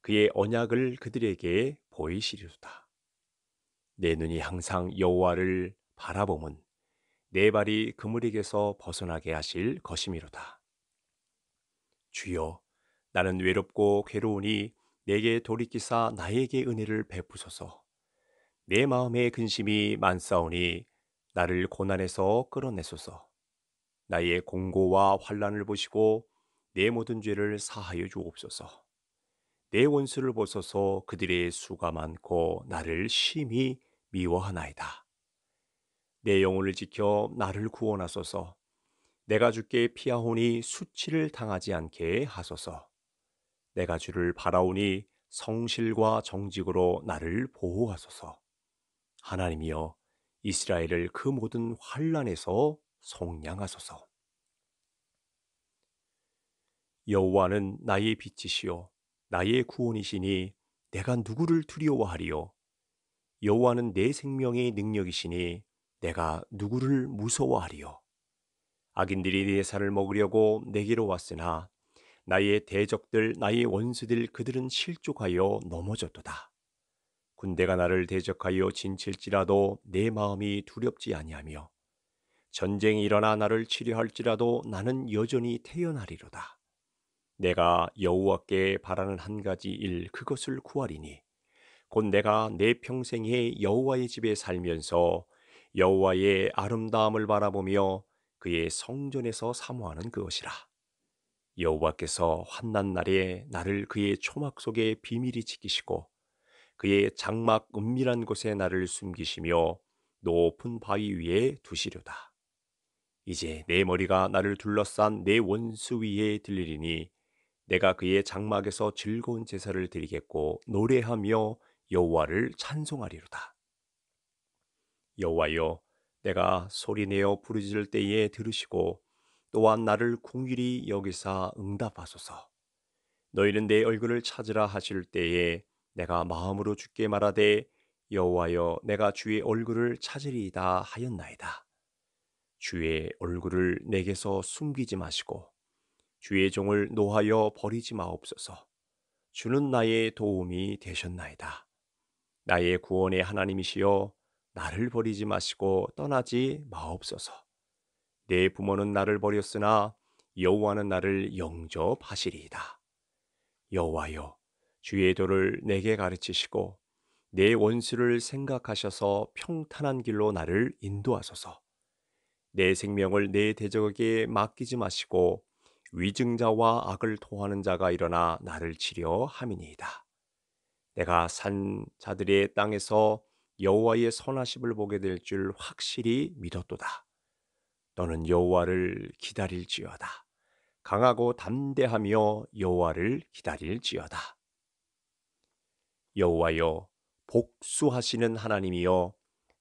그의 언약을 그들에게 보이시리로다. 내 눈이 항상 여호와를 바라보면 내 발이 그물에게서 벗어나게 하실 것이미로다. 주여 나는 외롭고 괴로우니 내게 돌이키사 나에게 은혜를 베푸소서. 내 마음의 근심이 많사오니 나를 고난에서 끌어내소서. 나의 공고와 환란을 보시고 내 모든 죄를 사하여 주옵소서. 내 원수를 보소서 그들의 수가 많고 나를 심히 미워하나이다. 내 영혼을 지켜 나를 구원하소서. 내가 주께 피하오니 수치를 당하지 않게 하소서. 내가 주를 바라오니 성실과 정직으로 나를 보호하소서. 하나님이여 이스라엘을 그 모든 환란에서 속량하소서. 여호와는 나의 빛이시요 나의 구원이시니 내가 누구를 두려워하리요 여호와는 내 생명의 능력이시니 내가 누구를 무서워하리요 악인들이 내 살을 먹으려고 내게로 왔으나 나의 대적들 나의 원수들 그들은 실족하여 넘어졌도다. 군대가 나를 대적하여 진칠지라도 내 마음이 두렵지 아니하며 전쟁이 일어나 나를 치료할지라도 나는 여전히 태어나리로다. 내가 여호와께 바라는 한 가지 일 그것을 구하리니 곧 내가 내 평생에 여호와의 집에 살면서 여호와의 아름다움을 바라보며 그의 성전에서 사모하는 그것이라. 여호와께서 환난 날에 나를 그의 초막 속에 비밀히 지키시고 그의 장막 은밀한 곳에 나를 숨기시며 높은 바위 위에 두시려다. 이제 내 머리가 나를 둘러싼 내 원수 위에 들리리니 내가 그의 장막에서 즐거운 제사를 드리겠고 노래하며 여호와를 찬송하리로다. 여호와여 내가 소리내어 부르짖을 때에 들으시고 또한 나를 궁일이 여기사 응답하소서. 너희는 내 얼굴을 찾으라 하실 때에 내가 마음으로 주께 말하되 여호와여 내가 주의 얼굴을 찾으리이다 하였나이다. 주의 얼굴을 내게서 숨기지 마시고 주의 종을 노하여 버리지 마옵소서. 주는 나의 도움이 되셨나이다. 나의 구원의 하나님이시여 나를 버리지 마시고 떠나지 마옵소서. 내 부모는 나를 버렸으나 여호와는 나를 영접하시리이다. 여호와여 주의 도를 내게 가르치시고 내 원수를 생각하셔서 평탄한 길로 나를 인도하소서. 내 생명을 내 대적에게 맡기지 마시고 위증자와 악을 토하는 자가 일어나 나를 치려 함이니이다. 내가 산 자들의 땅에서 여호와의 선하심을 보게 될 줄 확실히 믿었도다. 너는 여호와를 기다릴지어다. 강하고 담대하며 여호와를 기다릴지어다. 여호와여 복수하시는 하나님이여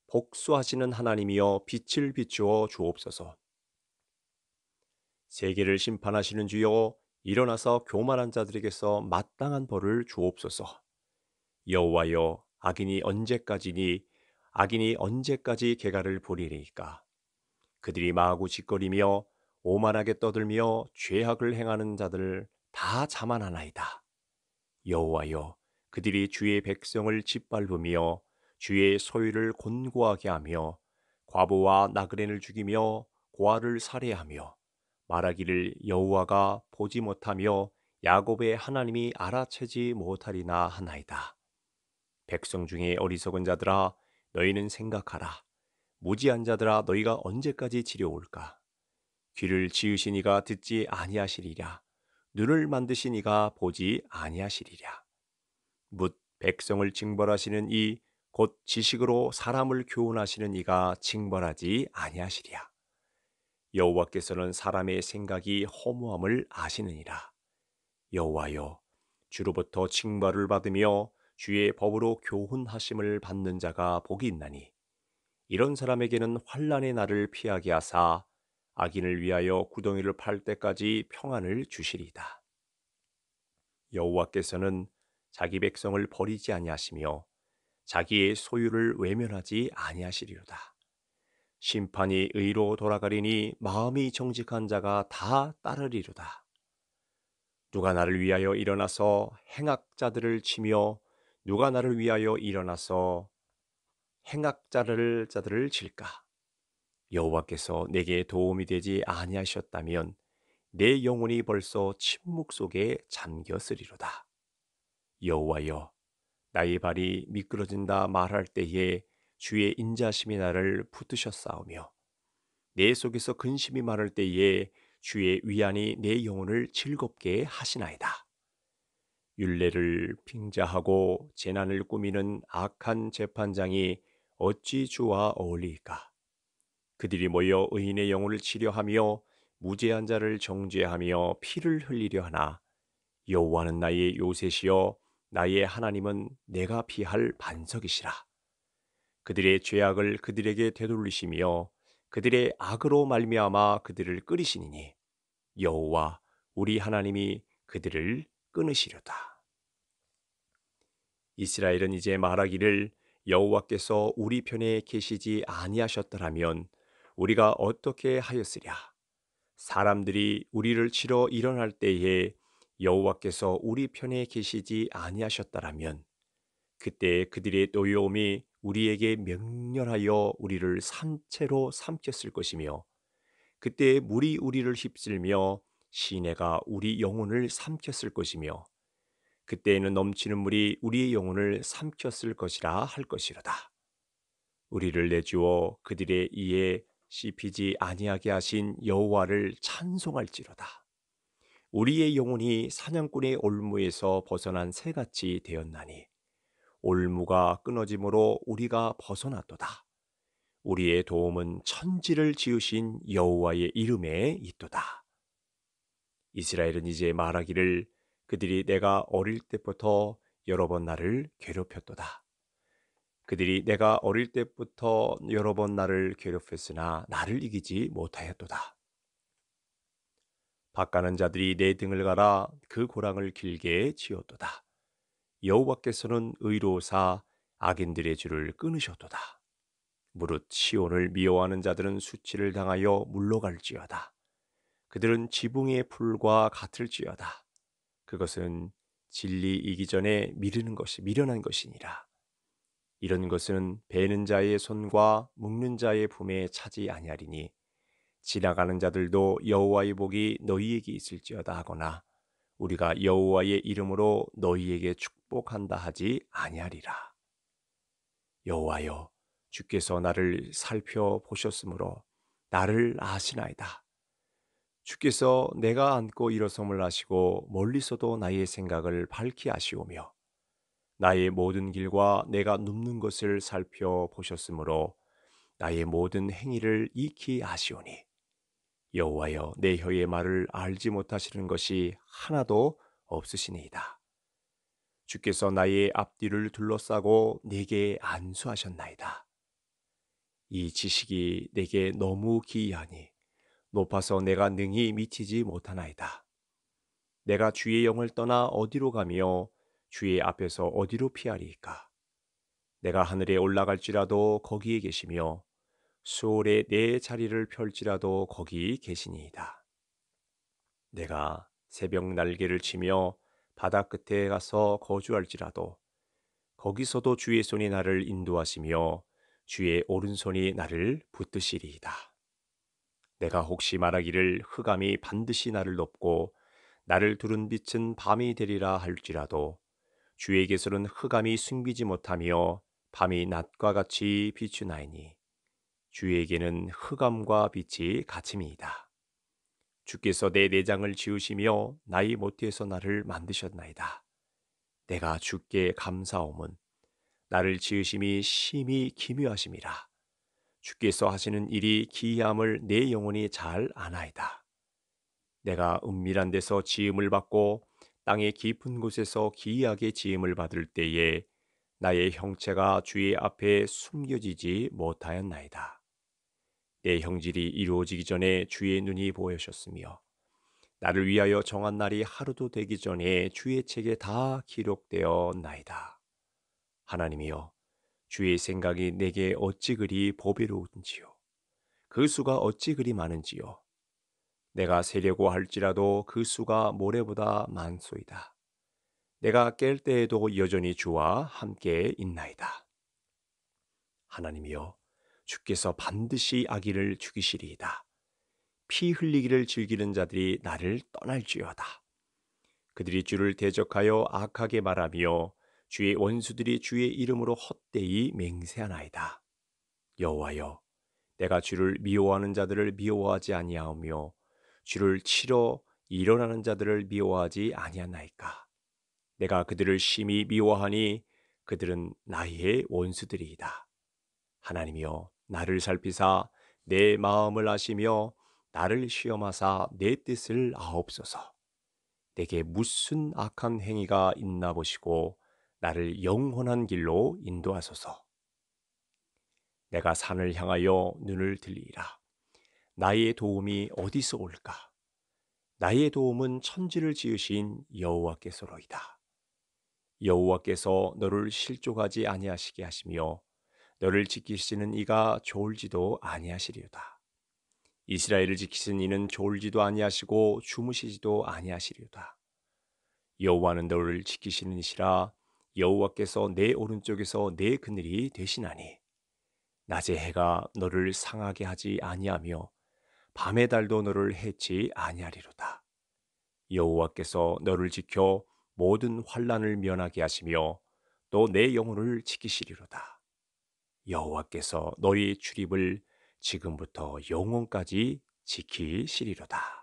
복수하시는 하나님이여 빛을 비추어 주옵소서. 세계를 심판하시는 주여 일어나서 교만한 자들에게서 마땅한 벌을 주옵소서. 여호와여 악인이 언제까지니 악인이 언제까지 개가를 보리리까 그들이 마구고 짓거리며 오만하게 떠들며 죄악을 행하는 자들 다 자만하나이다 여호와여 그들이 주의 백성을 짓밟으며 주의 소유를 곤고하게 하며 과부와 나그네를 죽이며 고아를 살해하며 말하기를 여호와가 보지 못하며 야곱의 하나님이 알아채지 못하리나 하나이다. 백성 중에 어리석은 자들아 너희는 생각하라. 무지한 자들아 너희가 언제까지 지려올까? 귀를 지으신 이가 듣지 아니하시리라. 눈을 만드신 이가 보지 아니하시리라. 묻 백성을 징벌하시는 이 곧 지식으로 사람을 교훈하시는 이가 징벌하지 아니하시리라. 여호와께서는 사람의 생각이 허무함을 아시느니라. 여호와여 주로부터 징벌을 받으며 주의 법으로 교훈하심을 받는 자가 복이 있나니 이런 사람에게는 환란의 날을 피하게 하사 악인을 위하여 구덩이를 팔 때까지 평안을 주시리이다. 여호와께서는 자기 백성을 버리지 아니하시며 자기의 소유를 외면하지 아니하시리로다. 심판이 의로 돌아가리니 마음이 정직한 자가 다 따르리로다. 누가 나를 위하여 일어나서 행악자들을 치며 누가 나를 위하여 일어나서 행악자를 자들을 질까? 여호와께서 내게 도움이 되지 아니하셨다면 내 영혼이 벌써 침묵 속에 잠겼으리로다. 여호와여, 나의 발이 미끄러진다 말할 때에 주의 인자심이 나를 붙드셨사오며 내 속에서 근심이 많을 때에 주의 위안이 내 영혼을 즐겁게 하시나이다. 윤례를 빙자하고 재난을 꾸미는 악한 재판장이 어찌 주와 어울릴까 그들이 모여 의인의 영혼을 치료하며 무죄한 자를 정죄하며 피를 흘리려 하나 여호와는 나의 요셉이여 나의 하나님은 내가 피할 반석이시라. 그들의 죄악을 그들에게 되돌리시며 그들의 악으로 말미암아 그들을 끓이시니니 여호와 우리 하나님이 그들을 끊으시려다. 이스라엘은 이제 말하기를 여호와께서 우리 편에 계시지 아니하셨더라면 우리가 어떻게 하였으랴 사람들이 우리를 치러 일어날 때에 여호와께서 우리 편에 계시지 아니하셨다라면 그때 그들의 노여움이 우리에게 명렬하여 우리를 산채로 삼켰을 것이며 그때 물이 우리를 휩쓸며 시내가 우리 영혼을 삼켰을 것이며 그때에는 넘치는 물이 우리의 영혼을 삼켰을 것이라 할 것이로다. 우리를 내주어 그들의 이에 씹히지 아니하게 하신 여호와를 찬송할지로다. 우리의 영혼이 사냥꾼의 올무에서 벗어난 새같이 되었나니 올무가 끊어짐으로 우리가 벗어났도다. 우리의 도움은 천지를 지으신 여호와의 이름에 있도다. 이스라엘은 이제 말하기를 그들이 내가 어릴 때부터 여러 번 나를 괴롭혔도다. 그들이 내가 어릴 때부터 여러 번 나를 괴롭혔으나 나를 이기지 못하였도다. 바가는 자들이 내 등을 갈아 그 고랑을 길게 지었도다. 여호와께서는 의로사 악인들의 줄을 끊으셨도다. 무릇 시온을 미워하는 자들은 수치를 당하여 물러갈지어다. 그들은 지붕의 풀과 같을지어다. 그것은 진리이기 전에 미르는 것이 미련한 것이니라. 이런 것은 베는 자의 손과 묶는 자의 품에 차지 아니하리니 지나가는 자들도 여호와의 복이 너희에게 있을지어다 하거나 우리가 여호와의 이름으로 너희에게 축복한다 하지 아니하리라. 여호와여 주께서 나를 살펴보셨으므로 나를 아시나이다. 주께서 내가 안고 일어섬을 아시고 멀리서도 나의 생각을 밝히 아시오며 나의 모든 길과 내가 눕는 것을 살펴 보셨으므로 나의 모든 행위를 익히 아시오니 여호와여 내 혀의 말을 알지 못하시는 것이 하나도 없으시니이다. 주께서 나의 앞뒤를 둘러싸고 내게 안수하셨나이다. 이 지식이 내게 너무 기이하니 높아서 내가 능히 미치지 못하나이다. 내가 주의 영을 떠나 어디로 가며 주의 앞에서 어디로 피하리까 내가 하늘에 올라갈지라도 거기에 계시며 수월에 내 자리를 펼지라도 거기 계시니이다. 내가 새벽 날개를 치며 바다 끝에 가서 거주할지라도 거기서도 주의 손이 나를 인도하시며 주의 오른손이 나를 붙드시리이다. 내가 혹시 말하기를 흑암이 반드시 나를 덮고 나를 두른 빛은 밤이 되리라 할지라도 주에게서는 흑암이 숨기지 못하며 밤이 낮과 같이 비추나이니 주에게는 흑암과 빛이 같음이이다. 주께서 내 내장을 지으시며 나의 모태에서 나를 만드셨나이다. 내가 주께 감사함은 나를 지으심이 심히 기묘하심이라. 주께서 하시는 일이 기이함을 내 영혼이 잘 아나이다. 내가 은밀한 데서 지음을 받고 땅의 깊은 곳에서 기이하게 지음을 받을 때에 나의 형체가 주의 앞에 숨겨지지 못하였나이다. 내 형질이 이루어지기 전에 주의 눈이 보이셨으며 나를 위하여 정한 날이 하루도 되기 전에 주의 책에 다 기록되어 나이다. 하나님이여 주의 생각이 내게 어찌 그리 보배로운지요. 그 수가 어찌 그리 많은지요. 내가 세려고 할지라도 그 수가 모래보다 많소이다. 내가 깰 때에도 여전히 주와 함께 있나이다. 하나님이여, 주께서 반드시 아기를 죽이시리이다. 피 흘리기를 즐기는 자들이 나를 떠날지어다. 그들이 주를 대적하여 악하게 말하며 주의 원수들이 주의 이름으로 헛되이 맹세하나이다. 여호와여, 내가 주를 미워하는 자들을 미워하지 아니하오며 주를 치러 일어나는 자들을 미워하지 아니하나이까. 내가 그들을 심히 미워하니 그들은 나의 원수들이이다. 하나님이여 나를 살피사 내 마음을 아시며 나를 시험하사 내 뜻을 아옵소서. 내게 무슨 악한 행위가 있나 보시고 나를 영원한 길로 인도하소서. 내가 산을 향하여 눈을 들리라. 나의 도움이 어디서 올까? 나의 도움은 천지를 지으신 여호와께서로이다. 여호와께서 너를 실족하지 아니하시게 하시며 너를 지키시는 이가 좋을지도 아니하시리로다. 이스라엘을 지키신 이는 졸지도 아니하시고 주무시지도 아니하시리로다. 여호와는 너를 지키시는 이시라 여호와께서 내 오른쪽에서 내 그늘이 되시나니 낮의 해가 너를 상하게 하지 아니하며 밤의 달도 너를 해치 아니하리로다. 여호와께서 너를 지켜 모든 환란을 면하게 하시며 또 내 영혼을 지키시리로다. 여호와께서 너의 출입을 지금부터 영혼까지 지키시리로다.